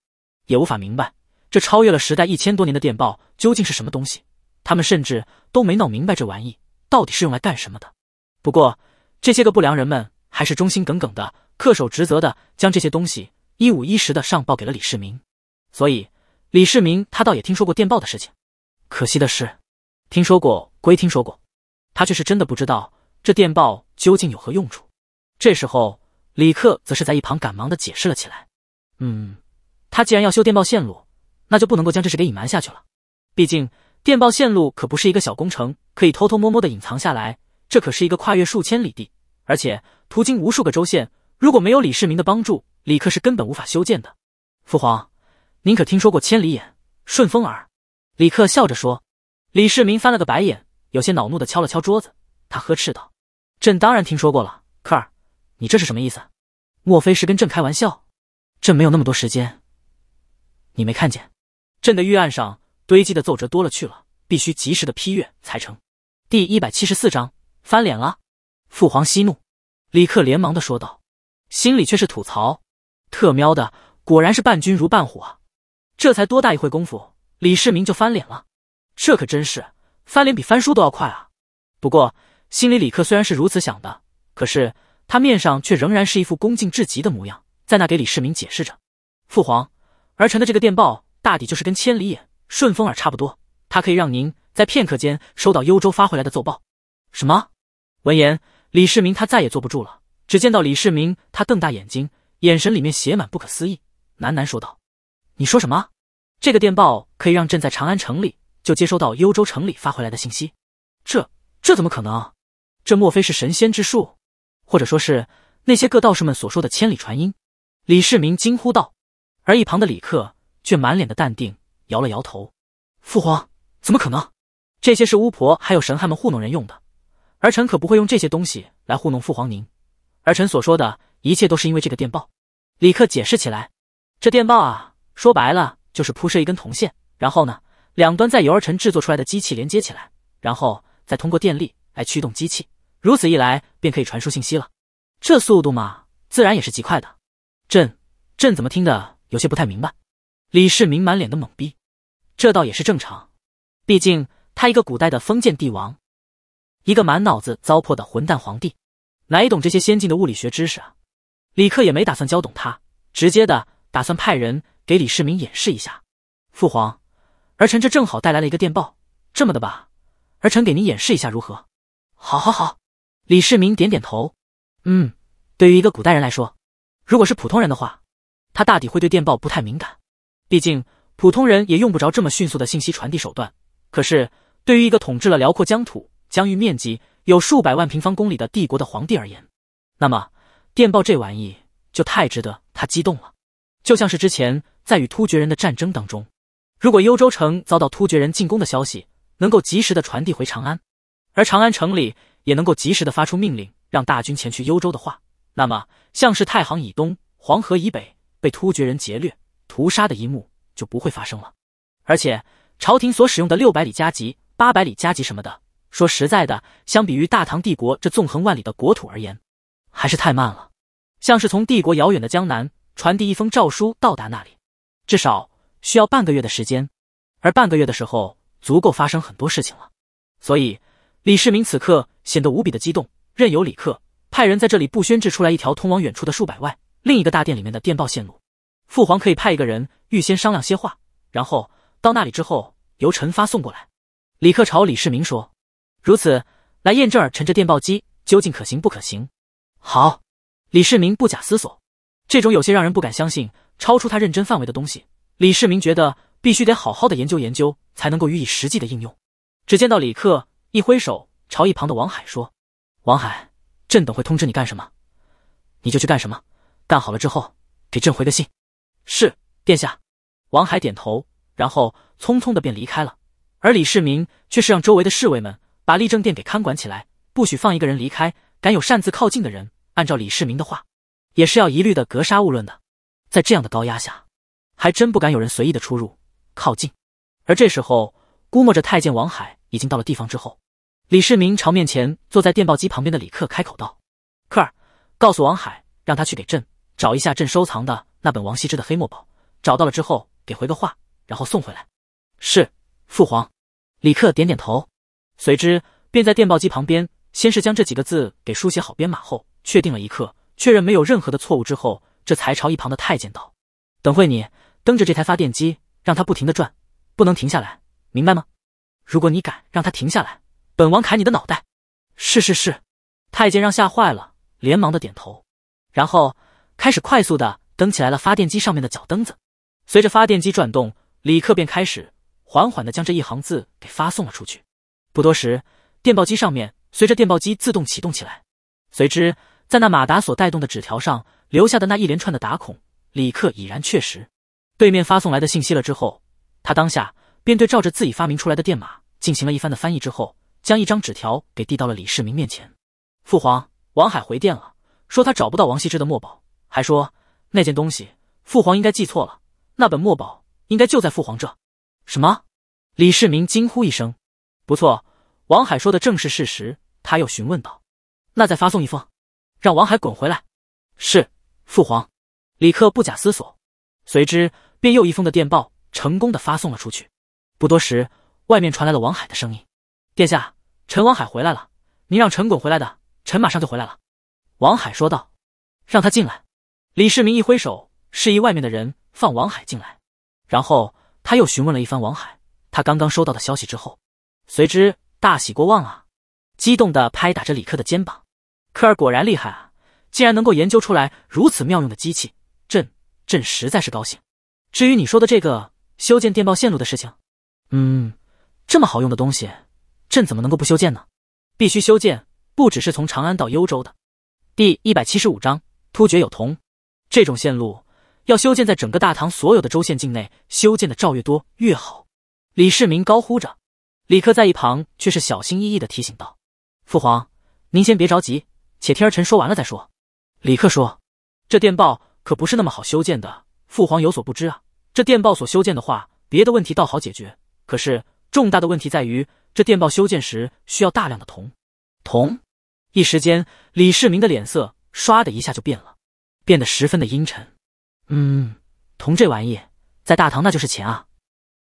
也无法明白这超越了时代一千多年的电报究竟是什么东西。他们甚至都没闹明白这玩意到底是用来干什么的。不过这些个不良人们还是忠心耿耿的，恪守职责的，将这些东西一五一十的上报给了李世民。所以李世民他倒也听说过电报的事情，可惜的是，听说过归听说过，他却是真的不知道。这电报究竟有何用处？这时候，李克则是在一旁赶忙的解释了起来。嗯，他既然要修电报线路，那就不能够将这事给隐瞒下去了。毕竟电报线路可不是一个小工程，可以偷偷摸摸的隐藏下来。这可是一个跨越数千里地，而且途经无数个州县。如果没有李世民的帮助，李克是根本无法修建的。父皇，您可听说过千里眼、顺风耳？李克笑着说。李世民翻了个白眼，有些恼怒的敲了敲桌子，他呵斥道。朕当然听说过了，克儿，你这是什么意思？莫非是跟朕开玩笑？朕没有那么多时间。你没看见，朕的御案上堆积的奏折多了去了，必须及时的批阅才成。第一百七十四章，翻脸了。父皇息怒，李克连忙的说道，心里却是吐槽：特喵的，果然是伴君如伴虎啊！这才多大一会功夫，李世民就翻脸了，这可真是翻脸比翻书都要快啊！不过。心里，李克虽然是如此想的，可是他面上却仍然是一副恭敬至极的模样，在那给李世民解释着：“父皇，儿臣的这个电报，大抵就是跟千里眼、顺风耳差不多，它可以让您在片刻间收到幽州发回来的奏报。”什么？闻言，李世民他再也坐不住了，只见到李世民他瞪大眼睛，眼神里面写满不可思议，喃喃说道：“你说什么？这个电报可以让朕在长安城里就接收到幽州城里发回来的信息？这这怎么可能？”这莫非是神仙之术，或者说是那些各道士们所说的千里传音？李世民惊呼道。而一旁的李克却满脸的淡定，摇了摇头：“父皇，怎么可能？这些是巫婆还有神汉们糊弄人用的，儿臣可不会用这些东西来糊弄父皇您。儿臣所说的一切都是因为这个电报。”李克解释起来：“这电报啊，说白了就是铺设一根铜线，然后呢，两端再由儿臣制作出来的机器连接起来，然后再通过电力来驱动机器。”如此一来，便可以传输信息了。这速度嘛，自然也是极快的。朕，朕怎么听的有些不太明白？李世民满脸的懵逼。这倒也是正常，毕竟他一个古代的封建帝王，一个满脑子糟粕的混蛋皇帝，哪懂这些先进的物理学知识啊？李克也没打算教懂他，直接的打算派人给李世民演示一下。父皇，儿臣这正好带来了一个电报，这么的吧，儿臣给您演示一下如何？好，好，好。李世民点点头，嗯，对于一个古代人来说，如果是普通人的话，他大抵会对电报不太敏感，毕竟普通人也用不着这么迅速的信息传递手段。可是，对于一个统治了辽阔疆土、疆域面积有数百万平方公里的帝国的皇帝而言，那么电报这玩意就太值得他激动了。就像是之前在与突厥人的战争当中，如果幽州城遭到突厥人进攻的消息能够及时的传递回长安，而长安城里。也能够及时的发出命令，让大军前去幽州的话，那么像是太行以东、黄河以北被突厥人劫掠屠杀的一幕就不会发生了。而且朝廷所使用的六百里加急、八百里加急什么的，说实在的，相比于大唐帝国这纵横万里的国土而言，还是太慢了。像是从帝国遥远的江南传递一封诏书到达那里，至少需要半个月的时间，而半个月的时候足够发生很多事情了，所以。李世民此刻显得无比的激动，任由李克派人在这里不宣制出来一条通往远处的数百万另一个大殿里面的电报线路。父皇可以派一个人预先商量些话，然后到那里之后由臣发送过来。李克朝李世民说：“如此来验证尔臣这电报机究竟可行不可行？”好，李世民不假思索。这种有些让人不敢相信、超出他认真范围的东西，李世民觉得必须得好好的研究研究，才能够予以实际的应用。只见到李克。一挥手，朝一旁的王海说：“王海，朕等会通知你干什么，你就去干什么。干好了之后，给朕回个信。”“是，殿下。”王海点头，然后匆匆的便离开了。而李世民却是让周围的侍卫们把立正殿给看管起来，不许放一个人离开。敢有擅自靠近的人，按照李世民的话，也是要一律的格杀勿论的。在这样的高压下，还真不敢有人随意的出入、靠近。而这时候，估摸着太监王海。已经到了地方之后，李世民朝面前坐在电报机旁边的李克开口道：“克儿，告诉王海，让他去给朕找一下朕收藏的那本王羲之的黑墨宝。找到了之后，给回个话，然后送回来。”“是，父皇。”李克点点头，随之便在电报机旁边，先是将这几个字给书写好编码后，确定了一刻，确认没有任何的错误之后，这才朝一旁的太监道：“等会你蹬着这台发电机，让它不停的转，不能停下来，明白吗？”如果你敢让他停下来，本王砍你的脑袋！是是是，太监让吓坏了，连忙的点头，然后开始快速的蹬起来了发电机上面的脚蹬子。随着发电机转动，李克便开始缓缓的将这一行字给发送了出去。不多时，电报机上面随着电报机自动启动起来，随之在那马达所带动的纸条上留下的那一连串的打孔，李克已然确实对面发送来的信息了。之后，他当下。便对照着自己发明出来的电码进行了一番的翻译之后，将一张纸条给递到了李世民面前。父皇，王海回电了，说他找不到王羲之的墨宝，还说那件东西父皇应该记错了，那本墨宝应该就在父皇这。什么？李世民惊呼一声。不错，王海说的正是事实。他又询问道：“那再发送一封，让王海滚回来。”是，父皇。李克不假思索，随之便又一封的电报成功的发送了出去。不多时，外面传来了王海的声音：“殿下，陈王海回来了。您让陈滚回来的，陈马上就回来了。”王海说道：“让他进来。”李世民一挥手，示意外面的人放王海进来。然后他又询问了一番王海他刚刚收到的消息之后，随之大喜过望啊，激动的拍打着李克的肩膀：“科尔果然厉害啊！竟然能够研究出来如此妙用的机器，朕朕实在是高兴。至于你说的这个修建电报线路的事情……”嗯，这么好用的东西，朕怎么能够不修建呢？必须修建，不只是从长安到幽州的。第一百七十五章，突厥有铜，这种线路要修建在整个大唐所有的州县境内，修建的照越多越好。李世民高呼着，李克在一旁却是小心翼翼的提醒道：“父皇，您先别着急，且听儿臣说完了再说。”李克说：“这电报可不是那么好修建的，父皇有所不知啊，这电报所修建的话，别的问题倒好解决。”可是，重大的问题在于，这电报修建时需要大量的铜。铜，一时间，李世民的脸色唰的一下就变了，变得十分的阴沉。嗯，铜这玩意在大唐那就是钱啊，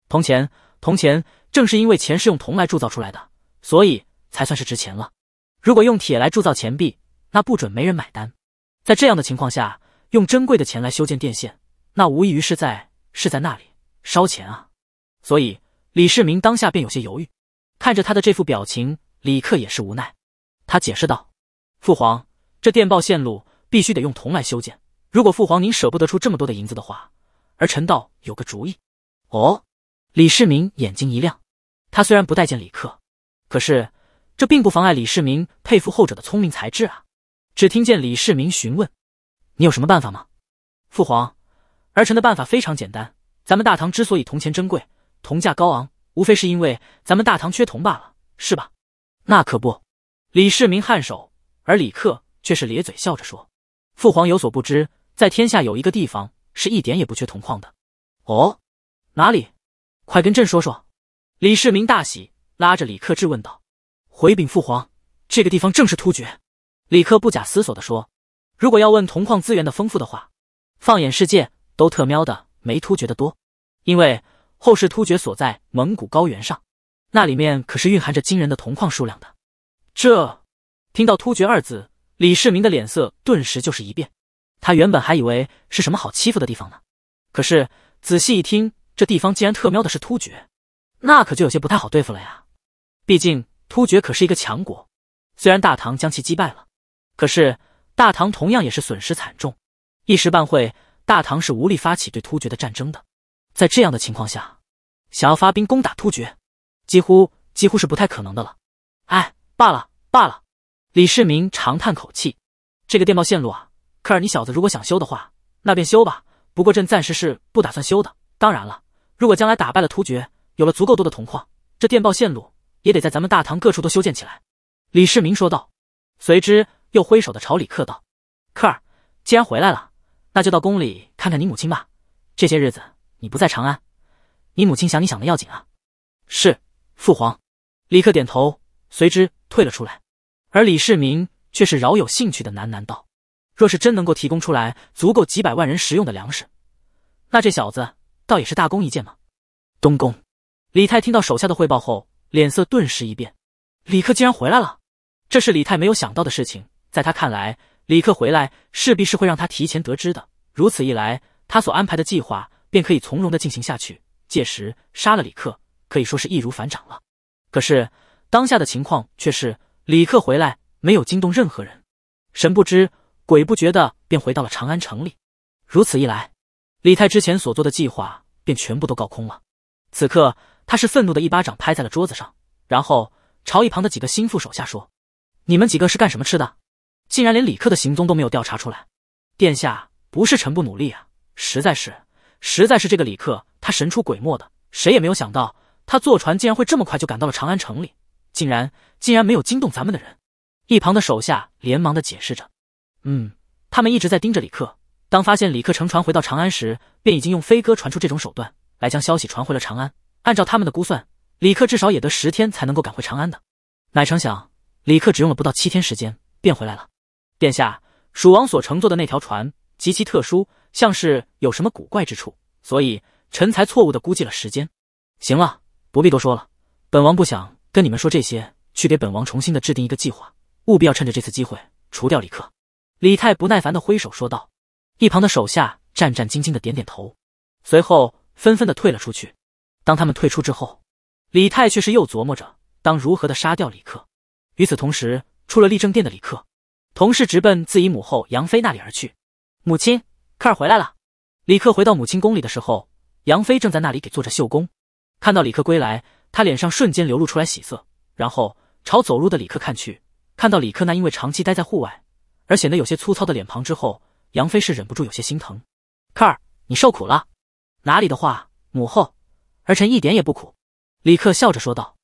铜钱，铜钱。正是因为钱是用铜来铸造出来的，所以才算是值钱了。如果用铁来铸造钱币，那不准没人买单。在这样的情况下，用珍贵的钱来修建电线，那无异于是在是在那里烧钱啊。所以。李世民当下便有些犹豫，看着他的这副表情，李克也是无奈。他解释道：“父皇，这电报线路必须得用铜来修建。如果父皇您舍不得出这么多的银子的话，而臣道有个主意。”哦，李世民眼睛一亮。他虽然不待见李克，可是这并不妨碍李世民佩服后者的聪明才智啊。只听见李世民询问：“你有什么办法吗？”父皇，儿臣的办法非常简单。咱们大唐之所以铜钱珍贵。铜价高昂，无非是因为咱们大唐缺铜罢了，是吧？那可不。李世民颔首，而李克却是咧嘴笑着说：“父皇有所不知，在天下有一个地方是一点也不缺铜矿的。”哦，哪里？快跟朕说说。李世民大喜，拉着李克质问道：“回禀父皇，这个地方正是突厥。”李克不假思索的说：“如果要问铜矿资源的丰富的话，放眼世界都特喵的没突厥的多，因为。”后世突厥所在蒙古高原上，那里面可是蕴含着惊人的铜矿数量的。这听到“突厥”二字，李世民的脸色顿时就是一变。他原本还以为是什么好欺负的地方呢，可是仔细一听，这地方竟然特喵的是突厥，那可就有些不太好对付了呀。毕竟突厥可是一个强国，虽然大唐将其击败了，可是大唐同样也是损失惨重，一时半会大唐是无力发起对突厥的战争的。在这样的情况下，想要发兵攻打突厥，几乎几乎是不太可能的了。哎，罢了罢了。李世民长叹口气：“这个电报线路啊，克尔，你小子如果想修的话，那便修吧。不过朕暂时是不打算修的。当然了，如果将来打败了突厥，有了足够多的铜矿，这电报线路也得在咱们大唐各处都修建起来。”李世民说道，随之又挥手的朝李克道：“克尔，既然回来了，那就到宫里看看你母亲吧。这些日子……”你不在长安，你母亲想你想的要紧啊！是父皇，李克点头，随之退了出来。而李世民却是饶有兴趣的喃喃道：“若是真能够提供出来足够几百万人食用的粮食，那这小子倒也是大功一件嘛。”东宫，李泰听到手下的汇报后，脸色顿时一变。李克竟然回来了，这是李泰没有想到的事情。在他看来，李克回来势必是会让他提前得知的。如此一来，他所安排的计划。便可以从容的进行下去，届时杀了李克可以说是易如反掌了。可是当下的情况却是李克回来没有惊动任何人，神不知鬼不觉的便回到了长安城里。如此一来，李泰之前所做的计划便全部都告空了。此刻他是愤怒的一巴掌拍在了桌子上，然后朝一旁的几个心腹手下说：“你们几个是干什么吃的？竟然连李克的行踪都没有调查出来！殿下不是臣不努力啊，实在是……”实在是这个李克，他神出鬼没的，谁也没有想到他坐船竟然会这么快就赶到了长安城里，竟然竟然没有惊动咱们的人。一旁的手下连忙的解释着：“嗯，他们一直在盯着李克，当发现李克乘船回到长安时，便已经用飞鸽传出这种手段来将消息传回了长安。按照他们的估算，李克至少也得十天才能够赶回长安的。乃成想，李克只用了不到七天时间便回来了。殿下，蜀王所乘坐的那条船极其特殊。”像是有什么古怪之处，所以臣才错误的估计了时间。行了，不必多说了，本王不想跟你们说这些，去给本王重新的制定一个计划，务必要趁着这次机会除掉李克。李泰不耐烦的挥手说道，一旁的手下战战兢兢的点点头，随后纷纷的退了出去。当他们退出之后，李泰却是又琢磨着当如何的杀掉李克。与此同时，出了立政殿的李克，同时直奔自己母后杨妃那里而去，母亲。克尔回来了。李克回到母亲宫里的时候，杨妃正在那里给做着绣工。看到李克归来，他脸上瞬间流露出来喜色，然后朝走路的李克看去。看到李克那因为长期待在户外而显得有些粗糙的脸庞之后，杨妃是忍不住有些心疼。克尔，你受苦了。哪里的话，母后，儿臣一点也不苦。李克笑着说道，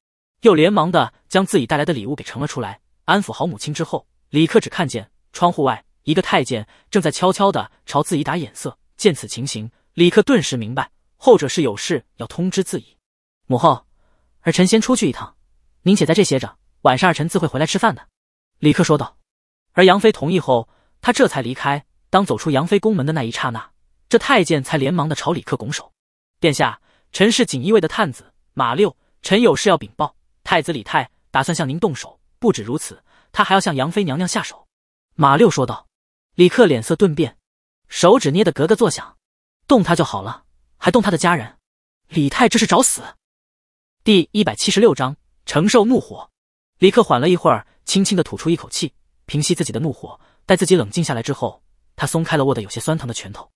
又连忙的将自己带来的礼物给盛了出来，安抚好母亲之后，李克只看见窗户外。一个太监正在悄悄的朝自己打眼色，见此情形，李克顿时明白后者是有事要通知自己。母后，儿臣先出去一趟，您且在这歇着，晚上儿臣自会回来吃饭的。”李克说道。而杨妃同意后，他这才离开。当走出杨妃宫门的那一刹那，这太监才连忙的朝李克拱手：“殿下，臣是锦衣卫的探子马六，臣有事要禀报。太子李泰打算向您动手，不止如此，他还要向杨妃娘娘下手。”马六说道。李克脸色顿变，手指捏得格格作响，动他就好了，还动他的家人，李泰这是找死。第一百七十六章承受怒火。李克缓了一会儿，轻轻的吐出一口气，平息自己的怒火。待自己冷静下来之后，他松开了握得有些酸疼的拳头。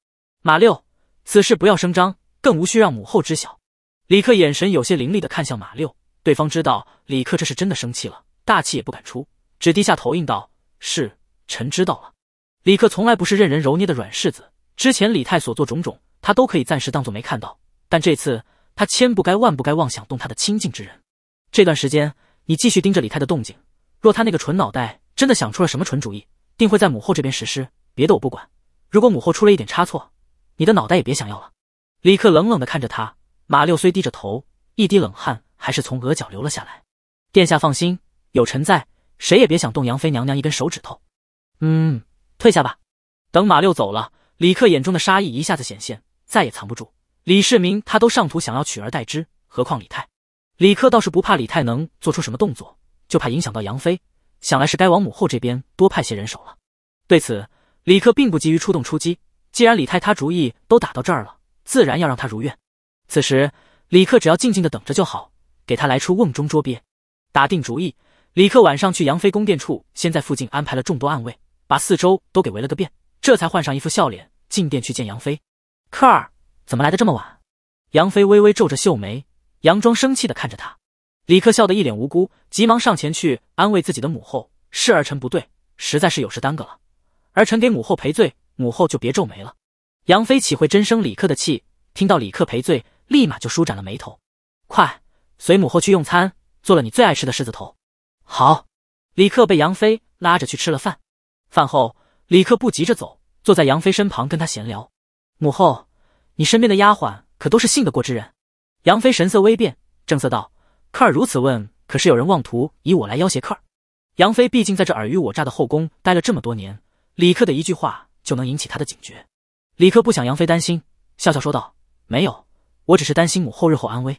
马六，此事不要声张，更无需让母后知晓。李克眼神有些凌厉的看向马六，对方知道李克这是真的生气了，大气也不敢出，只低下头应道：“是，臣知道了。”李克从来不是任人揉捏的软柿子。之前李泰所做种种，他都可以暂时当做没看到。但这次，他千不该万不该妄想动他的亲近之人。这段时间，你继续盯着李泰的动静。若他那个蠢脑袋真的想出了什么蠢主意，定会在母后这边实施。别的我不管，如果母后出了一点差错，你的脑袋也别想要了。李克冷冷地看着他。马六虽低着头，一滴冷汗还是从额角流了下来。殿下放心，有臣在，谁也别想动杨妃娘娘一根手指头。嗯。退下吧，等马六走了，李克眼中的杀意一下子显现，再也藏不住。李世民他都上图想要取而代之，何况李泰？李克倒是不怕李泰能做出什么动作，就怕影响到杨妃。想来是该往母后这边多派些人手了。对此，李克并不急于出动出击。既然李泰他主意都打到这儿了，自然要让他如愿。此时，李克只要静静的等着就好，给他来出瓮中捉鳖。打定主意，李克晚上去杨妃宫殿处，先在附近安排了众多暗卫。把四周都给围了个遍，这才换上一副笑脸进殿去见杨妃。克儿，怎么来的这么晚？杨妃微微皱着秀眉，佯装生气的看着他。李克笑得一脸无辜，急忙上前去安慰自己的母后：“是儿臣不对，实在是有事耽搁了，儿臣给母后赔罪，母后就别皱眉了。”杨妃岂会真生李克的气？听到李克赔罪，立马就舒展了眉头。快，随母后去用餐，做了你最爱吃的狮子头。好，李克被杨妃拉着去吃了饭。饭后，李克不急着走，坐在杨妃身旁跟她闲聊。母后，你身边的丫鬟可都是信得过之人？杨妃神色微变，正色道：“克儿如此问，可是有人妄图以我来要挟克儿？”杨妃毕竟在这尔虞我诈的后宫待了这么多年，李克的一句话就能引起他的警觉。李克不想杨妃担心，笑笑说道：“没有，我只是担心母后日后安危。”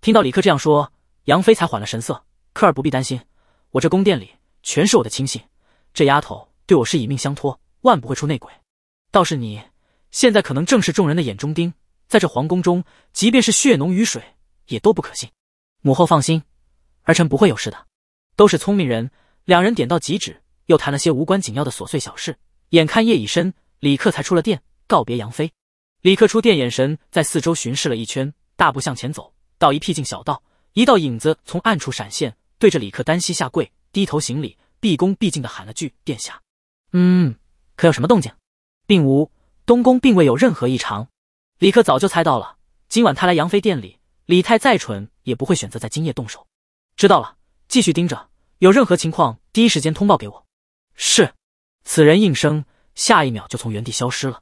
听到李克这样说，杨妃才缓了神色：“克儿不必担心，我这宫殿里全是我的亲信，这丫头。”对我是以命相托，万不会出内鬼。倒是你，现在可能正是众人的眼中钉，在这皇宫中，即便是血浓于水，也都不可信。母后放心，儿臣不会有事的。都是聪明人，两人点到即止，又谈了些无关紧要的琐碎小事。眼看夜已深，李克才出了殿，告别杨妃。李克出殿，眼神在四周巡视了一圈，大步向前走，到一僻静小道，一道影子从暗处闪现，对着李克单膝下跪，低头行礼，毕恭毕敬的喊了句“殿下”。嗯，可有什么动静？并无，东宫并未有任何异常。李克早就猜到了，今晚他来杨妃殿里，李泰再蠢也不会选择在今夜动手。知道了，继续盯着，有任何情况第一时间通报给我。是，此人应声，下一秒就从原地消失了。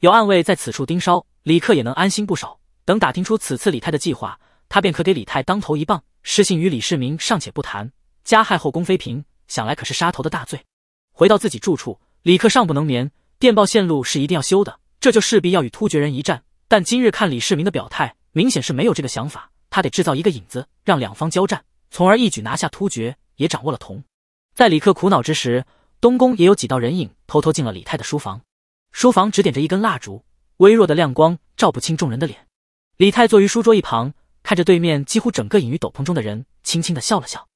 有暗卫在此处盯梢，李克也能安心不少。等打听出此次李泰的计划，他便可给李泰当头一棒。失信于李世民尚且不谈，加害后宫妃嫔，想来可是杀头的大罪。回到自己住处，李克尚不能眠。电报线路是一定要修的，这就势必要与突厥人一战。但今日看李世民的表态，明显是没有这个想法。他得制造一个影子，让两方交战，从而一举拿下突厥，也掌握了铜。在李克苦恼之时，东宫也有几道人影偷偷进了李泰的书房。书房只点着一根蜡烛，微弱的亮光照不清众人的脸。李泰坐于书桌一旁，看着对面几乎整个隐于斗篷中的人，轻轻的笑了笑：“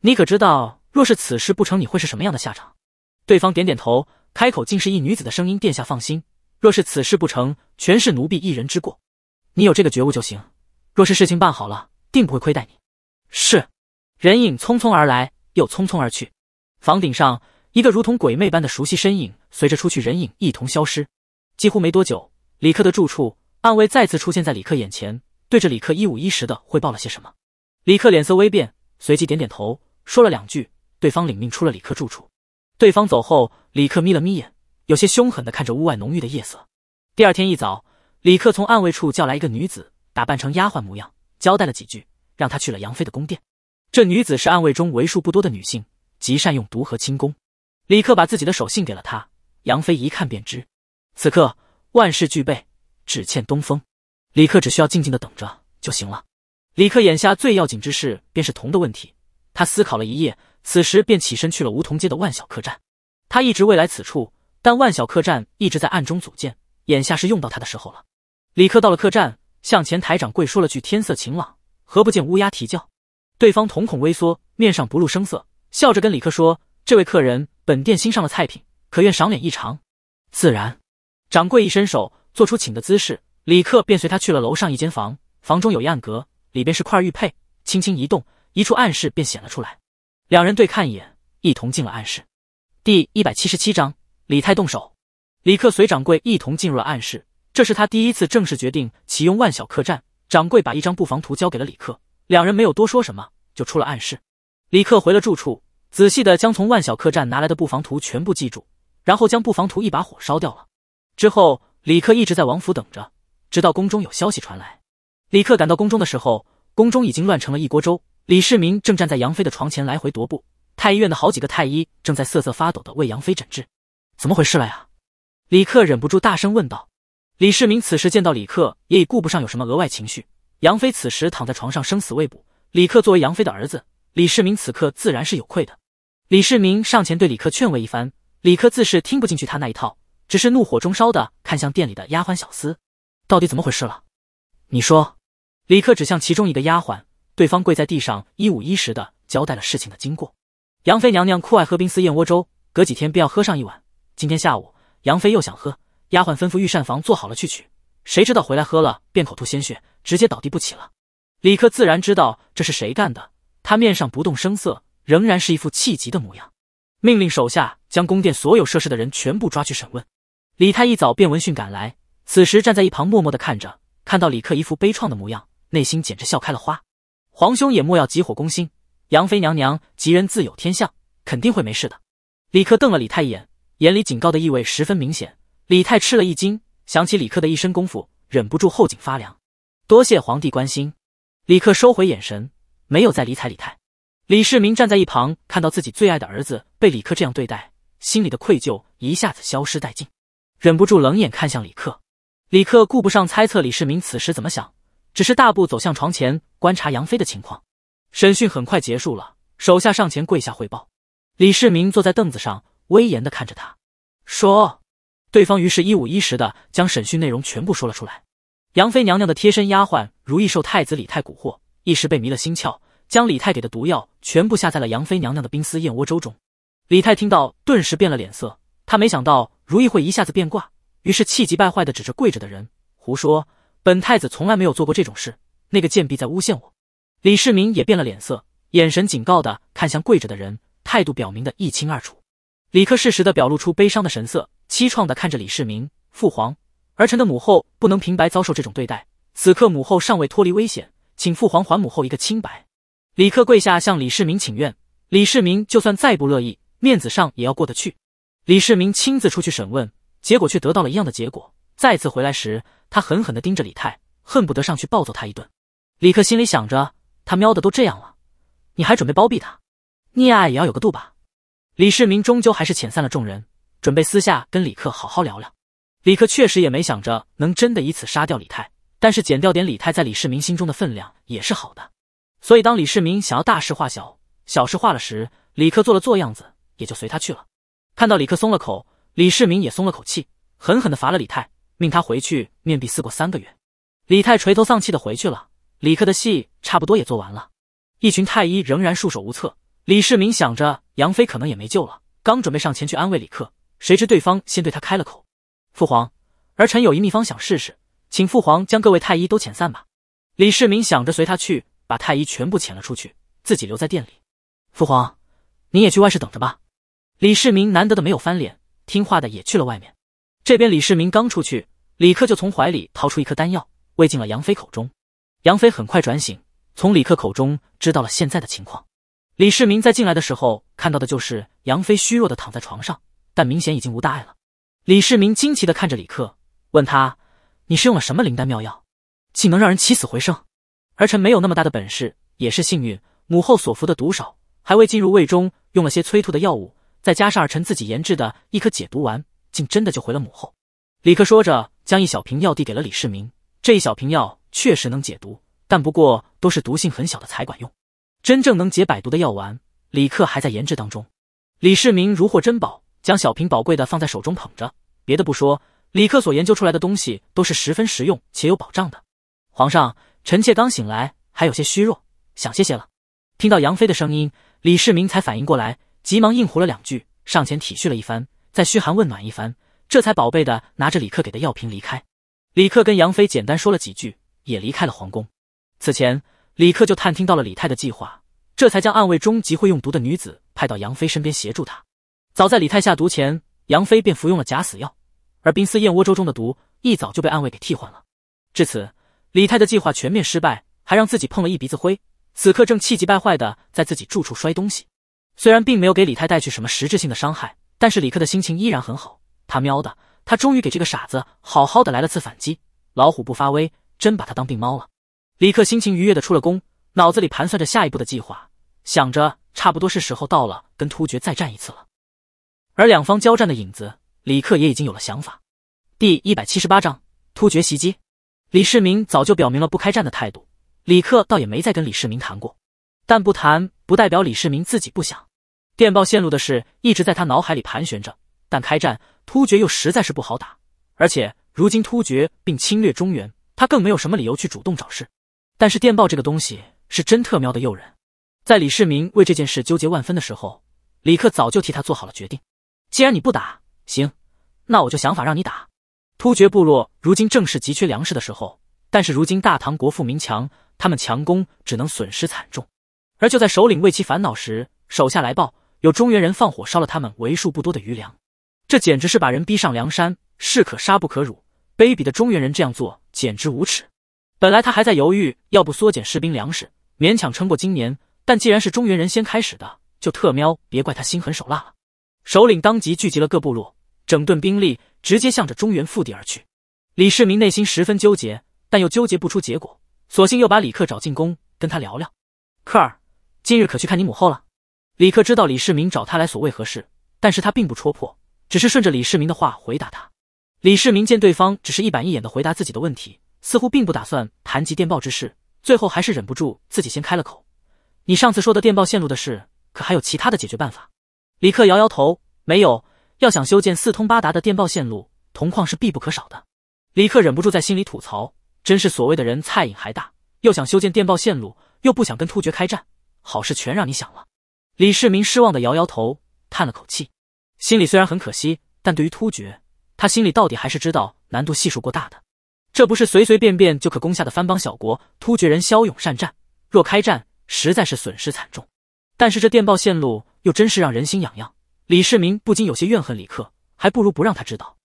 你可知道，若是此事不成，你会是什么样的下场？”对方点点头，开口竟是一女子的声音：“殿下放心，若是此事不成，全是奴婢一人之过。你有这个觉悟就行。若是事情办好了，定不会亏待你。”是。人影匆匆而来，又匆匆而去。房顶上，一个如同鬼魅般的熟悉身影，随着出去人影一同消失。几乎没多久，李克的住处，暗卫再次出现在李克眼前，对着李克一五一十的汇报了些什么。李克脸色微变，随即点点头，说了两句，对方领命出了李克住处。对方走后，李克眯了眯眼，有些凶狠地看着屋外浓郁的夜色。第二天一早，李克从暗卫处叫来一个女子，打扮成丫鬟模样，交代了几句，让她去了杨妃的宫殿。这女子是暗卫中为数不多的女性，极善用毒和轻功。李克把自己的手信给了她，杨妃一看便知，此刻万事俱备，只欠东风。李克只需要静静的等着就行了。李克眼下最要紧之事便是铜的问题，他思考了一夜。此时便起身去了梧桐街的万小客栈。他一直未来此处，但万小客栈一直在暗中组建，眼下是用到他的时候了。李克到了客栈，向前台掌柜说了句：“天色晴朗，何不见乌鸦啼叫？”对方瞳孔微缩，面上不露声色，笑着跟李克说：“这位客人，本店新上了菜品，可愿赏脸一尝？”自然。掌柜一伸手，做出请的姿势，李克便随他去了楼上一间房。房中有一暗格，里边是块玉佩，轻轻一动，一处暗室便显了出来。两人对看一眼，一同进了暗室。第一百七十七章，李泰动手。李克随掌柜一同进入了暗室，这是他第一次正式决定启用万小客栈。掌柜把一张布防图交给了李克，两人没有多说什么，就出了暗室。李克回了住处，仔细的将从万小客栈拿来的布防图全部记住，然后将布防图一把火烧掉了。之后，李克一直在王府等着，直到宫中有消息传来。李克赶到宫中的时候，宫中已经乱成了一锅粥。李世民正站在杨妃的床前来回踱步，太医院的好几个太医正在瑟瑟发抖的为杨妃诊治。怎么回事了呀？李克忍不住大声问道。李世民此时见到李克，也已顾不上有什么额外情绪。杨妃此时躺在床上，生死未卜。李克作为杨妃的儿子，李世民此刻自然是有愧的。李世民上前对李克劝慰一番，李克自是听不进去他那一套，只是怒火中烧的看向店里的丫鬟小厮：“到底怎么回事了？你说。”李克指向其中一个丫鬟。对方跪在地上，一五一十的交代了事情的经过。杨妃娘娘酷爱喝冰丝燕窝粥，隔几天便要喝上一碗。今天下午，杨妃又想喝，丫鬟吩咐御膳房做好了去取，谁知道回来喝了便口吐鲜血，直接倒地不起了。李克自然知道这是谁干的，他面上不动声色，仍然是一副气急的模样，命令手下将宫殿所有涉事的人全部抓去审问。李太一早便闻讯赶来，此时站在一旁默默的看着，看到李克一副悲怆的模样，内心简直笑开了花。皇兄也莫要急火攻心，杨妃娘娘吉人自有天相，肯定会没事的。李克瞪了李泰一眼，眼里警告的意味十分明显。李泰吃了一惊，想起李克的一身功夫，忍不住后颈发凉。多谢皇帝关心。李克收回眼神，没有再理睬李泰。李世民站在一旁，看到自己最爱的儿子被李克这样对待，心里的愧疚一下子消失殆尽，忍不住冷眼看向李克。李克顾不上猜测李世民此时怎么想。只是大步走向床前，观察杨妃的情况。审讯很快结束了，手下上前跪下汇报。李世民坐在凳子上，威严的看着他，说：“对方于是，一五一十的将审讯内容全部说了出来。杨妃娘娘的贴身丫鬟如意受太子李泰蛊惑，一时被迷了心窍，将李泰给的毒药全部下在了杨妃娘娘的冰丝燕窝粥中。李泰听到，顿时变了脸色。他没想到如意会一下子变卦，于是气急败坏的指着跪着的人，胡说。”本太子从来没有做过这种事，那个贱婢在诬陷我。李世民也变了脸色，眼神警告的看向跪着的人，态度表明的一清二楚。李克适时的表露出悲伤的神色，凄怆的看着李世民，父皇，儿臣的母后不能平白遭受这种对待，此刻母后尚未脱离危险，请父皇还母后一个清白。李克跪下向李世民请愿，李世民就算再不乐意，面子上也要过得去。李世民亲自出去审问，结果却得到了一样的结果。再次回来时，他狠狠地盯着李泰，恨不得上去暴揍他一顿。李克心里想着：他喵的都这样了，你还准备包庇他？溺爱也要有个度吧。李世民终究还是遣散了众人，准备私下跟李克好好聊聊。李克确实也没想着能真的以此杀掉李泰，但是减掉点李泰在李世民心中的分量也是好的。所以当李世民想要大事化小、小事化了时，李克做了做样子，也就随他去了。看到李克松了口，李世民也松了口气，狠狠地罚了李泰。命他回去面壁思过三个月。李泰垂头丧气的回去了。李克的戏差不多也做完了，一群太医仍然束手无策。李世民想着杨妃可能也没救了，刚准备上前去安慰李克，谁知对方先对他开了口：“父皇，儿臣有一秘方想试试，请父皇将各位太医都遣散吧。”李世民想着随他去，把太医全部遣了出去，自己留在店里。父皇，您也去外室等着吧。李世民难得的没有翻脸，听话的也去了外面。这边李世民刚出去。李克就从怀里掏出一颗丹药，喂进了杨飞口中。杨飞很快转醒，从李克口中知道了现在的情况。李世民在进来的时候看到的就是杨飞虚弱的躺在床上，但明显已经无大碍了。李世民惊奇的看着李克，问他：“你是用了什么灵丹妙药，竟能让人起死回生？”儿臣没有那么大的本事，也是幸运。母后所服的毒手还未进入胃中，用了些催吐的药物，再加上儿臣自己研制的一颗解毒丸，竟真的救回了母后。”李克说着。将一小瓶药递给了李世民，这一小瓶药确实能解毒，但不过都是毒性很小的才管用，真正能解百毒的药丸，李克还在研制当中。李世民如获珍宝，将小瓶宝贵的放在手中捧着。别的不说，李克所研究出来的东西都是十分实用且有保障的。皇上，臣妾刚醒来还有些虚弱，想歇歇了。听到杨妃的声音，李世民才反应过来，急忙应胡了两句，上前体恤了一番，再嘘寒问暖一番。这才宝贝的拿着李克给的药瓶离开，李克跟杨飞简单说了几句，也离开了皇宫。此前，李克就探听到了李泰的计划，这才将暗卫中极会用毒的女子派到杨飞身边协助他。早在李泰下毒前，杨飞便服用了假死药，而冰丝燕窝粥中的毒一早就被暗卫给替换了。至此，李泰的计划全面失败，还让自己碰了一鼻子灰。此刻正气急败坏的在自己住处摔东西。虽然并没有给李泰带去什么实质性的伤害，但是李克的心情依然很好。他喵的！他终于给这个傻子好好的来了次反击。老虎不发威，真把他当病猫了。李克心情愉悦的出了宫，脑子里盘算着下一步的计划，想着差不多是时候到了，跟突厥再战一次了。而两方交战的影子，李克也已经有了想法。第一百七十八章突厥袭击。李世民早就表明了不开战的态度，李克倒也没再跟李世民谈过。但不谈不代表李世民自己不想。电报线路的事一直在他脑海里盘旋着。但开战，突厥又实在是不好打，而且如今突厥并侵略中原，他更没有什么理由去主动找事。但是电报这个东西是真特喵的诱人。在李世民为这件事纠结万分的时候，李克早就替他做好了决定。既然你不打，行，那我就想法让你打。突厥部落如今正是急缺粮食的时候，但是如今大唐国富民强，他们强攻只能损失惨重。而就在首领为其烦恼时，手下来报，有中原人放火烧了他们为数不多的余粮。这简直是把人逼上梁山！士可杀不可辱，卑鄙的中原人这样做简直无耻。本来他还在犹豫，要不缩减士兵粮食，勉强撑过今年。但既然是中原人先开始的，就特喵别怪他心狠手辣了。首领当即聚集了各部落，整顿兵力，直接向着中原腹地而去。李世民内心十分纠结，但又纠结不出结果，索性又把李克找进宫，跟他聊聊。克儿，今日可去看你母后了？李克知道李世民找他来所为何事，但是他并不戳破。只是顺着李世民的话回答他。李世民见对方只是一板一眼的回答自己的问题，似乎并不打算谈及电报之事，最后还是忍不住自己先开了口：“你上次说的电报线路的事，可还有其他的解决办法？”李克摇摇头：“没有。要想修建四通八达的电报线路，铜矿是必不可少的。”李克忍不住在心里吐槽：“真是所谓的人菜瘾还大，又想修建电报线路，又不想跟突厥开战，好事全让你想了。”李世民失望的摇摇头，叹了口气。心里虽然很可惜，但对于突厥，他心里到底还是知道难度系数过大的。这不是随随便便就可攻下的藩邦小国。突厥人骁勇善战，若开战，实在是损失惨重。但是这电报线路又真是让人心痒痒。李世民不禁有些怨恨李克，还不如不让他知道，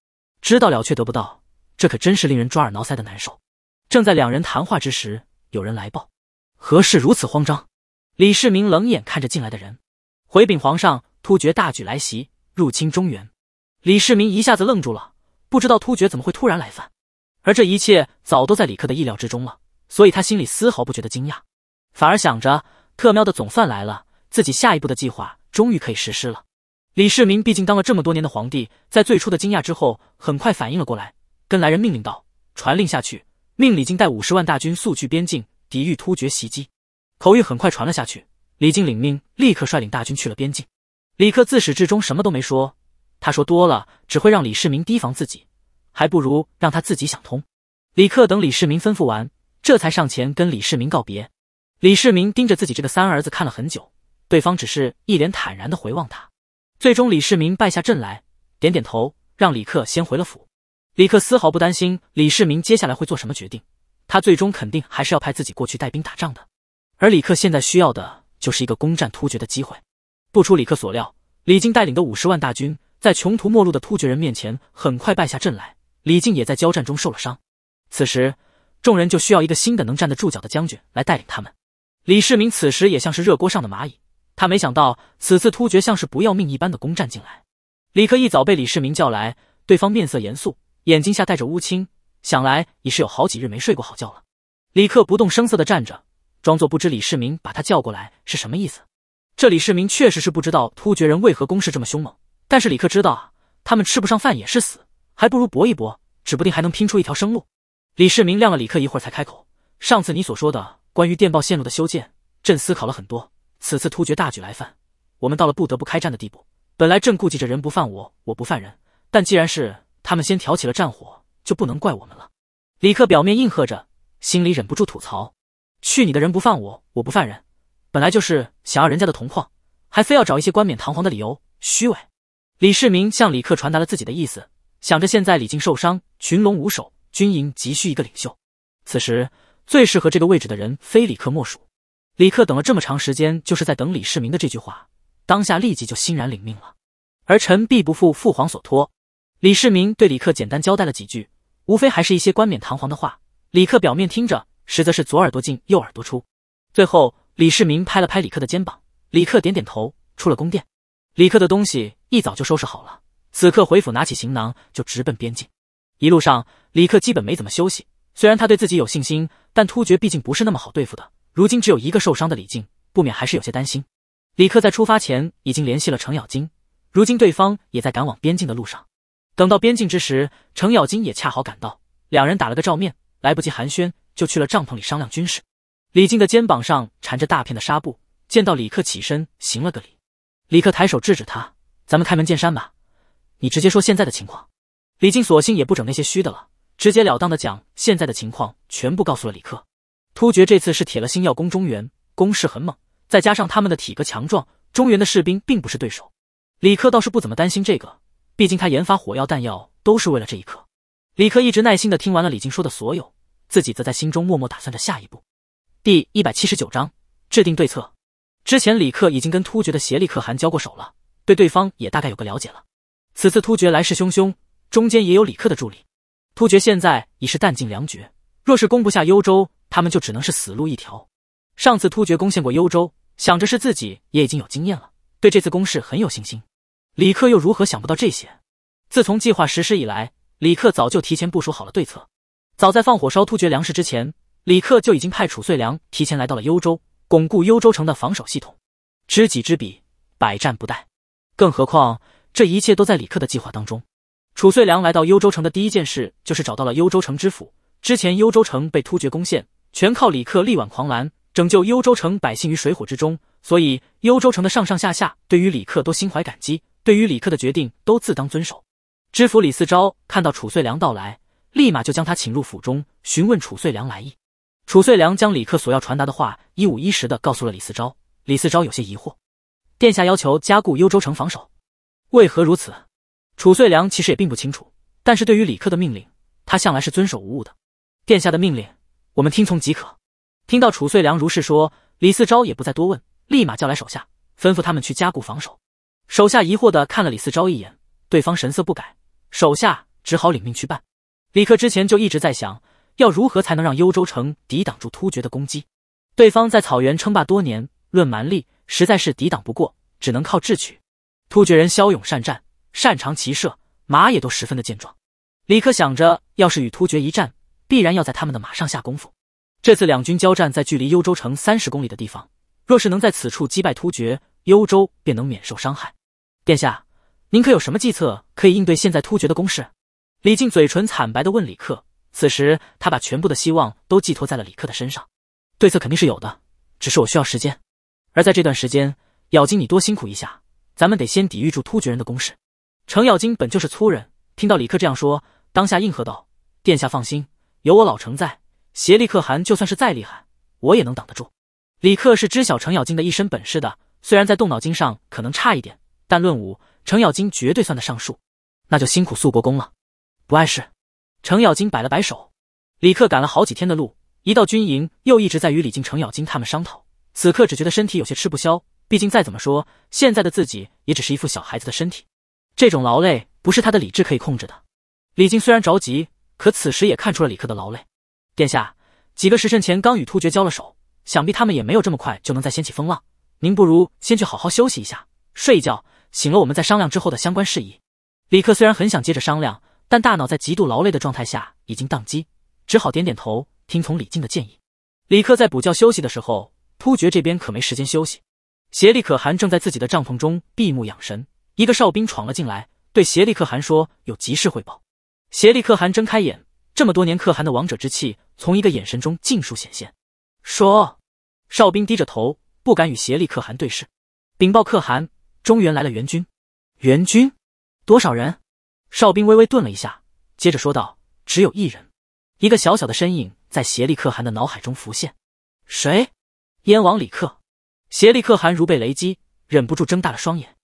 知道了却得不到，这可真是令人抓耳挠腮的难受。正在两人谈话之时，有人来报，何事如此慌张？李世民冷眼看着进来的人，回禀皇上，突厥大举来袭。入侵中原，李世民一下子愣住了，不知道突厥怎么会突然来犯，而这一切早都在李克的意料之中了，所以他心里丝毫不觉得惊讶，反而想着特喵的总算来了，自己下一步的计划终于可以实施了。李世民毕竟当了这么多年的皇帝，在最初的惊讶之后，很快反应了过来，跟来人命令道：“传令下去，命李靖带五十万大军速去边境抵御突厥袭击。”口谕很快传了下去，李靖领命，立刻率领大军去了边境。李克自始至终什么都没说，他说多了只会让李世民提防自己，还不如让他自己想通。李克等李世民吩咐完，这才上前跟李世民告别。李世民盯着自己这个三儿子看了很久，对方只是一脸坦然的回望他。最终，李世民败下阵来，点点头，让李克先回了府。李克丝毫不担心李世民接下来会做什么决定，他最终肯定还是要派自己过去带兵打仗的。而李克现在需要的就是一个攻占突厥的机会。不出李克所料，李靖带领的五十万大军在穷途末路的突厥人面前很快败下阵来。李靖也在交战中受了伤。此时，众人就需要一个新的能站得住脚的将军来带领他们。李世民此时也像是热锅上的蚂蚁，他没想到此次突厥像是不要命一般的攻占进来。李克一早被李世民叫来，对方面色严肃，眼睛下带着乌青，想来已是有好几日没睡过好觉了。李克不动声色的站着，装作不知李世民把他叫过来是什么意思。这李世民确实是不知道突厥人为何攻势这么凶猛，但是李克知道啊，他们吃不上饭也是死，还不如搏一搏，指不定还能拼出一条生路。李世民晾了李克一会儿才开口：“上次你所说的关于电报线路的修建，朕思考了很多。此次突厥大举来犯，我们到了不得不开战的地步。本来朕顾忌着人不犯我，我不犯人，但既然是他们先挑起了战火，就不能怪我们了。”李克表面应和着，心里忍不住吐槽：“去你的人不犯我，我不犯人。”本来就是想要人家的铜矿，还非要找一些冠冕堂皇的理由，虚伪。李世民向李克传达了自己的意思，想着现在李靖受伤，群龙无首，军营急需一个领袖。此时最适合这个位置的人，非李克莫属。李克等了这么长时间，就是在等李世民的这句话，当下立即就欣然领命了。儿臣必不负父皇所托。李世民对李克简单交代了几句，无非还是一些冠冕堂皇的话。李克表面听着，实则是左耳朵进右耳朵出。最后。李世民拍了拍李克的肩膀，李克点点头，出了宫殿。李克的东西一早就收拾好了，此刻回府，拿起行囊就直奔边境。一路上，李克基本没怎么休息。虽然他对自己有信心，但突厥毕竟不是那么好对付的。如今只有一个受伤的李靖，不免还是有些担心。李克在出发前已经联系了程咬金，如今对方也在赶往边境的路上。等到边境之时，程咬金也恰好赶到，两人打了个照面，来不及寒暄，就去了帐篷里商量军事。李靖的肩膀上缠着大片的纱布，见到李克起身行了个礼，李克抬手制止他：“咱们开门见山吧，你直接说现在的情况。”李靖索性也不整那些虚的了，直截了当的讲现在的情况，全部告诉了李克。突厥这次是铁了心要攻中原，攻势很猛，再加上他们的体格强壮，中原的士兵并不是对手。李克倒是不怎么担心这个，毕竟他研发火药弹药都是为了这一刻。李克一直耐心的听完了李靖说的所有，自己则在心中默默打算着下一步。第一百七十九章制定对策。之前李克已经跟突厥的协力可汗交过手了，对对方也大概有个了解了。此次突厥来势汹汹，中间也有李克的助力。突厥现在已是弹尽粮绝，若是攻不下幽州，他们就只能是死路一条。上次突厥攻陷过幽州，想着是自己也已经有经验了，对这次攻势很有信心。李克又如何想不到这些？自从计划实施以来，李克早就提前部署好了对策。早在放火烧突厥粮食之前。李克就已经派褚遂良提前来到了幽州，巩固幽州城的防守系统。知己知彼，百战不殆。更何况这一切都在李克的计划当中。褚遂良来到幽州城的第一件事就是找到了幽州城知府。之前幽州城被突厥攻陷，全靠李克力挽狂澜，拯救幽州城百姓于水火之中。所以幽州城的上上下下对于李克都心怀感激，对于李克的决定都自当遵守。知府李四昭看到褚遂良到来，立马就将他请入府中，询问褚遂良来意。楚遂良将李克所要传达的话一五一十的告诉了李嗣昭，李嗣昭有些疑惑，殿下要求加固幽州城防守，为何如此？楚遂良其实也并不清楚，但是对于李克的命令，他向来是遵守无误的。殿下的命令，我们听从即可。听到楚遂良如是说，李嗣昭也不再多问，立马叫来手下，吩咐他们去加固防守。手下疑惑的看了李嗣昭一眼，对方神色不改，手下只好领命去办。李克之前就一直在想。要如何才能让幽州城抵挡住突厥的攻击？对方在草原称霸多年，论蛮力实在是抵挡不过，只能靠智取。突厥人骁勇善战，擅长骑射，马也都十分的健壮。李克想着，要是与突厥一战，必然要在他们的马上下功夫。这次两军交战在距离幽州城三十公里的地方，若是能在此处击败突厥，幽州便能免受伤害。殿下，您可有什么计策可以应对现在突厥的攻势？李靖嘴唇惨白的问李克。此时，他把全部的希望都寄托在了李克的身上。对策肯定是有的，只是我需要时间。而在这段时间，咬金，你多辛苦一下，咱们得先抵御住突厥人的攻势。程咬金本就是粗人，听到李克这样说，当下应和道：“殿下放心，有我老程在，邪力可汗就算是再厉害，我也能挡得住。”李克是知晓程咬金的一身本事的，虽然在动脑筋上可能差一点，但论武，程咬金绝对算得上数。那就辛苦素国公了，不碍事。程咬金摆了摆手，李克赶了好几天的路，一到军营又一直在与李靖、程咬金他们商讨，此刻只觉得身体有些吃不消。毕竟再怎么说，现在的自己也只是一副小孩子的身体，这种劳累不是他的理智可以控制的。李靖虽然着急，可此时也看出了李克的劳累。殿下，几个时辰前刚与突厥交了手，想必他们也没有这么快就能再掀起风浪。您不如先去好好休息一下，睡一觉，醒了我们再商量之后的相关事宜。李克虽然很想接着商量。但大脑在极度劳累的状态下已经宕机，只好点点头听从李靖的建议。李克在补觉休息的时候，突厥这边可没时间休息。协力可汗正在自己的帐篷中闭目养神，一个哨兵闯了进来，对协力可汗说：“有急事汇报。”协力可汗睁开眼，这么多年可汗的王者之气从一个眼神中尽数显现。说，哨兵低着头，不敢与协力可汗对视。禀报可汗，中原来了援军。援军？多少人？哨兵微微顿了一下，接着说道：“只有一人，一个小小的身影在颉力可汗的脑海中浮现。谁？燕王李克。颉力可汗如被雷击，忍不住睁大了双眼。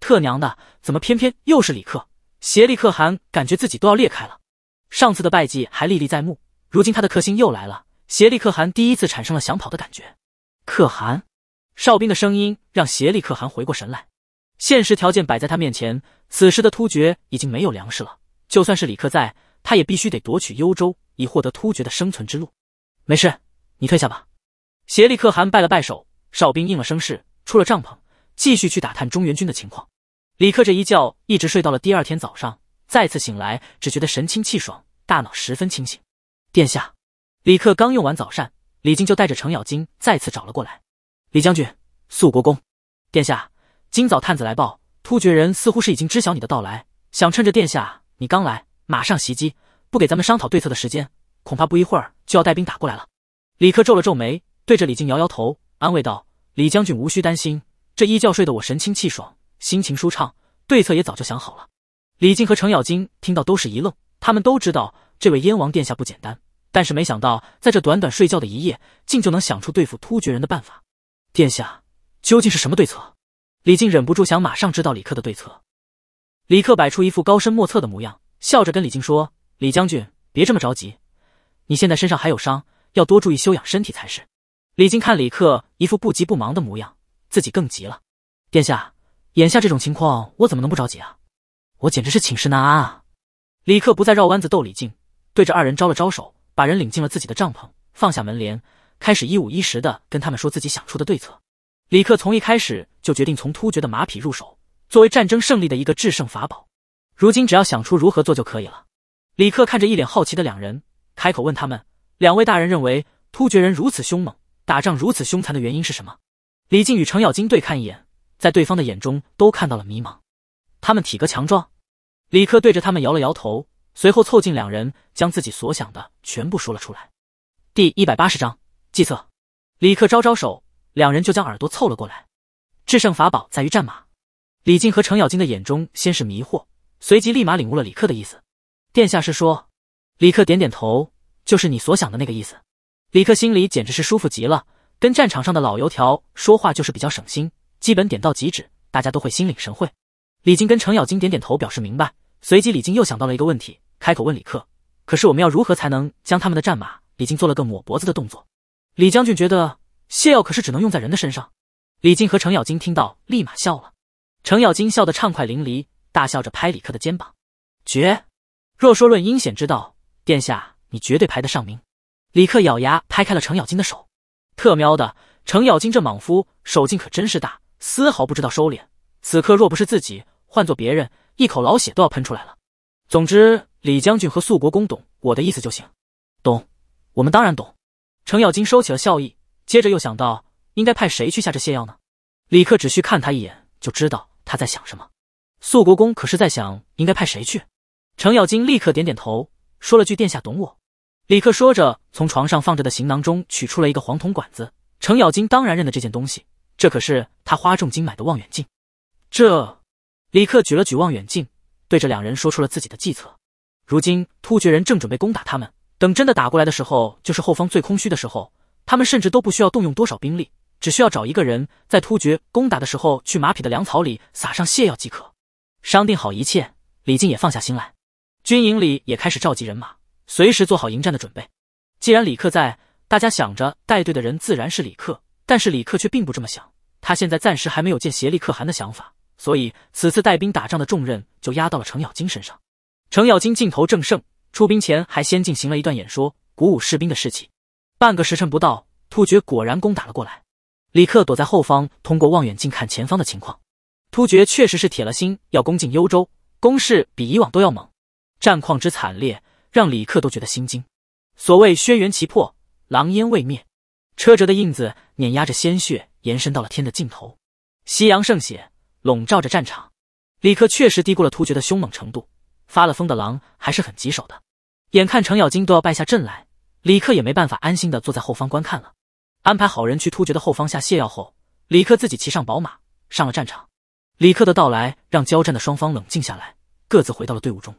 特娘的，怎么偏偏又是李克？颉力可汗感觉自己都要裂开了。上次的败绩还历历在目，如今他的克星又来了。颉力可汗第一次产生了想跑的感觉。可汗，哨兵的声音让颉力可汗回过神来。”现实条件摆在他面前，此时的突厥已经没有粮食了。就算是李克在，他也必须得夺取幽州，以获得突厥的生存之路。没事，你退下吧。协力可汗拜了拜手，哨兵应了声“是”，出了帐篷，继续去打探中原军的情况。李克这一觉一直睡到了第二天早上，再次醒来，只觉得神清气爽，大脑十分清醒。殿下，李克刚用完早膳，李靖就带着程咬金再次找了过来。李将军，肃国公，殿下。今早探子来报，突厥人似乎是已经知晓你的到来，想趁着殿下你刚来，马上袭击，不给咱们商讨对策的时间，恐怕不一会儿就要带兵打过来了。李克皱了皱眉，对着李靖摇摇头，安慰道：“李将军无需担心，这一觉睡得我神清气爽，心情舒畅，对策也早就想好了。”李靖和程咬金听到都是一愣，他们都知道这位燕王殿下不简单，但是没想到在这短短睡觉的一夜，竟就能想出对付突厥人的办法。殿下究竟是什么对策？李靖忍不住想马上知道李克的对策。李克摆出一副高深莫测的模样，笑着跟李靖说：“李将军，别这么着急，你现在身上还有伤，要多注意休养身体才是。”李靖看李克一副不急不忙的模样，自己更急了：“殿下，眼下这种情况，我怎么能不着急啊？我简直是寝食难安啊！”李克不再绕弯子逗李靖，对着二人招了招手，把人领进了自己的帐篷，放下门帘，开始一五一十的跟他们说自己想出的对策。李克从一开始。就决定从突厥的马匹入手，作为战争胜利的一个制胜法宝。如今只要想出如何做就可以了。李克看着一脸好奇的两人，开口问他们：“两位大人认为突厥人如此凶猛，打仗如此凶残的原因是什么？”李靖与程咬金对看一眼，在对方的眼中都看到了迷茫。他们体格强壮。李克对着他们摇了摇头，随后凑近两人，将自己所想的全部说了出来。第一百八十章计策。李克招招手，两人就将耳朵凑了过来。制胜法宝在于战马。李靖和程咬金的眼中先是迷惑，随即立马领悟了李克的意思。殿下是说，李克点点头，就是你所想的那个意思。李克心里简直是舒服极了，跟战场上的老油条说话就是比较省心，基本点到即止，大家都会心领神会。李靖跟程咬金点点头表示明白，随即李靖又想到了一个问题，开口问李克：“可是我们要如何才能将他们的战马？”李靖做了个抹脖子的动作。李将军觉得，泻药可是只能用在人的身上。李靖和程咬金听到，立马笑了。程咬金笑得畅快淋漓，大笑着拍李克的肩膀：“绝！若说论阴险之道，殿下你绝对排得上名。”李克咬牙拍开了程咬金的手：“特喵的！程咬金这莽夫手劲可真是大，丝毫不知道收敛。此刻若不是自己，换做别人，一口老血都要喷出来了。总之，李将军和素国公懂我的意思就行。懂，我们当然懂。”程咬金收起了笑意，接着又想到。应该派谁去下这泻药呢？李克只需看他一眼就知道他在想什么。肃国公可是在想应该派谁去？程咬金立刻点点头，说了句：“殿下懂我。”李克说着，从床上放着的行囊中取出了一个黄铜管子。程咬金当然认得这件东西，这可是他花重金买的望远镜。这，李克举了举望远镜，对着两人说出了自己的计策。如今突厥人正准备攻打他们，等真的打过来的时候，就是后方最空虚的时候，他们甚至都不需要动用多少兵力。只需要找一个人，在突厥攻打的时候，去马匹的粮草里撒上泻药即可。商定好一切，李靖也放下心来。军营里也开始召集人马，随时做好迎战的准备。既然李克在，大家想着带队的人自然是李克，但是李克却并不这么想。他现在暂时还没有见协利可汗的想法，所以此次带兵打仗的重任就压到了程咬金身上。程咬金劲头正盛，出兵前还先进行了一段演说，鼓舞士兵的士气。半个时辰不到，突厥果然攻打了过来。李克躲在后方，通过望远镜看前方的情况。突厥确实是铁了心要攻进幽州，攻势比以往都要猛。战况之惨烈，让李克都觉得心惊。所谓“轩辕其破，狼烟未灭”，车辙的印子碾压着鲜血，延伸到了天的尽头。夕阳胜血，笼罩着战场。李克确实低估了突厥的凶猛程度，发了疯的狼还是很棘手的。眼看程咬金都要败下阵来，李克也没办法安心的坐在后方观看了。安排好人去突厥的后方下泻药后，李克自己骑上宝马上了战场。李克的到来让交战的双方冷静下来，各自回到了队伍中。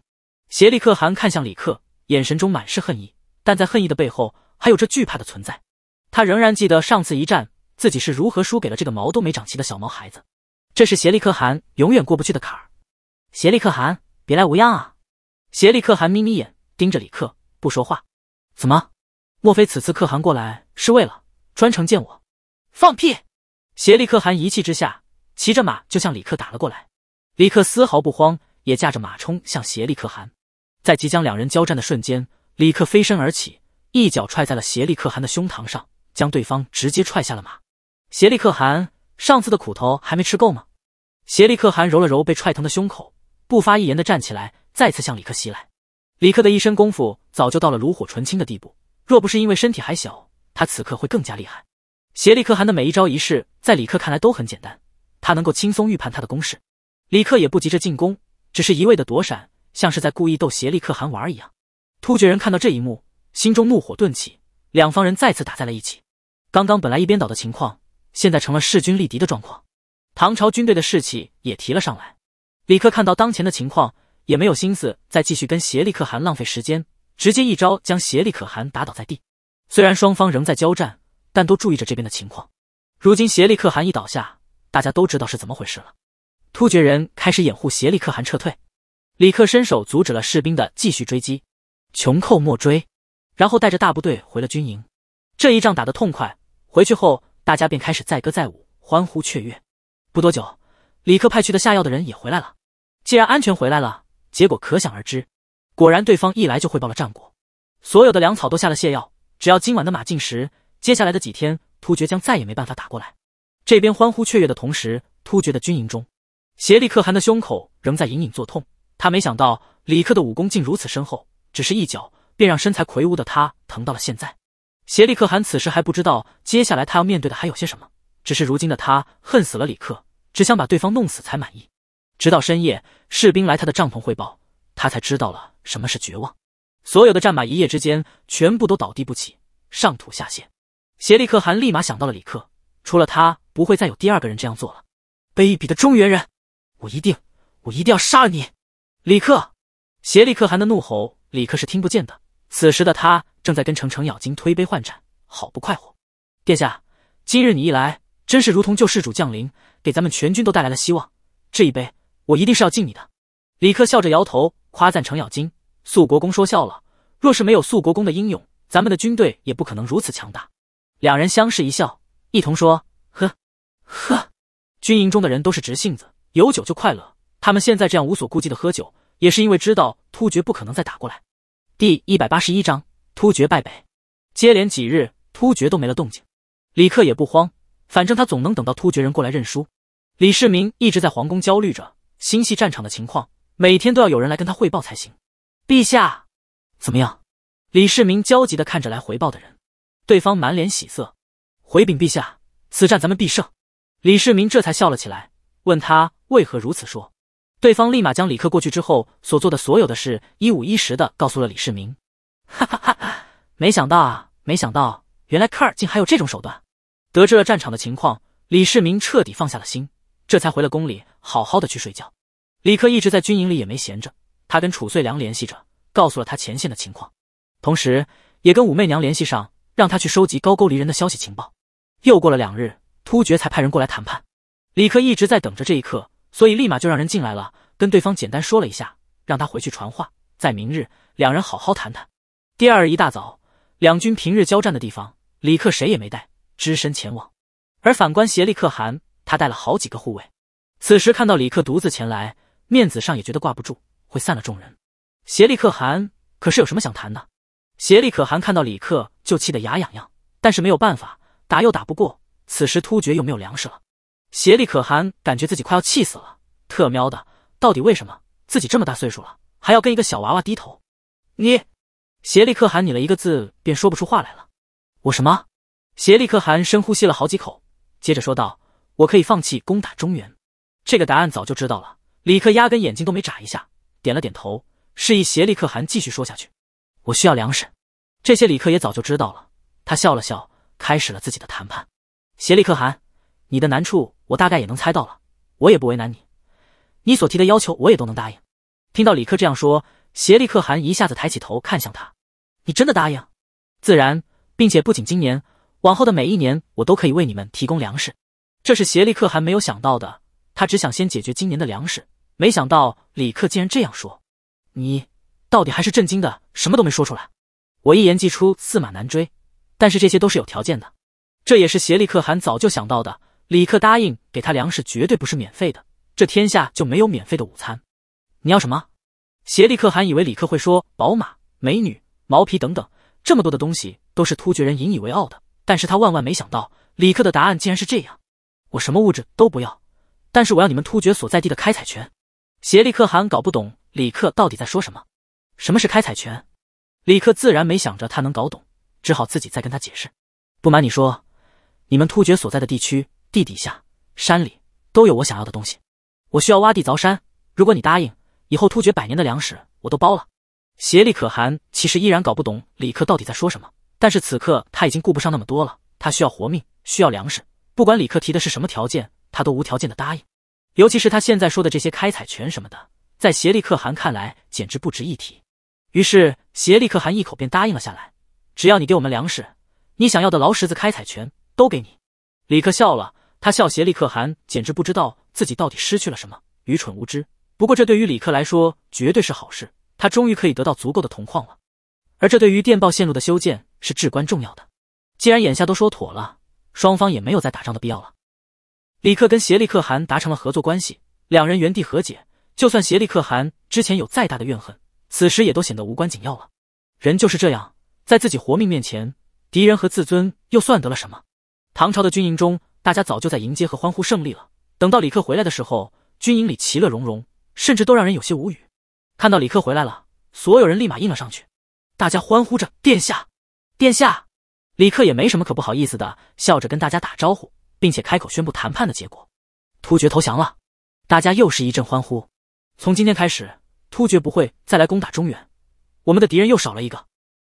颉力可汗看向李克，眼神中满是恨意，但在恨意的背后还有着惧怕的存在。他仍然记得上次一战自己是如何输给了这个毛都没长齐的小毛孩子，这是颉力可汗永远过不去的坎儿。颉利可汗，别来无恙啊！颉力可汗眯眯眼盯着李克，不说话。怎么？莫非此次可汗过来是为了？专程见我，放屁！邪利可汗一气之下，骑着马就向李克打了过来。李克丝毫不慌，也驾着马冲向邪利可汗。在即将两人交战的瞬间，李克飞身而起，一脚踹在了邪利可汗的胸膛上，将对方直接踹下了马。邪利可汗上次的苦头还没吃够吗？邪利可汗揉了揉被踹疼的胸口，不发一言的站起来，再次向李克袭来。李克的一身功夫早就到了炉火纯青的地步，若不是因为身体还小。他此刻会更加厉害。邪力可汗的每一招一式，在李克看来都很简单，他能够轻松预判他的攻势。李克也不急着进攻，只是一味的躲闪，像是在故意逗邪力可汗玩一样。突厥人看到这一幕，心中怒火顿起，两方人再次打在了一起。刚刚本来一边倒的情况，现在成了势均力敌的状况。唐朝军队的士气也提了上来。李克看到当前的情况，也没有心思再继续跟邪力可汗浪费时间，直接一招将邪力可汗打倒在地。虽然双方仍在交战，但都注意着这边的情况。如今协力可汗一倒下，大家都知道是怎么回事了。突厥人开始掩护协力可汗撤退，李克伸手阻止了士兵的继续追击，穷寇莫追。然后带着大部队回了军营。这一仗打得痛快，回去后大家便开始载歌载舞，欢呼雀跃。不多久，李克派去的下药的人也回来了。既然安全回来了，结果可想而知。果然，对方一来就汇报了战果，所有的粮草都下了泻药。只要今晚的马进食，接下来的几天突厥将再也没办法打过来。这边欢呼雀跃的同时，突厥的军营中，协力可汗的胸口仍在隐隐作痛。他没想到李克的武功竟如此深厚，只是一脚便让身材魁梧的他疼到了现在。协力可汗此时还不知道接下来他要面对的还有些什么，只是如今的他恨死了李克，只想把对方弄死才满意。直到深夜，士兵来他的帐篷汇报，他才知道了什么是绝望。所有的战马一夜之间全部都倒地不起，上吐下泻。颉利可汗立马想到了李克，除了他不会再有第二个人这样做了。卑鄙的中原人，我一定，我一定要杀了你！李克，颉力可汗的怒吼，李克是听不见的。此时的他正在跟程程咬金推杯换盏，好不快活。殿下，今日你一来，真是如同救世主降临，给咱们全军都带来了希望。这一杯，我一定是要敬你的。李克笑着摇头，夸赞程咬金。素国公说笑了，若是没有素国公的英勇，咱们的军队也不可能如此强大。两人相视一笑，一同说：“呵，呵。”军营中的人都是直性子，有酒就快乐。他们现在这样无所顾忌的喝酒，也是因为知道突厥不可能再打过来。第一百八十一章：突厥败北。接连几日，突厥都没了动静。李克也不慌，反正他总能等到突厥人过来认输。李世民一直在皇宫焦虑着，心系战场的情况，每天都要有人来跟他汇报才行。陛下，怎么样？李世民焦急的看着来回报的人，对方满脸喜色，回禀陛下，此战咱们必胜。李世民这才笑了起来，问他为何如此说。对方立马将李克过去之后所做的所有的事一五一十的告诉了李世民。哈哈哈，没想到啊，没想到，原来克尔竟还有这种手段。得知了战场的情况，李世民彻底放下了心，这才回了宫里，好好的去睡觉。李克一直在军营里也没闲着。他跟褚遂良联系着，告诉了他前线的情况，同时也跟武媚娘联系上，让他去收集高沟离人的消息情报。又过了两日，突厥才派人过来谈判。李克一直在等着这一刻，所以立马就让人进来了，跟对方简单说了一下，让他回去传话，在明日两人好好谈谈。第二日一大早，两军平日交战的地方，李克谁也没带，只身前往。而反观颉利可汗，他带了好几个护卫。此时看到李克独自前来，面子上也觉得挂不住。会散了众人。协力可汗可是有什么想谈的？协力可汗看到李克就气得牙痒痒，但是没有办法，打又打不过。此时突厥又没有粮食了。协力可汗感觉自己快要气死了。特喵的，到底为什么自己这么大岁数了还要跟一个小娃娃低头？你，协力可汗，你了一个字便说不出话来了。我什么？协力可汗深呼吸了好几口，接着说道：“我可以放弃攻打中原。”这个答案早就知道了。李克压根眼睛都没眨一下。点了点头，示意协力可汗继续说下去。我需要粮食，这些李克也早就知道了。他笑了笑，开始了自己的谈判。协力可汗，你的难处我大概也能猜到了，我也不为难你，你所提的要求我也都能答应。听到李克这样说，协力可汗一下子抬起头看向他：“你真的答应？自然，并且不仅今年，往后的每一年我都可以为你们提供粮食。”这是协力可汗没有想到的，他只想先解决今年的粮食。没想到李克竟然这样说，你到底还是震惊的，什么都没说出来。我一言既出，驷马难追，但是这些都是有条件的。这也是邪利可汗早就想到的，李克答应给他粮食，绝对不是免费的。这天下就没有免费的午餐。你要什么？邪利可汗以为李克会说宝马、美女、毛皮等等这么多的东西，都是突厥人引以为傲的。但是他万万没想到，李克的答案竟然是这样：我什么物质都不要，但是我要你们突厥所在地的开采权。协力可汗搞不懂李克到底在说什么。什么是开采权？李克自然没想着他能搞懂，只好自己再跟他解释。不瞒你说，你们突厥所在的地区，地底下、山里都有我想要的东西。我需要挖地凿山，如果你答应，以后突厥百年的粮食我都包了。协力可汗其实依然搞不懂李克到底在说什么，但是此刻他已经顾不上那么多了，他需要活命，需要粮食，不管李克提的是什么条件，他都无条件的答应。尤其是他现在说的这些开采权什么的，在协力可汗看来简直不值一提。于是协力可汗一口便答应了下来，只要你给我们粮食，你想要的劳什子开采权都给你。李克笑了，他笑协力可汗简直不知道自己到底失去了什么，愚蠢无知。不过这对于李克来说绝对是好事，他终于可以得到足够的铜矿了，而这对于电报线路的修建是至关重要的。既然眼下都说妥了，双方也没有再打仗的必要了。李克跟邪力可汗达成了合作关系，两人原地和解。就算邪力可汗之前有再大的怨恨，此时也都显得无关紧要了。人就是这样，在自己活命面前，敌人和自尊又算得了什么？唐朝的军营中，大家早就在迎接和欢呼胜利了。等到李克回来的时候，军营里其乐融融，甚至都让人有些无语。看到李克回来了，所有人立马应了上去，大家欢呼着：“殿下，殿下！”李克也没什么可不好意思的，笑着跟大家打招呼。并且开口宣布谈判的结果，突厥投降了，大家又是一阵欢呼。从今天开始，突厥不会再来攻打中原，我们的敌人又少了一个，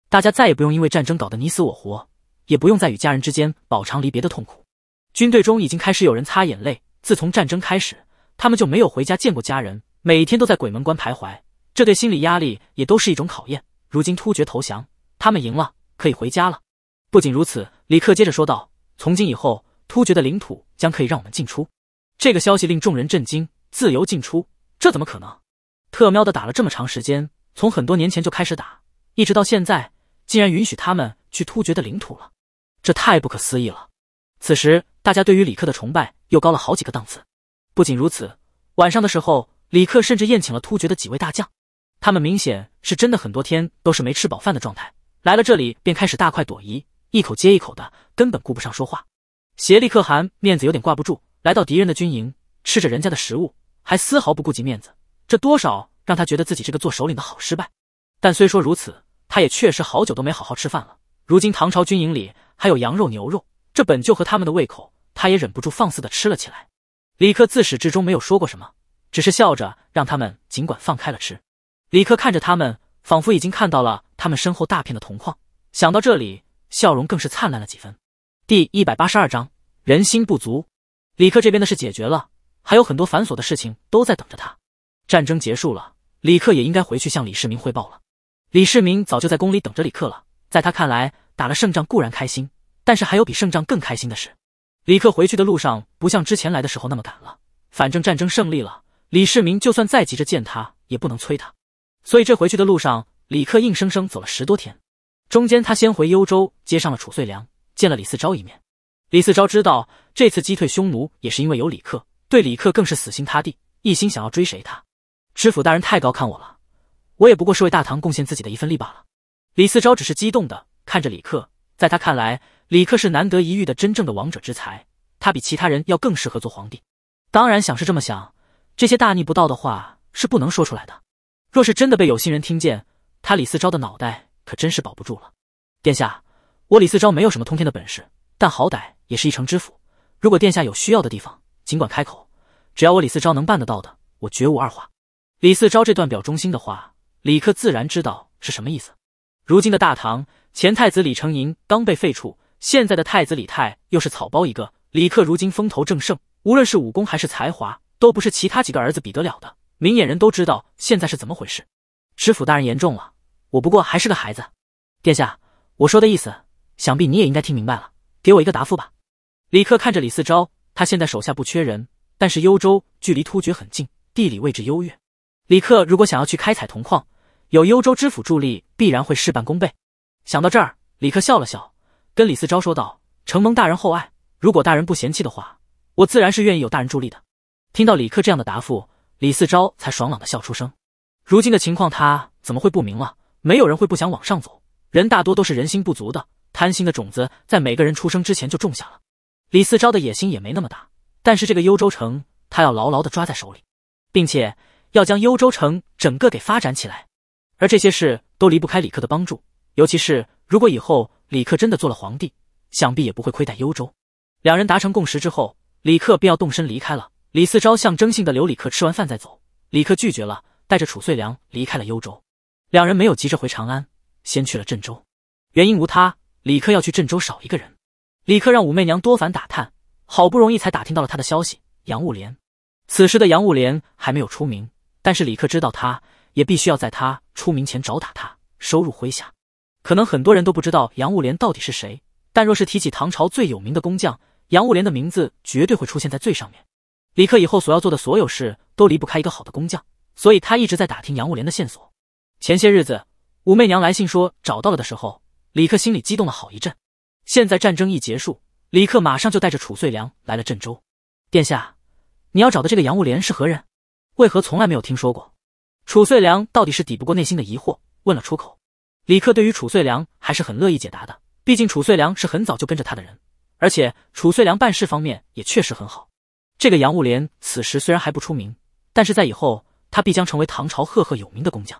大家再也不用因为战争搞得你死我活，也不用再与家人之间饱尝离别的痛苦。军队中已经开始有人擦眼泪，自从战争开始，他们就没有回家见过家人，每天都在鬼门关徘徊，这对心理压力也都是一种考验。如今突厥投降，他们赢了，可以回家了。不仅如此，李克接着说道：“从今以后。”突厥的领土将可以让我们进出，这个消息令众人震惊。自由进出，这怎么可能？特喵的，打了这么长时间，从很多年前就开始打，一直到现在，竟然允许他们去突厥的领土了，这太不可思议了！此时，大家对于李克的崇拜又高了好几个档次。不仅如此，晚上的时候，李克甚至宴请了突厥的几位大将。他们明显是真的很多天都是没吃饱饭的状态，来了这里便开始大快朵颐，一口接一口的，根本顾不上说话。协力可汗面子有点挂不住，来到敌人的军营，吃着人家的食物，还丝毫不顾及面子，这多少让他觉得自己这个做首领的好失败。但虽说如此，他也确实好久都没好好吃饭了。如今唐朝军营里还有羊肉、牛肉，这本就和他们的胃口，他也忍不住放肆的吃了起来。李克自始至终没有说过什么，只是笑着让他们尽管放开了吃。李克看着他们，仿佛已经看到了他们身后大片的铜矿，想到这里，笑容更是灿烂了几分。第一百八十二章人心不足。李克这边的事解决了，还有很多繁琐的事情都在等着他。战争结束了，李克也应该回去向李世民汇报了。李世民早就在宫里等着李克了。在他看来，打了胜仗固然开心，但是还有比胜仗更开心的事。李克回去的路上不像之前来的时候那么赶了，反正战争胜利了，李世民就算再急着见他也不能催他。所以这回去的路上，李克硬生生走了十多天。中间他先回幽州接上了褚遂良，见了李四昭一面，李四昭知道这次击退匈奴也是因为有李克，对李克更是死心塌地，一心想要追谁他。知府大人太高看我了，我也不过是为大唐贡献自己的一份力罢了。李四昭只是激动的看着李克，在他看来，李克是难得一遇的真正的王者之才，他比其他人要更适合做皇帝。当然想是这么想，这些大逆不道的话是不能说出来的，若是真的被有心人听见，他李四昭的脑袋可真是保不住了。殿下。我李四昭没有什么通天的本事，但好歹也是一城知府。如果殿下有需要的地方，尽管开口，只要我李四昭能办得到的，我绝无二话。李四昭这段表忠心的话，李克自然知道是什么意思。如今的大唐，前太子李承鄞刚被废黜，现在的太子李泰又是草包一个。李克如今风头正盛，无论是武功还是才华，都不是其他几个儿子比得了的。明眼人都知道现在是怎么回事。知府大人言重了，我不过还是个孩子。殿下，我说的意思。想必你也应该听明白了，给我一个答复吧。李克看着李四昭，他现在手下不缺人，但是幽州距离突厥很近，地理位置优越。李克如果想要去开采铜矿，有幽州知府助力，必然会事半功倍。想到这儿，李克笑了笑，跟李四昭说道：“承蒙大人厚爱，如果大人不嫌弃的话，我自然是愿意有大人助力的。”听到李克这样的答复，李四昭才爽朗的笑出声。如今的情况，他怎么会不明了？没有人会不想往上走，人大多都是人心不足的。贪心的种子在每个人出生之前就种下了。李四昭的野心也没那么大，但是这个幽州城他要牢牢的抓在手里，并且要将幽州城整个给发展起来。而这些事都离不开李克的帮助，尤其是如果以后李克真的做了皇帝，想必也不会亏待幽州。两人达成共识之后，李克便要动身离开了。李四昭象征性的留李克吃完饭再走，李克拒绝了，带着褚遂良离开了幽州。两人没有急着回长安，先去了郑州，原因无他。李克要去郑州，少一个人。李克让武媚娘多番打探，好不容易才打听到了他的消息。杨物莲，此时的杨物莲还没有出名，但是李克知道，他也必须要在他出名前找打他，收入麾下。可能很多人都不知道杨物莲到底是谁，但若是提起唐朝最有名的工匠，杨物莲的名字绝对会出现在最上面。李克以后所要做的所有事都离不开一个好的工匠，所以他一直在打听杨物莲的线索。前些日子，武媚娘来信说找到了的时候。李克心里激动了好一阵，现在战争一结束，李克马上就带着褚遂良来了郑州。殿下，你要找的这个杨务连是何人？为何从来没有听说过？褚遂良到底是抵不过内心的疑惑，问了出口。李克对于褚遂良还是很乐意解答的，毕竟褚遂良是很早就跟着他的人，而且褚遂良办事方面也确实很好。这个杨务连此时虽然还不出名，但是在以后他必将成为唐朝赫赫有名的工匠。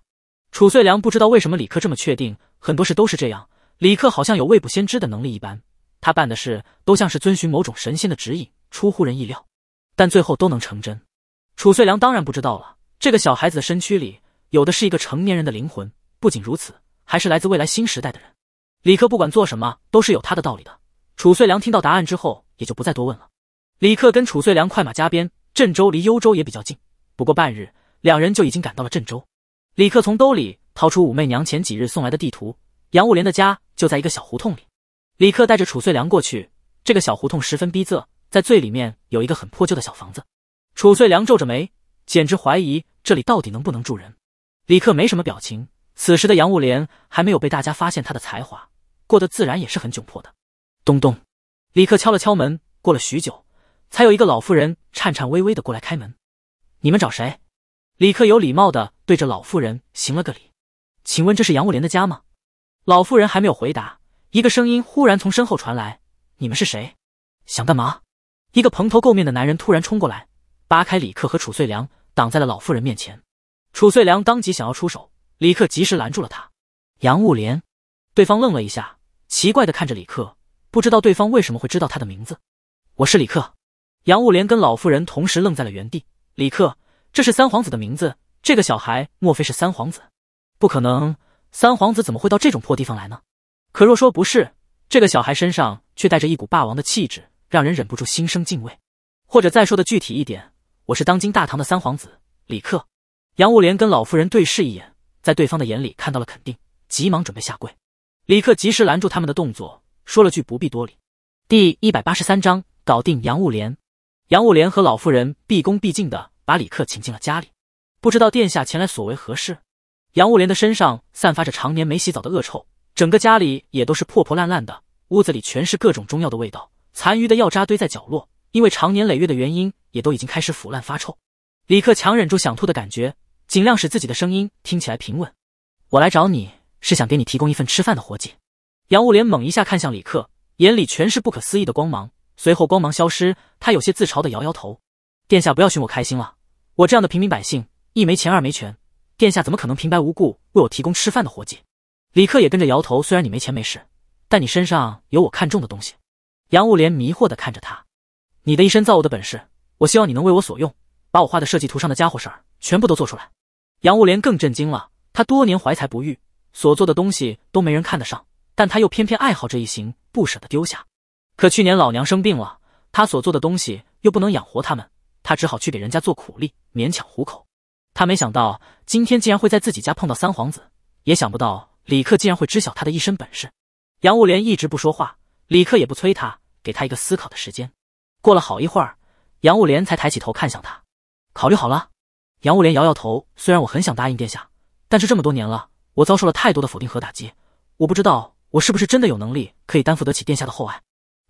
褚遂良不知道为什么李克这么确定，很多事都是这样。李克好像有未卜先知的能力一般，他办的事都像是遵循某种神仙的指引，出乎人意料，但最后都能成真。楚遂良当然不知道了，这个小孩子的身躯里有的是一个成年人的灵魂，不仅如此，还是来自未来新时代的人。李克不管做什么都是有他的道理的。楚遂良听到答案之后，也就不再多问了。李克跟楚遂良快马加鞭，郑州离幽州也比较近，不过半日，两人就已经赶到了郑州。李克从兜里掏出武媚娘前几日送来的地图。杨务莲的家就在一个小胡同里，李克带着楚遂良过去。这个小胡同十分逼仄，在最里面有一个很破旧的小房子。楚遂良皱着眉，简直怀疑这里到底能不能住人。李克没什么表情，此时的杨务莲还没有被大家发现他的才华，过得自然也是很窘迫的。咚咚，李克敲了敲门，过了许久，才有一个老妇人颤颤巍巍的过来开门。你们找谁？李克有礼貌的对着老妇人行了个礼，请问这是杨务莲的家吗？老妇人还没有回答，一个声音忽然从身后传来：“你们是谁？想干嘛？”一个蓬头垢面的男人突然冲过来，扒开李克和楚遂良，挡在了老妇人面前。楚遂良当即想要出手，李克及时拦住了他。杨物连，对方愣了一下，奇怪的看着李克，不知道对方为什么会知道他的名字。我是李克。杨物连跟老妇人同时愣在了原地。李克，这是三皇子的名字，这个小孩莫非是三皇子？不可能。三皇子怎么会到这种破地方来呢？可若说不是，这个小孩身上却带着一股霸王的气质，让人忍不住心生敬畏。或者再说的具体一点，我是当今大唐的三皇子李克。杨务廉跟老妇人对视一眼，在对方的眼里看到了肯定，急忙准备下跪。李克及时拦住他们的动作，说了句不必多礼。第一百八十三章搞定杨务廉。杨务廉和老妇人毕恭毕敬的把李克请进了家里，不知道殿下前来所为何事？杨务莲的身上散发着常年没洗澡的恶臭，整个家里也都是破破烂烂的，屋子里全是各种中药的味道，残余的药渣堆在角落，因为常年累月的原因，也都已经开始腐烂发臭。李克强忍住想吐的感觉，尽量使自己的声音听起来平稳。我来找你是想给你提供一份吃饭的活计。杨务莲猛一下看向李克，眼里全是不可思议的光芒，随后光芒消失，他有些自嘲的摇摇头：“殿下不要寻我开心了，我这样的平民百姓，一没钱二没权。”殿下怎么可能平白无故为我提供吃饭的活计？李克也跟着摇头。虽然你没钱没势，但你身上有我看中的东西。杨无莲迷惑的看着他，你的一身造物的本事，我希望你能为我所用，把我画的设计图上的家伙事儿全部都做出来。杨无莲更震惊了，他多年怀才不遇，所做的东西都没人看得上，但他又偏偏爱好这一行，不舍得丢下。可去年老娘生病了，他所做的东西又不能养活他们，他只好去给人家做苦力，勉强糊口。他没想到今天竟然会在自己家碰到三皇子，也想不到李克竟然会知晓他的一身本事。杨务廉一直不说话，李克也不催他，给他一个思考的时间。过了好一会儿，杨务廉才抬起头看向他，考虑好了。杨务廉摇摇头，虽然我很想答应殿下，但是这么多年了，我遭受了太多的否定和打击，我不知道我是不是真的有能力可以担负得起殿下的厚爱。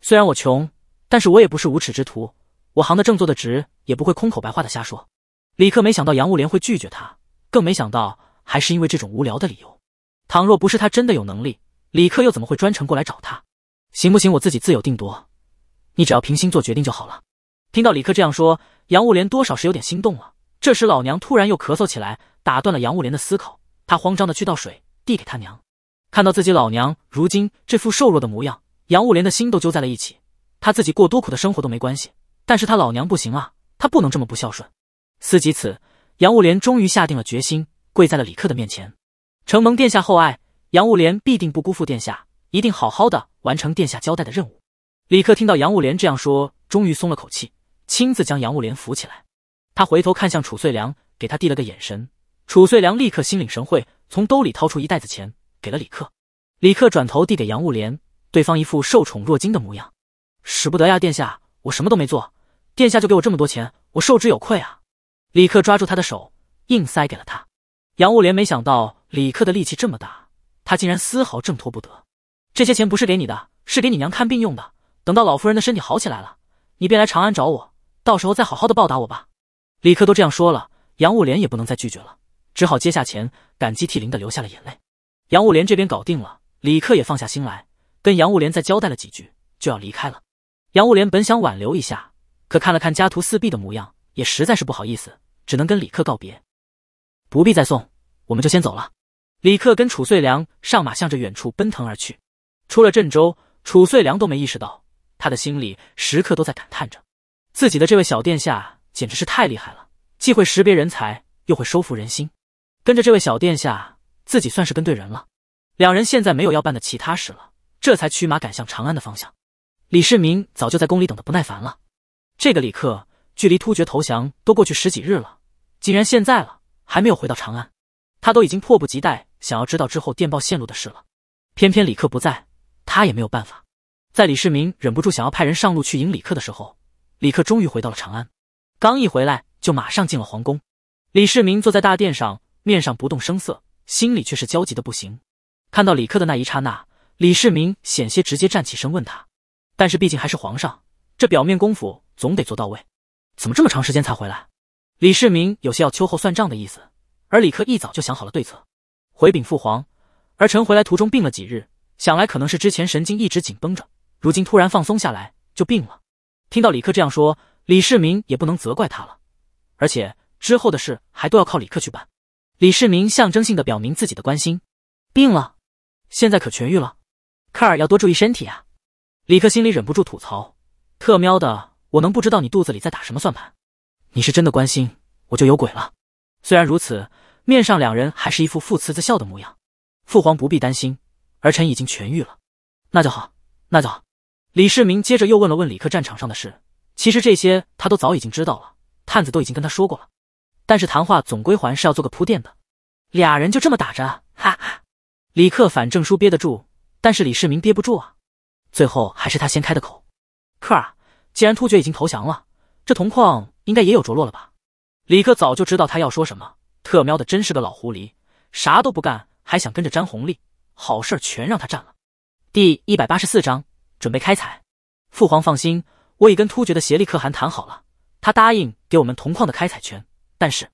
虽然我穷，但是我也不是无耻之徒，我行得正坐得直，也不会空口白话的瞎说。李克没想到杨物连会拒绝他，更没想到还是因为这种无聊的理由。倘若不是他真的有能力，李克又怎么会专程过来找他？行不行，我自己自有定夺，你只要凭心做决定就好了。听到李克这样说，杨物连多少是有点心动了。这时老娘突然又咳嗽起来，打断了杨物连的思考。他慌张的去倒水，递给他娘。看到自己老娘如今这副瘦弱的模样，杨物连的心都揪在了一起。他自己过多苦的生活都没关系，但是他老娘不行啊，他不能这么不孝顺。思及此，杨务廉终于下定了决心，跪在了李克的面前。承蒙殿下厚爱，杨务廉必定不辜负殿下，一定好好的完成殿下交代的任务。李克听到杨务廉这样说，终于松了口气，亲自将杨务廉扶起来。他回头看向楚遂良，给他递了个眼神。楚遂良立刻心领神会，从兜里掏出一袋子钱给了李克。李克转头递给杨务廉，对方一副受宠若惊的模样：“使不得呀，殿下，我什么都没做，殿下就给我这么多钱，我受之有愧啊。”李克抓住他的手，硬塞给了他。杨务廉没想到李克的力气这么大，他竟然丝毫挣脱不得。这些钱不是给你的，是给你娘看病用的。等到老夫人的身体好起来了，你便来长安找我，到时候再好好的报答我吧。李克都这样说了，杨务廉也不能再拒绝了，只好接下钱，感激涕零的流下了眼泪。杨务廉这边搞定了，李克也放下心来，跟杨务廉再交代了几句，就要离开了。杨务廉本想挽留一下，可看了看家徒四壁的模样，也实在是不好意思。只能跟李克告别，不必再送，我们就先走了。李克跟褚遂良上马，向着远处奔腾而去。出了郑州，褚遂良都没意识到，他的心里时刻都在感叹着，自己的这位小殿下简直是太厉害了，既会识别人才，又会收服人心。跟着这位小殿下，自己算是跟对人了。两人现在没有要办的其他事了，这才驱马赶向长安的方向。李世民早就在宫里等得不耐烦了，这个李克。距离突厥投降都过去十几日了，竟然现在了还没有回到长安，他都已经迫不及待想要知道之后电报线路的事了。偏偏李克不在，他也没有办法。在李世民忍不住想要派人上路去迎李克的时候，李克终于回到了长安。刚一回来，就马上进了皇宫。李世民坐在大殿上，面上不动声色，心里却是焦急的不行。看到李克的那一刹那，李世民险些直接站起身问他。但是毕竟还是皇上，这表面功夫总得做到位。怎么这么长时间才回来？李世民有些要秋后算账的意思，而李克一早就想好了对策，回禀父皇，儿臣回来途中病了几日，想来可能是之前神经一直紧绷着，如今突然放松下来就病了。听到李克这样说，李世民也不能责怪他了，而且之后的事还都要靠李克去办。李世民象征性的表明自己的关心，病了，现在可痊愈了，克儿要多注意身体啊。李克心里忍不住吐槽，特喵的。我能不知道你肚子里在打什么算盘？你是真的关心我就有鬼了。虽然如此，面上两人还是一副父慈子孝的模样。父皇不必担心，儿臣已经痊愈了。那就好，那就好。李世民接着又问了问李克战场上的事，其实这些他都早已经知道了，探子都已经跟他说过了。但是谈话总归还是要做个铺垫的。俩人就这么打着，哈哈。李克反正书憋得住，但是李世民憋不住啊。最后还是他先开的口，克儿。既然突厥已经投降了，这铜矿应该也有着落了吧？李克早就知道他要说什么，特喵的，真是个老狐狸，啥都不干还想跟着沾红利，好事全让他占了。第一百八十四章准备开采。父皇放心，我已跟突厥的协力可汗谈好了，他答应给我们铜矿的开采权。但是，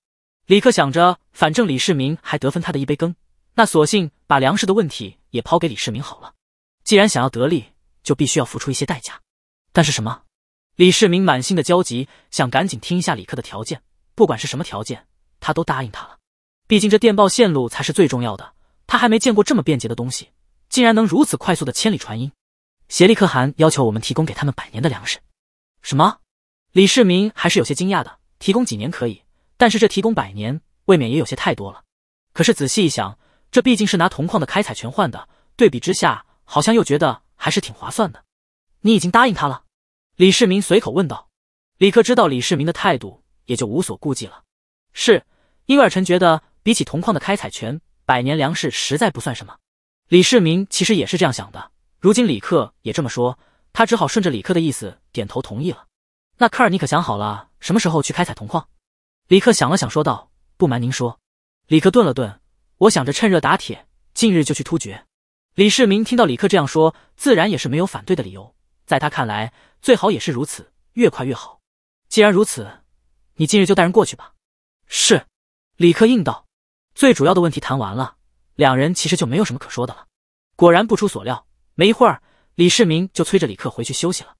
李克想着，反正李世民还得分他的一杯羹，那索性把粮食的问题也抛给李世民好了。既然想要得利，就必须要付出一些代价。但是什么？李世民满心的焦急，想赶紧听一下李克的条件，不管是什么条件，他都答应他了。毕竟这电报线路才是最重要的，他还没见过这么便捷的东西，竟然能如此快速的千里传音。协力可汗要求我们提供给他们百年的粮食，什么？李世民还是有些惊讶的。提供几年可以，但是这提供百年，未免也有些太多了。可是仔细一想，这毕竟是拿铜矿的开采权换的，对比之下，好像又觉得还是挺划算的。你已经答应他了。李世民随口问道：“李克知道李世民的态度，也就无所顾忌了。是，因为尔臣觉得比起铜矿的开采权，百年粮食实在不算什么。李世民其实也是这样想的。如今李克也这么说，他只好顺着李克的意思，点头同意了。那克尔，你可想好了，什么时候去开采铜矿？”李克想了想，说道：“不瞒您说，李克顿了顿，我想着趁热打铁，近日就去突厥。”李世民听到李克这样说，自然也是没有反对的理由。在他看来，最好也是如此，越快越好。既然如此，你今日就带人过去吧。是，李克应道。最主要的问题谈完了，两人其实就没有什么可说的了。果然不出所料，没一会儿，李世民就催着李克回去休息了。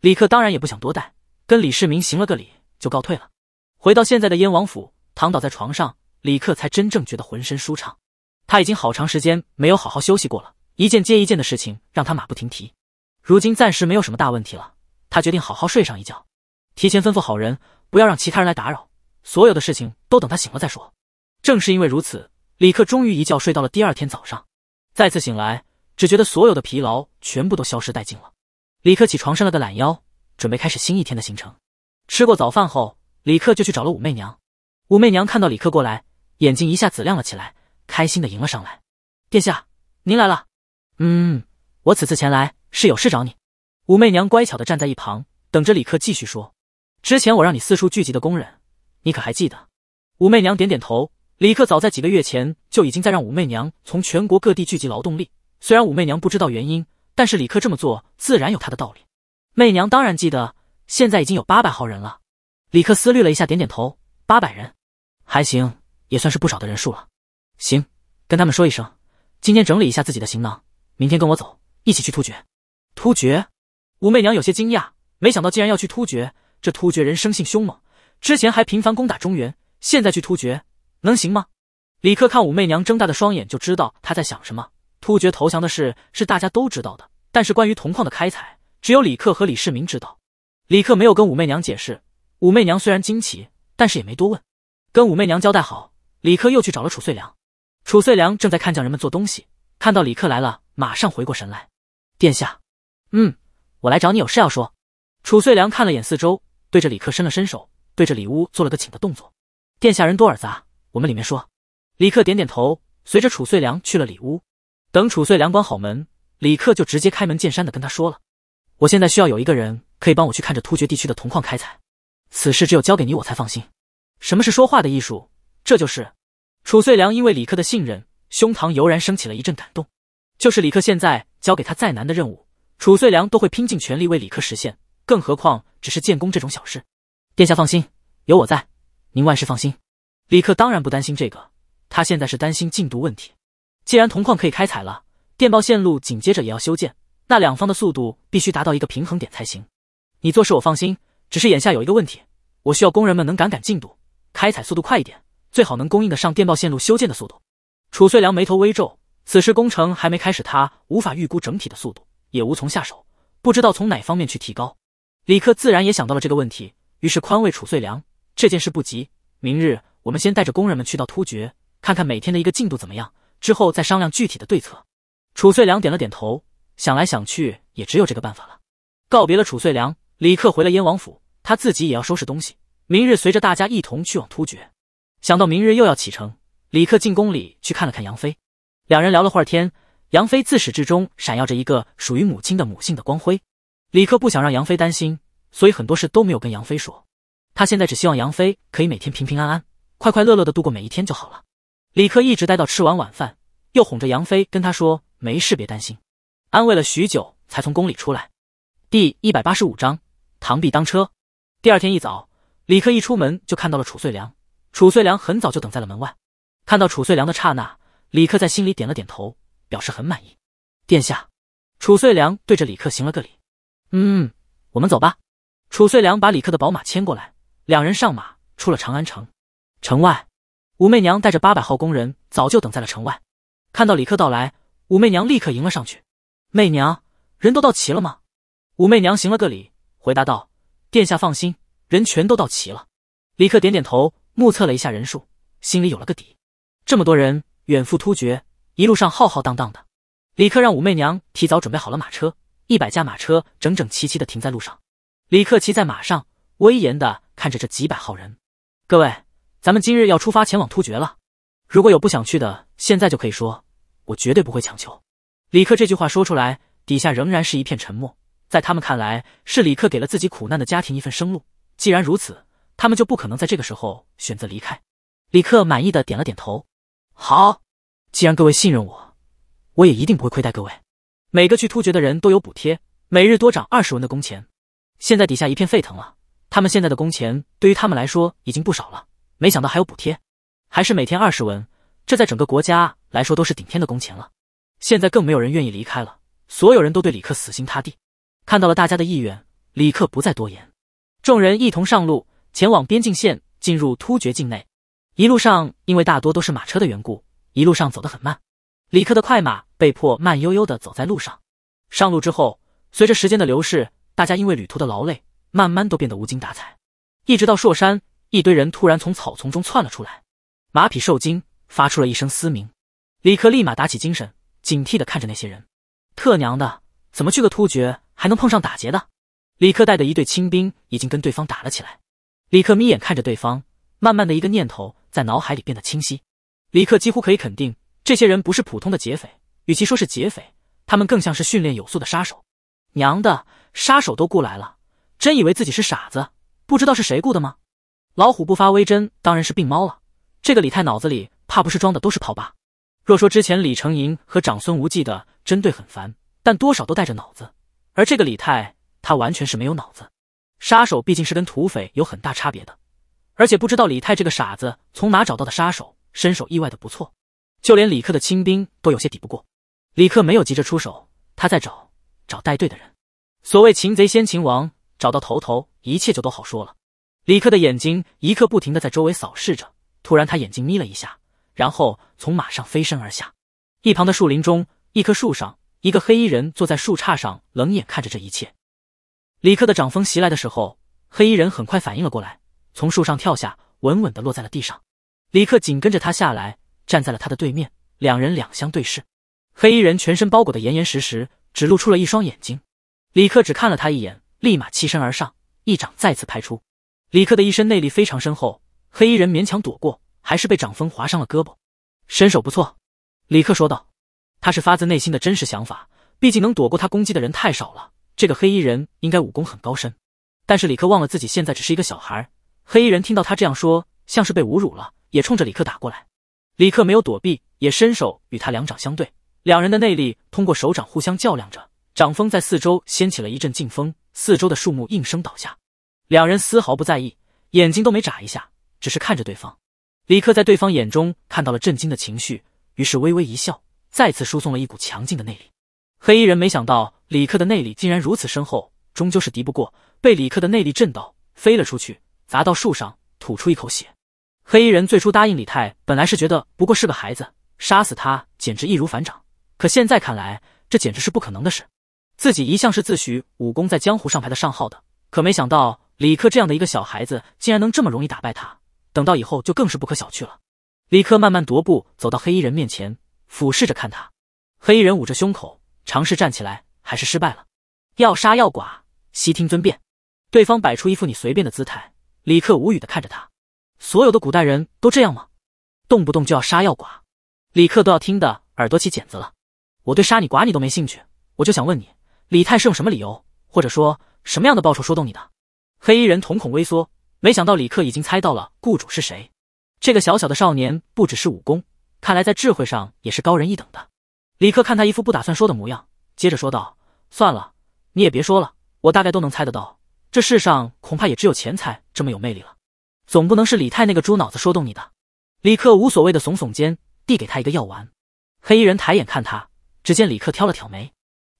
李克当然也不想多待，跟李世民行了个礼就告退了。回到现在的燕王府，躺倒在床上，李克才真正觉得浑身舒畅。他已经好长时间没有好好休息过了，一件接一件的事情让他马不停蹄。如今暂时没有什么大问题了。他决定好好睡上一觉，提前吩咐好人不要让其他人来打扰，所有的事情都等他醒了再说。正是因为如此，李克终于一觉睡到了第二天早上。再次醒来，只觉得所有的疲劳全部都消失殆尽了。李克起床伸了个懒腰，准备开始新一天的行程。吃过早饭后，李克就去找了武媚娘。武媚娘看到李克过来，眼睛一下子亮了起来，开心的迎了上来：“殿下，您来了。”“嗯，我此次前来是有事找你。”武媚娘乖巧的站在一旁，等着李克继续说：“之前我让你四处聚集的工人，你可还记得？”武媚娘点点头。李克早在几个月前就已经在让武媚娘从全国各地聚集劳动力。虽然武媚娘不知道原因，但是李克这么做自然有他的道理。媚娘当然记得，现在已经有八百号人了。李克思虑了一下，点点头：“八百人，还行，也算是不少的人数了。行，跟他们说一声，今天整理一下自己的行囊，明天跟我走，一起去突厥。突厥。”武媚娘有些惊讶，没想到竟然要去突厥。这突厥人生性凶猛，之前还频繁攻打中原，现在去突厥能行吗？李克看武媚娘睁大的双眼，就知道他在想什么。突厥投降的事是大家都知道的，但是关于铜矿的开采，只有李克和李世民知道。李克没有跟武媚娘解释。武媚娘虽然惊奇，但是也没多问。跟武媚娘交代好，李克又去找了褚遂良。褚遂良正在看匠人们做东西，看到李克来了，马上回过神来：“殿下，嗯。”我来找你有事要说。楚遂良看了眼四周，对着李克伸了伸手，对着里屋做了个请的动作。殿下人多耳杂，我们里面说。李克点点头，随着楚遂良去了里屋。等楚遂良关好门，李克就直接开门见山的跟他说了：“我现在需要有一个人可以帮我去看着突厥地区的铜矿开采，此事只有交给你我才放心。”什么是说话的艺术？这就是。楚遂良因为李克的信任，胸膛油然升起了一阵感动。就是李克现在交给他再难的任务。褚遂良都会拼尽全力为李克实现，更何况只是建工这种小事。殿下放心，有我在，您万事放心。李克当然不担心这个，他现在是担心进度问题。既然铜矿可以开采了，电报线路紧接着也要修建，那两方的速度必须达到一个平衡点才行。你做事我放心，只是眼下有一个问题，我需要工人们能赶赶进度，开采速度快一点，最好能供应得上电报线路修建的速度。褚遂良眉头微皱，此时工程还没开始，他无法预估整体的速度。也无从下手，不知道从哪方面去提高。李克自然也想到了这个问题，于是宽慰褚遂良：“这件事不急，明日我们先带着工人们去到突厥，看看每天的一个进度怎么样，之后再商量具体的对策。”褚遂良点了点头，想来想去也只有这个办法了。告别了褚遂良，李克回了燕王府，他自己也要收拾东西，明日随着大家一同去往突厥。想到明日又要启程，李克进宫里去看了看杨妃，两人聊了会儿天。杨飞自始至终闪耀着一个属于母亲的母性的光辉。李克不想让杨飞担心，所以很多事都没有跟杨飞说。他现在只希望杨飞可以每天平平安安、快快乐乐的度过每一天就好了。李克一直待到吃完晚饭，又哄着杨飞跟他说：“没事，别担心。”安慰了许久，才从宫里出来。第一百八十五章，螳臂当车。第二天一早，李克一出门就看到了褚遂良。褚遂良很早就等在了门外。看到褚遂良的刹那，李克在心里点了点头。表示很满意，殿下，楚遂良对着李克行了个礼。嗯，我们走吧。楚遂良把李克的宝马牵过来，两人上马，出了长安城。城外，武媚娘带着八百号工人早就等在了城外，看到李克到来，武媚娘立刻迎了上去。媚娘，人都到齐了吗？武媚娘行了个礼，回答道：“殿下放心，人全都到齐了。”李克点点头，目测了一下人数，心里有了个底。这么多人远赴突厥。一路上浩浩荡荡的，李克让武媚娘提早准备好了马车，一百架马车整整齐齐的停在路上。李克骑在马上，威严的看着这几百号人。各位，咱们今日要出发前往突厥了。如果有不想去的，现在就可以说，我绝对不会强求。李克这句话说出来，底下仍然是一片沉默。在他们看来，是李克给了自己苦难的家庭一份生路。既然如此，他们就不可能在这个时候选择离开。李克满意的点了点头，好。既然各位信任我，我也一定不会亏待各位。每个去突厥的人都有补贴，每日多涨二十文的工钱。现在底下一片沸腾了，他们现在的工钱对于他们来说已经不少了，没想到还有补贴，还是每天二十文，这在整个国家来说都是顶天的工钱了。现在更没有人愿意离开了，所有人都对李克死心塌地。看到了大家的意愿，李克不再多言，众人一同上路，前往边境线，进入突厥境内。一路上，因为大多都是马车的缘故。一路上走得很慢，李克的快马被迫慢悠悠的走在路上。上路之后，随着时间的流逝，大家因为旅途的劳累，慢慢都变得无精打采。一直到朔山，一堆人突然从草丛中窜了出来，马匹受惊，发出了一声嘶鸣。李克立马打起精神，警惕的看着那些人。特娘的，怎么去个突厥还能碰上打劫的？李克带的一队清兵已经跟对方打了起来。李克眯眼看着对方，慢慢的一个念头在脑海里变得清晰。李克几乎可以肯定，这些人不是普通的劫匪，与其说是劫匪，他们更像是训练有素的杀手。娘的，杀手都雇来了，真以为自己是傻子？不知道是谁雇的吗？老虎不发威，真当然是病猫了。这个李泰脑子里怕不是装的都是泡吧。若说之前李承鄞和长孙无忌的针对很烦，但多少都带着脑子，而这个李泰，他完全是没有脑子。杀手毕竟是跟土匪有很大差别的，而且不知道李泰这个傻子从哪找到的杀手。身手意外的不错，就连李克的亲兵都有些抵不过。李克没有急着出手，他在找找带队的人。所谓擒贼先擒王，找到头头，一切就都好说了。李克的眼睛一刻不停的在周围扫视着，突然他眼睛眯了一下，然后从马上飞身而下。一旁的树林中，一棵树上，一个黑衣人坐在树杈上，冷眼看着这一切。李克的掌风袭来的时候，黑衣人很快反应了过来，从树上跳下，稳稳的落在了地上。李克紧跟着他下来，站在了他的对面，两人两相对视。黑衣人全身包裹的严严实实，只露出了一双眼睛。李克只看了他一眼，立马欺身而上，一掌再次拍出。李克的一身内力非常深厚，黑衣人勉强躲过，还是被掌风划伤了胳膊。身手不错，李克说道，他是发自内心的真实想法，毕竟能躲过他攻击的人太少了。这个黑衣人应该武功很高深，但是李克忘了自己现在只是一个小孩。黑衣人听到他这样说，像是被侮辱了。也冲着李克打过来，李克没有躲避，也伸手与他两掌相对，两人的内力通过手掌互相较量着，掌风在四周掀起了一阵劲风，四周的树木应声倒下。两人丝毫不在意，眼睛都没眨一下，只是看着对方。李克在对方眼中看到了震惊的情绪，于是微微一笑，再次输送了一股强劲的内力。黑衣人没想到李克的内力竟然如此深厚，终究是敌不过，被李克的内力震倒，飞了出去，砸到树上，吐出一口血。黑衣人最初答应李泰，本来是觉得不过是个孩子，杀死他简直易如反掌。可现在看来，这简直是不可能的事。自己一向是自诩武功在江湖上排的上号的，可没想到李克这样的一个小孩子，竟然能这么容易打败他。等到以后，就更是不可小觑了。李克慢慢踱步走到黑衣人面前，俯视着看他。黑衣人捂着胸口，尝试站起来，还是失败了。要杀要剐，悉听尊便。对方摆出一副你随便的姿态。李克无语的看着他。所有的古代人都这样吗？动不动就要杀要剐，李克都要听得耳朵起茧子了。我对杀你剐你都没兴趣，我就想问你，李泰是用什么理由，或者说什么样的报酬说动你的？黑衣人瞳孔微缩，没想到李克已经猜到了雇主是谁。这个小小的少年不只是武功，看来在智慧上也是高人一等的。李克看他一副不打算说的模样，接着说道：“算了，你也别说了，我大概都能猜得到。这世上恐怕也只有钱财这么有魅力了。”总不能是李泰那个猪脑子说动你的？李克无所谓的耸耸肩，递给他一个药丸。黑衣人抬眼看他，只见李克挑了挑眉，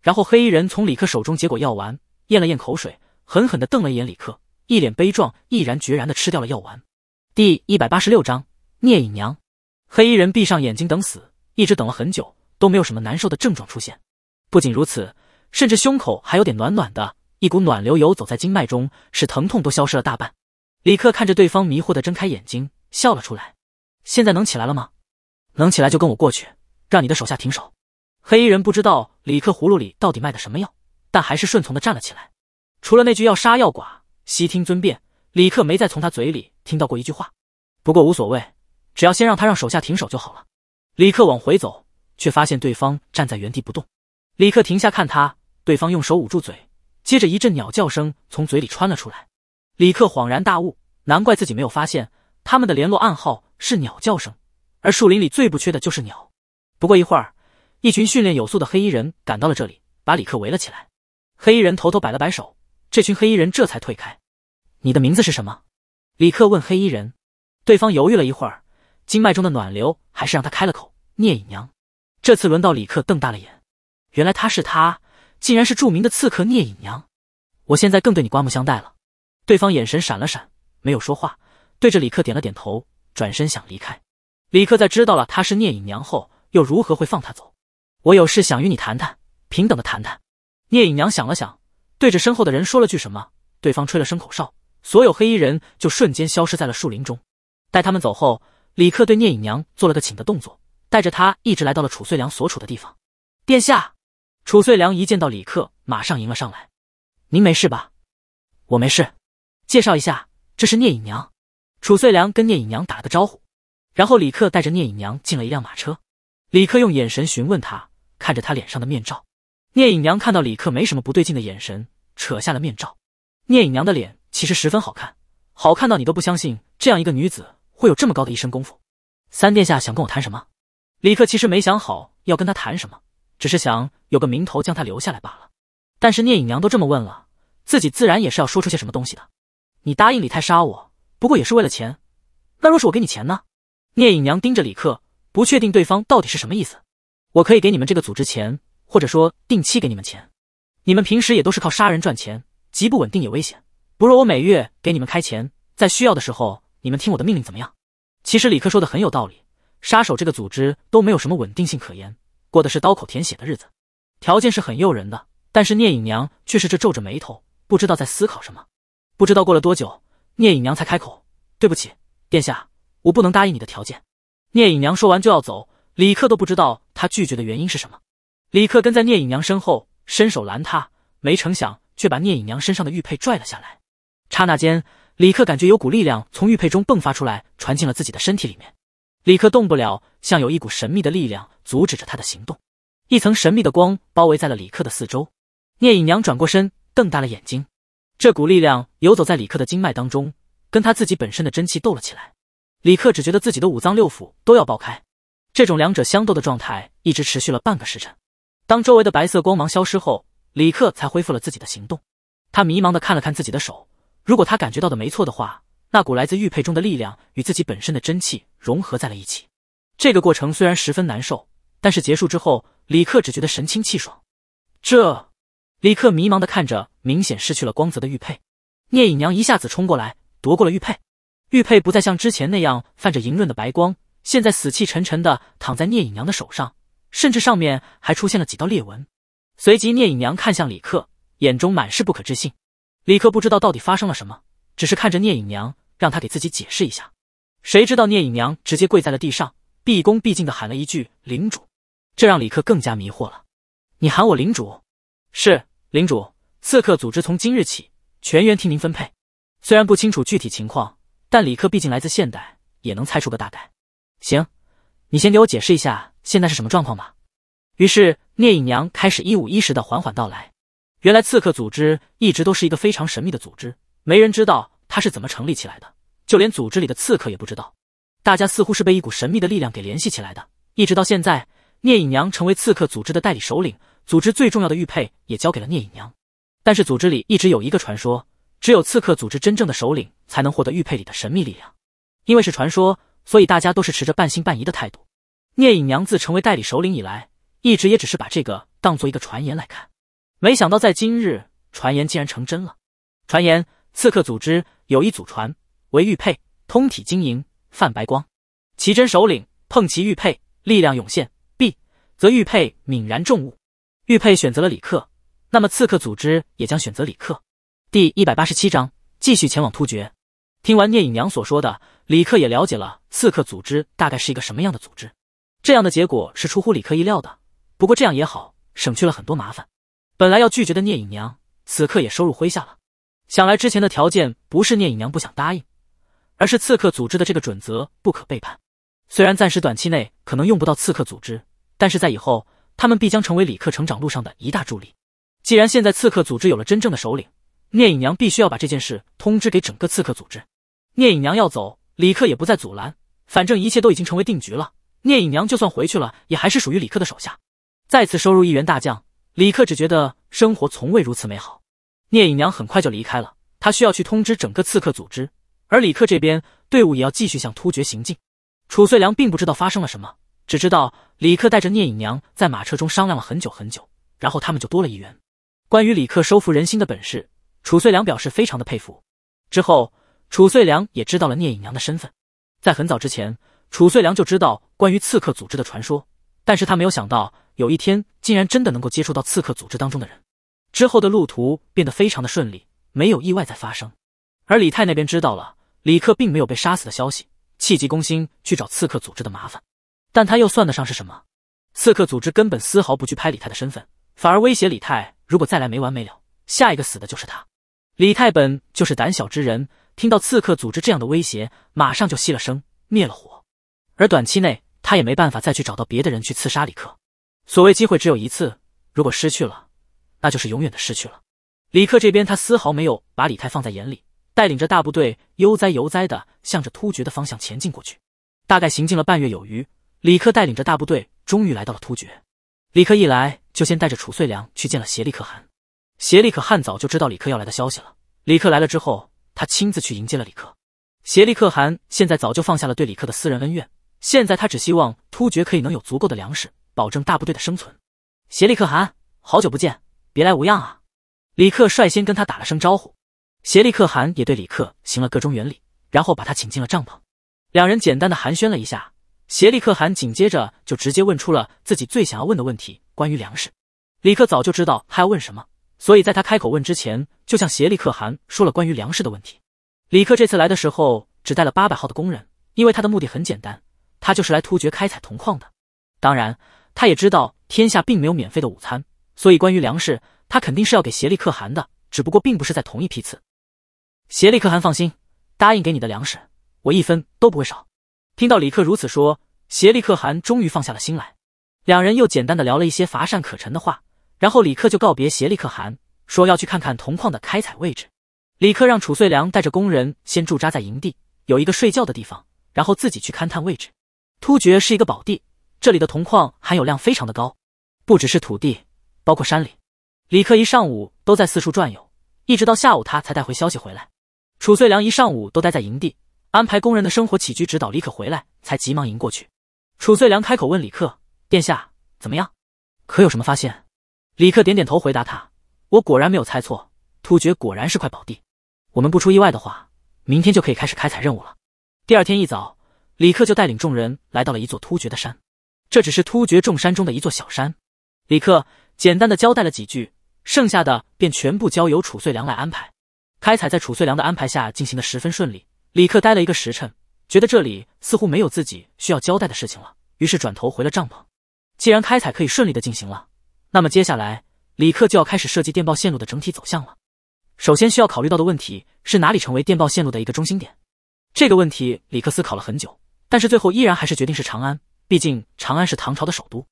然后黑衣人从李克手中接过药丸，咽了咽口水，狠狠的瞪了一眼李克，一脸悲壮，毅然决然的吃掉了药丸。第一百八十六章聂隐娘。黑衣人闭上眼睛等死，一直等了很久，都没有什么难受的症状出现。不仅如此，甚至胸口还有点暖暖的，一股暖流游走在经脉中，使疼痛都消失了大半。李克看着对方迷惑的睁开眼睛，笑了出来。现在能起来了吗？能起来就跟我过去，让你的手下停手。黑衣人不知道李克葫芦里到底卖的什么药，但还是顺从的站了起来。除了那句“要杀要剐，悉听尊便”，李克没再从他嘴里听到过一句话。不过无所谓，只要先让他让手下停手就好了。李克往回走，却发现对方站在原地不动。李克停下看他，对方用手捂住嘴，接着一阵鸟叫声从嘴里穿了出来。李克恍然大悟，难怪自己没有发现，他们的联络暗号是鸟叫声，而树林里最不缺的就是鸟。不过一会儿，一群训练有素的黑衣人赶到了这里，把李克围了起来。黑衣人头头摆了摆手，这群黑衣人这才退开。你的名字是什么？李克问黑衣人。对方犹豫了一会儿，经脉中的暖流还是让他开了口：聂隐娘。这次轮到李克瞪大了眼，原来他是他，竟然是著名的刺客聂隐娘。我现在更对你刮目相待了。对方眼神闪了闪，没有说话，对着李克点了点头，转身想离开。李克在知道了她是聂隐娘后，又如何会放她走？我有事想与你谈谈，平等的谈谈。聂隐娘想了想，对着身后的人说了句什么，对方吹了声口哨，所有黑衣人就瞬间消失在了树林中。待他们走后，李克对聂隐娘做了个请的动作，带着她一直来到了楚遂良所处的地方。殿下，楚遂良一见到李克，马上迎了上来：“您没事吧？”“我没事。”介绍一下，这是聂隐娘。楚遂良跟聂隐娘打了个招呼，然后李克带着聂隐娘进了一辆马车。李克用眼神询问她，看着她脸上的面罩。聂隐娘看到李克没什么不对劲的眼神，扯下了面罩。聂隐娘的脸其实十分好看，好看到你都不相信这样一个女子会有这么高的一身功夫。三殿下想跟我谈什么？李克其实没想好要跟他谈什么，只是想有个名头将她留下来罢了。但是聂隐娘都这么问了，自己自然也是要说出些什么东西的。你答应李太杀我，不过也是为了钱。那若是我给你钱呢？聂隐娘盯着李克，不确定对方到底是什么意思。我可以给你们这个组织钱，或者说定期给你们钱。你们平时也都是靠杀人赚钱，极不稳定也危险。不若我每月给你们开钱，在需要的时候你们听我的命令，怎么样？其实李克说的很有道理，杀手这个组织都没有什么稳定性可言，过的是刀口舔血的日子，条件是很诱人的。但是聂隐娘却是这皱着眉头，不知道在思考什么。不知道过了多久，聂隐娘才开口：“对不起，殿下，我不能答应你的条件。”聂隐娘说完就要走，李克都不知道她拒绝的原因是什么。李克跟在聂隐娘身后，伸手拦她，没成想却把聂隐娘身上的玉佩拽了下来。刹那间，李克感觉有股力量从玉佩中迸发出来，传进了自己的身体里面。李克动不了，像有一股神秘的力量阻止着他的行动。一层神秘的光包围在了李克的四周。聂隐娘转过身，瞪大了眼睛。这股力量游走在李克的经脉当中，跟他自己本身的真气斗了起来。李克只觉得自己的五脏六腑都要爆开。这种两者相斗的状态一直持续了半个时辰。当周围的白色光芒消失后，李克才恢复了自己的行动。他迷茫的看了看自己的手，如果他感觉到的没错的话，那股来自玉佩中的力量与自己本身的真气融合在了一起。这个过程虽然十分难受，但是结束之后，李克只觉得神清气爽。这，李克迷茫的看着。明显失去了光泽的玉佩，聂隐娘一下子冲过来夺过了玉佩。玉佩不再像之前那样泛着莹润的白光，现在死气沉沉的躺在聂隐娘的手上，甚至上面还出现了几道裂纹。随即，聂隐娘看向李克，眼中满是不可置信。李克不知道到底发生了什么，只是看着聂隐娘，让他给自己解释一下。谁知道聂隐娘直接跪在了地上，毕恭毕敬的喊了一句“领主”，这让李克更加迷惑了。你喊我领主？是领主。刺客组织从今日起全员听您分配。虽然不清楚具体情况，但李克毕竟来自现代，也能猜出个大概。行，你先给我解释一下现在是什么状况吧。于是聂隐娘开始一五一十的缓缓道来。原来刺客组织一直都是一个非常神秘的组织，没人知道它是怎么成立起来的，就连组织里的刺客也不知道。大家似乎是被一股神秘的力量给联系起来的。一直到现在，聂隐娘成为刺客组织的代理首领，组织最重要的玉佩也交给了聂隐娘。但是组织里一直有一个传说，只有刺客组织真正的首领才能获得玉佩里的神秘力量。因为是传说，所以大家都是持着半信半疑的态度。聂隐娘自成为代理首领以来，一直也只是把这个当做一个传言来看。没想到在今日，传言竟然成真了。传言：刺客组织有一祖传为玉佩，通体晶莹，泛白光。奇珍首领碰其玉佩，力量涌现；B，则玉佩泯然众物。玉佩选择了李克。那么，刺客组织也将选择李克。第一百八十七章，继续前往突厥。听完聂隐娘所说的，李克也了解了刺客组织大概是一个什么样的组织。这样的结果是出乎李克意料的，不过这样也好，省去了很多麻烦。本来要拒绝的聂隐娘，此刻也收入麾下了。想来之前的条件不是聂隐娘不想答应，而是刺客组织的这个准则不可背叛。虽然暂时短期内可能用不到刺客组织，但是在以后，他们必将成为李克成长路上的一大助力。既然现在刺客组织有了真正的首领，聂隐娘必须要把这件事通知给整个刺客组织。聂隐娘要走，李克也不再阻拦，反正一切都已经成为定局了。聂隐娘就算回去了，也还是属于李克的手下。再次收入一员大将，李克只觉得生活从未如此美好。聂隐娘很快就离开了，她需要去通知整个刺客组织。而李克这边，队伍也要继续向突厥行进。楚遂良并不知道发生了什么，只知道李克带着聂隐娘在马车中商量了很久很久，然后他们就多了一员。关于李克收服人心的本事，褚遂良表示非常的佩服。之后，褚遂良也知道了聂隐娘的身份。在很早之前，褚遂良就知道关于刺客组织的传说，但是他没有想到有一天竟然真的能够接触到刺客组织当中的人。之后的路途变得非常的顺利，没有意外再发生。而李泰那边知道了李克并没有被杀死的消息，气急攻心去找刺客组织的麻烦，但他又算得上是什么？刺客组织根本丝毫不去拍李泰的身份，反而威胁李泰。如果再来没完没了，下一个死的就是他。李泰本就是胆小之人，听到刺客组织这样的威胁，马上就熄了声，灭了火。而短期内他也没办法再去找到别的人去刺杀李克。所谓机会只有一次，如果失去了，那就是永远的失去了。李克这边他丝毫没有把李泰放在眼里，带领着大部队悠哉悠哉的向着突厥的方向前进过去。大概行进了半月有余，李克带领着大部队终于来到了突厥。李克一来。就先带着褚遂良去见了颉利可汗。颉利可汗早就知道李克要来的消息了。李克来了之后，他亲自去迎接了李克。颉利可汗现在早就放下了对李克的私人恩怨，现在他只希望突厥可以能有足够的粮食，保证大部队的生存。颉利可汗，好久不见，别来无恙啊！李克率先跟他打了声招呼。颉利可汗也对李克行了个中原礼，然后把他请进了帐篷。两人简单的寒暄了一下。协力可汗紧接着就直接问出了自己最想要问的问题，关于粮食。李克早就知道他要问什么，所以在他开口问之前，就向协力可汗说了关于粮食的问题。李克这次来的时候只带了八百号的工人，因为他的目的很简单，他就是来突厥开采铜矿的。当然，他也知道天下并没有免费的午餐，所以关于粮食，他肯定是要给协力可汗的，只不过并不是在同一批次。协力可汗放心，答应给你的粮食，我一分都不会少。听到李克如此说。邪力可汗终于放下了心来，两人又简单的聊了一些乏善可陈的话，然后李克就告别邪力可汗，说要去看看铜矿的开采位置。李克让褚遂良带着工人先驻扎在营地，有一个睡觉的地方，然后自己去勘探位置。突厥是一个宝地，这里的铜矿含有量非常的高，不只是土地，包括山里。李克一上午都在四处转悠，一直到下午他才带回消息回来。褚遂良一上午都待在营地，安排工人的生活起居，指导李可回来才急忙迎过去。楚遂良开口问李克：“殿下怎么样？可有什么发现？”李克点点头回答他：“我果然没有猜错，突厥果然是块宝地。我们不出意外的话，明天就可以开始开采任务了。”第二天一早，李克就带领众人来到了一座突厥的山。这只是突厥众山中的一座小山。李克简单的交代了几句，剩下的便全部交由楚遂良来安排开采。在楚遂良的安排下进行的十分顺利。李克待了一个时辰。觉得这里似乎没有自己需要交代的事情了，于是转头回了帐篷。既然开采可以顺利的进行了，那么接下来李克就要开始设计电报线路的整体走向了。首先需要考虑到的问题是哪里成为电报线路的一个中心点？这个问题李克思考了很久，但是最后依然还是决定是长安，毕竟长安是唐朝的首都。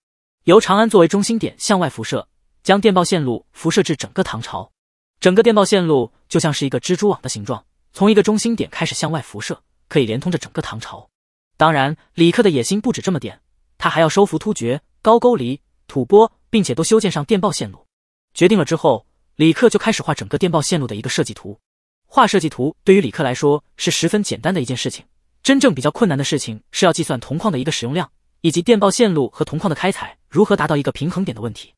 由长安作为中心点向外辐射，将电报线路辐射至整个唐朝，整个电报线路就像是一个蜘蛛网的形状，从一个中心点开始向外辐射。可以连通着整个唐朝，当然，李克的野心不止这么点，他还要收服突厥、高句丽、吐蕃，并且都修建上电报线路。决定了之后，李克就开始画整个电报线路的一个设计图。画设计图对于李克来说是十分简单的一件事情，真正比较困难的事情是要计算铜矿的一个使用量，以及电报线路和铜矿的开采如何达到一个平衡点的问题。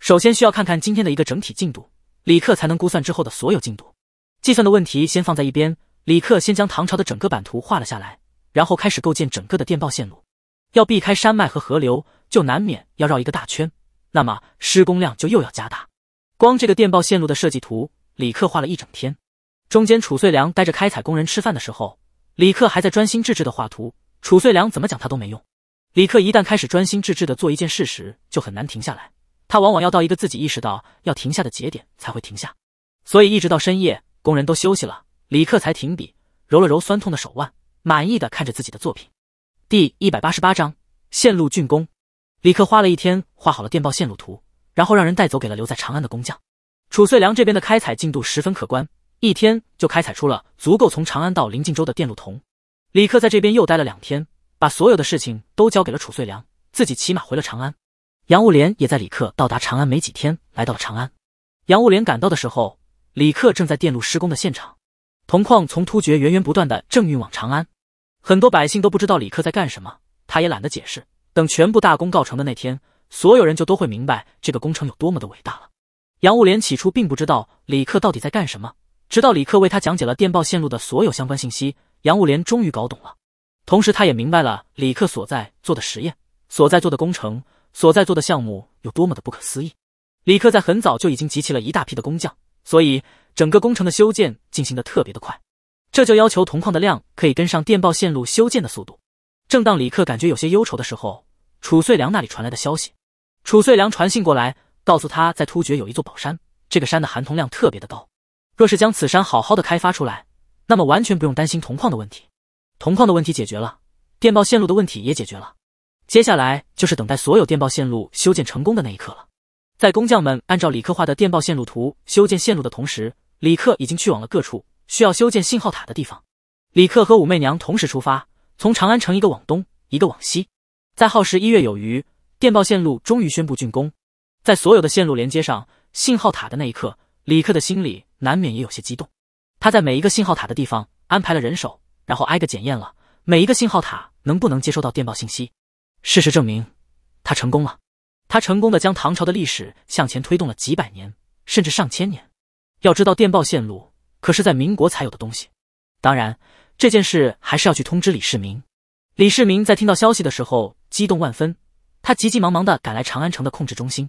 首先需要看看今天的一个整体进度，李克才能估算之后的所有进度。计算的问题先放在一边。李克先将唐朝的整个版图画了下来，然后开始构建整个的电报线路。要避开山脉和河流，就难免要绕一个大圈，那么施工量就又要加大。光这个电报线路的设计图，李克画了一整天。中间，褚遂良带着开采工人吃饭的时候，李克还在专心致志的画图。褚遂良怎么讲他都没用。李克一旦开始专心致志的做一件事时，就很难停下来。他往往要到一个自己意识到要停下的节点才会停下。所以一直到深夜，工人都休息了。李克才停笔，揉了揉酸痛的手腕，满意的看着自己的作品。第一百八十八章线路竣工。李克花了一天画好了电报线路图，然后让人带走给了留在长安的工匠。楚遂良这边的开采进度十分可观，一天就开采出了足够从长安到临晋州的电路铜。李克在这边又待了两天，把所有的事情都交给了楚遂良，自己骑马回了长安。杨务廉也在李克到达长安没几天来到了长安。杨务廉赶到的时候，李克正在电路施工的现场。铜矿从突厥源源不断的正运往长安，很多百姓都不知道李克在干什么，他也懒得解释。等全部大功告成的那天，所有人就都会明白这个工程有多么的伟大了。杨务廉起初并不知道李克到底在干什么，直到李克为他讲解了电报线路的所有相关信息，杨务廉终于搞懂了。同时，他也明白了李克所在做的实验、所在做的工程、所在做的项目有多么的不可思议。李克在很早就已经集齐了一大批的工匠，所以。整个工程的修建进行的特别的快，这就要求铜矿的量可以跟上电报线路修建的速度。正当李克感觉有些忧愁的时候，褚遂良那里传来的消息，褚遂良传信过来，告诉他在突厥有一座宝山，这个山的含铜量特别的高。若是将此山好好的开发出来，那么完全不用担心铜矿的问题。铜矿的问题解决了，电报线路的问题也解决了。接下来就是等待所有电报线路修建成功的那一刻了。在工匠们按照李克画的电报线路图修建线路的同时，李克已经去往了各处需要修建信号塔的地方。李克和武媚娘同时出发，从长安城一个往东，一个往西。在耗时一月有余，电报线路终于宣布竣工。在所有的线路连接上信号塔的那一刻，李克的心里难免也有些激动。他在每一个信号塔的地方安排了人手，然后挨个检验了每一个信号塔能不能接收到电报信息。事实证明，他成功了。他成功的将唐朝的历史向前推动了几百年，甚至上千年。要知道，电报线路可是在民国才有的东西。当然，这件事还是要去通知李世民。李世民在听到消息的时候，激动万分。他急急忙忙地赶来长安城的控制中心。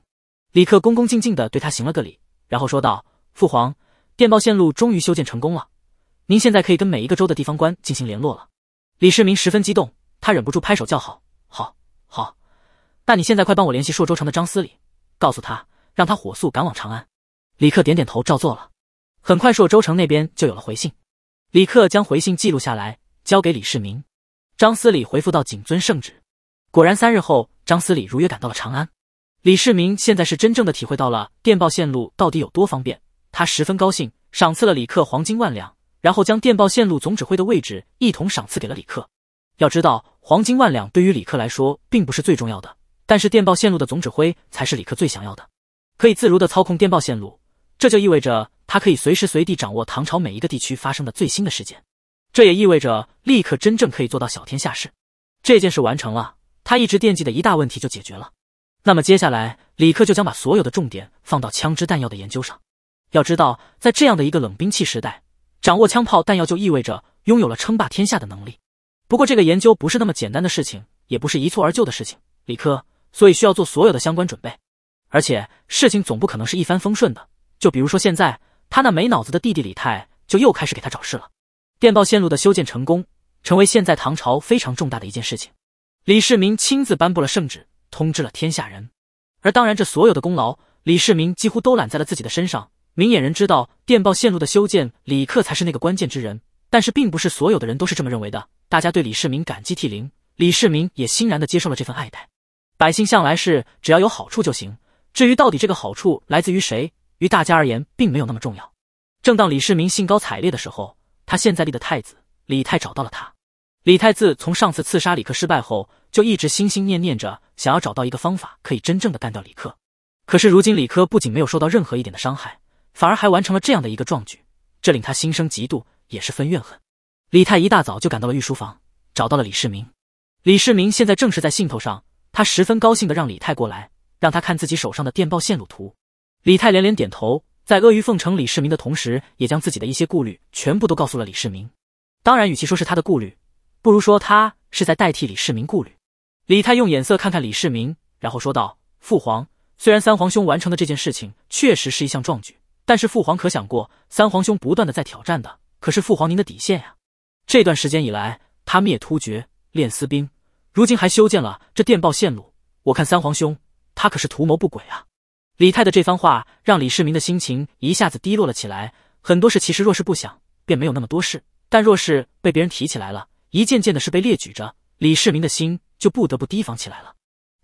李克恭恭敬敬地对他行了个礼，然后说道：“父皇，电报线路终于修建成功了，您现在可以跟每一个州的地方官进行联络了。”李世民十分激动，他忍不住拍手叫好：“好，好！那你现在快帮我联系朔州城的张司礼，告诉他，让他火速赶往长安。”李克点点头，照做了。很快，朔州城那边就有了回信。李克将回信记录下来，交给李世民。张思礼回复到：“谨遵圣旨。”果然，三日后，张思礼如约赶到了长安。李世民现在是真正的体会到了电报线路到底有多方便，他十分高兴，赏赐了李克黄金万两，然后将电报线路总指挥的位置一同赏赐给了李克。要知道，黄金万两对于李克来说并不是最重要的，但是电报线路的总指挥才是李克最想要的，可以自如的操控电报线路。这就意味着他可以随时随地掌握唐朝每一个地区发生的最新的事件，这也意味着立刻真正可以做到小天下事。这件事完成了，他一直惦记的一大问题就解决了。那么接下来，李克就将把所有的重点放到枪支弹药的研究上。要知道，在这样的一个冷兵器时代，掌握枪炮弹药就意味着拥有了称霸天下的能力。不过，这个研究不是那么简单的事情，也不是一蹴而就的事情，李克，所以需要做所有的相关准备。而且，事情总不可能是一帆风顺的。就比如说，现在他那没脑子的弟弟李泰就又开始给他找事了。电报线路的修建成功，成为现在唐朝非常重大的一件事情。李世民亲自颁布了圣旨，通知了天下人。而当然，这所有的功劳，李世民几乎都揽在了自己的身上。明眼人知道，电报线路的修建，李克才是那个关键之人。但是，并不是所有的人都是这么认为的。大家对李世民感激涕零，李世民也欣然的接受了这份爱戴。百姓向来是只要有好处就行，至于到底这个好处来自于谁。于大家而言，并没有那么重要。正当李世民兴高采烈的时候，他现在立的太子李泰找到了他。李泰自从上次刺杀李克失败后，就一直心心念念着，想要找到一个方法可以真正的干掉李克。可是如今李克不仅没有受到任何一点的伤害，反而还完成了这样的一个壮举，这令他心生嫉妒，也是分怨恨。李泰一大早就赶到了御书房，找到了李世民。李世民现在正是在兴头上，他十分高兴的让李泰过来，让他看自己手上的电报线路图。李泰连连点头，在阿谀奉承李世民的同时，也将自己的一些顾虑全部都告诉了李世民。当然，与其说是他的顾虑，不如说他是在代替李世民顾虑。李泰用眼色看看李世民，然后说道：“父皇，虽然三皇兄完成的这件事情确实是一项壮举，但是父皇可想过，三皇兄不断的在挑战的，可是父皇您的底线呀。这段时间以来，他灭突厥、练私兵，如今还修建了这电报线路，我看三皇兄他可是图谋不轨啊。”李泰的这番话让李世民的心情一下子低落了起来。很多事其实若是不想，便没有那么多事；但若是被别人提起来了，一件件的事被列举着，李世民的心就不得不提防起来了。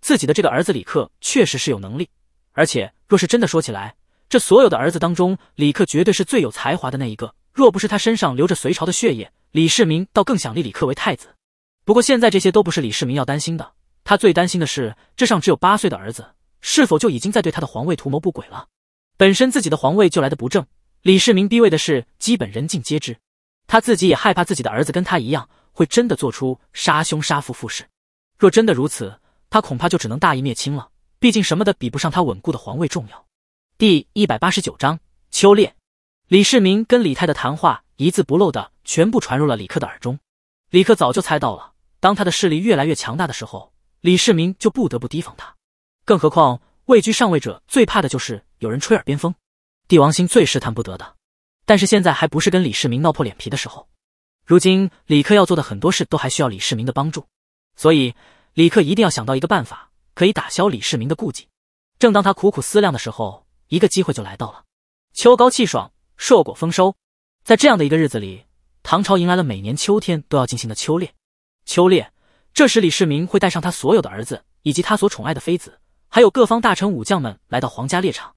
自己的这个儿子李克确实是有能力，而且若是真的说起来，这所有的儿子当中，李克绝对是最有才华的那一个。若不是他身上流着隋朝的血液，李世民倒更想立李克为太子。不过现在这些都不是李世民要担心的，他最担心的是这上只有八岁的儿子。是否就已经在对他的皇位图谋不轨了？本身自己的皇位就来的不正，李世民逼位的事基本人尽皆知，他自己也害怕自己的儿子跟他一样，会真的做出杀兄杀父父事。若真的如此，他恐怕就只能大义灭亲了。毕竟什么的比不上他稳固的皇位重要。第一百八十九章秋猎。李世民跟李泰的谈话一字不漏的全部传入了李克的耳中。李克早就猜到了，当他的势力越来越强大的时候，李世民就不得不提防他。更何况，位居上位者最怕的就是有人吹耳边风，帝王星最试探不得的。但是现在还不是跟李世民闹破脸皮的时候。如今李克要做的很多事都还需要李世民的帮助，所以李克一定要想到一个办法，可以打消李世民的顾忌。正当他苦苦思量的时候，一个机会就来到了。秋高气爽，硕果丰收，在这样的一个日子里，唐朝迎来了每年秋天都要进行的秋猎。秋猎，这时李世民会带上他所有的儿子，以及他所宠爱的妃子。还有各方大臣武将们来到皇家猎场，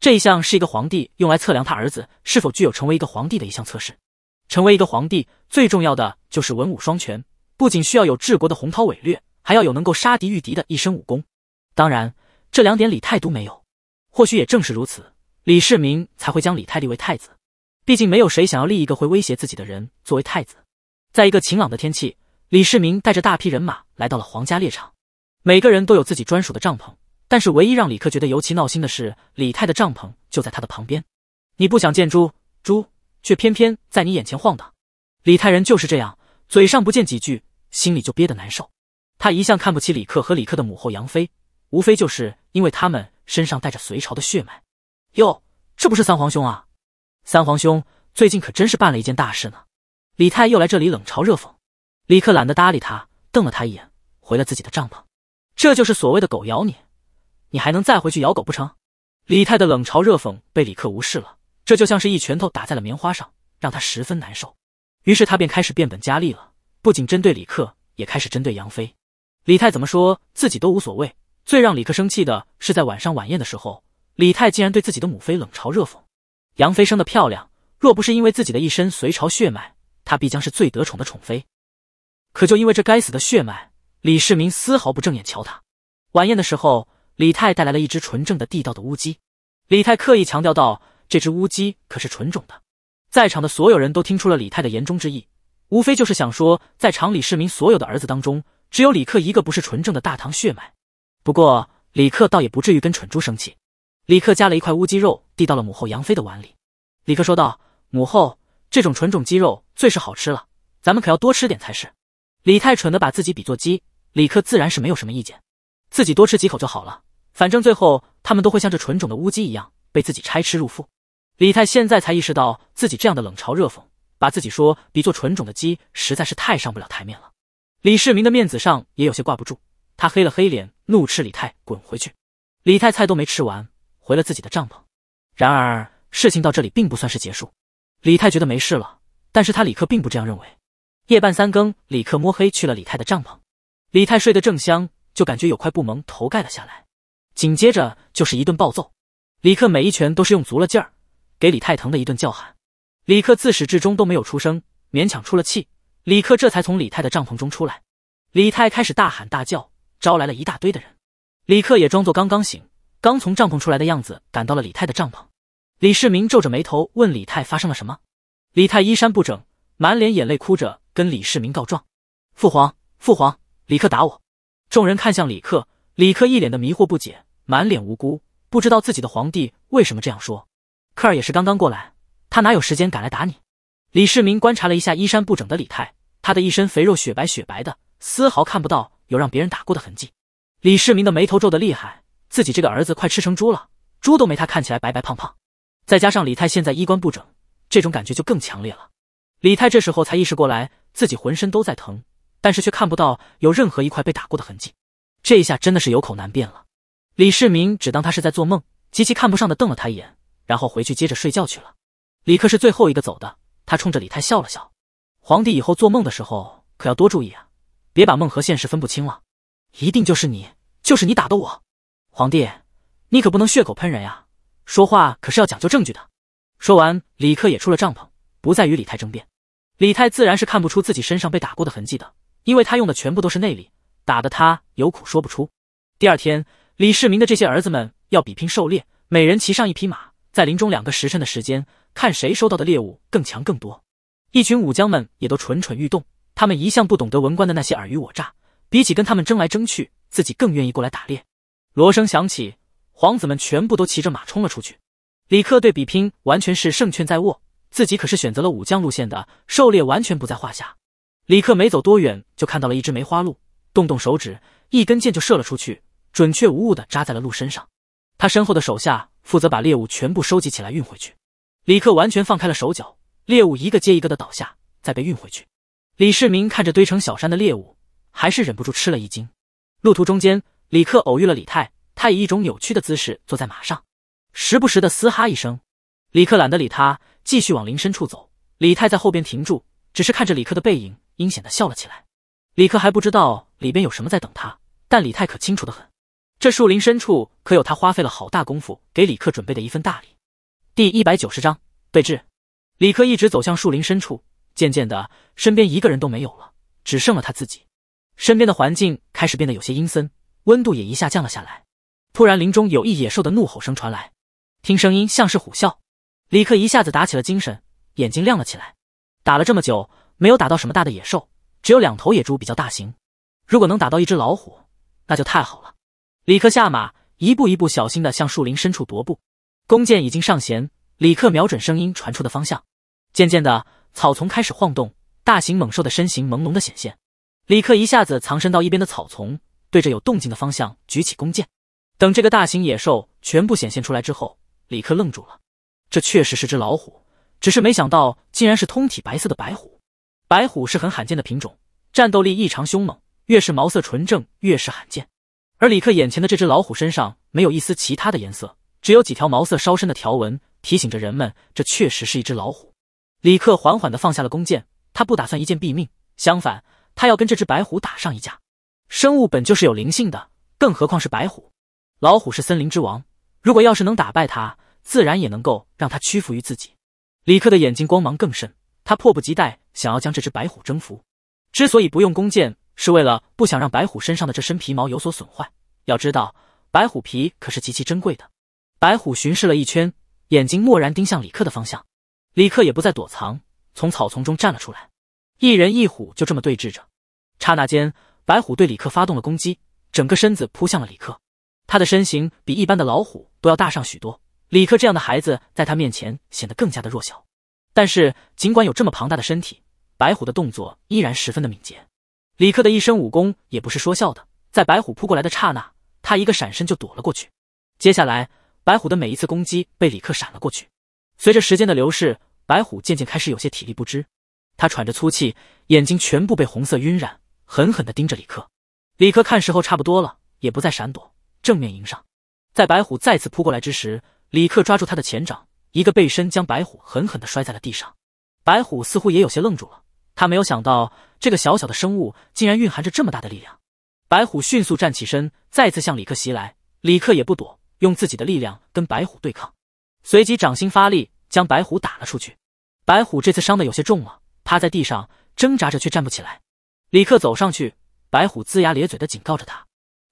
这一项是一个皇帝用来测量他儿子是否具有成为一个皇帝的一项测试。成为一个皇帝最重要的就是文武双全，不仅需要有治国的宏韬伟略，还要有能够杀敌御敌的一身武功。当然，这两点李泰都没有。或许也正是如此，李世民才会将李泰立为太子。毕竟没有谁想要立一个会威胁自己的人作为太子。在一个晴朗的天气，李世民带着大批人马来到了皇家猎场，每个人都有自己专属的帐篷。但是唯一让李克觉得尤其闹心的是，李泰的帐篷就在他的旁边。你不想见猪猪，却偏偏在你眼前晃荡。李泰人就是这样，嘴上不见几句，心里就憋得难受。他一向看不起李克和李克的母后杨妃，无非就是因为他们身上带着隋朝的血脉。哟，这不是三皇兄啊！三皇兄最近可真是办了一件大事呢。李泰又来这里冷嘲热讽。李克懒得搭理他，瞪了他一眼，回了自己的帐篷。这就是所谓的狗咬你。你还能再回去咬狗不成？李泰的冷嘲热讽被李克无视了，这就像是一拳头打在了棉花上，让他十分难受。于是他便开始变本加厉了，不仅针对李克，也开始针对杨飞。李泰怎么说自己都无所谓，最让李克生气的是，在晚上晚宴的时候，李泰竟然对自己的母妃冷嘲热讽。杨飞生的漂亮，若不是因为自己的一身隋朝血脉，她必将是最得宠的宠妃。可就因为这该死的血脉，李世民丝毫不正眼瞧她。晚宴的时候。李泰带来了一只纯正的地道的乌鸡，李泰刻意强调道：“这只乌鸡可是纯种的。”在场的所有人都听出了李泰的言中之意，无非就是想说，在场李世民所有的儿子当中，只有李克一个不是纯正的大唐血脉。不过李克倒也不至于跟蠢猪生气。李克夹了一块乌鸡肉递到了母后杨妃的碗里，李克说道：“母后，这种纯种鸡肉最是好吃了，咱们可要多吃点才是。”李泰蠢的把自己比作鸡，李克自然是没有什么意见，自己多吃几口就好了。反正最后他们都会像这纯种的乌鸡一样被自己拆吃入腹。李泰现在才意识到自己这样的冷嘲热讽，把自己说比作纯种的鸡实在是太上不了台面了。李世民的面子上也有些挂不住，他黑了黑脸，怒斥李泰滚回去。李泰菜都没吃完，回了自己的帐篷。然而事情到这里并不算是结束。李泰觉得没事了，但是他李克并不这样认为。夜半三更，李克摸黑去了李泰的帐篷。李泰睡得正香，就感觉有块布蒙头盖了下来。紧接着就是一顿暴揍，李克每一拳都是用足了劲儿，给李泰疼的一顿叫喊。李克自始至终都没有出声，勉强出了气。李克这才从李泰的帐篷中出来。李泰开始大喊大叫，招来了一大堆的人。李克也装作刚刚醒、刚从帐篷出来的样子，赶到了李泰的帐篷。李世民皱着眉头问李泰发生了什么。李泰衣衫不整，满脸眼泪，哭着跟李世民告状：“父皇，父皇，李克打我！”众人看向李克，李克一脸的迷惑不解。满脸无辜，不知道自己的皇帝为什么这样说。克尔也是刚刚过来，他哪有时间赶来打你？李世民观察了一下衣衫不整的李泰，他的一身肥肉雪白雪白的，丝毫看不到有让别人打过的痕迹。李世民的眉头皱得厉害，自己这个儿子快吃成猪了，猪都没他看起来白白胖胖。再加上李泰现在衣冠不整，这种感觉就更强烈了。李泰这时候才意识过来，自己浑身都在疼，但是却看不到有任何一块被打过的痕迹。这一下真的是有口难辩了。李世民只当他是在做梦，极其看不上的瞪了他一眼，然后回去接着睡觉去了。李克是最后一个走的，他冲着李泰笑了笑：“皇帝以后做梦的时候可要多注意啊，别把梦和现实分不清了。”“一定就是你，就是你打的我。”“皇帝，你可不能血口喷人呀，说话可是要讲究证据的。”说完，李克也出了帐篷，不再与李泰争辩。李泰自然是看不出自己身上被打过的痕迹的，因为他用的全部都是内力，打的他有苦说不出。第二天。李世民的这些儿子们要比拼狩猎，每人骑上一匹马，在林中两个时辰的时间，看谁收到的猎物更强更多。一群武将们也都蠢蠢欲动，他们一向不懂得文官的那些尔虞我诈，比起跟他们争来争去，自己更愿意过来打猎。锣声响起，皇子们全部都骑着马冲了出去。李克对比拼完全是胜券在握，自己可是选择了武将路线的狩猎，完全不在话下。李克没走多远，就看到了一只梅花鹿，动动手指，一根箭就射了出去。准确无误地扎在了鹿身上，他身后的手下负责把猎物全部收集起来运回去。李克完全放开了手脚，猎物一个接一个的倒下，再被运回去。李世民看着堆成小山的猎物，还是忍不住吃了一惊。路途中间，李克偶遇了李泰，他以一种扭曲的姿势坐在马上，时不时的嘶哈一声。李克懒得理他，继续往林深处走。李泰在后边停住，只是看着李克的背影，阴险的笑了起来。李克还不知道里边有什么在等他，但李泰可清楚的很。这树林深处可有他花费了好大功夫给李克准备的一份大礼。第一百九十章对峙。李克一直走向树林深处，渐渐的身边一个人都没有了，只剩了他自己。身边的环境开始变得有些阴森，温度也一下降了下来。突然，林中有一野兽的怒吼声传来，听声音像是虎啸。李克一下子打起了精神，眼睛亮了起来。打了这么久，没有打到什么大的野兽，只有两头野猪比较大型。如果能打到一只老虎，那就太好了。李克下马，一步一步小心的向树林深处踱步，弓箭已经上弦。李克瞄准声音传出的方向，渐渐的草丛开始晃动，大型猛兽的身形朦胧的显现。李克一下子藏身到一边的草丛，对着有动静的方向举起弓箭。等这个大型野兽全部显现出来之后，李克愣住了，这确实是只老虎，只是没想到竟然是通体白色的白虎。白虎是很罕见的品种，战斗力异常凶猛，越是毛色纯正越是罕见。而李克眼前的这只老虎身上没有一丝其他的颜色，只有几条毛色稍深的条纹，提醒着人们这确实是一只老虎。李克缓缓地放下了弓箭，他不打算一箭毙命，相反，他要跟这只白虎打上一架。生物本就是有灵性的，更何况是白虎。老虎是森林之王，如果要是能打败它，自然也能够让它屈服于自己。李克的眼睛光芒更甚，他迫不及待想要将这只白虎征服。之所以不用弓箭。是为了不想让白虎身上的这身皮毛有所损坏，要知道白虎皮可是极其珍贵的。白虎巡视了一圈，眼睛蓦然盯向李克的方向。李克也不再躲藏，从草丛中站了出来。一人一虎就这么对峙着。刹那间，白虎对李克发动了攻击，整个身子扑向了李克。他的身形比一般的老虎都要大上许多，李克这样的孩子在他面前显得更加的弱小。但是，尽管有这么庞大的身体，白虎的动作依然十分的敏捷。李克的一身武功也不是说笑的，在白虎扑过来的刹那，他一个闪身就躲了过去。接下来，白虎的每一次攻击被李克闪了过去。随着时间的流逝，白虎渐渐开始有些体力不支，他喘着粗气，眼睛全部被红色晕染，狠狠地盯着李克。李克看时候差不多了，也不再闪躲，正面迎上。在白虎再次扑过来之时，李克抓住他的前掌，一个背身将白虎狠狠地摔在了地上。白虎似乎也有些愣住了，他没有想到。这个小小的生物竟然蕴含着这么大的力量！白虎迅速站起身，再次向李克袭来。李克也不躲，用自己的力量跟白虎对抗，随即掌心发力，将白虎打了出去。白虎这次伤的有些重了，趴在地上挣扎着却站不起来。李克走上去，白虎龇牙咧嘴的警告着他。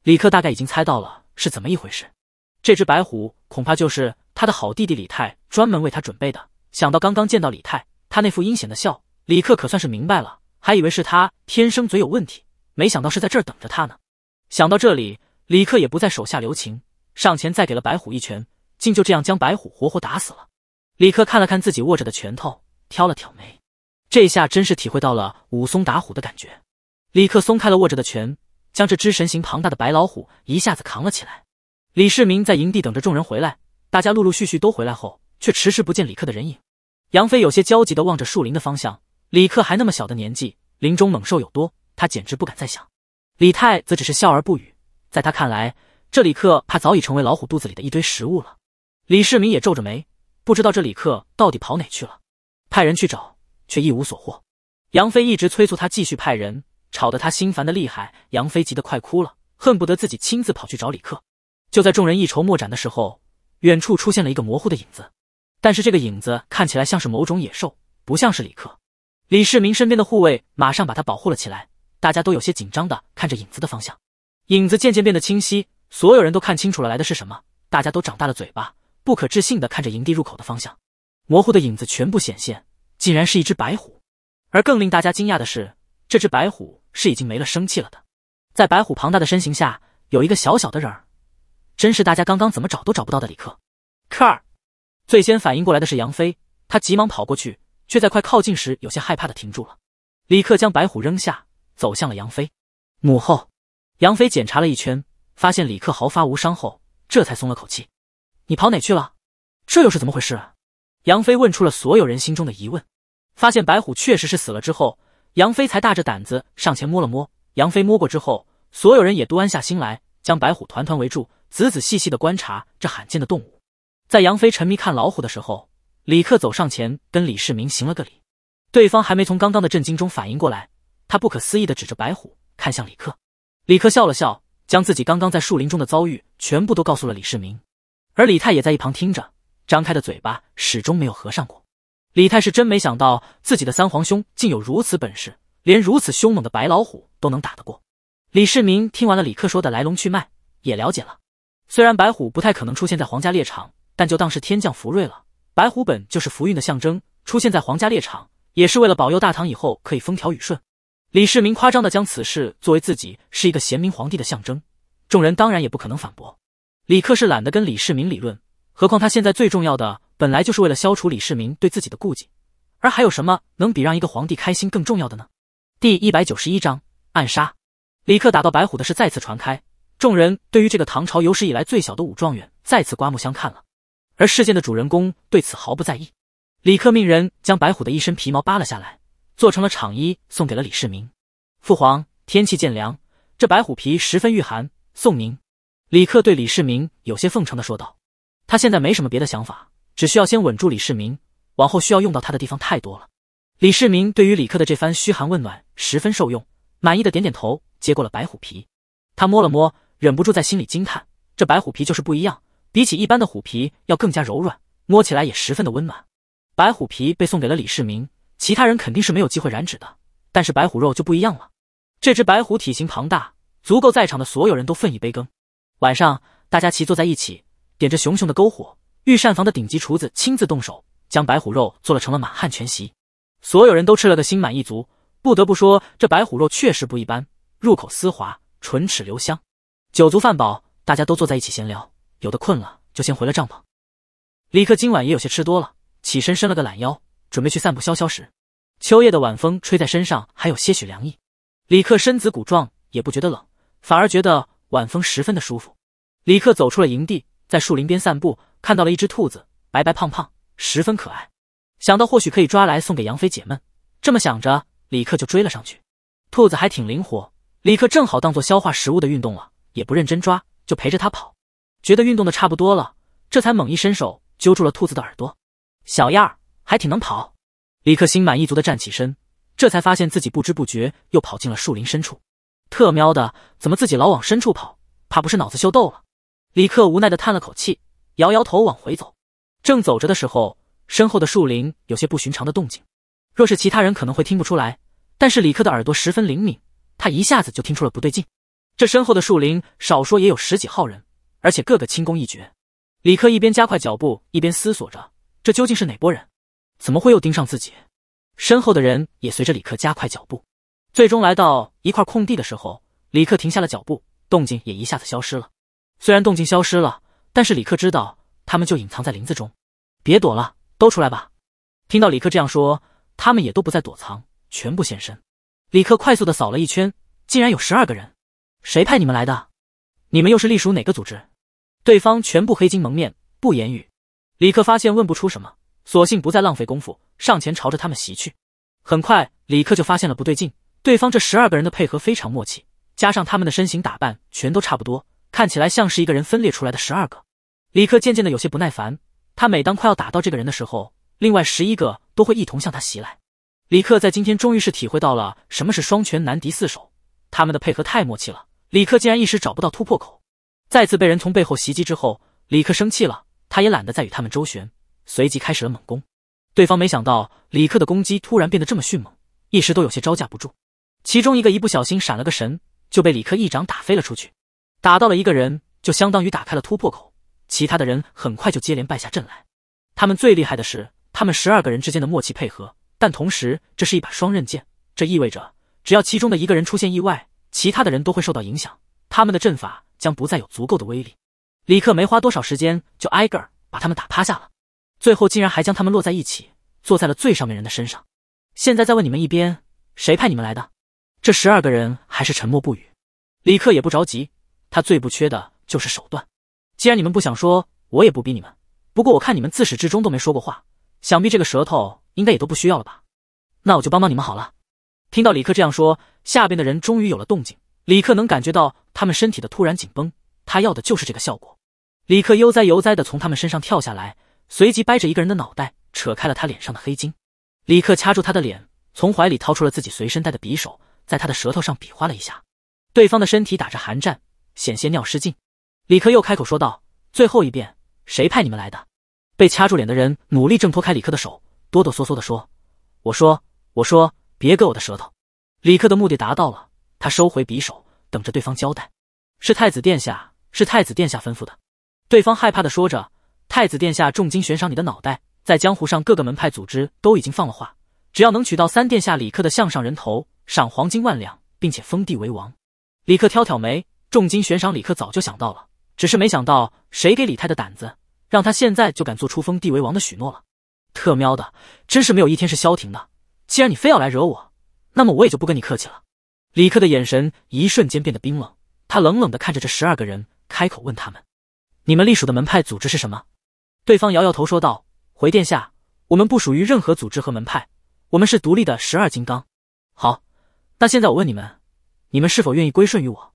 李克大概已经猜到了是怎么一回事，这只白虎恐怕就是他的好弟弟李泰专门为他准备的。想到刚刚见到李泰，他那副阴险的笑，李克可算是明白了。还以为是他天生嘴有问题，没想到是在这儿等着他呢。想到这里，李克也不再手下留情，上前再给了白虎一拳，竟就这样将白虎活活打死了。李克看了看自己握着的拳头，挑了挑眉，这下真是体会到了武松打虎的感觉。李克松开了握着的拳，将这只神形庞大的白老虎一下子扛了起来。李世民在营地等着众人回来，大家陆陆续续都回来后，却迟迟不见李克的人影。杨飞有些焦急的望着树林的方向。李克还那么小的年纪，林中猛兽有多，他简直不敢再想。李泰则只是笑而不语，在他看来，这李克怕早已成为老虎肚子里的一堆食物了。李世民也皱着眉，不知道这李克到底跑哪去了，派人去找却一无所获。杨飞一直催促他继续派人，吵得他心烦的厉害。杨飞急得快哭了，恨不得自己亲自跑去找李克。就在众人一筹莫展的时候，远处出现了一个模糊的影子，但是这个影子看起来像是某种野兽，不像是李克。李世民身边的护卫马上把他保护了起来，大家都有些紧张的看着影子的方向。影子渐渐变得清晰，所有人都看清楚了来的是什么，大家都长大了嘴巴，不可置信的看着营地入口的方向。模糊的影子全部显现，竟然是一只白虎。而更令大家惊讶的是，这只白虎是已经没了生气了的。在白虎庞大的身形下，有一个小小的人儿，真是大家刚刚怎么找都找不到的李克。克儿，最先反应过来的是杨飞，他急忙跑过去。却在快靠近时，有些害怕的停住了。李克将白虎扔下，走向了杨飞母后。杨飞检查了一圈，发现李克毫发无伤后，这才松了口气。你跑哪去了？这又是怎么回事？杨飞问出了所有人心中的疑问。发现白虎确实是死了之后，杨飞才大着胆子上前摸了摸。杨飞摸过之后，所有人也都安下心来，将白虎团团围住，仔仔细细的观察这罕见的动物。在杨飞沉迷看老虎的时候，李克走上前，跟李世民行了个礼。对方还没从刚刚的震惊中反应过来，他不可思议的指着白虎，看向李克。李克笑了笑，将自己刚刚在树林中的遭遇全部都告诉了李世民。而李泰也在一旁听着，张开的嘴巴始终没有合上过。李泰是真没想到自己的三皇兄竟有如此本事，连如此凶猛的白老虎都能打得过。李世民听完了李克说的来龙去脉，也了解了。虽然白虎不太可能出现在皇家猎场，但就当是天降福瑞了。白虎本就是福运的象征，出现在皇家猎场也是为了保佑大唐以后可以风调雨顺。李世民夸张的将此事作为自己是一个贤明皇帝的象征，众人当然也不可能反驳。李克是懒得跟李世民理论，何况他现在最重要的本来就是为了消除李世民对自己的顾忌，而还有什么能比让一个皇帝开心更重要的呢？第一百九十一章暗杀。李克打到白虎的事再次传开，众人对于这个唐朝有史以来最小的武状元再次刮目相看了。而事件的主人公对此毫不在意，李克命人将白虎的一身皮毛扒了下来，做成了厂衣送给了李世民。父皇，天气渐凉，这白虎皮十分御寒，送您。李克对李世民有些奉承的说道。他现在没什么别的想法，只需要先稳住李世民，往后需要用到他的地方太多了。李世民对于李克的这番嘘寒问暖十分受用，满意的点点头，接过了白虎皮。他摸了摸，忍不住在心里惊叹：这白虎皮就是不一样。比起一般的虎皮要更加柔软，摸起来也十分的温暖。白虎皮被送给了李世民，其他人肯定是没有机会染指的。但是白虎肉就不一样了，这只白虎体型庞大，足够在场的所有人都分一杯羹。晚上，大家齐坐在一起，点着熊熊的篝火，御膳房的顶级厨子亲自动手，将白虎肉做了成了满汉全席，所有人都吃了个心满意足。不得不说，这白虎肉确实不一般，入口丝滑，唇齿留香。酒足饭饱，大家都坐在一起闲聊。有的困了，就先回了帐篷。李克今晚也有些吃多了，起身伸了个懒腰，准备去散步消消食。秋夜的晚风吹在身上还有些许凉意，李克身子骨壮，也不觉得冷，反而觉得晚风十分的舒服。李克走出了营地，在树林边散步，看到了一只兔子，白白胖胖，十分可爱。想到或许可以抓来送给杨飞解闷，这么想着，李克就追了上去。兔子还挺灵活，李克正好当做消化食物的运动了，也不认真抓，就陪着他跑。觉得运动的差不多了，这才猛一伸手揪住了兔子的耳朵。小样儿还挺能跑。李克心满意足的站起身，这才发现自己不知不觉又跑进了树林深处。特喵的，怎么自己老往深处跑？怕不是脑子秀逗了？李克无奈的叹了口气，摇摇头往回走。正走着的时候，身后的树林有些不寻常的动静。若是其他人可能会听不出来，但是李克的耳朵十分灵敏，他一下子就听出了不对劲。这身后的树林少说也有十几号人。而且个个轻功一绝，李克一边加快脚步，一边思索着，这究竟是哪波人？怎么会又盯上自己？身后的人也随着李克加快脚步。最终来到一块空地的时候，李克停下了脚步，动静也一下子消失了。虽然动静消失了，但是李克知道他们就隐藏在林子中。别躲了，都出来吧！听到李克这样说，他们也都不再躲藏，全部现身。李克快速的扫了一圈，竟然有十二个人。谁派你们来的？你们又是隶属哪个组织？对方全部黑金蒙面，不言语。李克发现问不出什么，索性不再浪费功夫，上前朝着他们袭去。很快，李克就发现了不对劲，对方这十二个人的配合非常默契，加上他们的身形打扮全都差不多，看起来像是一个人分裂出来的十二个。李克渐渐的有些不耐烦，他每当快要打到这个人的时候，另外十一个都会一同向他袭来。李克在今天终于是体会到了什么是双拳难敌四手，他们的配合太默契了。李克竟然一时找不到突破口，再次被人从背后袭击之后，李克生气了，他也懒得再与他们周旋，随即开始了猛攻。对方没想到李克的攻击突然变得这么迅猛，一时都有些招架不住。其中一个一不小心闪了个神，就被李克一掌打飞了出去。打到了一个人，就相当于打开了突破口，其他的人很快就接连败下阵来。他们最厉害的是他们十二个人之间的默契配合，但同时这是一把双刃剑，这意味着只要其中的一个人出现意外。其他的人都会受到影响，他们的阵法将不再有足够的威力。李克没花多少时间就挨个把他们打趴下了，最后竟然还将他们落在一起，坐在了最上面人的身上。现在再问你们一边，谁派你们来的？这十二个人还是沉默不语。李克也不着急，他最不缺的就是手段。既然你们不想说，我也不逼你们。不过我看你们自始至终都没说过话，想必这个舌头应该也都不需要了吧？那我就帮帮你们好了。听到李克这样说，下边的人终于有了动静。李克能感觉到他们身体的突然紧绷，他要的就是这个效果。李克悠哉悠哉的从他们身上跳下来，随即掰着一个人的脑袋，扯开了他脸上的黑筋。李克掐住他的脸，从怀里掏出了自己随身带的匕首，在他的舌头上比划了一下。对方的身体打着寒战，险些尿失禁。李克又开口说道：“最后一遍，谁派你们来的？”被掐住脸的人努力挣脱开李克的手，哆哆嗦嗦的说：“我说，我说。”别割我的舌头！李克的目的达到了，他收回匕首，等着对方交代。是太子殿下，是太子殿下吩咐的。对方害怕的说着：“太子殿下重金悬赏你的脑袋，在江湖上各个门派组织都已经放了话，只要能取到三殿下李克的项上人头，赏黄金万两，并且封地为王。”李克挑挑眉，重金悬赏李克早就想到了，只是没想到谁给李泰的胆子，让他现在就敢做出封地为王的许诺了。特喵的，真是没有一天是消停的。既然你非要来惹我，那么我也就不跟你客气了。李克的眼神一瞬间变得冰冷，他冷冷的看着这十二个人，开口问他们：“你们隶属的门派组织是什么？”对方摇摇头说道：“回殿下，我们不属于任何组织和门派，我们是独立的十二金刚。”好，那现在我问你们，你们是否愿意归顺于我？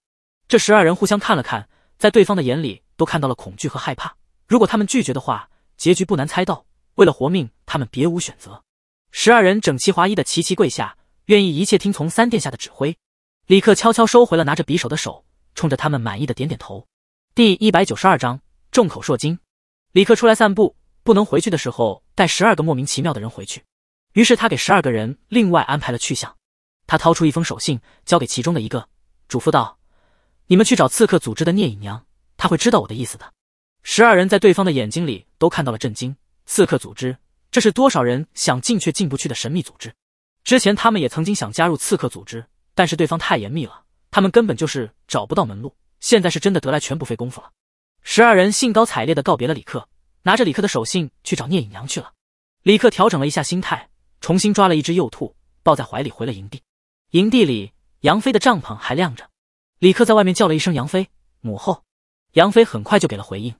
这十二人互相看了看，在对方的眼里都看到了恐惧和害怕。如果他们拒绝的话，结局不难猜到。为了活命，他们别无选择。十二人整齐划一的齐齐跪下，愿意一切听从三殿下的指挥。李克悄悄收回了拿着匕首的手，冲着他们满意的点点头。第一百九十二章众口铄金。李克出来散步，不能回去的时候带十二个莫名其妙的人回去，于是他给十二个人另外安排了去向。他掏出一封手信，交给其中的一个，嘱咐道：“你们去找刺客组织的聂隐娘，他会知道我的意思的。”十二人在对方的眼睛里都看到了震惊。刺客组织。这是多少人想进却进不去的神秘组织。之前他们也曾经想加入刺客组织，但是对方太严密了，他们根本就是找不到门路。现在是真的得来全不费工夫了。十二人兴高采烈地告别了李克，拿着李克的手信去找聂隐娘去了。李克调整了一下心态，重新抓了一只幼兔，抱在怀里回了营地。营地里，杨飞的帐篷还亮着。李克在外面叫了一声：“杨飞，母后。”杨飞很快就给了回应。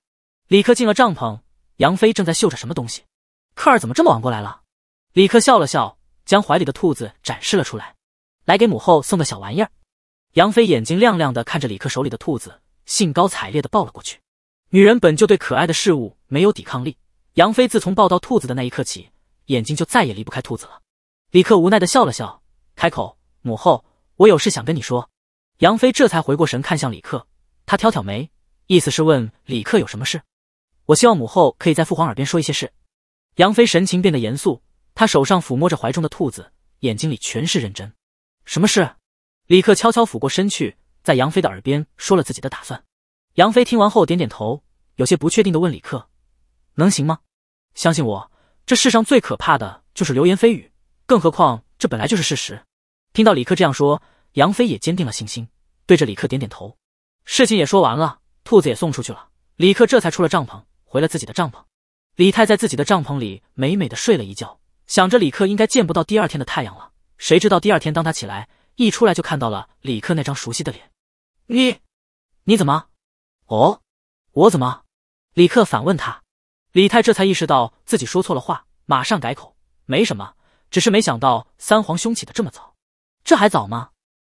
李克进了帐篷，杨飞正在嗅着什么东西。克尔怎么这么晚过来了？李克笑了笑，将怀里的兔子展示了出来，来给母后送个小玩意儿。杨飞眼睛亮亮的看着李克手里的兔子，兴高采烈的抱了过去。女人本就对可爱的事物没有抵抗力，杨飞自从抱到兔子的那一刻起，眼睛就再也离不开兔子了。李克无奈的笑了笑，开口：“母后，我有事想跟你说。”杨飞这才回过神，看向李克，他挑挑眉，意思是问李克有什么事？我希望母后可以在父皇耳边说一些事。杨飞神情变得严肃，他手上抚摸着怀中的兔子，眼睛里全是认真。什么事？李克悄悄俯过身去，在杨飞的耳边说了自己的打算。杨飞听完后点点头，有些不确定的问李克：“能行吗？”“相信我，这世上最可怕的就是流言蜚语，更何况这本来就是事实。”听到李克这样说，杨飞也坚定了信心，对着李克点点头。事情也说完了，兔子也送出去了，李克这才出了帐篷，回了自己的帐篷。李泰在自己的帐篷里美美的睡了一觉，想着李克应该见不到第二天的太阳了。谁知道第二天，当他起来一出来，就看到了李克那张熟悉的脸。你，你怎么？哦，我怎么？李克反问他。李泰这才意识到自己说错了话，马上改口：“没什么，只是没想到三皇兄起的这么早，这还早吗？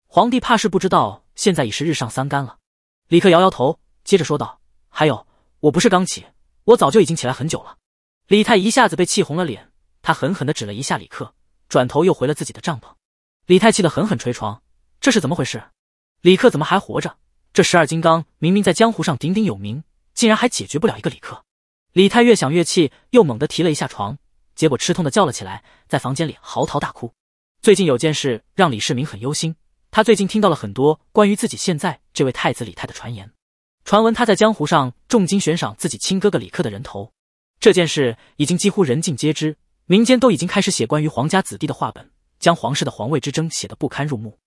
皇帝怕是不知道，现在已是日上三竿了。”李克摇摇头，接着说道：“还有，我不是刚起。”我早就已经起来很久了，李泰一下子被气红了脸，他狠狠地指了一下李克，转头又回了自己的帐篷。李泰气得狠狠捶床，这是怎么回事？李克怎么还活着？这十二金刚明明在江湖上鼎鼎有名，竟然还解决不了一个李克？李泰越想越气，又猛地提了一下床，结果吃痛的叫了起来，在房间里嚎啕大哭。最近有件事让李世民很忧心，他最近听到了很多关于自己现在这位太子李泰的传言。传闻他在江湖上重金悬赏自己亲哥哥李克的人头，这件事已经几乎人尽皆知，民间都已经开始写关于皇家子弟的话本，将皇室的皇位之争写得不堪入目。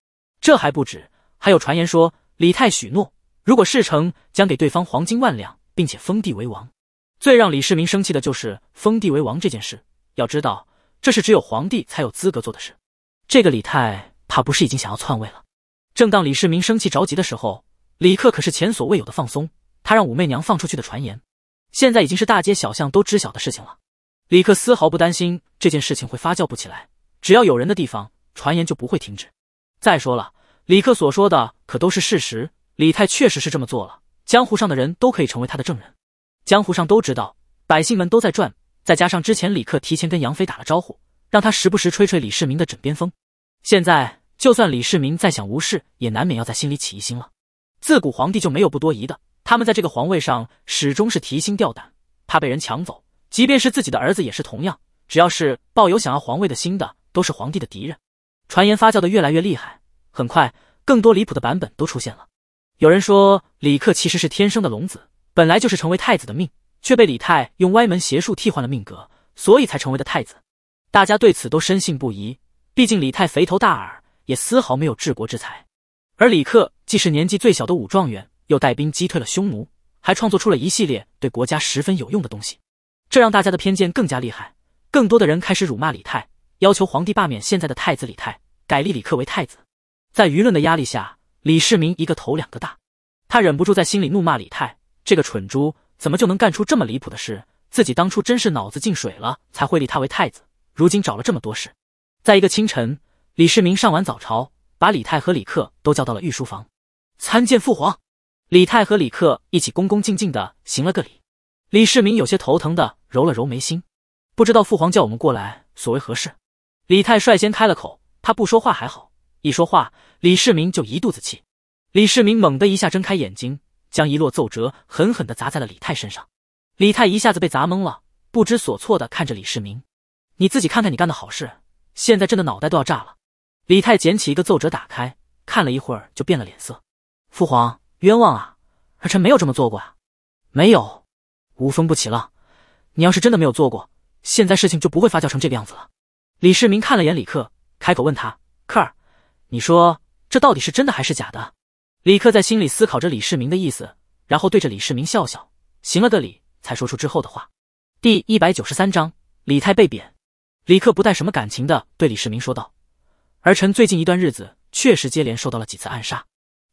这还不止，还有传言说李泰许诺，如果事成，将给对方黄金万两，并且封地为王。最让李世民生气的就是封地为王这件事，要知道这是只有皇帝才有资格做的事。这个李泰怕不是已经想要篡位了。正当李世民生气着急的时候。李克可是前所未有的放松，他让武媚娘放出去的传言，现在已经是大街小巷都知晓的事情了。李克丝毫不担心这件事情会发酵不起来，只要有人的地方，传言就不会停止。再说了，李克所说的可都是事实，李泰确实是这么做了，江湖上的人都可以成为他的证人，江湖上都知道，百姓们都在转。再加上之前李克提前跟杨飞打了招呼，让他时不时吹吹李世民的枕边风，现在就算李世民再想无事，也难免要在心里起疑心了。自古皇帝就没有不多疑的，他们在这个皇位上始终是提心吊胆，怕被人抢走。即便是自己的儿子也是同样，只要是抱有想要皇位的心的，都是皇帝的敌人。传言发酵的越来越厉害，很快更多离谱的版本都出现了。有人说李克其实是天生的龙子，本来就是成为太子的命，却被李泰用歪门邪术替换了命格，所以才成为的太子。大家对此都深信不疑，毕竟李泰肥头大耳，也丝毫没有治国之才，而李克。既是年纪最小的武状元，又带兵击退了匈奴，还创作出了一系列对国家十分有用的东西，这让大家的偏见更加厉害。更多的人开始辱骂李泰，要求皇帝罢免现在的太子李泰，改立李克为太子。在舆论的压力下，李世民一个头两个大，他忍不住在心里怒骂李泰这个蠢猪，怎么就能干出这么离谱的事？自己当初真是脑子进水了，才会立他为太子。如今找了这么多事，在一个清晨，李世民上完早朝，把李泰和李克都叫到了御书房。参见父皇，李泰和李克一起恭恭敬敬的行了个礼。李世民有些头疼的揉了揉眉心，不知道父皇叫我们过来所为何事。李泰率先开了口，他不说话还好，一说话李世民就一肚子气。李世民猛地一下睁开眼睛，将一摞奏折狠狠的砸在了李泰身上。李泰一下子被砸懵了，不知所措的看着李世民：“你自己看看你干的好事，现在朕的脑袋都要炸了。”李泰捡起一个奏折，打开看了一会儿，就变了脸色。父皇冤枉啊！儿臣没有这么做过啊，没有。无风不起浪，你要是真的没有做过，现在事情就不会发酵成这个样子了。李世民看了眼李克，开口问他：“克儿，你说这到底是真的还是假的？”李克在心里思考着李世民的意思，然后对着李世民笑笑，行了个礼，才说出之后的话。第一百九十三章李泰被贬。李克不带什么感情的对李世民说道：“儿臣最近一段日子确实接连受到了几次暗杀。”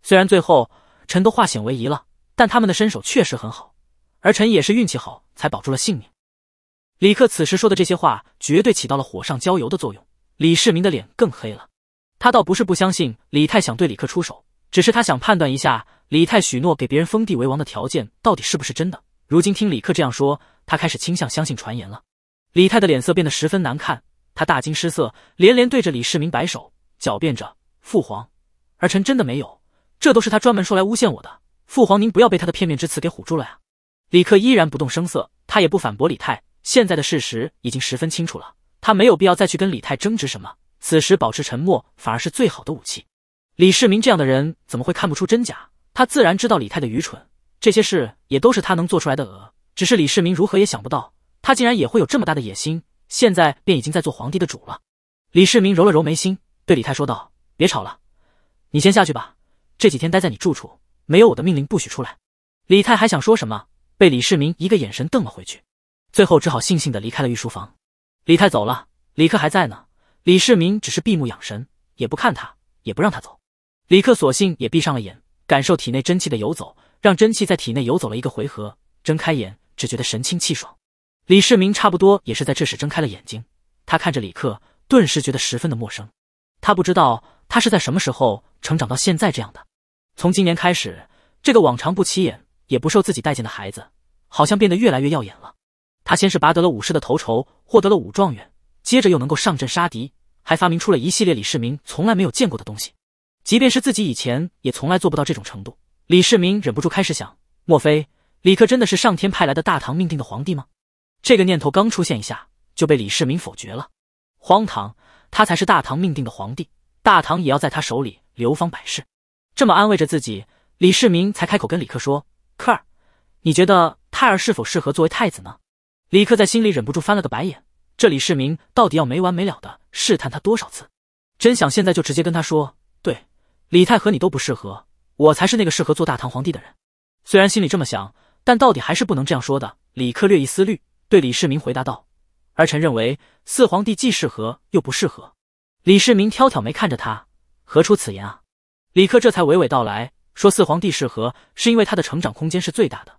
虽然最后臣都化险为夷了，但他们的身手确实很好，而臣也是运气好才保住了性命。李克此时说的这些话，绝对起到了火上浇油的作用。李世民的脸更黑了。他倒不是不相信李泰想对李克出手，只是他想判断一下李泰许诺给别人封地为王的条件到底是不是真的。如今听李克这样说，他开始倾向相信传言了。李泰的脸色变得十分难看，他大惊失色，连连对着李世民摆手，狡辩着：“父皇，儿臣真的没有。”这都是他专门说来诬陷我的，父皇您不要被他的片面之词给唬住了呀！李克依然不动声色，他也不反驳李泰。现在的事实已经十分清楚了，他没有必要再去跟李泰争执什么。此时保持沉默反而是最好的武器。李世民这样的人怎么会看不出真假？他自然知道李泰的愚蠢，这些事也都是他能做出来的。只是李世民如何也想不到，他竟然也会有这么大的野心，现在便已经在做皇帝的主了。李世民揉了揉眉心，对李泰说道：“别吵了，你先下去吧。”这几天待在你住处，没有我的命令不许出来。李泰还想说什么，被李世民一个眼神瞪了回去，最后只好悻悻的离开了御书房。李泰走了，李克还在呢。李世民只是闭目养神，也不看他，也不让他走。李克索性也闭上了眼，感受体内真气的游走，让真气在体内游走了一个回合，睁开眼只觉得神清气爽。李世民差不多也是在这时睁开了眼睛，他看着李克，顿时觉得十分的陌生。他不知道他是在什么时候成长到现在这样的。从今年开始，这个往常不起眼也不受自己待见的孩子，好像变得越来越耀眼了。他先是拔得了武士的头筹，获得了武状元，接着又能够上阵杀敌，还发明出了一系列李世民从来没有见过的东西。即便是自己以前也从来做不到这种程度。李世民忍不住开始想：莫非李克真的是上天派来的大唐命定的皇帝吗？这个念头刚出现一下，就被李世民否决了。荒唐。他才是大唐命定的皇帝，大唐也要在他手里流芳百世。这么安慰着自己，李世民才开口跟李克说：“克儿，你觉得泰儿是否适合作为太子呢？”李克在心里忍不住翻了个白眼，这李世民到底要没完没了的试探他多少次？真想现在就直接跟他说，对，李泰和你都不适合，我才是那个适合做大唐皇帝的人。虽然心里这么想，但到底还是不能这样说的。李克略一思虑，对李世民回答道。儿臣认为四皇帝既适合又不适合。李世民挑挑眉看着他，何出此言啊？李克这才娓娓道来，说四皇帝适合，是因为他的成长空间是最大的，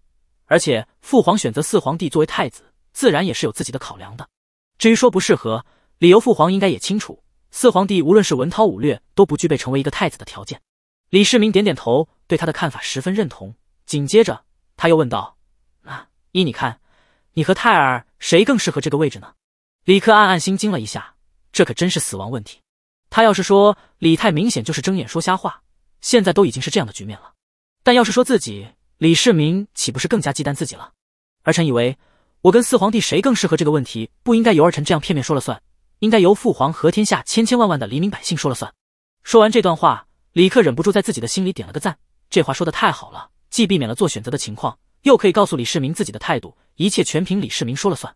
而且父皇选择四皇帝作为太子，自然也是有自己的考量的。至于说不适合，理由父皇应该也清楚。四皇帝无论是文韬武略，都不具备成为一个太子的条件。李世民点点头，对他的看法十分认同。紧接着他又问道：“那依你看，你和泰儿？”谁更适合这个位置呢？李克暗暗心惊了一下，这可真是死亡问题。他要是说李泰，明显就是睁眼说瞎话。现在都已经是这样的局面了，但要是说自己李世民，岂不是更加忌惮自己了？儿臣以为，我跟四皇帝谁更适合这个问题，不应该由儿臣这样片面说了算，应该由父皇和天下千千万万的黎民百姓说了算。说完这段话，李克忍不住在自己的心里点了个赞。这话说的太好了，既避免了做选择的情况。又可以告诉李世民自己的态度，一切全凭李世民说了算。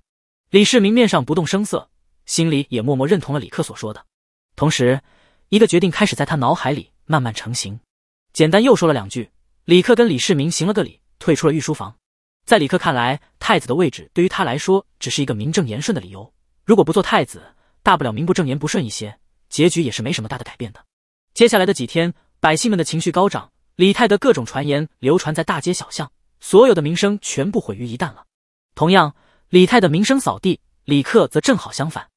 李世民面上不动声色，心里也默默认同了李克所说的。同时，一个决定开始在他脑海里慢慢成型。简单又说了两句，李克跟李世民行了个礼，退出了御书房。在李克看来，太子的位置对于他来说只是一个名正言顺的理由。如果不做太子，大不了名不正言不顺一些，结局也是没什么大的改变的。接下来的几天，百姓们的情绪高涨，李泰的各种传言流传在大街小巷。所有的名声全部毁于一旦了。同样，李泰的名声扫地，李克则正好相反。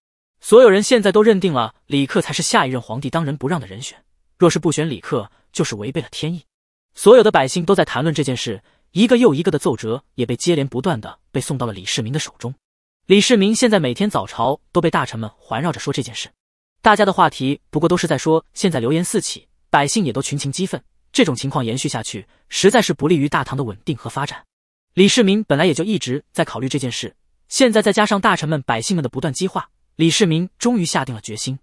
所有人现在都认定了李克才是下一任皇帝当仁不让的人选，若是不选李克，就是违背了天意。所有的百姓都在谈论这件事，一个又一个的奏折也被接连不断的被送到了李世民的手中。李世民现在每天早朝都被大臣们环绕着说这件事，大家的话题不过都是在说现在流言四起，百姓也都群情激愤。这种情况延续下去，实在是不利于大唐的稳定和发展。李世民本来也就一直在考虑这件事，现在再加上大臣们、百姓们的不断激化，李世民终于下定了决心。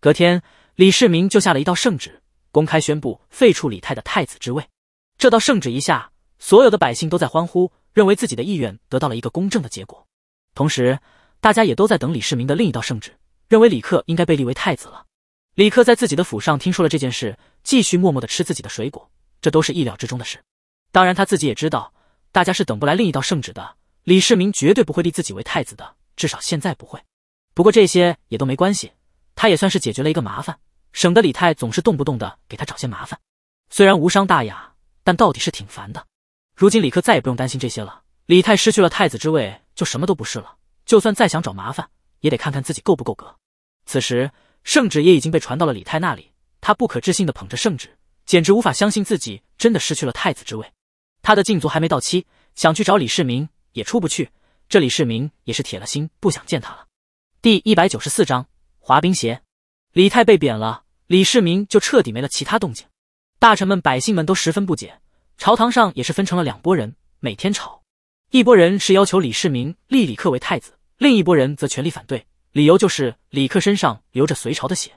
隔天，李世民就下了一道圣旨，公开宣布废黜李泰的太子之位。这道圣旨一下，所有的百姓都在欢呼，认为自己的意愿得到了一个公正的结果。同时，大家也都在等李世民的另一道圣旨，认为李克应该被立为太子了。李克在自己的府上听说了这件事。继续默默的吃自己的水果，这都是意料之中的事。当然，他自己也知道，大家是等不来另一道圣旨的。李世民绝对不会立自己为太子的，至少现在不会。不过这些也都没关系，他也算是解决了一个麻烦，省得李泰总是动不动的给他找些麻烦。虽然无伤大雅，但到底是挺烦的。如今李克再也不用担心这些了。李泰失去了太子之位，就什么都不是了。就算再想找麻烦，也得看看自己够不够格。此时，圣旨也已经被传到了李泰那里。他不可置信地捧着圣旨，简直无法相信自己真的失去了太子之位。他的禁足还没到期，想去找李世民也出不去。这李世民也是铁了心不想见他了。第一百九十四章滑冰鞋。李泰被贬了，李世民就彻底没了其他动静。大臣们、百姓们都十分不解，朝堂上也是分成了两拨人，每天吵。一拨人是要求李世民立李克为太子，另一拨人则全力反对，理由就是李克身上流着隋朝的血。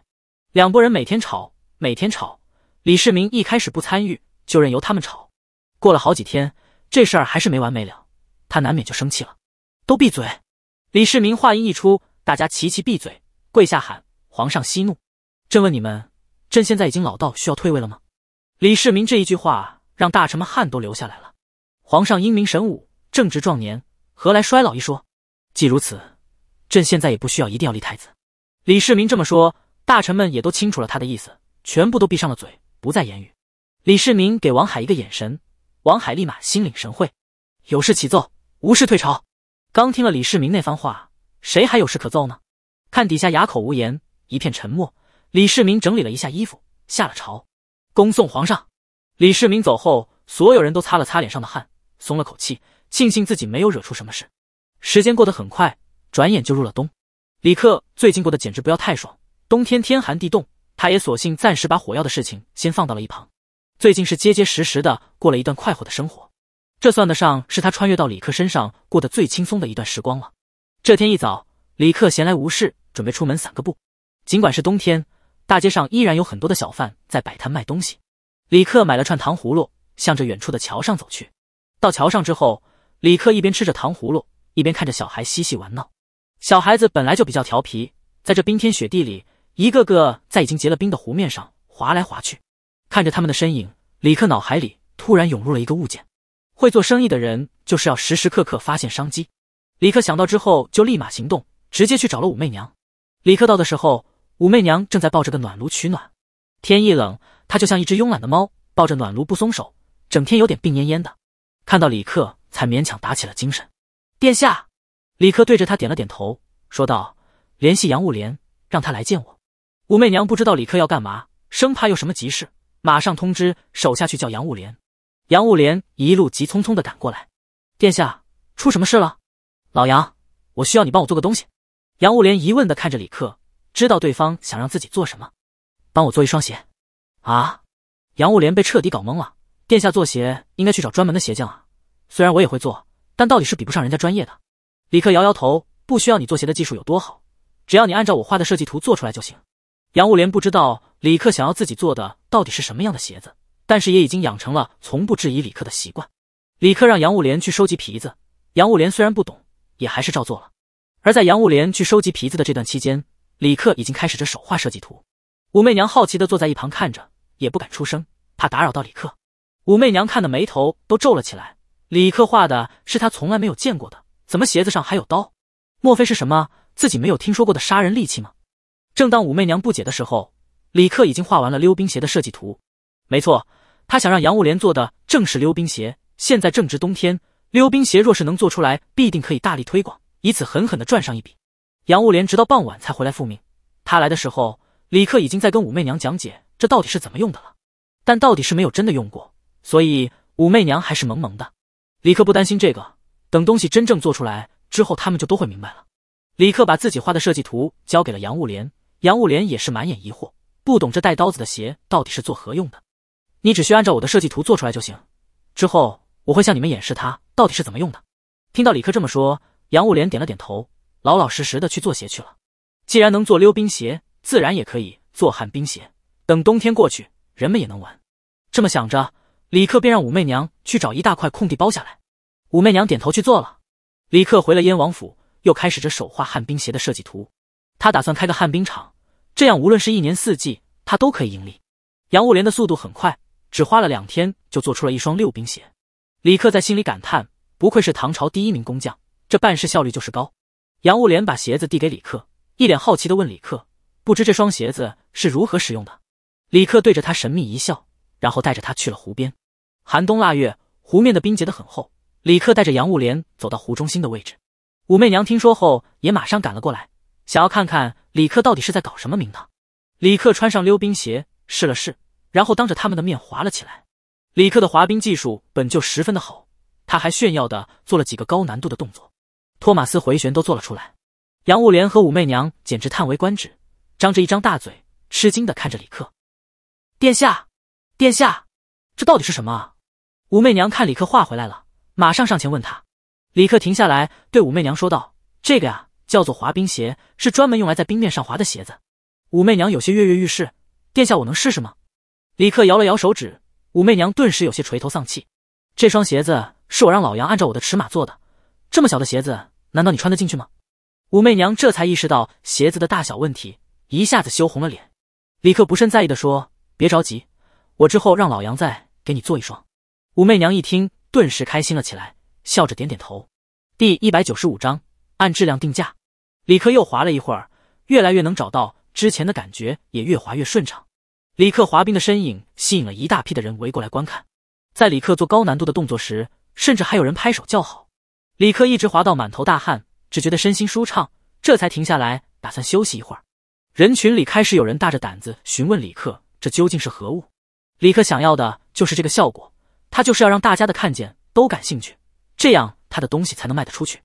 两拨人每天吵。每天吵，李世民一开始不参与，就任由他们吵。过了好几天，这事儿还是没完没了，他难免就生气了。都闭嘴！李世民话音一出，大家齐齐闭嘴，跪下喊：“皇上息怒！朕问你们，朕现在已经老到需要退位了吗？”李世民这一句话让大臣们汗都流下来了。皇上英明神武，正值壮年，何来衰老一说？既如此，朕现在也不需要一定要立太子。李世民这么说，大臣们也都清楚了他的意思。全部都闭上了嘴，不再言语。李世民给王海一个眼神，王海立马心领神会。有事启奏，无事退朝。刚听了李世民那番话，谁还有事可奏呢？看底下哑口无言，一片沉默。李世民整理了一下衣服，下了朝。恭送皇上。李世民走后，所有人都擦了擦脸上的汗，松了口气，庆幸自己没有惹出什么事。时间过得很快，转眼就入了冬。李克最近过得简直不要太爽，冬天天寒地冻。他也索性暂时把火药的事情先放到了一旁。最近是结结实实的过了一段快活的生活，这算得上是他穿越到李克身上过得最轻松的一段时光了。这天一早，李克闲来无事，准备出门散个步。尽管是冬天，大街上依然有很多的小贩在摆摊卖东西。李克买了串糖葫芦，向着远处的桥上走去。到桥上之后，李克一边吃着糖葫芦，一边看着小孩嬉戏玩闹。小孩子本来就比较调皮，在这冰天雪地里。一个个在已经结了冰的湖面上滑来滑去，看着他们的身影，李克脑海里突然涌入了一个物件。会做生意的人就是要时时刻刻发现商机。李克想到之后，就立马行动，直接去找了武媚娘。李克到的时候，武媚娘正在抱着个暖炉取暖。天一冷，她就像一只慵懒的猫，抱着暖炉不松手，整天有点病恹恹的。看到李克，才勉强打起了精神。殿下，李克对着他点了点头，说道：“联系杨务莲，让他来见我。”武媚娘不知道李克要干嘛，生怕有什么急事，马上通知手下去叫杨物连。杨物连一路急匆匆的赶过来，殿下出什么事了？老杨，我需要你帮我做个东西。杨物连疑问的看着李克，知道对方想让自己做什么，帮我做一双鞋。啊！杨物连被彻底搞懵了。殿下做鞋应该去找专门的鞋匠啊，虽然我也会做，但到底是比不上人家专业的。李克摇摇头，不需要你做鞋的技术有多好，只要你按照我画的设计图做出来就行。杨务莲不知道李克想要自己做的到底是什么样的鞋子，但是也已经养成了从不质疑李克的习惯。李克让杨务莲去收集皮子，杨务莲虽然不懂，也还是照做了。而在杨务莲去收集皮子的这段期间，李克已经开始着手画设计图。武媚娘好奇的坐在一旁看着，也不敢出声，怕打扰到李克。武媚娘看的眉头都皱了起来，李克画的是她从来没有见过的，怎么鞋子上还有刀？莫非是什么自己没有听说过的杀人利器吗？正当武媚娘不解的时候，李克已经画完了溜冰鞋的设计图。没错，他想让杨务廉做的正是溜冰鞋。现在正值冬天，溜冰鞋若是能做出来，必定可以大力推广，以此狠狠的赚上一笔。杨务廉直到傍晚才回来复命。他来的时候，李克已经在跟武媚娘讲解这到底是怎么用的了，但到底是没有真的用过，所以武媚娘还是萌萌的。李克不担心这个，等东西真正做出来之后，他们就都会明白了。李克把自己画的设计图交给了杨务廉。杨务廉也是满眼疑惑，不懂这带刀子的鞋到底是做何用的。你只需按照我的设计图做出来就行，之后我会向你们演示它到底是怎么用的。听到李克这么说，杨务廉点了点头，老老实实的去做鞋去了。既然能做溜冰鞋，自然也可以做旱冰鞋。等冬天过去，人们也能玩。这么想着，李克便让武媚娘去找一大块空地包下来。武媚娘点头去做了。李克回了燕王府，又开始着手画旱冰鞋的设计图。他打算开个旱冰场，这样无论是一年四季，他都可以盈利。杨务廉的速度很快，只花了两天就做出了一双溜冰鞋。李克在心里感叹：不愧是唐朝第一名工匠，这办事效率就是高。杨务廉把鞋子递给李克，一脸好奇地问李克：“不知这双鞋子是如何使用的？”李克对着他神秘一笑，然后带着他去了湖边。寒冬腊月，湖面的冰结得很厚。李克带着杨务廉走到湖中心的位置。武媚娘听说后，也马上赶了过来。想要看看李克到底是在搞什么名堂。李克穿上溜冰鞋试了试，然后当着他们的面滑了起来。李克的滑冰技术本就十分的好，他还炫耀的做了几个高难度的动作，托马斯回旋都做了出来。杨五莲和武媚娘简直叹为观止，张着一张大嘴，吃惊的看着李克。殿下，殿下，这到底是什么？武媚娘看李克画回来了，马上上前问他。李克停下来，对武媚娘说道：“这个呀。”叫做滑冰鞋，是专门用来在冰面上滑的鞋子。武媚娘有些跃跃欲试，殿下，我能试试吗？李克摇了摇手指，武媚娘顿时有些垂头丧气。这双鞋子是我让老杨按照我的尺码做的，这么小的鞋子，难道你穿得进去吗？武媚娘这才意识到鞋子的大小问题，一下子羞红了脸。李克不甚在意的说：“别着急，我之后让老杨再给你做一双。”武媚娘一听，顿时开心了起来，笑着点点头。第一百九十五章按质量定价。李克又滑了一会儿，越来越能找到之前的感觉，也越滑越顺畅。李克滑冰的身影吸引了一大批的人围过来观看，在李克做高难度的动作时，甚至还有人拍手叫好。李克一直滑到满头大汗，只觉得身心舒畅，这才停下来，打算休息一会儿。人群里开始有人大着胆子询问李克：“这究竟是何物？”李克想要的就是这个效果，他就是要让大家的看见都感兴趣，这样他的东西才能卖得出去。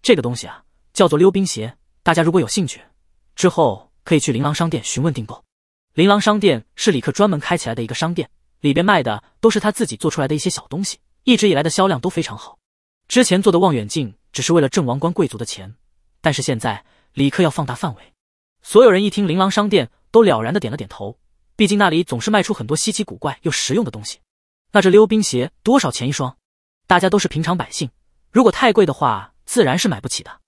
这个东西啊，叫做溜冰鞋。大家如果有兴趣，之后可以去琳琅商店询问订购。琳琅商店是李克专门开起来的一个商店，里边卖的都是他自己做出来的一些小东西，一直以来的销量都非常好。之前做的望远镜只是为了挣王冠贵族的钱，但是现在李克要放大范围。所有人一听琳琅商店，都了然的点了点头。毕竟那里总是卖出很多稀奇古怪又实用的东西。那这溜冰鞋多少钱一双？大家都是平常百姓，如果太贵的话，自然是买不起的。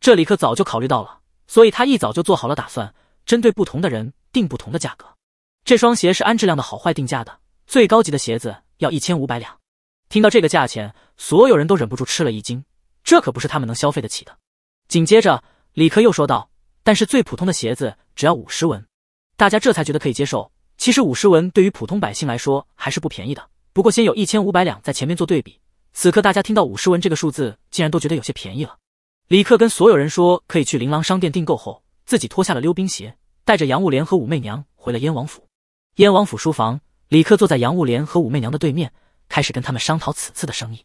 这李克早就考虑到了，所以他一早就做好了打算，针对不同的人定不同的价格。这双鞋是按质量的好坏定价的，最高级的鞋子要一千五百两。听到这个价钱，所有人都忍不住吃了一惊，这可不是他们能消费得起的。紧接着，李克又说道：“但是最普通的鞋子只要五十文。”大家这才觉得可以接受。其实五十文对于普通百姓来说还是不便宜的，不过先有一千五百两在前面做对比。此刻大家听到五十文这个数字，竟然都觉得有些便宜了。李克跟所有人说可以去琳琅商店订购后，自己脱下了溜冰鞋，带着杨务莲和武媚娘回了燕王府。燕王府书房，李克坐在杨务莲和武媚娘的对面，开始跟他们商讨此次的生意。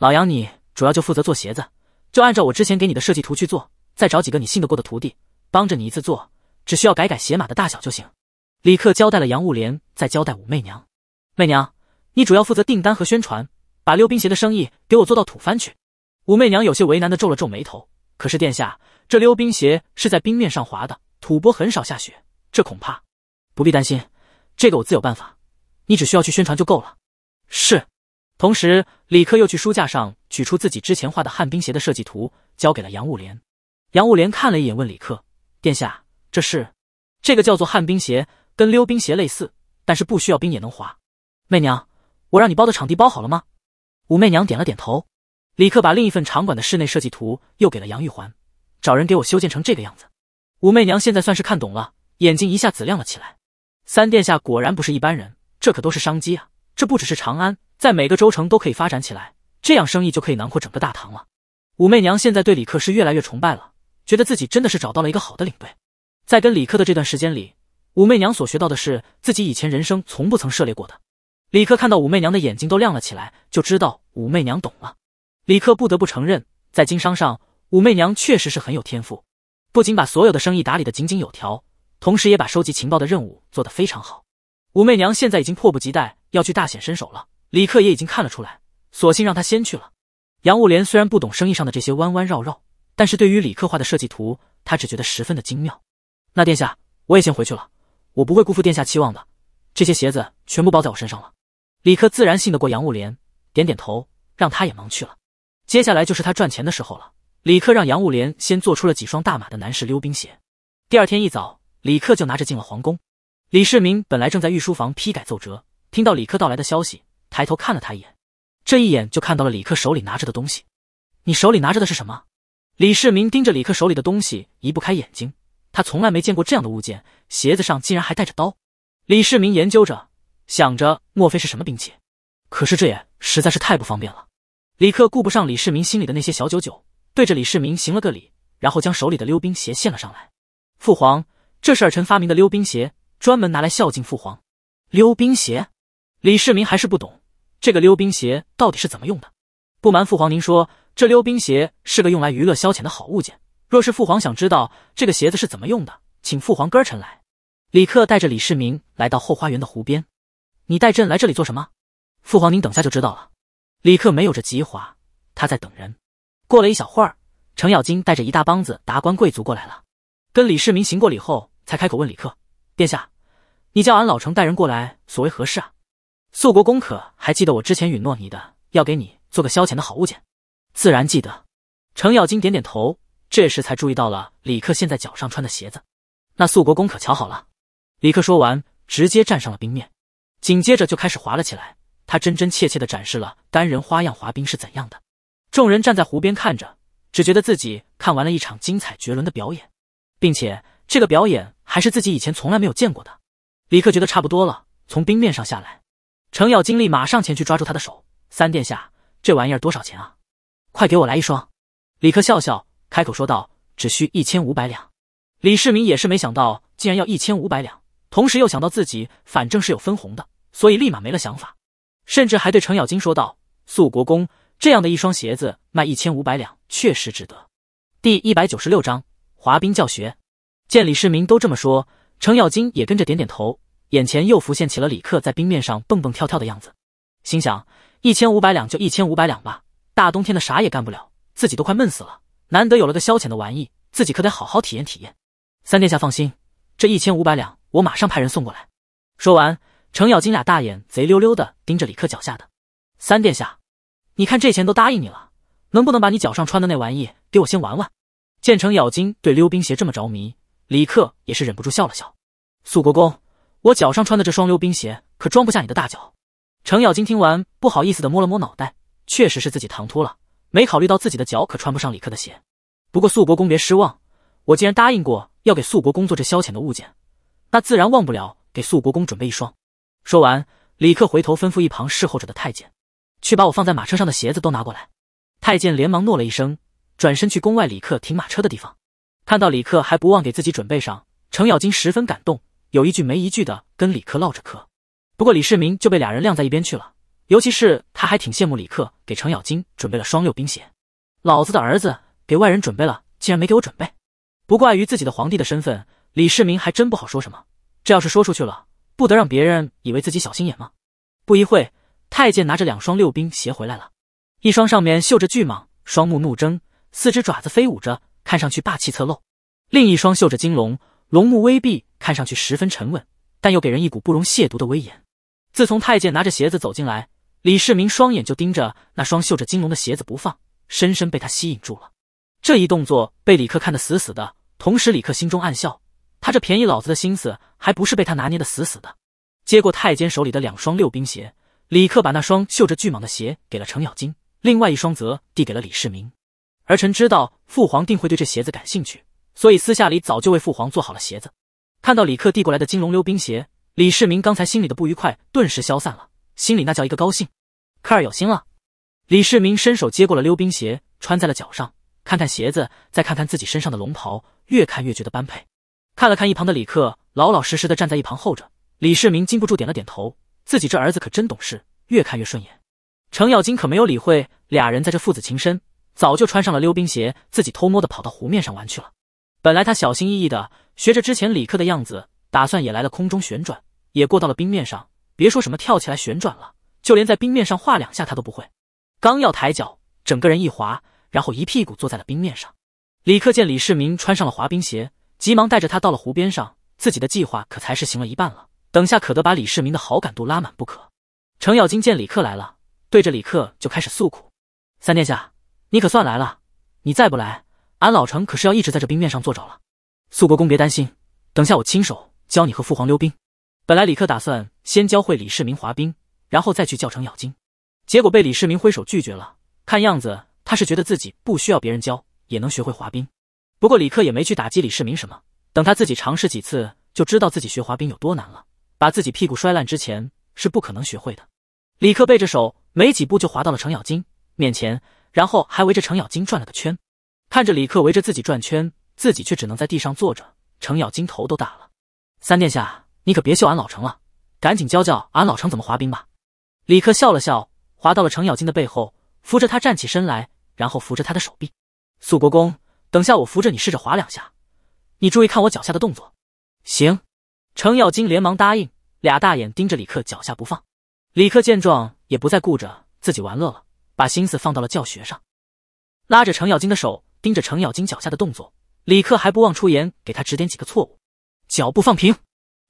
老杨，你主要就负责做鞋子，就按照我之前给你的设计图去做，再找几个你信得过的徒弟帮着你一次做，只需要改改鞋码的大小就行。李克交代了杨务莲，再交代武媚娘：媚娘，你主要负责订单和宣传，把溜冰鞋的生意给我做到土翻去。武媚娘有些为难的皱了皱眉头，可是殿下，这溜冰鞋是在冰面上滑的，吐蕃很少下雪，这恐怕……不必担心，这个我自有办法，你只需要去宣传就够了。是。同时，李克又去书架上取出自己之前画的旱冰鞋的设计图，交给了杨务廉。杨务廉看了一眼，问李克：“殿下，这是？这个叫做旱冰鞋，跟溜冰鞋类似，但是不需要冰也能滑。”媚娘，我让你包的场地包好了吗？武媚娘点了点头。李克把另一份场馆的室内设计图又给了杨玉环，找人给我修建成这个样子。武媚娘现在算是看懂了，眼睛一下子亮了起来。三殿下果然不是一般人，这可都是商机啊！这不只是长安，在每个州城都可以发展起来，这样生意就可以囊括整个大唐了。武媚娘现在对李克是越来越崇拜了，觉得自己真的是找到了一个好的领队。在跟李克的这段时间里，武媚娘所学到的是自己以前人生从不曾涉猎过的。李克看到武媚娘的眼睛都亮了起来，就知道武媚娘懂了。李克不得不承认，在经商上，武媚娘确实是很有天赋，不仅把所有的生意打理得井井有条，同时也把收集情报的任务做得非常好。武媚娘现在已经迫不及待要去大显身手了，李克也已经看了出来，索性让她先去了。杨务莲虽然不懂生意上的这些弯弯绕绕，但是对于李克画的设计图，他只觉得十分的精妙。那殿下，我也先回去了，我不会辜负殿下期望的。这些鞋子全部包在我身上了。李克自然信得过杨务莲，点点头，让他也忙去了。接下来就是他赚钱的时候了。李克让杨务联先做出了几双大码的男士溜冰鞋。第二天一早，李克就拿着进了皇宫。李世民本来正在御书房批改奏折，听到李克到来的消息，抬头看了他一眼。这一眼就看到了李克手里拿着的东西。你手里拿着的是什么？李世民盯着李克手里的东西，移不开眼睛。他从来没见过这样的物件，鞋子上竟然还带着刀。李世民研究着，想着莫非是什么兵器？可是这也实在是太不方便了。李克顾不上李世民心里的那些小九九，对着李世民行了个礼，然后将手里的溜冰鞋献了上来。父皇，这是儿臣发明的溜冰鞋，专门拿来孝敬父皇。溜冰鞋？李世民还是不懂这个溜冰鞋到底是怎么用的。不瞒父皇，您说这溜冰鞋是个用来娱乐消遣的好物件。若是父皇想知道这个鞋子是怎么用的，请父皇跟儿臣来。李克带着李世民来到后花园的湖边。你带朕来这里做什么？父皇，您等下就知道了。李克没有着急滑，他在等人。过了一小会儿，程咬金带着一大帮子达官贵族过来了，跟李世民行过礼后，才开口问李克：“殿下，你叫俺老程带人过来，所为何事啊？”素国公可还记得我之前允诺你的，要给你做个消遣的好物件？自然记得。程咬金点点头，这时才注意到了李克现在脚上穿的鞋子。那素国公可瞧好了。李克说完，直接站上了冰面，紧接着就开始滑了起来。他真真切切的展示了单人花样滑冰是怎样的，众人站在湖边看着，只觉得自己看完了一场精彩绝伦的表演，并且这个表演还是自己以前从来没有见过的。李克觉得差不多了，从冰面上下来，程咬金立马上前去抓住他的手：“三殿下，这玩意儿多少钱啊？快给我来一双！”李克笑笑，开口说道：“只需一千五百两。”李世民也是没想到，竟然要一千五百两，同时又想到自己反正是有分红的，所以立马没了想法。甚至还对程咬金说道：“素国公这样的一双鞋子卖一千五百两，确实值得。”第一百九十六章滑冰教学。见李世民都这么说，程咬金也跟着点点头，眼前又浮现起了李克在冰面上蹦蹦跳跳的样子，心想：一千五百两就一千五百两吧，大冬天的啥也干不了，自己都快闷死了。难得有了个消遣的玩意，自己可得好好体验体验。三殿下放心，这一千五百两我马上派人送过来。说完。程咬金俩大眼贼溜溜的盯着李克脚下的，三殿下，你看这钱都答应你了，能不能把你脚上穿的那玩意给我先玩玩？见程咬金对溜冰鞋这么着迷，李克也是忍不住笑了笑。素国公，我脚上穿的这双溜冰鞋可装不下你的大脚。程咬金听完，不好意思的摸了摸脑袋，确实是自己唐突了，没考虑到自己的脚可穿不上李克的鞋。不过素国公别失望，我既然答应过要给素国公做这消遣的物件，那自然忘不了给素国公准备一双。说完，李克回头吩咐一旁侍候着的太监，去把我放在马车上的鞋子都拿过来。太监连忙诺了一声，转身去宫外李克停马车的地方。看到李克还不忘给自己准备上，程咬金十分感动，有一句没一句的跟李克唠着嗑。不过李世民就被俩人晾在一边去了，尤其是他还挺羡慕李克给程咬金准备了双溜冰鞋，老子的儿子给外人准备了，竟然没给我准备。不过碍于自己的皇帝的身份，李世民还真不好说什么，这要是说出去了。不得让别人以为自己小心眼吗？不一会太监拿着两双溜冰鞋回来了，一双上面绣着巨蟒，双目怒睁，四只爪子飞舞着，看上去霸气侧漏；另一双绣着金龙，龙目微闭，看上去十分沉稳，但又给人一股不容亵渎的威严。自从太监拿着鞋子走进来，李世民双眼就盯着那双绣着金龙的鞋子不放，深深被他吸引住了。这一动作被李克看得死死的，同时李克心中暗笑，他这便宜老子的心思。还不是被他拿捏的死死的。接过太监手里的两双溜冰鞋，李克把那双绣着巨蟒的鞋给了程咬金，另外一双则递给了李世民。儿臣知道父皇定会对这鞋子感兴趣，所以私下里早就为父皇做好了鞋子。看到李克递过来的金龙溜冰鞋，李世民刚才心里的不愉快顿时消散了，心里那叫一个高兴。克儿有心了。李世民伸手接过了溜冰鞋，穿在了脚上，看看鞋子，再看看自己身上的龙袍，越看越觉得般配。看了看一旁的李克，老老实实的站在一旁候着。李世民禁不住点了点头，自己这儿子可真懂事，越看越顺眼。程咬金可没有理会俩人在这父子情深，早就穿上了溜冰鞋，自己偷摸的跑到湖面上玩去了。本来他小心翼翼的学着之前李克的样子，打算也来了空中旋转，也过到了冰面上。别说什么跳起来旋转了，就连在冰面上画两下他都不会。刚要抬脚，整个人一滑，然后一屁股坐在了冰面上。李克见李世民穿上了滑冰鞋。急忙带着他到了湖边上，自己的计划可才是行了一半了。等下可得把李世民的好感度拉满不可。程咬金见李克来了，对着李克就开始诉苦：“三殿下，你可算来了，你再不来，俺老程可是要一直在这冰面上坐着了。”“素国公别担心，等下我亲手教你和父皇溜冰。”本来李克打算先教会李世民滑冰，然后再去教程咬金，结果被李世民挥手拒绝了。看样子他是觉得自己不需要别人教也能学会滑冰。不过李克也没去打击李世民什么，等他自己尝试几次就知道自己学滑冰有多难了。把自己屁股摔烂之前是不可能学会的。李克背着手，没几步就滑到了程咬金面前，然后还围着程咬金转了个圈。看着李克围着自己转圈，自己却只能在地上坐着，程咬金头都大了。三殿下，你可别秀俺老程了，赶紧教教俺老程怎么滑冰吧。李克笑了笑，滑到了程咬金的背后，扶着他站起身来，然后扶着他的手臂。素国公。等下，我扶着你，试着滑两下。你注意看我脚下的动作。行。程咬金连忙答应，俩大眼盯着李克脚下不放。李克见状，也不再顾着自己玩乐了，把心思放到了教学上，拉着程咬金的手，盯着程咬金脚下的动作。李克还不忘出言给他指点几个错误：脚步放平，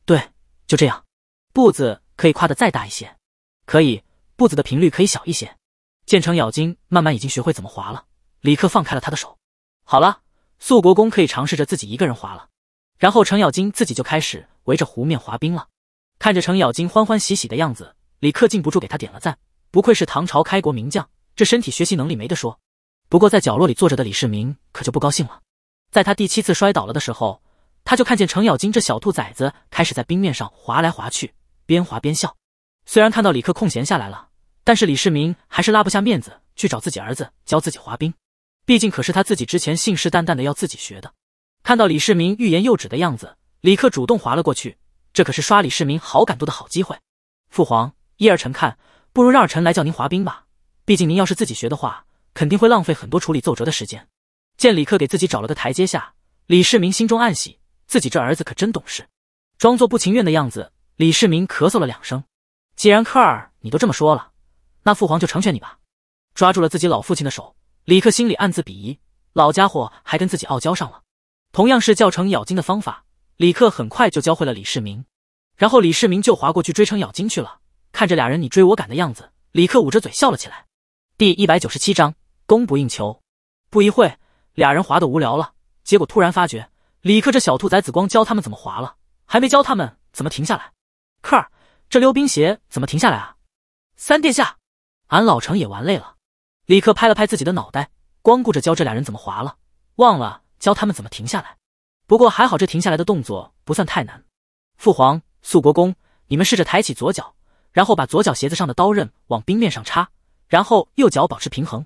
对，就这样。步子可以跨得再大一些，可以。步子的频率可以小一些。见程咬金慢慢已经学会怎么滑了，李克放开了他的手。好了，素国公可以尝试着自己一个人滑了，然后程咬金自己就开始围着湖面滑冰了。看着程咬金欢欢喜喜的样子，李克禁不住给他点了赞。不愧是唐朝开国名将，这身体学习能力没得说。不过在角落里坐着的李世民可就不高兴了。在他第七次摔倒了的时候，他就看见程咬金这小兔崽子开始在冰面上滑来滑去，边滑边笑。虽然看到李克空闲下来了，但是李世民还是拉不下面子去找自己儿子教自己滑冰。毕竟可是他自己之前信誓旦旦的要自己学的。看到李世民欲言又止的样子，李克主动滑了过去，这可是刷李世民好感度的好机会。父皇，依儿臣看，不如让儿臣来教您滑冰吧。毕竟您要是自己学的话，肯定会浪费很多处理奏折的时间。见李克给自己找了个台阶下，李世民心中暗喜，自己这儿子可真懂事。装作不情愿的样子，李世民咳嗽了两声。既然克尔你都这么说了，那父皇就成全你吧。抓住了自己老父亲的手。李克心里暗自鄙夷，老家伙还跟自己傲娇上了。同样是教程咬金的方法，李克很快就教会了李世民，然后李世民就划过去追程咬金去了。看着俩人你追我赶的样子，李克捂着嘴笑了起来。第一百九十七章，供不应求。不一会，俩人滑得无聊了，结果突然发觉，李克这小兔崽子光教他们怎么滑了，还没教他们怎么停下来。克儿，这溜冰鞋怎么停下来啊？三殿下，俺老程也玩累了。李克拍了拍自己的脑袋，光顾着教这俩人怎么滑了，忘了教他们怎么停下来。不过还好，这停下来的动作不算太难。父皇、素国公，你们试着抬起左脚，然后把左脚鞋子上的刀刃往冰面上插，然后右脚保持平衡。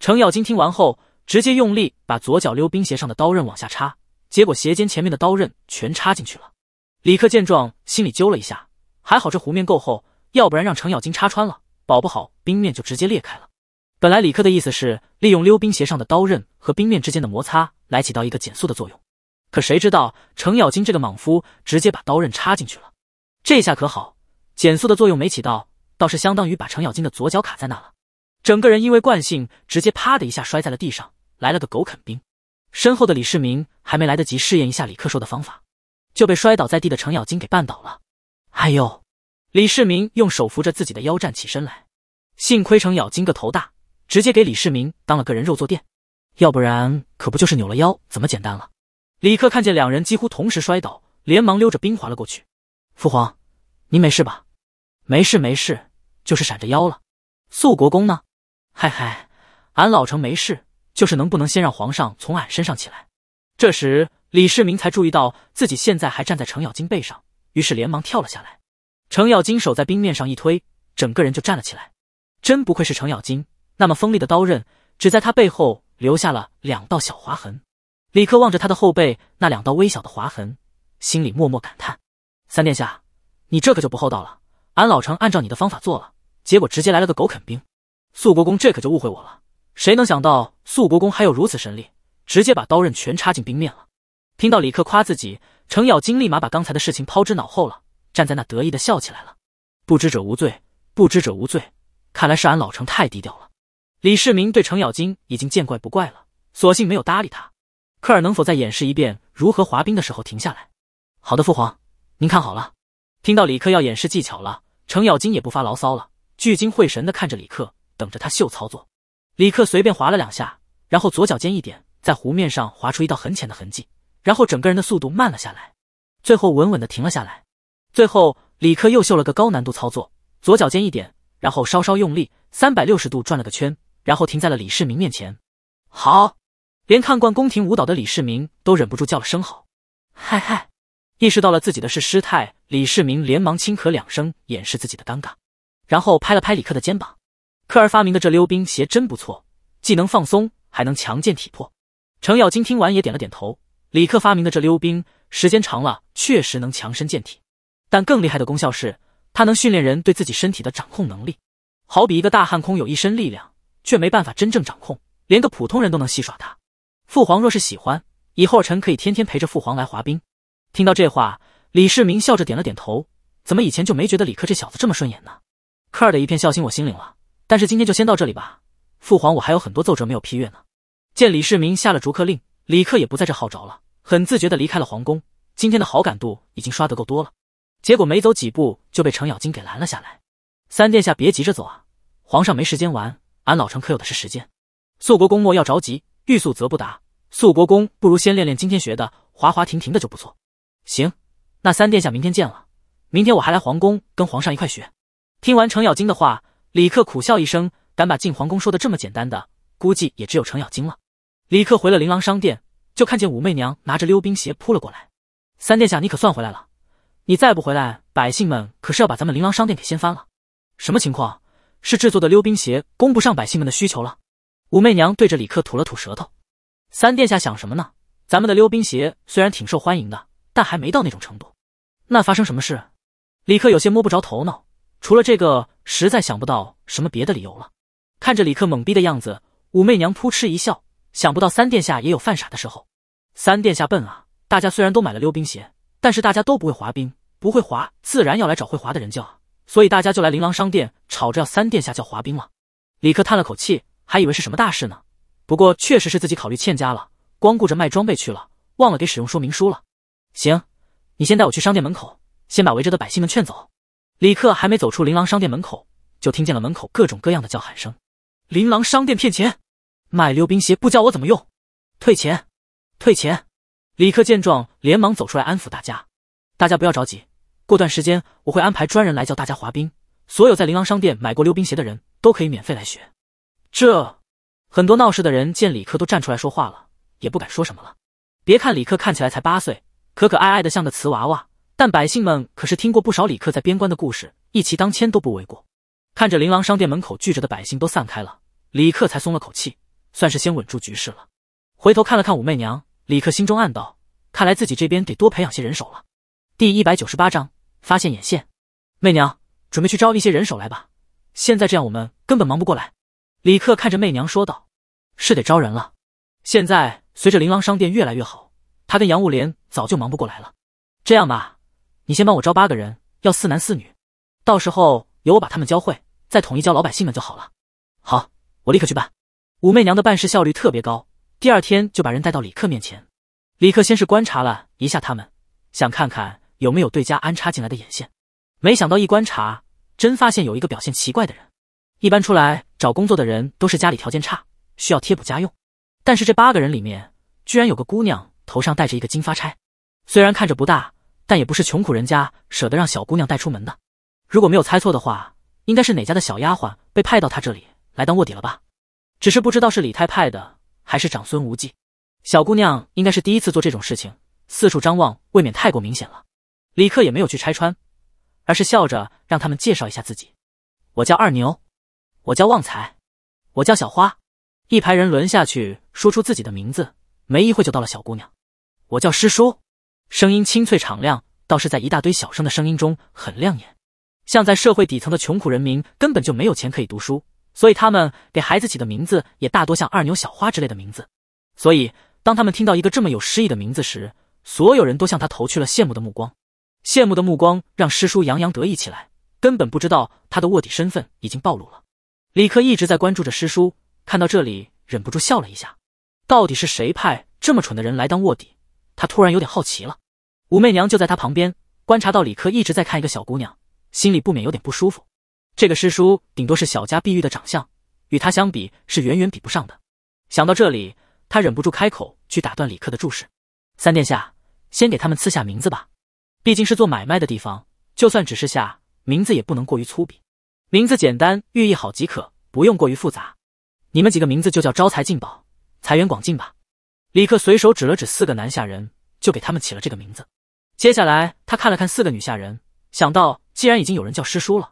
程咬金听完后，直接用力把左脚溜冰鞋上的刀刃往下插，结果鞋尖前面的刀刃全插进去了。李克见状，心里揪了一下，还好这湖面够厚，要不然让程咬金插穿了，保不好冰面就直接裂开了。本来李克的意思是利用溜冰鞋上的刀刃和冰面之间的摩擦来起到一个减速的作用，可谁知道程咬金这个莽夫直接把刀刃插进去了，这下可好，减速的作用没起到，倒是相当于把程咬金的左脚卡在那了，整个人因为惯性直接啪的一下摔在了地上，来了个狗啃冰。身后的李世民还没来得及试验一下李克说的方法，就被摔倒在地的程咬金给绊倒了。哎呦！李世民用手扶着自己的腰站起身来，幸亏程咬金个头大。直接给李世民当了个人肉坐垫，要不然可不就是扭了腰怎么简单了？李克看见两人几乎同时摔倒，连忙溜着冰滑了过去。父皇，您没事吧？没事没事，就是闪着腰了。素国公呢？嗨嗨，俺老程没事，就是能不能先让皇上从俺身上起来？这时李世民才注意到自己现在还站在程咬金背上，于是连忙跳了下来。程咬金手在冰面上一推，整个人就站了起来。真不愧是程咬金！那么锋利的刀刃，只在他背后留下了两道小划痕。李克望着他的后背那两道微小的划痕，心里默默感叹：“三殿下，你这可就不厚道了。俺老程按照你的方法做了，结果直接来了个狗啃冰。素国公这可就误会我了。谁能想到素国公还有如此神力，直接把刀刃全插进冰面了？”听到李克夸自己，程咬金立马把刚才的事情抛之脑后了，站在那得意的笑起来了。“不知者无罪，不知者无罪。看来是俺老程太低调了。”李世民对程咬金已经见怪不怪了，索性没有搭理他。克尔能否再演示一遍如何滑冰的时候停下来？好的，父皇，您看好了。听到李克要演示技巧了，程咬金也不发牢骚了，聚精会神的看着李克，等着他秀操作。李克随便滑了两下，然后左脚尖一点，在湖面上划出一道很浅的痕迹，然后整个人的速度慢了下来，最后稳稳的停了下来。最后，李克又秀了个高难度操作：左脚尖一点，然后稍稍用力，三百六十度转了个圈。然后停在了李世民面前，好，连看惯宫廷舞蹈的李世民都忍不住叫了声好，嗨嗨！意识到了自己的是失态，李世民连忙轻咳两声掩饰自己的尴尬，然后拍了拍李克的肩膀。克儿发明的这溜冰鞋真不错，既能放松，还能强健体魄。程咬金听完也点了点头。李克发明的这溜冰，时间长了确实能强身健体，但更厉害的功效是，它能训练人对自己身体的掌控能力。好比一个大汉空有一身力量。却没办法真正掌控，连个普通人都能戏耍他。父皇若是喜欢，以后臣可以天天陪着父皇来滑冰。听到这话，李世民笑着点了点头。怎么以前就没觉得李克这小子这么顺眼呢？克儿的一片孝心我心领了，但是今天就先到这里吧。父皇，我还有很多奏折没有批阅呢。见李世民下了逐客令，李克也不在这号召了，很自觉地离开了皇宫。今天的好感度已经刷得够多了。结果没走几步就被程咬金给拦了下来。三殿下别急着走啊，皇上没时间玩。俺老程可有的是时间，素国公莫要着急，欲速则不达。素国公不如先练练今天学的，滑滑停停的就不错。行，那三殿下明天见了，明天我还来皇宫跟皇上一块学。听完程咬金的话，李克苦笑一声，敢把进皇宫说的这么简单的，估计也只有程咬金了。李克回了琳琅商店，就看见武媚娘拿着溜冰鞋扑了过来。三殿下你可算回来了，你再不回来，百姓们可是要把咱们琳琅商店给掀翻了。什么情况？是制作的溜冰鞋供不上百姓们的需求了。武媚娘对着李克吐了吐舌头：“三殿下想什么呢？咱们的溜冰鞋虽然挺受欢迎的，但还没到那种程度。那发生什么事？”李克有些摸不着头脑，除了这个，实在想不到什么别的理由了。看着李克懵逼的样子，武媚娘扑哧一笑：“想不到三殿下也有犯傻的时候。三殿下笨啊！大家虽然都买了溜冰鞋，但是大家都不会滑冰，不会滑自然要来找会滑的人教。”所以大家就来琳琅商店吵着要三殿下叫滑冰了。李克叹了口气，还以为是什么大事呢。不过确实是自己考虑欠佳了，光顾着卖装备去了，忘了给使用说明书了。行，你先带我去商店门口，先把围着的百姓们劝走。李克还没走出琳琅商店门口，就听见了门口各种各样的叫喊声：琳琅商店骗钱，卖溜冰鞋不教我怎么用，退钱，退钱！李克见状，连忙走出来安抚大家：“大家不要着急。”过段时间我会安排专人来教大家滑冰，所有在琳琅商店买过溜冰鞋的人都可以免费来学。这很多闹事的人见李克都站出来说话了，也不敢说什么了。别看李克看起来才八岁，可可爱爱的像个瓷娃娃，但百姓们可是听过不少李克在边关的故事，一骑当千都不为过。看着琳琅商店门口聚着的百姓都散开了，李克才松了口气，算是先稳住局势了。回头看了看武媚娘，李克心中暗道：看来自己这边得多培养些人手了。第一百九十八章。发现眼线，媚娘，准备去招一些人手来吧。现在这样我们根本忙不过来。李克看着媚娘说道：“是得招人了。现在随着琳琅商店越来越好，他跟杨务连早就忙不过来了。这样吧，你先帮我招八个人，要四男四女。到时候由我把他们教会，再统一教老百姓们就好了。”好，我立刻去办。武媚娘的办事效率特别高，第二天就把人带到李克面前。李克先是观察了一下他们，想看看。有没有对家安插进来的眼线？没想到一观察，真发现有一个表现奇怪的人。一般出来找工作的人都是家里条件差，需要贴补家用。但是这八个人里面，居然有个姑娘头上戴着一个金发钗，虽然看着不大，但也不是穷苦人家舍得让小姑娘带出门的。如果没有猜错的话，应该是哪家的小丫鬟被派到他这里来当卧底了吧？只是不知道是李太派的还是长孙无忌。小姑娘应该是第一次做这种事情，四处张望未免太过明显了。李克也没有去拆穿，而是笑着让他们介绍一下自己。我叫二牛，我叫旺财，我叫小花。一排人轮下去说出自己的名字，没一会就到了小姑娘。我叫师叔，声音清脆敞亮，倒是在一大堆小声的声音中很亮眼。像在社会底层的穷苦人民，根本就没有钱可以读书，所以他们给孩子起的名字也大多像二牛、小花之类的名字。所以当他们听到一个这么有诗意的名字时，所有人都向他投去了羡慕的目光。羡慕的目光让师叔洋洋得意起来，根本不知道他的卧底身份已经暴露了。李克一直在关注着师叔，看到这里忍不住笑了一下。到底是谁派这么蠢的人来当卧底？他突然有点好奇了。武媚娘就在他旁边，观察到李克一直在看一个小姑娘，心里不免有点不舒服。这个师叔顶多是小家碧玉的长相，与他相比是远远比不上的。想到这里，他忍不住开口去打断李克的注视：“三殿下，先给他们赐下名字吧。”毕竟是做买卖的地方，就算只是下名字也不能过于粗鄙，名字简单寓意好即可，不用过于复杂。你们几个名字就叫招财进宝、财源广进吧。李克随手指了指四个男下人，就给他们起了这个名字。接下来他看了看四个女下人，想到既然已经有人叫诗书了，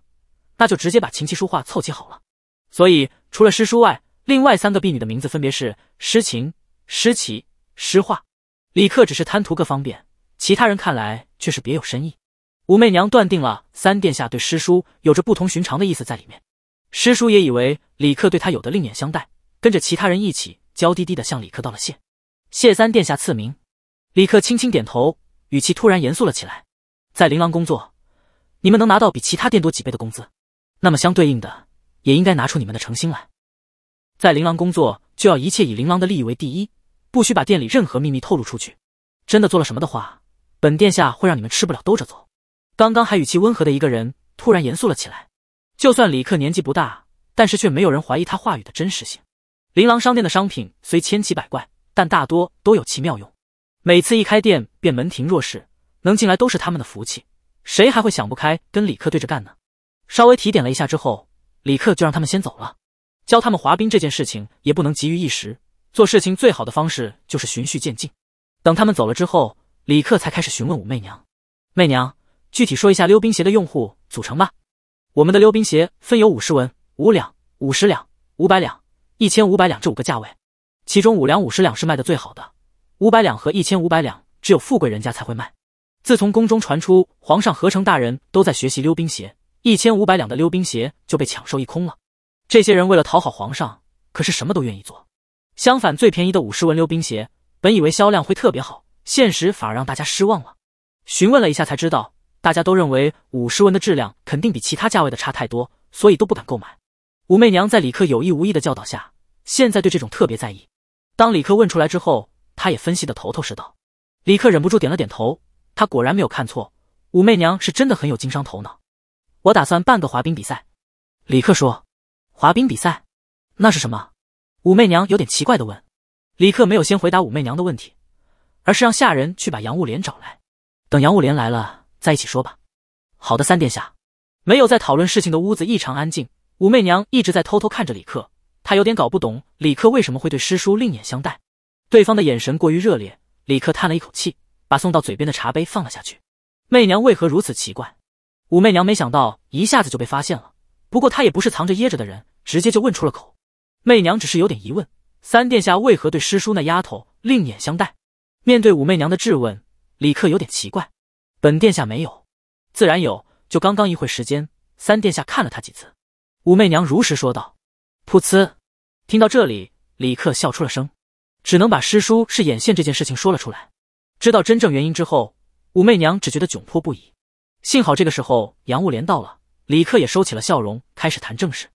那就直接把琴棋书画凑齐好了。所以除了诗书外，另外三个婢女的名字分别是诗琴、诗棋、诗画。李克只是贪图个方便。其他人看来却是别有深意，武媚娘断定了三殿下对师叔有着不同寻常的意思在里面。师叔也以为李克对他有的另眼相待，跟着其他人一起娇滴滴的向李克道了谢，谢三殿下赐名。李克轻轻点头，语气突然严肃了起来：“在琳琅工作，你们能拿到比其他店多几倍的工资，那么相对应的也应该拿出你们的诚心来。在琳琅工作，就要一切以琳琅的利益为第一，不许把店里任何秘密透露出去。真的做了什么的话。”本殿下会让你们吃不了兜着走。刚刚还语气温和的一个人突然严肃了起来。就算李克年纪不大，但是却没有人怀疑他话语的真实性。琳琅商店的商品虽千奇百怪，但大多都有其妙用。每次一开店便门庭若市，能进来都是他们的福气，谁还会想不开跟李克对着干呢？稍微提点了一下之后，李克就让他们先走了。教他们滑冰这件事情也不能急于一时，做事情最好的方式就是循序渐进。等他们走了之后。李克才开始询问武媚娘：“媚娘，具体说一下溜冰鞋的用户组成吧。我们的溜冰鞋分有五十文、五两、五十两、五百两、一千五百两这五个价位，其中五两、五十两是卖的最好的，五百两和一千五百两只有富贵人家才会卖。自从宫中传出皇上、和成大人都在学习溜冰鞋，一千五百两的溜冰鞋就被抢售一空了。这些人为了讨好皇上，可是什么都愿意做。相反，最便宜的五十文溜冰鞋，本以为销量会特别好。”现实反而让大家失望了。询问了一下才知道，大家都认为五十文的质量肯定比其他价位的差太多，所以都不敢购买。武媚娘在李克有意无意的教导下，现在对这种特别在意。当李克问出来之后，他也分析的头头是道。李克忍不住点了点头，他果然没有看错，武媚娘是真的很有经商头脑。我打算办个滑冰比赛，李克说。滑冰比赛？那是什么？武媚娘有点奇怪的问。李克没有先回答武媚娘的问题。而是让下人去把杨物莲找来，等杨物莲来了再一起说吧。好的，三殿下。没有在讨论事情的屋子异常安静，武媚娘一直在偷偷看着李克，她有点搞不懂李克为什么会对师叔另眼相待，对方的眼神过于热烈。李克叹了一口气，把送到嘴边的茶杯放了下去。媚娘为何如此奇怪？武媚娘没想到一下子就被发现了，不过她也不是藏着掖着的人，直接就问出了口。媚娘只是有点疑问，三殿下为何对师叔那丫头另眼相待？面对武媚娘的质问，李克有点奇怪。本殿下没有，自然有，就刚刚一会时间，三殿下看了他几次。武媚娘如实说道。噗呲！听到这里，李克笑出了声，只能把师叔是眼线这件事情说了出来。知道真正原因之后，武媚娘只觉得窘迫不已。幸好这个时候杨物连到了，李克也收起了笑容，开始谈正事。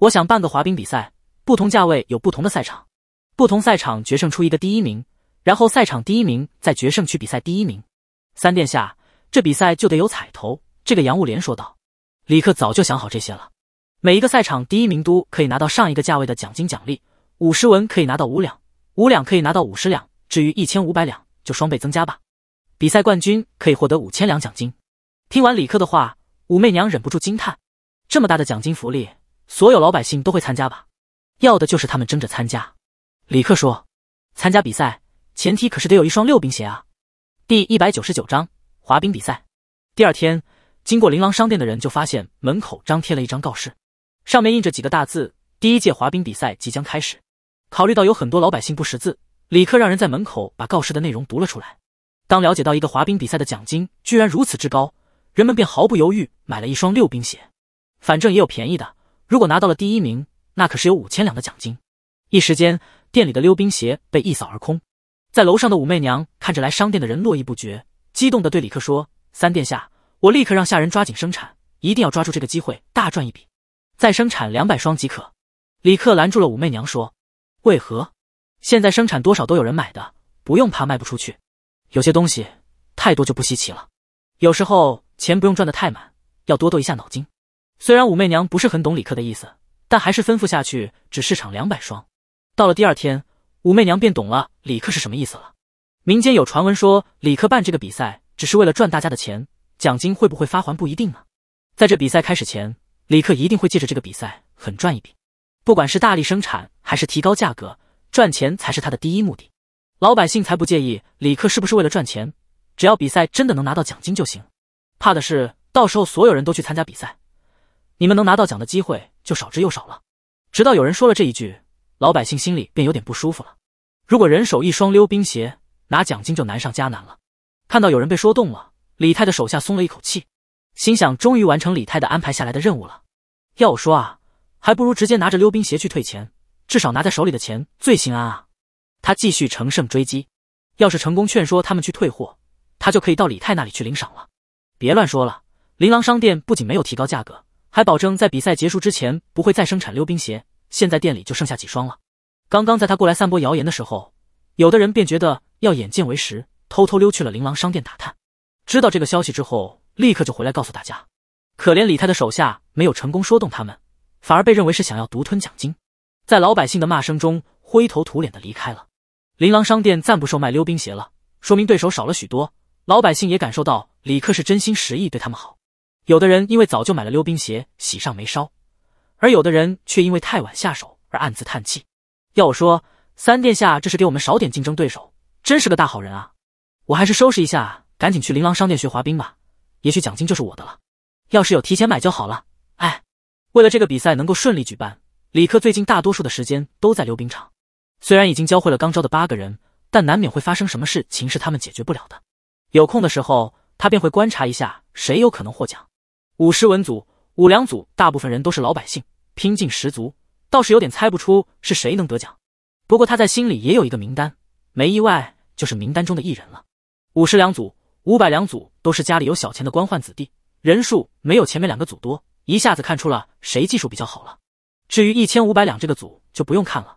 我想办个滑冰比赛，不同价位有不同的赛场，不同赛场决胜出一个第一名。然后赛场第一名在决胜区比赛第一名，三殿下，这比赛就得有彩头。这个杨务连说道。李克早就想好这些了。每一个赛场第一名都可以拿到上一个价位的奖金奖励，五十文可以拿到五两，五两可以拿到五十两，至于一千五百两就双倍增加吧。比赛冠军可以获得五千两奖金。听完李克的话，武媚娘忍不住惊叹：这么大的奖金福利，所有老百姓都会参加吧？要的就是他们争着参加。李克说：参加比赛。前提可是得有一双溜冰鞋啊！第一百九十九章滑冰比赛。第二天，经过琳琅商店的人就发现门口张贴了一张告示，上面印着几个大字：“第一届滑冰比赛即将开始。”考虑到有很多老百姓不识字，李克让人在门口把告示的内容读了出来。当了解到一个滑冰比赛的奖金居然如此之高，人们便毫不犹豫买了一双溜冰鞋。反正也有便宜的，如果拿到了第一名，那可是有五千两的奖金。一时间，店里的溜冰鞋被一扫而空。在楼上的武媚娘看着来商店的人络绎不绝，激动的对李克说：“三殿下，我立刻让下人抓紧生产，一定要抓住这个机会，大赚一笔。再生产两百双即可。”李克拦住了武媚娘说：“为何？现在生产多少都有人买的，不用怕卖不出去。有些东西太多就不稀奇了。有时候钱不用赚的太满，要多动一下脑筋。”虽然武媚娘不是很懂李克的意思，但还是吩咐下去只市场两百双。到了第二天。武媚娘便懂了李克是什么意思了。民间有传闻说李克办这个比赛只是为了赚大家的钱，奖金会不会发还不一定呢。在这比赛开始前，李克一定会借着这个比赛狠赚一笔。不管是大力生产还是提高价格，赚钱才是他的第一目的。老百姓才不介意李克是不是为了赚钱，只要比赛真的能拿到奖金就行。怕的是到时候所有人都去参加比赛，你们能拿到奖的机会就少之又少了。直到有人说了这一句。老百姓心里便有点不舒服了。如果人手一双溜冰鞋，拿奖金就难上加难了。看到有人被说动了，李泰的手下松了一口气，心想：终于完成李泰的安排下来的任务了。要我说啊，还不如直接拿着溜冰鞋去退钱，至少拿在手里的钱最心安啊。他继续乘胜追击，要是成功劝说他们去退货，他就可以到李泰那里去领赏了。别乱说了，琳琅商店不仅没有提高价格，还保证在比赛结束之前不会再生产溜冰鞋。现在店里就剩下几双了。刚刚在他过来散播谣言的时候，有的人便觉得要眼见为实，偷偷溜去了琳琅商店打探。知道这个消息之后，立刻就回来告诉大家。可怜李泰的手下没有成功说动他们，反而被认为是想要独吞奖金，在老百姓的骂声中灰头土脸的离开了。琳琅商店暂不售卖溜冰鞋了，说明对手少了许多。老百姓也感受到李克是真心实意对他们好。有的人因为早就买了溜冰鞋，喜上眉梢。而有的人却因为太晚下手而暗自叹气。要我说，三殿下这是给我们少点竞争对手，真是个大好人啊！我还是收拾一下，赶紧去琳琅商店学滑冰吧，也许奖金就是我的了。要是有提前买就好了。哎，为了这个比赛能够顺利举办，李克最近大多数的时间都在溜冰场。虽然已经教会了刚招的八个人，但难免会发生什么事情是他们解决不了的。有空的时候，他便会观察一下谁有可能获奖。五十文组。五两组，大部分人都是老百姓，拼劲十足，倒是有点猜不出是谁能得奖。不过他在心里也有一个名单，没意外就是名单中的一人了。五十两组、五百两组都是家里有小钱的官宦子弟，人数没有前面两个组多，一下子看出了谁技术比较好了。至于一千五百两这个组就不用看了，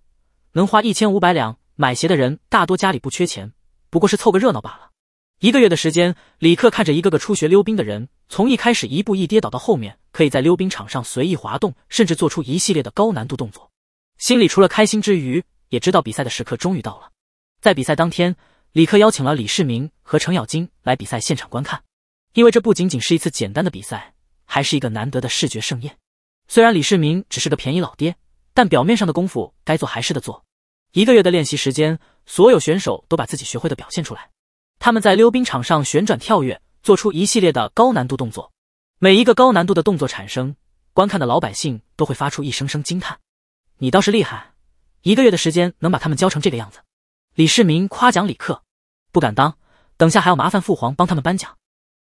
能花一千五百两买鞋的人大多家里不缺钱，不过是凑个热闹罢了。一个月的时间，李克看着一个个初学溜冰的人，从一开始一步一跌倒，到后面可以在溜冰场上随意滑动，甚至做出一系列的高难度动作，心里除了开心之余，也知道比赛的时刻终于到了。在比赛当天，李克邀请了李世民和程咬金来比赛现场观看，因为这不仅仅是一次简单的比赛，还是一个难得的视觉盛宴。虽然李世民只是个便宜老爹，但表面上的功夫该做还是得做。一个月的练习时间，所有选手都把自己学会的表现出来。他们在溜冰场上旋转跳跃，做出一系列的高难度动作。每一个高难度的动作产生，观看的老百姓都会发出一声声惊叹。你倒是厉害，一个月的时间能把他们教成这个样子。李世民夸奖李克，不敢当。等下还要麻烦父皇帮他们颁奖。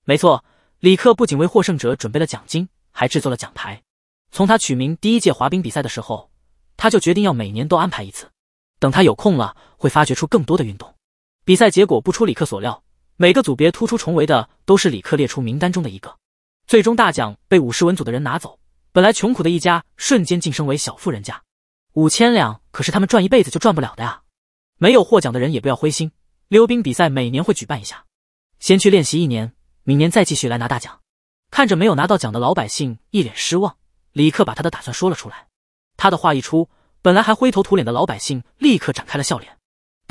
没错，李克不仅为获胜者准备了奖金，还制作了奖牌。从他取名第一届滑冰比赛的时候，他就决定要每年都安排一次。等他有空了，会发掘出更多的运动。比赛结果不出李克所料，每个组别突出重围的都是李克列出名单中的一个。最终大奖被五十文组的人拿走，本来穷苦的一家瞬间晋升为小富人家，五千两可是他们赚一辈子就赚不了的呀！没有获奖的人也不要灰心，溜冰比赛每年会举办一下，先去练习一年，明年再继续来拿大奖。看着没有拿到奖的老百姓一脸失望，李克把他的打算说了出来。他的话一出，本来还灰头土脸的老百姓立刻展开了笑脸。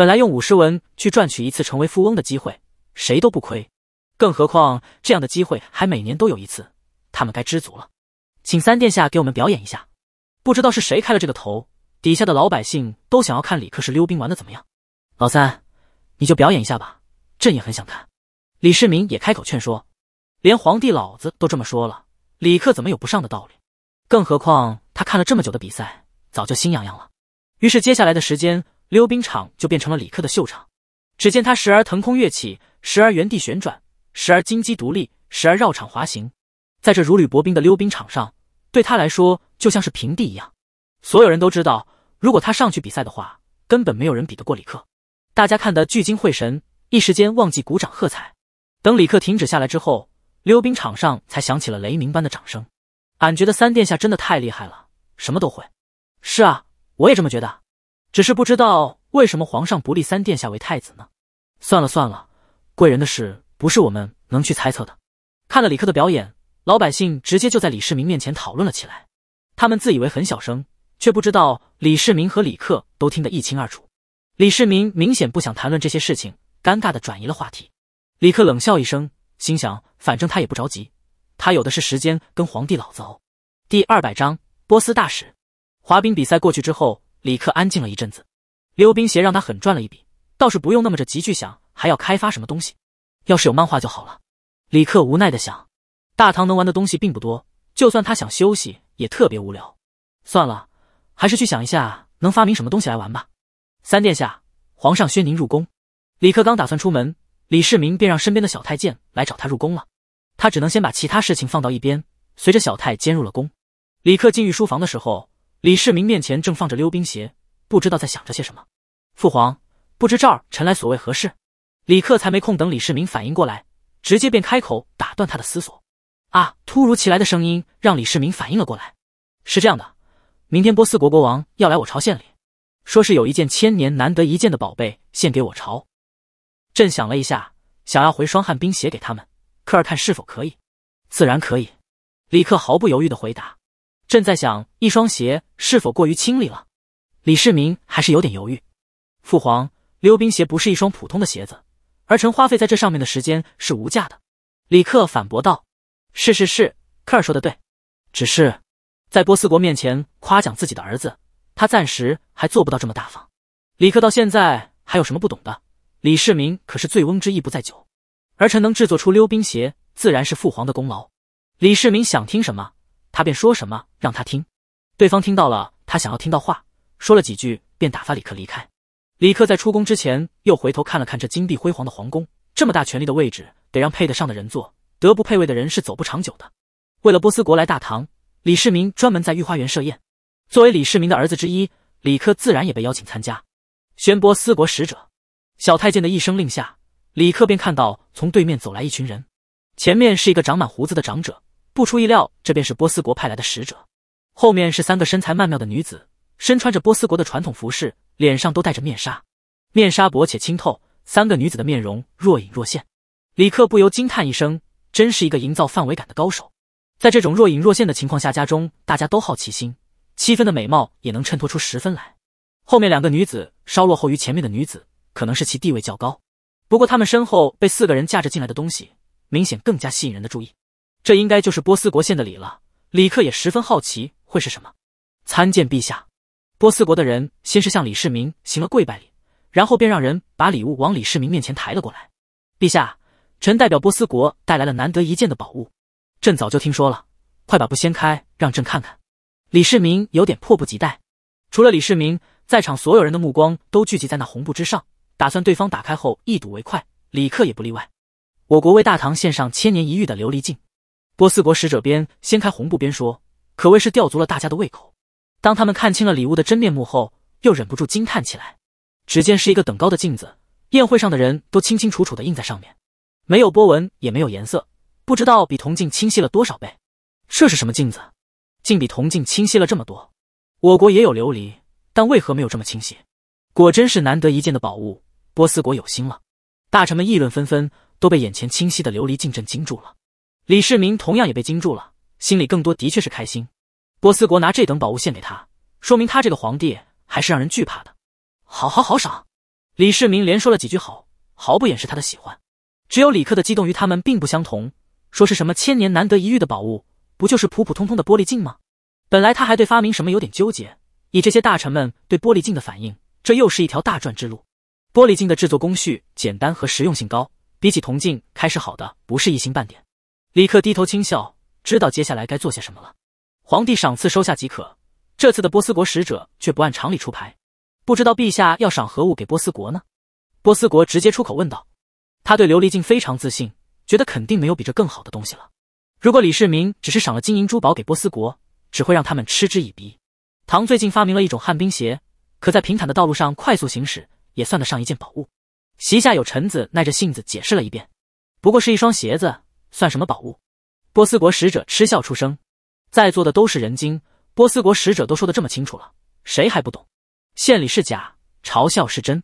本来用五十文去赚取一次成为富翁的机会，谁都不亏。更何况这样的机会还每年都有一次，他们该知足了。请三殿下给我们表演一下。不知道是谁开了这个头，底下的老百姓都想要看李克是溜冰玩的怎么样。老三，你就表演一下吧，朕也很想看。李世民也开口劝说，连皇帝老子都这么说了，李克怎么有不上的道理？更何况他看了这么久的比赛，早就心痒痒了。于是接下来的时间。溜冰场就变成了李克的秀场。只见他时而腾空跃起，时而原地旋转，时而金鸡独立，时而绕场滑行。在这如履薄冰的溜冰场上，对他来说就像是平地一样。所有人都知道，如果他上去比赛的话，根本没有人比得过李克。大家看得聚精会神，一时间忘记鼓掌喝彩。等李克停止下来之后，溜冰场上才响起了雷鸣般的掌声。俺觉得三殿下真的太厉害了，什么都会。是啊，我也这么觉得。只是不知道为什么皇上不立三殿下为太子呢？算了算了，贵人的事不是我们能去猜测的。看了李克的表演，老百姓直接就在李世民面前讨论了起来。他们自以为很小声，却不知道李世民和李克都听得一清二楚。李世民明显不想谈论这些事情，尴尬的转移了话题。李克冷笑一声，心想：反正他也不着急，他有的是时间跟皇帝老糟。第二百章波斯大使。滑冰比赛过去之后。李克安静了一阵子，溜冰鞋让他狠赚了一笔，倒是不用那么着急去想还要开发什么东西。要是有漫画就好了。李克无奈的想，大唐能玩的东西并不多，就算他想休息，也特别无聊。算了，还是去想一下能发明什么东西来玩吧。三殿下，皇上宣您入宫。李克刚打算出门，李世民便让身边的小太监来找他入宫了。他只能先把其他事情放到一边，随着小太监入了宫。李克进御书房的时候。李世民面前正放着溜冰鞋，不知道在想着些什么。父皇，不知这儿臣来所谓何事？李克才没空等李世民反应过来，直接便开口打断他的思索。啊！突如其来的声音让李世民反应了过来。是这样的，明天波斯国国王要来我朝献礼，说是有一件千年难得一见的宝贝献给我朝。朕想了一下，想要回双汉冰鞋给他们。克尔看是否可以？自然可以。李克毫不犹豫地回答。朕在想，一双鞋是否过于轻利了？李世民还是有点犹豫。父皇，溜冰鞋不是一双普通的鞋子，儿臣花费在这上面的时间是无价的。李克反驳道：“是是是，克尔说的对。只是在波斯国面前夸奖自己的儿子，他暂时还做不到这么大方。”李克到现在还有什么不懂的？李世民可是醉翁之意不在酒，儿臣能制作出溜冰鞋，自然是父皇的功劳。李世民想听什么？他便说什么让他听，对方听到了，他想要听到话，说了几句，便打发李克离开。李克在出宫之前，又回头看了看这金碧辉煌的皇宫，这么大权力的位置，得让配得上的人坐，德不配位的人是走不长久的。为了波斯国来大唐，李世民专门在御花园设宴，作为李世民的儿子之一，李克自然也被邀请参加。宣波斯国使者，小太监的一声令下，李克便看到从对面走来一群人，前面是一个长满胡子的长者。不出意料，这便是波斯国派来的使者。后面是三个身材曼妙的女子，身穿着波斯国的传统服饰，脸上都戴着面纱，面纱薄且清透，三个女子的面容若隐若现。李克不由惊叹一声：“真是一个营造氛围感的高手！”在这种若隐若现的情况下，家中大家都好奇心，七分的美貌也能衬托出十分来。后面两个女子稍落后于前面的女子，可能是其地位较高。不过他们身后被四个人架着进来的东西，明显更加吸引人的注意。这应该就是波斯国献的礼了。李克也十分好奇，会是什么？参见陛下！波斯国的人先是向李世民行了跪拜礼，然后便让人把礼物往李世民面前抬了过来。陛下，臣代表波斯国带来了难得一见的宝物。朕早就听说了，快把布掀开，让朕看看！李世民有点迫不及待。除了李世民，在场所有人的目光都聚集在那红布之上，打算对方打开后一睹为快。李克也不例外。我国为大唐献上千年一遇的琉璃镜。波斯国使者边掀开红布边说，可谓是吊足了大家的胃口。当他们看清了礼物的真面目后，又忍不住惊叹起来。只见是一个等高的镜子，宴会上的人都清清楚楚的印在上面，没有波纹，也没有颜色，不知道比铜镜清晰了多少倍。这是什么镜子？竟比铜镜清晰了这么多？我国也有琉璃，但为何没有这么清晰？果真是难得一见的宝物，波斯国有心了。大臣们议论纷纷，都被眼前清晰的琉璃镜阵惊住了。李世民同样也被惊住了，心里更多的确是开心。波斯国拿这等宝物献给他，说明他这个皇帝还是让人惧怕的。好好好，赏！李世民连说了几句好，毫不掩饰他的喜欢。只有李克的激动与他们并不相同，说是什么千年难得一遇的宝物，不就是普普通通的玻璃镜吗？本来他还对发明什么有点纠结，以这些大臣们对玻璃镜的反应，这又是一条大赚之路。玻璃镜的制作工序简单和实用性高，比起铜镜开始好的不是一星半点。李克低头轻笑，知道接下来该做些什么了。皇帝赏赐收下即可。这次的波斯国使者却不按常理出牌，不知道陛下要赏何物给波斯国呢？波斯国直接出口问道。他对琉璃镜非常自信，觉得肯定没有比这更好的东西了。如果李世民只是赏了金银珠宝给波斯国，只会让他们嗤之以鼻。唐最近发明了一种旱冰鞋，可在平坦的道路上快速行驶，也算得上一件宝物。席下有臣子耐着性子解释了一遍，不过是一双鞋子。算什么宝物？波斯国使者嗤笑出声。在座的都是人精，波斯国使者都说的这么清楚了，谁还不懂？献礼是假，嘲笑是真。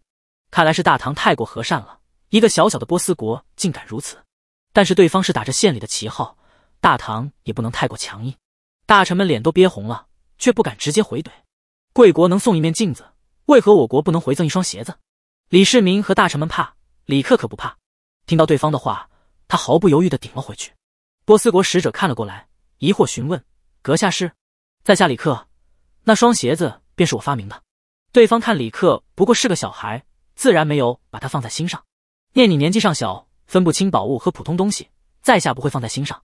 看来是大唐太过和善了，一个小小的波斯国竟敢如此。但是对方是打着献礼的旗号，大唐也不能太过强硬。大臣们脸都憋红了，却不敢直接回怼。贵国能送一面镜子，为何我国不能回赠一双鞋子？李世民和大臣们怕，李克可不怕。听到对方的话。他毫不犹豫地顶了回去。波斯国使者看了过来，疑惑询问：“阁下是？在下李克。那双鞋子便是我发明的。”对方看李克不过是个小孩，自然没有把他放在心上。念你年纪尚小，分不清宝物和普通东西，在下不会放在心上。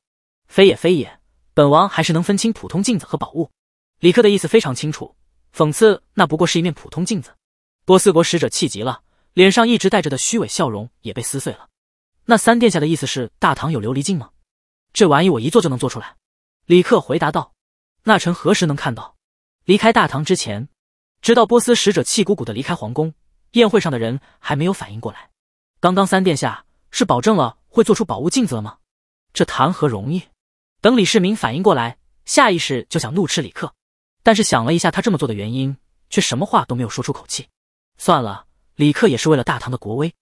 非也非也，本王还是能分清普通镜子和宝物。李克的意思非常清楚，讽刺那不过是一面普通镜子。波斯国使者气急了，脸上一直带着的虚伪笑容也被撕碎了。那三殿下的意思是大唐有琉璃镜吗？这玩意我一做就能做出来。李克回答道：“那臣何时能看到？”离开大唐之前，直到波斯使者气鼓鼓的离开皇宫，宴会上的人还没有反应过来。刚刚三殿下是保证了会做出宝物镜子了吗？这谈何容易？等李世民反应过来，下意识就想怒斥李克，但是想了一下他这么做的原因，却什么话都没有说出口气。算了，李克也是为了大唐的国威。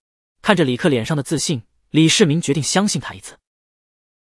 看着李克脸上的自信。李世民决定相信他一次。